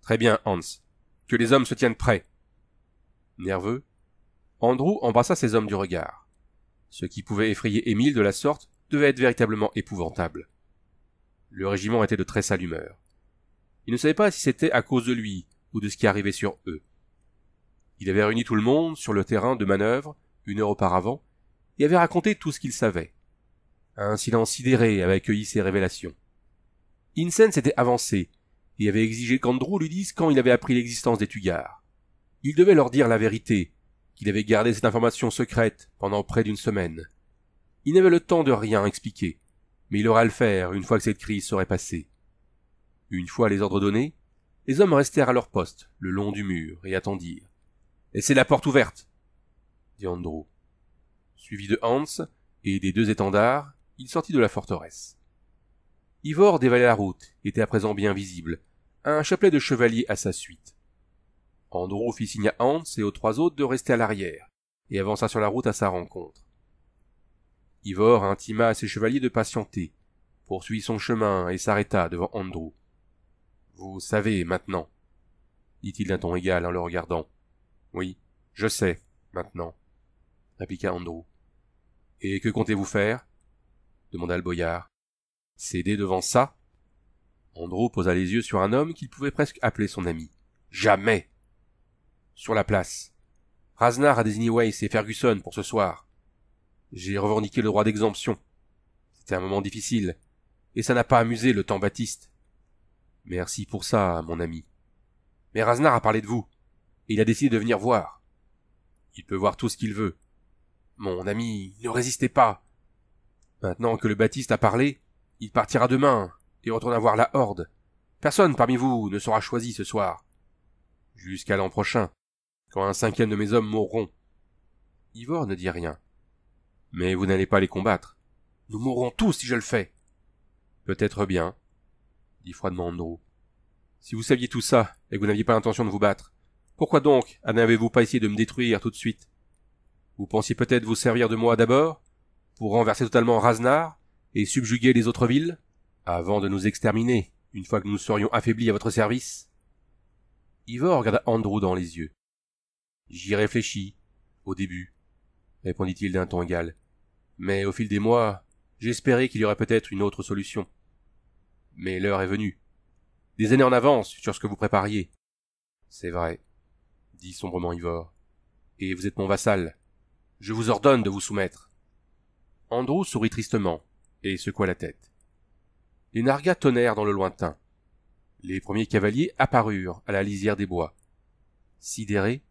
Très bien, Hans. Que les hommes se tiennent prêts. Nerveux, Andrew embrassa ses hommes du regard. Ce qui pouvait effrayer Émile de la sorte devait être véritablement épouvantable. Le régiment était de très sale humeur. Il ne savait pas si c'était à cause de lui ou de ce qui arrivait sur eux. Il avait réuni tout le monde sur le terrain de manœuvre une heure auparavant et avait raconté tout ce qu'il savait. Un silence sidéré avait accueilli ces révélations. Insen s'était avancé et avait exigé qu'Andrew lui dise quand il avait appris l'existence des Tugars. Il devait leur dire la vérité, qu'il avait gardé cette information secrète pendant près d'une semaine. Il n'avait le temps de rien expliquer. Mais il aura le faire une fois que cette crise serait passée. Une fois les ordres donnés, les hommes restèrent à leur poste, le long du mur, et attendirent. Laissez la porte ouverte, dit Andrew, Suivi de Hans et des deux étendards, il sortit de la forteresse. Ivor dévalait la route, était à présent bien visible, un chapelet de chevaliers à sa suite. Andrew fit signe à Hans et aux trois autres de rester à l'arrière, et avança sur la route à sa rencontre. Ivor intima à ses chevaliers de patienter, poursuit son chemin et s'arrêta devant Andrew. Vous savez maintenant, dit-il d'un ton égal en le regardant. Oui, je sais, maintenant, répliqua Andrew. Et que comptez-vous faire demanda le boyard. Céder devant ça Andrew posa les yeux sur un homme qu'il pouvait presque appeler son ami. Jamais Sur la place. Raznar a désigné Weiss et Ferguson pour ce soir. J'ai revendiqué le droit d'exemption. C'était un moment difficile, et ça n'a pas amusé le temps Baptiste. Merci pour ça, mon ami. Mais Raznar a parlé de vous, et il a décidé de venir voir. Il peut voir tout ce qu'il veut. Mon ami, ne résistez pas. Maintenant que le Baptiste a parlé, il partira demain, et à voir la Horde. Personne parmi vous ne sera choisi ce soir. Jusqu'à l'an prochain, quand un cinquième de mes hommes mourront. Ivor ne dit rien. Mais vous n'allez pas les combattre. Nous mourrons tous si je le fais. Peut-être bien, dit froidement Andrew. Si vous saviez tout ça, et que vous n'aviez pas l'intention de vous battre, pourquoi donc ah, n'avez-vous pas essayé de me détruire tout de suite Vous pensiez peut-être vous servir de moi d'abord, pour renverser totalement Raznar, et subjuguer les autres villes, avant de nous exterminer, une fois que nous serions affaiblis à votre service Ivor regarda Andrew dans les yeux. J'y réfléchis, au début, répondit-il d'un ton égal. Mais au fil des mois, j'espérais qu'il y aurait peut-être une autre solution. Mais l'heure est venue. Des années en avance sur ce que vous prépariez. C'est vrai, dit sombrement Ivor. Et vous êtes mon vassal. Je vous ordonne de vous soumettre. Andrew sourit tristement et secoua la tête. Les nargas tonnèrent dans le lointain. Les premiers cavaliers apparurent à la lisière des bois. Sidérés,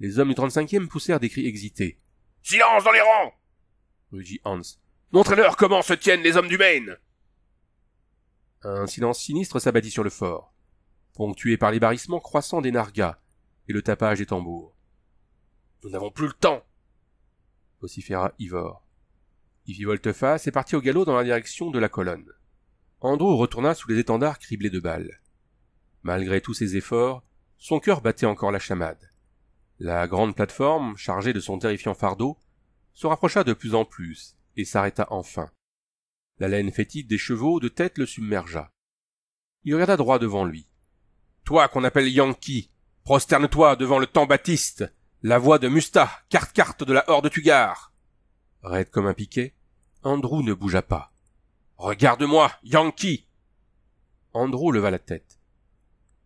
les hommes du 35e poussèrent des cris excités. Silence dans les rangs! rugit Hans. Montrez-leur comment se tiennent les hommes du Maine Un silence sinistre s'abattit sur le fort, ponctué par les croissant croissants des nargas et le tapage des tambours. Nous n'avons plus le temps vociféra Ivor. Il fit volte-face et partit au galop dans la direction de la colonne. Andrew retourna sous les étendards criblés de balles. Malgré tous ses efforts, son cœur battait encore la chamade. La grande plateforme, chargée de son terrifiant fardeau, se rapprocha de plus en plus et s'arrêta enfin. La laine fétide des chevaux de tête le submergea. Il regarda droit devant lui. Toi qu'on appelle Yankee, prosterne-toi devant le temps baptiste, la voix de Musta, carte-carte de la horde Tugar. Raide comme un piquet, Andrew ne bougea pas. Regarde-moi, Yankee! Andrew leva la tête.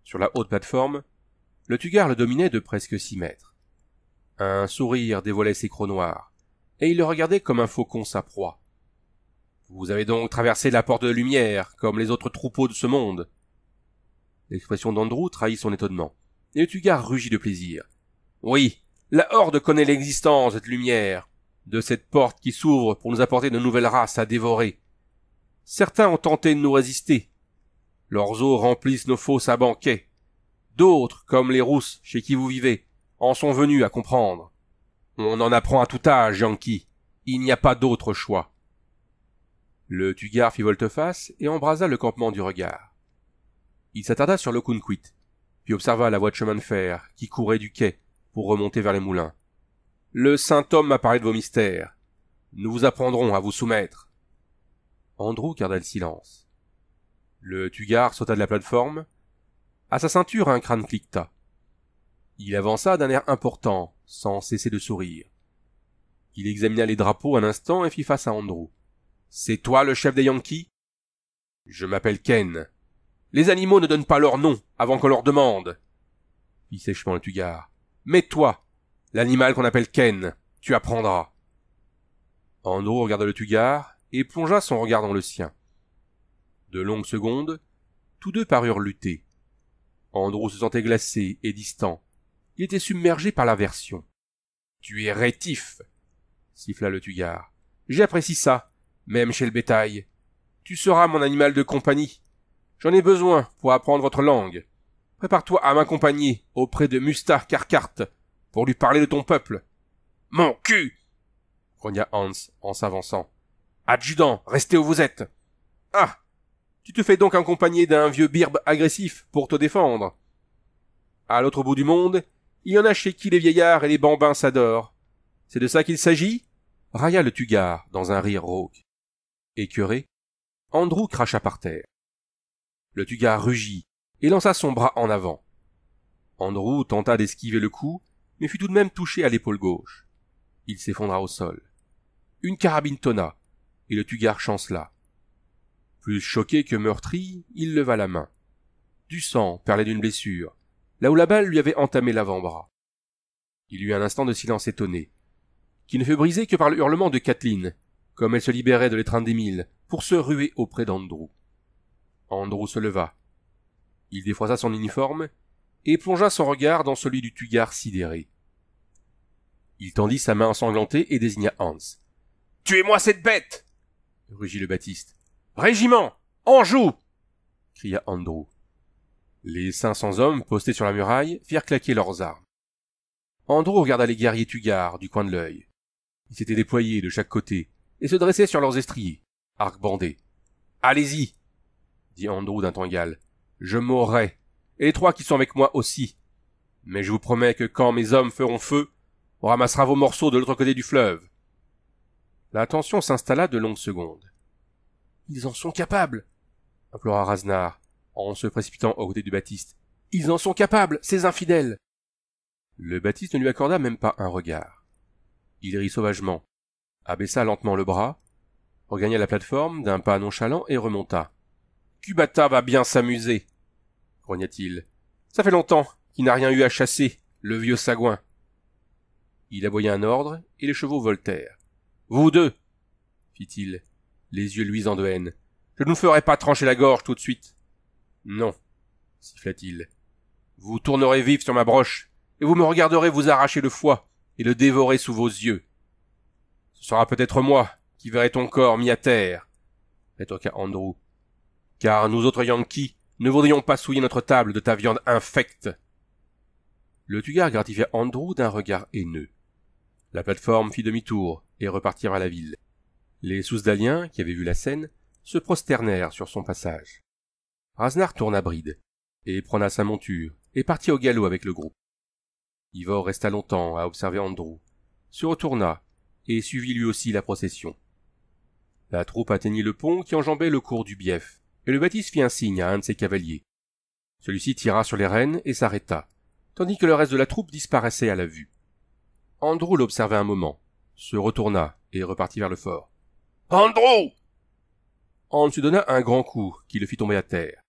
Sur la haute plateforme, le Tugar le dominait de presque six mètres. Un sourire dévoilait ses crocs noirs et il le regardait comme un faucon sa proie. Vous avez donc traversé la porte de lumière, comme les autres troupeaux de ce monde. L'expression d'Andrew trahit son étonnement, et Tugar rugit de plaisir. Oui, la Horde connaît l'existence de cette lumière, de cette porte qui s'ouvre pour nous apporter de nouvelles races à dévorer. Certains ont tenté de nous résister. Leurs eaux remplissent nos fosses à banquet. D'autres, comme les rousses chez qui vous vivez, en sont venus à comprendre. On en apprend à tout âge, Yankee. Il n'y a pas d'autre choix. Le tugar fit volte-face et embrasa le campement du regard. Il s'attarda sur le Kunquit, puis observa la voie de chemin de fer qui courait du quai pour remonter vers les moulins. Le saint homme apparaît de vos mystères. Nous vous apprendrons à vous soumettre. Andrew garda le silence. Le tugar sauta de la plateforme. À sa ceinture, un crâne cliqueta. Il avança d'un air important, sans cesser de sourire. Il examina les drapeaux un instant et fit face à Andrew. C'est toi le chef des Yankees? Je m'appelle Ken. Les animaux ne donnent pas leur nom avant qu'on leur demande. Fit sèchement le tugar. Mais toi, l'animal qu'on appelle Ken, tu apprendras. Andrew regarda le Tugard et plongea son regard dans le sien. De longues secondes, tous deux parurent lutter. Andrew se sentait glacé et distant il était submergé par l'aversion. Tu es rétif, siffla le Tugard. J'apprécie ça, même chez le bétail. Tu seras mon animal de compagnie. J'en ai besoin pour apprendre votre langue. Prépare-toi à m'accompagner auprès de Musta Karkart pour lui parler de ton peuple. Mon cul! grogna Hans en s'avançant. Adjudant, restez où vous êtes. Ah! Tu te fais donc accompagner d'un vieux birbe agressif pour te défendre. À l'autre bout du monde, il y en a chez qui les vieillards et les bambins s'adorent. C'est de ça qu'il s'agit Raya le tugard dans un rire rauque. Écœuré, Andrew cracha par terre. Le tugard rugit et lança son bras en avant. Andrew tenta d'esquiver le coup, mais fut tout de même touché à l'épaule gauche. Il s'effondra au sol. Une carabine tonna, et le tugard chancela. Plus choqué que meurtri, il leva la main. Du sang perlait d'une blessure, là où la balle lui avait entamé l'avant-bras. Il y eut un instant de silence étonné, qui ne fut brisé que par le hurlement de Kathleen, comme elle se libérait de l'étreinte d'Émile, pour se ruer auprès d'Andrew. Andrew se leva. Il défroisa son uniforme et plongea son regard dans celui du tugar sidéré. Il tendit sa main ensanglantée et désigna Hans. Tuez-moi cette bête! rugit le Baptiste. Régiment! Anjou", cria Andrew. Les cinq cents hommes postés sur la muraille firent claquer leurs armes. Andrew regarda les guerriers tugards du coin de l'œil. Ils s'étaient déployés de chaque côté et se dressaient sur leurs estriers, arcs bandés. Allez-y, dit Andrew d'un ton Je mourrai, et les trois qui sont avec moi aussi. Mais je vous promets que quand mes hommes feront feu, on ramassera vos morceaux de l'autre côté du fleuve. La tension s'installa de longues secondes. Ils en sont capables, implora Raznar en se précipitant aux côtés du Baptiste. Ils en sont capables, ces infidèles. Le Baptiste ne lui accorda même pas un regard. Il rit sauvagement, abaissa lentement le bras, regagna la plateforme d'un pas nonchalant et remonta. Cubata va bien s'amuser, grogna-t-il. Ça fait longtemps qu'il n'a rien eu à chasser, le vieux sagouin. Il aboya un ordre et les chevaux voltèrent. Vous deux, fit-il, les yeux luisants de haine. Je ne vous ferai pas trancher la gorge tout de suite. Non, siffla-t-il. Vous tournerez vif sur ma broche, et vous me regarderez vous arracher le foie et le dévorer sous vos yeux. Ce sera peut-être moi qui verrai ton corps mis à terre, rétorqua Andrew, car nous autres Yankees ne voudrions pas souiller notre table de ta viande infecte. Le tugar gratifia Andrew d'un regard haineux. La plateforme fit demi-tour et repartirent à la ville. Les Sousdaliens, qui avaient vu la scène, se prosternèrent sur son passage. Rasnar tourna bride, et prena sa monture, et partit au galop avec le groupe. Ivor resta longtemps à observer Andrew, se retourna, et suivit lui aussi la procession. La troupe atteignit le pont qui enjambait le cours du Bief, et le bâtisse fit un signe à un de ses cavaliers. Celui-ci tira sur les rênes et s'arrêta, tandis que le reste de la troupe disparaissait à la vue. Andrew l'observa un moment, se retourna et repartit vers le fort. Andrew! se donna un grand coup qui le fit tomber à terre.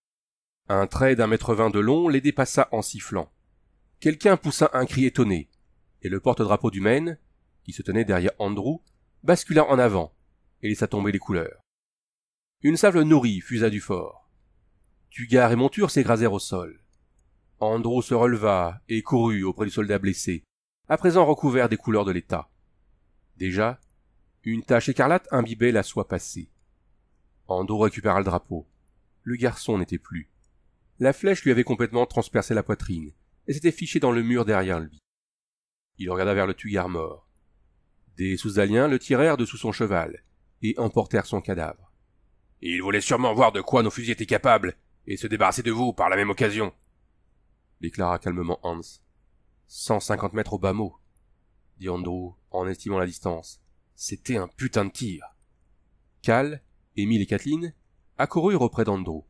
Un trait d'un mètre vingt de long les dépassa en sifflant. Quelqu'un poussa un cri étonné, et le porte-drapeau du Maine, qui se tenait derrière Andrew, bascula en avant et laissa tomber les couleurs. Une sable nourrie fusa du fort. Tugard et Monture s'écrasèrent au sol. Andrew se releva et courut auprès du soldat blessé, à présent recouvert des couleurs de l'État. Déjà, une tache écarlate imbibait la soie passée. Andrew récupéra le drapeau. Le garçon n'était plus. La flèche lui avait complètement transpercé la poitrine et s'était fichée dans le mur derrière lui. Il regarda vers le tuyard mort. Des sous-aliens le tirèrent de sous son cheval et emportèrent son cadavre. Il voulait sûrement voir de quoi nos fusils étaient capables et se débarrasser de vous par la même occasion, déclara calmement Hans. Cent cinquante mètres au bas mot, dit Andrew en estimant la distance. C'était un putain de tir. Cal, Emile et Kathleen accoururent auprès d'Andrew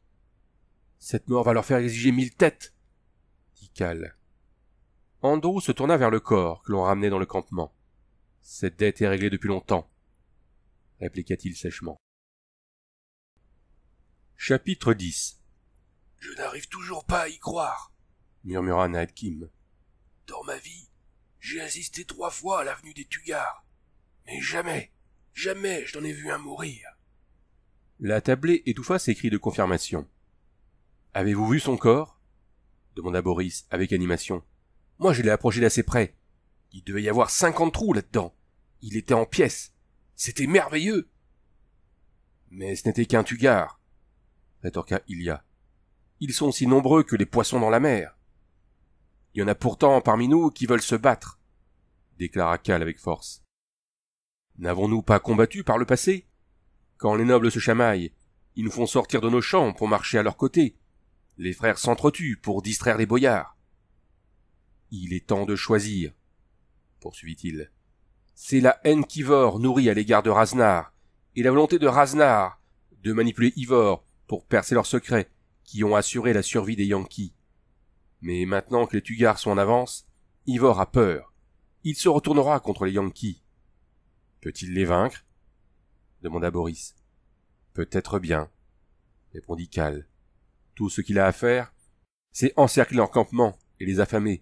cette mort va leur faire exiger mille têtes, dit Cal. Andrew se tourna vers le corps que l'on ramenait dans le campement. Cette dette est réglée depuis longtemps, répliqua-t-il sèchement. Chapitre 10 Je n'arrive toujours pas à y croire, murmura Ned Kim. Dans ma vie, j'ai assisté trois fois à l'avenue des Tugars, mais jamais, jamais je n'en ai vu un mourir. La tablée étouffa ses cris de confirmation. Avez-vous vu son corps demanda Boris avec animation. Moi je l'ai approché d'assez près. Il devait y avoir cinquante trous là-dedans. Il était en pièces. C'était merveilleux. Mais ce n'était qu'un tugard, rétorqua Ilia. Ils sont si nombreux que les poissons dans la mer. Il y en a pourtant parmi nous qui veulent se battre, déclara Cal avec force. N'avons-nous pas combattu par le passé Quand les nobles se chamaillent, ils nous font sortir de nos champs pour marcher à leur côté, les frères s'entretuent pour distraire les boyards. Il est temps de choisir, poursuivit-il. C'est la haine qu'Ivor nourrit à l'égard de Raznar, et la volonté de Raznar de manipuler Ivor pour percer leurs secrets, qui ont assuré la survie des Yankees. Mais maintenant que les Tugars sont en avance, Ivor a peur. Il se retournera contre les Yankees. Peut-il les vaincre demanda Boris. Peut-être bien, répondit Cal tout ce qu'il a à faire, c'est encercler leur campement et les affamer,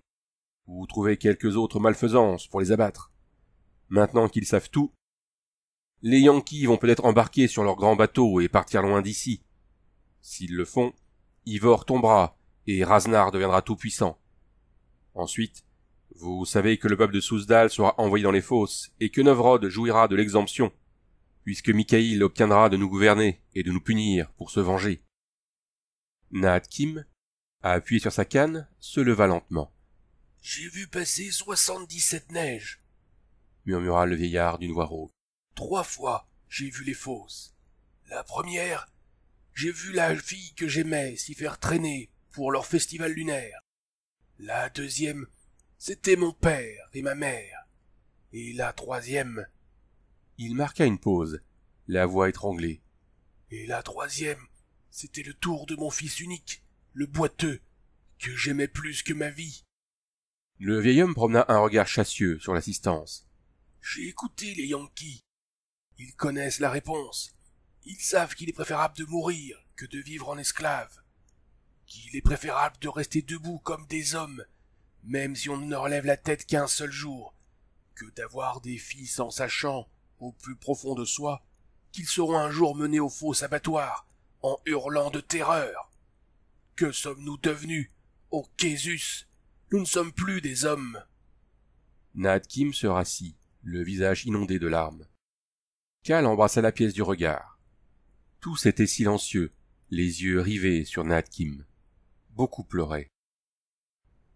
ou trouver quelques autres malfaisances pour les abattre. Maintenant qu'ils savent tout, les Yankees vont peut-être embarquer sur leur grand bateau et partir loin d'ici. S'ils le font, Ivor tombera et Raznar deviendra tout puissant. Ensuite, vous savez que le peuple de Sousdal sera envoyé dans les fosses et que Novrod jouira de l'exemption, puisque Michael obtiendra de nous gouverner et de nous punir pour se venger. Nahat Kim appuyé sur sa canne, se leva lentement. J'ai vu passer soixante-dix-sept neiges, murmura le vieillard d'une voix rauque. Trois fois j'ai vu les fosses. La première, j'ai vu la fille que j'aimais s'y faire traîner pour leur festival lunaire. La deuxième, c'était mon père et ma mère. Et la troisième. Il marqua une pause, la voix étranglée. Et la troisième, c'était le tour de mon fils unique, le boiteux, que j'aimais plus que ma vie. Le vieil homme promena un regard chassieux sur l'assistance. J'ai écouté les Yankees. Ils connaissent la réponse. Ils savent qu'il est préférable de mourir que de vivre en esclave, qu'il est préférable de rester debout comme des hommes, même si on ne relève la tête qu'un seul jour, que d'avoir des fils en sachant, au plus profond de soi, qu'ils seront un jour menés au faux abattoir en hurlant de terreur. Que sommes-nous devenus, ô oh Késus Nous ne sommes plus des hommes. Nadkim se rassit, le visage inondé de larmes. Cal embrassa la pièce du regard. Tous étaient silencieux, les yeux rivés sur Nadkim. Beaucoup pleuraient.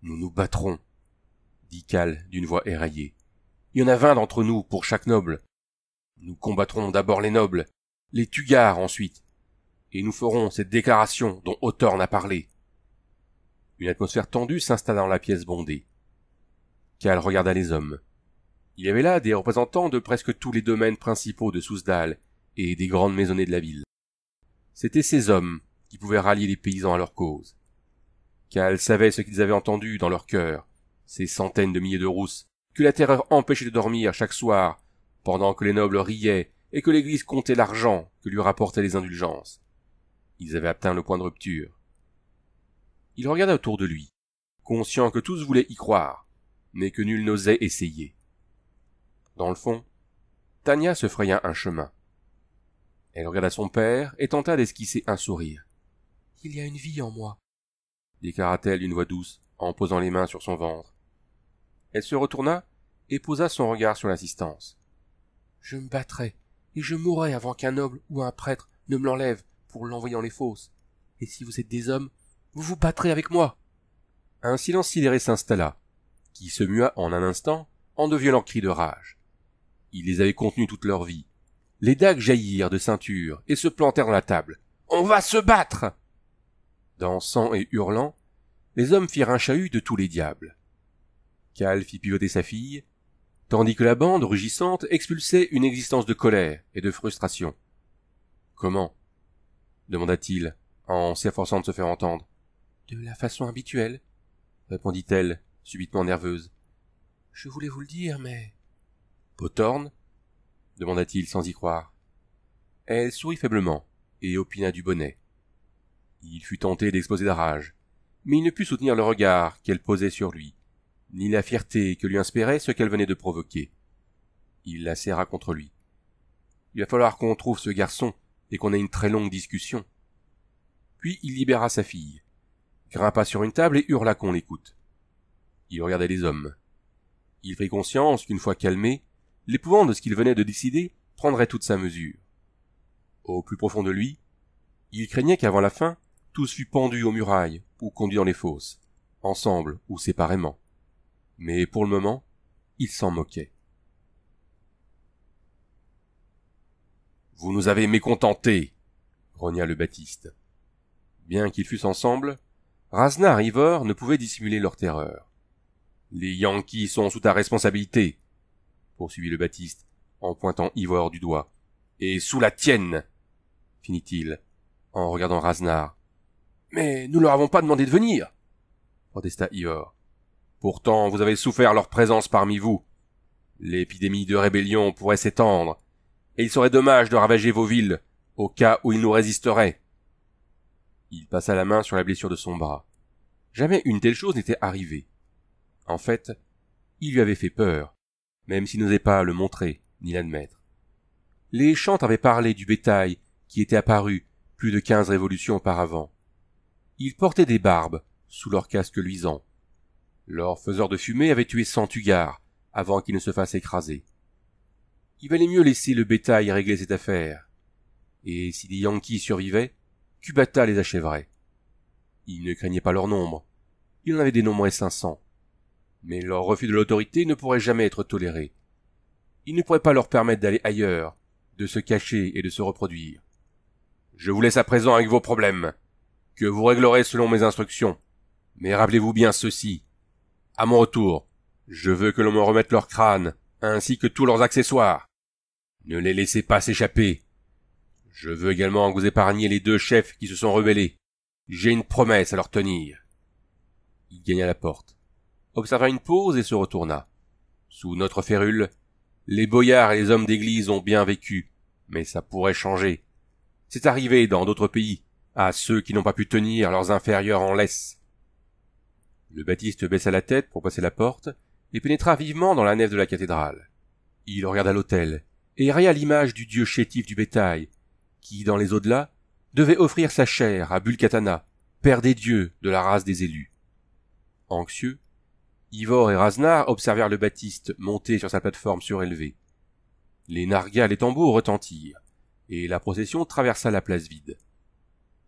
Nous nous battrons, dit Cal d'une voix éraillée. Il y en a vingt d'entre nous pour chaque noble. Nous combattrons d'abord les nobles, les Tugars ensuite, et nous ferons cette déclaration dont Hawthorne a parlé. Une atmosphère tendue s'installa dans la pièce bondée. Cal regarda les hommes. Il y avait là des représentants de presque tous les domaines principaux de Souzdal et des grandes maisonnées de la ville. C'étaient ces hommes qui pouvaient rallier les paysans à leur cause. Cal savait ce qu'ils avaient entendu dans leur cœur, ces centaines de milliers de rousses, que la terreur empêchait de dormir chaque soir, pendant que les nobles riaient et que l'Église comptait l'argent que lui rapportaient les indulgences. Ils avaient atteint le point de rupture. Il regarda autour de lui, conscient que tous voulaient y croire, mais que nul n'osait essayer. Dans le fond, Tania se fraya un chemin. Elle regarda son père et tenta d'esquisser un sourire. Il y a une vie en moi, déclara-t-elle d'une voix douce en posant les mains sur son ventre. Elle se retourna et posa son regard sur l'assistance. Je me battrai et je mourrai avant qu'un noble ou un prêtre ne me l'enlève pour l'envoyer les fosses. Et si vous êtes des hommes, vous vous battrez avec moi. Un silence sidéré s'installa, qui se mua en un instant en de violents cris de rage. Ils les avaient contenus toute leur vie. Les dagues jaillirent de ceinture et se plantèrent dans la table. On va se battre! Dansant et hurlant, les hommes firent un chahut de tous les diables. Cal fit pivoter sa fille, tandis que la bande, rugissante, expulsait une existence de colère et de frustration. Comment demanda-t-il, en s'efforçant de se faire entendre. De la façon habituelle, répondit-elle, subitement nerveuse. Je voulais vous le dire, mais. Potorn, demanda-t-il sans y croire. Elle sourit faiblement et opina du bonnet. Il fut tenté d'exposer la rage, mais il ne put soutenir le regard qu'elle posait sur lui, ni la fierté que lui inspirait ce qu'elle venait de provoquer. Il la serra contre lui. Il va falloir qu'on trouve ce garçon, et qu'on ait une très longue discussion. Puis il libéra sa fille, grimpa sur une table et hurla qu'on l'écoute. Il regardait les hommes. Il prit conscience qu'une fois calmé, l'épouvante de ce qu'il venait de décider prendrait toute sa mesure. Au plus profond de lui, il craignait qu'avant la fin, tous fût pendus aux murailles ou conduits dans les fosses, ensemble ou séparément. Mais pour le moment, il s'en moquait. Vous nous avez mécontentés, grogna le Baptiste. Bien qu'ils fussent ensemble, Rasnar et Ivor ne pouvaient dissimuler leur terreur. Les Yankees sont sous ta responsabilité, poursuivit le Baptiste, en pointant Ivor du doigt. Et sous la tienne, finit-il, en regardant Rasnar. Mais nous leur avons pas demandé de venir, protesta Ivor. Pourtant, vous avez souffert leur présence parmi vous. L'épidémie de rébellion pourrait s'étendre, et il serait dommage de ravager vos villes, au cas où ils nous résisteraient. Il passa la main sur la blessure de son bras. Jamais une telle chose n'était arrivée. En fait, il lui avait fait peur, même s'il n'osait pas le montrer ni l'admettre. Les chants avaient parlé du bétail qui était apparu plus de quinze révolutions auparavant. Ils portaient des barbes sous leurs casques luisants. Leur faiseur de fumée avait tué cent tugards avant qu'ils ne se fassent écraser il valait mieux laisser le bétail régler cette affaire. Et si les Yankees survivaient, Cubata les achèverait. Il ne craignait pas leur nombre. Il en avait dénombré cents. Mais leur refus de l'autorité ne pourrait jamais être toléré. Il ne pourrait pas leur permettre d'aller ailleurs, de se cacher et de se reproduire. Je vous laisse à présent avec vos problèmes, que vous réglerez selon mes instructions. Mais rappelez-vous bien ceci. À mon retour, je veux que l'on me remette leur crâne, ainsi que tous leurs accessoires. Ne les laissez pas s'échapper. Je veux également vous épargner les deux chefs qui se sont rebellés. J'ai une promesse à leur tenir. Il gagna la porte, observa une pause et se retourna. Sous notre férule, les boyards et les hommes d'église ont bien vécu, mais ça pourrait changer. C'est arrivé dans d'autres pays, à ceux qui n'ont pas pu tenir leurs inférieurs en laisse. Le baptiste baissa la tête pour passer la porte et pénétra vivement dans la nef de la cathédrale. Il regarda l'autel, « et à l'image du dieu chétif du bétail, qui, dans les au-delà, devait offrir sa chair à Bulkatana, père des dieux de la race des élus. Anxieux, Ivor et Raznar observèrent le Baptiste monté sur sa plateforme surélevée. Les nargales et tambours retentirent, et la procession traversa la place vide.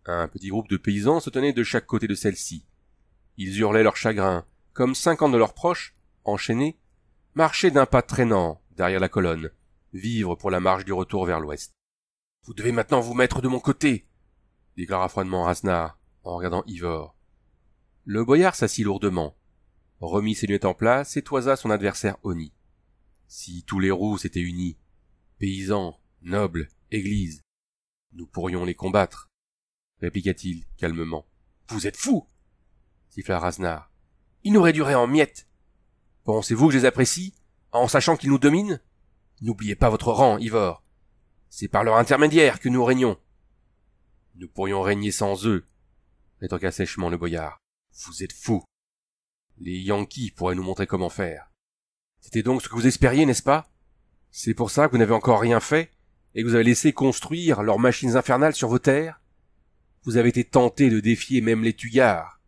Un petit groupe de paysans se tenait de chaque côté de celle-ci. Ils hurlaient leur chagrin, comme cinquante de leurs proches, enchaînés, marchaient d'un pas traînant derrière la colonne, « Vivre pour la marche du retour vers l'ouest. Vous devez maintenant vous mettre de mon côté, déclara froidement Rasnar en regardant Ivor. Le boyard s'assit lourdement, remit ses lunettes en place et toisa son adversaire Oni. Si tous les roues s'étaient unis, paysans, nobles, églises, nous pourrions les combattre, répliqua-t-il calmement. Vous êtes fou siffla Rasnar. Ils nous réduiraient en miettes. Pensez-vous que je les apprécie, en sachant qu'ils nous dominent N'oubliez pas votre rang, Ivor. C'est par leur intermédiaire que nous régnons. Nous pourrions régner sans eux, rétorqua sèchement le boyard. Vous êtes fou. Les Yankees pourraient nous montrer comment faire. C'était donc ce que vous espériez, n'est-ce pas C'est pour ça que vous n'avez encore rien fait et que vous avez laissé construire leurs machines infernales sur vos terres Vous avez été tenté de défier même les tuyards.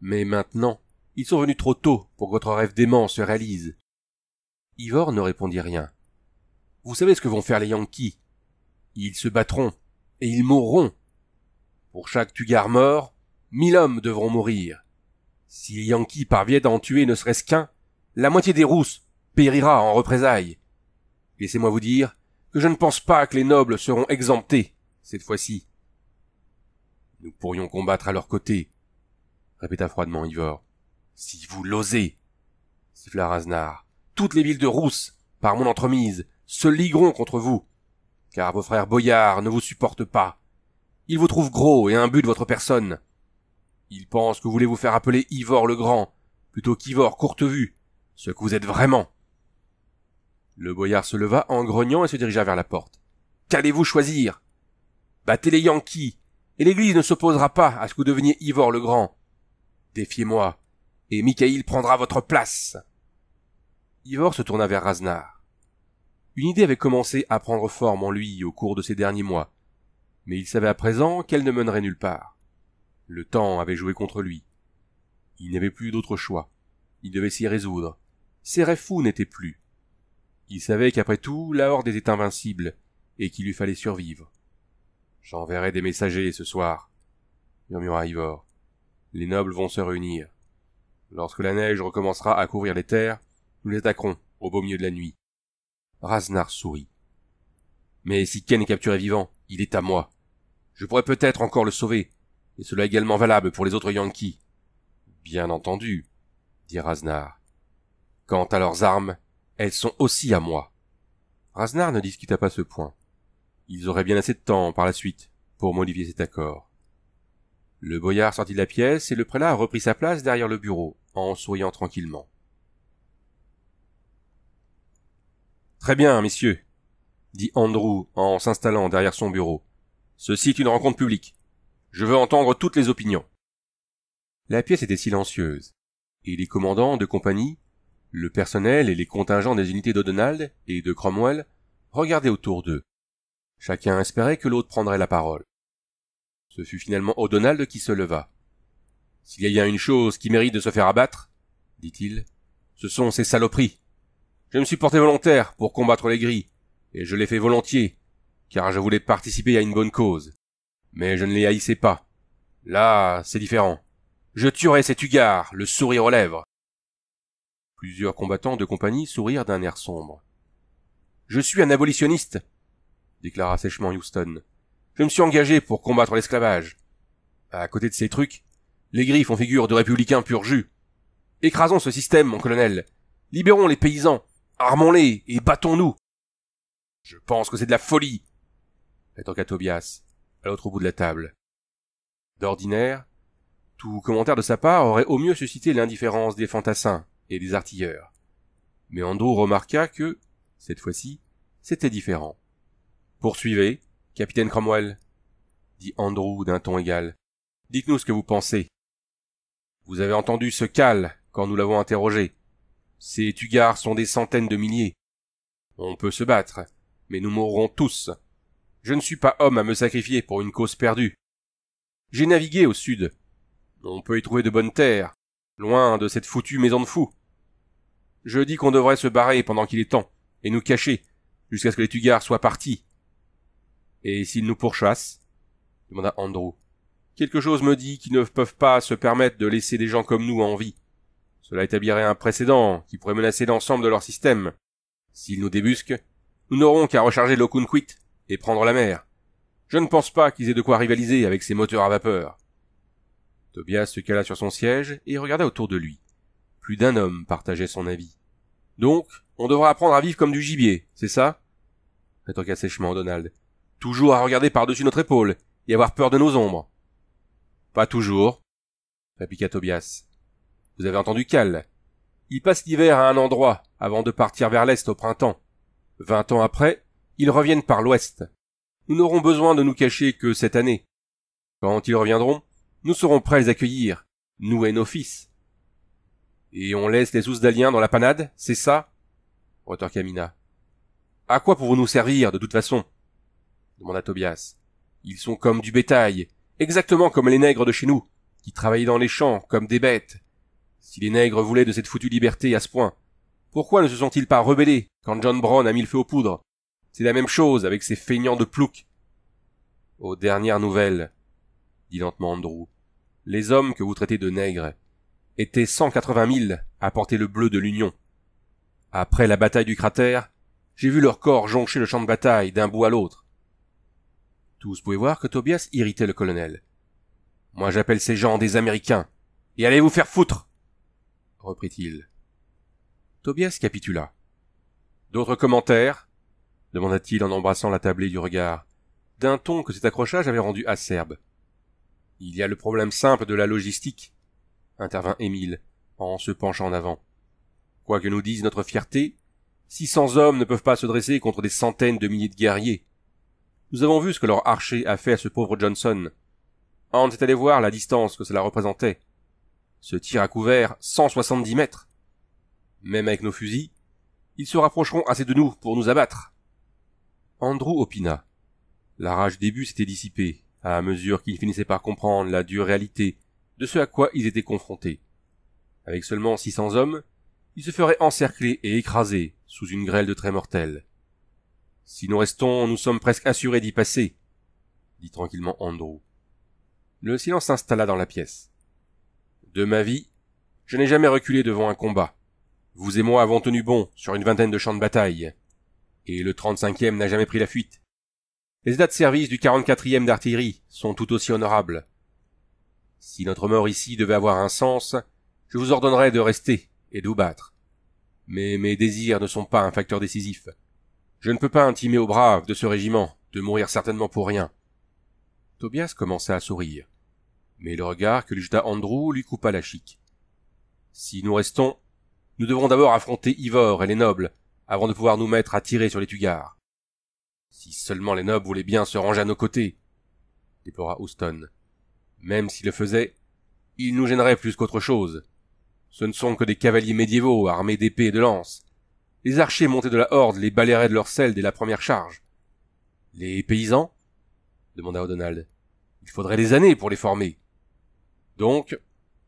Mais maintenant, ils sont venus trop tôt pour que votre rêve dément se réalise. Ivor ne répondit rien. Vous savez ce que vont faire les Yankees. Ils se battront, et ils mourront. Pour chaque Tugar mort, mille hommes devront mourir. Si les Yankees parviennent à en tuer ne serait-ce qu'un, la moitié des Rousses périra en représailles. Laissez-moi vous dire que je ne pense pas que les nobles seront exemptés, cette fois-ci. Nous pourrions combattre à leur côté, répéta froidement Ivor. Si vous l'osez, siffla Raznar. Toutes les villes de Rousses, par mon entremise, se ligueront contre vous, car vos frères boyards ne vous supportent pas. Ils vous trouvent gros et imbus de votre personne. Ils pensent que vous voulez vous faire appeler Ivor le Grand, plutôt qu'Ivor Courtevue, ce que vous êtes vraiment. Le boyard se leva en grognant et se dirigea vers la porte. Qu'allez-vous choisir Battez les Yankees, et l'Église ne s'opposera pas à ce que vous deveniez Ivor le Grand. Défiez-moi, et Michael prendra votre place. Ivor se tourna vers Raznar. Une idée avait commencé à prendre forme en lui au cours de ces derniers mois, mais il savait à présent qu'elle ne mènerait nulle part. Le temps avait joué contre lui. Il n'avait plus d'autre choix. Il devait s'y résoudre. Ses rêves fous n'étaient plus. Il savait qu'après tout, la Horde était invincible, et qu'il lui fallait survivre. J'enverrai des messagers ce soir, murmura Ivor. Les nobles vont se réunir. Lorsque la neige recommencera à couvrir les terres, nous les attaquerons au beau milieu de la nuit. Raznar sourit. Mais si Ken est capturé vivant, il est à moi. Je pourrais peut-être encore le sauver, et cela est également valable pour les autres Yankees. Bien entendu, dit Raznar. Quant à leurs armes, elles sont aussi à moi. Raznar ne discuta pas ce point. Ils auraient bien assez de temps par la suite pour modifier cet accord. Le boyard sortit de la pièce et le prélat reprit sa place derrière le bureau en souriant tranquillement. Très bien, messieurs, dit Andrew en s'installant derrière son bureau. Ceci est une rencontre publique. Je veux entendre toutes les opinions. La pièce était silencieuse, et les commandants de compagnie, le personnel et les contingents des unités d'Odonald et de Cromwell regardaient autour d'eux. Chacun espérait que l'autre prendrait la parole. Ce fut finalement O'Donald qui se leva. S'il y a une chose qui mérite de se faire abattre, dit-il, ce sont ces saloperies. Je me suis porté volontaire pour combattre les gris, et je l'ai fait volontiers, car je voulais participer à une bonne cause. Mais je ne les haïssais pas. Là, c'est différent. Je tuerai cet hugard, le sourire aux lèvres. Plusieurs combattants de compagnie sourirent d'un air sombre. Je suis un abolitionniste, déclara sèchement Houston. Je me suis engagé pour combattre l'esclavage. À côté de ces trucs, les gris font figure de républicains pur jus. Écrasons ce système, mon colonel. Libérons les paysans Armons-les et battons-nous. Je pense que c'est de la folie. Rétorqua Tobias, à l'autre bout de la table. D'ordinaire, tout commentaire de sa part aurait au mieux suscité l'indifférence des fantassins et des artilleurs. Mais Andrew remarqua que, cette fois-ci, c'était différent. Poursuivez, capitaine Cromwell, dit Andrew d'un ton égal. Dites-nous ce que vous pensez. Vous avez entendu ce cal quand nous l'avons interrogé. Ces Tugars sont des centaines de milliers. On peut se battre, mais nous mourrons tous. Je ne suis pas homme à me sacrifier pour une cause perdue. J'ai navigué au sud. On peut y trouver de bonnes terres, loin de cette foutue maison de fous. Je dis qu'on devrait se barrer pendant qu'il est temps, et nous cacher, jusqu'à ce que les Tugars soient partis. Et s'ils nous pourchassent? demanda Andrew. Quelque chose me dit qu'ils ne peuvent pas se permettre de laisser des gens comme nous en vie. Cela établirait un précédent qui pourrait menacer l'ensemble de leur système. S'ils nous débusquent, nous n'aurons qu'à recharger l'Okunquit et prendre la mer. Je ne pense pas qu'ils aient de quoi rivaliser avec ces moteurs à vapeur. Tobias se cala sur son siège et regarda autour de lui. Plus d'un homme partageait son avis. Donc, on devra apprendre à vivre comme du gibier, c'est ça? rétorqua sèchement Donald. Toujours à regarder par-dessus notre épaule et avoir peur de nos ombres. Pas toujours, répliqua Tobias. Vous avez entendu Cal. Ils passent l'hiver à un endroit avant de partir vers l'est au printemps. Vingt ans après, ils reviennent par l'ouest. Nous n'aurons besoin de nous cacher que cette année. Quand ils reviendront, nous serons prêts à les accueillir, nous et nos fils. Et on laisse les Ousdaliens dans la panade, c'est ça? Camina. À quoi pouvons-nous servir, de toute façon? demanda Tobias. Ils sont comme du bétail, exactement comme les nègres de chez nous, qui travaillent dans les champs comme des bêtes. Si les nègres voulaient de cette foutue liberté à ce point, pourquoi ne se sont-ils pas rebellés quand John Brown a mis le feu aux poudres C'est la même chose avec ces feignants de plouc. Aux dernières nouvelles, dit lentement Andrew, les hommes que vous traitez de nègres étaient quatre-vingt 000 à porter le bleu de l'Union. Après la bataille du cratère, j'ai vu leur corps joncher le champ de bataille d'un bout à l'autre. Tous pouvaient voir que Tobias irritait le colonel. Moi j'appelle ces gens des Américains. Et allez vous faire foutre reprit-il. Tobias capitula. D'autres commentaires demanda-t-il en embrassant la tablée du regard, d'un ton que cet accrochage avait rendu acerbe. Il y a le problème simple de la logistique, intervint Émile, en se penchant en avant. Quoi que nous dise notre fierté, six cents hommes ne peuvent pas se dresser contre des centaines de milliers de guerriers. Nous avons vu ce que leur archer a fait à ce pauvre Johnson. Hans est allé voir la distance que cela représentait. Se tir à couvert 170 mètres. Même avec nos fusils, ils se rapprocheront assez de nous pour nous abattre. Andrew opina. La rage des buts s'était dissipée, à mesure qu'il finissait par comprendre la dure réalité de ce à quoi ils étaient confrontés. Avec seulement 600 hommes, ils se feraient encercler et écraser sous une grêle de traits mortels. Si nous restons, nous sommes presque assurés d'y passer, dit tranquillement Andrew. Le silence s'installa dans la pièce. De ma vie, je n'ai jamais reculé devant un combat. Vous et moi avons tenu bon sur une vingtaine de champs de bataille. Et le 35e n'a jamais pris la fuite. Les états de service du 44e d'artillerie sont tout aussi honorables. Si notre mort ici devait avoir un sens, je vous ordonnerais de rester et de vous battre. Mais mes désirs ne sont pas un facteur décisif. Je ne peux pas intimer aux braves de ce régiment de mourir certainement pour rien. Tobias commença à sourire mais le regard que lui jeta Andrew lui coupa la chic. Si nous restons, nous devrons d'abord affronter Ivor et les nobles, avant de pouvoir nous mettre à tirer sur les Tugars. Si seulement les nobles voulaient bien se ranger à nos côtés, déplora Houston. Même s'ils le faisaient, ils nous gêneraient plus qu'autre chose. Ce ne sont que des cavaliers médiévaux armés d'épées et de lances. Les archers montés de la horde les balayeraient de leur selle dès la première charge. Les paysans demanda O'Donald, Il faudrait des années pour les former. Donc,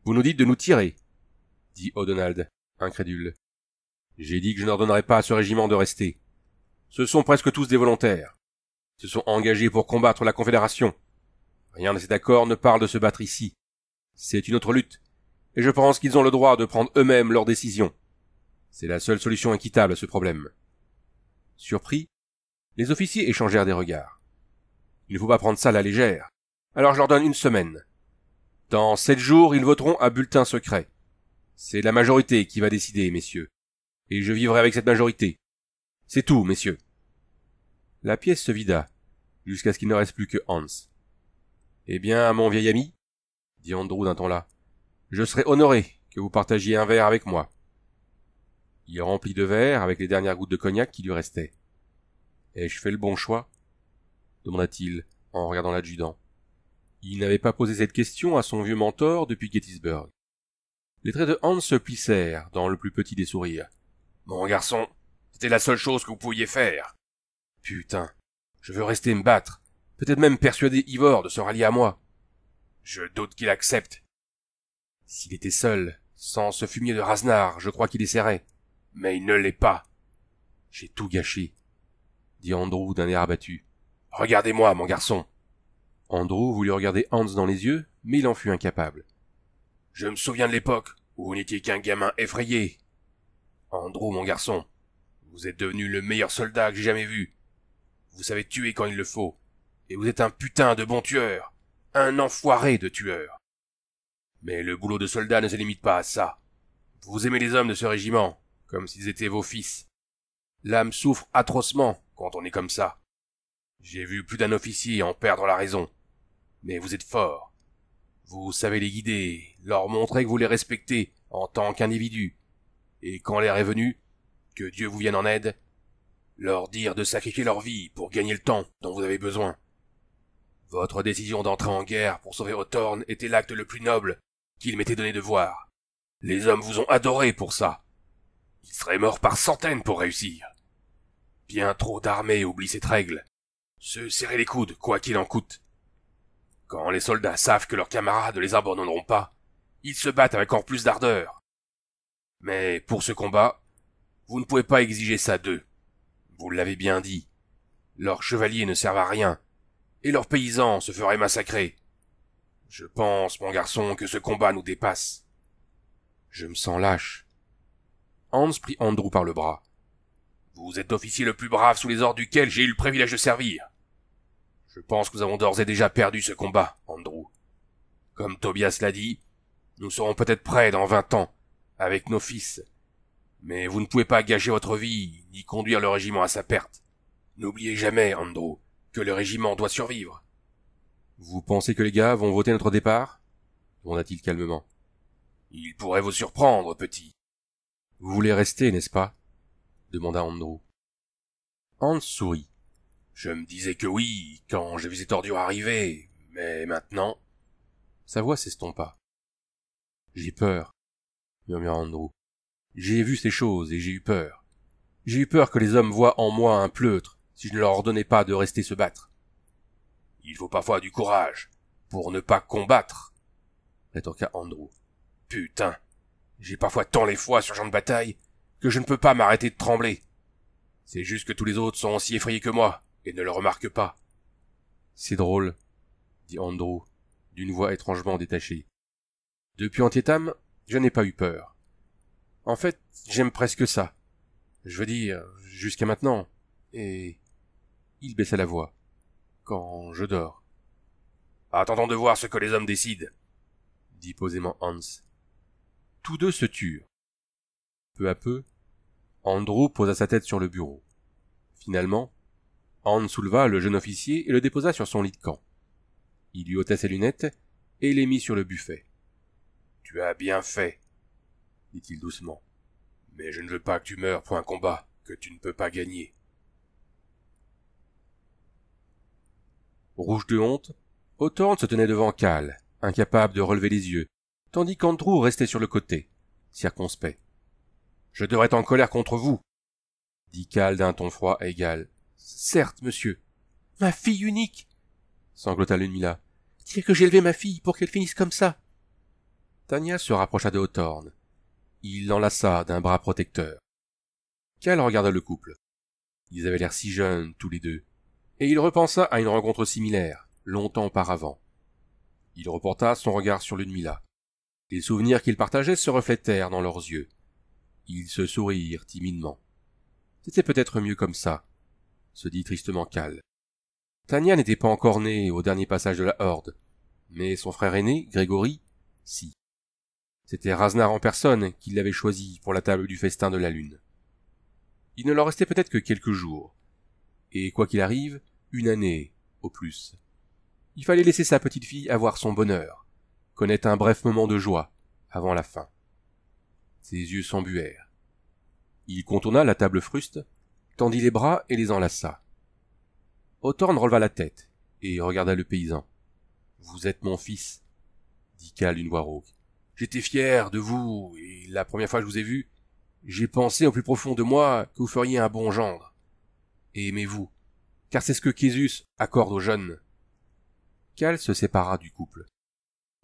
vous nous dites de nous tirer, dit O'Donald, incrédule. J'ai dit que je n'ordonnerais pas à ce régiment de rester. Ce sont presque tous des volontaires. Ils se sont engagés pour combattre la Confédération. Rien de cet accord ne parle de se battre ici. C'est une autre lutte. Et je pense qu'ils ont le droit de prendre eux-mêmes leurs décisions. C'est la seule solution équitable à ce problème. Surpris, les officiers échangèrent des regards. Il ne faut pas prendre ça à la légère. Alors je leur donne une semaine. Dans sept jours, ils voteront à bulletin secret. C'est la majorité qui va décider, messieurs. Et je vivrai avec cette majorité. C'est tout, messieurs. La pièce se vida, jusqu'à ce qu'il ne reste plus que Hans. Eh bien, mon vieil ami, dit Andrew d'un ton là, je serais honoré que vous partagiez un verre avec moi. Il remplit de verre avec les dernières gouttes de cognac qui lui restaient. Ai-je fait le bon choix demanda-t-il en regardant l'adjudant. Il n'avait pas posé cette question à son vieux mentor depuis Gettysburg. Les traits de Hans se plissèrent dans le plus petit des sourires. Mon garçon, c'était la seule chose que vous pouviez faire. Putain, je veux rester me battre, peut-être même persuader Ivor de se rallier à moi. Je doute qu'il accepte. S'il était seul, sans ce fumier de Rasnar, je crois qu'il essaierait. Mais il ne l'est pas. J'ai tout gâché, dit Andrew d'un air abattu. Regardez-moi, mon garçon. Andrew voulut regarder Hans dans les yeux, mais il en fut incapable. Je me souviens de l'époque où vous n'étiez qu'un gamin effrayé. Andrew, mon garçon, vous êtes devenu le meilleur soldat que j'ai jamais vu. Vous savez tuer quand il le faut, et vous êtes un putain de bon tueur, un enfoiré de tueur. Mais le boulot de soldat ne se limite pas à ça. Vous aimez les hommes de ce régiment, comme s'ils étaient vos fils. L'âme souffre atrocement quand on est comme ça. J'ai vu plus d'un officier en perdre la raison mais vous êtes fort. Vous savez les guider, leur montrer que vous les respectez en tant qu'individus. Et quand l'air est venu, que Dieu vous vienne en aide, leur dire de sacrifier leur vie pour gagner le temps dont vous avez besoin. Votre décision d'entrer en guerre pour sauver Othorn était l'acte le plus noble qu'il m'était donné de voir. Les hommes vous ont adoré pour ça. Ils seraient morts par centaines pour réussir. Bien trop d'armées oublient cette règle. Se serrer les coudes, quoi qu'il en coûte. Quand les soldats savent que leurs camarades ne les abandonneront pas, ils se battent avec encore plus d'ardeur. Mais pour ce combat, vous ne pouvez pas exiger ça d'eux. Vous l'avez bien dit. Leurs chevaliers ne servent à rien, et leurs paysans se feraient massacrer. Je pense, mon garçon, que ce combat nous dépasse. Je me sens lâche. Hans prit Andrew par le bras. Vous êtes l'officier le plus brave sous les ordres duquel j'ai eu le privilège de servir. Je pense que nous avons d'ores et déjà perdu ce combat, Andrew. Comme Tobias l'a dit, nous serons peut-être prêts dans vingt ans, avec nos fils. Mais vous ne pouvez pas gager votre vie, ni conduire le régiment à sa perte. N'oubliez jamais, Andrew, que le régiment doit survivre. Vous pensez que les gars vont voter notre départ? demanda-t-il calmement. Ils pourraient vous surprendre, petit. Vous voulez rester, n'est-ce pas? demanda Andrew. Hans sourit. Je me disais que oui, quand je vu ces ordures arriver, mais maintenant... Sa voix s'estompa. J'ai peur, murmura Andrew. J'ai vu ces choses et j'ai eu peur. J'ai eu peur que les hommes voient en moi un pleutre si je ne leur ordonnais pas de rester se battre. Il faut parfois du courage pour ne pas combattre, rétorqua Andrew. Putain, j'ai parfois tant les fois sur champ de bataille que je ne peux pas m'arrêter de trembler. C'est juste que tous les autres sont aussi effrayés que moi et ne le remarque pas. C'est drôle, dit Andrew, d'une voix étrangement détachée. Depuis Antietam, je n'ai pas eu peur. En fait, j'aime presque ça. Je veux dire, jusqu'à maintenant. Et... Il baissa la voix. Quand je dors. Attendons de voir ce que les hommes décident, dit posément Hans. Tous deux se turent. Peu à peu, Andrew posa sa tête sur le bureau. Finalement, Hans souleva le jeune officier et le déposa sur son lit de camp. Il lui ôta ses lunettes et les mit sur le buffet. Tu as bien fait, dit-il doucement. Mais je ne veux pas que tu meures pour un combat que tu ne peux pas gagner. Rouge de honte, Hawthorne se tenait devant Cal, incapable de relever les yeux, tandis qu'Andrew restait sur le côté, circonspect. Je devrais être en colère contre vous, dit Cal d'un ton froid égal Certes, monsieur. Ma fille unique. sanglota Ludmilla. Dire que j'ai élevé ma fille pour qu'elle finisse comme ça. Tania se rapprocha de Hawthorne. Il l'enlaça d'un bras protecteur. Cal regarda le couple. Ils avaient l'air si jeunes, tous les deux. Et il repensa à une rencontre similaire, longtemps auparavant. Il reporta son regard sur Ludmilla. Les souvenirs qu'ils partageaient se reflétèrent dans leurs yeux. Ils se sourirent timidement. C'était peut-être mieux comme ça se dit tristement Cal. Tania n'était pas encore née au dernier passage de la Horde, mais son frère aîné, Grégory, si. C'était Raznar en personne qui l'avait choisi pour la table du festin de la Lune. Il ne leur restait peut-être que quelques jours, et quoi qu'il arrive, une année, au plus. Il fallait laisser sa petite fille avoir son bonheur, connaître un bref moment de joie, avant la fin. Ses yeux s'embuèrent. Il contourna la table fruste, tendit les bras et les enlaça. Othorn releva la tête et regarda le paysan. Vous êtes mon fils, dit Cal d'une voix rauque. J'étais fier de vous, et la première fois que je vous ai vu, j'ai pensé au plus profond de moi que vous feriez un bon gendre. Et aimez-vous, car c'est ce que Jésus accorde aux jeunes. Cal se sépara du couple.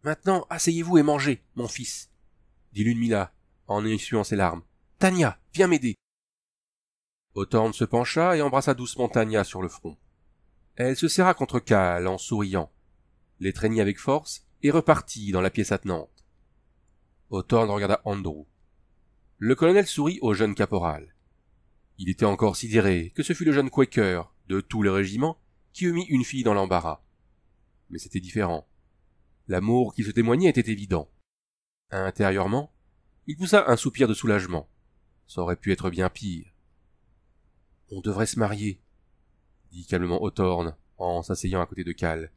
Maintenant, asseyez-vous et mangez, mon fils, dit l'unmila en essuyant ses larmes. Tania, viens m'aider. Hawthorne se pencha et embrassa doucement Tania sur le front. Elle se serra contre Cal en souriant, l'étreignit avec force et repartit dans la pièce attenante. Hawthorne regarda Andrew. Le colonel sourit au jeune caporal. Il était encore sidéré que ce fut le jeune Quaker, de tout le régiment, qui eût mis une fille dans l'embarras. Mais c'était différent. L'amour qui se témoignait était évident. Intérieurement, il poussa un soupir de soulagement. Ça aurait pu être bien pire. On devrait se marier, dit calmement O'Torne en s'asseyant à côté de Cal.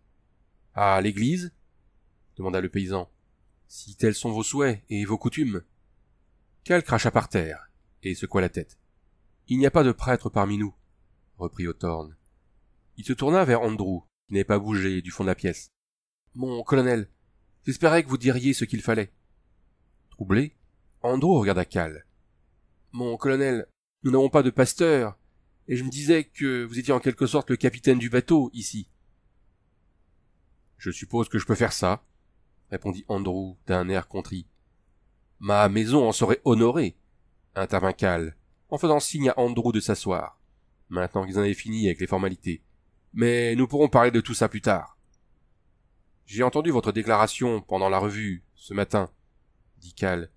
À l'église? demanda le paysan. Si tels sont vos souhaits et vos coutumes. Cal cracha par terre et secoua la tête. Il n'y a pas de prêtre parmi nous, reprit O'Torne. Il se tourna vers Andrew, qui n'avait pas bougé du fond de la pièce. Mon colonel, j'espérais que vous diriez ce qu'il fallait. Troublé, Andrew regarda Cal. Mon colonel, nous n'avons pas de pasteur, et je me disais que vous étiez en quelque sorte le capitaine du bateau ici. Je suppose que je peux faire ça, répondit Andrew d'un air contrit. Ma maison en serait honorée, intervint Cal, en faisant signe à Andrew de s'asseoir, maintenant qu'ils en avaient fini avec les formalités. Mais nous pourrons parler de tout ça plus tard. J'ai entendu votre déclaration pendant la revue, ce matin, dit Cal,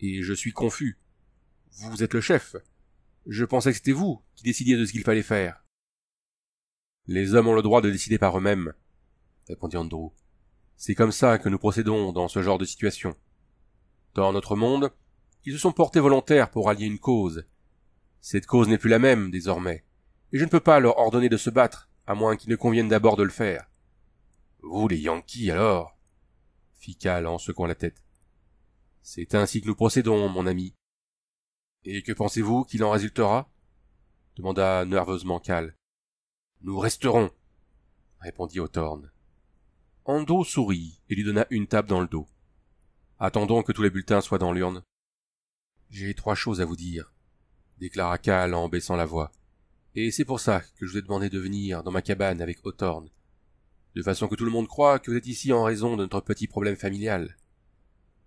et je suis confus. Vous êtes le chef, je pensais que c'était vous qui décidiez de ce qu'il fallait faire. Les hommes ont le droit de décider par eux-mêmes, répondit Andrew. C'est comme ça que nous procédons dans ce genre de situation. Dans notre monde, ils se sont portés volontaires pour allier une cause. Cette cause n'est plus la même désormais, et je ne peux pas leur ordonner de se battre, à moins qu'ils ne conviennent d'abord de le faire. Vous les Yankees alors fit Cal en secouant la tête. C'est ainsi que nous procédons, mon ami, et que pensez-vous qu'il en résultera demanda nerveusement Cal. Nous resterons, répondit Hawthorne. Ando sourit et lui donna une table dans le dos. Attendons que tous les bulletins soient dans l'urne. J'ai trois choses à vous dire, déclara Cal en baissant la voix. Et c'est pour ça que je vous ai demandé de venir dans ma cabane avec Hawthorne, de façon que tout le monde croit que vous êtes ici en raison de notre petit problème familial.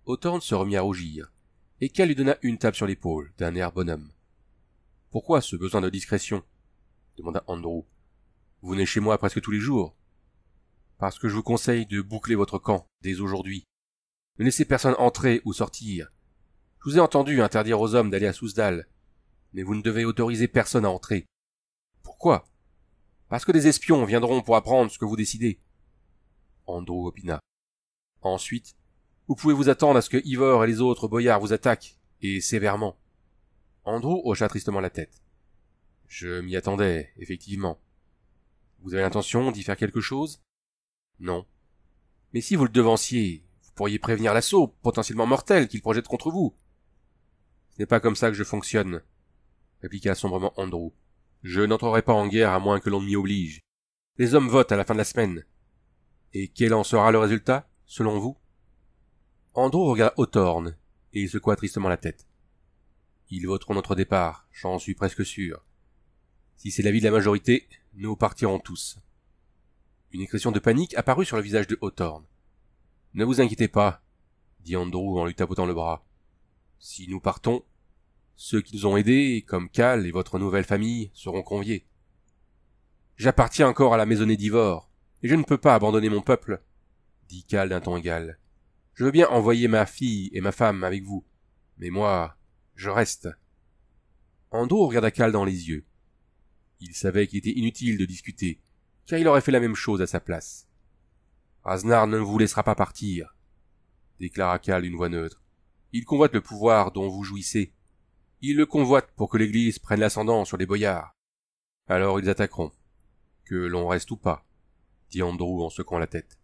Hawthorne se remit à rougir, et qu'elle lui donna une tape sur l'épaule, d'un air bonhomme. Pourquoi ce besoin de discrétion demanda Andrew. Vous venez chez moi presque tous les jours. Parce que je vous conseille de boucler votre camp dès aujourd'hui. Ne laissez personne entrer ou sortir. Je vous ai entendu interdire aux hommes d'aller à Sousdal, mais vous ne devez autoriser personne à entrer. Pourquoi Parce que des espions viendront pour apprendre ce que vous décidez. Andrew opina. Ensuite, vous pouvez vous attendre à ce que Ivor et les autres boyards vous attaquent, et sévèrement. Andrew hocha tristement la tête. Je m'y attendais, effectivement. Vous avez l'intention d'y faire quelque chose Non. Mais si vous le devanciez, vous pourriez prévenir l'assaut potentiellement mortel qu'il projette contre vous. Ce n'est pas comme ça que je fonctionne, répliqua sombrement Andrew. Je n'entrerai pas en guerre à moins que l'on m'y oblige. Les hommes votent à la fin de la semaine. Et quel en sera le résultat, selon vous Andrew regarda Hawthorne, et secoua tristement la tête. Ils voteront notre départ, j'en suis presque sûr. Si c'est l'avis de la majorité, nous partirons tous. Une expression de panique apparut sur le visage de Hawthorne. Ne vous inquiétez pas, dit Andrew en lui tapotant le bras. Si nous partons, ceux qui nous ont aidés, comme Cal et votre nouvelle famille, seront conviés. J'appartiens encore à la maisonnée d'Ivor, et je ne peux pas abandonner mon peuple, dit Cal d'un ton égal. Je veux bien envoyer ma fille et ma femme avec vous, mais moi, je reste. Andrew regarda Cal dans les yeux. Il savait qu'il était inutile de discuter, car il aurait fait la même chose à sa place. Raznard ne vous laissera pas partir, déclara Cal d'une voix neutre. Il convoite le pouvoir dont vous jouissez. Il le convoite pour que l'Église prenne l'ascendant sur les boyards. Alors ils attaqueront. Que l'on reste ou pas, dit Andrew en secouant la tête.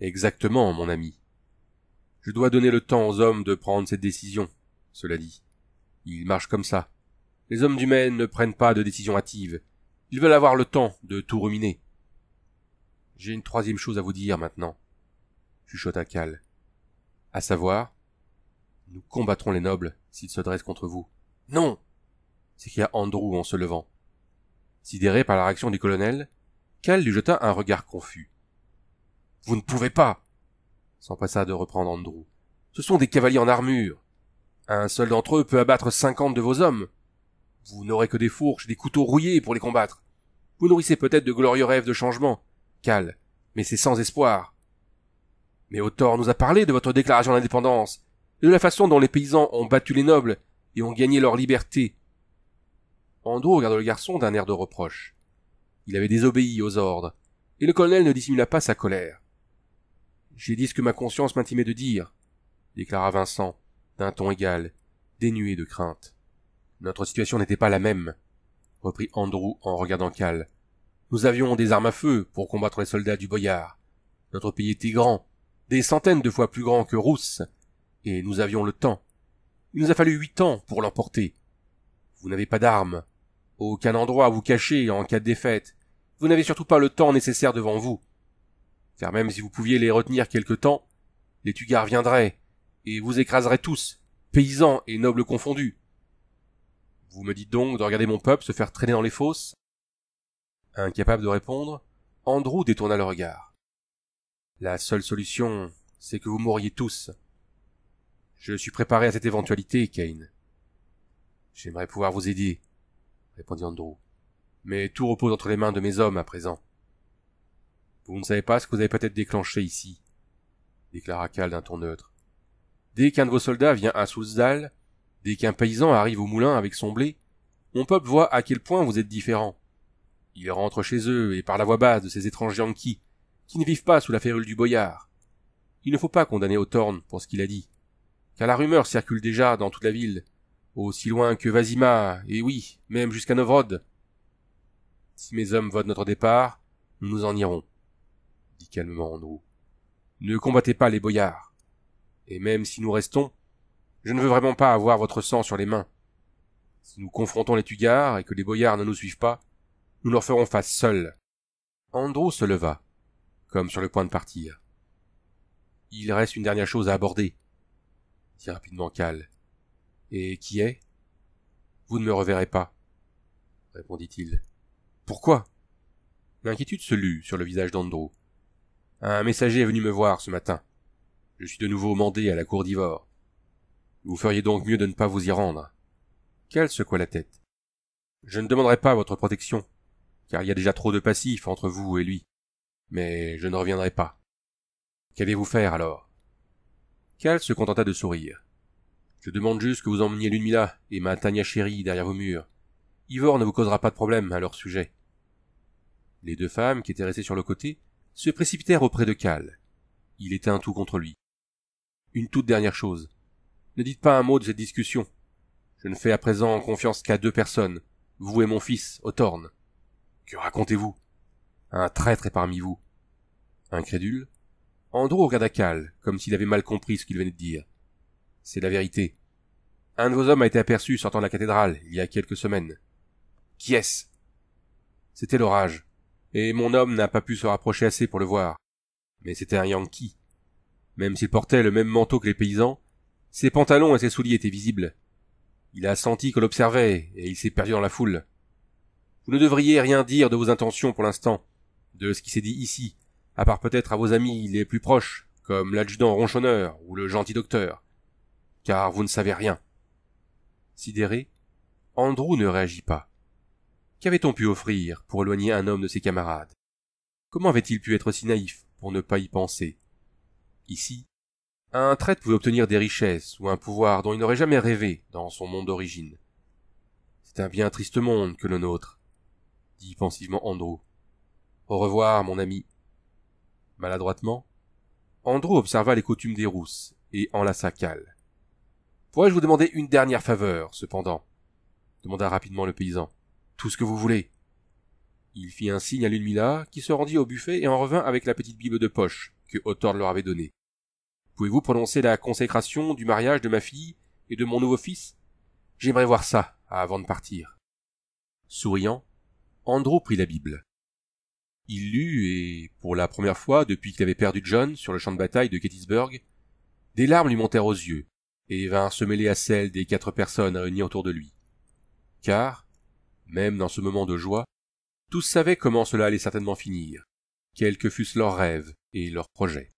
Exactement, mon ami. Je dois donner le temps aux hommes de prendre cette décision, cela dit. Ils marchent comme ça. Les hommes du Maine ne prennent pas de décision hâtive. Ils veulent avoir le temps de tout ruminer. J'ai une troisième chose à vous dire maintenant, chuchota Cal. À savoir, nous combattrons les nobles s'ils se dressent contre vous. Non! s'écria Andrew en se levant. Sidéré par la réaction du colonel, Cal lui jeta un regard confus. Vous ne pouvez pas, s'empressa de reprendre Andrew. Ce sont des cavaliers en armure. Un seul d'entre eux peut abattre cinquante de vos hommes. Vous n'aurez que des fourches, et des couteaux rouillés pour les combattre. Vous nourrissez peut-être de glorieux rêves de changement, Cal, mais c'est sans espoir. Mais Autor nous a parlé de votre déclaration d'indépendance, et de la façon dont les paysans ont battu les nobles et ont gagné leur liberté. Andrew regarda le garçon d'un air de reproche. Il avait désobéi aux ordres, et le colonel ne dissimula pas sa colère. J'ai dit ce que ma conscience m'intimait de dire, déclara Vincent, d'un ton égal, dénué de crainte. Notre situation n'était pas la même, reprit Andrew en regardant Cal. Nous avions des armes à feu pour combattre les soldats du boyard. Notre pays était grand, des centaines de fois plus grand que Rousse, et nous avions le temps. Il nous a fallu huit ans pour l'emporter. Vous n'avez pas d'armes, aucun endroit à vous cacher en cas de défaite. Vous n'avez surtout pas le temps nécessaire devant vous car même si vous pouviez les retenir quelque temps, les Tugars viendraient, et vous écraseraient tous, paysans et nobles confondus. Vous me dites donc de regarder mon peuple se faire traîner dans les fosses Incapable de répondre, Andrew détourna le regard. La seule solution, c'est que vous mourriez tous. Je suis préparé à cette éventualité, Kane. J'aimerais pouvoir vous aider, répondit Andrew. Mais tout repose entre les mains de mes hommes à présent. Vous ne savez pas ce que vous avez peut-être déclenché ici, déclara Cal d'un ton neutre. Dès qu'un de vos soldats vient à Souzdal, dès qu'un paysan arrive au moulin avec son blé, mon peuple voit à quel point vous êtes différents. Il rentrent chez eux et par la voix basse de ces étranges Yankees, qui ne vivent pas sous la férule du boyard. Il ne faut pas condamner Othorn pour ce qu'il a dit, car la rumeur circule déjà dans toute la ville, aussi loin que Vasima, et oui, même jusqu'à Novrod. Si mes hommes votent notre départ, nous nous en irons dit calmement Andrew. Ne combattez pas les boyards. Et même si nous restons, je ne veux vraiment pas avoir votre sang sur les mains. Si nous confrontons les Tugards et que les boyards ne nous suivent pas, nous leur ferons face seuls. Andrew se leva, comme sur le point de partir. Il reste une dernière chose à aborder, dit rapidement Cal. Et qui est Vous ne me reverrez pas, répondit-il. Pourquoi L'inquiétude se lut sur le visage d'Andrew. Un messager est venu me voir ce matin. Je suis de nouveau mandé à la cour d'Ivor. Vous feriez donc mieux de ne pas vous y rendre. se secoua la tête. Je ne demanderai pas votre protection, car il y a déjà trop de passifs entre vous et lui. Mais je ne reviendrai pas. Qu'allez-vous faire alors Cal se contenta de sourire. Je demande juste que vous emmeniez Lunmila et ma Tania chérie derrière vos murs. Ivor ne vous causera pas de problème à leur sujet. Les deux femmes, qui étaient restées sur le côté, se précipitèrent auprès de Cal. Il était un tout contre lui. Une toute dernière chose. Ne dites pas un mot de cette discussion. Je ne fais à présent confiance qu'à deux personnes, vous et mon fils, Othorn. Que racontez-vous Un traître est parmi vous. Incrédule, Andrew regarda Cal, comme s'il avait mal compris ce qu'il venait de dire. C'est la vérité. Un de vos hommes a été aperçu sortant de la cathédrale, il y a quelques semaines. Qui est-ce C'était l'orage et mon homme n'a pas pu se rapprocher assez pour le voir. Mais c'était un Yankee. Même s'il portait le même manteau que les paysans, ses pantalons et ses souliers étaient visibles. Il a senti qu'on l'observait, et il s'est perdu dans la foule. Vous ne devriez rien dire de vos intentions pour l'instant, de ce qui s'est dit ici, à part peut-être à vos amis les plus proches, comme l'adjudant ronchonneur ou le gentil docteur, car vous ne savez rien. Sidéré, Andrew ne réagit pas. Qu'avait-on pu offrir pour éloigner un homme de ses camarades Comment avait-il pu être si naïf pour ne pas y penser Ici, un traître pouvait obtenir des richesses ou un pouvoir dont il n'aurait jamais rêvé dans son monde d'origine. C'est un bien triste monde que le nôtre, dit pensivement Andrew. Au revoir, mon ami. Maladroitement, Andrew observa les coutumes des rousses et enlaça cale. Pourrais-je vous demander une dernière faveur, cependant demanda rapidement le paysan tout ce que vous voulez. Il fit un signe à Ludmilla, qui se rendit au buffet et en revint avec la petite Bible de poche que Othorn leur avait donnée. Pouvez-vous prononcer la consécration du mariage de ma fille et de mon nouveau fils J'aimerais voir ça avant de partir. Souriant, Andrew prit la Bible. Il lut et, pour la première fois depuis qu'il avait perdu John sur le champ de bataille de Gettysburg, des larmes lui montèrent aux yeux et vinrent se mêler à celles des quatre personnes réunies autour de lui. Car, même dans ce moment de joie, tous savaient comment cela allait certainement finir, quels que fussent leurs rêves et leurs projets.